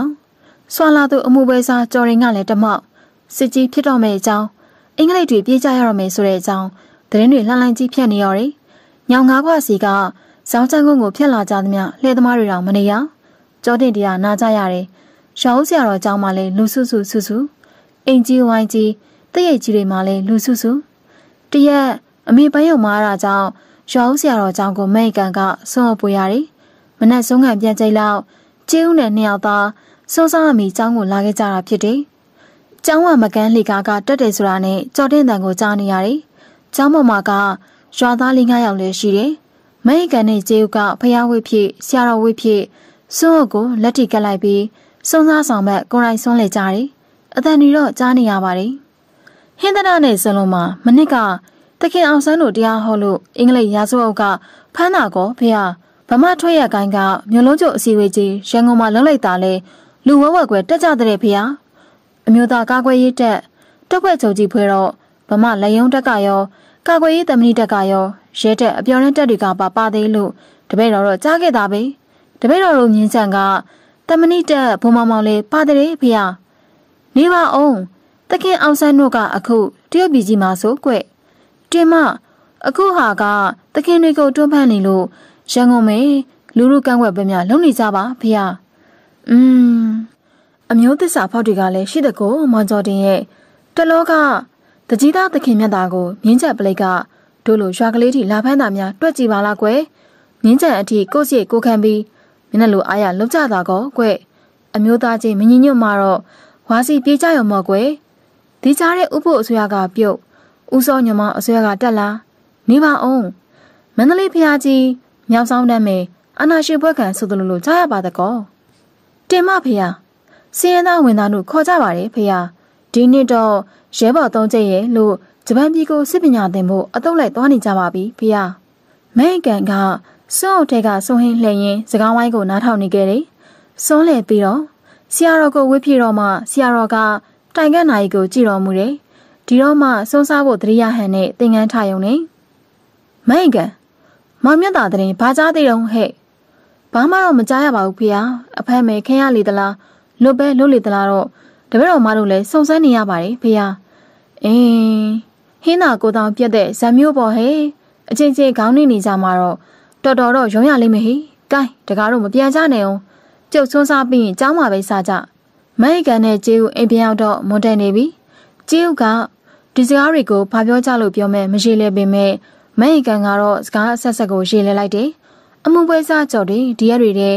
ဆွာလာသူအမှုပွဲစားကြော်ရင်ကလည်းတမောက်စစ်ကြီးဖြစ်တော့မယ့်အကြောင်းအင်္ဂလိပ်တွေပြေးကြရတော့မယ်ဆိုတဲ့အကြောင်းသတင်းတွေလှန်လှန်ကြီးဖြန့်နေရတယ်။ညောင်ငါးခွစီကဇောင်းချန်ကုန်းကိုဖျက်လာကြသမျှလှဲသမားတွေတောင်မနေရ။ကြောတင်တရားနာကြရတယ်။ရောင်းစရာတော့အကြောင်းမှလည်းလူစုစုစုစုအင်ကြီးဝိုင်းကြီးတရိပ်ကြီးတွေမှလည်းလူစုစုတရက်အမေပိုင်းုံမားတာကြောင့်ရောင်းစရာတော့အကြောင်းကိုမိတ်ကန်ကစွန့်အပ်ပွေရတယ်။မနက်ဆုံးခံပြန်ကြိတ်လောက်ကျင်းဦးနဲ့နှစ်ယောက်သားစွန်းဆောင်အမိအကြောင်းကိုလာခဲ့ကြတာဖြစ်တယ်။ကျောင်းဝမကန်းလေကားကတက်တယ်ဆိုတာနဲ့ကြော်တဲ့တန်ကိုကြားနေရတယ်။ကျောင်းပေါ်မှာကရွာသားလေး၅ယောက်လည်းရှိတယ်။မအိကန်နဲ့ကျေးဦးကဖျားဝိဖြစ်ဆရာတော်ဝိဖြစ်စွန့်အုပ်ကိုလက်တီကပ်လိုက်ပြီးစွန်းစားဆောင်ဘက်ကိုရိုင်းစွန်းလေကြတယ်။အတန်ဒီတော့ကြားနေရပါတယ်။ဟင်းသနာနဲ့ဇလုံးမှာမနစ်ကတခင်အောင်ဆန်းတို့တရားဟောလို့အင်္ဂလိပ်ရာစုအုပ်ကဖမ်းတာကောဖေဟာဗမာထွက်ရကိုင်းကမျိုးလုံးကျုပ်အစီဝေးကြီးရန်ကုန်မှာလုံးလိုက်တာလဲလူဝဲဝဲကွယ်တက်ကြတဲ့ဖေဟာအမျိုးသားကာကွယ်ရေးတပ်တပ်ဖွဲ့ချုပ်ကြီးဖွဲ့တော့ဗမာလက်ယုံတက်ကရောကာကွယ်ရေးတမဏိတက်ကရောရဲတပ်အပြော်နဲ့တက်တွေကပါပါသေးလို့တပည့်တော်တော့ကြားခဲ့တာပဲတပည့်တော်တို့မြင်းချန်ကတမဏိတက်ဘုံမောင်မောင်လေးပါတယ်ဖေဟာနေပါအောင်တခင်အောင်ဆန်းတို့ကအခုတရုတ်ပြည်ကြီးမှာဆိုကွဲ့တင်မအခုဟာကတခင်တွေကိုတွန်းဖန်နေလို့ရန်ကုန်မေလူလူကန့်ွက်ပဲများလုံနေကြပါဖေဟာอืมအမျိုးသစ္စာဖောက်တွေကလည်းရှိတကောမွန်ဂျော်တင်ရဲ့တလောကတကြီးသားသခင်မြတ်သားကိုမြင်းချက်ပလိတ်ကတို့လိုရွာကလေးထိလာဖမ်းတာများတွေ့ကြည်ပါလားကွယ်မြင်းချက်အထိကိုယ့်စီကိုခံပြီးမင်းတို့အားရလောက်ကြတာကောကွယ်အမျိုးသားချင်းမငင်းညွတ်မှာတော့ဝါစီပြေးကြရုံမော့ကွယ်ဒီကြားတဲ့ဥပုအဆွေကပြုတ်ဦးစောညမအဆွေကတက်လာနေပါအောင်မန္တလေးဖျားကြီးမြောက်ဆောင်တတ်မယ်အနာရှိဘွက်ခံဆိုသလိုလိုကြားရပါတကောတင်မဖျားစင်းရဲသားဝင်သားတို့ခေါ်ကြပါတယ်ဖေယားဒီနှစ်တော့ရဲဘော်သုံးချက်ရဲ့လို့ဂျပန်ပြည်ကိုစစ်ပညာသင်ဖို့အတုံးလိုက်သွားနေကြပါပြီဖေယားမဲကန်ကစွန့်အုပ်ထဲကစွန့်ဟင်းလှည့်ရင်းစကားဝိုင်းကိုနားထောင်နေခဲ့တယ်စွန့်လှည့်ပြီးတော့ဆရာတော်ကိုဝှက်ပြေတော့မှဆရာတော်ကတိုင်ကန့်နာရီကို ကြည်တော်မူတယ်ဒီတော့မှစွန့်စားဖို့တရိယာဟန်နဲ့သင်္ကန်းထယုံနေမဲကန်မောင်မြတ်တာတဲ့ဘာကြားသေးတော့ဟဲ့ဘာမှတော့မကြားရပါဘူးဖေယားအဖက်မဲခင်းရလေသလားလွတ်ပဲလွတ်လေသလားတော့တပည့်တော်မတို့လည်းစုံစမ်းနေရပါတယ်ဖေဟာအင်းဟင်းသာကိုတောင်ပြက်တဲ့ဇံမျိုးပေါ်ဟဲ့အချင်းချင်းခေါင်းနေနေကြမှာတော့တော်တော်တော့ရုံးရလိမ့်မယ်ဟိ။ကဲတကားတော့မပြန်ကြနဲ့အောင်။ကျုပ်စွန်းစားပြီးရင်ကြောင်းမှာပဲစားကြ။မဲကန်နဲ့ဂျေးဦးအိမ်ပြန်ရောက်တော့မွန်တက်နေပြီ။ဂျေးဦးကဒီစကားတွေကိုဘာပြောကြလို့ပြောမဲမရေလဲပေမဲ့မဲကန်ကတော့စကားအဆက်ဆက်ကိုရေလဲလိုက်တယ်။အမှုပွဲစားကြော်တယ်ဒီရက်တွေတဲ့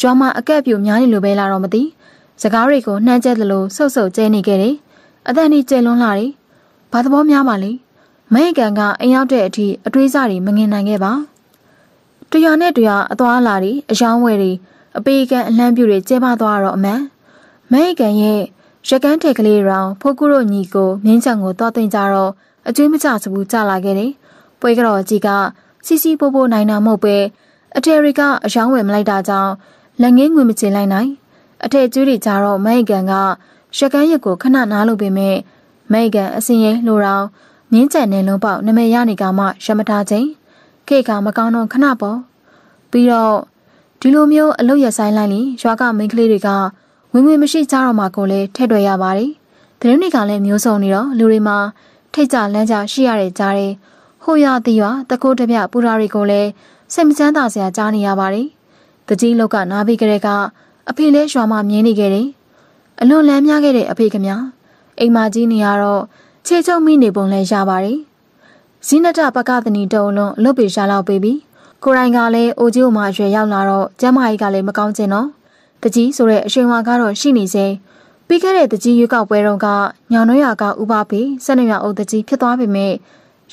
ရွာမှာအကက်ပြူများနေလို့ပဲလာတော့မသိ။စကားတွေကိုနှမ်းကျက်သလိုဆုပ်ဆုပ်ကျဲနေခဲ့တယ်။အတန်ကြီးကျဲလွန်းလာတယ်။ဘာသဘောများပါလဲ။မဲကန်ကအင်ရောက်တဲ့အထိအတွေးစားတွေမငင်နိုင်ခဲ့ပါ။တရွာနဲ့တရွာအသွားအလာတွေအယောင်းဝဲတွေအပေကန်အလန့်ပြူတွေကျဲပါသွားတော့အမှန်။မဲကန်ရဲ့ရကန်းထက်ကလေးရောင်ဖိုကူရိုညီကိုမြင်းချံကိုတော့တင်ကြတော့အကျွေးမကျစဘူးကြလာခဲ့တယ်။ပွဲကြော်ကြီးကစီစီပိုးပိုးနိုင်တာမဟုတ်ပဲအထယ်ရီကအယောင်းဝယ်မလိုက်တာကြောင့်လက်ငင်းငွေမချေလိုက်နိုင်အထက်ကျူးတွေကြတော့မိုက်ကန်ကရကန်းရစ်ကိုခဏနားလို့ပေမဲ့မိုက်ကန်အစင်ရဲလိုတော့ငင်းကြံနေလုံးပေါက်နမေရနေကမှရမထားချင်းခေကမကောင်းတော့ခဏပေါ့ပြီးတော့ဒီလိုမျိုးအလုတ်ရဆိုင်လိုက်ရင်ရွာကမိန်းကလေးတွေကဝင်ဝင်မရှိကြတော့မှကိုလည်းထဲ့တွေ့ရပါတယ်။သတင်းတွေကလည်းမျိုးစုံနေတော့လူတွေမှာထိတ်ကြလန့်ကြရှိရတဲ့ကြားတဲ့ဟိုရတီရွာတကုတ်တပြပူရာတွေကိုလည်းစိတ်မချမ်းသာစရာကြားနေရပါတယ်။တကြီးလောက်ကနားပြီးကြတဲ့ကအဖေလဲရွာမှာမြင်နေခဲ့တယ်။အလွန်လမ်းများခဲ့တဲ့အဖေခမအိမ်မကြီးနေရတော့ခြေချုပ်မိနေပုံလဲရပါတယ်။ဇိနတပကသနီတုံလုံးအလုပ်ပေရှာလောက်ပေးပြီးကိုရိုင်းကလည်းအိုကြီးမှာရွယ်ရောက်လာတော့ကျမကြီးကလည်းမကောင်းချင်တော့တကြီးဆိုတဲ့အရှင်ဝါကတော့ရှိနေစေပြီးခဲ့တဲ့တကြီးရွေးကောက်ပွဲတုန်းကညောင်နှရကဥပပေဆက်နေရအုပ်တကြီးဖြစ်သွားပေမဲ့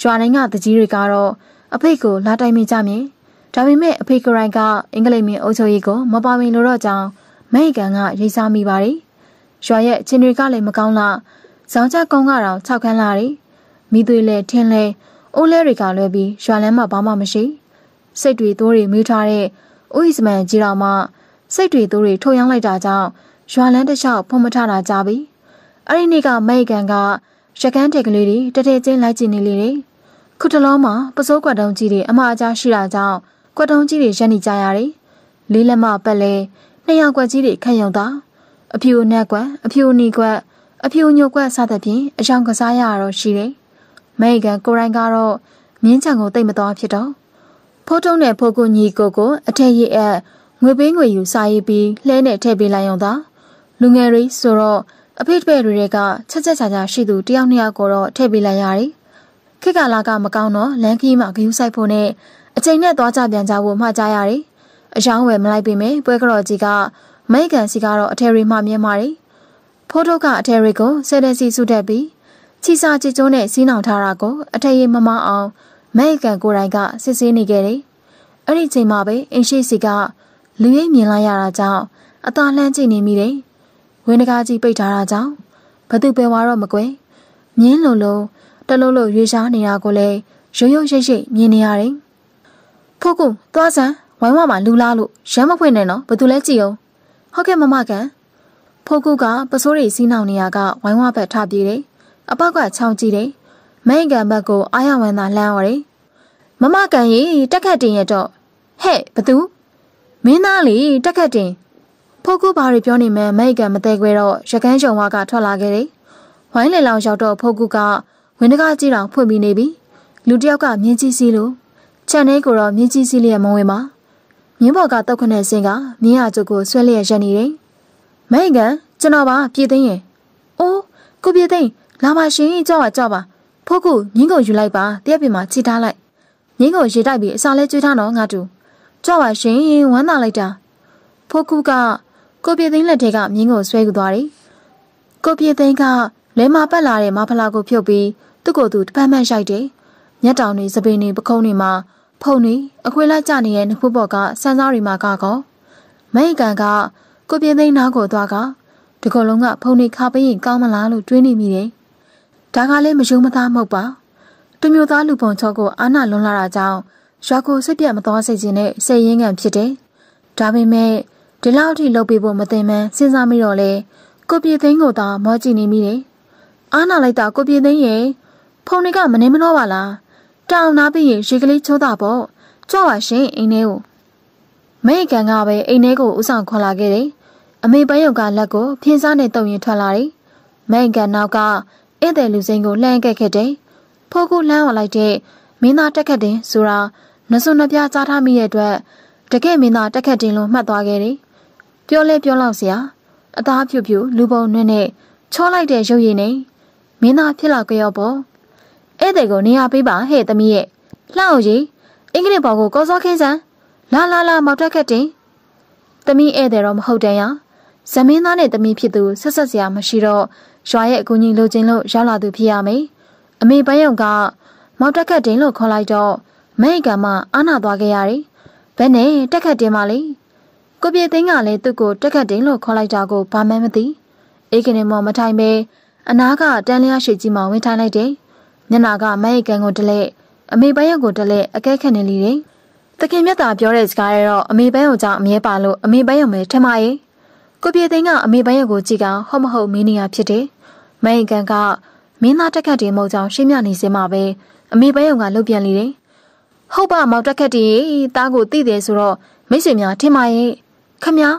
ရွာတိုင်းကတကြီးတွေကတော့အဖေကိုလာတိုင်မိကြမြင်ဒါပေမဲ့အဖေကရိုင်ကအင်္ဂလိပ်မင်းအုပ်ချုပ်ရေးကိုမပါဝင်လို့တော့ကြောင်းမဲကန်ကရိစားမိပါတယ်။ရွာရဲ့ချင်းတွေကလည်းမကောင်းလား။ဇောင်းချကုန်းကတော့၆ခန်းလာတယ်။မိသွေးလဲထင်းလဲအိုးလဲတွေကလွဲပြီးရွာလမ်းမှာဘာမှမရှိ။စိတ်တွေသိုးတွေမေးထားတဲ့ဥိစမန်ကြီးတော်မှစိတ်တွေသိုးတွေထုတ်ရောင်းလိုက်တာကြောင့်ရွာလမ်းတစ်လျှောက်ဖုံးမထတာကြပြီ။အဲ့ဒီနေ့ကမဲကန်ကရကန်းတဲ့ကလေးတွေတတဲချင်းလိုက်ကြည့်နေလေတယ်။ခုတလုံးမှာပစိုးကွက်တုံးကြီးတွေအမှားအကြားရှိတာကြောင့်ကွက်တုံးကြီးတွေရက်နေကြရတယ်။လေးလက်မပတ်လဲနှစ်ယောက်ကွက်ကြီးတွေခန့်ရုံသာအဖြူအနက်ကွက်အဖြူနီကွက်အဖြူညိုကွက်စသဖြင့်အယောင်ကစားရတော့ရှိတယ်။မိကန်ကိုရိုင်းကတော့မြင်းချံကိုတိတ်မသွားဖြစ်တော့ဖိုးတုံးနဲ့ဖိုးကူညီကိုကို အထက်ရည်အပ်ငွေပေးငွေယူစားရေးပြီးလှဲနဲ့ထည့်ပေးလိုက်အောင်သာလူငယ်တွေဆိုတော့အဖေ့ဖဲ့တွေကချက်ချက်ချာချာရှိသူတယောက်နှစ်ယောက်ကိုတော့ထည့်ပေးလိုက်ရတယ်။ခေတ်ကာလကမကောင်းတော့လမ်းကြီးမှာဂယူးဆိုင်ဖို့နဲ့အချိန်နဲ့သွားကြပြန်ကြဖို့မှတ်ကြရတယ်။အယောင်းဝယ်မလိုက်ပေမဲ့ပွဲကြော်ကြီးကမိတ်ကန်စီကတော့အထယ်ရီမှမြင်ပါတယ်။ဖိုးထုတ်ကအထယ်ရီကိုဆယ်တဲ့စီစုတက်ပြီးချီစာချီကျိုးနဲ့စီးနှောင်ထားတာကို အထယ်ရီမမအောင်မိတ်ကန်ကိုယ်တိုင်က စစ်ဆေးနေခဲ့တယ်။အဲ့ဒီချိန်မှာပဲအင်ရှိစီကလူရိပ်မြင်လိုက်ရတာကြောင့်အသာလှမ်းကြည့်နေမိတယ်။ဝင်းတကားကြီးပိတ်ထားတာကြောင့်ဘသူပဲဝါတော့မကွယ်။မြင်းလုံလုံတလုံးလုံးရွေရှားနေတာကိုလည်းရုံရုံရှိရှိမြင်နေရတယ်။ကိုကိုသွားစမ်းဝိုင်းဝမှာလူလားလို့ရမ်းမဖွင့်နဲ့နော်ဘသူလဲကြည့်အောင်ဟုတ်ကဲ့မမကန်ဖိုကုကပစိုးရိမ်စီးနှောင်နေရကဝိုင်းဝဘက်ထပြေးတယ်အပောက်ကချောင်းကြည့်တယ်မိန်ကန်ဘက်ကိုအာရဝန်သာလှမ်းော်တယ်မမကန်ရေတက်ခတ်တင်ရတော့ဟဲ့ဘသူမင်းသားလေတက်ခတ်တင်ဖိုကုဘာတွေပြောနေမဲမိန်ကန်မသေးခွဲတော့ရကန်းကြုံဝါကထွက်လာခဲ့တယ်ဝိုင်းလေလောင်ရောက်တော့ဖိုကုကဝင်းတကားကြီးတောင်ဖွင့်ပြီးနေပြီ လူတယောက်ကမြင်းကြီးစီးလို့ခြံထဲကိုတော့မြင်းကြီးစီးလျက်မုံဝဲမှာမြင်းဘော်ကတောက်ခနဲ့စင်ကမြင်းအားကျုပ်ကိုဆွဲလျက်ရပ်နေတယ်။မိုင်ကန်ကျွန်တော်ပါပြည်သိရင်။အိုးကိုပြည်သိလာပါရှင်ကြောက်ပါကြောက်ပါ။ဖိုးကူမြင်းကိုယူလိုက်ပါတရက်ပြင်မှာချီထားလိုက်။မြင်းကိုရေတိုက်ပြီးအစာလဲကျွေးထားတော့ငါတူ။ကြောက်ပါရှင်ဝမ်းသာလိုက်တာ။ဖိုးကူကကိုပြည်သိလက်ထဲကမြင်းကိုဆွဲယူသွားတယ်။ကိုပြည်သိကလဲမပတ်လာတဲ့မဖလာကိုဖြုတ်ပြီးသူ့ကိုယ်သူတပတ်မှန်ရိုက်တယ်။မျက်တောင်တွေစပင်းတွေပခုံးတွေမှာဖုန်နီအခွေလိုက်ကြနေတဲ့နှစ်ခုပေါ်ကစန်းစားတွေမှာကကောမိတ်ကန်ကကိုပြင်းသိန်းနားကိုသွားကဒီကုလုံးကဖုန်နီခါပေးရင်ကောင်းမလားလို့တွေးနေမိတယ်ဒါကလည်းမယုံမသားမဟုတ်ပါတမျိုးသားလူပုံချော့ကိုအာနာလွန်လာတာကြောင့်ရွာကိုစစ်ပြတ်မသွားစေခြင်းနဲ့စိတ်ရင်းခံဖြစ်တယ်ဒါပေမဲ့ဒီလောက်ထိလှုပ်ပေးဖို့မသင်မှန်းစဉ်းစားမိတော့လေကိုပြင်းသိန်းကိုသာမောကြည့်နေမိတယ်အာနာလိုက်တာကိုပြင်းသိန်းရဲ့ဖုန်နီကမနေမနှောပါလားတောင်နာပြီးရင်ရေကလေးချိုးတာပေါ့ကြွပါရှင်အိမ်ထဲကိုမိကန်ကပဲအိမ်ထဲကိုဥဆောင်ခေါ်လာခဲ့တယ်အမေပန်းယုံကလက်ကို ဖြင်းစားနဲ့တုံရင်ထွက်လာတယ်မိကန်နောက်ကဧည့်သည်လူစိမ်းကိုလှမ်းခဲ့ခဲ့တယ်ဖိုးကူလှမ်းဝလိုက်တဲ့မင်းသားတက်ခတ်တင်ဆိုတာနစွန်နှပြကြားထားမိတဲ့အတွက်တကယ့်မင်းသားတက်ခတ်တင်လို့မှတ်သွားခဲ့တယ်ပြောလဲပြောလောက်စရာအသားဖြူဖြူလူပုံနှင်းနဲ့ချောလိုက်တဲ့ရုပ်ရည်နဲ့မင်းသားဖြစ်လောက်ကြောက်ပေါ့ဧည့်သည်ကိုနေရာပေးပါဟဲ့သမီးရဲ့လှအောင်ကြီးအင်္ဂလိပ်ဘော်ကိုကောစောခင်းစမ်းလာလာလာမောက်တက်ခက်တင်သမီးဧည့်သည်တော့မဟုတ်တန်ရဇမင်းသားနဲ့သမီးဖြစ်သူဆက်ဆက်စရာမရှိတော့ရွာရဲ့အကူကြီးလိုချင်လို့ရောက်လာသူဖြစ်ရမယ်အမေပန်းရုံကမောက်တက်ခက်တင်လို့ခေါ်လိုက်တော့မိတ်ကမှအာနာသွားခဲ့ရတယ်ဘယ်နဲ့တက်ခက်တင်မလဲကိုပြေသိန်းကလည်းသူ့ကိုတက်ခက်တင်လို့ခေါ်လိုက်တာကိုဘာမှမသိအေးကနေမော်မထိုင်ပဲအနာကတန်လျားရှိကြီးမှဝင်ထိုင်လိုက်တယ်ညနာကမရဲ့ကန်ကိုတလဲအမေဘက်ရောက်ကိုတလဲအကဲခတ်နေလိမ့်တယ်။သခင်မြတ်သာပြောတဲ့စကားရတော့အမေဘက်ရောက်ကြောင့်အမြဲပါလို့အမေဘက်ရောက်မယ်ထင်ပါရဲ့။ကိုပြေသိန်းကအမေဘက်ရောက်ကိုကြည့်ကောင်ဟုတ်မဟုတ်မင်းနေရဖြစ်တယ်။မရဲ့ကန်ကမင်းသားတက်ခတ်တွေမဟုတ်ကြောင်ရှင်းပြနေစင်မှာပဲအမေဘက်ရောက်ကလှုပ်ပြန်လိမ့်တယ်။ဟုတ်ပါမောင်တက်ခတ်တွေတားကိုတိတယ်ဆိုတော့မိတ်ဆွေများထင်ပါရဲ့။ခမညာ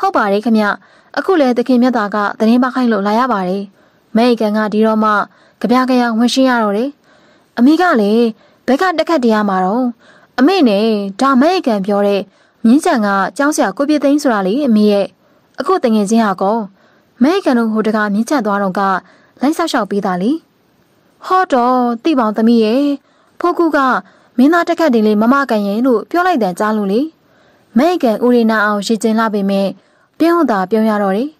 ဟုတ်ဟုတ်ပါတယ်ခမညာအခုလေသခင်မြတ်သာကသတင်းပခိုင်းလို့လာရပါတယ်။မဲအကန်ကဒီတော့မှကြပြကြရဝင်ရှင်းရတော့တယ်အမေကလည်းဘက်ကတက်ခတ်တရားမှာတော့အမေနဲ့ဒါမဲကံပြောတဲ့မြင်းချံကကျောင်းဆရာကိုပြသိန်းဆိုတာလေအမေရဲ့အခုတငယ်ချင်းဟာကောမဲကံတို့ဟိုတကမြင်းချံသွားတော့ကလိုက်ဆောက်ရှောက်ပေးတာလေဟောတော့တိပေါင်သမီးရဲ့ဖိုးကူကမင်းသားတက်ခတ်တင်လေးမမကန်ရင်လို့ပြောလိုက်တဲ့ကြားလို့လေမဲကန်ဦးရီနာအောင်ရှင်းကျင်လာပေမဲ့ပြုံးတာပြုံးရတော့တယ်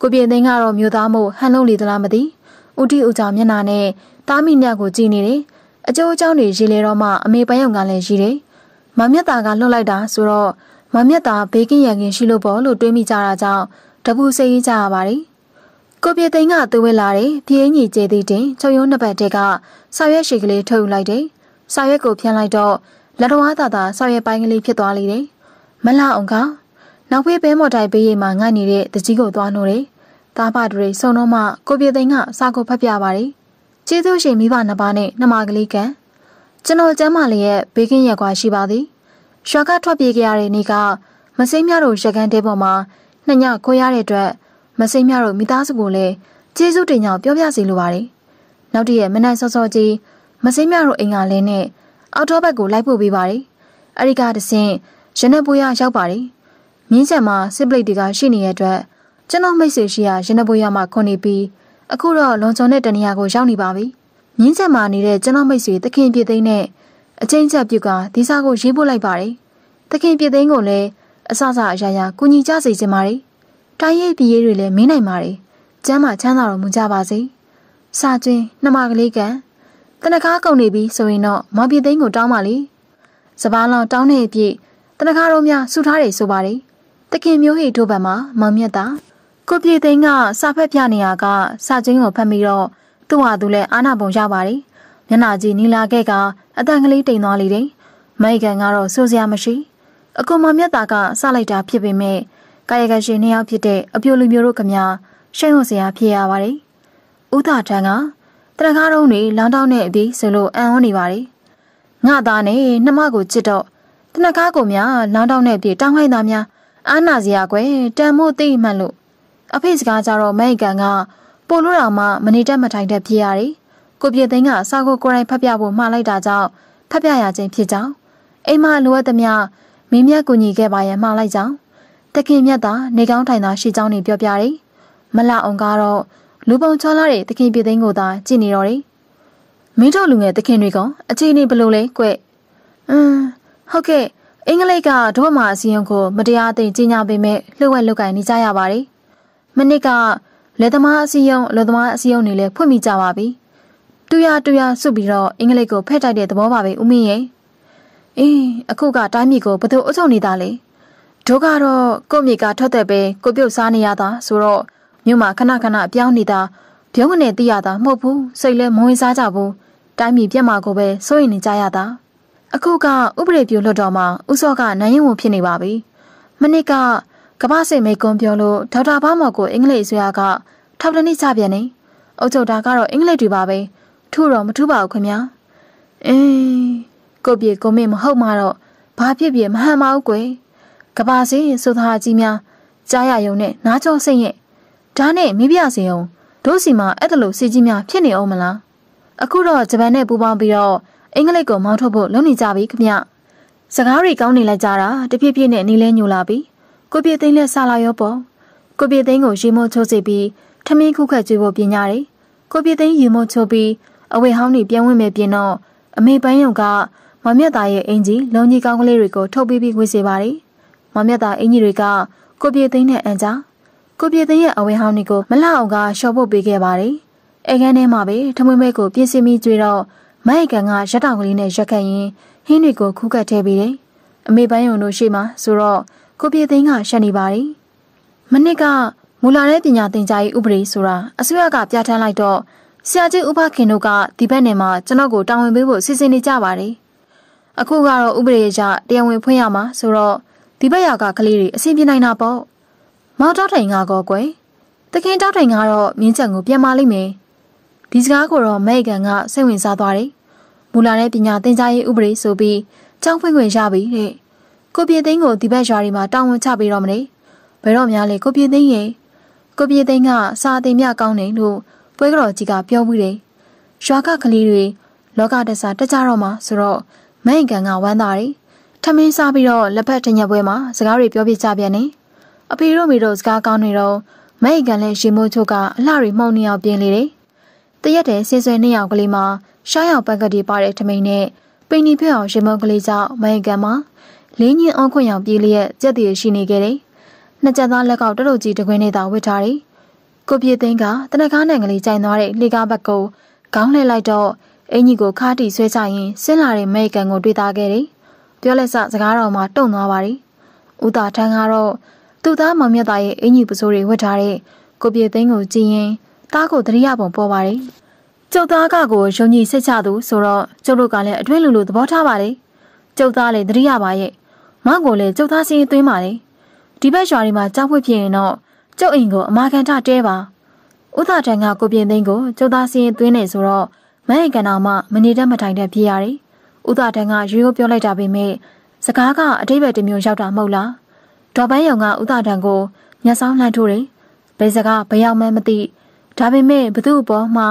ကိုပြင်းသိန်းကတော့မြို့သားမို့ဟန်လုံးလေသလားမသိဘူးဦးတီဦးကြောင့်မျက်နှာနဲ့သားမိမြတ်ကိုကြည်နေတယ်။အကျိုးအကြောင်းတွေရေးလဲတော့မှအမေပန်းရုံကလည်းရေးတယ်။မမျက်တာကလွတ်လိုက်တာဆိုတော့မမျက်တာဘေးကင်းရန်ကင်းရှိလို့ပေါ့လို့တွေးမိကြတာကြောင့်တပူစိတ်ရင်းကြရပါတယ်။ကိုပြေသိန်းကသွေးဝလာတယ်။ပြင်းကြီးကျဲသေးတင်ချုံရုံးနှစ်ပတ်တက်ကဆောက်ရွက်ရှိကလေးထုတ်ယူလိုက်တယ်။ဆောက်ရွက်ကိုဖြန်းလိုက်တော့လက်တော်သားသာဆောက်ရွက်ပိုင်းကလေးဖြစ်သွားလိမ့်တယ်။မလအောင်ကနောက်ဖေးဘဲမော်တိုင်ဘေးရိမ်မှာငတ်နေတဲ့တကြီးကိုသွားနိုးတယ်။သားဖတွေစုံတော့မှကိုပြေသိန်းကစာကိုဖတ်ပြပါတယ်။ကျေးဇူးရှင်မိဘနှစ်ပါးနဲ့နှမကလေးကံကျွန်တော်ကျမ်းမာလေးရဲ့ဘေးကင်းရက်ကွာရှိပါသည်။ရွာကထွက်ပြေးကြရတဲ့နေ့ကမစိမ့်မြတို့ရကန်းတဲပေါ်မှာနှစ်ညခိုးရတဲ့အတွက်မစိမ့်မြတို့မိသားစုကိုလည်းကျေးဇူးတင်ကြောင်းပြောပြစီလိုပါတယ်။နောက်တည့်ရက်မနက်စောစောကြီးမစိမ့်မြတို့အိမ်ကလည်းနဲ့အောက်တော့ဘက်ကိုလိုက်ပို့ပေးပါတယ်။အဲဒီကတဆင့်ရနေပိုးရရောက်ပါတယ်။မြင်းချံမှာစစ်ပလိတ်တွေကရှိနေတဲ့အတွက်ကျွန်တော်မိတ်ဆွေရှိရာရင်ဘွေရမှာခွန်နေပြီးအခုတော့လွန်ချုံတဲ့တနေရာကိုရောက်နေပါပြီမြင်းချက်မှာနေတဲ့ကျွန်တော်မိတ်ဆွေသခင်ပြည့်သိန်းနဲ့အချင်းချက်ပြုကဒီစားကိုရေးပို့လိုက်ပါတယ်သခင်ပြည့်သိန်းကိုလည်းအဆဆအရာရာကူညီကြစေချင်ပါတယ်တိုင်းရဲ့ပြည်ရေးတွေလည်းမင်းနိုင်ပါတယ်ကျမ်းမှာချမ်းသာတော်မူကြပါစေစာကျွင်းနှမကလေးကံတနကားကုန်နေပြီဆိုရင်တော့မော်ပြည့်သိန်းကိုတောင်းပါလေစပားလောင်တောင်းတဲ့အပြည့်တနကားတော်များဆူထားတယ်ဆိုပါတယ်တခင်မျိုးဟိထိုးဘက်မှာမောင်မြတ်တာကိုပြေသိန်းကစာဖက်ပြနေရကစာချင်းကိုဖတ်ပြီးတော့သူ့ဟာသူလည်းအာနာပုံရပါတယ်။မျက်နှာကြီးနီလာခဲ့ကအတန်ကလေးတိမ်သွားလေတယ်။မိုက်ကန်ကတော့စိုးစရာမရှိ။အကူမမြတ်တာကစလိုက်တာဖြစ်ပေမဲ့ကာယကရှင်နှစ်ယောက်ဖြစ်တဲ့အပြိုလူမျိုးတို့ကများရှိန်ဟုတ်စရာဖြစ်ရပါတယ်။ဥဒထန်ကတရကားတုံးတွေလောင်းတောင်းတဲ့အပြီးဆိုလို့အံ့ဩနေပါတယ်။ငါသားနဲ့နှမကိုချစ်တော့တနကားကိုများလောင်းတောင်းတဲ့အပြီးတောင်းခိုင်းသားများအာနာစရာကွယ်တန်မို့သိမှန်လို့အဖေစကားကြတော့မဲကန်ကပို့လို့တော့မှမနေတတ်မထိုင်တတ်ဖြစ်ရတယ်။ကိုပြေသိန်းကစာကိုကိုယ်တိုင်ဖတ်ပြဖို့မှားလိုက်တာကြောင့်ဖတ်ပြရခြင်းဖြစ်ကြောင်းအိမ်မလိုအပ်သမျှမင်းမြတ်ကူညီခဲ့ပါရဲ့မှားလိုက်ကြောင်းတခင်မြတ်သာနေကောင်းထိုင်သာရှိကြောင်းနေပြောပြတယ်။မလအောင်ကတော့လူပုံချောလာတဲ့တခင်ပြေသိန်းကိုသာကြည့်နေတော့တယ်။မင်းတို့လူငယ်တခင်တွေက အခြေအနေဘလို့လဲကွ။အင်းဟုတ်ကဲ့အင်္ဂလိပ်ကဒုဗမာအစည်းအရုံးကိုမတရားသိမ်းကြီးညာပေမဲ့လှုပ်ဝက်လုတ်ကင်နေကြရပါတယ်။မနစ်ကလက်သမားအစည်းအရုံးလက်သမားအစည်းအရုံးတွေလည်းဖွင့်မိကြပါပြီတူရတူရဆုပြီးတော့အင်္ဂလိပ်ကိုဖဲ့တိုက်တဲ့သဘောပါပဲဦးမင်းရဲ့အေးအခုကတိုင်းပြည်ကိုဘယ်သူအုပ်ချုပ်နေတာလဲတို့ကတော့ကိုမြေကထွက်တဲ့ပဲကိုပြုတ်စားနေရတာဆိုတော့မြို့မှာခဏခဏပြောင်းနေတာပြုံးကနေသိရတာမဟုတ်ဘူးစိတ်လဲမဝင်စားကြဘူးတိုင်းပြည်ပြက်မှာကိုပဲစိုးရင်နေကြရတာအခုကဥပဒေပြုလွှတ်တော်မှာဥစောကနိုင်ရင်ဝင်ဖြစ်နေပါပြီမနစ်ကကမ္ဘာစစ်မိကွန်းပြောလို့ဒေါက်တာဘာမော်ကိုအင်္ဂလိပ်အစိုးရကထောက်တနည်းချပြန်နေအုပ်ချုပ်တာကတော့အင်္ဂလိပ်တွေပါပဲထူတော့မထူပါဘူးခင်ဗျာအင်းကိုပြေကိုမေမဟုတ်မှတော့ဘာဖြစ်ဖြစ်မဟန်ပါဘူးကွယ်ကဘာစင်ဆိုသားကြီးများကြားရယုံနဲ့နားကြောစိတ်ရဲ့ဒါနဲ့မိပြစင်အောင်တို့စီမှာအဲ့တလို့စီကြီးများဖြစ်နေအောင်မလားအခုတော့ဂျပန်နဲ့ပူးပေါင်းပြီးတော့အင်္ဂလိပ်ကိုမောင်းထုတ်ဖို့လုပ်နေကြပြီခင်ဗျစကားတွေကောင်းနေလိုက်ကြတာတဖြည်းဖြည်းနဲ့နေလဲညိုလာပြီ။ကိုပြေသိန်းလက်ဆလာရောပေါ့ကိုပြေသိန်းကိုရေမုံချိုးစီပြီးထမင်းခုခတ်ကျွေးဖို့ပြင်ရတယ်ကိုပြေသိန်းရေမုံချိုးပြီးအဝေဟောင်းနေပြန်ဝင်မယ်ပြင်တော့အမေပန်းရုံကမမြတ်သားရဲ့အင်ကြီးလုံကြီးကောင်းကလေးတွေကိုထုတ်ပြီးပြီးဝေစေပါတယ်မမြတ်သားအင်ကြီးတွေကကိုပြေသိန်းနဲ့အန်ကြားကိုပြေသိန်းရဲ့အဝေဟောင်းနေကိုမလှအောင်ကရှော့ဖို့ပေးခဲ့ပါတယ်အဲကန်းထဲမှာပဲထမွေမဲကိုပြင်ဆင်ပြီးကျွေးတော့မိုက်ကန်ကရက်တောင်ကလေးနဲ့ရက်ခတ်ရင်းဟင်းတွေကိုခူးကတ်ထဲပေးတယ်အမေပန်းရုံတို့ရှိမှဆိုတော့ကိုပြေသိန်းကရှက်နေပါတယ်။မနစ်ကမူလာတဲ့ပညာသင်ကြားရေးဥပဒေဆိုတာအစိုးရကပြဋ္ဌာန်းလိုက်တော့ဆရာကြီးဥပခင်တို့ကဒီဘက်နယ်မှာကျွန်တော်ကိုတာဝန်ပေးဖို့စီစဉ်နေကြပါတယ်။အခုကတော့ဥပဒေအရတရားဝင်ဖွင့်ရမှာဆိုတော့ဒီဘက်ရောက်ကကလေးတွေအဆင်ပြေနိုင်တာပေါ့။မောင်တောက်ထိုင်ကောကွယ်။တခင်တောက်ထိုင်ကတော့မြင်းချက်ကိုပြန်မလိုက်မယ်။ဒီစကားကိုတော့မဲကန်ကစိတ်ဝင်စားသွားတယ်။မူလာတဲ့ပညာသင်ကြားရေးဥပဒေဆိုပြီးကျောင်းဖွင့်ခွင့်ရပြီတဲ့။ကိုပြေသိန်းကိုဒီဘက်ရွာတွေမှာတာဝန်ချပေးတော့မလဲဘယ်တော့များလဲကိုပြေသိန်းရဲ့ကိုပြေသိန်းကစာအသင်မြကောင်းတယ်လို့ပွဲကတော်ကြီးကပြောမှုတယ်ရွာကကလေးတွေလောကတဆာတက်ကြတော့မှဆိုတော့မန်ကန်ကဝမ်းသာတယ်ထမင်းစားပြီးတော့လက်ဖက်တညက်ပွဲမှာစကားတွေပြောပြကြပြန်တယ်အဖေတို့မိတို့စကားကောင်းနေတော့မန်ကန်လည်းရေမိုးချို့ကအလှတွေမှုန်နေအောင်ပြင်လေတယ်တရက်တဲ့ဆင်းဆွဲနှစ်ယောက်ကလေးမှာရှားရောက်ပန်ကတိပါတဲ့ထမိန်နဲ့ပိန်နီဖက်အောင်ရေမုံကလေးကြောင့်မန်ကန်မှာလင်းညင်အောင်ခွင့်ရောင်ပြေးလျက်ကြက်တည်ရှိနေခဲ့တယ်။နှစ်ကြက်သားလက်ကောက်တရုတ်ကြီးတခွင်းနဲ့သာဝစ်ထားတယ်။ကိုပြေသိန်းကတနကားနိုင်ငံလေးကြိုင်သွားတဲ့လေကားဘက်ကိုခေါင်းလှည့်လိုက်တော့အင်ကြီးကိုခါတီဆွဲချရင်ဆင်းလာတဲ့မိကန်ကိုတွေ့သားခဲ့တယ်။ပြောလက်စစကားတော်မှာတုံသွားပါတယ်။ဦးသာထန်းကတော့သူ့သားမောင်မြတ်သားရဲ့အင်ကြီးပစိုးတွေဝတ်ထားတဲ့ကိုပြေသိန်းကိုကြည့်ရင်တားကိုတရိယာပုံပေါ်ပါတယ်။ကျုပ်သားကကိုယုံကြည်စစ်ချသူဆိုတော့ကျုပ်တို့ကလည်းအတွင်းလူလူသဘောထားပါလေ။ကျုပ်သားလည်းတရိယာပါရဲ့။မကိုလည်းကျုပ်သားစင်းသွင်းပါလေဒီဘက်ရွာတွေမှာကြောက်ဖွင့်ဖြစ်ရင်တော့ကျုပ်အိမ်ကိုအမာခံထတဲပါဥသာထံကကိုပြင်းသိန်းကိုကျုပ်သားစင်းသွင်းနေဆိုတော့မဟင်ကနာမှမနေတတ်မထိုင်တတ်ဖြစ်ရတယ်ဥသာထံကရွေးကိုပြောလိုက်တာပေမဲ့စကားကအတိတ်ပဲတမျိုးရောက်တာမဟုတ်လားဒေါ်ပန်းယုံကဥသာထံကိုမျက်စောင်းလှမ်းထိုးတယ်ဘယ်စကားဘယ်ရောက်မှန်းမသိဒါပေမဲ့ဘသူ့ဘောမှ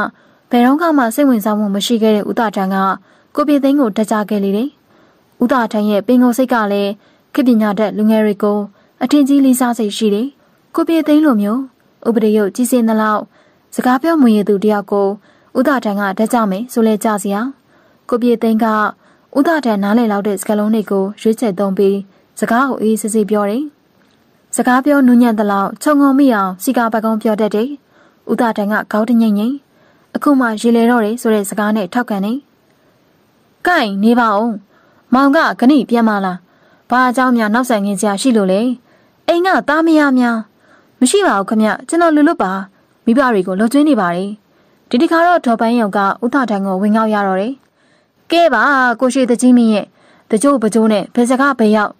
ဘယ်တော့မှစိတ်ဝင်စားမှုမရှိခဲ့တဲ့ဥသာထံကကိုပြင်းသိန်းကိုတကြခဲ့လေတယ်ဦးသာထိုင်ရဲ့ပင်ကိုစိတ်ကလည်းခေပညာတတ်လူငယ်တွေကိုအထင်ကြီးလေးစားစိတ်ရှိတယ်။ကိုပြေသိန်းလိုမျိုးဥပဒေရုပ်ကြီးစင်သလောက်စကားပြောမွေရသူတယောက်ကိုဦးသာထိုင်ကတတ်ကြမယ်ဆိုလဲကြစီအောင်ကိုပြေသိန်းကဦးသာထိုင်နားလည်လောက်တဲ့စကားလုံးတွေကိုရွေးချယ်သုံးပြီးစကားကိုအေးစစ်စစ်ပြောတယ်။စကားပြောနူးညံ့သလောက်ခြုံငုံမိအောင်စီကားပကုံးပြောတတ်တယ်။ဦးသာထိုင်ကခေါင်းတညိမ့်ငိမ့်အခုမှရေလေတော့တယ်ဆိုတဲ့စကားနဲ့ထောက်ခံနေ။ကိုင်နေပါအောင်မောင်ကခဏိပြန်မလာဘာအကြောင်းများနောက်ဆိုင်ငင်းစရာရှိလို့လဲအိမ်ကသားမရများမရှိပါဘူးခမကျွန်တော်လူလွတ်ပါမိဘတွေကိုလှကျွင်းနေပါတယ်ဒီတခါတော့ဒေါ်ပန်းရောင်ကဥထထိုင်ကိုဝင်ငေါရတော့တယ်ကဲပါကိုရှိတကြီးမင်းရဲ့တကြိုးပကြိုးနဲ့ဘယ်စကားဘယ်ရောက်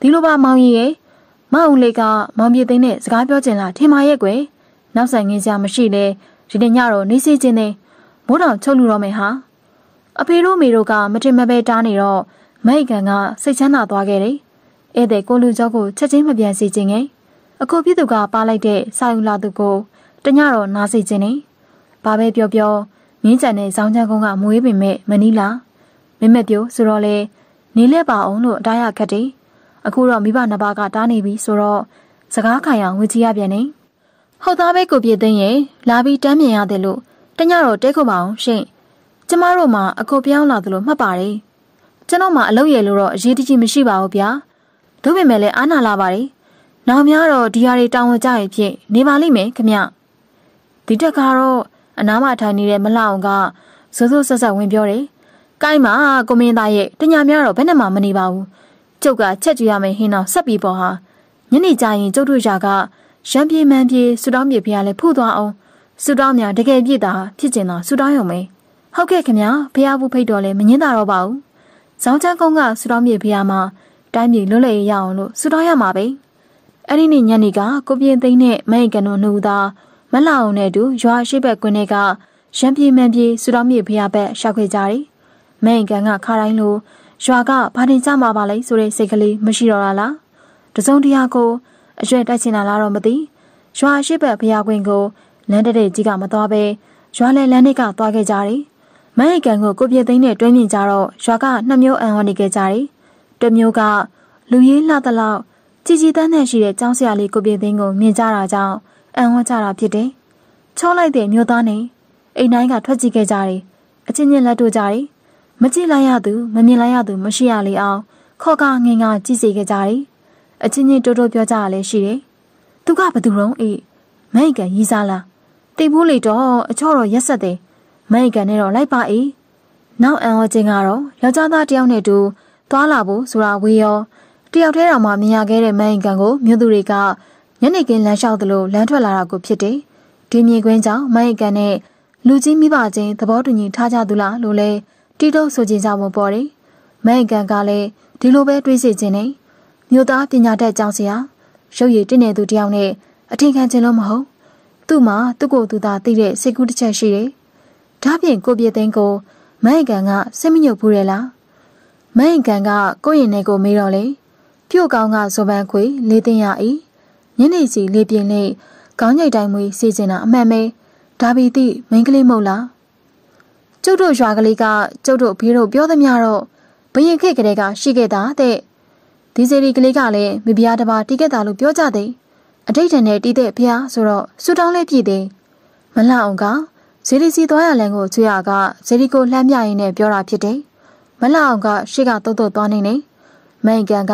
ဒီလိုပါမောင်ကြီးရဲ့မအုံလေးကမောင်ပြေသိန်းနဲ့စကားပြောချင်လားထင်ပါရဲ့ကွယ်နောက်ဆိုင်ငင်းစရာမရှိလေဒီနေ့ညတော့နေစေခြင်းနဲ့မိုးတောင်ချုပ်လူတော့မယ်ဟာအဖေတို့မေတို့ကမတင်မပဲတားနေတော့မိုက်ကန်ကစိတ်ချမ်းသာသွားခဲ့တယ်။ဧည့်သည်ကိုလူကျော်ကိုချက်ချင်းမပြန်စီခြင်းငယ်အခုပြည်သူကပါလိုက်တဲ့စာယူလာသူကိုတညတော့နားစီခြင်းနေ။ဘာပဲပြောပြောမြင်းကြံတဲ့ဇောင်းချန်ကုန်းကမွေးပင်မဲ့မနီလာမင်းမပြိုဆိုတော့လေနေလက်ပါအောင်လို့အတားရခက်တယ်။အခုတော့မိဘနှစ်ပါးကတားနေပြီဆိုတော့စကားခိုင်အောင်ငွေကြီးရပြန်နေ။ဟုတ်သားပဲကိုပြေသိရင်လာပြီးတမ်းမြင်ရတယ်လို့တညတော့တဲခုပါအောင်ရှင့်။ကျမတို့မှာအကိုပြောင်းလာသလိုမှတ်ပါတယ်။ကျွန်တော်မှအလုပ်ရလို့တော့အရေးတကြီးမရှိပါဘူးဗျာတို့ပေမဲ့လည်းအားနာလာပါတယ်နောက်များတော့ဒီဟာတွေတောင်းဝန်ကြရဖြင့်နေပါလိမ့်မယ်ခမဒီတက်ကတော့အနားမှာထိုင်နေတဲ့မလှအောင်ကစိုးစိုးဆက်ဆက်ဝင်ပြောတယ်ကိုင်းမှာကိုမင်းသားရဲ့တညာများတော့ဘယ်နဲ့မှမနေပါဘူးကျုပ်ကချက်ကြည့်ရမယ်ဟင်းတော့ဆက်ပြီးပေါ်ဟာညနေကျရင်ကျုပ်တို့ရာကရံပြေမှန်ပြေဆူတောင်းပြေဖရလဲဖုသွားအောင်ဆူတောင်းများတကယ်ပြည့်တာဖြစ်ကျင်တာဆူတောင်းရုံပဲဟုတ်ကဲ့ခင်ဗျာဖရဘူးဖိတ်တော့လဲမငင်းတာတော့ပါဘူးဇောင်းချန်းကုန်းကဆူတော်မြေဖေးရမှာတိုင်းပြည်လွတ်လပ်ရေးရအောင်လို့ဆူတော်ရမှာပဲအဲ့ဒီနေ့ညနေကကိုပြင်းသိန်းနဲ့မိုင်ကန်တို့နှုတ်သားမလာအောင်နဲ့တူရွာရှိဘက်ကွင်းထဲကရံပြေမှန်ပြေဆူတော်မြေဖေးရဘက်ရှောက်ခဲ့ကြတယ်မိုင်ကန်ကခါတိုင်းလိုရွာကဘာတင်ကြမှာပါလဲဆိုတဲ့စိတ်ကလေးမရှိတော့တာလားတစုံတရာကိုအရွယ်တိုက်ချင်တာလားတော့မသိရွာရှိဘက်ဖျားခွင်းကိုလမ်းတတဲ့ကြီးကမသွားပဲရွာလေလမ်းတွေကသွားခဲ့ကြတယ်မဟိကန်ကိုကိုပြသိန်းနဲ့တွဲမြင်ကြတော့ရွာကနှမျိုးအံဟောနေခဲ့ကြတယ်။တစ်မျိုးကလူကြီးလှသလောက်ကြီးကြီးတန်းတန်းရှိတဲ့ကျောင်းဆရာလေးကိုပြသိန်းကိုမြင်ကြတာကြောင့်အံဟောကြတာဖြစ်တယ်။ချောလိုက်တဲ့မျိုးသားနဲ့အိမ်တိုင်းကထွက်ကြည့်ခဲ့ကြတယ်။အချင်းချင်းလက်တို့ကြတယ်။မကြည့်လိုက်ရသူမမြင်လိုက်ရသူမရှိရလေအောင် ခေါကငင်ကကြည့်စေခဲ့ကြတယ်။အချင်းချင်းတိုးတိုးပြောကြရလဲရှိတယ်။သူကဘသူရောအေးမဟိကန်ရီးစားလား။တိတ်ဘူးလေတော့အချော့တော့ရက်ဆက်တယ်။မိုက်ကန်နဲ့တော့လိုက်ပါအေးနောက်အံ့ဩခြင်းကတော့ယောက်ျားသားတယောက်နဲ့တူသွားလာဖို့ဆိုတာဝေရောတယောက်တည်းတော်မှမြင်ရခဲ့တဲ့မိုက်ကန်ကိုမြို့သူတွေကညနေခင်းလမ်းလျှောက်သလိုလမ်းထွက်လာတာကိုဖြစ်တယ်ဒီမြင်ကွင်းကြောင့်မိုက်ကန်နဲ့လူကြီးမိဘချင်းသဘောတူညီထားကြသူလားလို့လဲတီတုပ်ဆိုကြကြပုံပေါ်တယ်မိုက်ကန်ကလည်းဒီလိုပဲတွေးစီခြင်းနဲ့မြို့သားပညာတတ်ကြောင်းစရာ ရုပ်ရည်တင့်နေသူတယောက်နဲ့အထင်ခံခြင်းလို့မဟုတ်သူ့မှာသူ့ကိုယ်သူသာသိတဲ့စိတ်ကူးတစ်ချက်ရှိတယ်ဒါဖြင့်ကိုပြေသိန်းကိုမိုင်ကန်ကစိတ်မညစ်ဘူးလေလားမိုင်ကန်ကကိုယ့်ရင်ထဲကိုမေးတော့လေပြုတ်ကောင်းကဇော်ပန်ခွေ လေးသိန်းရဤညနေစီလေးပြင်းလေးခေါင်းညိတ်တိုင်းမွေးစီစဉ်တာအမှန်ပဲဒါပေတိမိန်းကလေးမဟုတ်လားကျုပ်တို့ရွာကလေးကကျုပ်တို့ဘေးတို့ပြောသမျှတော့ဘရင်ခေတ်ကလေးကရှိခဲ့တာတဲ့ဒီစီရီကလေးကလည်းမိဖုရားတစ်ပါးတိခဲ့တာလို့ပြောကြတယ်အတိတ်ထန်နဲ့တီးတဲ့ဖုရားဆိုတော့ဆူတောင်းလေးပြည်တယ်မလှအောင်ကဇေဒီစီသွားရလန်ကိုကျွေရကဇေဒီကိုလှမ်းပြရင်းနဲ့ပြောတာဖြစ်တယ်။မလအောင်ကရှေ့ကတုတ်တုတ်သွားနေနေ။မန်ကန်က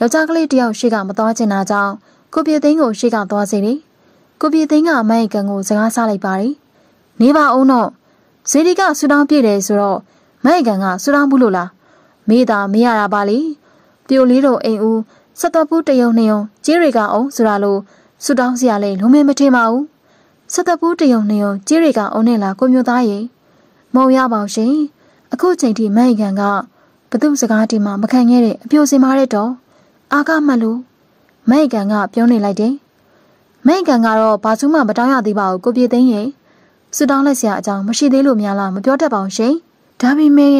ယောက်ျားကလေးတယောက်ရှေ့ကမသွားချင်တာကြောင့်ကိုပြေသိန်းကိုရှေ့ကသွားစေတယ်။ကိုပြေသိန်းကမန်ကန်ကိုစကားဆလိုက်ပါတယ်။နေပါအောင်တော့ဇေဒီကဆူတောင်းပြည့်တယ်ဆိုတော့မန်ကန်ကဆူတောင်းဘူးလို့လား။မေးတာမေးရတာပါလေ။ပြိုလေးတို့အိမ်ဦးဆက်တော်ဘူးတယုံနှယုံကြေးရီကအောင်ဆိုတာလို့ဆူတောင်းစရာလဲလုံးမမထင်ပါဘူးဆက်သက်ဘူးတယုံနှယုံကြီးရီကအုံနဲ့လားကိုမျိုးသားရင်မဟုတ်ရပါရှင်အခုချိန်ထိမန်ကန်ကဘသူစကားဒီမှာ မခံခဲ့တဲ့အပြိုစင်မာတဲ့တော့အာကမှတ်လို့မန်ကန်ကပြောနေလိုက်တယ်မန်ကန်ကတော့ဘာစုမှမတောင်းရသေးပါဘူးကိုပြေသိန်းရင်ဆူတောင်းလက်စရာအကြောင်းမရှိသေးလို့များလားမပြောတတ်ပါဘူးရှင်ဒါပေမဲ့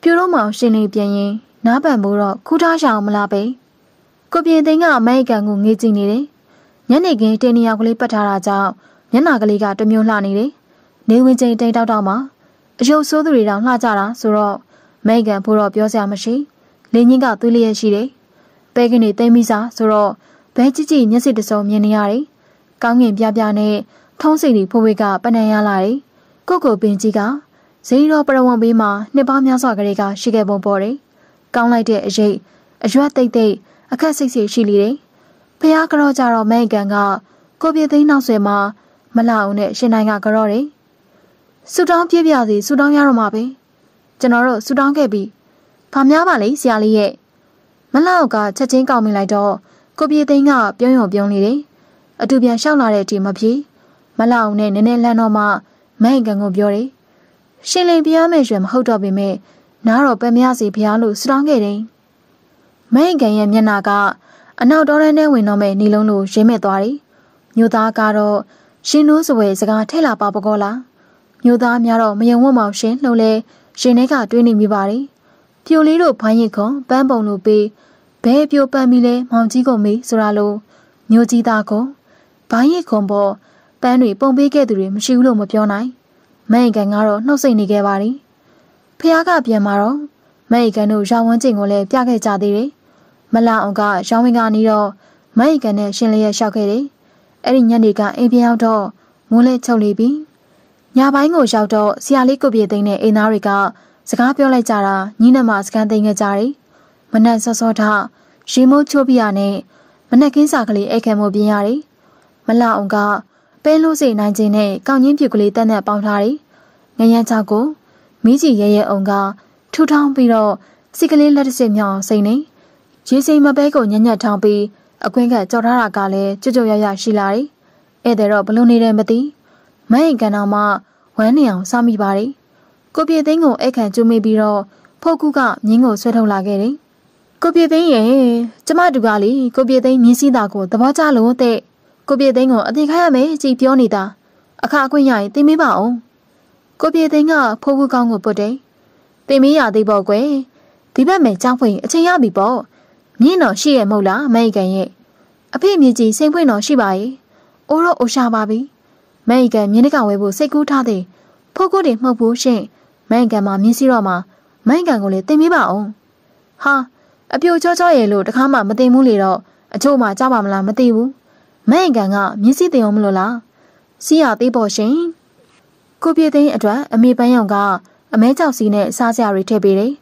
ပြိုတော့မအောင်ရှင်နေပြန်ရင် နားပန်ဖို့တော့ခူးထားရအောင်မလားပဲကိုပြေသိန်းကအမေရိကန်ကိုငေးကြည့်နေတယ်ညနေခင်းတင်နေရာကလေးပတ်ထားတာကြောင့်မျက်နှာကလေးကတမျိုးလှနေတယ်။နေဝင်ချိန်တိတ်တောက်တောက်မှာအယုတ်ဆိုးသူတွေတောင်လှကြတာဆိုတော့မိတ်ကန်ဖို့တော့ပြောစရာမရှိ။လင်းကြီးကသွေးလျက်ရှိတယ်။ပဲကနေတိမ်မိစားဆိုတော့ဘဲကြည့်ကြည့်မျက်စိတစုံမြင်နေရတယ်။ကောင်းငင်ပြပြနဲ့ထုံးစိတ်တွေဖိုးဝေးကပဏန်ရလာတယ်။ကိုကိုပင်ကြီးကဇေယျတော်ပရဝံဘေးမှာနှစ်ပေါင်းများစွာကလေးကရှိခဲ့ပုံပေါ်တယ်။ကောင်းလိုက်တဲ့အရေးအရွက်တိတ်တိတ်အခက်စိတ်စိတ်ရှိလေတယ်။ဖះကတော့ကြတော့မဲကန်ကကိုပြသိန်းနောက်ဆွဲမှာမလာအောင်နဲ့ရှင်နိုင်ကကြော့တယ်ဆူတောင်းပြပြစီဆူတောင်းရတော့မှာပဲကျွန်တော်တို့ဆူတောင်းခဲ့ပြီဘာများပါလဲဆရာလေးရဲ့မလာအောင်ကချက်ချင်းကောင်းမိလိုက်တော့ကိုပြေသိန်းကပြုံးရုံပြုံးနေတယ်အတူပြန်လျှောက်လာတဲ့အချိန်မပြေမလာအောင်နဲ့နည်းနည်းလှမ်းတော့မှမိုင်ကန်ကိုပြောတယ်ရှင်လင်ပြရမယ့်ရွယ်မဟုတ်တော့ပေမဲ့နားတော့ပဲမရစီဖျားလို့ဆူတောင်းခဲ့တယ်မိုင်ကန်ရဲ့မျက်နှာကအနောက်တော်ရန်ထဲဝင်တော့မဲ့နေလုံးလိုရင်းမဲ့သွားတယ်မြို့သားကတော့ရှင်နိုးစွယ်စကားထဲ့လာပါပကောလားမျိုးသားများတော့မယုံဝတ်မောင်ရှင်လို့လဲရှင်ထဲကတွေးနေမိပါတယ်ပြိုလေးတို့ဘိုင်းရင်ခွန်ပန်းပုံလိုပေးဘဲပြိုပန်းပြီလဲမောင်ကြီးကိုမေးဆိုရလို့မျိုးကြီးသားကိုဘိုင်းရင်ခွန်ပေါ်ပန်းတွေပုံပေးခဲ့သူတွေမရှိဘူးလို့မပြောနိုင်မန်ကန်ကတော့နှုတ်ဆက်နေခဲ့ပါတယ်ဖះကပြန်มาတော့မန်ကန်တို့ရောင်ဝန်းကျင်ကိုလည်းပြခဲ့ကြသေးတယ်မလအောင်က ရောင်ဝင်ကနေတော့မန်ကန်နဲ့ရှင်လျက်လျှောက်ခဲ့တယ်အဲ့ဒီညနေကအိမ်ပြန်ရောက်တော့မိုးလဲချုပ်လေပြီညပိုင်းကိုရောက်တော့ဆရာလေးကုပြေသိန်းနဲ့အိမ်သားတွေကစကားပြောလိုက်ကြတာညီနမစကန်သိန်းခဲ့ကြတယ်မနက်စောစောထရေမုတ်ချိုးပြရနဲ့မနက်ကင်းစာကလေးအိတ်ခဲမို့ပြင်ရတယ်မလအောင်ကပဲလို့စိနိုင်ခြင်းနဲ့ကောင်းချင်းပြူကလေးတန်းတန်းပေါင်းထားတယ်ငရမ်းချောက်ကိုမိကြီးရဲရဲအောင်ကထူထောင်းပြီးတော့စီကလေးလက်တစ်စစ်မြောင်စိမ့်နေရေစိမ့်မပဲကိုညံ့ညက်ထောင်းပြီးအကွင်းကကြော်ထားတာကလည်းကြွကြွရရရှိလာတယ်။ဧည့်သည်တော့ဘလို့နေတယ်မသိ။မရင်ကန်တော်မှဝမ်းနေအောင်စမိပါတယ်။ကိုပြေသိန်းကိုအိတ်ခံကျူးမိပြီးတော့ဖုတ်ကူကမြင်းကိုဆွဲထုတ်လာခဲ့တယ်။ကိုပြေသိန်းရဲ့ကျမတူကလေကိုပြေသိန်းမြင်းစည်းတာကိုသဘောကျလို့တဲ့ကိုပြေသိန်းကိုအသေးခါရမယ်ကြည်ပြောနေတာအခါအခွင့်ရရင်သိမေးပါအောင်ကိုပြေသိန်းကဖုတ်ကူကောင်းကိုပုတ်တယ်။သိမေးရသေးပေါ့ကွယ်ဒီဘက်မယ်ကြောင်းဖွင့်အချိန်ရပြီပေါ့။မြင့်တော်ရှိရဲ့မဟုတ်လားအမေရိကန်ရဲ့အဖေမြေကြီးစိတ်ဖွင့်တော်ရှိပါရဲ့အိုးတော့အိုရှာပါပြီအမေရိကန်မြင်းတကာဝဲဖို့စိတ်ကူးထားတဲ့ဖို့ကိုတွေမှုတ်ဖို့ရှင်အမေရိကန်မှာမြင်းစီတော့မှာအမေရိကန်ကိုလည်းတင်ပြပါအောင်ဟာအပြိုချောချောရဲ့လို့တခါမှမတင်ဘူးလေတော့အချို့မှကြားပါမလားမသိဘူးအမေရိကန်ကမြင်းစီတင်အောင်မလို့လားစီရသေးပေါ့ရှင်ကိုပြေသိန်းအတွက်အမေပန်းရောင်က အမဲကြောက်စီနဲ့စားစရာတွေထည့်ပေးတယ်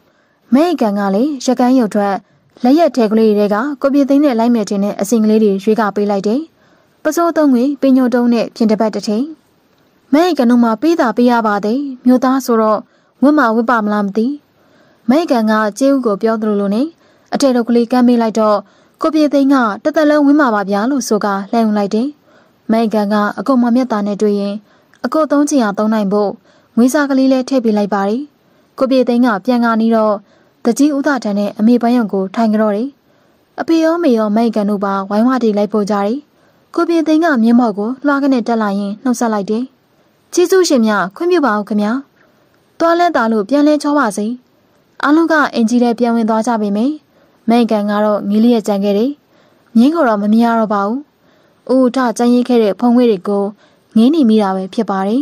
အမေရိကန်ကလည်းရကန်းရုပ်ထွက်လက်ရက်ထဲကလေးတွေကကိုပြေသိန်းနဲ့လိုက်မဲ့တင်တဲ့အစင်ကလေးတွေရွေးကပေးလိုက်တယ်။ပစိုးသုံးငွေပညိုတုံးနဲ့ပြင်တပတ်တစ်ထိန်။မဲကနုံမှာပေးတာပေးရပါသေး။မြို့သားဆိုတော့ဝတ်မဝတ်ပါမလားမသိ။မဲကန်ကကျေးဥကိုပြောသလိုလိုနဲ့အထဲတော့ကလေးကမ်းပေးလိုက်တော့ကိုပြေသိန်းကတသက်လုံးဝင်းပါပါဗျာလို့ဆိုကလှန်ယူလိုက်တယ်။မဲကန်ကအကုတ်မမြတ်တာနဲ့တွေ့ရင်အကုတ်သုံးချင်ရသုံးနိုင်ဖို့ငွေစားကလေးလဲထည့်ပေးလိုက်ပါတယ်။ကိုပြေသိန်းကပြန်ကားနီးတော့တကြီးဥသာတန်းနဲ့အမေပိုင်းရုံကိုထိုင်ကြတော့တယ်အဖေရောမေရောမိုက်ကန်တို့ပါဝိုင်းဝတီလိုက်ပို့ကြတယ်ကိုပြင်းသိန်းကမြင်းမော့ကိုလွှားကနေတက်လာရင်နှုတ်ဆက်လိုက်တယ်ချီးကျူးရှင်မြခွင့်ပြုပါဦးခင်ဗျာသွားလဲတာလို့ပြန်လဲချောပါစေအလုံးကအင်ကြီးတဲ့ပြန်ဝင်သွားကြပြီမေမိုက်ကန်ကတော့ငီးလျက်ကြံခဲ့တယ်မြင်းကတော့မမြင်ရတော့ပါဘူးဦးထကြံရင်ခဲ့တဲ့ဖုံခွေးတွေကိုငင်းနေမိတာပဲဖြစ်ပါတယ်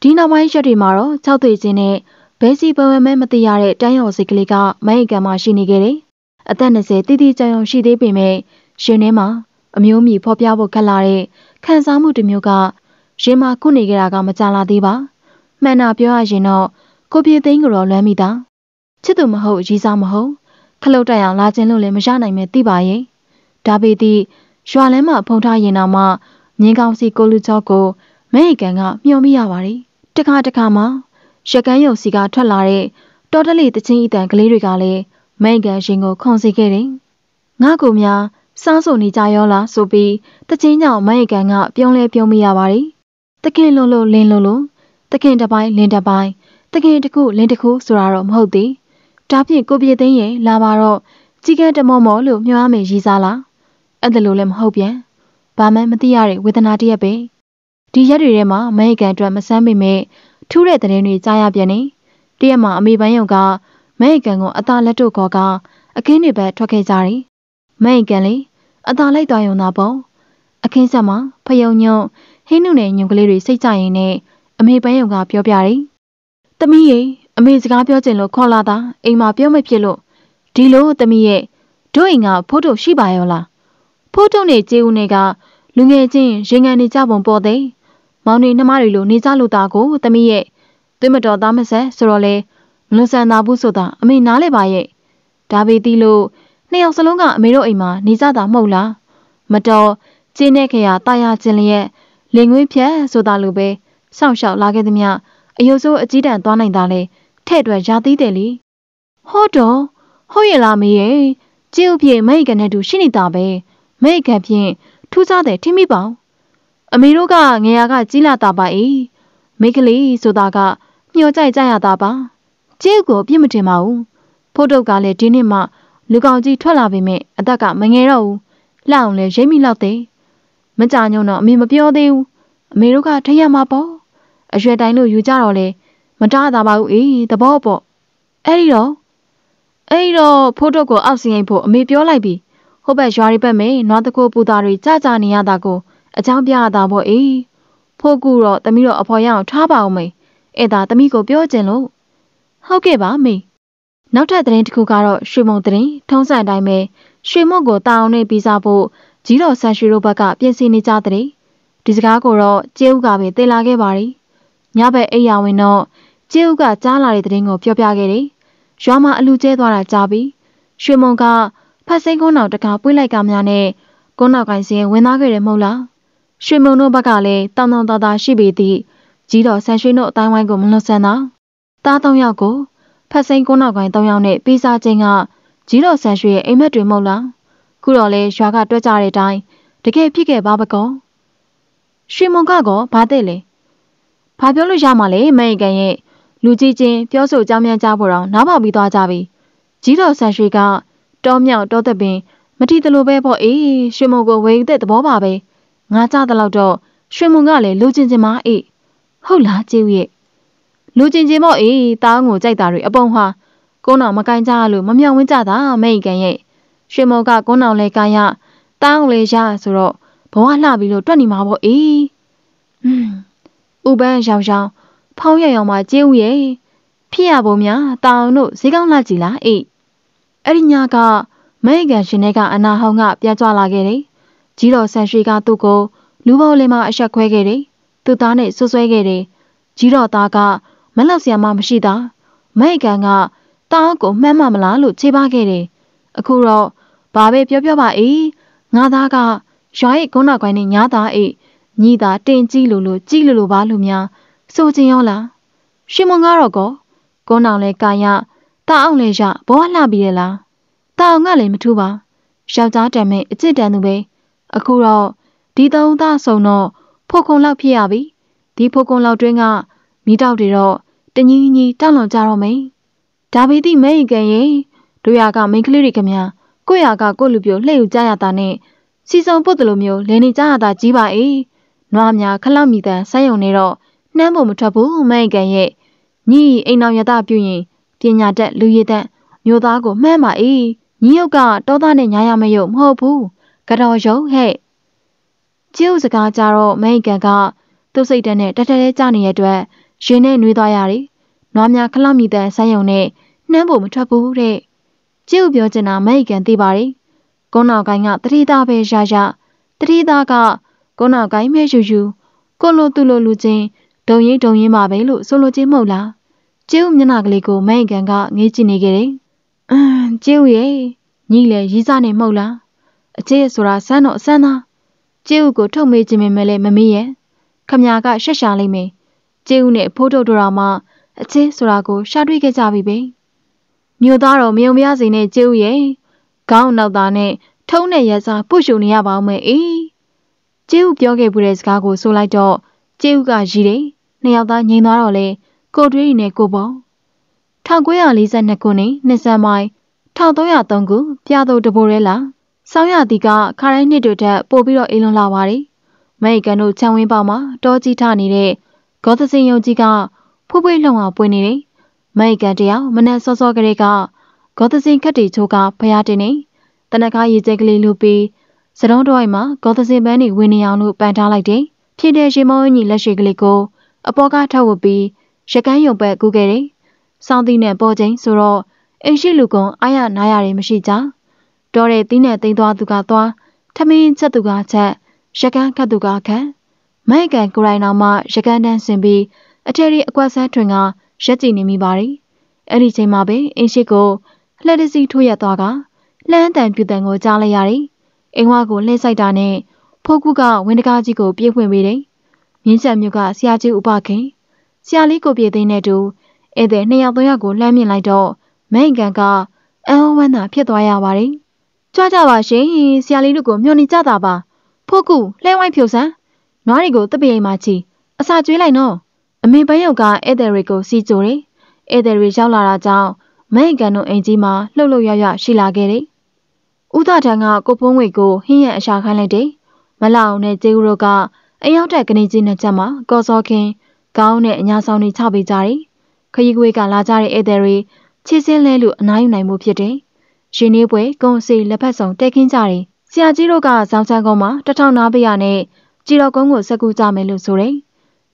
ဒီနောက်ပိုင်းရက်တွေမှာတော့၆သွေးချင်းနဲ့ဘဲစီပဝဲမဲမသိရတဲ့တန်းရော်စိတ်ကလေးကမိုင်းအကံမှာရှိနေခဲ့တယ်။အသက်20တိတိကျကျရှိသေးပေမဲ့ရှင်ထဲမှာအမျိုးမျိုးဖော်ပြဖို့ခက်လာတဲ့ခံစားမှုတစ်မျိုးကရင်မှာခုနေကြတာက မကြလာသေးပါ။မှန်တာပြောရရင်တော့ကိုပြေသိန်းကတော့လွမ်းမိတာ။ချစ်သူမဟုတ်ရီးစားမဟုတ်ခလုတ်တက်အောင်လာခြင်းလို့လည်းမရနိုင်မဲ့သိပါရဲ့။ဒါပေသည်ရွာလမ်းမှာဖုံထားရင်တော့မှငင်းကောင်းစီကိုလူချောက်ကိုမဲအကံကမျှော်မိရပါတယ်။တခါတခါမှာရကန်းယုံစီကထွက်လာတဲ့တော်တလေတချင်းဤတန်ကလေးတွေကလည်းမိန်ကန်ရင်ကိုခုန်စီခဲ့တယ်။ငါကိုများစားစုံနေကြရောလားဆိုပြီးတချင်းကြောင့်မိန်ကန်က ပြုံးလဲပြုံးမိရပါတယ်။တခင်လုံးလုံးလင်းလုံးလုံးတခင်တစ်ပိုင်းလင်းတစ်ပိုင်းတခင်တစ်ခုလင်းတစ်ခုဆိုတာတော့မဟုတ်သေး။ဒါဖြင့်ကိုပြေသိန်းရဲ့လာပါတော့ကြီးကဲတမောမောလို့ညွှန်းအမေရေးစားလား။အဲ့ဒါလို့လည်းမဟုတ်ပြန်။ဘာမှမသိရတဲ့ဝေဒနာတရက်ပဲ။ဒီရက်တွေထဲမှာမိန်ကန်အတွက်မဆမ်းမိမဲ့ထူးတဲ့သတင်းတွေကြားရပြန်နေတရက်မှာအမေပိုင်းယုံကမဲအကန်ကိုအသာလက်တို့ခေါ်ကအကင်းတွေဘက်ထွက်ခဲ့ကြတယ်မဲအကန်လေအသာလိုက်သွားယုံသာပေါ့အခင်းဆက်မှာဖယုံညုံဟင်းနုနဲ့ညုံကလေးတွေစိတ်ကြရင်နဲ့အမေပိုင်းယုံကပြောပြတယ်တမီးရေအမေစကားပြောချင်လို့ခေါ်လာတာအိမ်မှာပြောမဖြစ်လို့ဒီလိုတမီးရဲ့တို့အိမ်ကဖို့တုရှိပါရောလားဖို့တုနဲ့ဂျေဦးနဲ့ကလူငယ်ချင်းရင်ငန်နေကြပုံပေါ်သေးမောင်နေနှမတွေလိုနေကြလို့သားကိုသမီးရဲ့သွေးမတော်သားမဆက်ဆိုတော့လေမလွန်ဆန်သာဘူးဆိုတာအမေနားလဲပါရဲ့ဒါပေတိလို့နှစ်ယောက်စလုံးကအမေတို့အိမ်မှာနေကြတာမဟုတ်လားမတော်ကျင်းတဲ့ခရာတာယာခြင်းလျက်လင်ငွေးဖြက်ဆိုတာလိုပဲစောင့်ရှောက်လာခဲ့သည်မြအယုတ်ဆိုးအကြီးတန်းသွားနိုင်တာလဲထဲ့အတွက်ရာသီးတယ်လीဟုတ်တော့ဟုတ်ရလားမေရဲ့ကျုပ်ပြေမိတ်ကနဲ့တူရှိနေတာပဲမိတ်ကဖြင့်ထူးခြားတယ်ထင်မိပါအမေတို့ကငရာကကြီးလာတာပါ၏မိကလေးဆိုတာက မျှော်ကြိုက်ကြရတာပါကျေးကိုအပြစ်မတင်ပါဘူးဖို့တုတ်ကလည်းဒီနေ့မှ လူကောင်ကြီးထွက်လာပြီမဲ့အသက်ကမငယ်တော့ဘူးလောက်အောင်လဲရိပ်မိလောက်တယ်မကြညုံတော့အမေမပြောသေးဘူးအမေတို့ကထရမှာပေါ့အရွယ်တိုင်းလို့ယူကြတော့လေမတားတာပါဘူးအေးသဘောပေါ့အဲ့ဒီတော့အဲ့ဒီတော့ဖို့တုတ်ကိုအောက်စီရင်ဖို့အမေပြောလိုက်ပြီဟိုဘက်ရွာတွေဘက်မယ်နွားတကိုပူတာတွေကြကြနေရတာကိုအကြောင်းပြရတာပေါ့အေးဖို့ကူတော့တမီးတော့အဖော်ရအောင်ထားပါအောင်မေအဲ့ဒါတမီးကိုပြောကျင်လို့ဟုတ်ကဲ့ပါမေနောက်ထပ်သတင်းတစ်ခုကတော့ရွှေမုံသတင်းထုံးစံအတိုင်းပဲရွှေမုံကိုတာအောင်နဲ့ပြီးစားဖို့ကြီးတော်ဆန်ရွှေတို့ဘက်ကပြင်ဆင်နေကြတဲ့ဒီစကားကိုတော့ကျေးဥကပဲတင်လာခဲ့ပါတယ်ညဘက်အိယာဝင်တော့ကျေးဥကကြားလာတဲ့သတင်းကိုပြောပြခဲ့တယ်ရွာမှာအလူကျဲသွားတာကြားပြီးရွှေမုံကဖတ်စိန်ကုန်းတော်တကာပွေးလိုက်ကများနဲ့ကုန်းတော်ကိုင်းစင်းဝင်သားခဲ့တယ်မဟုတ်လားရွှေမုံတို့ဘက်ကလည်းတောင်းတောင်းတတရှိပေသည့်ကြီးတော်ဆန်ရွှေတို့အတိုင်းဝိုင်းကိုမလွတ်ဆန်းသာတား၃ယောက်ကိုဖက်စိန်ကုန်းနောက်ပိုင်း၃ယောက်နဲ့ပေးစားခြင်းကကြီးတော်ဆန်ရွှေရဲ့အိမ်မက်တွေမဟုတ်လားခုတော့လေရွာကတွက်ကြတဲ့အတိုင်းတကယ်ဖြစ်ခဲ့ပါပကောရွှေမုံကကောဘာတဲ့လဲဘာပြောလို့ရမှာလဲမန်ကန်ရဲ့လူကြီးချင်းပြောဆိုကြောင်းမြန်းကြဖို့တော့နားပေါက်ပြီးသွားကြပြီကြီးတော်ဆန်ရွှေကတောမြောက်တောသက်ပင်မထီတလို့ပဲပေါ့အေးရွှေမုံကိုဝေသက်သဘောပါပဲငါကြတဲ့လောက်တော့ရွှေမွန်ကလည်းလိုချင်ချင်မအေးဟုတ်လားကျေးဦးရဲ့လိုချင်ချင်မော့အေးတားငိုကြိုက်တာတွေအပုံဟာကုန်းတော်မကင်ကြရလို့မမြောင်ဝင်းကြတာမိတ်ကန်ရဲ့ရွှေမော်ကကုန်းတော်လဲကရတားအောင်လဲရဆိုတော့ဘဝလှပြီးလို့တွက်နေမှာပေါ့အေးอืมဥပန်းရောင်ရောင်ဖောင်းရရောင်မှာကျေးဦးရဲ့ဖြစ်ရပုံများတောင်တို့ဈေးကောင်းလာကြည်လားအေးအဲ့ဒီညကမိတ်ကန်ရှင်တဲ့ကအနာဟောင်းကပြန်ကြွလာခဲ့တယ်ကြီးတော်ဆန်ရွှေကသူ့ကိုလူပေါ်လင်မှာအဆက်ခွဲခဲ့တယ်။သူ့သားနဲ့ဆွဆွဲခဲ့တယ်။ကြီးတော်သားကမလောက်ဆရာမမရှိတာ။မဲ့ကန်ကတောင်းကိုမှန်းမမလားလို့ခြေပါခဲ့တယ်။အခုတော့ဘာပဲပြောပြောပါအေးငါသားကရွာရဲ့ကုန်းနောက်ပိုင်းနဲ့ညာသားအေးညီသားတင်ကြည့်လို့လို့ကြည့်လို့လို့ပါလို့များဆိုချင်ရောလား။ရှင်မကတော့ကောကုန်းနောက်လဲကာယတာအောင်လဲရဘောလှပြီးရလား။တာအောင်ကလည်းမထူပါ။ယောက်ျားတံမဲ့အစ်စ်တန်သူပဲ။အခုတော့ဒီသုံးသားစုံတော့ဖုတ်ခုံလောက်ဖြစ်ရပြီဒီဖုတ်ခုံလောက်တွင်းကမိတောက်တွေတော့တညီညီတောက်လွန်ကြတော့မယ်ဒါပေတိမဲရင်ကရင်တို့ရကမိန်းကလေးတွေခမညာကိုရကကိုလူပြိုလှည့်ယူကြရတာနဲ့စီစုံပုတ်တယ်လို့မျိုးလဲနေကြရတာကြီးပါအေးနွားများခလောက်မီတန်ဆက်ယုံနေတော့နှမ်းပုံမထွက်ဘူးမဲရင်ကရဲ့ညီအိမ်အောင်ရတာပြုရင်ပညာတက်လူရည်တက်မျိုးသားကိုမှန်းပါအေးညီယုတ်ကတောသားနဲ့ညာရမယုတ်မဟုတ်ဘူးကတော်ယုံဟဲ့ကျုပ်စကားကြတော့မိန်ကန်ကသူ့စိတ်ထဲနဲ့တထထဲကြနေတဲ့အတွက်ရင်နဲ့နှွေးသွားရတယ်။နွားများခလောက်မိတဲ့ဆိုင်းယုံနဲ့နှမ်းဖို့မထွက်ဘူးတဲ့။ကျုပ်ပြောချင်တာမိန်ကန်သိပါတယ်။ကုန်းနောက်ကိုင်းကတတိသားပဲရရတတိသားကကုန်းနောက်ကိုင်းမဲ့ယူယူကိုလိုသူ့လိုလူချင်းဒုံရင်ဒုံရင်ပါပဲလို့ဆိုလိုချင်းမဟုတ်လား။ကျုပ်မျက်နှာကလေးကိုမိန်ကန်ကငေးကြည့်နေခဲ့တယ်။အမ်ကျုပ်ရဲ့ညီလေရီးစားနေမဟုတ်လား။အချစ်ဆိုတာစမ်းတော့အစမ်းသားကျေးဥကိုထုတ်မေးခြင်းပင်မဲ့လည်းမမေးရဲ့ခမညာကရှက်ရှာလိုက်မယ်ကျေးဥနဲ့ဖိုးထုတ်တို့တော်မှအချစ်ဆိုတာကိုရှာတွေ့ခဲ့ကြပြီပဲမြို့သားတော်မယုံမရစေနဲ့ကျေးဥရဲ့ခေါင်းနောက်သားနဲ့ထုံးတဲ့ရစားပုတ်ရှုံနေရပါဦးမယ်အေးကျေးဥပြောခဲ့ပူတဲ့စကားကို ဆိုလိုက်တော့ကျေးဥကရည်တယ်နှစ်ယောက်သားငြိမ်သွားတော့လေကိုတွေးရီနဲ့ကိုပေါ့1942ခုနှစ်နှစ်ဆန်းပိုင်း1303ခုပြာတို့တဘိုးရဲလားဆောင်းရသည်ကခါတိုင်းနှစ်တွေထက်ပိုပြီးတော့အေးလွန်လာပါတယ်။မဲအကန်တို့ခြံဝင်းပေါမှာတောကြီးထနေတဲ့ဂေါသစင်ယုံကြီးကဖွေးဖွေးလှုံ့အောင်ပွင့်နေတယ်။မဲအကန်တယောက်မနက်စောစောကလေးကဂေါသစင်ခက်တီချိုးကဖျားတင်နေတနခါရေကျဲကလေးလူပြီးစတုံးတော်အိမ်မှာဂေါသစင်ပန်းနေဝင်နေအောင်လို့ပန်ထားလိုက်တယ်။ဖြစ်တဲ့ရေမောင်းကြီးလက်ရှိကလေးကိုအပေါ်ကထောက်ဝပြီးရကန်းယုံပဲကူးခဲ့တယ်။စောင်းသီးနဲ့ပေါ်ချင်းဆိုတော့အိမ်ရှိလူကုံအားရနားရတယ်မရှိကြ။တော်တဲ့သီးနဲ့သိမ်းသွားသူကသွားထမင်းချက်သူကချက်ရကန်းခတ်သူကခတ်မိုက်ကန်ကိုရိုင်းတော်မှရကန်းတန်းဆင်ပြီးအထယ်ရီအကွက်ဆန်းထွင်ကရက်ကြည်နေမိပါတယ်အဲ့ဒီချိန်မှာပဲအင်းရှိကိုလှက်တစီထိုးရက်သွားကလှမ်းတန်ပြူတန်ကိုကြားလိုက်ရတယ်အင်းဝါကိုလှည့်ဆိုင်တာနဲ့ဖိုးကူကဝင်းတကားကြီးကိုပြေးဝင်ပေးတယ်မြင်းချက်မြို့ကဆရာကြီးဥပခင်ဆရာလေးကိုပြေးသိမ်းတဲ့တူဧည့်သည်နှစ်ယောက်သုံးယောက်ကိုလှမ်းမြင်လိုက်တော့မိုက်ကန်ကအန်ဝမ်းသာဖြစ်သွားရပါတယ်ကြွကြပါရှင်ဆရာလေးတို့ကိုမျှော်နေကြတာပါဖို့ကူလှဲဝိုင်းဖြိုစမ်းနွားတွေကိုတပရိမ်မှချီအစာကျွေးလိုက်နော်အမေပန်းရုပ်ကဧည့်သည်တွေကိုစီကြိုတယ်ဧည့်သည်တွေရောက်လာတာကြောင့်မဲကန်တို့အိမ်ကြီးမှာလှုပ်လှုပ်ရရရှိလာခဲ့တယ်ဥဒထံကကိုဖုံးငွေကိုဟင်းရအရှာခိုင်းလိုက်တယ်မလအောင်နဲ့ကျေဦးတို့ကအရောက်တက်ကနေကြီးနဲ့ချက်မှာကော်စောခင်ကောင်းတဲ့အညာဆောင်တွေချပေးကြတယ်ခရီးကွေးကလာကြတဲ့ဧည့်သည်တွေချစ်စင်းလဲလို့အနားယူနိုင်မှုဖြစ်တယ်ရှင်နေပွဲဂုံစီလက်ဖက်ဆောင်တဲခင်းကြတယ်ဆရာကြီးတို့ကဇောင်းချန်ကုန်းမှာတထောင်နာပြရနဲ့ကြည်တော်ကုန်းကိုဆက်ကူကြမယ်လို့ဆိုတယ်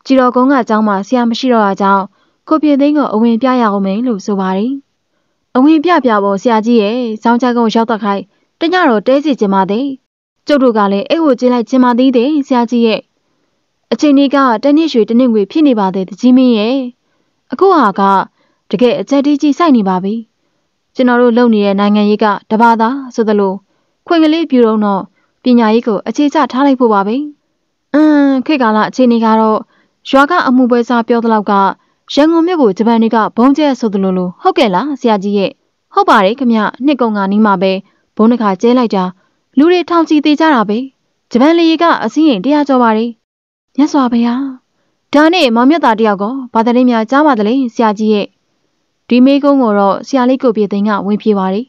ကြည်တော်ကုန်းကအကြောင်းမှာဆရာမရှိတော့တာကြောင့်ကိုပြင်းသိန်းကိုအဝင်ပြရအောင်မယ်လို့ဆိုပါတယ်အဝင်ပြပြပေါ်ဆရာကြီးရဲ့ဇောင်းချန်ကုန်းရောက်တဲ့ခိုက်တညတော့တဲစီကျင်ပါသေးကျုပ်တို့ကလည်းအဲ့ကိုကျင်းလိုက်ကျင်ပါသေးတယ်ဆရာကြီးရဲ့အချိန်လေးကတနစ်ရွှေတနစ်ငွေဖြစ်နေပါသေးတကြီးမင်းရဲ့အခုဟာကတကယ်အချက်တီးကြီးစိုက်နေပါပြီ။ကျွန်တော်တို့လုပ်နေတဲ့နိုင်ငံရေးကတဘာသာဆိုသလိုခွင့်ကလေးပြုတော့တော့ပညာရေးကိုအခြေချထားလိုက်ဖို့ပါပဲအင်းခေတ်ကာလအခြေအနေကတော့ရွာကအမှုပွဲစားပြောသလောက်ကရန်ကုန်မြို့ကိုဂျပန်တွေကဘုံကျဲဆိုသလိုလိုဟုတ်ကဲ့လားဆရာကြီးရဲ့ဟုတ်ပါတယ်ခမနှစ်ကုံကနီးမှာပဲဘုံတစ်ခါကျဲလိုက်တာလူတွေထောင်ချီသေးကြတာပဲဂျပန်လေကအစင်းရင်တရားကြော်ပါတယ်မြတ်စွာဘုရားဒါနဲ့မောင်မြတ်သားတယောက်ကဘာသတင်းများကြားပါသလဲဆရာကြီးရဲ့ဒီမေကုန်းကိုတော့ဆရာလေးကိုပြေသိန်းကဝင်ပြေပါတယ်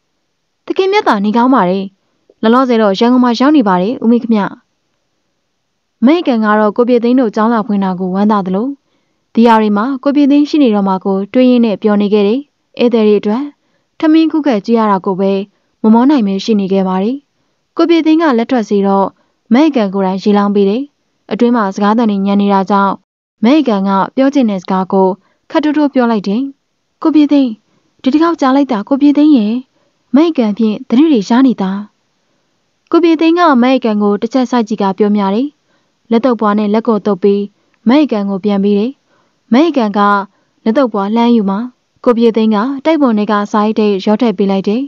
။တခင်မြတ်တာနေကောင်းပါတယ်။လောလောဆယ်တော့ရန်ကုန်မှာရောက်နေပါတယ်ဦးမေခမ။မိကန်ကတော့ကိုပြေသိန်းတို့ကျောင်းလာဖွင့်တာကိုဝမ်းသာသလိုဒီယာရီမှာကိုပြေသိန်းရှိနေတော့မှကိုတွေးရင်းနဲ့ပြောနေခဲ့တယ်။ဧည့်သည်တွေအတွက်ထမင်းခုခဲ့ကြည့်ရတာကိုပဲမမောနိုင်မဲရှိနေခဲ့ပါတယ်။ကိုပြေသိန်းကလက်ထွက်စီတော့မိကန်ကိုယ်တိုင်ရေလောင်းပေးတယ်။အတွင်းမှာစကားတန်တွေညံနေတာကြောင့်မိကန်ကပြောချင်တဲ့စကားကိုခတ်တူတူပြောလိုက်တယ်။ကိုပြင်းသိန်းဒီတစ်ခေါက်ကြားလိုက်တာကိုပြင်းသိန်းရဲ့မိုက်ကန်ဖြင့်တတိတွေရနေတာကိုပြင်းသိန်းကမိုက်ကန်ကိုတစ်ချက်ဆိုင်ကြည့်ကပြောများတယ်လက်တော့ပွားနဲ့လက်ကိုတုပ်ပြီးမိုက်ကန်ကိုပြန်ပြီးတယ်မိုက်ကန်ကလက်တော့ပွားလှမ်းယူမှာကိုပြင်းသိန်းကတိုက်ပုံတွေကစာရိုက်တဲ့ရော့ထက်ပေးလိုက်တယ်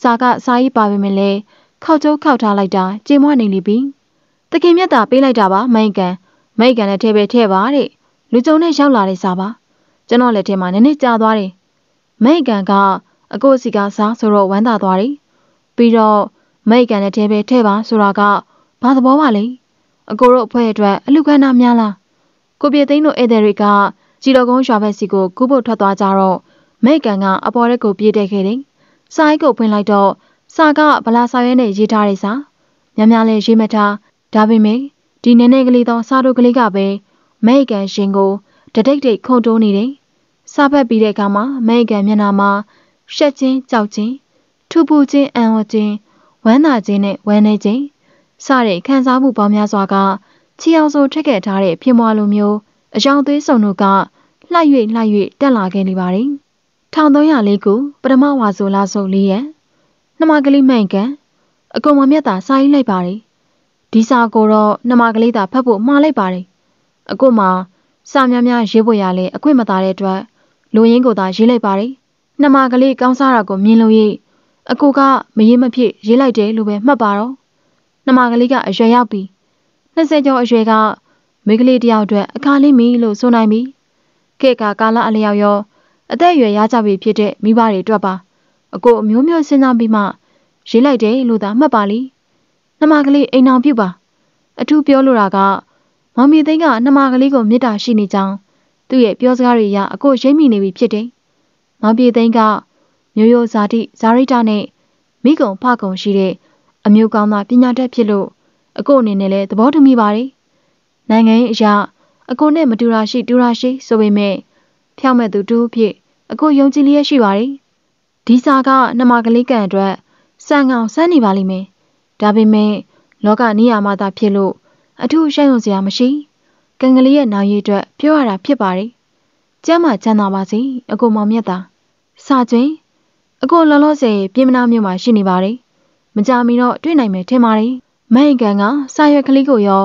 စာကစာရိုက်ပါပေမဲ့လည်းခောက်ကျိုးခောက်ထားလိုက်တာကြေမွနေလိပြီတခင်မြတ်တာပေးလိုက်တာပါမိုက်ကန်မိုက်ကန်နဲ့ထဲပဲထဲပါတဲ့လူကြုံနဲ့ရောက်လာတဲ့စာပါကျွန်တော်လက်ထဲမှာနည်းနည်းကြာသွားတယ်မိတ်ကန်ကအကိုစီကစားဆိုတော့ဝမ်းသာသွားတယ်ပြီးတော့မိတ်ကန်နဲ့တဲပဲထဲပါဆိုတာကဘာသဘောပါလဲအကိုတို့အဖွဲအတွက်အလူကနာများလားကိုပြေသိန်းတို့ဧည့်သည်တွေကကြည်တော်ကုန်းရွာဘက်စီကိုကူးဖို့ထွက်သွားကြတော့မိတ်ကန်ကအပေါ်ရက်ကိုပြေးတဲ့ခဲ့တယ်စာအိတ်ကိုဖွင့်လိုက်တော့စာကဗလာစာရွက်နဲ့ရေးထားတဲ့စာများများလေးရေးမထားဒါပေမဲ့ဒီနည်းနည်းကလေးသောစာတို့ကလေးကပဲမိတ်ကန်ရှင်ကိုတဒိတ်ဒိတ်ခုန်တိုးနေတယ်။စပတ်ပြီးတဲ့အခါမှာမဲကန်မျက်နှာမှာရှက်ချင်းကြောက်ချင်းထူပူချင်းအံ့ဩချင်းဝမ်းသာခြင်းနဲ့ဝမ်းနည်းခြင်းစတဲ့ခံစားမှုပေါင်းများစွာကချီအောင်စိုးထက်ခဲ့ထားတဲ့ဖြစ်မွားလိုမျိုးအယောင်သွေးစုံတို့ကလှိုက်၍လှိုက်၍တက်လာခဲ့နေပါတယ်။1304ခုပထမဝါဆိုလာဆုံး၄ရက်နှမကလေးမှန်ကန်အကုန်မမြတ်တာစာရင်းလိုက်ပါတယ်။ဒီစာကိုတော့နှမကလေးသာဖတ်ဖို့မှားလိုက်ပါတယ်။အကို့မှာစာများများရေးပွေရလဲအခွင့်မသာတဲ့အတွက်လူရင်းကိုသာရေးလိုက်ပါတယ်။နှမကလေးကောင်းစားတာကိုမြင်လို့ရိအကိုကမရေးမဖြစ်ရေးလိုက်တယ်လို့ပဲမှတ်ပါတော့။နှမကလေးကအရွယ်ရောက်ပြီ။20ကျော်အရွယ်ကမိကလေးတယောက်အတွက်အခါလေးမီလို့ဆိုနိုင်ပြီ။ကဲကကာလအလျောက်ရောအသက်အရွယ်ရကြပြီဖြစ်တဲ့မိဘတွေအတွက်ပါအကိုအမျိုးမျိုးစဉ်းစားပြီးမှရေးလိုက်တယ်လို့သာမှတ်ပါလိ။နှမကလေးအိမ်အောင်ပြုတ်ပါအထူးပြောလိုတာက။မောင်မီသိန်းကနှမကလေးကိုမေတ္တာရှိနေကြောင်းသူ့ရဲ့ပြောစကားတွေအရအကိုရိပ်မိနေပြီဖြစ်တယ်။မောင်ပြေသိန်းကမျိုးရိုးဇာတိဇာရိတာနဲ့မိကုံဖကုံရှိတဲ့အမျိုးကောင်းသားပညာတတ်ဖြစ်လို့အကိုအနေနဲ့လည်းသဘောတူမိပါတယ်။နိုင်ငံရေးအရာအကိုနဲ့မတူတာရှိတူတာရှိဆိုပေမဲ့ဖြောင့်မဲ့သူတူဖြစ်အကိုယုံကြည်လျက်ရှိပါတယ်။ဒီစာကနှမကလေးကံအတွက်စံကောင်စမ်းနေပါလိမ့်မယ်။ဒါပေမဲ့လောကနေရာမှာသာဖြစ်လို့အထူးရှက်ရွံ့စရာမရှိကံကလေးရဲ့နောင်ရည်အတွက်ပြောရတာဖြစ်ပါတယ်ကျမ်းမာချမ်းသာပါစေအကိုမောင်မြတ်သာစာကျွင်းအကိုလောလောဆယ်ပြင်မနာမြို့မှာရှိနေပါတယ်မကြမီတော့တွေ့နိုင်မယ်ထင်ပါတယ်မဟင်ကန်ကစာရွက်ကလေးကိုရော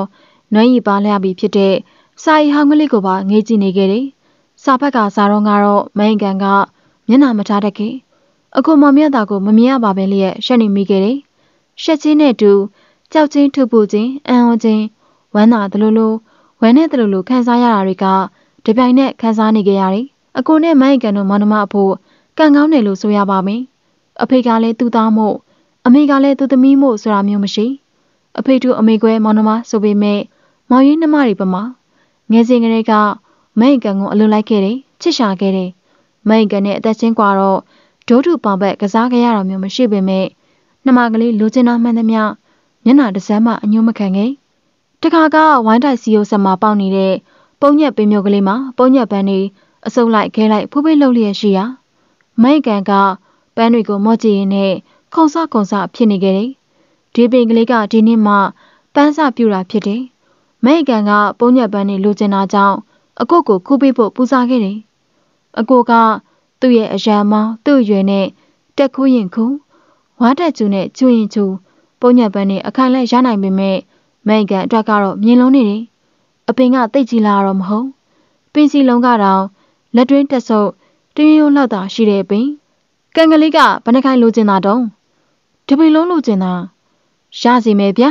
နှွမ်းရည်ပါလျပြီဖြစ်တဲ့ စာရီဟောင်းကလေးကိုပါငေးကြည့်နေခဲ့တယ်စာဖက်ကစာတော့ကတော့မဟင်ကန်က မျက်နှာမထားတခင်အကိုမောင်မြတ်သာကိုမမြင်ရပါပဲလျက်ရှက်နေမိခဲ့တယ်ရှက်ချင်းနဲ့တူကြောက်ချင်းထုပ်ပူခြင်းအံ့ဩခြင်းဝမ်းသာတယ်လို့လို့ဝမ်းနဲ့တယ်လို့လို့ခံစားရတာတွေကတပြိုင်နက်ခံစားနေကြရတယ်။အကိုနဲ့မိုင်းကန်တို့မောင်နှမအဖို့ကံကောင်းတယ်လို့ဆိုရပါမယ်။အဖေကလည်းသူ့သားမို့အမေကလည်းသူ့သမီးမို့ဆိုတာမျိုးမရှိ။အဖေတို့အမေကွဲမောင်နှမဆိုပေမဲ့မောင်ရင်းနှမတွေပမာငယ်စဉ်ကလေးကမိုင်းကန်ကိုအလွတ်လိုက်ခဲ့တယ်ချစ်ရှာခဲ့တယ်။မိုင်းကန်နဲ့အသက်ချင်းကွာတော့ဒိုးထုပေါင်ဘက်ကစားခဲ့ရတာမျိုးမရှိပေမဲ့နှမကလေးလိုချင်တာမှန်သမျှမျက်နှာတစ်စမ်းမှအညှို့မခံခဲ့။တခါကဝိုင်းတိုက်စီယိုဆက်မှာပေါက်နေတဲ့ပုံညက်ပင်မျိုးကလေးမှာပုံညက်ပန်းတွေအစုပ်လိုက်ခဲလိုက်ဖိုးဖိတ်လှုပ်လျက်ရှိရာမိုက်ကန်ကပန်းတွေကိုမော့ကြည့်ရင်းနဲ့ခုံစခုံစဖြစ်နေခဲ့တယ်။ဒီပင်ကလေးကဒီနေ့မှပန်းစပြူတာဖြစ်တယ်။မိုက်ကန်ကပုံညက်ပန်းတွေလိုချင်တာကြောင့်အကုတ်ကိုခုပေးဖို့ပူစားခဲ့တယ်။အကိုက သူ့ရဲ့အရန်မောင်းသူ့ရွယ်နဲ့တက်ခိုးရင်ခုဝါတက်ကျူနဲ့ချူရင်ချူပုံညက်ပန်းတွေအခိုင်လိုက်ရနိုင်ပေမဲ့မိုင်ကန်အတွက်ကတော့မြင်လုံးနေတယ်အပင်ကတိတ်ကြီးလာတော့မဟုတ်ပင်စီလုံးကတော့လက်တွင်းတက်ဆုပ်တင်းရုံလောက်သာရှိတဲ့ပင်ကံကလေးကဘယ်နှခိုင်လိုချင်တာတုံးဒီပင်လုံးလိုချင်တာရစီမယ်ဗျာ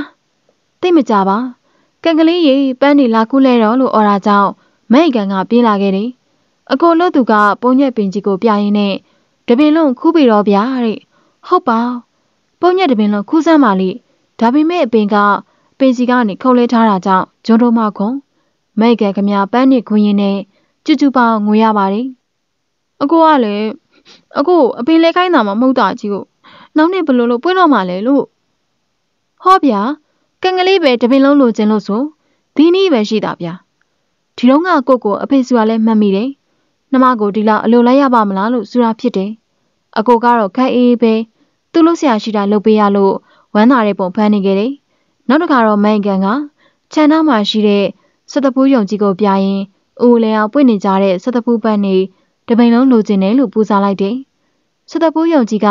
သိမကြပါကံကလေးရေပန်းနေလာကူးလဲတော့လို့អော်တာကြောင့်မိုင်ကန်ကပြေးလာခဲ့တယ်အကိုလို့သူကပုံညက်ပင်ကြီးကိုပြရင်းနဲ့တပင်လုံးခူးပြီတော့ဗျာတဲ့ဟုတ်ပါ ပုံညက်တပင်လုံးခူးစမ်းပါလိဒါပေမဲ့အပင်ကပေစီကနေခုတ်လဲထားတာကြောင့်ဂျွန်တို့မခွန်မိတ်ကခမပန်းနေခွင်းရင်နဲ့ကျွတ်ကျွပေါငွေရပါတယ်အကိုကလည်းအကိုအပင်လဲခိုင်းတာမှမဟုတ်တာကြီးကိုနောက်နေ့ဘလို့လို့ပွင့်တော့မှလဲလို့ဟောဗျာကံကလေးပဲတပင်လုံးလိုချင်လို့ဆိုဒီနည်းပဲရှိတာဗျာဒီတော့ငါကိုကိုအဖေစုကလည်းမှတ်မိတယ်နှမကိုဒီလောက်အလိုလိုက်ရပါမလားလို့ဆိုတာဖြစ်တယ်အကိုကတော့ခက်အေးပဲသူ့လို့ဆရာရှိတာလုပ်ပေးရလို့ဝမ်းသာတဲ့ပုံဖန်နေခဲ့တယ်နောက်တစ်ခါတော့မိုင်ကန်ကခြံနားမှာရှိတဲ့ဆက်တပူးယုံကြီးကိုပြရင်ဦးလျောင်ပွင့်နေကြတဲ့ဆက်တပူးပတ်နေတပိန်လုံးလိုချင်တယ်လို့ပူဇော်လိုက်တယ်။ဆက်တပူးယုံကြီးက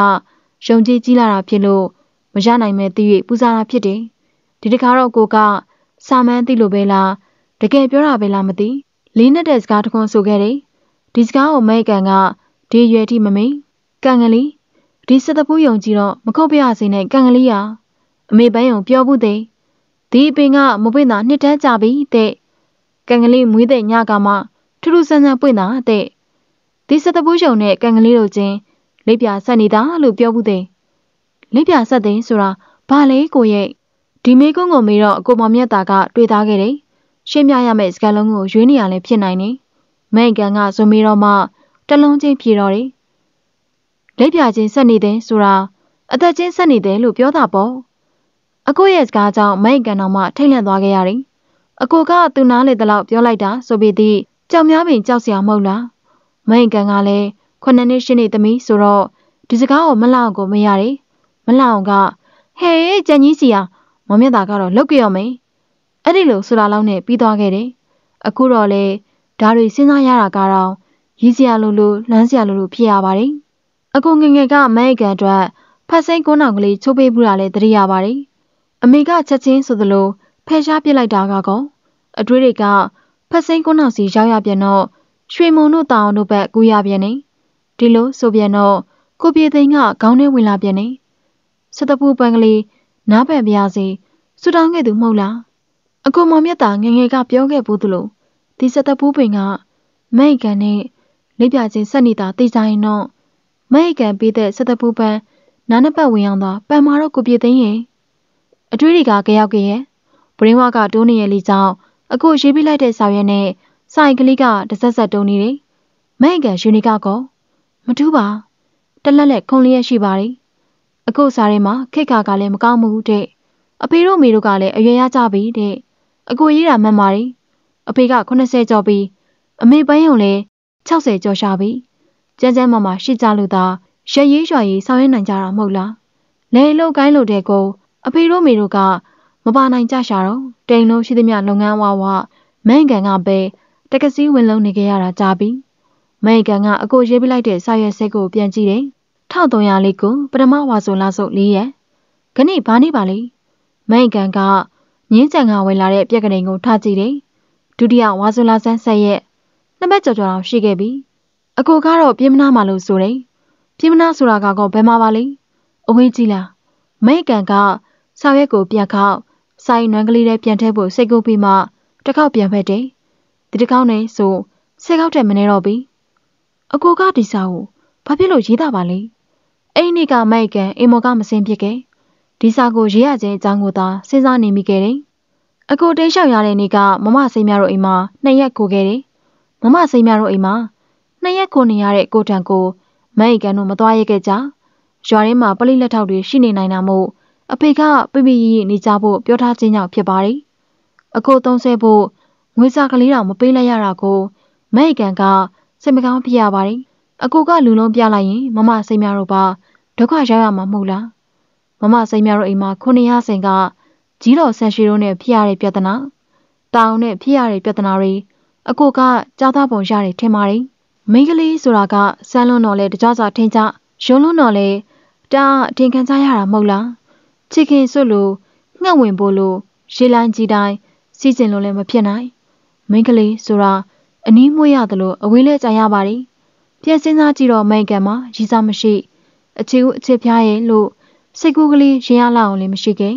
ယုံကြည်ကြီးလာတာဖြစ်လို့မရနိုင်မဲ့သိ၍ပူဇော်တာဖြစ်တယ်။ဒီတခါတော့ကိုက စာမန်းသိလို့ပဲလားတကယ်ပြောတာပဲလားမသိလေးနဲ့တဲ့စကားတခွန်းဆိုခဲ့တယ်။ဒီစကားကိုမိတ်ကန်ကဒီရွယ်ထိမမင်းကန်ကလေးဒီစသပူးယုံကြည်တော့မခုတ်ပြရစေနဲ့ကန်ကလေးရာအမေပန်းယုံပြောဘူးတဲ့ဒီအပင်ကမပွင့်တာနှစ်တန်းကြာပြီတဲ့ကံကလေးမွေးတဲ့ညကမှထူးထူးဆန်းဆန်းပွင့်တာတဲ့ဒီစတပူးယုံနဲ့ကံကလေးတို့ချင်းလက်ပြဆက်နေတာလို့ပြောဘူးတဲ့လက်ပြဆက်တဲ့ဆိုတာဘာလဲကိုရဲ့ဒီမိကုန်းကိုမေးတော့ကိုမောင်မြတ်တာက တွေ့သားခဲ့တယ်ရှင်းပြရမယ့်စကားလုံးကိုရွေးနေရလဲဖြစ်နိုင်နေမိုင်ကန်ကဇွန်မေတော့မှတလုံးချင်းပြေတော့တယ်လက်ပြချင်းဆက်နေတယ်ဆိုတာအသက်ချင်းဆက်နေတယ်လို့ပြောတာပေါ့အကိုရဲ့စကားကြောင့်မိုက်ကန်တော်မှထိတ်လန့်သွားခဲ့ရတယ်။အကိုကသူနားလေတလောက်ပြောလိုက်တာဆိုပြီးသည့်ကြောင်များပင်ကြောက်စရာမဟုတ်လား။မိုက်ကန်ကလည်းခုနှစ်နှစ်ရှင်းနေသမီးဆိုတော့ဒီစကားကိုမလောက်ကိုမရတယ်။မလောက်အောင်ကဟဲ့ကြံကြီးစီယာမမြတ်တာကတော့လုတ်ကြရမယ်။အဲ့ဒီလိုဆိုတာလောက်နဲ့ပြီးသွားခဲ့တယ်။အခုတော့လေဒါတွေစဉ်းစားရတာကတော့ရည်စရာလိုလိုလမ်းစရာလိုလိုဖြစ်ရပါတယ်။အကိုငငယ်ကမိုက်ကန်အတွက်ဖတ်စိတ်ကိုနောင်ကလေးချိုးပေးမှုတာလည်းတရိယာပါတယ်။အမေကချက်ချင်းဆိုသလိုဖယ်ရှားပစ်လိုက်တာကကော အတွေးတွေကဖက်စိန်ကုန်းနောက်စီရောက်ရပြန်တော့ရွှေမုံတို့တောင်တို့ဘက်ကူရပြန်နေဒီလိုဆိုပြန်တော့ကိုပြေသိန်းကခေါင်းထဲဝင်လာပြန်နေစတပူပန်ကလေးနားပန်ပြရစီဆူတောင်းခဲ့သူမဟုတ်လားအကိုမောင်မြတ်တာငငယ်ကပြောခဲ့ဘူးသလိုဒီစတပူပင်ကမိတ်ကန်နဲ့လက်ပြချင်းဆက်နေတာသိကြရင်တော့မိတ်ကန်ပေးတဲ့စတပူပန်နားနှစ်ပတ်ဝင်အောင်သာပန်မာတော့ကိုပြေသိန်းရင်အတွေးတွေကကြောက်ကြရဲ့ဘရင်းဝါကတိုးနေရလေကြောင့်အခုရေးပြလိုက်တဲ့စာရွက်နဲ့စာရင်ကလေးကတဆက်ဆက်တုံနေတယ်မဲ့ကယူနီကကောမထူးပါတလက်လက်ခုံလျက်ရှိပါတယ်အခုစားထဲမှာခက်ခါကလည်းမကောင်းဘူးတဲ့အဖေတို့မိတို့ကလည်းအရွယ်ရကြပြီတဲ့အကိုရေးတာမှန်ပါတယ်အဖေက80ကျော်ပြီးအမေပိုင်းုံလည်း60ကျော်ရှာပြီကျန်းကျန်းမာမာရှိကြလို့သာရရေးရွှေရည်ဆောင်ရွက်နိုင်ကြတာမဟုတ်လားလဲအလုပ်ကိုင်းလို့တဲ့ကိုအဖေတို့မေတို့ကမပါနိုင်ကြရှာတော့တိန်လုံးရှိသမျှလုပ်ငန်းဝဝမန်ကန်ကပဲတက္ကစီဝင်လုံးနေခဲ့ရတာကြာပြီမန်ကန်ကအကိုရေးပြလိုက်တဲ့စာရွက်စက်ကိုပြန်ကြည့်တယ်1300လေးကိုပထမဝါဆိုလာစုပ်၄ရက်ခဏိဘာနေပါလိမန်ကန်ကမြင်းကြံကဝင်လာတဲ့ပြက်ကလေးကိုထားကြည့်တယ်ဒုတိယဝါဆိုလာဆန်း၁၀ရက်နှစ်ပတ်ကျော်ကျော်အောင် ရှိခဲ့ပြီ အကိုကတော့ပြင်းမနာမှလို့ဆိုတယ်ပြင်းမနာဆိုတာကတော့ဘယ်မှာပါလိအဝေးကြီးလားမိတ်ကန်ကဆောက်ရက်ကိုပြန်ခောက်ဆိုင်နွမ်းကလေးထဲပြန်ထည့်ဖို့စိတ်ကူးပြီးမှတစ်ခေါက်ပြန်ဖက်တယ်ဒီတစ်ခေါက်နဲ့ဆိုဆယ်ခေါက်တည်းမနေတော့ပြီအကိုကဒီစာကိုဘာဖြစ်လို့ရေးတာပါလဲအဲ့ဒီကမိုက်ကန်အိမ်မော်ကမစင်ဖြစ်ခဲ့ဒီစာကိုရေးရခြင်းအကြောင်းကိုသာစဉ်းစားနေမိခဲ့တယ်အကိုတိတ်လျှောက်ရတဲ့နေ့ကမမစိမ့်မြတို့အိမ်မှာနှစ်ရက်ကိုခဲ့တယ်မမစိမ့်မြတို့အိမ်မှာနှစ်ရက်ကိုနေရတဲ့ကိုတန်ကိုမိုက်ကန်တို့မသွားရခဲ့ကြရွာထဲမှာပလိလက်ထောက်တွေရှိနေနိုင်တာမို့အဖေကပြပြရရနေကြဖို့ပြောထားခြင်းကြောင့်ဖြစ်ပါတယ်။အခုသုံးဆဲဖို့ငွေစာကလေးတော့မပေးလိုက်ရတာကိုမဲ့ကန်ကစိတ်မကောင်းဖြစ်ရပါတယ်။အခုကလူလုံးပြလိုက်ရင်မမစိတ်များတို့ပါဒုက္ခရောက်ရမှာမဟုတ်လား။မမစိတ်များတို့အိမ်မှာ900ဆင်ကကြီးတော်ဆန်ရှိတို့နဲ့ဖြစ်ရတဲ့ပြဿနာတောင်နဲ့ဖြစ်ရတဲ့ပြဿနာတွေအကိုကကြားသားပုံရတယ်ထင်ပါတယ်။မိန်းကလေးဆိုတာကစမ်းလွန်းတော်လဲတကြွကြထင်ကြရုံးလွန်းတော်လဲတာအထင်ခံစားရတာမဟုတ်လား။ချစ်ခင်စွတ်လို့ငှက်ဝင်ဖို့လို့ရေလိုင်းကြီးတိုင်းစီစဉ်လို့လည်းမဖြစ်နိုင်မိန်းကလေးဆိုတာအနီးမွေ့ရသလိုအဝေးလဲကြာရပါတယ်ပြန်စဉ်းစားကြည့်တော့မိန်းကမှာရည်စားမရှိ အခြေဦးအခြေပြားရဲ့လို့စိတ်ကူးကလေးရင်ရလောက်အောင်လည်းမရှိခဲ့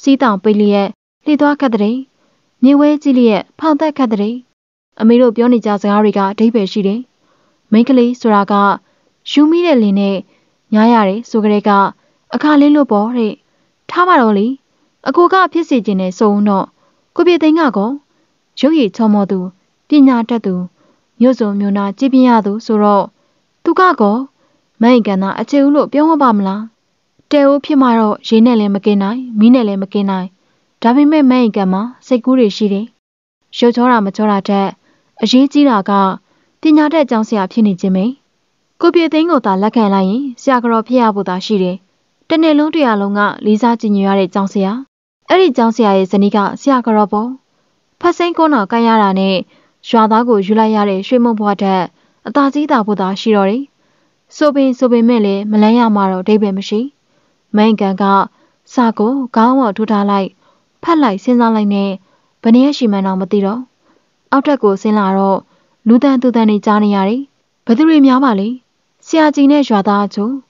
စီးတောင်ပိလျက်လှေသွားခတ်တဲ့မြေဝဲကြီးလျက်ဖောက်သက်ခတ်တဲ့အမေတို့ပြောနေကြစကားတွေကအဓိပ္ပာယ်ရှိတယ်မိန်းကလေးဆိုတာကယူမိတဲ့လင်နဲ့ညားရတယ်ဆိုကြတဲ့ကအခါလင်းလို့ပေါ့တဲ့ထားပါတော့လေအကိုကဖြစ်စေခြင်းနဲ့ဆိုုံတော့ကိုပြေသိန်းကကောရုပ်ရည်ချောမောသူပညာတတ်သူမြို့စုံမြို့နာကြည်ပြင်းရသူဆိုတော့သူကကောမိုင်ကန်သာအခြေဦးလို့ပြောမပါမလားတဲဦးဖြစ်မှာတော့ရေနဲ့လည်းမกินနိုင်မီးနဲ့လည်းမกินနိုင်ဒါပေမဲ့မိုင်ကန်မှာစိတ်ကူးတွေရှိတယ်ရုပ်ချောတာမချောတာတဲ့အရေးကြီးတာကပညာတတ်ကျောင်းဆရာဖြစ်နေခြင်းပဲကိုပြေသိန်းကိုသာ လက်ခံလိုက်ရင်ဆရာကတော်ဖြစ်ရဖို့သာရှိတယ်တနေ့လုံးတရာလုံးကလေးစားကြည်ညိုရတဲ့ကျောင်းဆရာအဲ့ဒီကျောင်းဆရာရဲ့ဇနီးကဆရာကရော့ပေါ်ဖတ်စိန်ကုန်းတော်ကိုင်းရတာနဲ့ရွာသားကိုယူလိုက်ရတဲ့ရွှေမုံဘွားတက်အသာကြီးတာဖို့သာရှိတော့တယ်ဆိုပင်ဆိုပင်မဲ့လည်းမလန်းရမှာတော့ဒိဗယ်မရှိမိုင်ကန်ကစာကိုခေါင်းဝထိုးထားလိုက်ဖတ်လိုက်စဉ်းစားလိုက်နဲ့ဘယ်နည်းရှိမှန်းတော့မသိတော့အောက်ထက်ကိုဆင်းလာတော့လူတန်သူတန်နေကြားနေရတယ်ဘသူတွေများပါလဲဆရာကြီးနဲ့ရွာသားအချို့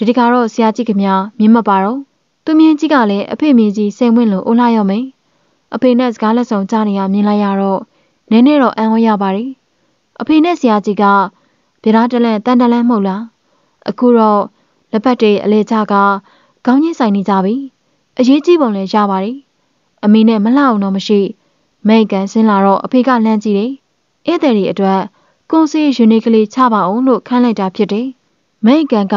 ဒီတကတော့ဆရာကြီးခင်ဗျာမြင်မပါတော့သူမြင်ကြီးကလည်းအဖေမင်းကြီးစိတ်ဝင်လို့အိုးလာရောက်မယ်အဖေနဲ့စကားလက်ဆောင်ကြားနေရမြင်လိုက်ရတော့နည်းနည်းတော့အံ့ဩရပါတယ်အဖေနဲ့ဆရာကြီးကဗျာဒလန်တန်တလန်မဟုတ်လားအခုတော့လက်ပတ်တွေအလေချကခေါင်းကြီးဆိုင်နေကြပြီအရေးကြီးပုံလည်းရပါတယ်အမေနဲ့မလှအောင်တော့မရှိမိတ်ကန်ဆင်းလာတော့အဖေကလမ်းကြည့်တယ်ဧည့်သည်တွေအတွက်ကွန်စီယူနီကလေးချပါအောင်လို့ခန့်လိုက်တာဖြစ်တယ်မိတ်ကန်က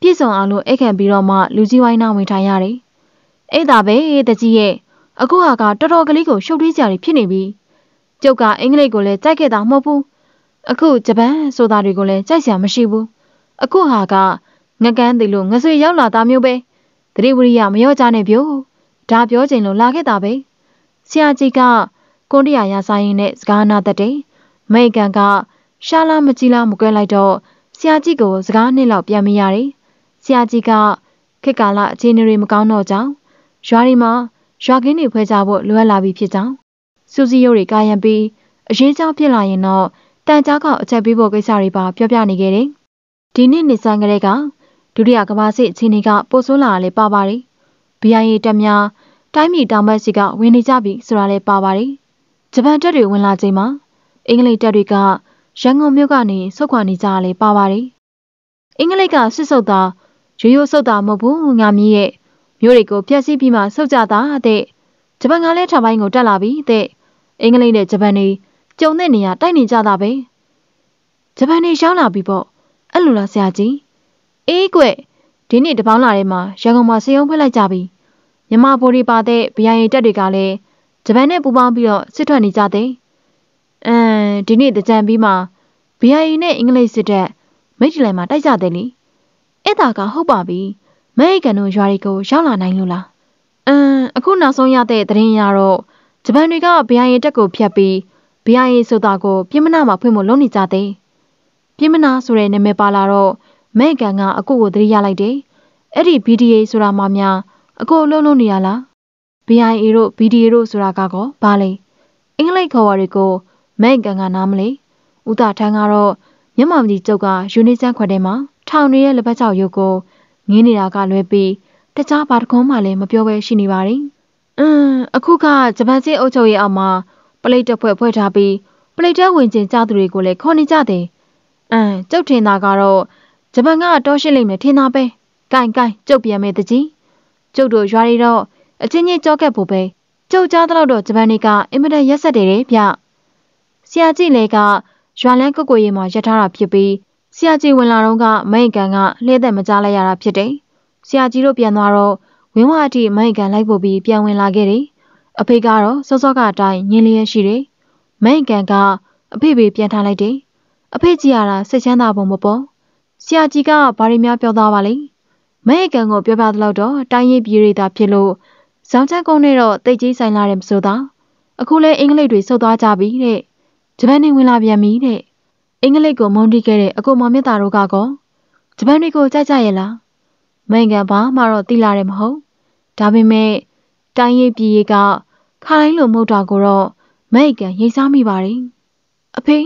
ပြည့်စုံအောင်လို့အိတ်ခံပြီးတော့မှလူကြီးဝိုင်းနောက်ဝင်ထိုင်ရတယ်။အဲ့ဒါပဲတကြီးရဲ့အခုဟာကတော်တော်ကလေးကိုရှုပ်ထွေးကြရီဖြစ်နေပြီ။ကျုပ်ကအင်္ဂလိပ်ကိုလည်းကြိုက်ခဲ့တာမဟုတ်ဘူး။အခုဂျပန်ဆိုတာတွေကိုလည်းကြိုက်စရာမရှိဘူး။အခုဟာကငကန်းသေးလို့ငဆွေရောက်လာတာမျိုးပဲ။သတိဝိရိယမရော့ကြနဲ့ပြို့။ဒါပြောချင်လို့လာခဲ့တာပဲ။ဆရာကြီးကကွန်တရာရဆိုင်ရင်နဲ့စကားနာတတ်တယ်။မိကန်ကရှာလာမကြီးလားမကွဲလိုက်တော့ဆရာကြီးကိုစကားနှစ်လောက်ပြန်မရတယ်ဆရာကြီးကခေတ်ကာလအခြေအနေတွေမကောင်းတော့ကြောင်းရွာတွေမှာရွာကင်းတွေဖွဲကြဖို့လိုအပ်လာပြီဖြစ်ကြောင်းစူးစီးရုပ်တွေကာယံပြီးအရေးကြောင့်ဖြစ်လာရင်တော့တန်ကြားကောက်အချက်ပေးဖို့ကိစ္စတွေပါ ပြောပြနေခဲ့တယ်ဒီနှစ်နေဆိုင်ကလေးကဒုတိယကမ္ဘာစစ်အခြေအနေကပိုဆိုးလာလည်းပါပါတယ်။ BIA တပ်များတိုင်းပြည်တောင်ဘက်စီကဝင်နေကြပြီဆိုတာလည်းပါပါတယ်။ဂျပန်တပ်တွေဝင်လာချိန်မှာ အင်္ဂလိပ်တပ်တွေကရန်ကုန်မြို့ကနေဆုတ်ခွာနေကြရလည်းပါပါတယ်။အင်္ဂလိပ်ကစစ်ဆုပ်သားရိုးရိုးဆုတ်တာမဟုတ်ဘူးငါမြည်ရဲ့မျိုးတွေကိုဖျက်ဆီးပြီးမှဆုတ်ကြတာတဲ့ဂျပန်ကလည်းထောင်ပိုင်းကိုတက်လာပြီတဲ့အင်္ဂလိပ်နဲ့ဂျပန်တွေကြုံတဲ့နေရာတိုက်နေကြတာပဲဂျပန်တွေရောက်လာပြီပေါ့အဲ့လိုလားဆရာကြီးအေးကွဒီနေ့တပေါင်းလာတဲ့မှာရန်ကုန်မှာစေယုံဖွင့်လိုက်ကြပြီမြမဘိုးတွေပါတဲ့ဗျာရင်တက်တွေကလည်းဂျပန်နဲ့ပူးပေါင်းပြီးတော့စစ်ထွက်နေကြတယ်အမ်ဒီနေ့တကြံပြီးမှ BIA နဲ့အင်္ဂလိပ်စစ်တပ်မိတ်တလန်မှာတိုက်ကြတယ်လीအဲ့ဒါကဟုတ်ပါပြီ။မဲအိကန်တို့ရွာတွေကိုရောက်လာနိုင်လို့လား။အမ်အခုနောက်ဆုံးရတဲ့သတင်းရတော့ဂျပန်တွေကဘီအိုင်ရင်တက်ကိုဖျက်ပြီးဘီအိုင်ရင်ဆိုတာကိုပြင်မနာမှာဖွင့်ဖို့လုပ်နေကြတယ်။ပြင်မနာဆိုတဲ့နာမည်ပါလာတော့မဲအိကန်ကအခုကိုသတိရလိုက်တယ်။အဲ့ဒီ BDA ဆိုတာမှများအခုအလုံးလုံးနေရလား။ BIA တို့ BDA တို့ဆိုတာကကောဘာလဲ။အင်္ဂလိပ်ခေါ်ဝါတွေကိုမဲအိကန်ကနားမလဲ။ဥတာထန်းကတော့မျက်မှောင်ကြီးကျုပ်ကယူနီဆန်ခွက်ထဲမှာထောင်နေတဲ့လက်ပတ်ကြောက်ရုပ်ကိုငင်းနေတာကလွဲပြီးတခြားဘာတခွန်းမှလည်းမပြောဘဲရှိနေပါတယ်။အင်းအခုကဂျပန်ချင်းအုပ်ချုပ်ရေးအောက်မှာပလိတ်တပ်ဖွဲ့ဖွဲ့ထားပြီးပလိတ်တပ်ဝင်ကျင်ကြသူတွေကိုလည်းခေါ်နေကြတယ်။အင်းကျုပ်ထင်တာကတော့ဂျပန်ကတော်ရှစ်လိမ့်မယ်ထင်တာပဲ။ကိုင်ကိုင်ကျုပ်ပြန်မယ်တကြီး။ကျုပ်တို့ရွာတွေတော့အချင်းချင်းကြောကက်ဖို့ပဲ။ကျုပ်ကြားတော့တော့ဂျပန်တွေကအင်မတန်ရက်ဆက်တယ်ဗျ။ဆရာကြီးလည်းကရွာလန်းကုတ်ကိုရီမှာရထားတာဖြစ်ပြီးဆရာကြီးဝင်လာတော့ကမိုင်ကန်ကလှည့်သက်မကြားလိုက်ရတာဖြစ်တယ်။ဆရာကြီးတို့ပြန်သွားတော့ဝင်းဝအထိမိုင်ကန်လိုက်ပို့ပြီးပြန်ဝင်လာခဲ့တယ်။အဖေကတော့စောစောကအတိုင်းညင်လျက်ရှိတယ်။မိုင်ကန်ကအဖေပဲပြန်ထားလိုက်တယ်။အဖေကြီးရတာစိတ်ချမ်းသာပုံမပေါ်။ဆရာကြီးကဘာတွေများပြောသွားပါလိမ့်။မိုင်ကန်ကိုပြောပြသလောက်တော့တိုင်းရည်ပြည်ရတာဖြစ်လို့ဇောင်းချက်ကုန်းနဲ့တော့တိတ်ကြီးဆိုင်လာတယ်မဆိုတော့အခုလဲအင်္ဂလိပ်တွေဆုတ်သွားကြပြီတဲ့။ဂျပန်နေဝင်လာပြန်ပြီတဲ့အင်္ဂလိပ်ကိုမုန်းတီးခဲ့တဲ့အကိုမောင်မြတ်တာတို့ကကောဂျပန်တွေကိုကြိုက်ကြရဲ့လားမင်္ဂန်ဘာမှတော့သိလာတယ်မဟုတ်ဒါပေမဲ့တိုင်းရေးပြည်ရေးကခါတိုင်းလိုမဟုတ်တာကိုတော့မိတ်ကန်ရိတ်စားမိပါတယ်အဖေ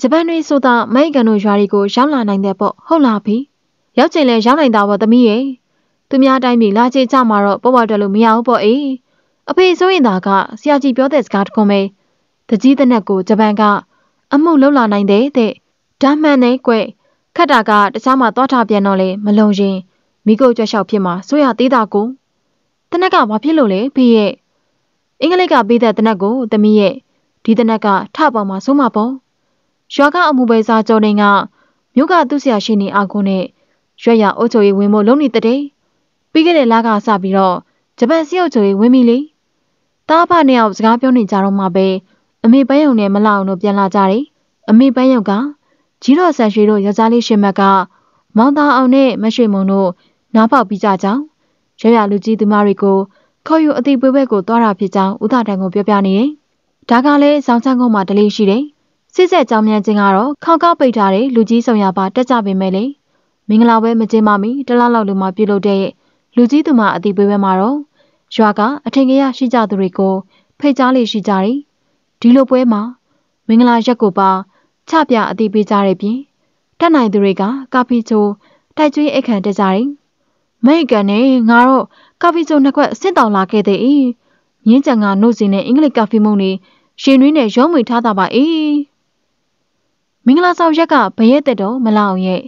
ဂျပန်တွေဆိုတာမိတ်ကန်တို့ရွာတွေကိုရောက်လာနိုင်တယ်ပေါ့ဟုတ်လားဖေရောက်ချိန်လဲရောက်နိုင်တာပေါ့သမီးရဲ့သူများတိုင်းပြည်လာချေကြမှာတော့ပေါ်ပေါ်တက်လို့မရဘူးပေါ့အေးအဖေဆိုရင်သာကဆရာကြီးပြောတဲ့စကားတခုမဲတကြီးတနက်ကိုဂျပန်ကအမှုလှုပ်လာနိုင်တယ်တဲ့ဓာမှန်နဲ့ကွခက်တာကတခြားမှာသွားထားပြန်တော့လေမလုံရင် မိကုတ်ကြွက်လျှောက်ဖြစ်မှာဆိုရသေးတာကိုတနက်ကဘာဖြစ်လို့လဲဖေးရဲ့အင်္ဂလိပ်ကပေးတဲ့တနက်ကို သမီးရဲ့ဒီတနက်ကထပေါ်မှာဆိုမှာပေါ့ရွာကအမှုပဲစားကြောနေကမြို့ကသူ့ဆရာရှိနေအာကိုနဲ့ရွက်ရအုပ်ချုပ်ရေးဝင်ဖို့လုံနေတဲ့ပြီးခဲ့တဲ့လကစပြီးတော့ဂျပန်စီအုပ်ချုပ်ရေးဝင်ပြီလေတားဖနဲ့အောင်စကားပြောနေကြတော့မှပဲအမေပန်းရုံနဲ့မလာအောင်တို့ပြန်လာကြတယ်အမေပန်းရုံကကြီးတော်ဆန်ရွှေတို့ရစားလေးရှင်မက်ကမောင်သားအောင်နဲ့မရွှေမုံတို့နားပေါက်ပြီးကြကြောင်းရရလူကြီးသူမတွေကိုခေါ်ယူအတိပွဲပွဲကိုသွားတာဖြစ်ကြောင်းဦးသာတန်ကိုပြောပြနေတယ်။ဒါကလည်းဆောင်းချမ်းကုန်းမှာဒလေးရှိတယ်။စစ်ဆက်ကြောင်မြန်ခြင်းကတော့ခေါကောက်ပိတ်ထားတဲ့လူကြီးဆောင်ရပါတက်ကြပေမဲ့လေမင်္ဂလာပွဲမကျင်းပမီတလားလောက်လူမှပြုလုပ်တဲ့လူကြီးသူမအတိပွဲပွဲမှာတော့ရွာကအထင်ကြီးရရှိကြသူတွေကိုဖိတ်ကြားလေးရှိကြတယ်။ဒီလိုပွဲမှာမင်္ဂလာရက်ကိုပါချပြအသိပေးကြတဲ့ပြင်တက်နိုင်သူတွေကကာဖီချိုတိုက်ကျွေးအခန့်တကြတယ်။မိတ်ကန်နဲ့ငါတော့ကာဖီချိုနှစ်ခွက်ဆင့်တောင်လာခဲ့တဲ့အေး။မြင်းကြံကနှုတ်စင်နဲ့အင်္ဂလိပ်ကာဖီမုန်တွေရှင်တွင်းနဲ့ရုံးဝင်ထားတာပါအေး။မင်္ဂလာဆောင်ရက်ကဘရဲတက်တော်မလောင်ရဲ့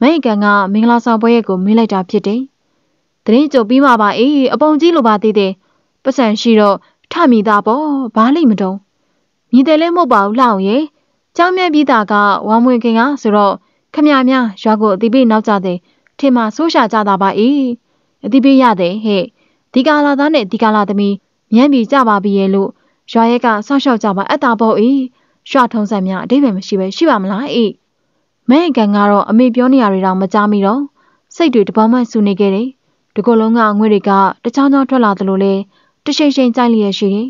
မိတ်ကန်ကမင်္ဂလာဆောင်ပွဲရက်ကိုမေးလိုက်တာဖြစ်တယ်။တရင်ကြုံပြီးမှပါအေးအပုံကြီးလိုပါသေးတယ်။ပတ်စံရှိတော့ထမိတာပေါ့ဘာလိမ့်မတုံး။ညီတယ်လည်းမဟုတ်ပါဘူးလှအောင်ရေကြောင်းမြက်ပြီးတာကဝမ်ဝင်ခင်ကဆိုတော့ခမရများရွာကိုအတိပေးနောက်ကြတဲ့ထင်မှဆိုးရှာကြတာပါ၏အတိပေးရတဲ့ဟဲ့ဒီကာလာသားနဲ့ဒီကာလာသမီးမြန်ပြီကြပါပြီရဲ့လို့ရွာရဲကဆောက်ရှောက်ကြပါအပ်တာပေါ့၏ရွှာထုံးစံများအတိပဲမရှိပဲရှိပါမလား၏မဲကန်ကတော့အမေပြောနေရတွေတော့မကြားမိတော့စိတ်တွေတပေါင်းမှဆူနေခဲ့တယ်ဒီကုလုံးကငွေတွေကတချောင်းချောင်းထွက်လာသလိုလဲတရှိန်ရှိန်ကြိုက်လျက်ရှိတယ်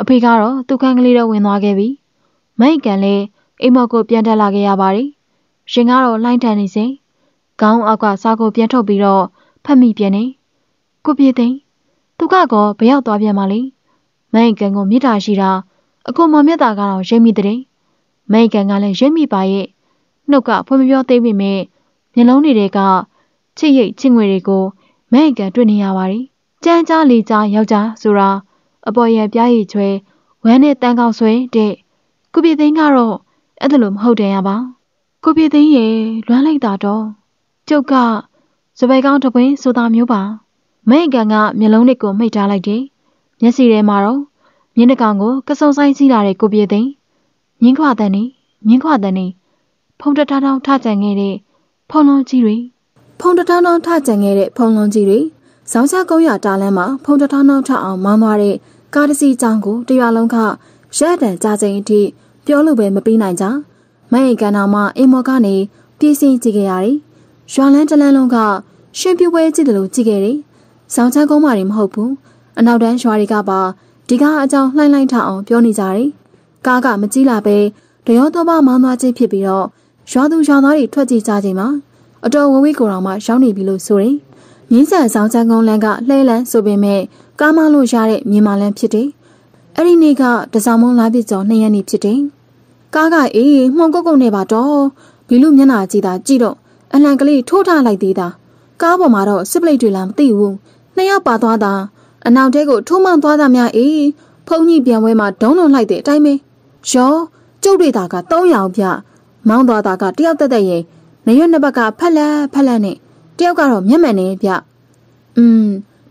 အဖေကတော့သူ့ခန်းကလေးတော့ဝင်သွားခဲ့ပြီမိုက်ကန်လည်းအိမ်မော်ကိုပြန်တက်လာခဲ့ရပါတယ်ရှင်ကတော့လှိုင်းထန်နေစဉ်ခေါင်းအောက်ကစားကိုပြန်ထုတ်ပြီးတော့ဖက်မိပြန်နေကိုပြေသိန်းသူကတော့ဘယောက်သွားပြန်ပါလိမ့်မိုက်ကန်ကိုမြစ်တာရှိတာအကူမမြတ်တာကတော့ရိပ်မိတဲ့မိုက်ကန်ကလည်းရိပ်မိပါရဲ့နှုတ်ကဖွင့်ပြောသေးပေမဲ့မျက်လုံးတွေကချစ်ရိတ်ချစ်ငွေတွေကိုမဲအကံတွေ့နေရပါတယ်။ကြမ်းကြားလေကြားယောက်ျားဆိုတာအပေါ်ရံပြားရည်ချွဲဝမ်းနဲ့တန်းကောက်ဆွဲတဲ့ကိုပြေသိန်းကတော့အဲ့ဒါလိုမဟုတ်တယ်ရပါကိုပြေသိန်းရဲ့လွမ်းလိုက်တာတော့ကျုပ်ကစပယ်ကောင်းတပွင့်ဆိုတာမျိုးပါ မိတ်ကန်ကမျက်လုံးလေးကိုမှိတ်ထားလိုက်တယ်မျက်စိထဲမှာတော့မြင်းတကောင်ကိုကစုံဆိုင်စီးလာတဲ့ကိုပြေသိန်းမြင်းခွာတန်နေမြင်းခွာတန်နေဖုံတထောင်ထောင်ထကြံခဲ့တဲ့ဖုံလုံးကြီးတွေဖုံတထောင်ထောင်ထကြံခဲ့တဲ့ဖုံလုံးကြီးတွေ။ဇောင်းချကုန်းရတာလန်းမှာဖုန်တထောင်းနောက်ထအောင်မောင်းသွားတဲ့ကားတစ်စီးကြောင်းကိုတရွာလုံးခရက်တန်ကြခြင်းအထိပြောလို့ပဲမပြီးနိုင်ကြ။မန်အိမ်ကန်တော်မှအင်မော်ကနေပြေးစင်းကြည့်ခဲ့ရတယ်။ရွာလန်းတလန်းလုံးကရှင်ပြပွဲကြည့်တယ်လို့ကြည့်ခဲ့တယ်။ဇောင်းချကုန်းမှတွေမဟုတ်ဘူး။အနောက်တန်းရွာတွေကပါဒီကအကြောင်းလှိုင်းလိုက်ထအောင် ပြောနေကြတယ်။ကားကမကြည့်လာပဲတရောတော့ပါမောင်းသွားခြင်းဖြစ်ပြီးတော့ရွာသူရွာသားတွေထွက်ကြည့်ကြခြင်းမှာအတော်ဝဝေးကိုတော်မှရောက်နေပြီလို့ဆိုရင်မြင်းဆန်ဆောင်ချန်ကုန်းလန်းကလှဲလန်းဆိုပေမဲ့ကားမလို့ရတဲ့မြန်မာလန်းဖြစ်တယ်။အဲ့ဒီနေ့ကတစားမုံလာပြကျော်နှစ်ရက်နေဖြစ်တယ်။ကားကအေးမှုံကုတ်ကုတ်နေပါတော့ဘီလူမျက်နှာကြည့်တာကြည့်တော့အလံကလေးထိုးထားလိုက်သေးတာကားပေါ်မှာတော့စစ်ပလိတ်တွေလားမသိဘူးနှစ်ယောက်ပါသွားတာအနောက်တဲကိုထိုးမှန်သွားတာများအေးဖုန်ကြီးပြန်ဝဲမှာဒုံးလွန်လိုက်တဲ့အတိုင်းပဲရောကျုပ်တွေတာက300ပြမောင်းသွားတာကတယောက်တက်တက်ရင်နရွက်နှစ်ဘက်ကဖက်လက်ဖက်လက်နဲ့တယောက်ကတော့မျက်မှန်နေပြอืม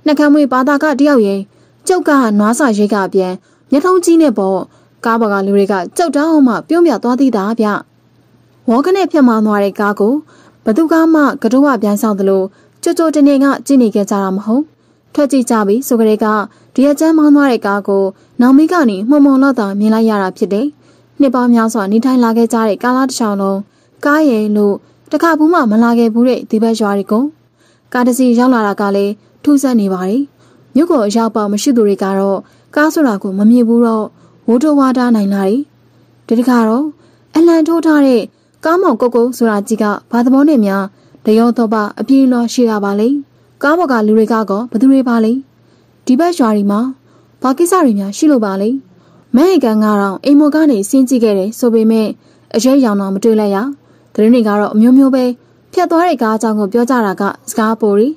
နှကမ်းမွေပါတာကတယောက်ရဲ့ကျုပ်ကနွားစာရိတ်ကပြန်မျက်ထုံးကြီးနဲ့ပေါ့ကားပေါ်ကလူတွေကကြောက်တောင်းမှ ပြုံးပြသွားသေးတာဗျဝေါကနဲ့ဖြတ်မသွားတဲ့ကားကိုဘသူကမှကတော့ဝပြန်ဆောင်သလိုကြိုကြိုတင်တင်ကကြည့်နေကြတာမဟုတ်ထွက်ကြည့်ကြပြီဆိုကြတဲ့ကဒီအကျမ်းမောင်းသွားတဲ့ကားကိုနောင်မီကနေမှုံမှုံတော့တာမြင်လိုက်ရတာဖြစ်တယ်နှစ်ပေါင်းများစွာနေထိုင်လာခဲ့ကြတဲ့ကားလားတစ်ချောင်းလုံးကားရဲ့လို့တခါဘူးမှမလာခဲ့ဘူးတဲ့ဒီဘက်ရွာတွေကိုကားတစ်စီးရောက်လာတာကလည်းထူးဆန်းနေပါတယ်မြို့ကအရောက်ပေါမရှိသူတွေကတော့ကားဆိုတာကိုမမြင်ဘူးတော့ဝိုးတော်ဝါတာနိုင်လာတယ်ဒီတခါတော့အလံထိုးထားတဲ့ကားမောင်ကုတ်ကုတ်ဆိုတာကြီးကဘာသဘောနဲ့များတရောတော့ပါအပြင်းလောရှိတာပါလေကားပေါ်ကလူတွေကတော့ဘသူတွေပါလေဒီဘက်ရွာတွေမှာဘာကိစ္စတွေများရှိလို့ပါလေမဲအိမ်ကန်ကတော့အိမ်မော်ကနေဆင်းကြည့်ခဲ့တယ်ဆိုပေမဲ့အရေးရောင်တော့မတွေ့လိုက်ရဘူးသတင်းတွေကတော့အမျိုးမျိုးပဲဖြတ်သွားတဲ့ကားအကြောင်းကိုပြောကြတာက စကားပေါ်ရီ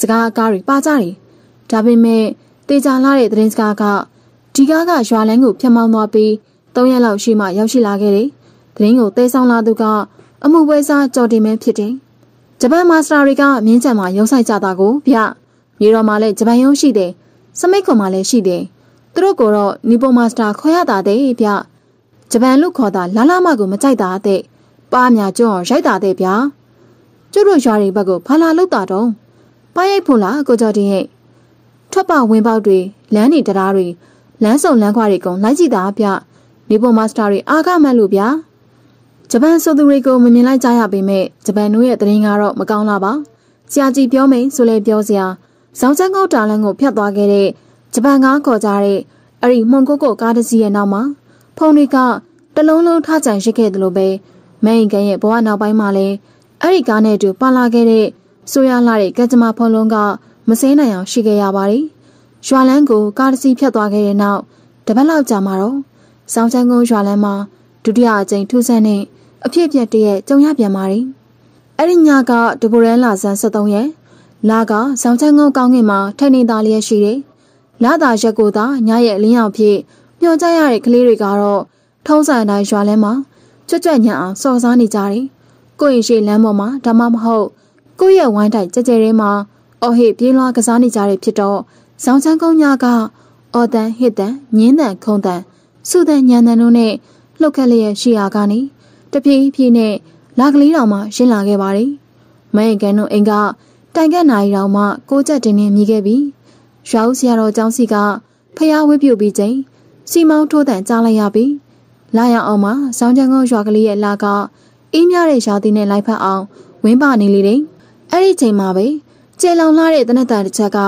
စကားအကားတွေပါကြတယ်ဒါပေမဲ့တေချာလာတဲ့သတင်းစကားကဒီကားကရွာလန်းကိုဖြတ်မောင်းသွားပြီး၃ရက်လောက်ရှိမှရောက်ရှိလာခဲ့တယ်သတင်းကိုတဲဆောင်လာသူကအမှုပွဲစားကြော်တင်မဲဖြစ်တယ်ဂျပန်မာစတာတွေကမြင်းချံမှာရုံဆိုင်ကြတာကိုဗျမြေတော်မှာလည်းဂျပန်ရုံးရှိတယ်စမိတ်ခွန်မှာလည်းရှိတယ်သူတို့ကတော့နီပိုမာစတာခေါ်ရတာတဲ့ဗျဂျပန်လူခေါ်တာလာလာမကိုမကြိုက်တာတဲ့ပါးများကြော့ရိုက်တာတဲ့ဗျာကျုပ်တို့ရွာတွေဘက်ကိုဘာလာလောက်တာတုံးပါရိုက်ဖို့လားကိုကျော်တင်ရဲ့ထွက်ပဝင်ပေါက်တွေလမ်းနေတရားတွေလမ်းစုံလမ်းခွာတွေကုန်လိုက်ကြည့်တာဗျနေပေါ်မာစတာတွေအာကမတ်လို့ဗျာဂျပန်ဆိုသူတွေကိုမမြင်လိုက်ကြရပေမဲ့ဂျပန်တို့ရဲ့တရင်ကတော့မကောင်းလာပါဆရာကြီးပြောမိန်ဆိုလဲပြောစရာဇောင်းချန်းကောက်တာလန်းကိုဖျက်သွားခဲ့တဲ့ဂျပန်ကားခေါ်ကြတဲ့အဲ့ဒီမှုန်ကိုကိုကားတစ်စီးရဲ့နောက်မှာဖုန်တွေကတလုံးလုံးထကြံရစ်ခဲ့တယ်လို့ပဲမဲအိမ်ကန်ရဲ့ဘဝနောက်ပိုင်းမှာလည်းအဲ့ဒီကားနဲ့အတူပါလာခဲ့တဲ့ဆိုရလာတဲ့ကကြမဖုံလုံးက မစဲနိုင်အောင်ရှိခဲ့ရပါတယ်။ရွာလန်းကိုကားတစ်စီးဖြတ်သွားခဲ့တဲ့နောက်တပတ်လောက်ကြာမှာတော့ဆောင်းချမ်းကုန်းရွာလန်းမှာဒုတိယအကြိမ်ထူးဆန်းတဲ့အဖြစ်အပျက်တရဲ့ကြုံရပြန်ပါတယ်။အဲ့ဒီညကဒဘိုရန်လာဇန်73ရက်လာကဆောင်းချမ်းကုန်းကောင်းကင်မှာထိုင်နေသားလျက်ရှိတယ်။လာသာရက်ကိုသာညရဲ့အလင်းရောက်ဖြစ်ညှော်ကြရတဲ့ကလေးတွေကတော့ထုံးစံတိုင်းရွာလန်းမှာကြွကြွညံ့အောင်စော်စားနေကြတယ်။ကိုယ့်ရင်ရှိလမ်းပေါ်မှာဒါမှမဟုတ်ကိုယ့်ရဲ့ဝိုင်းတိုက်ကြဲကြဲထဲမှာအော်ဟစ်ပြေးလွှားကစားနေကြတဲ့ဖြစ်တော့ဇောင်းချမ်းကုန်းညာကအော်တန်ဟစ်တန်ညင်းတန်ခုံတန်စုတန်ညံတန်တို့နဲ့လှုပ်ခတ်လျက်ရှိရာကနေတပြေးပြေးနဲ့လာကလေးတော်မှရှင်းလာခဲ့ပါတယ်။မိုင်းကန်တို့အိမ်ကတိုင်ကက်နာရီတော်မှကိုကြက်တင်နေမြည်ခဲ့ပြီးရွာဦးဆရာတော်ကျောင်းစီကဖျားဝှပြူပြီးချိန်စီမောင်းထိုးတန်ကြားလိုက်ရပြီးလာရအောင်မှာဆောင်းချန်ကောရွာကလေးရဲ့လာကအင်းမြတဲ့ရာသီနဲ့လိုက်ဖက်အောင် ဝင်းပါနေလေတယ်။အဲ့ဒီချိန်မှာပဲကျေလောင်လာတဲ့တနက်တန်တစ်ချက်က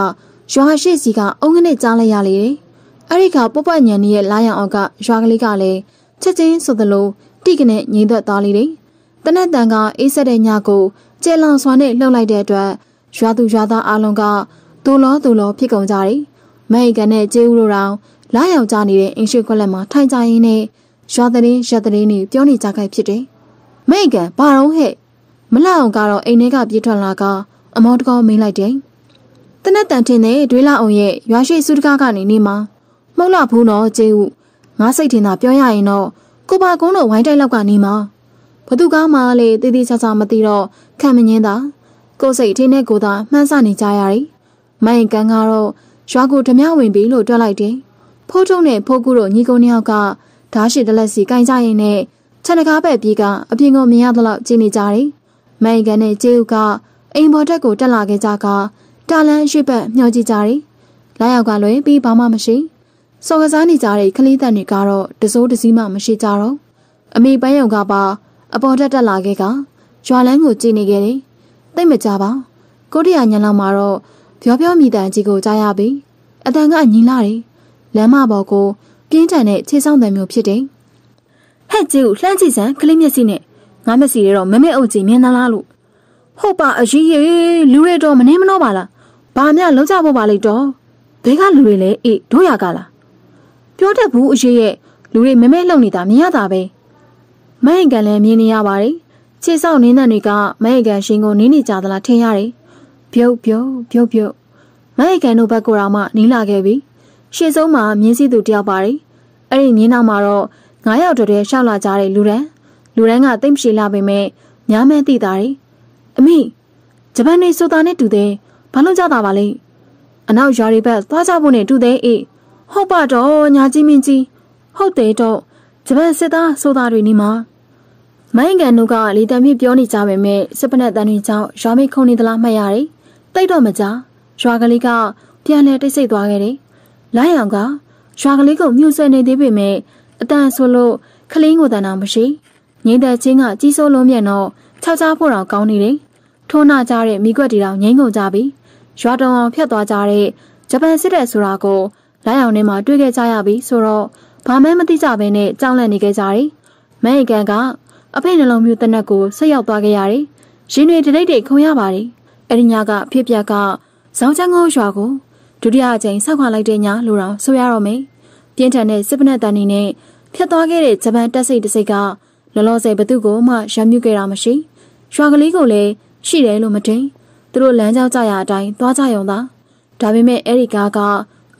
ရွာရှိစီကအုံငနဲ့ကြားလိုက်ရလေတယ်။အဲ့ဒီခါပုပ္ပညံနီရဲ့လာရအောင်ကရွာကလေးကလည်းချက်ချင်းဆိုသလိုတိကနဲ့ငိမ့်သက်သွားလေတယ်။တနက်တန်ကအေးဆက်တဲ့ညကိုကျေလောင်စွာနဲ့လှုပ်လိုက်တဲ့အတွက်ရွာသူရွာသားအလုံးကဒူလောဒူလော ဖြစ်ကုန်ကြတယ်။မိုင်ကန်နဲ့ကျေးဦးလိုတောင်လာရောက်ကြနေတဲ့အင်ရှိခွက်လက်မှာထိုင်ကြရင်းနဲ့ရွာသတင်းရက်သတင်းတွေပြောနေကြခိုက်ဖြစ်တယ်။မိတ်ကန်ဘာတော့ဟဲ့မလောက်အောင်ကတော့အိမ်ထဲကပြေးထွက်လာကအမောတကောမင်းလိုက်တယ်။တနက်တန်ထင်းတဲ့ဒွေးလာအောင်ရဲ့ရွာရှိစုတကားကနေနေမှာမှုတ်လာဘူးတော့ကျေးဟုငါစိတ်ထင်တာပြောရရင်တော့ကိုပါကုန်းတို့ဝိုင်းတိုက်လောက်ကနေမှာဘသူကမှလေတည်တည်ချာချာမသိတော့ခံမငင်းတာကိုစိတ်ထင်းတဲ့ကိုသာမှန်းဆနေကြရတယ်။မိုင်ကန်ကတော့ရွာကိုဓမြဝင်ပြီလို့တွက်လိုက်တယ်။ဖိုးထုံးနဲ့ဖိုးကူတို့ညီကုန်းနှစ်ယောက်ကဓာရှိတလက်စီကင်ကြရင်နဲ့ချက်တကားပဲ့ပြေးကအပြင်ကိုမြင်ရသလောက်ကြည်နေကြတယ်။မိုင်ကန်နဲ့ကျေးဥကအိမ်ပေါ်တက်ကိုတက်လာခဲ့ကြကတာလန်ရွှေ့ပတ်မျှော်ကြည့်ကြတယ်။လာရောက်ကလွယ်ပြီးဘာမှမရှိ။စော်ကစားနေကြတဲ့ကလေးတန်တွေကတော့တစိုးတစည်းမှမရှိကြတော့။အမေပန်းရုံကပါအပေါ်တက်တက်လာခဲ့ကရွာလန်းကိုကြည်နေခဲ့တယ်။သိမကြပါ။ကိုတရညံလောက်မှာတော့ပြောပြောမိတန်ကြီးကိုကြားရပြီ။အတန်ကညီလာတယ်။လမ်းမပေါ်ကိုပြင်းထန်တဲ့ခြေဆောင်တံမျိုးဖြစ်တယ်။ဟဲ့ကြီးကိုလှမ်းကြည့်စမ်းကလေးမျက်စိနဲ့ငါမျက်စိတွေတော့မမဲအုပ်ကြီးမြင်သလားလို့ဟုတ်ပါအကြီးရေလူတွေတော့မနေမနှောပါလား။ဘာမှလုံးကြဖို့ပါလိမ့်တော့။ဘဲကလူတွေလဲအေးတို့ရကလား။ပြောတတ်ဘူးအကြီးရဲ့လူတွေမမဲလှုပ်နေတာမြင်ရတာပဲ။မဟင်ကန်လည်းမြင်နေရပါတယ်။ခြေဆောင်နင်းတဲ့တွေကမဟင်ကန်ရှင်ကိုနင်းနေကြသလားထင်ရတယ်။ပြုတ်ပြုတ်ပြုတ်ပြုတ်မဟင်ကန်တို့ဘက်ကတော့မှနီးလာခဲ့ပြီ။ရှေ့ဆုံးမှာမြင်းစီသူတယောက်ပါတယ်။အဲ့ဒီမြင်းနောက်မှာတော့9ရောက်တည်းရှောက်လာကြတဲ့လူရန်လူရန်ကတိတ်မရှိလာပေမဲ့ညာမဲသိတာတယ်။အမိဂျပန်နေဆိုတာနဲ့တူတယ်။ဘာလို့ကြတာပါလဲ။အနောက်ရွာတွေဘက်သွားကြဖို့နဲ့တူတယ်အေး။ဟုတ်ပါတော့ညာကြီးမင်းကြီး။ဟုတ်တယ်တော့ဂျပန်စစ်သားဆိုတာတွေနေမှာမိုင်းကန်တို့ကလေတံဖြစ်ပြောနေကြပေမဲ့စစ်ပနက်တန်တွေကြောင့်ရွာမိခုံနေသလားမှတ်ရတယ်။တိတ်တော့မကြ။ရွာကလေးကပြန်လဲတိတ်ဆိတ်သွားခဲ့တယ်လာရောင်ကရွာကလေးကိုမြှုပ်ဆွဲနေသေးပေမဲ့အတန်ဆိုလို့ခလင်းကိုတန်အောင်မရှိငိမ့်သက်ချင်းကကြီးစိုးလုံးမြတ်တော့ခြောက်ချဖို့တော့ကောင်းနေတယ်ထုံနာကြတဲ့မိကွက်တီတော်ငိမ့်ကုန်ကြပြီရွာတော်အောင်ဖျက်သွားကြတဲ့ဂျပန်စစ်တပ်ဆိုတာကိုလာရောင်ထဲမှာတွေ့ခဲ့ကြရပြီဆိုတော့ဘာမှမသိကြဘဲနဲ့ကြောက်လန့်နေခဲ့ကြတယ်မန်အကန်ကအဖေနှလုံးမျိုးတနက်ကိုဆက်ရောက်သွားခဲ့ရတယ်ရင်းတွေတိတ်တိတ်ခုံရပါတယ်အဲ့ဒီညကဖြစ်ပြက်ကဇောင်းချန်းကိုရွာကိုဒုတိယအကြိမ်ဆောက်ခွာလိုက်တဲ့ညလိုတော့ဆိုရတော့မယ်။ပြင်းထန်တဲ့စစ်ပနက်တန်နေနဲ့ဖျက်သွားခဲ့တဲ့ဂျပန်တပ်စိတ်တစ်စိတ်ကလောလောဆယ်ဘသူ့ကိုမှရမြုပ်ခဲ့တာမရှိ။ရွာကလေးကိုလည်းရှိတယ်လို့မတင်။သူတို့လမ်းကြောင်းကြရအတိုင်းသွားကြရုံသာ။ဒါပေမဲ့အဲ့ဒီကားက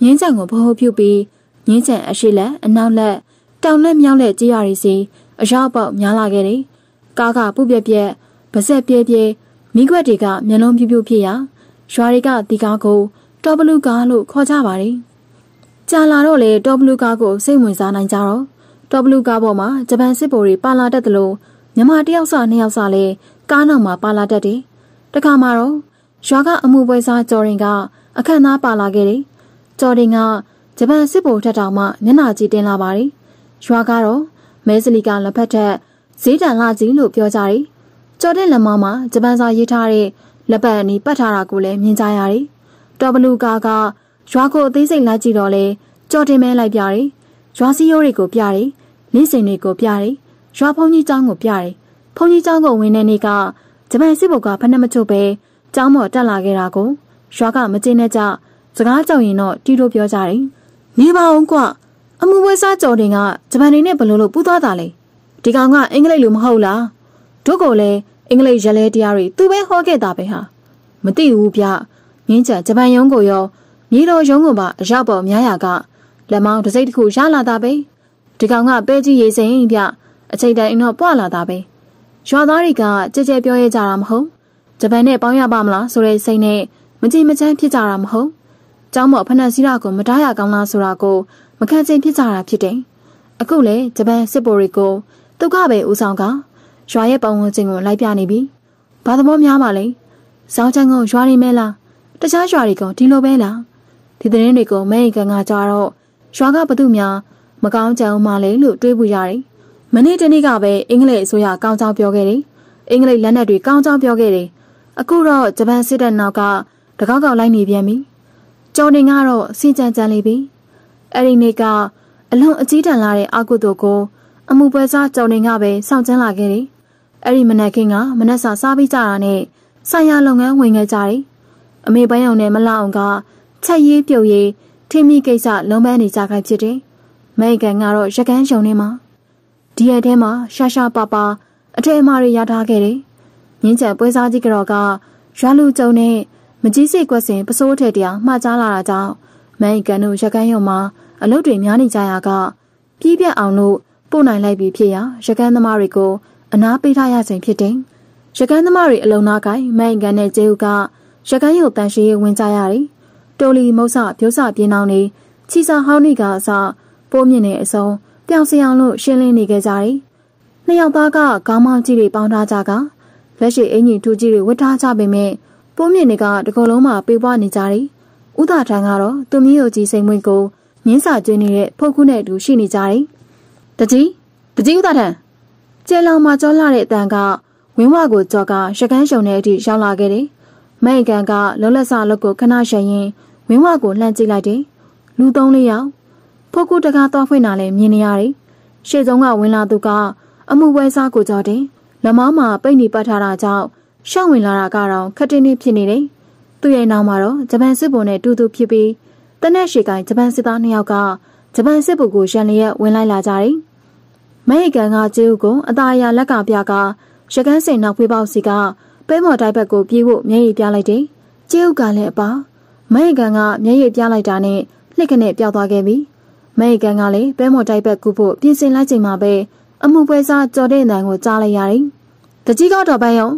ငင်းချံကိုဗဟိုပြုတ်ပြီးငင်းချံအရှိလက်အနောက်လက်တောင်လက်မြောက်လက်ကြေးရည်စီအရောက်ပေါက်များလာခဲ့တယ်။ကားကပုပြက်ပြက်ပါဆက်ပြဲပြဲမိခွက်တွေကမျက်လုံးပြူးပြူးဖြစ်ရာရွာတွေကဒီကားကိုတော်ဘလူကာလို့ခေါ်ကြပါတယ်။ကြာလာတော့လေတော်ဘလူကာကိုစိတ်ဝင်စားနိုင်ကြတော့တော်ဘလူကာပေါ်မှာဂျပန်စစ်ဗိုလ်တွေပါလာတတ်တယ်လို့မြမတယောက်စနှစ်ယောက်စလည်းကားနောက်မှာပါလာတတ်တယ်။တခါမှတော့ရွာကအမှုပွဲစားကျော်ရင်က အခမ်းအနားပါလာခဲ့တယ်။ကျော်ရင်ကဂျပန်စစ်ဗိုလ်ထက်တောင်မှမျက်နှာကြည်တင်လာပါတယ်။ရွာကတော့မဲစလီကလက်ဖက်ထက်ဈေးတန်လာကြီးလို့ပြောကြတယ်။ကျော်တဲ့လက်မမှာဂျပန်စာရေးထားတဲ့လက်ပတ်အနီးပတ်ထားတာကိုလည်းမြင်ကြရတယ်တော်ဘလူကာကရွာကိုအသေးစိတ်လိုက်ကြည့်တော့လေကြော်တင်မဲလိုက်ပြတယ်ရွာစည်းရိုးတွေကိုပြတယ်လင်းစင်တွေကိုပြတယ်ရွာဖုန်ကြီးကျောင်းကိုပြတယ်ဖုန်ကြီးကျောင်းကိုဝင်တဲ့နေ့ကဂျပန်စစ်ဘုတ်ကဖက်နှမချုပ်ပဲကျောင်းပေါ်တက်လာခဲ့တာကိုရွာကမကျေနပ်ကြစကားကြောက်ရင်တော့တီးလို့ပြောကြတယ်နေပါအောင်ကွာအမှုပွဲစားကြော်တင်ကဂျပန်တွေနဲ့ဘလို့လို့ပူးသွားတာလေဒီကောင်ကအင်္ဂလိပ်လိုမဟုတ်လားတို့ကလည်းအင်္ဂလိပ်ရလဲတရားတွေသူပဲဟောခဲ့တာပဲဟာမသိဘူးဗျမြင်းကြဂျပန်ရုံးကိုရောမြေတော်ရုံးကိုပါအရောက်ပေါ်များရာကလက်မောင်းတစ်စိတ်တစ်ခုရလာတာပဲဒီကောင်ကပဲကြီးရေစိမ်ပြအချိန်တိုင်းတော့ပွာလာတာပဲရွာသားတွေကကြဲကြဲပြောရကြတာမဟုတ်ဂျပန်နဲ့ပေါင်းရပါမလားဆိုတဲ့စိတ်နဲ့မကြည်မချမ်းဖြစ်ကြတာမဟုတ်เจ้าမော့ဖနက်စီးတာကိုမတားရကောင်းလားဆိုတာကို မခံချင်းဖြစ်ကြတာဖြစ်တယ်အခုလေဂျပန်စစ်ဗိုလ်တွေကိုဒုက္ခပဲဦးဆောင်ကရွာရဲ့ပတ်ဝန်းကျင်ကိုလိုက်ပြနေပြီဘာသဘောများပါလဲစောင်းချမ်းကိုရွာနေမဲလားတခြားရွာတွေကဒီလိုပဲလားဒီသတင်းတွေကမဲအိမ်ကန်ကကြတော့ရွာကဘသူများမကောင်းကြအောင်မလဲလို့တွေးပူရတယ်မနေ့တနေ့ကပဲအင်္ဂလိပ်အစိုးရကောင်းကြောင်းပြောခဲ့တယ်အင်္ဂလိပ်လက်နက်တွေကောင်းကြောင်းပြောခဲ့တယ်အခုတော့ဂျပန်စစ်တပ်နောက်ကတကောက်ကောက်လိုက်နေပြန်ပြီကျော်နေကတော့စီကြံကြံလေးပြီအဲ့ဒီနေ့ကအလွန်အကြီးတန်းလာတဲ့အာကုတုကိုအမှုပွဲစားကျော်နေကပဲစောင့်ကျင်းလာခဲ့တယ်အဲ့ဒီမနက်ခင်းကမနက်စာစားပြီးကြတာနဲ့ဆိုင်ရာလုပ်ငန်းဝင်ခဲ့ကြတယ်အမေပန်းရောင်နဲ့မလောက်အောင်ကချက်ရေးပြုတ်ရေးထင်းမိကိစ္စလုံးပန်းနေကြခိုင်းဖြစ်တယ်။မိုင်ကန်ကတော့ရကန်းရုံထဲမှာဒီရက်ထဲမှာ ရှာရှာပါပါအထဲအမတွေရထားခဲ့တယ်။ငင်းချက်ပွဲစားကြီးကတော့ကရွာလူကျုံနဲ့မကြီးစိတ်ကွက်စင်ပစိုးထဲတရားမှားကြားလာတာကြောင့်မိုင်ကန်တို့ရကန်းရုံမှာအလုပ်တွေများနေကြရာကပြည့်ပြတ်အောင်လို့ပို့နိုင်လိုက်ပြီဖြစ်ရာရကန်းသမားတွေကိုအနာပေးထားရစဉ်ဖြစ်တယ်။ရကန်းသမားတွေအလုံနာကိုင်မိုင်ကန်နဲ့ကျေဦးကရကန်းရုပ်တန်ရှိရေးဝင်ကြရတယ်။တိုလီမုတ်ဆပြုတ်ဆပြင်းအောင်နေချီစာဟောင်းနေကအစပိုးမြင့်နေအစုံပျောင်စအောင်လို့ရှင်းလင်းနေခဲ့ကြတယ်။နှစ်ယောက်သားကခေါင်းမောင်းကြီးတွေပေါင်းထားကြကလက်ရှိအင်ကြီးထူကြီးတွေဝတ်ထားကြပေမဲ့ပိုးမြင့်နေကတကလုံးမှာပေးပွားနေကြတယ်။ဥဒထန်ကတော့သူမျိုးယုတ်ကြီးစိန်မွင့်ကိုမြင်းစာကျွေးနေတဲ့ဖုတ်ခုနဲ့အတူရှိနေကြတယ်။တကြီးတကြီးဥဒထန်ကျဲလောင်မှာကြောလာတဲ့အတန်ကဝင်းဝကိုကြော်ကရကန်းရှုံတဲ့အထိရောက်လာခဲ့တယ်။မိုင်ကန်ကလောလက်စာအလုပ်ကိုခဏရှယ်ရင်ဝင်းဝကိုလှမ်းကြည့်လိုက်တယ်။လူသုံးလေးယောက်ဖုတ်ကုတကားသွားဖွင့်လာလဲမြင်နေရတယ်။ရှေ့ဆုံးက ဝင်လာသူက အမှုဝဲစားကိုကြော်တယ်။လက်မောင်းမှာပိတ်နေပတ်ထားတာကြောင့်ရှောင်းဝင်လာတာကတော့ခက်တင်းနေဖြစ်နေတယ်။သူ့ရဲ့နောက်မှာတော့ဂျပန်စစ်ဗိုလ်နဲ့တူတူဖြစ်ပြီးတနက်ရှိကိုင်ဂျပန်စစ်သားနှစ်ယောက်ကဂျပန်စစ်ဗိုလ်ကိုရန်လျက်ဝင်လိုက်လာကြတယ်။မဟိကန်ကကျေးဥကိုအသားအရလက်ကပြကရကန်းစိန်နောက်ဖေးပေါက်စီကပဲမော်တိုက်ဘက်ကိုပြေးဖို့မျက်ရည်ပြလိုက်တယ်။ကျဲဥကလည်းအပါမဲကန်ကမျက်ရည်ပြလိုက်တာနဲ့လှစ်ကနဲ့ပျောက်သွားခဲ့ပြီ။မဲကန်ကလည်းပဲမော်တိုက်ဘက်ကူဖို့ပြင်ဆင်လိုက်ချိန်မှာပဲအမှုပွဲစားကြော်တဲ့အတန်ကိုကြားလိုက်ရတယ်။တကြီးကတော့ပန်းရုံ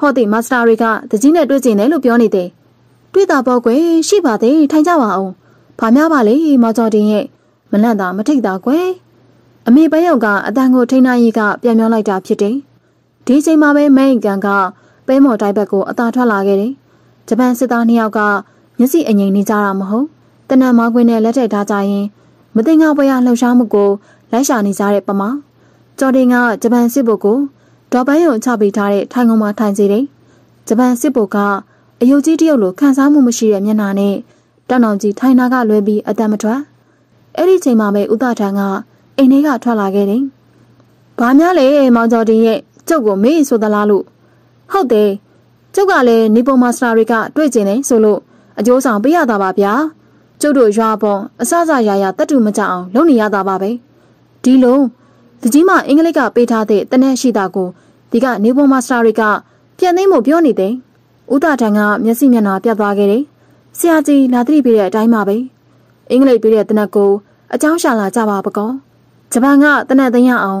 ဟော့တီမာစတာတွေကတကြီးနဲ့တွေ့ကျင်တယ်လို့ပြောနေတယ်။တွေ့တာပေါ့ကွယ်ရှိပါသေးထိုင်ကြပါအောင်။ဘာများပါလဲမော်ကျော်တင်ရဲ့မလန့်တာမထိတ်တာကွယ်။အမေပန်းရုံကအတန်ကိုထိန်းနိုင်ရေးကပြန်ပြောလိုက်တာဖြစ်တယ်။ဒီချိန်မှာပဲမဲကန်ကပဲမော်တိုက်ဘက်ကိုအသာထွက်လာခဲ့တယ်။ဂျပန်စစ်သားနှစ်ယောက်ကမျက်စိအငိမ့်နေကြတာမဟုတ်။တနံမောင်းခွင်းနဲ့လက်ထက်ထားကြရင်မသိငါပွဲရလှုပ်ရှားမှုကိုလိုက်ရှာနေကြတဲ့ပမာကျော်တင်ကဂျပန်စစ်ဘုတ်ကိုဒေါ်ပန်းယုံချပေးထားတဲ့ထိုင်ကုန်မှာထိုင်စေတယ်။ဂျပန်စစ်ဘုတ်ကအယုတ်ကြီးတရုတ်လိုခံစားမှုမရှိတဲ့မျက်နှာနဲ့တောင်တောင်ကြီးထိုင်နာကလွဲပြီးအတံမထွက်။အဲ့ဒီချိန်မှာပဲဥဒထန်ကအိမ်ထဲကထွက်လာခဲ့တယ်။ဘာများလဲမောင်ကျော်တင်ရဲ့ကျုပ်ကိုမေ့ဆိုသလားလို့ဟုတ်တယ်ကျုပ်ကလည်းနီပေါ်မာစတာတွေကတွေ့ကျင်နေဆိုလို့အကျိုးဆောင်ပေးရတာပါဗျာကျုပ်တို့ရွာပေါ်အစစရာရာတတ်တူမကြအောင် လုပ်နေရတာပါပဲဒီလိုတကြီးမအင်္ဂလိပ်ကပေးထားတဲ့တနက်ရှိတာကိုဒီကနေပေါ်မာစတာတွေကပြန်သိမ့်ဖို့ပြောနေတယ်ဥတာထံကမျက်စိမျက်နှာပြတ်သွားခဲ့တယ်ဆရာကြီးလာတိပေးတဲ့အတိုင်းပါပဲအင်္ဂလိပ်ပေးတဲ့တနက်ကိုအเจ้าရှာလာကြပါပကောဂျပန်ကတနက်သိမ်းရအောင်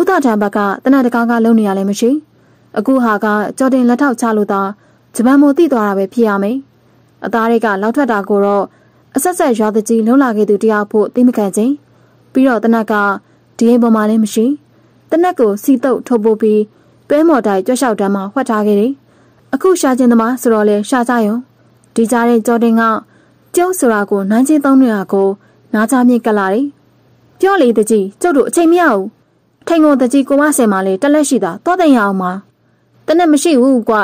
ဥတာထံဘက်ကတနက်တကားကလုံနေရလဲမရှိဘူးအခုဟာကကြော်တင်လက်ထောက်ချလို့သာဂျပန်မိုတိသွားတာပဲဖြစ်ရမယ်အသားတွေကလောက်ထွက်တာကိုတော့အဆက်ဆက်ရွာတကြီးလှုပ်လာခဲ့သူတယောက်ဖို့သိမခံခြင်းပြီးတော့တနက်ကဒီအိမ်ပေါ်မှာလည်းမရှိတနက်ကိုစီတုပ်ထုတ်ပို့ပြီးပဲမော်တိုင်ကြွက်လျှောက်တမ်းမှာဖွက်ထားခဲ့တယ်အခုရှာခြင်းသမားဆိုတော့လေရှာကြရုံဒီကြားတဲ့ကြော်တင်ကကျုပ်ဆိုတာကိုနန်းချင်းသုံးနေတာကိုနားချမြင့်ကလာတယ်ပြောလေတကြီးကျုပ်တို့အချိန်မရဘူးထိန်ကုန်တကြီးကိုမဆယ်မှာလေတက်လက်ရှိတာတော့တင်ရအောင်ပါတနက်မရှိဘူးကွ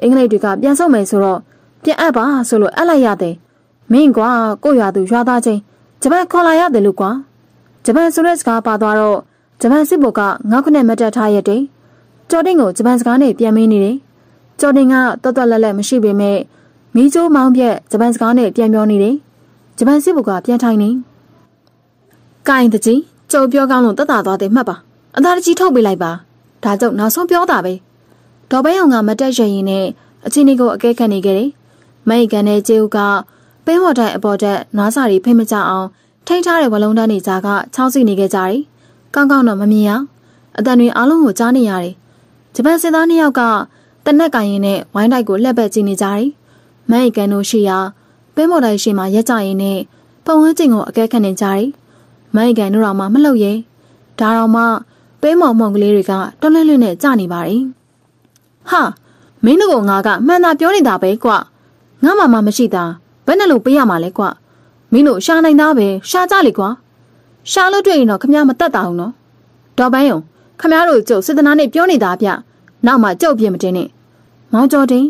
အင်္ဂလိပ်တွေကပြန်ဆုတ်မယ်ဆိုတော့ပြန်အပ်ပါဆိုလို့အပ်လိုက်ရတယ်မင်းကွာကိုရွာသူရွာသားချင်းဂျပန်ခေါ်လာရတယ်လို့ကွာဂျပန်ဆိုတဲ့စကားပါသွားတော့ဂျပန်စစ်ဘုတ်ကငါးခုနဲ့မတက်ထားရတဲ့ကျော်တင်ကိုဂျပန်စကားနဲ့ပြန်မင်းနေတယ်ကျော်တင်ကတော်တော်လက်လက်မရှိပေမဲ့မိချိုးမောင်းပြက်ဂျပန်စကားနဲ့ပြန်ပြောနေတယ်ဂျပန်စစ်ဘုတ်ကပြန်ထိုင်နေကိုင်တကြီးကျော်ပြောကောင်းလို့တတ်တာသွားတယ်မှတ်ပါအသားတကြီးထုတ်ပေးလိုက်ပါဒါကြောင့်နောက်ဆုံးပြောတာပဲဒေါ်ပဲအောင်ကမတက်ရရင်နဲ့အချင်းလေးကိုအကဲခံနေခဲ့တယ်။မိုက်ကန်နဲ့ကျေဦးကပဲဟော်တိုင်းအပေါ်တက်နွားစာတွေဖိမကြအောင်ထိန်းထားတဲ့ဝလုံးတန်းတွေကြားကချောင်းစီနေခဲ့ကြတယ်။ကောင်းကောင်းတော့မမြင်ရ။အတန်တွေအားလုံးကိုကြားနေရတယ်။ဂျပန်စစ်သားနှစ်ယောက်ကတနက်ကရင်နဲ့ဝိုင်းတိုက်ကိုလှက်ပက်ကြည့်နေကြတယ်။မိုက်ကန်တို့ရှိရာပဲမော်တိုင်းရှိမှရက်ကြရင်နဲ့ပုံဝန်းကျင်ကိုအကဲခတ်နေကြတယ်။မိုက်ကန်တို့တော့မှ မလှုပ်ရဲ။ဒါတော့မှပဲမော်မုံကလေးတွေကတွန်းလွှင့်လွှင့်နဲ့ကြနေပါတယ်။ဟာမင်းတို့ကငါကမှန်တာပြောနေတာပဲကွငါမှမမရှိတာဘယ်နဲ့လို့ပေးရမှာလဲကွမင်းတို့ရှာနိုင်သားပဲရှာကြလေကွာရှာလို့တွေ့ရင်တော့ခမရမတက်တာအောင်နော်ဒေါ်ပန်းယုံခမရတို့ကြုတ်စေတနာနဲ့ပြောနေတာဗျနောက်မှကြုတ်ပြင်းမတင်နဲ့မောင်ကျော်တင်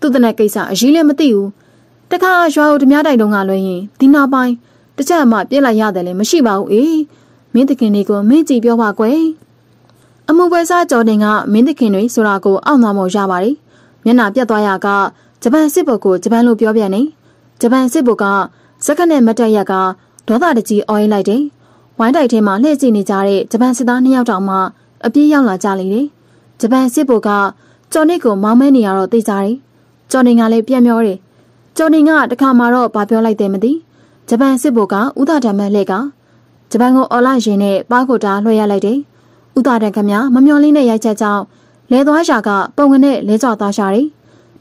သူ့တနက်ကိစ္စအရေးလည်းမသိဘူးတခါရွာကိုဓမြတိုင်တုံးကလွှဲရင်ဒီနာပိုင်းတစ်ချက်မှပြစ်လိုက်ရတယ်လည်းမရှိပါဘူးအေးမင်းတခင်လေးကိုမင်းကြည့်ပြောပါကွယ်အမှုပွဲစားကျော်တင်ကမင်းသခင်တွေဆိုတာကိုအောက်သားမော်ရပါတယ်။မျက်နာပြတ်သွားရကဂျပန်စစ်ဘုတ်ကိုဂျပန်လိုပြောပြန်နေ။ဂျပန်စစ်ဘုတ်ကစက္ကနဲ့မတ်တက်ရက်ကဒေါသတကြီးအော်ရင်လိုက်တယ်။ဝိုင်းတိုက်ထဲမှာလှည့်ကြည့်နေကြတဲ့ဂျပန်စစ်သားနှစ်ယောက်တောင်မှအပြေးရောက်လာကြလေတယ်။ဂျပန်စစ်ဘုတ်ကကျော်နစ်ကိုမောင်းမဲနေရတော့သိကြတယ်။ကျော်နင်ကလည်းပြန်ပြောတယ်။ကျော်နင်ကတခါမှတော့ဘာပြောလိုက်တယ်မသိ။ဂျပန်စစ်ဘုတ်ကဥဒဒံမက်လှဲ့ကဂျပန်ကိုအော်လာရင်နဲ့ပါကိုတာလွှဲရလိုက်တယ်။ဥတာတန်ခမမမျောလင်းတဲ့ရိုက်ချက်ကြောင့်လဲသွားရှာက ပုံကနေလဲကျသွားရှာတယ်။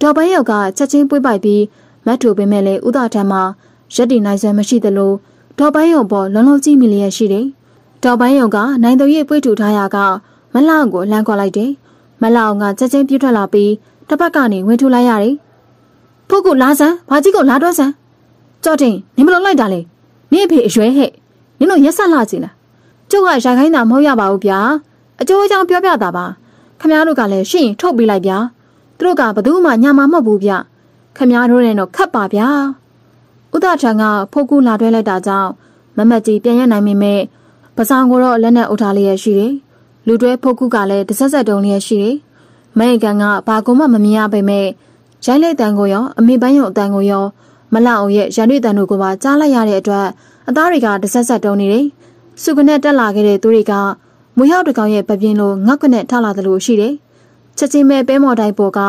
ဒေါ်ပန်းရုပ်ကချက်ချင်းပွေးပိုက်ပြီးမတ်ထူပင်မဲ့လေဥတာထံမှာရက်တီနိုင်စွမ်းမရှိသလိုဒေါ်ပန်းရုံပေါ်လုံလုံကြည့်မိလျက်ရှိတယ်။ဒေါ်ပန်းရုံကနိုင်တော်ရဲ့ပွေးထူထားရာကမလောက်ကိုလှမ်းခေါ်လိုက်တယ်။မလောက်ကချက်ချင်းပြွတ်ထွက်လာပြီးတစ်ဖက်ကနေဝင်ထူလိုက်ရတယ်။ဖုတ်ကိုလာစမ်းဘာကြီးကိုလာတော့စမ်းကြော့တင်နင်မလို့လိုက်တာလေနင့်အဖေအရွယ်ဟဲ့နင်တို့ရက်ဆက်လာကြည်လားကျုပ်ကရာခိုင်းတာမဟုတ်ရပါဘူးဗျာအကျိုးအကြောင်းပြောပြတာပါခမားတို့ကလည်းရှင့်ထုတ်ပေးလိုက်ဗျာသူတို့ကဘသူမှညာမှာမဟုတ်ဘူးဗျခမားတို့နဲ့တော့ခတ်ပါဗျာဥဒထံကဖုတ်ကူလာတွဲလိုက်တာကြောင့်မမတ်ကြီးပြန်ရနိုင်မိမဲ့ပစောင်းကိုတော့လက်နဲ့အုပ်ထားလျက်ရှိတယ်လူတွဲဖုတ်ကူကလည်းတဆက်ဆက်တုံလျက်ရှိတယ်မန်ကန်ကဘာကုမှမမြင်ရပေမဲ့ရိုက်လိုက်တန်ကိုရောအမေပန်းရုံအတန်ကိုရောမလောက်ရဲ့ရန်ရွေတန်တို့ကိုပါကြားလိုက်ရတဲ့အတွက်အသားတွေကတဆက်ဆက်တုံနေတယ်စုကနဲ့တက်လာခဲ့တဲ့သူတွေကမွေးဟောက်တကောင်ရဲ့ပပင်းလိုငေါက်ကနဲ့ထလာသလိုရှိတယ်။ချက်ချင်းပဲပဲမော်တိုင်းပေါ်က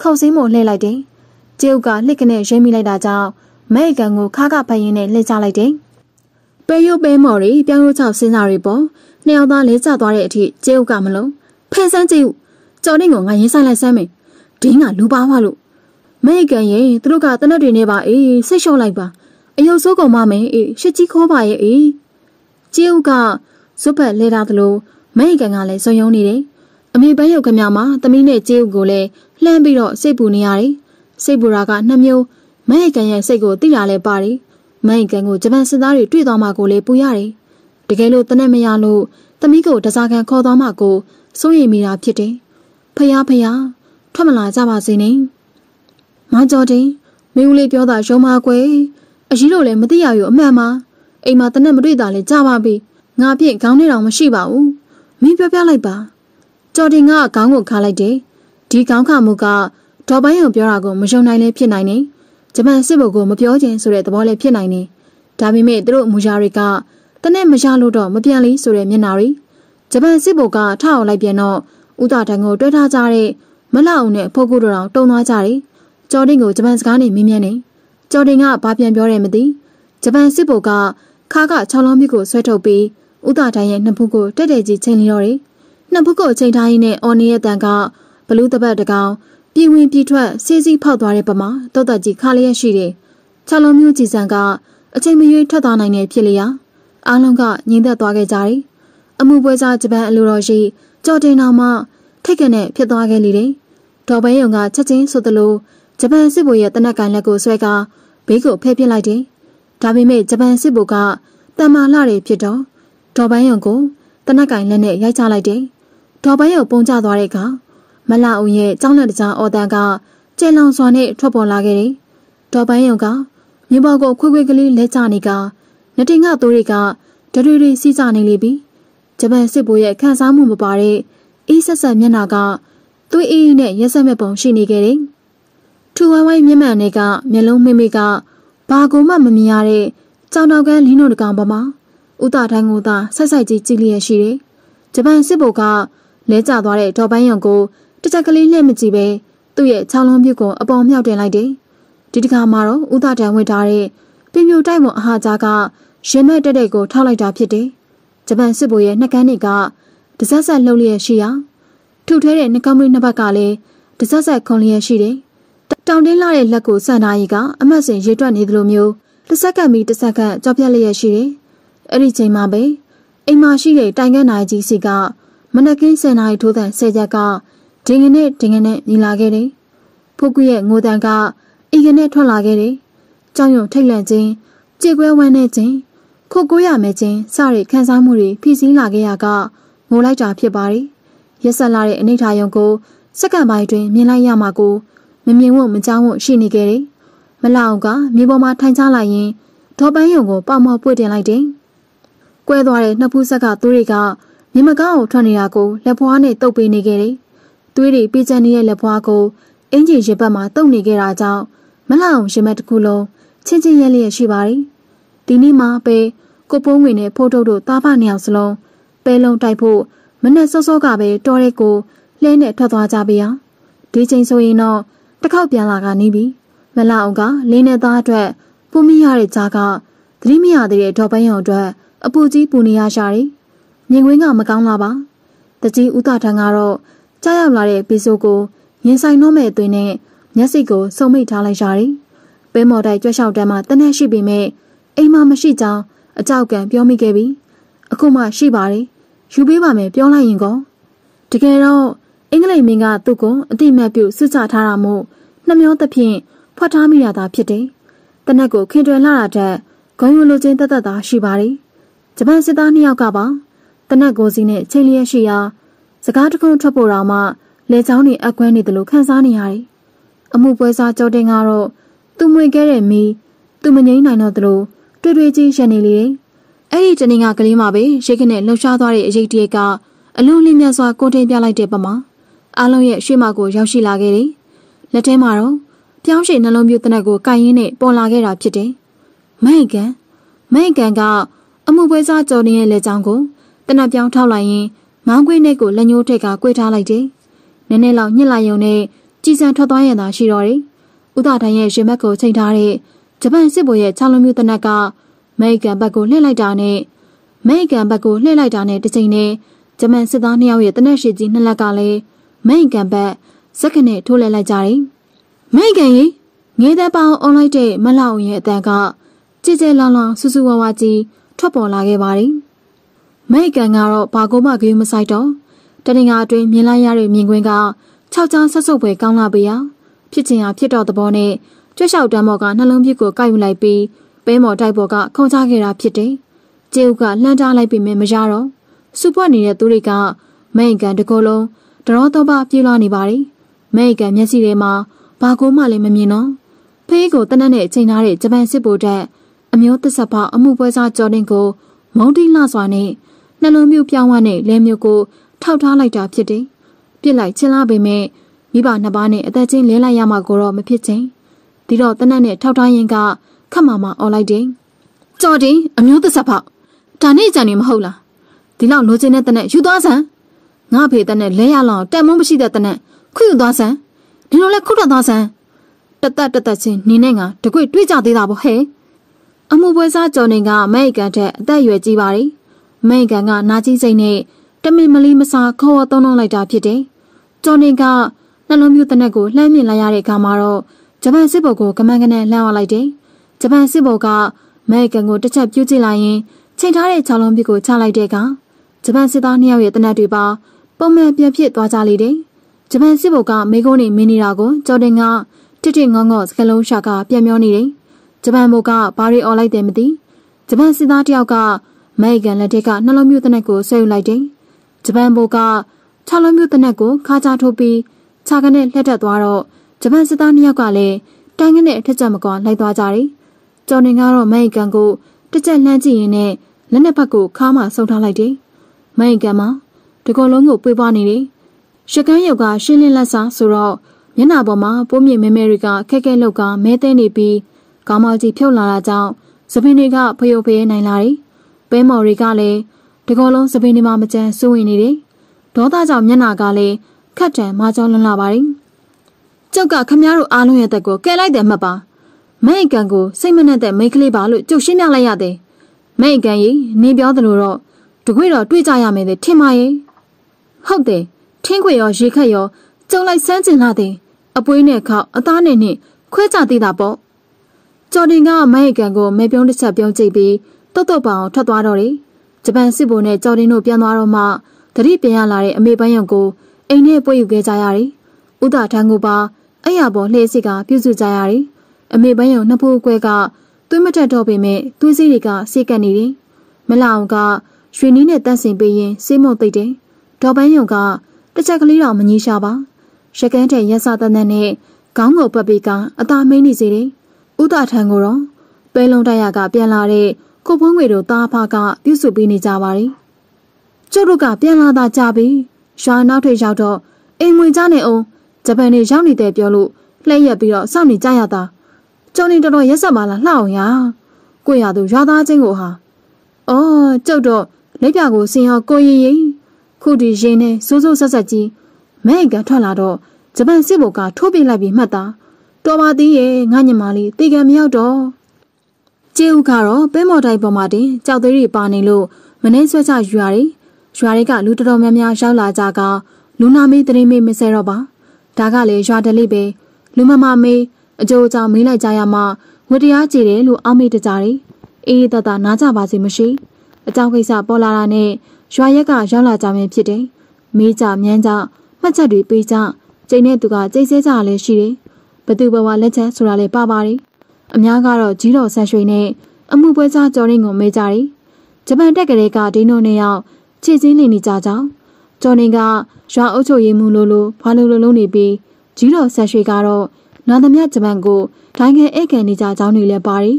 ခုံစင်းမို့လှည့်လိုက်တယ်။ကျုပ်ကလှစ်ကနဲ့ရဲမိလိုက်တာကြောင့်မဲအကန်ကိုခါခဖတ်ရင်းနဲ့လှည့်ချလိုက်တယ်။ပဲရုပ်ပဲမော်တွေပြောင်းရုပ်ချောက်စင်းစာတွေပေါ်နှစ်ယောက်သားလဲကျသွားတဲ့အထိကျုပ်ကမလုံးဖဲဆန်းကျုပ်ကျော်နေကိုငါရင်းဆိုင်လိုက်ဆမ်းမယ်။ဒင်းကလူပါဝလို့မဲအကန်ရင်သူတို့ကတနက်တွေနဲ့ပါအေးဆိတ်လျှော့လိုက်ပါအယုတ်ဆိုးကုန်မမယ်အေးရှစ်ကြီးခိုးပါရဲ့အေးကျေးဦးကစွပ်ဖက်လဲထားသလိုမဲအိမ်ကန်ကလည်းဇွန်ယုံနေတယ်အမေပန်းရုပ်ခမမှာသမီးနဲ့ကျေးဦးကိုလည်းလှမ်းပြီးတော့စိတ်ပူနေရတယ်စိတ်ပူတာကနှစ်မျိုးမဲအိမ်ကန်ရဲ့စိတ်ကို သိတာလည်းပါတယ်မဲအိမ်ကန်ကိုဂျပန်စစ်သားတွေတွေ့သွားမှကိုလည်းပူရတယ်တကယ်လို့တနက်မရလို့သမီးကိုတစားကန်ခေါ်သွားမှကိုစိုးရိမ်မိတာဖြစ်တယ်ဖယားဖယားထွက်မလာကြပါစေနဲ့မောင်ကျော်တင်မင်းဦးလေးပြောတာရုံမာကွယ်အကြီးတို့လည်းမသိရอยู่အမှန်ပါအိမ်မှာတနက်မတွေ့တာလဲကြာပါပြီငါဖြင့်ခေါင်းထဲတောင်မရှိပါဘူးမင်းပြောပြလိုက်ပါကြော်တင်ကခေါင်းကိုခါလိုက်တယ်ဒီခေါင်းခါမှုကဒေါ်ပိုင်းကိုပြောတာကိုမယုံနိုင်လဲဖြစ်နိုင်တယ်ဂျပန်စစ်ဘုတ်ကိုမပြောခြင်းဆိုတဲ့သဘောလည်းဖြစ်နိုင်တယ်ဒါပေမဲ့သူတို့မူရာတွေကတနက်မရလို့တော့မပြန်လေးဆိုတဲ့မျက်နာတွေဂျပန်စစ်ဘုတ်ကထအောင်လိုက်ပြန်တော့ဥဒတန်ကိုတွဲထားကြတဲ့မလအောင်နဲ့ဖိုကုတို့တောင်တုံသွားကြတယ်ကြော်တင်ကိုဂျပန်စကားနဲ့မင်းမြန်နေကြော်တင်ကဘာပြန်ပြောတယ်မသိဂျပန်စစ်ဘုတ်ကခါကချောင်းလုံးမြစ်ကိုဆွဲထုတ်ပြီးဥတာတိုင်းရဲ့နှစ်ဖူးကိုတက်တဲ့ကြီးချိန်လျော်တယ်။နှစ်ဖူးကိုချိန်ထားရင်းနဲ့အော်နေရဲ့တန်ကဘလူးတပတ်တကောင်ပြည်ဝင်ပြည်ထွက်စီစီဖောက်သွားတဲ့ပမာတောတကြီးခါလျက်ရှိတယ်။ချောင်းလုံးမျိုးကြည်စံကအချိန်မရွေးထွက်သွားနိုင်တဲ့ဖြစ်လျာအားလုံးကငြိမ်သက်သွားခဲ့ကြတယ်။အမှုပွဲစားဂျပန်အလိုတော်ရှိကြော်တင်တော်မှထိတ်ကနဲ့ဖြစ်သွားခဲ့လေတယ်။ဒေါ်ဘဲယုံကချက်ချင်းဆိုသလိုဂျပန်စစ်ဘိုလ်ရဲ့တနက်ကန်လက်ကိုဆွဲကဘေးကိုဖဲ့ပြစ်လိုက်တယ်။ဒါပေမဲ့ဂျပန်စစ်ဗိုလ်ကတန်မာလာတွေဖြစ်တော့ဒေါ်ပန်းရုံကိုတနက်ကင်လက်နဲ့ရိုက်ချလိုက်တယ်။ဒေါ်ပန်းရုံပုံကျသွားတဲ့အခါမလာဦးရဲ့ကြောင်းလက်တကြားအော်တန်ကကျဲလောင်စွာနဲ့ထွက်ပေါ်လာခဲ့တယ်။ဒေါ်ပန်းရုံကမြဘောကိုခွေခွေကလေးလဲချနေက နတင်ကသူတွေကဒရွေတွေစီးကြနေလိပြီ။ဂျပန်စစ်ဗိုလ်ရဲ့ခန်းစားမှုမပါတဲ့အေးဆက်ဆက်မျက်နှာကသွေးအေးအေးနဲ့ရက်ဆက်မဲ့ပုံရှိနေခဲ့တယ်။ထူဝိုင်းဝိုင်းမျက်မှန်တွေကမျက်လုံးမိမိကဘာကိုမှမမြင်ရတဲ့ကြောင်တောက်ကန်းလင်းတို့တကောင်ပေါ်မှာဥတာတိုင်းကိုသာဆိုက်ဆိုက်ကြီးကြည့်လျက်ရှိတယ်။ဂျပန်စစ်ဘုတ်ကလဲကျသွားတဲ့ဒေါ်ပန်းရုံကိုတကြက်ကလေးလှည့်မကြည့်ပဲသူ့ရဲ့ခြောက်လုံးပြုတ်ကိုအပေါ်မြောက်တင်လိုက်တယ်။ဒီတခါမှာတော့ဥတာတန်ဝင်ထားတဲ့ပင်ပြိုတိုက်ဝန်အဟာကြားကရင်မက်တက်တဲ့ကိုထောက်လိုက်တာဖြစ်တယ်။ဂျပန်စစ်ဘုတ်ရဲ့နှကန်းတွေကတစက်ဆက်လှုပ်လျက်ရှိရာထုထဲတဲ့နှကမ်းမွေးနှစ်ဘက်ကလည်းတစက်ဆက်ခုံလျက်ရှိတယ်။တောင်တင်းလာတဲ့လက်ကိုဆန်နာရီကအမတ်စင်ရေတွက်နေသလိုမျိုးတစ်စက္ကန့်ပြီးတစ်စက္ကန့်ကြောက်ပြက်လျက်ရှိတယ်။အဲ့ဒီချိန်မှာပဲအိမ်မှာရှိတဲ့တိုင်ကန်နိုင်ကြီးစီကမနက်ကင်းဆယ်နာရီထိုးတဲ့ဆယ်ချက်ကဒင်းငနဲ့ဒင်းငနဲ့ညီလာခဲ့တယ်။ဖုကူရဲ့ငိုတန်ကအိမ်ကနဲ့ထွက်လာခဲ့တယ်။ကြောင်ရုံထိတ်လန့်ခြင်း၊ကြေကွဲဝမ်းနေခြင်း၊ခုတ်ကိုရမယ်ခြင်းစတဲ့ခံစားမှုတွေဖြစ်စည်းလာခဲ့ရကငိုလိုက်တာဖြစ်ပါ ರಿ ။ရက်ဆက်လာတဲ့အနေထားယုံကိုစက္ကန့်ပိုင်းတွင်မြင်လိုက်ရမှာကိုမမြင်ဝတ်မကြောက်ဝတ်ရှိနေခဲ့တယ်။မလောက်ကမြေပေါ်မှာထိုင်ချလိုက်ရင်ဒေါ်ပန်းယုံကိုပေါက်မောက်ပွေ့တင်လိုက်တယ်။ကွဲသွားတဲ့နှစ်ဖူးဆက်ကသွေးတွေကမြေမကောင်းကိုထွက်နေတာကိုလက်ဖွားနဲ့တုပ်ပေးနေခဲ့တယ်။သွေးတွေပြေးကျန်နေတဲ့လက်ဖွားကိုအင်ဂျင်ရင်ဘတ်မှာတုပ်နေခဲ့တာကြောင့်မလောက်ရင်ဘတ်တစ်ခုလုံးချင်းချင်းရက်လျက်ရှိပါတယ်။ဒီနေ့မှပဲကိုပိုးငွေနဲ့ဖိုးထုတ်တို့သားဖနှစ်ယောက်စလုံးပဲလုံးတိုက်ဖို့မနဲ့စောစောကပဲတော်ရဲကိုလှဲနဲ့ထွက်သွားကြပြီ။ဒီချိန်ဆိုရင်တော့တစ်ခေါက်ပြန်လာကနေပြီမလာအောင်ကလင်းနဲ့သားအတွက်ပူမိရတဲ့ကြားကသတိမရသေးတဲ့ဒေါ်ပန်းရောင်အတွက်အပူကြီးပူနေရရှာတယ်မြင်ကွင်းကမကောင်းလာပါတကြီးဦးတာထန်ကတော့ကြားရောက်လာတဲ့ပီဆိုကိုရင်ဆိုင်တော့မဲ့အသွင်နဲ့မျက်စိကိုစုံမိတ်ထားလိုက်ရှာတယ်ပင်းမော်တိုက်ကြွက်လျှောက်တမ်းမှာတနက်ရှိပေမဲ့အိမ်မှာမရှိကြောင်းအကြောက်ကံပြောမိခဲ့ပြီအခုမှရှိပါတယ်ယူပေးပါမယ်ပြောလိုက်ရင်ကောတကယ်တော့အင်္ဂလိပ်မင်းကသူ့ကိုအတိမတ်ပြုစစ်ချထားတာမို့နှမျောသဖြင့်ဖွက်ထားမိရတာဖြစ်တယ်။တနက်ကိုခင်တွယ်လာတာတဲ့ဂုံယုံလိုချင်းတသက်သာရှိပါတယ်။ဂျပန်စစ်သားနှစ်ယောက်ကပါတနက်ကိုစီနဲ့ချိန်လျက်ရှိရာ စကားတခုထွက်ပေါ်တော့မှလက်ချောင်းတွေအက်ခွဲနေတယ်လို့ခန်းစားနေရတယ်။အမှုပွဲစားကြောတင်ကတော့သူမွေခဲ့တဲ့မီးသူမငိမ့်နိုင်တော့သလိုတွေ့တွေ့ချင်းရှင်နေလေ။အဲ့ဒီတနေ့ကကလေးမပဲရိတ်ခနဲ့လှုပ်ရှားသွားတဲ့အရေးတရကအလုံးလင်းမြတ်စွာကိုတင်ပြလိုက်တဲ့ပမာ။အားလုံးရဲ့ရွှေမကိုရောက်ရှိလာခဲ့တယ်။လက်ထဲမှာတော့ပြောင်းရှည်နှလုံးပြူတနက်ကိုကိုင်ရင်းနဲ့ပေါ်လာခဲ့တာဖြစ်တယ်။မိုင်ကန်မိုင်ကန်ကအမှုပွဲစားကျော်နေတဲ့လက်ချောင်းကိုတနက်ပြောင်းထောက်လိုက်ရင်မောင်းခွေးနဲ့ကိုလက်ညှိုးထက်က꿰ထားလိုက်တယ်။နည်းနည်းလောက်ညှစ်လိုက်ရုံနဲ့ကြည်စံထွက်သွားရင်သာရှိတော့တယ်။ဥဒထိုင်ရဲ့ရင်မက်ကိုချိန်ထားတဲ့ဂျပန်စစ်ဘိုရဲ့ခြောက်လုံးမျိုးတနက်ကမိုင်ကန်ဘက်ကိုလှည့်လိုက်တာနဲ့မိုင်ကန်ဘက်ကိုလှည့်လိုက်တာနဲ့တစ်ချိန်နဲ့ဂျမန်စစ်သားနှစ်ယောက်ရဲ့တနက်ရှိကြီးနှစ်လက်ကလည်းမိုင်ကန်ဘက်ဇက်ကနဲ့ထိုးလဲလိုက်ကြတယ်။မိုင်ကန်ရေငေးတဲ့ပေါင်းအုံလိုက်တဲ့မလောက်ရဲ့အတန်ကကြည်ကြဲလောင်လောင်ဆူဆူဝါဝါကြီးထွက်ပေါ်လာခဲ့ပါတယ်။မိုင်ကန်ကတော့ဘာကိုမှဂရုမစိုက်တော့တနင်္ဂနွေအတွင်းမြင်လိုက်ရတဲ့မြင်ကွင်းကခြောက်ချောင်းဆက်စုပ်ပွဲကောင်းလာပေရာဖြစ်ချင်ဟာဖြစ်တော့သဘောနဲ့ကြွက်လျှောက်တမ်းမော်ကနှလုံးပြစ်ကိုကိုက်ယူလိုက်ပြီးပဲမော်တိုက်ပေါ်ကခုံချခဲ့တာဖြစ်တယ်။ကျေဦးကလှမ်းထားလိုက်ပေမဲ့မရတော့စူပွက်နေတဲ့သူတွေကမိန်ကန်တကောလုံးတရောတော့ပပြေးလာနေပါတယ်မဲကမျက်စိထဲမှာဘာကိုမှလည်းမမြင်တော့ဖေးကိုတနက်နဲ့ချိန်ထားတဲ့ဂျပန်စစ်ဗိုလ်တပ်အမျိုးသစ္စာဖောက်အမှုပွဲစားကျော်တင်ကိုမုံတိလှစွာနဲ့နှလုံးမျိုးပြောင်းဝနဲ့လဲမျိုးကိုထောက်ထားလိုက်တာဖြစ်တယ်ပြစ်လိုက်ချင်းလာပေမဲ့မိဘနှစ်ပါးနဲ့အသက်ချင်းလဲလိုက်ရမှာကိုတော့မဖြစ်ချင်းဒီတော့တနက်နဲ့ထောက်ထားရင်ကခတ်မမအော်လိုက်တယ်ကျော်တင်အမျိုးသစ္စာဖောက်ဒါနဲ့ကြံနေမဟုတ်လားဒီလောက်လိုချင်တဲ့တနက်ယူသွားစမ်းငါဖေတနဲ့လဲရလောက်တန်မုံမရှိတဲ့တနဲ့ခွင့်သွားစမ်းဒီလိုလဲခုတ်သွားစမ်းတသက်တသက်ချင်းနေနဲ့ငါတကွေ့တွေ့ကြသေးတာပေါ့ဟဲ့အမှုပွဲစားကျော်နေကအမေရိကန်ထက်အသက်အရွယ်ကြီးပါတယ်အမေရိကန်ကနာကြီးစိတ်နဲ့တမင်မလီမစာခေါ်ဝေါ်သုံးလုံးလိုက်တာဖြစ်တယ်ကျော်နေကနှလုံးမျိုးတနက်ကိုလှမ်းမြင်လိုက်ရတဲ့အခါမှာတော့ဂျပန်စစ်ဘုတ်ကိုကမန်ကနန်လှမ်းဝလိုက်တယ်ဂျပန်စစ်ဘုတ်ကအမေရိကန်ကိုတစ်ချက်ပြုတ်ကြည့်လိုက်ရင်ချိန်ထားတဲ့ခြောက်လုံးပြစ်ကိုချလိုက်တဲ့အခါဂျပန်စစ်သားနှစ်ယောက်ရဲ့တနက်တွေပါပုံမှန်ပြန်ဖြစ်သွားကြလေတယ်။ဂျပန်စစ်ဘုတ်ကမိကုန်းနေမင်းနေတာကိုကြော်တင်ကတစ်တစ်ငေါငေါစကလုံးရှာကပြန်မျောနေတယ်။ဂျပန်ဘုတ်ကဘာတွေအော်လိုက်တယ်မသိ။ဂျပန်စစ်သားတယောက်ကမိုက်ကန်လက်ထက်ကနှလုံးမျိုးတနက်ကိုဆွဲယူလိုက်တယ်။ဂျပန်ဘုတ်ကခြောက်လုံးမျိုးတနက်ကိုခါချထိုးပြီးခြေကနဲ့လှက်တက်သွားတော့ဂျပန်စစ်သားနှစ်ယောက်ကလည်းတိုင်ကနဲ့အထက်ကျမကွန်လိုက်သွားကြတယ်။ကျော်နေကတော့မိုက်ကန်ကိုတစ်ချက်လှမ်းကြည့်ရင်းနဲ့လက်နှစ်ဖက်ကိုခါမှဆုံထားလိုက်တယ်။မိုက်ကန်မှာတကောလုံးကိုပွေးပွားနေတယ်။ရကန်းရုပ်ကရှင်းလင်းလက်စားဆိုတော့မျက်နှာပေါ်မှာပိုးမြင့်မဲမဲတွေကခက်ခက်လောက်ကမဲတဲ့နေပြီးခေါင်းမောက်ကြီးဖြုတ်လာတာကြောင့်သပင်တွေကဖယိုဖယဲနိုင်လာတယ်။ပဲမော်တွေကလည်းတကောလုံးသပင်တွေမှာမကြမ်းစိုးဝင်နေတယ်။ဒေါသကြောင့်မျက်နှာကလည်းခက်တံမာကြောလွန်လာပါတယ်။ကျောက်ကခမည်းတော်အားလုံးရဲ့တက်ကိုကဲလိုက်တယ်မှတ်ပါ။မဲအကန်ကိုစိတ်မနှက်တဲ့မိန်းကလေးပါလို့ကြုတ်ရှင်းပြလိုက်ရတယ်။မဲအကန်ကြီးနေပြောသလိုတော့တကွေတော့တွေ့ကြရမယ်တဲ့ထင်ပါရဲ့။ဟုတ်တယ်ထင်းခွေရောရေခက်ရောကြုံလိုက်စမ်းကျင်လာတယ်အပွေးနဲ့ခေါက်အသားနဲ့နှင့်ခွဲကြသေးတာပေါ့ကျော်တင်ကမိုင်းကန်ကိုမဲပြုံးတစ်ချက်ပြုံးကြည့်ပြီးတော်တော်ပောင်ထွက်သွားတော့တယ်ဂျပန်စစ်ဗိုလ်နဲ့ကျော်တင်တို့ပြန်သွားတော့မှတတိပြန်ရလာတဲ့အမေပန်းရုံကိုအိမ်ထဲပွေယူခဲ့ကြရတယ်ဥဒထန်းကိုပါအဲ့ရပေါ်လှည့်စစ်ကပြုစုကြရတယ်အမေပန်းရုံနှစ်ဖူးခွဲက သွေးမတက်တော့ပေမဲ့သွေးစည်းတွေကစိတ်ကပ်နေတယ်မလအောင်က ရွှေနီးနဲ့တန့်စင်ပေးရင်စေးမုံသိတယ်ဒေါ်ပန်းယုံကတစ်ချက်ကလေးတော့မငြိရှာပါရကန်းထက်ရက်စတန်းနဲ့ခေါင်းကိုပတ်ပြီးကအသာမင်းနေစေတယ်ဥဒထံကိုတော့ပဲလုံးတိုက်ရကပြန်လာတဲ့ကိုပွန်းငွေတို့သားဖကပြုစုပေးနေကြပါတယ်ကျုပ်တို့ကပြန်လာတာကြပြီရွာနောက်ထိရောက်တော့အိမ်ဝင်ကြနေအောင်ဂျပန်နေရောက်နေတဲ့ပြောလို့လှည့်ရက်ပြီးတော့စောင့်နေကြရတာကျောင်းနေတော်တော်ရက်ဆက်ပါလားလှအောင်ရကိုရသူရွာသားချင်းကိုဟာအော်ကျုပ်တော့လက်ပြကိုဆင်ရောကိုရင်ရင်ခုဒီရင်နဲ့စိုးစိုးဆက်ဆက်ကြီးမဲကထွက်လာတော့ဂျပန်စစ်ဘုတ်ကထိုးပစ်လိုက်ပြီးမှတ်တာတော်ပါသေးရဲ့ငါညမလေးတေကံမရောက်တော့ကျေဦးကတော့ပဲမော်တိုက်ပေါ်မှာတင်ကြောက်သေးတွေပါနေလို့မနှိမ့်ဆွဲချရွာတွေရွာတွေကလူတော်တော်များများရောက်လာကြကလူနာမေးတရင်မေးမဆဲတော့ပါဒါကလည်းရွာတလေးပဲလူမမမေးအကျိုးအကြောင်းမေးလိုက်ကြရမှငွေတရားကြည်တယ်လို့အောက်မေ့တကြတယ်အေးအေးတတနားကြပါစေမရှိ အကြောင်းကိစ္စပေါ်လာတာနဲ့ရွာရက်ကရောက်လာကြမယ်ဖြစ်တယ်။မေးကြမြန်းကြမှတ်ချက်တွေပေးကြကျိန်တဲ့သူကကျိတ်ဆဲကြတာလည်းရှိတယ်။ဘသူဘဝလက်ချက်ဆိုတာလည်းပါပါတယ်။အများကတော့ကြီးတော်ဆက်ရွှေနဲ့အမှုပွဲစားကျော်ရင်းကိုမေးကြတယ်။ဂျပန်တက်ကလေးကဒိနိုနဲ့ရောက်ခြေချင်းနေနေကြကြောင်းကျော်ရင်းကရွာအုပ်ချုပ်ရေးမှူးလိုလိုဘာလိုလိုလုပ်နေပြီးကြီးတော်ဆက်ရွှေကတော့နာသမယဂျပန်ကိုဒိုင်းငယ်ဧကန်နေကြကြောင်းတွေလည်းပါတယ်။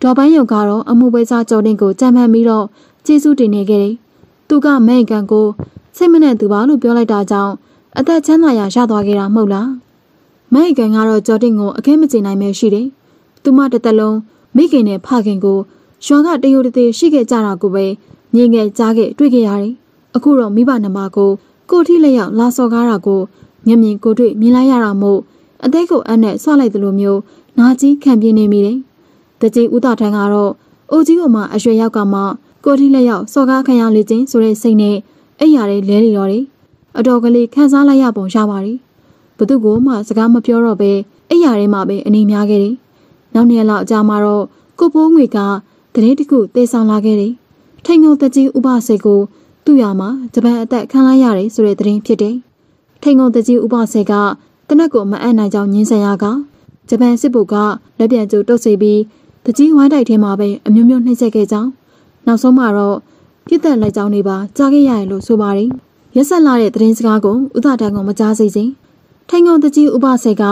ဒေါ်ပန်းယုံကတော့အမှုပွဲစားကျော်ရင်းကိုကြံမှန်ပြီးတော့ကျေးဇူးတင်နေခဲ့တယ်သူကမဲကန်ကိုစိတ်မနဲ့သူပါလို့ပြောလိုက်တာကြောင့်အသက်ချမ်းသာရရသွားခဲ့တာမဟုတ်လားမဲကန်ကတော့ကြော်တင်ကိုအခဲမကျေနိုင်ပဲရှိတယ်သူမတစ်သက်လုံးမိခင်နဲ့ဖခင်ကိုရွာကတယိုတသေးရှိခဲ့ကြတာကိုပဲငြင်းငယ်ကြားခဲ့တွေ့ခဲ့ရတယ်အခုတော့မိဘနှမကိုကိုထိလက်ရောက်လာစော်ကားတာကိုမျက်မြင်ကိုတွေ့မြင်လိုက်ရတာမို့အသေးကိုအန်းနဲ့ဆွလိုက်သလိုမျိုးနာကြီးခံပြင်းနေမိတယ်တကြည်ဦးတာထန်ကတော့အိုကြီးကမှအရွယ်ရောက်ကမှကိုတိလက်ရောက်စော်ကားခံရလေခြင်းဆိုတဲ့စိတ်နဲ့အိယာတဲ့လဲလီတော်တယ်အတော်ကလေးခံစားလိုက်ရပုံရပါတယ်ဘသူကမှစကားမပြောတော့ပဲအိယာထဲမှာပဲအနေများခဲ့တယ်နောက်နေ့လောက်အကြာမှာတော့ကိုပိုးငွေကတရင်တစ်ခုတေဆောင်လာခဲ့တယ်ထိန်ကုန်တကြီးဥပစေကို သူ့ရမှာဂျပန်အသက်ခံလိုက်ရတယ်ဆိုတဲ့သတင်းဖြစ်တယ်။ထိန်ကုန်တကြီးဥပစေကတနက်ကိုမအံ့နိုင်ကြောင်းညင်းဆန်ရကဂျပန်စစ်ဘုတ်ကလက်ပြန်ကျိုးတုတ်စီပြီးတကြီးဝိုင်းတိုက်ထဲမှာပဲအမျိုးမျိုးနှိမ့်ဆက်ခဲ့ကြောင်းနောက်ဆုံးမှာတော့ပြစ်သက်လိုက်ကြောင်းတွေပါကြားခဲ့ရတယ်လို့ဆိုပါတယ်ရက်ဆက်လာတဲ့သတင်းစကားကိုဥဒတန်ကမကြားစေခြင်းထိုင်ကုန်တကြီးဥပဆေက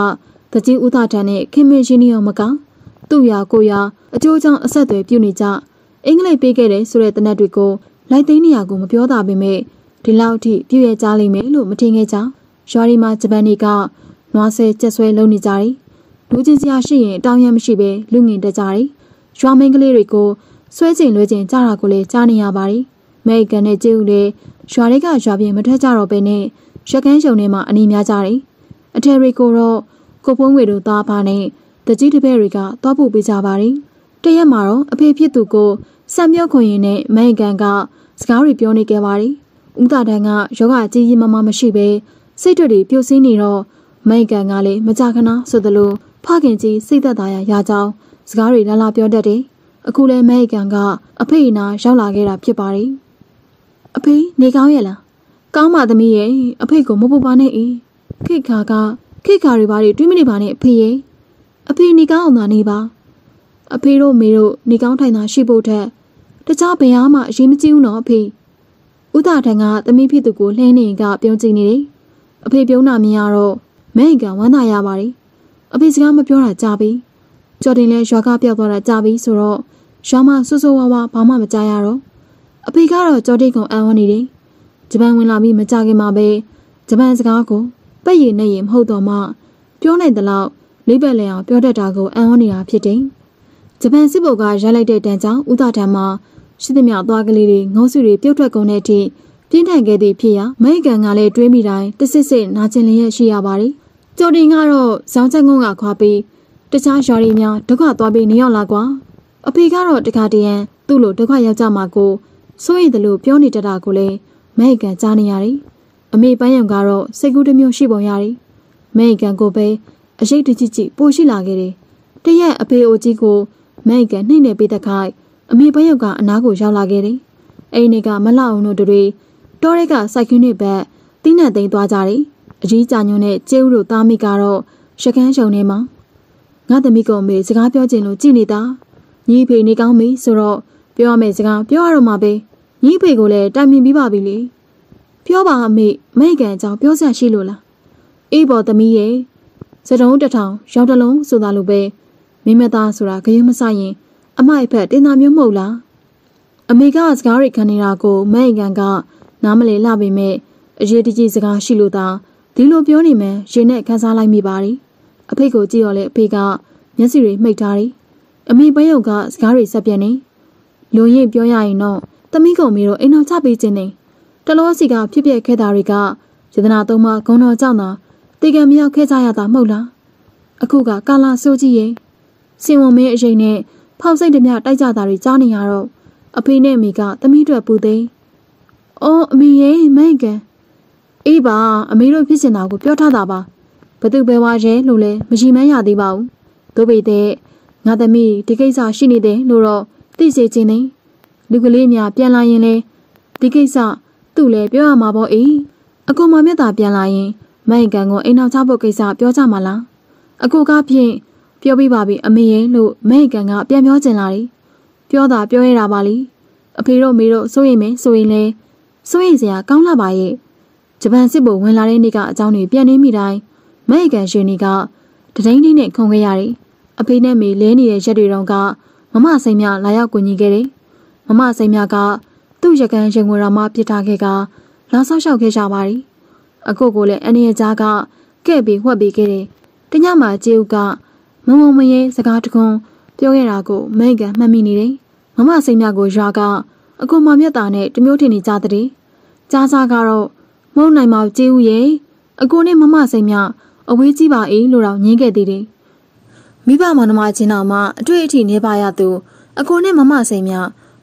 တကြီးဥဒတန်နဲ့ခင်မင်းရှင်နီယောမကသူ့ရာကိုရာအကျိုးကြောင့်အဆက်အသွယ်ပြုနေကြအင်္ဂလိပ်ပေးခဲ့တယ်ဆိုတဲ့တနက်တွေကိုလိုက်သိန်းနေရကိုမပြောတာပေမဲ့ဒီလောက်ထိပြည့်ရကြလိမ့်မယ်လို့မထင်ခဲ့ကြရွာဒီမှာဂျပန်တွေကနွားဆဲကြက်ဆွဲလုံနေကြတယ်လူချင်းစရာရှိရင်အတောင်ရမရှိပဲလူငင်တက်ကြတယ်ရွာမင်းကလေးတွေကိုဆွဲကျင်လွှဲကျင်ကြတာကိုလည်းကြားနေရပါတယ်။မဲကန်နဲ့ကျင်းဦးလည်းရွာတွေကရွာပြင်မထွက်ကြတော့ပဲနဲ့ရက်ကန်းရုံထဲမှာအနီးများကြတယ်။အထယ်ရီကိုတော့ကိုပွန်းဝေတို့သားပါနဲ့တကြီးတပဲ့တွေကသွားပို့ပေးကြပါတယ်။တရက်မှာတော့အဖေဖြစ်သူကိုဆံမြော့ခွင်ရင်နဲ့မဲကန်ကစကားတွေပြောနေခဲ့ပါတယ်။ဦးတာတန်းကယောဂအကြီးကြီးမမမရှိပဲစိတ်တွေတွေပြုတ်စင်းနေတော့မိုင်ကန်ကလည်းမကြခဏဆိုသလိုဖခင်ကြီးစိတ်သက်သာရရကြောင်းစကားတွေလာလာပြောတတ်တယ်အခုလဲမဲကန်ကအဖေနာရောက်လာခဲ့တာဖြစ်ပါတယ်အဖေနေကောင်းရဲ့လားကောင်းပါသမီးရဲ့အဖေကိုမပူပါနဲ့အေးခိခါကခိခါတွေဘာတွေတွေးမနေပါနဲ့အဖေရဲ့အဖေနေကောင်းအောင်သာနေပါအဖေတို့မေတို့နေကောင်းထိုင်သာရှိဖို့ထက်တခြားဘယ်ဟာမှအရေးမကြီးဘူးနော်အဖေဥဒထန်ကသမီးဖြစ်သူကိုလှမ်းနေက ပြုံးကြည့်နေတယ်အဖေပြုံးတာမြင်ရတော့မဲကန်ဝမ်းသာရပါတယ်အဖေစကားမပြောတာကြားပြီးကျော်တင်လည်းရွာကပြောက်သွားတာကြာပြီဆိုတော့ရွာမှာဆူဆူဝါဝါဘာမှမကြားရတော့အဖေကတော့ကျော်တိတ်ကုန်အံ့ဩနေတယ်ဂျပန်ဝင်လာပြီးမကြခင်မှာပဲဂျပန်စကားကိုပက်ရည်နဲ့ရည်မဟုတ်တော့မှပြောနိုင်သလောက်လေးပတ်လည်အောင်ပြောတတ်တာကိုအံ့ဩနေတာဖြစ်တယ်ဂျပန်စစ်ဘုတ်ကရိုက်လိုက်တဲ့တန်ကြောင့်ဥဒထံမှာရှိသမျှသွားကလေးတွေငုံစုတွေပြုတ်ထွက်ကုန်တဲ့အထိပြင်းထန်ခဲ့သည့်ဖြစ်ရာမိကန်ကလည်းတွေးမိတိုင်းတဆစ်စစ်နာကျင်လျက်ရှိရပါတယ်ကျော်တင်ကတော့ဇောင်းချက်ငုံကခွာပြီးတခြားရွာတွေများဒုက္ခသွားပြီးနေရောက်လာကွာအဖေကတော့တခါတည်းရန်သူ့လိုဒုက္ခရောက်ကြမှာကိုစိုးရိမ်တယ်လို့ပြောနေတတ်တာကိုလည်းမဲအကန်ကြားနေရတယ်အမေပန်းရောင်ကတော့စိတ်ကူးတစ်မျိုးရှိပုံရတယ်မဲအကန်ကိုပဲအရှိတ်တကြီးကြီးပိုရှိလာခဲ့တယ်တရက်အဖေအိုကြီးကိုမဲအကန်နှိမ့်နေပေးတဲ့ခိုက်အမေပန်းရောင်ကအနားကိုရောက်လာခဲ့တယ်အိမ်တွေက မလောက်အောင်တို့တွေတော်ရက်ကစိုက်ခင်းတွေဘက်တင်းနဲ့သိမ်းသွားကြတယ်အကြီးကြညွန်းနဲ့ကျဲဦးတို့သားမိကတော့ရကန်းရုံထဲမှာငါသမီးကောင်မေစကားပြောချင်လို့ကြည်နေတာညီဖေနေကောင်းပြီဆိုတော့ပြောရမယ့်စကားပြောရတော့မှာပဲညီဖေကိုလည်းတိုင်ပင်ပြီးပါပြီလေပြောပါအမေမိတ်ကန်အကြောင်းပြောစရာရှိလို့လားအေးပေါ်သမီးရဲ့စတုံးတထောင်ရောင်တလုံးဆိုတာလိုပဲမိမသားဆိုတာခရင်မဆိုင်ရင်အမိုက်ဖက်တင်တာမျိုးမဟုတ်လားအမေကစကားရိတ်ခံနေတာကိုမိတ်ကန်ကနားမလည်လာပေမဲ့အရေးတကြီးစကားရှိလို့သာဒီလိုပြောနေမှရင်နဲ့ခန်းစားလိုက်မိပါတယ်အဖေကိုကြည့်တော့လေအဖေကမျက်စိတွေမှိတ်ထားတယ်။အမေပွဲရုပ်ကစကားတွေဆက်ပြန်နေ။လုံရင်ပြောရရင်တော့သမီးကောင်မေတော့အိမ်တော်ချပေးခြင်းနေ။တလောစီကဖြစ်ပျက်ခဲ့တာတွေကယတနာသုံးပါဂုံတော်ကြောင့်သာတေကံမရောက်ခဲ့ကြရတာမဟုတ်လား။အခုကကာလာစိုးကြီးရဲ့စင်ဝန်မင်းအရင်နဲ့ဖောက်စိတ်တမျှတိုက်ကြတာတွေကြားနေရတော့အဖေနဲ့အမေကသမီးအတွက်ပူသိမ်း။အော်အမေရဲ့မိုက်ကန်အေးပါအမေတို့ဖြစ်စင်တာကိုပြောထားတာပါ။ဘသူပဲဝါရဲလို့လဲမကြည်မန်းရသေးပါဘူးတို့ပေတဲ့ငါသမီးဒီကိစ္စရှိနေတယ်လို့တော့သိစေခြင်းနဲ့လူကလေးများပြန်လာရင်လဲဒီကိစ္စသူ့လဲပြောရမှာပေါ့အေးအကူမမြတ်တာပြန်လာရင်မိုင်ကန်ကိုအိမ်နောက်ချဖို့ကိစ္စပြောကြမှာလားအကူကဖြင့်ပြောပြပါပြီအမေရင်လို့မိုင်ကန်ကပြန်ပြောကျင်လာတယ်ပြောတာပြောရတာပါလीအဖေတို့မေတို့စိုးရိမ်မယ်ဆိုရင်လဲစိုးရိမ်စရာကောင်းလာပါရဲ့ဂျပန်စစ်ဘုံဝင်လာတဲ့နေ့ကအကြောင်းတွေပြန်နေမိတိုင်းမဲအကန်ရှင်နီကတတိုင်းလေးနဲ့ခုံခဲ့ရတယ်။အဖေနဲ့မေလဲနေတဲ့ရက်တွေတုန်းကမမစိမ်မြလာရောက်ကူညီခဲ့တယ်။မမစိမ်မြကသူ့ရကန်ရင်ဝင်တော်မှပြစ်ထားခဲ့ကလာဆောက်ရှောက်ခဲ့ကြပါသည်။အကိုကိုလည်းအနေရကြားကကဲ့ပြီးဝှက်ပေးခဲ့တယ်။တညမှာကျေးဦးကမမုံမရဲစကားတခွန်းပြောခဲ့တာကိုမဲကန်မှတ်မိနေတယ်။မမစိမ်မြကိုရွာက အကိုမမြတ်တာနဲ့တမျိုးထင်နေကြတဲ့။ကြားစားကတော့မုံနိုင်မောင်ကျေးဦးရဲ့အကိုနဲ့မမစိမ်မြအဝေးကြီးပါအေးလို့တော့ငင်းခဲ့သေးတယ်။မိဘမောင်နှမချင်းတော်မှအတွေ့အထိနေပါရသူ အကိုနဲ့မမစိန်မြ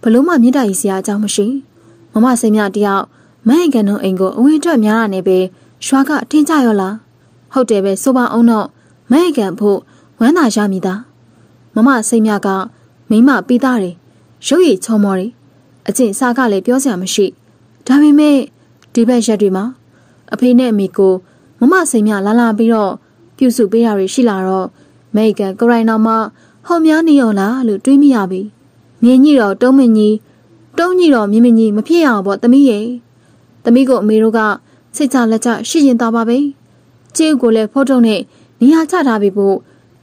ဘလို့မှမြင့်တာကြီးစရာအကြောင်းမရှိ။မမစိန်မြတယောက်မဟင်ကန်တို့အိမ်ကိုအဝင်ထွက်များတာနဲ့ပဲရွာကအထင်ကျရောလား။ဟုတ်တယ်ပဲဆိုပါအောင်တော့မဟင်ကန်ဖို့ဝမ်းသာရမိသား။မမစိန်မြကမိမပီးသားတယ်။ရုပ်ရည်ချောမောတယ်။အကျင့်စားကလည်းပြောစရာမရှိ။ဒါပေမဲ့ဒီဘက်ရက်တွေမှာအဖေနဲ့အမေကိုမမစိန်မြလာလာပြီးတော့ပြုစုပေးတာတွေရှိလာတော့မိတ်ကန်ကိုရိုင်းတော်မှဟော်များနေရောလားလို့တွေးမိရပြီ။မြင်းကြီးတော်တုံးမင်းကြီးတုံးကြီးတော်မြင်းမင်းကြီးမဖြစ်ရအောင်ပေါ့သမီးရဲ့။သမီးကိုအမေတို့ကစိတ်ချလက်ချရှိရင်သားပါပဲ။ကျေးကိုလည်းဖောက်ထုတ်နဲ့နေရာချထားပြီးဖို့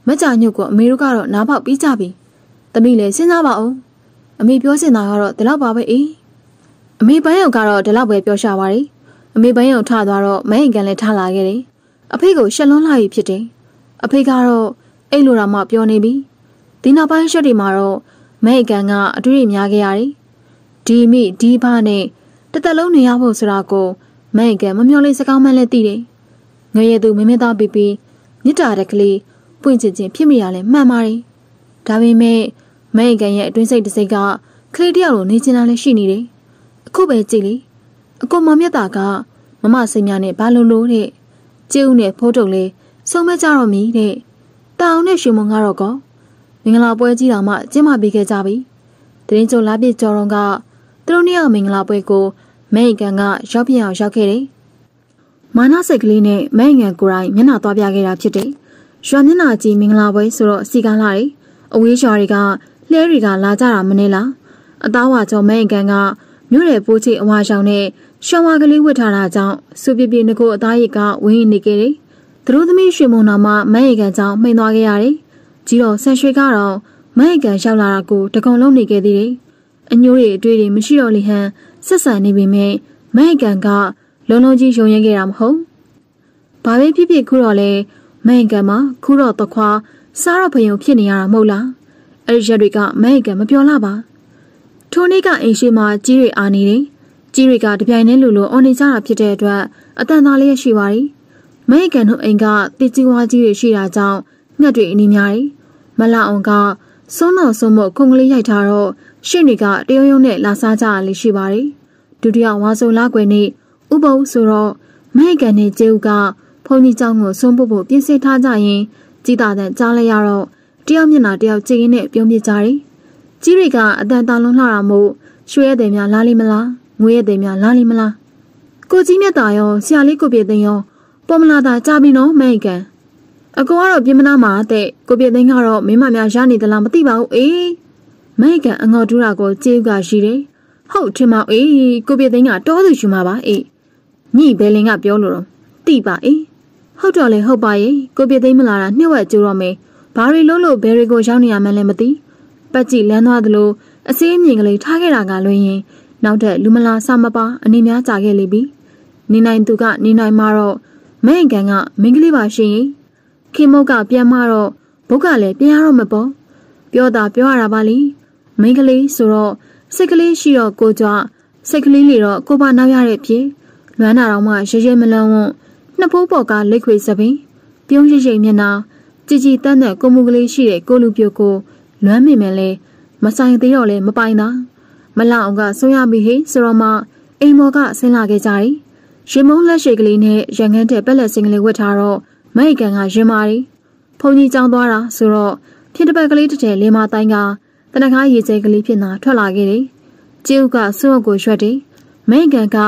မကြညုတ်ကိုအမေတို့ကတော့နားပေါက်ပြီးကြပြီ။သမီးလည်းစဉ်းစားပါဦး။အမေပြောစင်တာကတော့ဒီလောက်ပါပဲအေး။အမေပန်းရောက်ကတော့ဒီလောက်ပဲပြောရှာပါရည်။အမေပိုင်းအောင်ထသွားတော့မဟင်ကန်လည်းထလာခဲ့တယ်။အဖေကို ရှက်လွန်းလာပြီဖြစ်တယ်။အဖေကတော့အဲ့လိုတော့မှပြောနေပြီ။ဒီနောက်ပိုင်းရှက်တွေမှာတော့မဟင်ကန်ကအတွေ့အများခဲ့ရတယ်။ဒီမိဒီဖနဲ့တသက်လုံးနေရဖို့ဆိုတာကိုမဟင်ကန်မမျှော်လင့်စကားမှလည်းသိတယ်။ငရဲသူမင်းမသားပီပီမြစ်တာတက်ကလေးပွင့်ချင်ချင်းဖြစ်မိရလဲမှန်ပါတယ်။ဒါပေမဲ့မဟင်ကန်ရဲ့အတွင်းစိတ်တစ်စိတ်ကကလေးတယောက်လိုနေချင်တာလည်းရှိနေတယ်။အခုပဲကြည့်လေအကိုမမြတ်တာကမမစိတ်များနဲ့ဘာလို့လို့တဲ့ကျုပ်နဲ့ဖိုးတုတ်လေးဆုံးမကြတော့မီတဲ့တအောင်နဲ့ရွှေမုံကတော့ကောမင်္ဂလာပွဲကြီးတော်မှကျင်းပပေးခဲ့ကြပြီတရင်ကျော်လာပြည့်ကျော်တော်ကသူတို့နှစ်ယောက်မင်္ဂလာပွဲကိုမဲအင်ကန်ကရောက်ပြအောင်ရောက်ခဲ့တယ်မာနစိတ်ကလေးနဲ့မဲအင်ကန်ကိုယ်တိုင်မျက်နှာသွားပြခဲ့တာဖြစ်တယ်ရွာမျက်နှာကြီးမင်္ဂလာပွဲဆိုတော့စီကားလာတယ်အဝေးရွာတွေကလှဲတွေကလာကြတာမနေလားအသားဝါကျော်မဲအင်ကန်ကမြို့ရဲပိုးချိတ်အဝါရောင်နဲ့ရှောင်းဝါကလေးဝတ်ထားတာကြောင့်စူပြပြငကိုအသားရည်ကဝင်းနေခဲ့တယ်။သူတို့သမီးရွှေမုံတော်မှမန်ရကန်ကြောင့်မှိန်သွားခဲ့ရတယ်။ကြီးတော်ဆန်ရွှေကတော့မန်ရကန်ရောက်လာတာကိုတကုံလုံးနေခဲ့သေးတယ်။အညိုးတွေအတွေ့တွေမရှိတော့လေဟန်ဆက်ဆံနေပေမဲ့မန်ရကန်ကလုံလုံကြီးယုံရင်ခဲ့တာမဟုတ်။ဘာပဲဖြစ်ဖြစ်ခုတော့လေမန်ရကန်မှာခုတော့တခွာစားတော့ဖယုံဖြစ်နေရတာမဟုတ်လား။အဲ့ဒီရက်တွေကမန်ရကန်မပြောလာပါ။ထိုနေ့ကအိမ်ရှိမှာကြီးတွေအာနေတယ်။ကြီးတွေကတပြိုင်တည်းလူလိုအော်နေကြတာဖြစ်တဲ့အတွက်အတန်သာလျက်ရှိပါရီ။မဲကန်တို့အိမ်ကတိကျဝါကြီးတွေရှိတာကြောင့်ငှက်တွေအနည်းများတယ်။မလအောင်ကစွန်းတော်စွန်းမခုံကလေးရိုက်ထားတော့ရှင့်တွေကတရုံရုံနဲ့လာစားကြရလေရှိပါရီ။ဒုတိယဝါဆိုလာကွယ်နေ့ဥပုံဆိုတော့မဲကန်နဲ့ကျေဦးကဖုန်ကြီးเจ้าကိုစွန့်ပုတ်ဖို့ပြင်ဆင်ထားကြရင်ကြည်တာတဲ့ကြားလိုက်ရတော့တယောက်မျက်နှာတယောက်ကြည့်ရင်းနဲ့ပြုံးပြကြတယ်ကြီးတွေကအတန်တန်လုံးလှတာမို့ရွှေရတဲ့များလားလိမလားငွေရတဲ့များလားလိမလားကိုကြီးမြတ်တာရောဆရာလေးကိုပြေသိန်းရောပေါ်မလာတာကြာပြီနော်မိုက်ကန်အကောကတော့ပြင်မနာမှာတဲ့ကိုပြေသိန်းကတော့မင်းမများရနေသလားမသိပါဘူးအေးမိုက်ကန်အငေါ်တူတာကိုကျေးဥကရှိတယ်ဟုတ်ထင်ပါအေးကိုပြေသိန်းကတောသူယူမှာပါအေးညိဘယ်လင်ကပြောလို့တော့တိပါအေးဟုတ်တော့လေဟုတ်ပါရဲ့ကိုပြေသိန်းမလာတာနှစ်ဝက်ကြိုးတော့မယ်ဘာတွေလို့လို့ဘယ်တွေကိုရောက်နေရမှန်းလည်းမသိဘူးပတ်ကြည့်လန်းသွားသလိုအစည်းအမြင်ကလေးထားခဲ့တာကလွင်ရင်နောက်ထပ်လူမလာဆမပါ အနေများကြာခဲ့လိမ့်ပြီနေနိုင်သူကနေနိုင်မှာတော့မင်းကန်ကမင်းကလေးပါရှင်ခင်မုတ်ကပြန်မှတော့ဘုတ်ကလည်းပြန်ရတော့မပေါ့ပြောတာပြောရတာပါလိမင်းကလေးဆိုတော့စိတ်ကလေးရှိတော့ကိုကြွစိတ်ကလေးလေတော့ကိုပါနောက်ရတဲ့ဖြစ်လွမ်းနာတော့မှရရမလွန်ဝွန့်နှစ်ဖိုးပေါ်ကလက်ခွေစပင်ပြုံးရိပ်ရိပ်မျက်နှာကြည်ကြည်တန်းတန်းကိုမှုကလေးရှိတဲ့ကိုလူပြိုကိုလွမ်းမိမယ်လဲမဆိုင်သေးတော့လဲမပိုင်တာမလအောင်ကဆွံ့ရမိဟိဆိုတော့မှအိမ်မော်ကဆင်းလာခဲ့ကြတယ်ရင်မုံလက်ရှိကလေးနဲ့ရန်ငန်းတဲ့ပက်လက်စင်ကလေးဝတ်ထားတော့မိုက်ကန်ကရင်မာတယ်ဖုန်ကြီးကြောင်းသွားတာဆိုတော့ဖြစ်တပတ်ကလေးတစ်ထည်လင်းမတိုင်းကတနခါရေကျဲကလေးဖြစ်တာထွက်လာခဲ့တယ်ကျုပ်ကဆွံ့အုပ်ကိုရွက်တယ်မိုက်ကန်က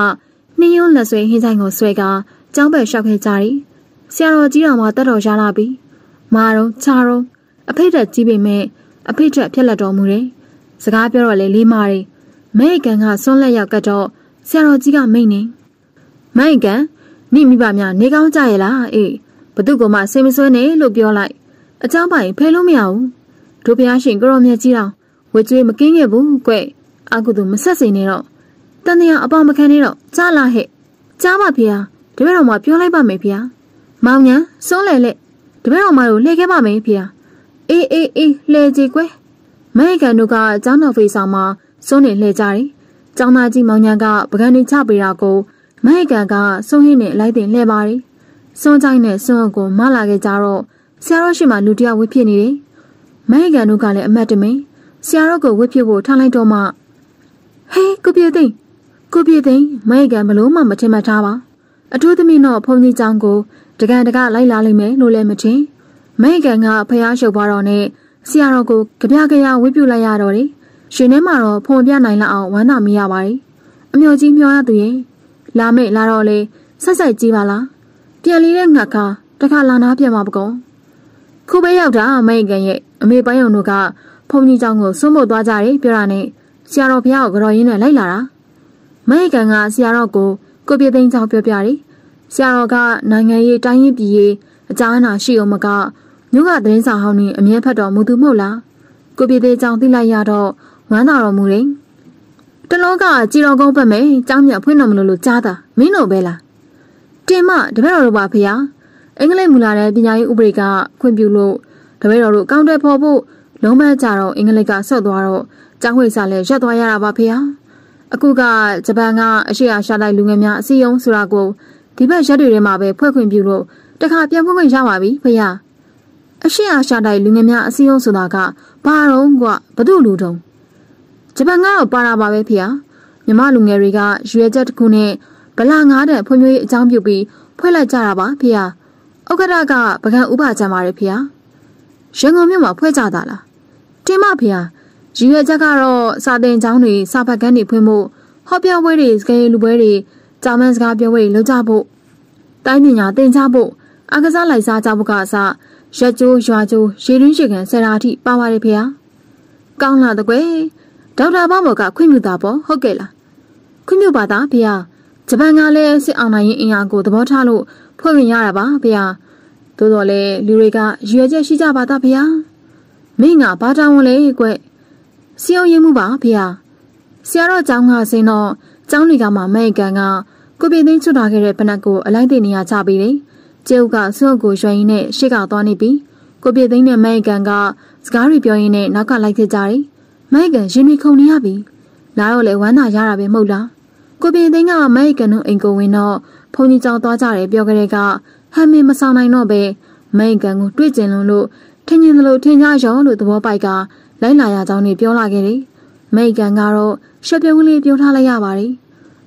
နှင်းယုံလက်ဆွဲဟင်းဆိုင်ကိုဆွဲကကျောင်းဘက်လျှောက်ခဲ့ကြတယ်ဆရာတော်ကြီးတော်မှာတက်တော်ရလာပြီမာတော့ခြားတော့အဖိတ်တက်ကြီးပေမဲ့အဖေထွက်ဖြစ်လက်တော်မူတယ်။စကားပြောတော့လေလေးမာတယ်။မဲကန်ကဆွန့်လက်ရောက်ကတ်တော့ဆရာတော်ကြီးကမိန်နေ။မဲကန်နိမိဘများနေကောင်းကြရဲ့လားအေးဘသူကမှစိတ်မဆွဲနဲ့လို့ပြောလိုက်။အเจ้าပိုင်ဖဲလို့မရဘူး။တို့ဘုရားရှင်ကိုရောမြတ်ကြီးတော်ဝကြွေမကင်းခဲ့ဘူးကွ။အကုသူမဆက်စင်နေတော့တန်တရားအပေါင်မခံနေတော့ကြားလာဟဲ့။ကြားပါဖေဟာတပည့်တော်မှာပြောလိုက်ပါမယ်ဖေဟာ။မောင်ညာစွန့်လဲလက်တပည့်တော်မတို့လှည့်ခဲ့ပါမယ်ဖေဟာ။အေးအေးအေးလှဲကြည့်ကွယ်မိုင်းကန်တို့ကကျောင်းတော်ဖေးဆောင်မှာစိုးနေလှဲကြတယ်ကျောင်းသားကြီးမောင်ညာကပကံနေချပေးတာကိုမိုင်းကန်ကစိုးဟင်းနဲ့လိုက်တင်လှဲပါတယ်စွန်းကြိုင်းနဲ့စွန်းအုပ်ကိုမလာခဲ့ကြတော့ဆရာတော်ရှိမှလူတယောက်ဝေးဖြစ်နေတယ်မိုင်းကန်တို့ကလည်းအမတ်တမင်ဆရာတော်ကိုဝေးဖြစ်ဖို့ထားလိုက်တော့မှဟေးကိုပြေသိမ့်ကိုပြေသိမ့်မိုင်းကန်ဘလို့မှမထင်မှတ်ထားပါအထူးသဖြင့်တော့ဘုန်းကြီးကျောင်းကိုတကန်တကလိုက်လာလိမ့်မယ်လို့လည်းမထင်။မိခင်ကဖះရှုပ်သွားတော့နဲ့ဆရာတော်ကိုကြပြကြရဝိပုလိုက်ရတော့တယ်။ရှင်ထဲမှာတော့ဖုံပြနိုင်လောက်အောင်ဝမ်းသာမိရပါတယ်။အမျိုးကြီးမျောရသူရဲ့လာမေ့လာတော့လေဆက်ဆက်ကြည့်ပါလား။ပြန်လေးတဲ့ငှက်ကတခါလာနာပြန်ပါပကုန်။ခုပဲရောက်တာမိခင်ရဲ့အမေပိုင်းုံတို့ကဖုံကြီးเจ้าကိုစွန့်မို့သွားကြတယ်ပြောတာနဲ့ဆရာတော်ဖះကိုကြော်ရင်းနဲ့လိုက်လာတာ။မိခင်ကဆရာတော်ကိုကိုပြေသိန်းเจ้าပြောပြတယ်။ဆရာတော်ကနိုင်ငံရေးတိုင်းရင်းပြည်ရေးအကြမ်းအနာရှိအောင်မကမြို့ကသတင်းစာဟောင်းနဲ့အမြဲဖတ်တော်မူသူမဟုတ်လားကိုပြည်သေးကြောင့်သိလိုက်ရတော့ဝမ်းသာတော်မူတယ်တလောကကြည်တော်ကုန်းပတ်မယ်ကြောင်းမြဖွင့်တော်မလို့လို့ကြားတာမင်းတို့ပဲလားတင်မတပည့်တော်တို့ပါဖေဟာအင်္ဂလိပ်မူလာတဲ့ပညာရေးဥပဒေကခွင့်ပြုလို့တပည့်တော်တို့ကောင်းတဲ့ဖို့ဖို့လုံးမကြတော့အင်္ဂလိပ်ကဆော့သွားတော့ကျောင်းဝိစာလည်းရက်သွားရတာပါဖေဟာအခုကဂျပန်ကအရှေ့အာရှတိုင်းလူငယ်များအစည်းအရုံးဆိုတာကိုဒီဘက်ရက်တွေထဲမှာပဲဖွဲ့ခွင့်ပြုလို့တခါပြန်ဖွင့်ခွင့်ရပါပြီဖေဟာအရှေ့အာရှတိုင်းလူငယ်များအစည်းအရုံးဆိုတာကဘာတော့ကဘသူလူတုံးဂျပန်ကတော့ပါတာပါပဲဖေဟာမြမလူငယ်တွေကရွေချက်တစ်ခုနဲ့ဗလာငါးတဲ့ဖွံ့ဖြိုးရေးအကြောင်းပြုပြီးဖွဲ့လိုက်ကြတာပါဖေဟာဥက္ကဋ္ဌကပကံဥပကြမှာတယ်ဖေဟာရန်ကုန်မြို့မှာဖွဲ့ကြတာလားတင်မဖေဟာရည်ရွယ်ချက်ကတော့စာတင်ကျောင်းတွေစာဖတ်ခန်းတွေဖွင့်ဖို့ဟောပြောပွဲတွေစကေးလူပွဲတွေဂျာမန်စကားပြောပွဲတွေလုပ်ကြဖို့တိုင်းပညာသင်ကြားဖို့အကစားလိုက်စားကြဖို့ကအစားရက်ကျိုးရွာကျိုးရေရင်းရှိကန်ဆရာအထိ ပါပါတယ်ဖေဟာကောင်းလာတကွယ်ဒေါက်တာဘမော်ကခွင့်မြူတာပေါ့ဟုတ်ကဲ့လားခွင့်မြူပါသားဖေဟာဂျပန်ကလည်းစစ်အောင်နိုင်ရင်အင်အားကိုသဘောထားလို့ဖွဲ့ဝင်ရတာပါဖေဟာသို့တော်လည်းလူတွေကရွယ်ချက်ရှိကြပါသားဖေဟာမိငါဘာတောင်းဝင်လဲကွယ်စီအောင်ရင်မှုပါဖေဟာဆရာတော်ကျောင်းကစင်းတော့ကျောင်းလီကမှမဲကန်ကကိုပြင်းသိန်းချွတ်ထားခဲ့တဲ့ပနက်ကိုအလိုက်တင်နေရချပေးတယ်ကျုပ်ကစွန့်ကိုရွှင်ရင်းနဲ့ရှေ့ကသွားနေပြီကိုပြည့်သိန်းနဲ့မိုက်ကန်ကစကားတွေပြောရင်းနဲ့နောက်ကလိုက်ခဲ့ကြတယ်မိုက်ကန်ရင်တွေခုန်နေရပြီလာတော့လေဝမ်းသာရတာပဲမဟုတ်လားကိုပြည့်သိန်းကမိုက်ကန်တို့အိမ်ကိုဝင်တော့ဖုန်ကြီးကြောင်သွားကြတယ်ပြောကြတဲ့ကဟမ်မင်မဆောင်နိုင်တော့ပဲမိုက်ကန်ကိုတွေ့ကျင်လွန်းလို့ထင်ရင်လို့ထင်ကြရောလို့သဘောပိုက်ကလိုက်လာရကြောင်းနေပြောလာခဲ့တယ်မိုက်ကန်ကတော့ရှက်ပြုံးလေးပြုံးထားလိုက်ရပါတယ်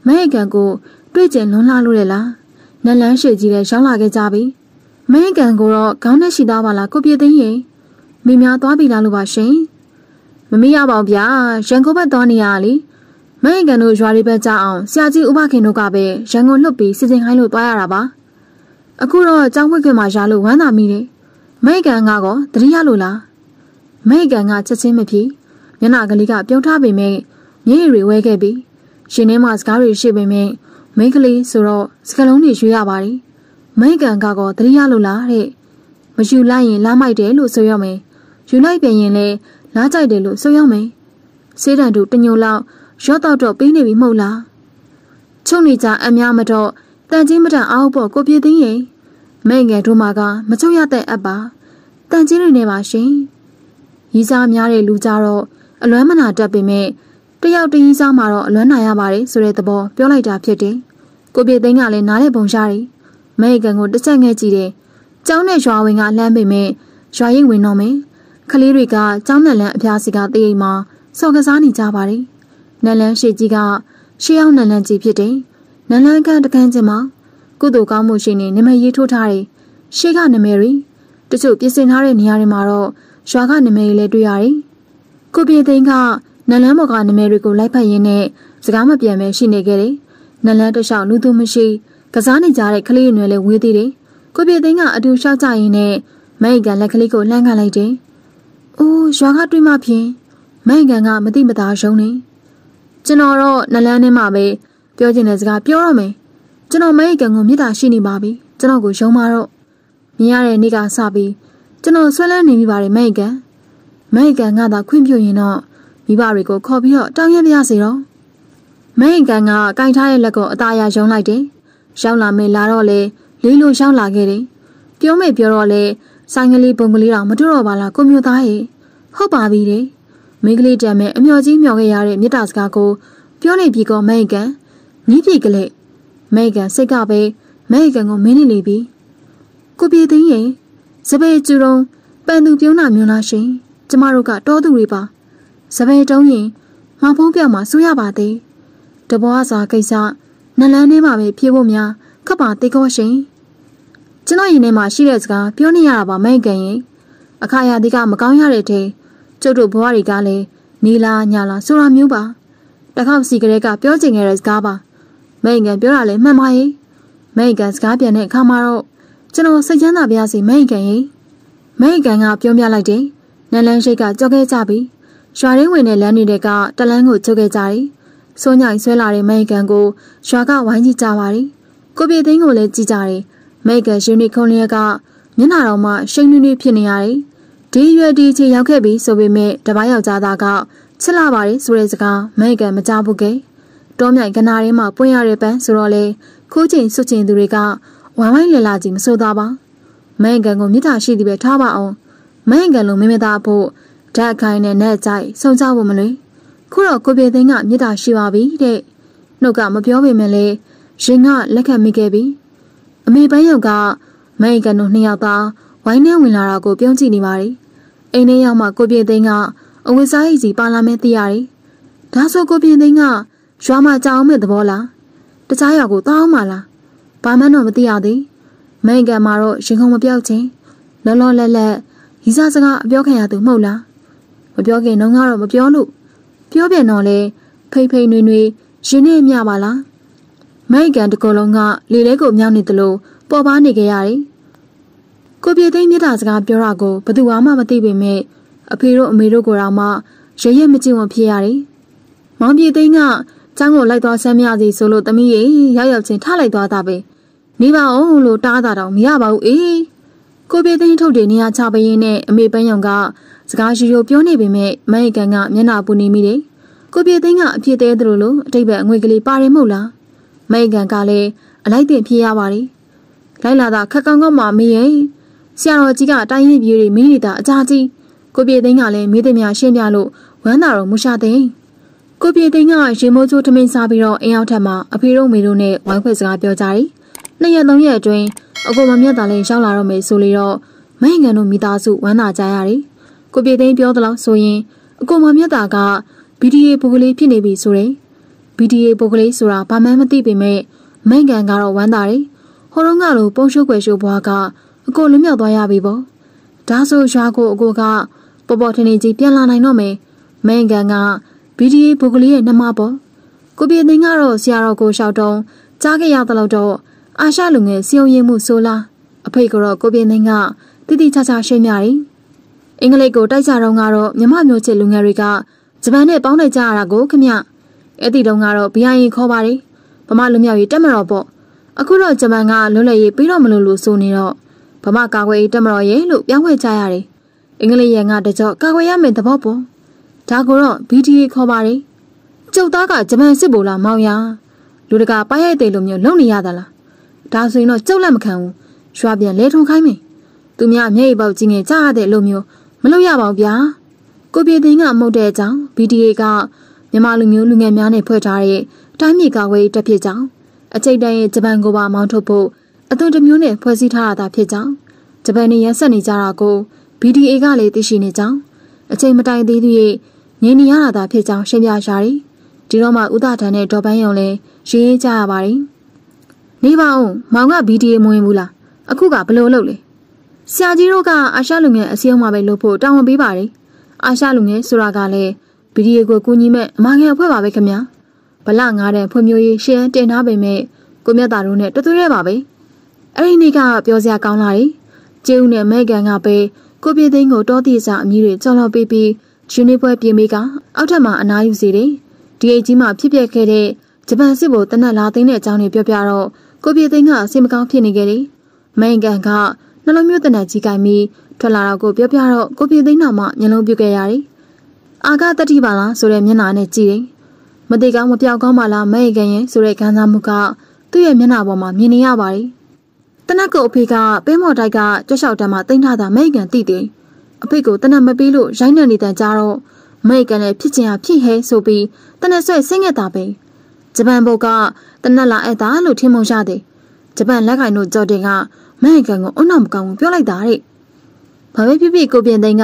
မိုက်ကန်ကိုတွေ့ကျင်လွန်းလာလို့လေလားနလန်းရှည်ကြီးလည်းရောက်လာခဲ့ကြပြီ။မင်းကန်ကိုတော့ခေါင်းနဲ့ရှိသားပါလားကိုပြသိရင်မိများသွားပြီလားလို့ပါရှင်။မမေ့ရပါဘူးဗျာရန်ကုန်ဘက်သွားနေရလေ။မင်းကန်တို့ရွာတွေဘက်ကြအောင်ဆရာကြီးဥပခင်တို့ကပဲရန်ကုန်လွတ်ပြီးစီစဉ်ခိုင်းလို့သွားရတာပါ။အခုတော့ကျောင်းဝက်ခွင်မှာရာလို့ဝမ်းသာမိတယ်။မင်းကန်ကတော့တတိယလို့လား။မင်းကန်ကချက်ချင်းမဖြစ်မျက်နှာကလေးကပြုံးထားပေမဲ့မျက်ရည်တွေဝဲခဲ့ပြီးရှင်ထဲမှာစကားတွေရှိပေမဲ့မိန်းကလေးဆိုတော့စကလုံးတွေရွေးရပါတယ်မိန်းကန်ကတော့တတိယလို့လားတဲ့မယူလိုက်ရင်လားမိုက်တယ်လို့ဆိုရမယ်ယူလိုက်ပြန်ရင်လည်းလားကြိုက်တယ်လို့ဆိုရမယ်စေးတန်တို့တညိုလောက်ရော့တော့တော့ပေးနေပြီမဟုတ်လားချုပ်နေကြအများမတော့တန်ကြီးမတန်အောင်ပေါ့ကိုပြေသိရင်မိငယ်တို့မှာကမချုပ်ရတဲ့အပ်ပါတန်ကြီးတွေနေပါရှင်ရီးစားများတဲ့လူကြတော့အလွမ်းမနာတတ်ပေမဲ့တယောက်တကြီးစားမှာတော့အလွမ်းနိုင်ရပါတယ်ဆိုတဲ့သဘော ပြောလိုက်တာဖြစ်တယ်။ကိုပြေသိန်းကလည်းနားလေပုံရတယ်။မဲကန်ကိုတစ်ချက်ငဲ့ကြည့်တယ်။ကျောင်းနဲ့ရွာဝင်ကလမ်းပေမဲ့ရွာရိပ်ဝင်တော့မယ်။ကလေးတွေကကျောင်းနဲ့လမ်းအပြားစီကတရိပ်မှာစော်ကစားနေကြပါတယ်။နလန်းရှိကြီးကရှေးအောင်နလန်းကြီးဖြစ်တယ်။နလန်းကတကန်းချင်းမှာကုသိုလ်ကောင်းမှုရှိနေနမရေးထိုးထားတယ်။ရှေးကနမရီတချို့ပြင်ဆင်ထားတဲ့နေရာတွေမှာတော့ရွာကနမရီလည်းတွေ့ရတယ်။ကိုပြေသိန်းကနလန်းမော်ကနမဲတွေကိုလိုက်ဖက်ရင်းနဲ့စကားမပြန်ပဲရှိနေခဲ့တယ်။နလန်းတလျှောက်လူသူမရှိကစားနေကြတဲ့ကလေးရွယ်လေးဝေးသေးတယ်။ကိုပြေသိန်းကအတူရှောက်ကြရင်းနဲ့မိုင်ကန်လက်ကလေးကိုလှမ်းခလိုက်တယ်။အိုးရွာကတွေးမှဖြင့်မိုင်ကန်ကမတိမသားရုံနေ။ကျွန်တော်တော့နလန်းနဲ့မှပဲပြောချင်တဲ့စကားပြောရမယ်။ကျွန်တော်မိုင်ကန်ကိုမေတ္တာရှိနေပါပြီ။ကျွန်တော်ကိုရုံပါတော့။မြင်ရတဲ့နေ့ကစပြီးကျွန်တော်ဆွဲလန်းနေမိပါတယ်မိုင်ကန်။မိုင်ကန်ကသာခွင့်ပြုရင်တော့မိဘတွေကိုခေါ်ပြီးတော့တောင်းရပြရစေတော့မဟင်ကန်ကကင်ထားတဲ့လက်ကိုအသားရယုံလိုက်တယ်ရောက်လာမေလာတော့လေလေးလိုရောက်လာခဲ့တယ်ပြောမေပြောတော့လေဆိုင်ကလေးပုံကလေးတော့မတွေ့တော့ပါလားကိုမျိုးသားရေဟုတ်ပါပြီတဲ့မိန်းကလေးတံမဲ့အမျော်ကြီးမျော်ခဲ့ရတဲ့မြစ်တာစကားကိုပြောနေပြီးကောမဟင်ကန်ညီးပြီကလေးမဟင်ကန်စိတ်ကပဲမဟင်ကန်ကိုမင်းနေလေပြီကိုပြေသိရင်စပယ်ကျူတော့ပန်သူပြုံးနာမြွန်းလားရှင်ကျမတို့ကတောသူတွေပါစပယ်တုံးရင်ငါဖုံးပြောက်မှာစိုးရပါသေးတဘွားစာကိစ္စနလန်းထဲမှာပဲဖြေဖို့များ ခပ်ပါတေကောရှင်ကျွန်တော်ရင်ထဲမှာရှိတဲ့စကားပြောနေရတာပါမဲ့ကန်ရင် အခါရသည်ကမကောင်းရတဲ့ထဲကျုပ်တို့ဘွားတွေကလည်းနေလာညာလာဆိုတာမျိုးပါတစ်ခေါက်စီကလေးကပြောချင်ခဲ့တဲ့စကားပါမဲ့ကန်ပြောတာလည်းမှန်ပါရဲ့မဲ့ကန်စကားပြန်တဲ့အခါမှာတော့ကျွန်တော်စိတ်ချမ်းသာပါရစေမဲ့ကန်ရင်မဲ့ကန်ကပြောပြလိုက်တယ်နလန်းရှိတ်ကကြောက်ခဲ့ကြပြီ။ရွာထဲဝင်တဲ့လမ်းတွေတကတလန်းကိုချုပ်ခဲ့ကြတယ်။စိုးညိုင်ဆွဲလာတဲ့မိတ်ကန်ကိုရွာကဝိုင်းကြည့်ကြပါတယ်။ကိုပြေသိန်းကိုလည်းကြည့်ကြတယ်။မိတ်ကန်ယူနီခုံလျက်ကမျက်နှာတော်မှာရှိန်နွေးနွေးဖြစ်နေရတယ်။ဒီရွယ်ဒီချေရောက်ခဲ့ပြီဆိုပေမဲ့တပိုင်းယောက်ျားသားကချစ်လာပါတယ်ဆိုတဲ့စကားမိတ်ကန်မကြားဘူးကဲ။တောမြိုင်ကနာထဲမှာပွင့်ရတဲ့ပန်းဆိုတော့လေခိုးချိန်ဆွချင်သူတွေကဝိုင်းဝိုင်းလည်လာကြည့်မဆိုးသားပါ။မိတ်ကန်ကိုမြစ်တာရှိသည်ပဲထားပါအောင်။မိတ်ကန်လိုမင်းမသားဖို့ဓာတ်ခိုင်နဲ့နဲ့ကြိုက်စုံကြဖို့မလဲခုတော့ကိုပြေသိန်းကမြစ်တာရှိပါပြီတဲ့နှုတ်ကမပြောပေမဲ့လေရင်ကလက်ခံမိခဲ့ပြီ အမေပန်းရောက်ကမိုင်ကန်တို့နှစ်ယောက်သားဝိုင်းနဲ့ဝင်လာတာကိုပြုံးကြည့်နေပါတယ်အိမ်ထဲရောက်မှကိုပြေသိန်းကအဝတ်စားရည်စီပါလာမဲသိရတယ်ဒါဆိုကိုပြေသိန်းကရွာမှာကြောင်မဲ့သဘောလားတခြားရွာကိုတောင်းမှလားဘာမှတော့မသိရသေးမိုင်ကန်မှာတော့ရင်ခုန်မပြောက်ချင်းလောလောလတ်လတ်ရီစာစကားအပြောခံရသူမဟုတ်လားမပြောခင်တုန်းကတော့မပြောလို့ပြောပြန်တော့လေဖိတ်ဖိတ်နွေနွေရင်းနေမြပါလားမိုက်ကန်တကောလုံးကလေထဲကိုမြောင်းနေသလိုပေါ်ပါနေကြရတယ်ကိုပြေသိမ့်မြတာစကားပြောတာကိုဘသူမှမသိပေမဲ့အဖေတို့အမေတို့ကိုတော့မှရရမကြည့်ဝင်ဖြစ်ရတယ်မောင်ပြေသိမ့်ကចောင်းကိုလိုက်သွားဆမ်းမြစီဆိုလို့သမီးရေရောက်ရောက်ချင်းထလိုက်သွားတာပဲမိပါအောင်လို့တားတာတော့မရပါဘူးအေးကိုပြေသိန်းထုတ်တယ်နေရာချပရင်းနဲ့အမေပန်းရောင်က။စကားရိုးရိုးပြောနေပေမဲ့မန်ရီကန်ကမျက်နှာပူနေမိတယ်။ကိုပြေသိန်းကအဖြစ်သေးတယ်လို့အတိတ်ဘက်အငွေကလေးပါတယ်မဟုတ်လား။မန်ရီကန်ကလည်းအလိုက်တင်ဖြစ်ရပါတယ်။လိုက်လာတာခက်ကောင်းကောင်းမှမေးရင်ဆရာတော်ကြီးကတိုင်းရင်းပြေးတွေမေးနေတာအကြာကြီးကိုပြေသိန်းကလည်းမေးသည်များရှင်းပြလို့ဝမ်းသာတော်မူရှာသိန်းကိုပြေသိန်းကရေမိုးချိုးထမင်းစားပြီးတော့အင်းအောင်ထက်မှာအဖေတို့မေတို့နဲ့ဝိုင်းခွဲစကားပြောကြတယ်။နှစ်ရက်သုံးရက်အတွင်းအကိုမမြတ်တာလည်းရောက်လာတော့မယ်ဆိုလေတော့မဟင်ကန်တို့မိသားစုဝမ်းသာကြရတယ်။ကိုပြေသိန်းပြောသလောက်ဆိုရင်အကိုမမြတ်တာက BDA ပုဂ္ဂလေးဖြစ်နေပြီဆိုရင် BDA ပုဂ္ဂလေးဆိုတာဘာမှမသိပေမဲ့မိန့်ကန်ကတော့ဝမ်းသာတယ်ဟိုတော့ကလိုပုံရှုပ်ွယ်ရှုပ်ဘွားကအကိုလွမြောက်သွားရပြီပေါ့ဒါဆိုရွာကိုအကိုကပေါ်ပေါ်ထင်ထင်ကြီးပြန်လာနိုင်တော့မယ်မိန့်ကန်က BDA ပုဂ္ဂလေးရဲ့နှမပေါ့ကိုပြေသိန်းကတော့ဆရာတော်ကိုရှောက်တုံးကြားခဲ့ရသလောက်တော့အာရှလူငယ်စီယုံရင်မှုဆိုလားအဖေကတော့ကိုပြင်းသိန်းကတိတိကျကျရှင်းပြတယ်အင်္ဂလိပ်ကိုတိုက်ကြတော့ကတော့မြမမျိုးချစ်လူငယ်တွေကဂျပန်နဲ့ပေါင်းလိုက်ကြရတာကိုခမအဲ့ဒီတုန်းကတော့ BIA ခေါ်ပါတယ်ဗမာလူမျိုးရေးတက်မတော်ပေါ့အခုတော့ဂျပန်ကလွတ်လပ်ရေးပြီးတော့မလို့လို့ဆိုနေတော့ဗမာကာကွယ်ရေးတက်မတော်ရဲ့လို့ပြောင်းဝဲကြရတယ်အင်္ဂလိပ်ရန်ကတကြော့ကာကွယ်ရမယ်သဘောပေါ့ဒါကိုတော့ BDA ခေါ်ပါတယ်ကျုပ်သားကဂျပန်စစ်ဗိုလ်လားမောင်ရလူတကာပိုက်ရိုက်တယ်လို့မျိုးလုံနေရသလားဒါဆိုရင်တော့ကျုပ်လက်မခံဘူးရွာပြန်လဲထုံခိုင်းမယ်သူများမျက်ရည်ပေါက်ကြီးငယ်ကြားရတဲ့လို့မျိုးမလုပ်ရပါဘူးဗျာကိုပြေသိန်းကမှုတ်တဲ့အကြောင်း BDA ကမြန်မာလူမျိုးလူငယ်များနဲ့ဖွဲ့ထားတဲ့တိုင်းမြေကာကွယ်တပ်ဖြစ်ကြောင်းအချိန်တိုင်းဂျပန်ကိုပါမောင်းထုတ်ဖို့အသွင်တစ်မျိုးနဲ့ဖွဲ့စည်းထားတာဖြစ်ကြောင်းဂျပန်နေရဆက်နေကြတာကို BDA ကလည်းသိရှိနေကြောင်းအချိန်မတိုင်သေးသေးရဲ့ငင်းနေရတာဖြစ်ကြောင်းရှင်းပြရှာတယ်ဒီတော့မှဥဒဒန်နဲ့ဒေါ်ပန်းယုံလည်းရေးကြရပါတယ်နေပါဦးမောင်က BDA မဝင်ဘူးလားအခုကဘယ်လိုလုပ်လဲဆရာကြီးတို့ကအာရှလူငယ်အစည်းအဝေးမှာပဲလုပ်ဖို့တာဝန်ပေးပါတယ်။အာရှလူငယ်ဆိုတာကလည်းဗီဒီယိုကိုကူညီမဲ့အမငယ်အဖွဲ့ပါပဲခင်ဗျာ။ဗလငါတဲ့ဖွံ့ဖြိုးရေးရှင်းတင်ထားပေမဲ့ကိုမြတ်သားတို့နဲ့တူတူရဲပါပဲ။အဲ့ဒီနေ့ကပြောစရာကောင်းလာတယ်။ကျေးဦးနဲ့မဲကန်ကပဲကိုပြေသိန်းကိုတောတိစာအမိတွေကြော်လော်ပေးပြီးယူနီပွဲပြင်မိကအောက်ထပ်မှာအနားယူစီတယ်။ဒီအိတ်ကြီးမှာဖြစ်ပျက်ခဲ့တဲ့ဂျပန်စစ်ဗိုလ်တနက်လာသိန်းတဲ့အကြောင်းတွေပြောပြတော့ကိုပြေသိန်းကစိတ်မကောင်းဖြစ်နေခဲ့တယ်။မဲကန်ကနှလုံးမျိုးတနက်ကြီးကိုင်ပြီးထွက်လာတော့ကိုပြောပြတော့ကိုပြေသိန်းတော်မှညလုံးပြုတ်ခဲ့ရတယ်။အာကတတိပါလားဆိုတဲ့မျက်နှာနဲ့ကြည့်တယ်။မတိကောင်းမပြောက်ကောင်းပါလားမဲ့ကန်ရင်ဆိုတဲ့ခန်းစားမှုကသူ့ရဲ့မျက်နှာပေါ်မှာမြင်နေရပါတယ်။တနက်ကိုအဖေကပင်းမော်တိုက်ကကြွက်လျှောက်တမ်းမှတိန်းထားတာမဲ့ကန်တိတယ်။အဖေကိုတနက်မပေးလို့ရိုင်းနေနေတဲ့အကြတော့မဲ့ကန်လည်းဖြစ်ချင်ဟာဖြစ်ဟဲဆိုပြီးတနက်ဆွဲဆင်းခဲ့တာပဲ။ဂျပန်ဘုတ်ကတနက်လာအဲ့တာလို့ထင်မှောက်ရတယ်။ဂျပန်လက်ကင်တို့ကြော်တင်ကမဟန်ကန်ကအွန်းတော်မကောင်းဘူးပြောလိုက်တာတဲ့။ဘာပဲဖြစ်ဖြစ်ကိုပြင်သိန်းက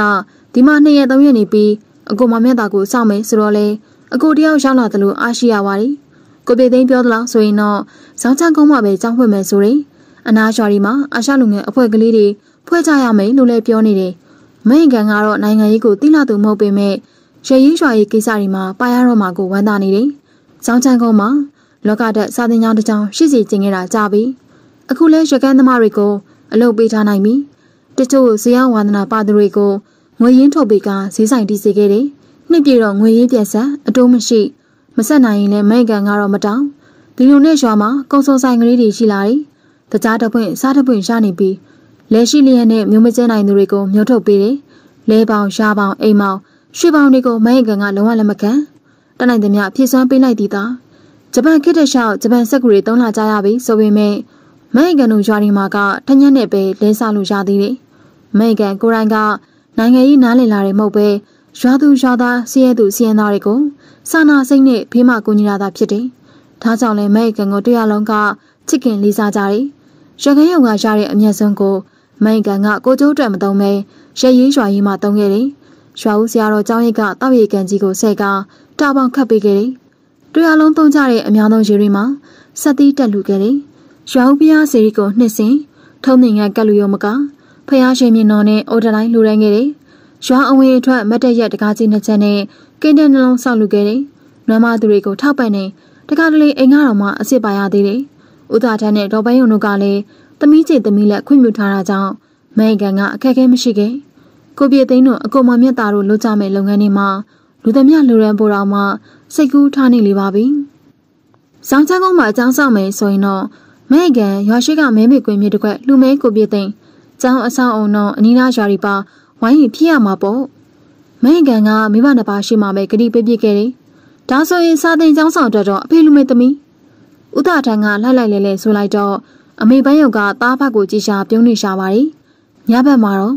ဒီမှာနှစ်ရက်သုံးရက်နေပြီးအကိုမမြတ်တာကိုစောင့်မယ်ဆိုတော့လေအကိုတယောက်ရောက်လာတယ်လို့အားရှိရပါတယ်။ကိုပြင်သိန်းပြောသလားဆိုရင်တော့ဇောင်းချန်ကုန်းမှပဲကြောင်းဖွင့်မယ်ဆိုရင်အနာရွာဒီမှာအာရှလူငယ်အဖွဲ့ကလေးတွေဖွဲ့ကြရမယ်လို့လည်းပြောနေတယ်။မဟန်ကန်ကတော့နိုင်ငံရေးကိုတိလာသူမဟုတ်ပေမဲ့ရရင်ရွာရေးကိစ္စတွေမှာပါရတော့မှာကိုဝမ်းသာနေတယ်။ဇောင်းချန်ကုန်းမှာလောကတက်စာသင်ကျောင်းတစ်ကျောင်းရှိစီကျင်ခဲ့တာကြပြီ။အခုလဲရကန်းသမားတွေကိုအလုပ်ပေးထားနိုင်ပြီတချို့ဇေယဝန္ဒနာပါသူတွေကိုငွေရင်းထုတ်ပေးကဈေးဆိုင်တီးစေခဲ့တယ်နှစ်ပြည့်တော့ငွေရင်းပြန်ဆက်အတိုးမရှိမဆက်နိုင်ရင်လည်းမိတ်ကန်ကတော့မတောင်းဒီလိုနဲ့ရွာမှာကုံစုံဆိုင်ကလေးတွေရှိလာတယ်တကြားတစ်ပွင့်စားတစ်ပွင့်ရနေပြီးလက်ရှိလျက်နဲ့မျိုးမကျနိုင်သူတွေကိုမျိုးထုတ်ပေးတယ်လဲပေါင်ရှားပေါင်အိမ်ပေါင်ရွှေပေါင်တွေကိုမိတ်ကန်ကလုံးဝလက်မခံတနိုင်သမျှဖြည့်စွမ်းပေးလိုက်သည်သာဂျပန်ခေတ်တလျှောက်ဂျပန်စက်ကူတွေတုံးလာကြရပြီဆိုပေမဲ့မိုင်ကန်တို့ရွာတွေမှာကတညက်နဲ့ပဲလဲဆလို့ရသေးတယ်။မိုင်ကန်ကိုရိုင်းကနိုင်ငံရေးနားလည်လာတယ်မဟုတ်ပဲရွာသူရွာသားစီးရဲသူစီးရဲသားတွေကိုစာနာစိတ်နဲ့ဖေးမကူညီရတာဖြစ်တယ်။ဒါကြောင့်လည်းမိုင်ကန်ကိုတရားလုံးကချစ်ခင်လေးစားကြတယ်။ရခိုင်ရောက်ကရတဲ့အမျက်ဆုံးကို မိုင်ကန်ကကိုကျိုးအတွက်မတုံးပဲရရေးရွာရေးမှာတုံးခဲ့တယ်။ရွာဦးဆရာတော်ကျောင်းရိပ်ကတောက်ရီကန်ကြီးကိုဆက်ကတာပေါင်ခတ်ပေးခဲ့တယ်။တရားလုံးတုံးကြတဲ့အများဆုံးရေတွေမှာဆက်သီးတက်လူခဲ့တယ်။ရွာဦးဘုရားစေရီကိုနှစ်စင်ထုံးနိုင်ငံကတ်လူရောမကဖျားရှင်မြင်တော်နဲ့အော်တတိုင်းလူတိုင်းခဲ့တယ်။ရွာအဝင်အထွက်မတ်တရက်တကားကြီးနှစ်ချက်နဲ့ကင်းတဲ့နှလုံးဆောက်လူခဲ့တယ်။နွမ်းမသူတွေကိုထောက်ပံ့နေတကားတလေအိမ်ကတော့မှအစ်စ်ပါရသေးတယ်။ဥသာထန်းနဲ့ဒေါ်ပန်းယုံတို့ကလည်းသမီးကြီးသမီးလက်ခွင့်ပြုထားတာကြောင့်မဲကန်ကအခက်အခဲမရှိခဲ့။ကိုပြေသိန်းတို့အကုန်မမြတ်သားတို့လုပ်ကြမဲ့လုပ်ငန်းတွေမှာလူသမ ्या လူရန်ပေါ်တော်မှာစိတ်ကူးထားနေလေပါပြီ။ဆောင်ချကုန်းမှာအကြောင်းဆောင်မယ်ဆိုရင်တော့မဲကန်ရွာရှိကမဲမေကွင်းမြေတစ်ခွက်လူမဲကိုပြေသိမ့်ကျောင်းအဆောင်အောင်တော့အနီးနားရွာတွေပါဝိုင်းရီဖြစ်ရမှာပေါ့မဲကန်ကမိဘနှစ်ပါးရှိမှပဲဂတိပေးပြခဲ့တယ်ဒါဆိုရင်စာသင်ကျောင်းဆောင်အတွက်တော့အဖေလူမဲသမီးဥဒထန်ကလိုက်လိုက်လဲလဲဆိုလိုက်တော့အမေဘန်းယောက်ကသားဖက်ကိုကြည်ရှာပြုံးနေရှာပါတယ်ညဘက်မှာတော့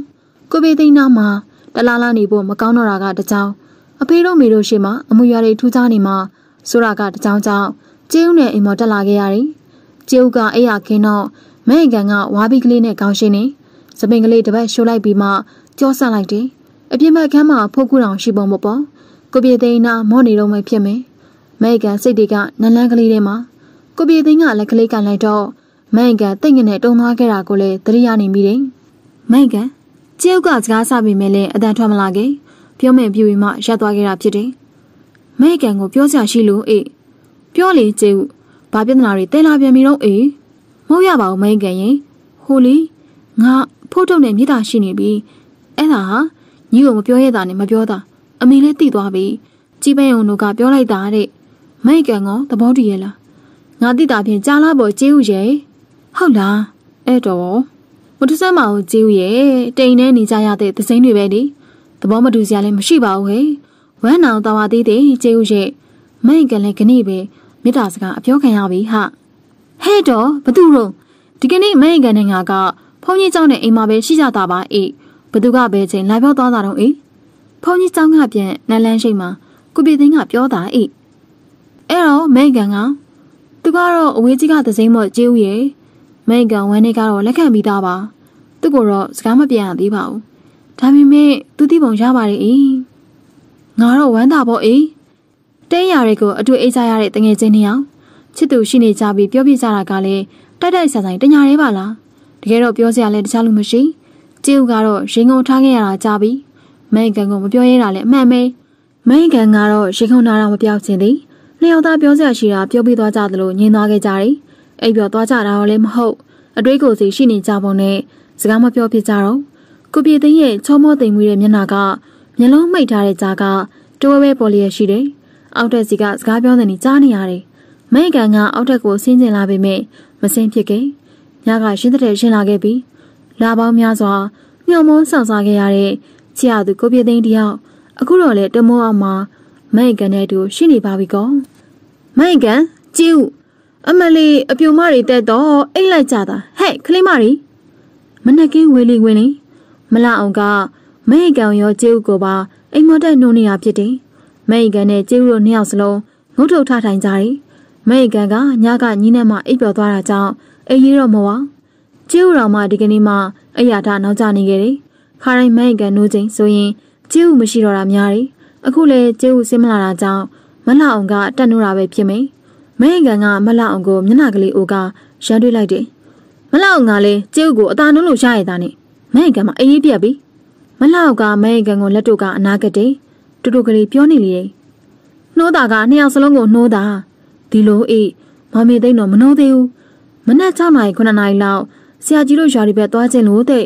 ကိုပြေသိမ့်နာမှာတလားလားနေဖို့မကောင်းတော့တာကတကြောင်အဖေတို့မိတို့ရှိမှ အမှုရာတွေထူးခြားနေမှာဆိုတာကတကြောင်ကြောင့်ကျင်းဦးနဲ့အိမ်မော်တက်လာခဲ့ရတယ်ကျုပ်ကအဲ့ရခင်းတော့မဲ့ကန်ကဝါဘီကလေးနဲ့ကောင်းရှင်းနေစပင်ကလေးတစ်ပတ်ရှိုးလိုက်ပြီးမှကြောဆက်လိုက်တယ်အပြင်ဘက်ခန်းမှာဖုတ်ကူတောင်ရှိပုံမပေါ်ကိုပြေသိန်းနာမော့နေတော့မှဖြစ်မယ်မဲ့ကန်စိတ်တွေကနန်းလန်းကလေးထဲမှာကိုပြေသိန်းကလက်ကလေးကန်လိုက်တော့မဲ့ကန်တိတ်ငနဲ့တုံသွားခဲ့တာကိုလည်းသတိရနေမိတယ်မဲ့ကန်ကျုပ်ကစကားဆပေမဲ့လည်းအတန်ထွက်မလာခဲ့ပြောမဲ့ပြူပြီးမှရပ်သွားခဲ့တာဖြစ်တယ်မဲ့ကန်ကို ပြောချင်ရှိလို့အေးပြောလေကျုပ်ဘာပြဿနာတွေတင်လာပြန်ပြီတော့အေးမဟုတ်ရပါဘူးမင်းကရင်ဟိုလီငါဖို့ထုတ်နဲ့မြေတာရှိနေပြီအဲ့ဒါဟာညီကိုမပြောရတာနဲ့မပြောတာအမေလည်းသိသွားပြီကြီးပန်းရုံတို့ကပြောလိုက်တာတဲ့မိတ်ကန်ကသဘောတူရဲ့လားငါသိတာဖြင့်ကြားလာပေါ်ကျေးဦးရဲ့ဟုတ်လားအဲ့တော့မတူဆမ်းမအောင်ကျေးဦးရဲ့တိမ်နဲ့နေကြရတဲ့သစိမ်းတွေပဲလေသဘောမတူစရာလည်းမရှိပါဘူးဟဲ့ဝမ်းနောင်တော်ပါသေးတယ်ကျေးဦးရဲ့မိတ်ကန်လည်းခဏိပဲမေတ္တာစကားအပြောခံရပြီဟဟဲ့တော်ဘသူတော့ဒီကနေ့အမေရိကန်နိုင်ငံကဖုန်ကြီးเจ้าနဲ့အိမ်မှာပဲရှိကြတာပါအေးဘသူကပဲချိန်လိုက်ပြောသွားတာတော့အေးဖုန်ကြီးเจ้าကပြန်နန်းလန်းရှိမှကိုပြေသိန်းကပြောတာအေးအဲ့တော့အမေရိကန်ကသူကတော့အဝေးကြီးကသစိမ့်မော့ကျေးဦးရဲ့အမေရိကန်ဝန်ထဲကတော့လက်ခံပြီးသားပါသူကတော့စကားမပြန်ရသေးပါဘူးဒါပေမဲ့သူတိပုံရပါတယ်အေးငါတော့ဝမ်းသာပေါ့အေးတဲရာတွေကိုအတွေ့အိတ်ကြရတဲ့တငယ်ချင်းတွေအောင်ချစ်သူရှိနေကြပြီးပြောပြကြတာကလည်းတိုက်တိုက်ဆိုင်ဆိုင်တညာရဲပါလားတကယ်တော့ပြောစရာလည်းတခြားလူမရှိကျေဦးကတော့ရင်ကုန်ထားခဲ့ရတာကြပြီးမိုင်ကန်ကမပြောရတာလည်းအမှန်ပဲမိုင်ကန်ကတော့ရင်ကုန်နာတော့မပြောချင်သေးလျှောက်သားပြောစရာရှိတာပြောပြသွားကြသလိုညင်သွားခဲ့ကြတယ်အိပ်ပျော်သွားကြတာတော့လည်းမဟုတ်အတွေးကိုယ်စီရှိနေကြပုံနဲ့စကားမပြောဖြစ်ကြတော့ကိုပြေသိရဲ့ချောမောတိမ်မွေးတဲ့မျက်နှာကမျက်လုံးမိတ်ထားတဲ့ကြားကတဝဲဝဲပေါ်လျက်ရှိတယ်အောက်ထက်စီကစကားပြောတဲ့နေကြားနေရတယ်။မိကန်ကအောက်ထက်ကိုဆင်းကျင်လာပေမဲ့မဆင်းဖြစ်ခဲ့။ညကရှင်းတဲ့ရှင်လာခဲ့ပြီးလာပေါင်းများစွာမျောမုန်းဆောင်စားခဲ့ရတဲ့ချီရသူကိုပြေသိန်းတယောက်အခုတော့လေတမိုးအောင်မှာမိကန်နဲ့တူရှိနေပါပြီကော။မိကန်ကျူးအမလီအပြူမတွေတက်တော့အိတ်လိုက်ကြတာဟဲ့ခလေးမတွေမနှက်ကင်းဝေလီဝင်လေမလအောင်ကမိတ်ကောင်ရောကျဲဥကိုပါအိမ်မတက်နှုံနေရဖြစ်တယ်မိတ်ကန်နဲ့ကျေးဦးတို့နှစ်ယောက်စလုံးငုတ်ထုတ်ထထိုင်ကြတယ်။မိတ်ကန်ကညကညီနဲ့မှအိပ်ပျော်သွားတာကြောင့်အေးရတော့မဝကျေးဦးတော်မှဒီကနေ့မှအရာထနောက်ကျနေခဲ့တယ်။ခါတိုင်းမိတ်ကန်နိုးချိန်ဆိုရင်ကျေးဦးမရှိတော့တာများတယ်။အခုလေကျေးဦးဆင်းမလာတာကြောင့်မလအောင်ကတက်နိုးတာပဲဖြစ်မယ်။မိတ်ကန်ကမလအောင်ကိုမျက်နှာကလေးအိုကရမ်းတွေးလိုက်တယ်။မလအောင်ကလည်းကျေးဦးကိုအသာနှုံးလို့ရရတာနဲ့မိတ်ကန်မှအေးပြက်ပြီ။မလောက်ကမဲကန်ကိုလက်တို့ကအနာကတဲ့တူတူကလေးပြောနေလေနှိုးတာကနှစ်ယောက်စလုံးကိုနှိုးတာဒီလိုအေးမမေသိမ့်တော့မနှိုးသေးဘူးမနက်6နာရီ9နာရီလောက်ဆရာကြီးတို့ရွာဒီဘက်သွားခြင်းလို့တဲ့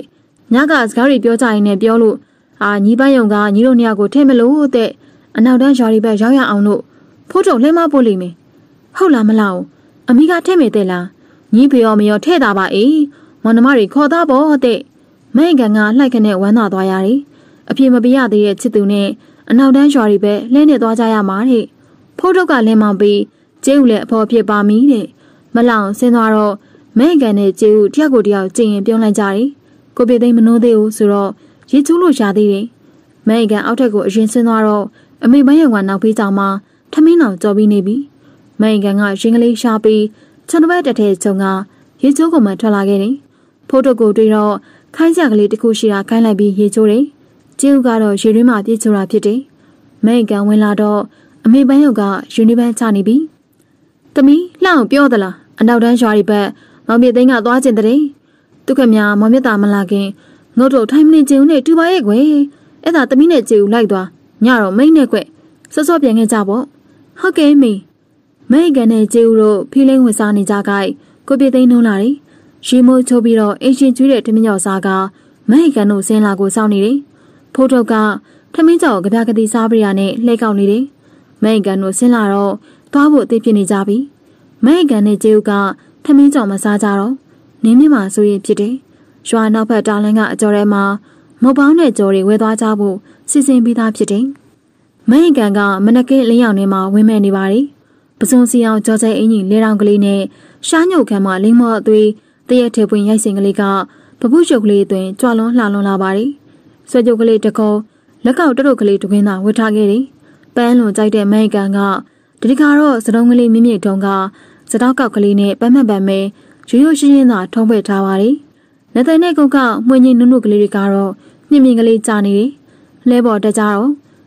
ညကစကားတွေပြောကြရင်လည်းပြောလို့အာညီပန်းယုံကညီတို့နှစ်ယောက်ကိုထည့်မလို့တဲ့အနောက်တန်းရွာဒီဘက်ရောက်ရအောင်လို့ဖိုးတုံလှမ်းမပို့လိမ့်မယ်ဟုတ်လားမလားအမိကထည့်မယ်တဲ့လားညီဖေရောမရောထည့်တာပါအေးမောင်နှမတွေခေါ်သားပေါ့တဲ့မိန်ကန်ကလှိုက်ခနဲ့ဝမ်းသာသွားရတယ်အပြေမပေးရသေးတဲ့ချစ်သူနဲ့အနောက်တန်းရွာတွေပဲလဲနေသွားကြရမှာတဲ့ဖိုးထုတ်ကလင်းမောင်ပြီးကျေးဦးလည်းအဖော်ဖြစ်ပါမီတဲ့မလောင်ဆင်းသွားတော့မဲကန်နဲ့ကျေးဦးတယောက်ကိုတယောက်ကြင်ရင်ပြုံးလိုက်ကြတယ်ကိုပြေသိမနှိုးသေးဘူးဆိုတော့ရေကျူးလို့ရှာသေးတယ်မဲကန်အောက်ထက်ကိုအရင်ဆင်းသွားတော့အမေမယုံကနောက်ဖေးကြောင်မှာထမင်းအောင်ကြော်ပြီးနေပြီမဲကန်ကရင်ကလေးရှာပြီးခြံတစ်ဘက်တစ်ထည်ချုံကရေကျိုးကိုမှထွက်လာခဲ့တယ်ဖိုးထုတ်ကိုတွေ့တော့ခိုင်းကြကလေးတစ်ခုရှိတာခိုင်းလိုက်ပြီးရေချိုးတယ်ကျေးဦးကတော့ရေရင်းမှပြေးချိုတာဖြစ်တယ်။မဲကန်ဝင်လာတော့အမေပန်းရုပ်ကယူနီပန်းချနေပြီ။တမီးလှအောင်ပြောသလားအနောက်တန်းရွာတွေဘက်မောင်မြသိန်းကသွားကျင်တဲ့။သူကများမောင်မြတာမလာခင်ငုတ်တို့ထိုင်းမနေကျင်ဦးနဲ့တူပါရဲ့ကွယ်။အဲ့ဒါတမီးနဲ့ကျေးဦးလိုက်သွားညတော့မိတ်နဲ့ကွယ်စောစောပြန်ခဲ့ကြပေါ့။ဟုတ်ကဲ့မေမဲကန်နဲ့ကျေးဦးတို့ဖီးလင်းဝင်စားနေကြကိုက်ကိုပြသိန်းနှုံးလာတယ်။ရီမိုးချိုးပြီးတော့အင်ရှင်ကျွေးတဲ့တမီးယောက်စားကမဲကန်တို့ဆင်းလာကိုစောင့်နေတယ်။ဖိုးထုတ်ကထမင်းကြော်ကဗျာကတိစားပရိယာနဲ့လှဲကောက်နေတယ်။မဲကန်တို့ဆင်းလာတော့သွားဖို့အသိပြနေကြပြီ။မဲကန်နဲ့ကျေဦးကထမင်းကြော်မစားကြတော့နင်းမြမှာဆိုရင်ဖြစ်တယ်။ရွာနောက်ဘက်တာလန်ကအကျော်ထဲမှာမုတ်ပေါင်းတဲ့ကြော်တွေဝဲသွားကြဖို့စီစဉ်ပြီးသားဖြစ်တယ်။မဲကန်ကမနကင်းလင်းရောင်ထဲမှာဝင်မဲ့နေပါတယ်။ပစုံစီအောင်ကြော်ကျဲအင်ကြီးလဲတောင်ကလေးနဲ့ရှားညုတ်ခံမှာလိမ္မော်အသွေးတရက်ထေပွင့်ရိုက်စင်ကလေးကပပုရုပ်ကလေးအတွင်ကြွလွန်းလှလွန်းလာပါတယ်။ဆွဲကြုပ်ကလေးတစ်ခုံလက်ကောက်တရုတ်ကလေးတစ်ခွင်းသာဝတ်ထားခဲ့တယ်။ပန်းလွန်ကြိုက်တဲ့မိုင်ကန်ကဒီတခါတော့စတုံးကလေးမြင့်မြင့်တုံးကစတောက်ကောက်ကလေးနဲ့ပတ်မှတ်ပံမဲရိုးရိုးရှင်းရှင်းသာထုံးဖွဲ့ထားပါလေ။နေတဲ့နဲ့ကုတ်ကမှွင့်ကြီးနုနုကလေးတွေကတော့မြင့်မြင့်ကလေးကြာနေတယ်။လဲပေါ်တက်ကြတော့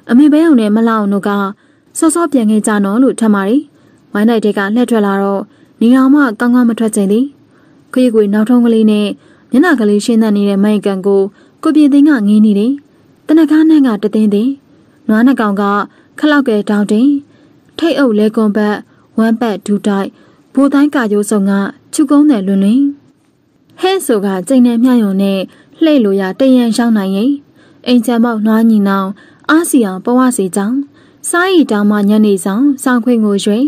အမေဘဲုံနဲ့မလောက်တို့ကစောစောပြန်ခဲ့ကြနော်လို့ထမ်းပါတယ်။ဝိုင်းလိုက်တဲ့ကလှည့်ထွက်လာတော့နေအောင်မကောင်းကောင်းမထွက်ချင်သည်။ခွေးကွေနောက်ထုံးကလေးနဲ့မျက်နှာကလေးရှင်းသက်နေတဲ့မိုင်ကန်ကိုကိုပြေသိန်းကငင်းနေတယ်တနကားနဲ့ကတသိန်းသိန်းနွားနှကောင်ကခလောက်ကဲတောင်းတင်ထိတ်အုပ်လဲကွန်ဘတ်ဝမ်ပတ်ဒူတိုက်ဘိုတိုင်းကာယိုးဆောင်ကချုကုန်းတယ်လွင်လွင်ဟဲဆိုကကျိန်နဲ့မျှယုံနဲ့လှဲ့လို့ရတရန်ရောက်နိုင်ရင်အိမ်ချမ်းမောက်နွားညီနောင် အားစီအောင်ပဝစီကြောင်စားရီတောင်မှညနေဆောင်စောင်းခွင်ကိုရွှေ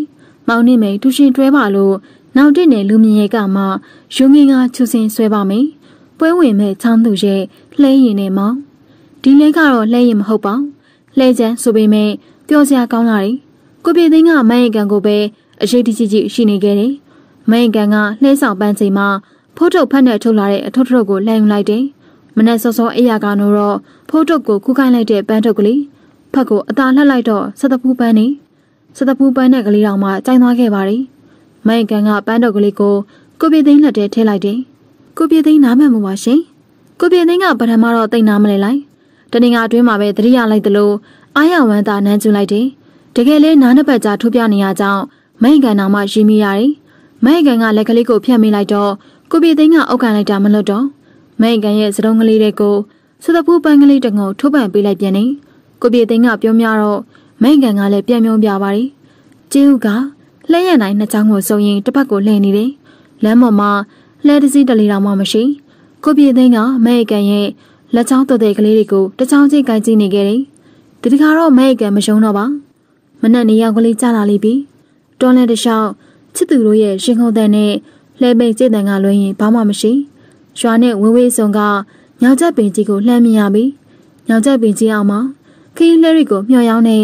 မောင်နှင့်မိန်သူရှင်တွဲပါလို့နောက်တင့်တဲ့လူမြင်ရဲ့ကမှရုံငင်ကချူစင်ဆွဲပါမယ်။ပွဲဝင်မဲ့ချောင်းသူရဲ့လှဲရင်နဲ့မောင်ဒီလဲကတော့လှဲရင်မဟုတ်ပါလှဲချမ်းဆိုပေမဲ့ပျော်စရာကောင်းလာတယ်ကိုပြေသိန်းကမိုင်းရကန်ကိုပဲအရေးတကြီးကြီးရှိနေခဲ့တယ်မိုင်းရကန်ကလှဲဆောင်ပန်းချိန်မှာဖိုးထုတ်ဖက်နဲ့ထုတ်လာတဲ့အထုပ်ထုတ်ကိုလှန်ယူလိုက်တယ်မနဲ့စောစောအိယာကနိုးတော့ဖိုးထုတ်ကိုခုခိုင်းလိုက်တဲ့ပန်းထုတ်ကလေးဖက်ကိုအသာလှက်လိုက်တော့စသဖူးပန်းနေစသဖူးပန်းနဲ့ကလေးတော်မှကြိုင်သွားခဲ့ပါတယ်မိုင်းရကန်ကပန်းထုတ်ကလေးကိုကိုပြေသိန်းလက်ထဲထည့်လိုက်တယ်ကိုပြေသိန်းနားမမှုပါရှင်ကိုပြေသိန်းကပထမတော့သိနာမလဲလိုက်တနင်္ဂနွေအတွင်းမှာပဲသတိရလိုက်သလိုအာရဝမ်းသာနန်းကျူလိုက်တယ်တကယ်လဲနားနှစ်ပတ်ကြာထိုးပြနေရကြောင်းမိုင်ကန်တော်မှရီမိရတယ်မိုင်ကန်ကလက်ကလေးကိုဖြတ်မိလိုက်တော့ကိုပြေသိန်းကအောက်ကန်လိုက်တာမလွတ်တော့မိုင်ကန်ရဲ့စတုံးကလေးတွေကိုစသဖူးပန်းကလေးတငုံထိုးပန်ပေးလိုက်ပြန်နေကိုပြေသိန်းကပြောများတော့မိုင်ကန်ကလည်းပြန်မြုံပြပါတယ်ကျင်းဦးကလှည့်ရနိုင်နှစ်ချောင်းကိုစုံရင်တစ်ဖက်ကိုလှည့်နေတယ်လမ်းပေါ်မှာလှဲတစည်းတလီတော်မှမရှိကိုပြေသိန်းကမဲအကန်ရဲ့လက်ချောင်းတော်တဲ့ကလေးတွေကိုတချောင်းချင်းကိုင်းကြည့်နေခဲ့တယ်။ဒီတခါတော့မဲအကန်မယုံတော့ပါ။မနက်နေရောက်ကလေးကြလာလိမ့်ပြီ။တော်လန်တလျှောက်ချစ်သူတို့ရဲ့ရှင်ခုန်တဲ့နဲ့လှဲပိတ်ကျင့်တန်က လွှဲရင်ဘာမှမရှိ။ရွာနဲ့ဝင်းဝေးစုံကညောင်ကျက်ပင်ကြီးကိုလှမ်းမြင်ရပြီ။ညောင်ကျက်ပင်ကြီးအောင်မှာခင်းလှဲတွေကိုမျှော်ရောင်းတဲ့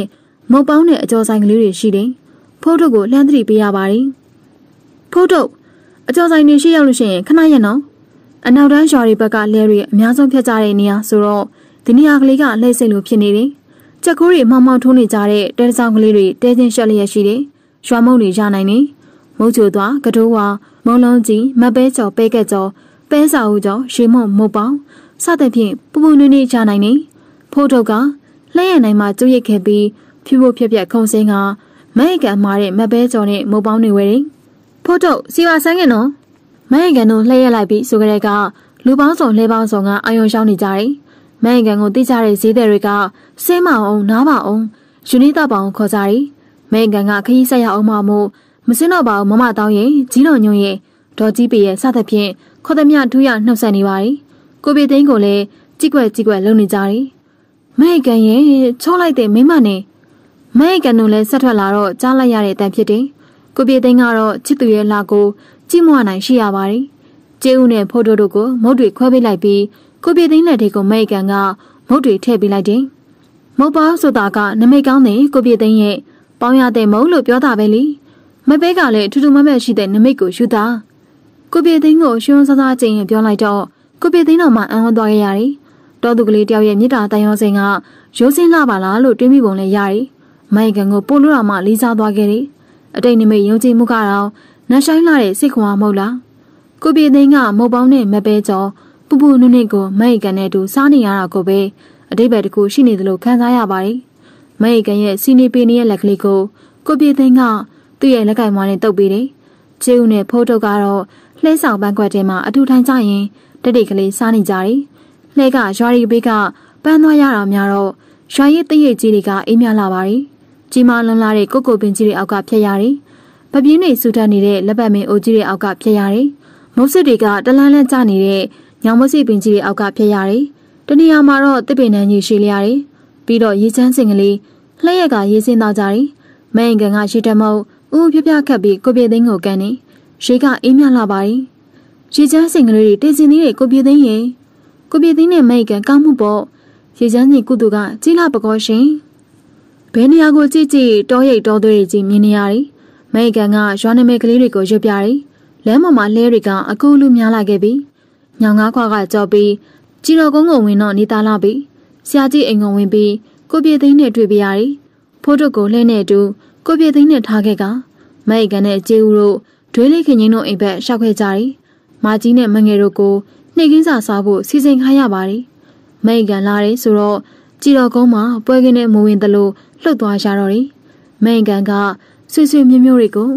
မုတ်ပေါင်းတဲ့အကျော်ဆိုင်ကလေးတွေရှိတယ်။ဖုတ်ထုတ်ကိုလှမ်းသတိပေးရပါတယ်။ဖုတ်ထုတ်အကျော်ဆိုင်တွေရှိရောက်လို့ရှိရင်ခဏရက်နော်အနောက်တန်းရွာတွေဘက်ကလဲတွေအများဆုံးဖြတ်ကြတဲ့နေရာဆိုတော့ဒီနေရာကလေးကလှိမ့်စိတ်လိုဖြစ်နေတယ်ချက်ကိုးတွေမှောင်မှောင်ထိုးနေကြတဲ့တဲတစောင်းကလေးတွေတဲချင်းရှက်လျက်ရှိတယ်ရွာမုံတွေရနိုင်နေမုတ်ချိုသွားကတိုးဝါမုံလုံးကြီးမပဲကျော်ပဲကက်ကျော်ပဲစာဦးကျော်ရေမုံမုတ်ပေါင်းစသဖြင့်ပူပူနွေ့နွေ့ရနိုင်နေဖိုးထုတ်ကလှည့်ရနိုင်မှကျုပ်ရစ်ခဲ့ပြီးဖြူဖို့ဖြက်ဖြက်ခုံစင်းကမဲကန်မာတဲ့မပဲကျော်နဲ့မုတ်ပေါင်းတွေဝယ်တယ်ဖို့တော့စီဝါဆန်းကင်နော်မန်ကန်ကိုလှည့်ရက်လိုက်ပြီးဆိုကြတဲ့ကလူပေါင်းစုံလှဲပေါင်းစုံကအာယုံရှောင်းနေကြတယ်မန်ကန်ကိုတိကျတဲ့ဈေးသည်တွေကဆင်းမအောင်နားပါအောင်ယူနီတာပေါအောင်ခေါ်ကြတယ်မန်ကန်ကခရီးဆက်ရအောင်မမို့မစင်းတော့ပါဘူးမမတောင်းရင်ကြီးတော်ညွန့်ရင်ဒေါ်ကြီးပေရဲ့စသဖြင့်ခေါ်သည်မထူးရနှုတ်ဆက်နေပါတယ်ကိုပေသိန်းကိုလည်းကြိကွက်ကြိကွက်လုံနေကြတယ်မဲကန်ရဲ့ချောလိုက်တဲ့မိမနဲ့မဲကန်တို့လည်းဆက်ထွက်လာတော့ကြားလိုက်ရတဲ့အတန်ဖြစ်တယ်ကိုပြေသိန်းကတော့ချစ်သူရဲ့လာကို ကြည့်မွနိုင်ရှိရပါတယ်။ကျေးဦးနဲ့ဖိုးတို့တို့ကိုမုတ်တွေခွဲပေးလိုက်ပြီးကိုပြေသိန်းလက်ထဲကိုမိတ်ကန်ကမုတ်တွေထည့်ပေးလိုက်တယ်။မုတ်ပါဆိုတာကနမိတ်ကောင်းတဲ့ကိုပြေသိန်းရဲ့ပေါင်းရတဲ့မုတ်လို့ပြောတာပဲလေ။မပဲကလည်းထူးထူးမမက်ရှိတဲ့နမိတ်ကိုယူတာ။ကိုပြေသိန်းကိုရှင်စသားချင်းရင်ပြောလိုက်တော့ကိုပြေသိန်းတော်မှအံ့ဩသွားခဲ့ရတယ်။တောသူကလေးတယောက်ရဲ့မြစ်တာတန်ရုံစင်ကရိုးစင်းလာပါလားလို့တွေးမိပုံလဲရတယ်။မိုင်ကန်ကိုပို့လို့တော့မှလေးစားသွားခဲ့တယ်။အတိတ်နိမိတ်ယုံကြည်မှုကတော့နှဆိုင်လာတဲ့စိတ်ခွန်အားမဟုတ်လားကိုပြေသိန်းကမုတ်ပေါင်းနဲ့မပဲကြော်ပူပူနုနုကိုမဟိကန်နဲ့တူစားနေရတာကိုပဲအတိတ်ပဲတကူရှိနေသလိုခံစားရပါတယ်မဟိကန်ရဲ့စီနေပေနေရဲ့လက်ကလေးကိုကိုပြေသိန်းကသူ့ရဲ့လက်ကင်မွားနဲ့တုပ်ပေးတယ်ခြေဦးနဲ့ဖိုးတုပ်ကတော့လှဲဆောင်ပန်းခွက်ထဲမှာအထူထိုင်ကြရင် တတိကလေးစားနေကြတယ်လှဲကရွာရီဘေးကပန်းသွားရတာများတော့ရွာရဲ့တည့်ရကြီးတွေကအေးမြလာပါတယ်ကြီးမားလွန်လာတဲ့ကိုကိုပင်ကြီးတွေအောက်ကဖြတ်ရတယ်။ပပြင်းတွေဆူထနေတဲ့လက်ပတ်မင်းအိုကြီးတွေအောက်ကဖြတ်ရတယ်။မုတ်စစ်တွေကတလန်းလန်းကျနေတဲ့ညောင်မစစ်ပင်ကြီးတွေအောက်ကဖြတ်ရတယ်။တနေရာမှာတော့တစ်ပင်နှန်းကြီးရှိလျရတယ်။ပြီးတော့ရေချမ်းစင်ကလေးလှည့်ရက်က ရေစင်းသွားကြတယ်။မရင်ကန်ကရှိတမုတ်ဦးပြပြခတ်ပြီးကိုပြေသိန်းကိုကန်နေ။ရေကအေးမြလာပါတယ်။ရေချမ်းစင်ကလေးတွေတည်စင်သေးတဲ့ကိုပြေသိန်းရဲ့ကိုပြေသိန်းနဲ့မရင်ကန်ကောင်းမှုပေါ့။ရေချမ်းစင်ကုသူကကြီးလာပကောရှင်။ဘယ်နေရာကိုကြည့်ကြည့်တောရိပ်တောသွေးတွေကြီးမြင်နေရတယ်။မဲကန်ကရွာနာမည်ကလေးတွေကိုရွတ်ပြတယ်။လမ်းပေါ်မှာလဲတွေကအကူလူများလာခဲ့ပြီ။ညောင်ငါးခွာကကြော်ပြီးကြည်တော်ကုန်းကိုဝင်တော့နေသားလာပြီ။ဆရာကြီးအိမ်ကိုဝင်ပြီးကိုပြေသိန်းနဲ့တွေ့ပြရတယ်။ဖိုးတုတ်ကိုလှည့်နေတူကိုပြေသိန်းနဲ့ထားခဲ့ကမဲကန်နဲ့ကျေဦးတို့ဒွေးလေးခင်ရင်တို့အိမ်ဘက် ရှောက်ခဲ့ကြတယ်။မာကြီးနဲ့မငယ်တို့ကိုနှိတ်ကင်းစာစားဖို့စီစဉ်ခိုင်းရပါတယ်။မဲကန်လာတယ်ဆိုတော့ကြည်တော်ကုန်းမှာပွဲကင်းနဲ့မဝင်သလို့လှုပ်သွားရတော့တယ်။မန်ကန်ကဆွေဆွေမြမျိုးတွေကို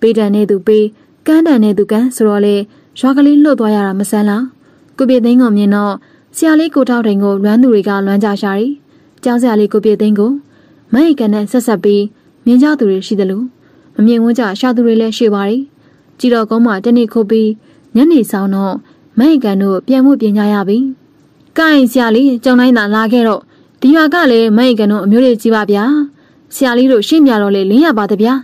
ပေးတန်နေသူပေးကန်းတန်နေသူကန်းဆိုတော့လေရွာကလေးလှုပ်သွားရတာမဆန်းလား။ကိုပြသိန်းကိုမြင်တော့ဆရာလေးကိုထောက်တိုင်ကိုလွမ်းသူတွေကလွမ်းကြရှာတယ်။ကြောက်ဆရာလေးကိုပြသိန်းကိုမန်ကန်နဲ့ဆက်ဆက်ပြီးမြင်ကြသူတွေရှိတယ်လို့မမြင်ဝန်းကြရှာသူတွေလည်းရှိပါသေး။ကြည်တော်ကုန်းမှာတနေ့ခုတ်ပြီးညနေဆောင်တော့မန်ကန်တို့ပြန်မှုပြင်ကြရပြီ။ကိုင်ဆရာလေးကြောင်တိုင်းသာလာခဲ့တော့ဒီရွာကလည်းမိုက်ကနုံအမျိုးတွေကြီးပါဗျာဆရာလေးတို့ရှေ့မြတော့လေလင်းရပါတဗျာ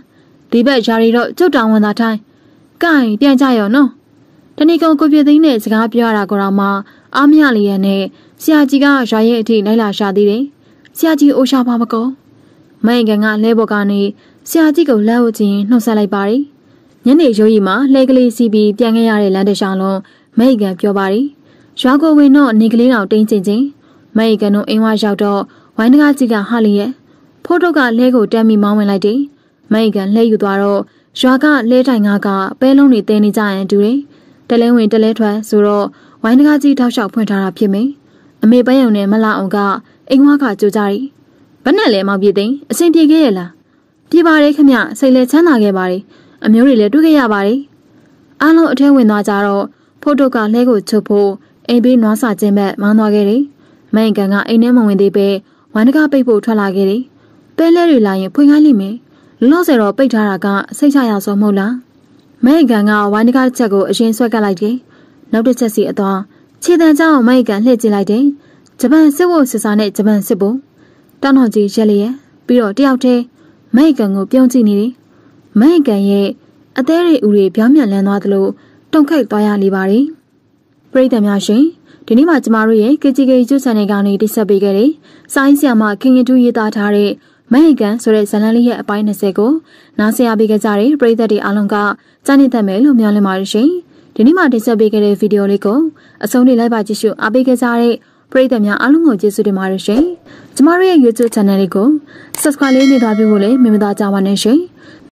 ဒီဘက်ယာရီတော့ကျုပ်တောင်ဝန်သာထိုင်းကိုင်ပြန်ကြရောနော်တဏီကုံကိုပြသိန်းနဲ့စကားပြောရတာကတော့မှအားမရလျက်နဲ့ဆရာကြီးကရွာရဲ့အထိလိုက်လာရှာသေးတယ်ဆရာကြီးအိုရှာပါမကောမိုက်ကကလဲဘော်ကနေဆရာကြီးကိုလက်ဝတ်ချင်းနှုတ်ဆက်လိုက်ပါတယ်ညနေရိုးရီမှာလှဲကလေးစီးပြီးပြန်ခဲ့ရတဲ့လမ်းတစ်လျှောက်လုံးမိတ်ကန်ပြောပါတယ်ရွာကိုဝင်တော့နေကလေးတော်တင်းကျင်ချင်းမိုက်ကနုံအိမ်ဝရောက်တော့ဝိုင်းတကားကြီးကဟာလီရဲ့ဖိုးတုတ်ကလဲကိုတမ်းမိမောင်းဝင်လိုက်တယ်မိုက်ကလှဲယူသွားတော့ရွာကလဲတိုင်ကကပဲလုံးတွေတင်းနေကြရင်တူတယ်တလဲဝင်တလဲထွက်ဆိုတော့ဝိုင်းတကားကြီးထောက်လျှောက်ဖွင့်ထားတာဖြစ်မယ်အမေပဲယုံနဲ့မလာအောင်ကအိမ်ဝကကြိုကြတယ်ဘယ်နဲ့လဲမောင်ပြေသိန်းအဆင်ပြေခဲ့ရဲ့လားပြေပါတယ်ခမစိတ်လဲချမ်းသာခဲ့ပါတယ်အမျိုးတွေလည်းတွေ့ခဲ့ရပါတယ်အားလုံးအထဲဝင်သွားကြတော့ဖိုးတုတ်ကလဲကိုချုပ်ဖို့အိမ်ဘေးနွားစာခြင်းဘက်မောင်းသွားခဲ့တယ်မိုင်ကန်ကအိမ်ထဲမဝင်သေးပဲဝမ်းတကားပိတ်ဖို့ထွက်လာခဲ့တယ်။ပဲလဲတွေလာရင် ဖွင့်ခိုင်းလိမ့်မယ်။လောလောဆယ်တော့ပိတ်ထားတာကစိတ်ချရဆုံးမဟုတ်လား။မိုင်ကန်ကဝမ်းတကားတစ်ချက်ကိုအရင်ဆွဲကပ်လိုက်တယ်။နောက်တစ်ချက်စီအသွားခြေတံကြောင့်မိုင်ကန်လှည့်ကျလိုက်တယ်။ဂျပန်စစ်ဝတ်စစ်စာနဲ့ဂျပန်စစ်ဘုံတောင်းတော်ကြီးရက်လျက်ပြီးတော့တယောက်တည်းမိုင်ကန်ကိုပြုံးကြည့်နေတယ်။မိုင်ကန်ရဲ့အသေးတွေဥတွေပြောင်းပြန်လန်းသွားသလိုတုန်ခိတ်သွားရနေပါတယ်။ပရိသတ်များရှင်။ဒီနေ့မှကျမတို့ရဲ့ KGK YouTube Channel ကနေတင်ဆက်ပေးခဲ့တဲ့စိုင်းဆရာမခင်ခင်တူရေးသားထားတဲ့မဟိကန်ဆိုတဲ့ဇာတ်လမ်းလေးရဲ့အပိုင်း20ကိုနားဆင်ရပေးကြတဲ့ပရိသတ်တွေအားလုံးကကြားနေတတ်မယ်လို့မျှော်လင့်ပါတယ်ရှင်။ဒီနေ့မှတင်ဆက်ပေးခဲ့တဲ့ဗီဒီယိုလေးကိုအဆုံးထိလိုက်ပါကြည့်ရှုအားပေးကြတဲ့ပရိသတ်များအားလုံးကိုကျေးဇူးတင်ပါတယ်ရှင်။ကျမတို့ရဲ့ YouTube Channel လေးကို Subscribe လေးနေသွားပြီးလို့လည်းမမေ့သားကြပါနဲ့ရှင်။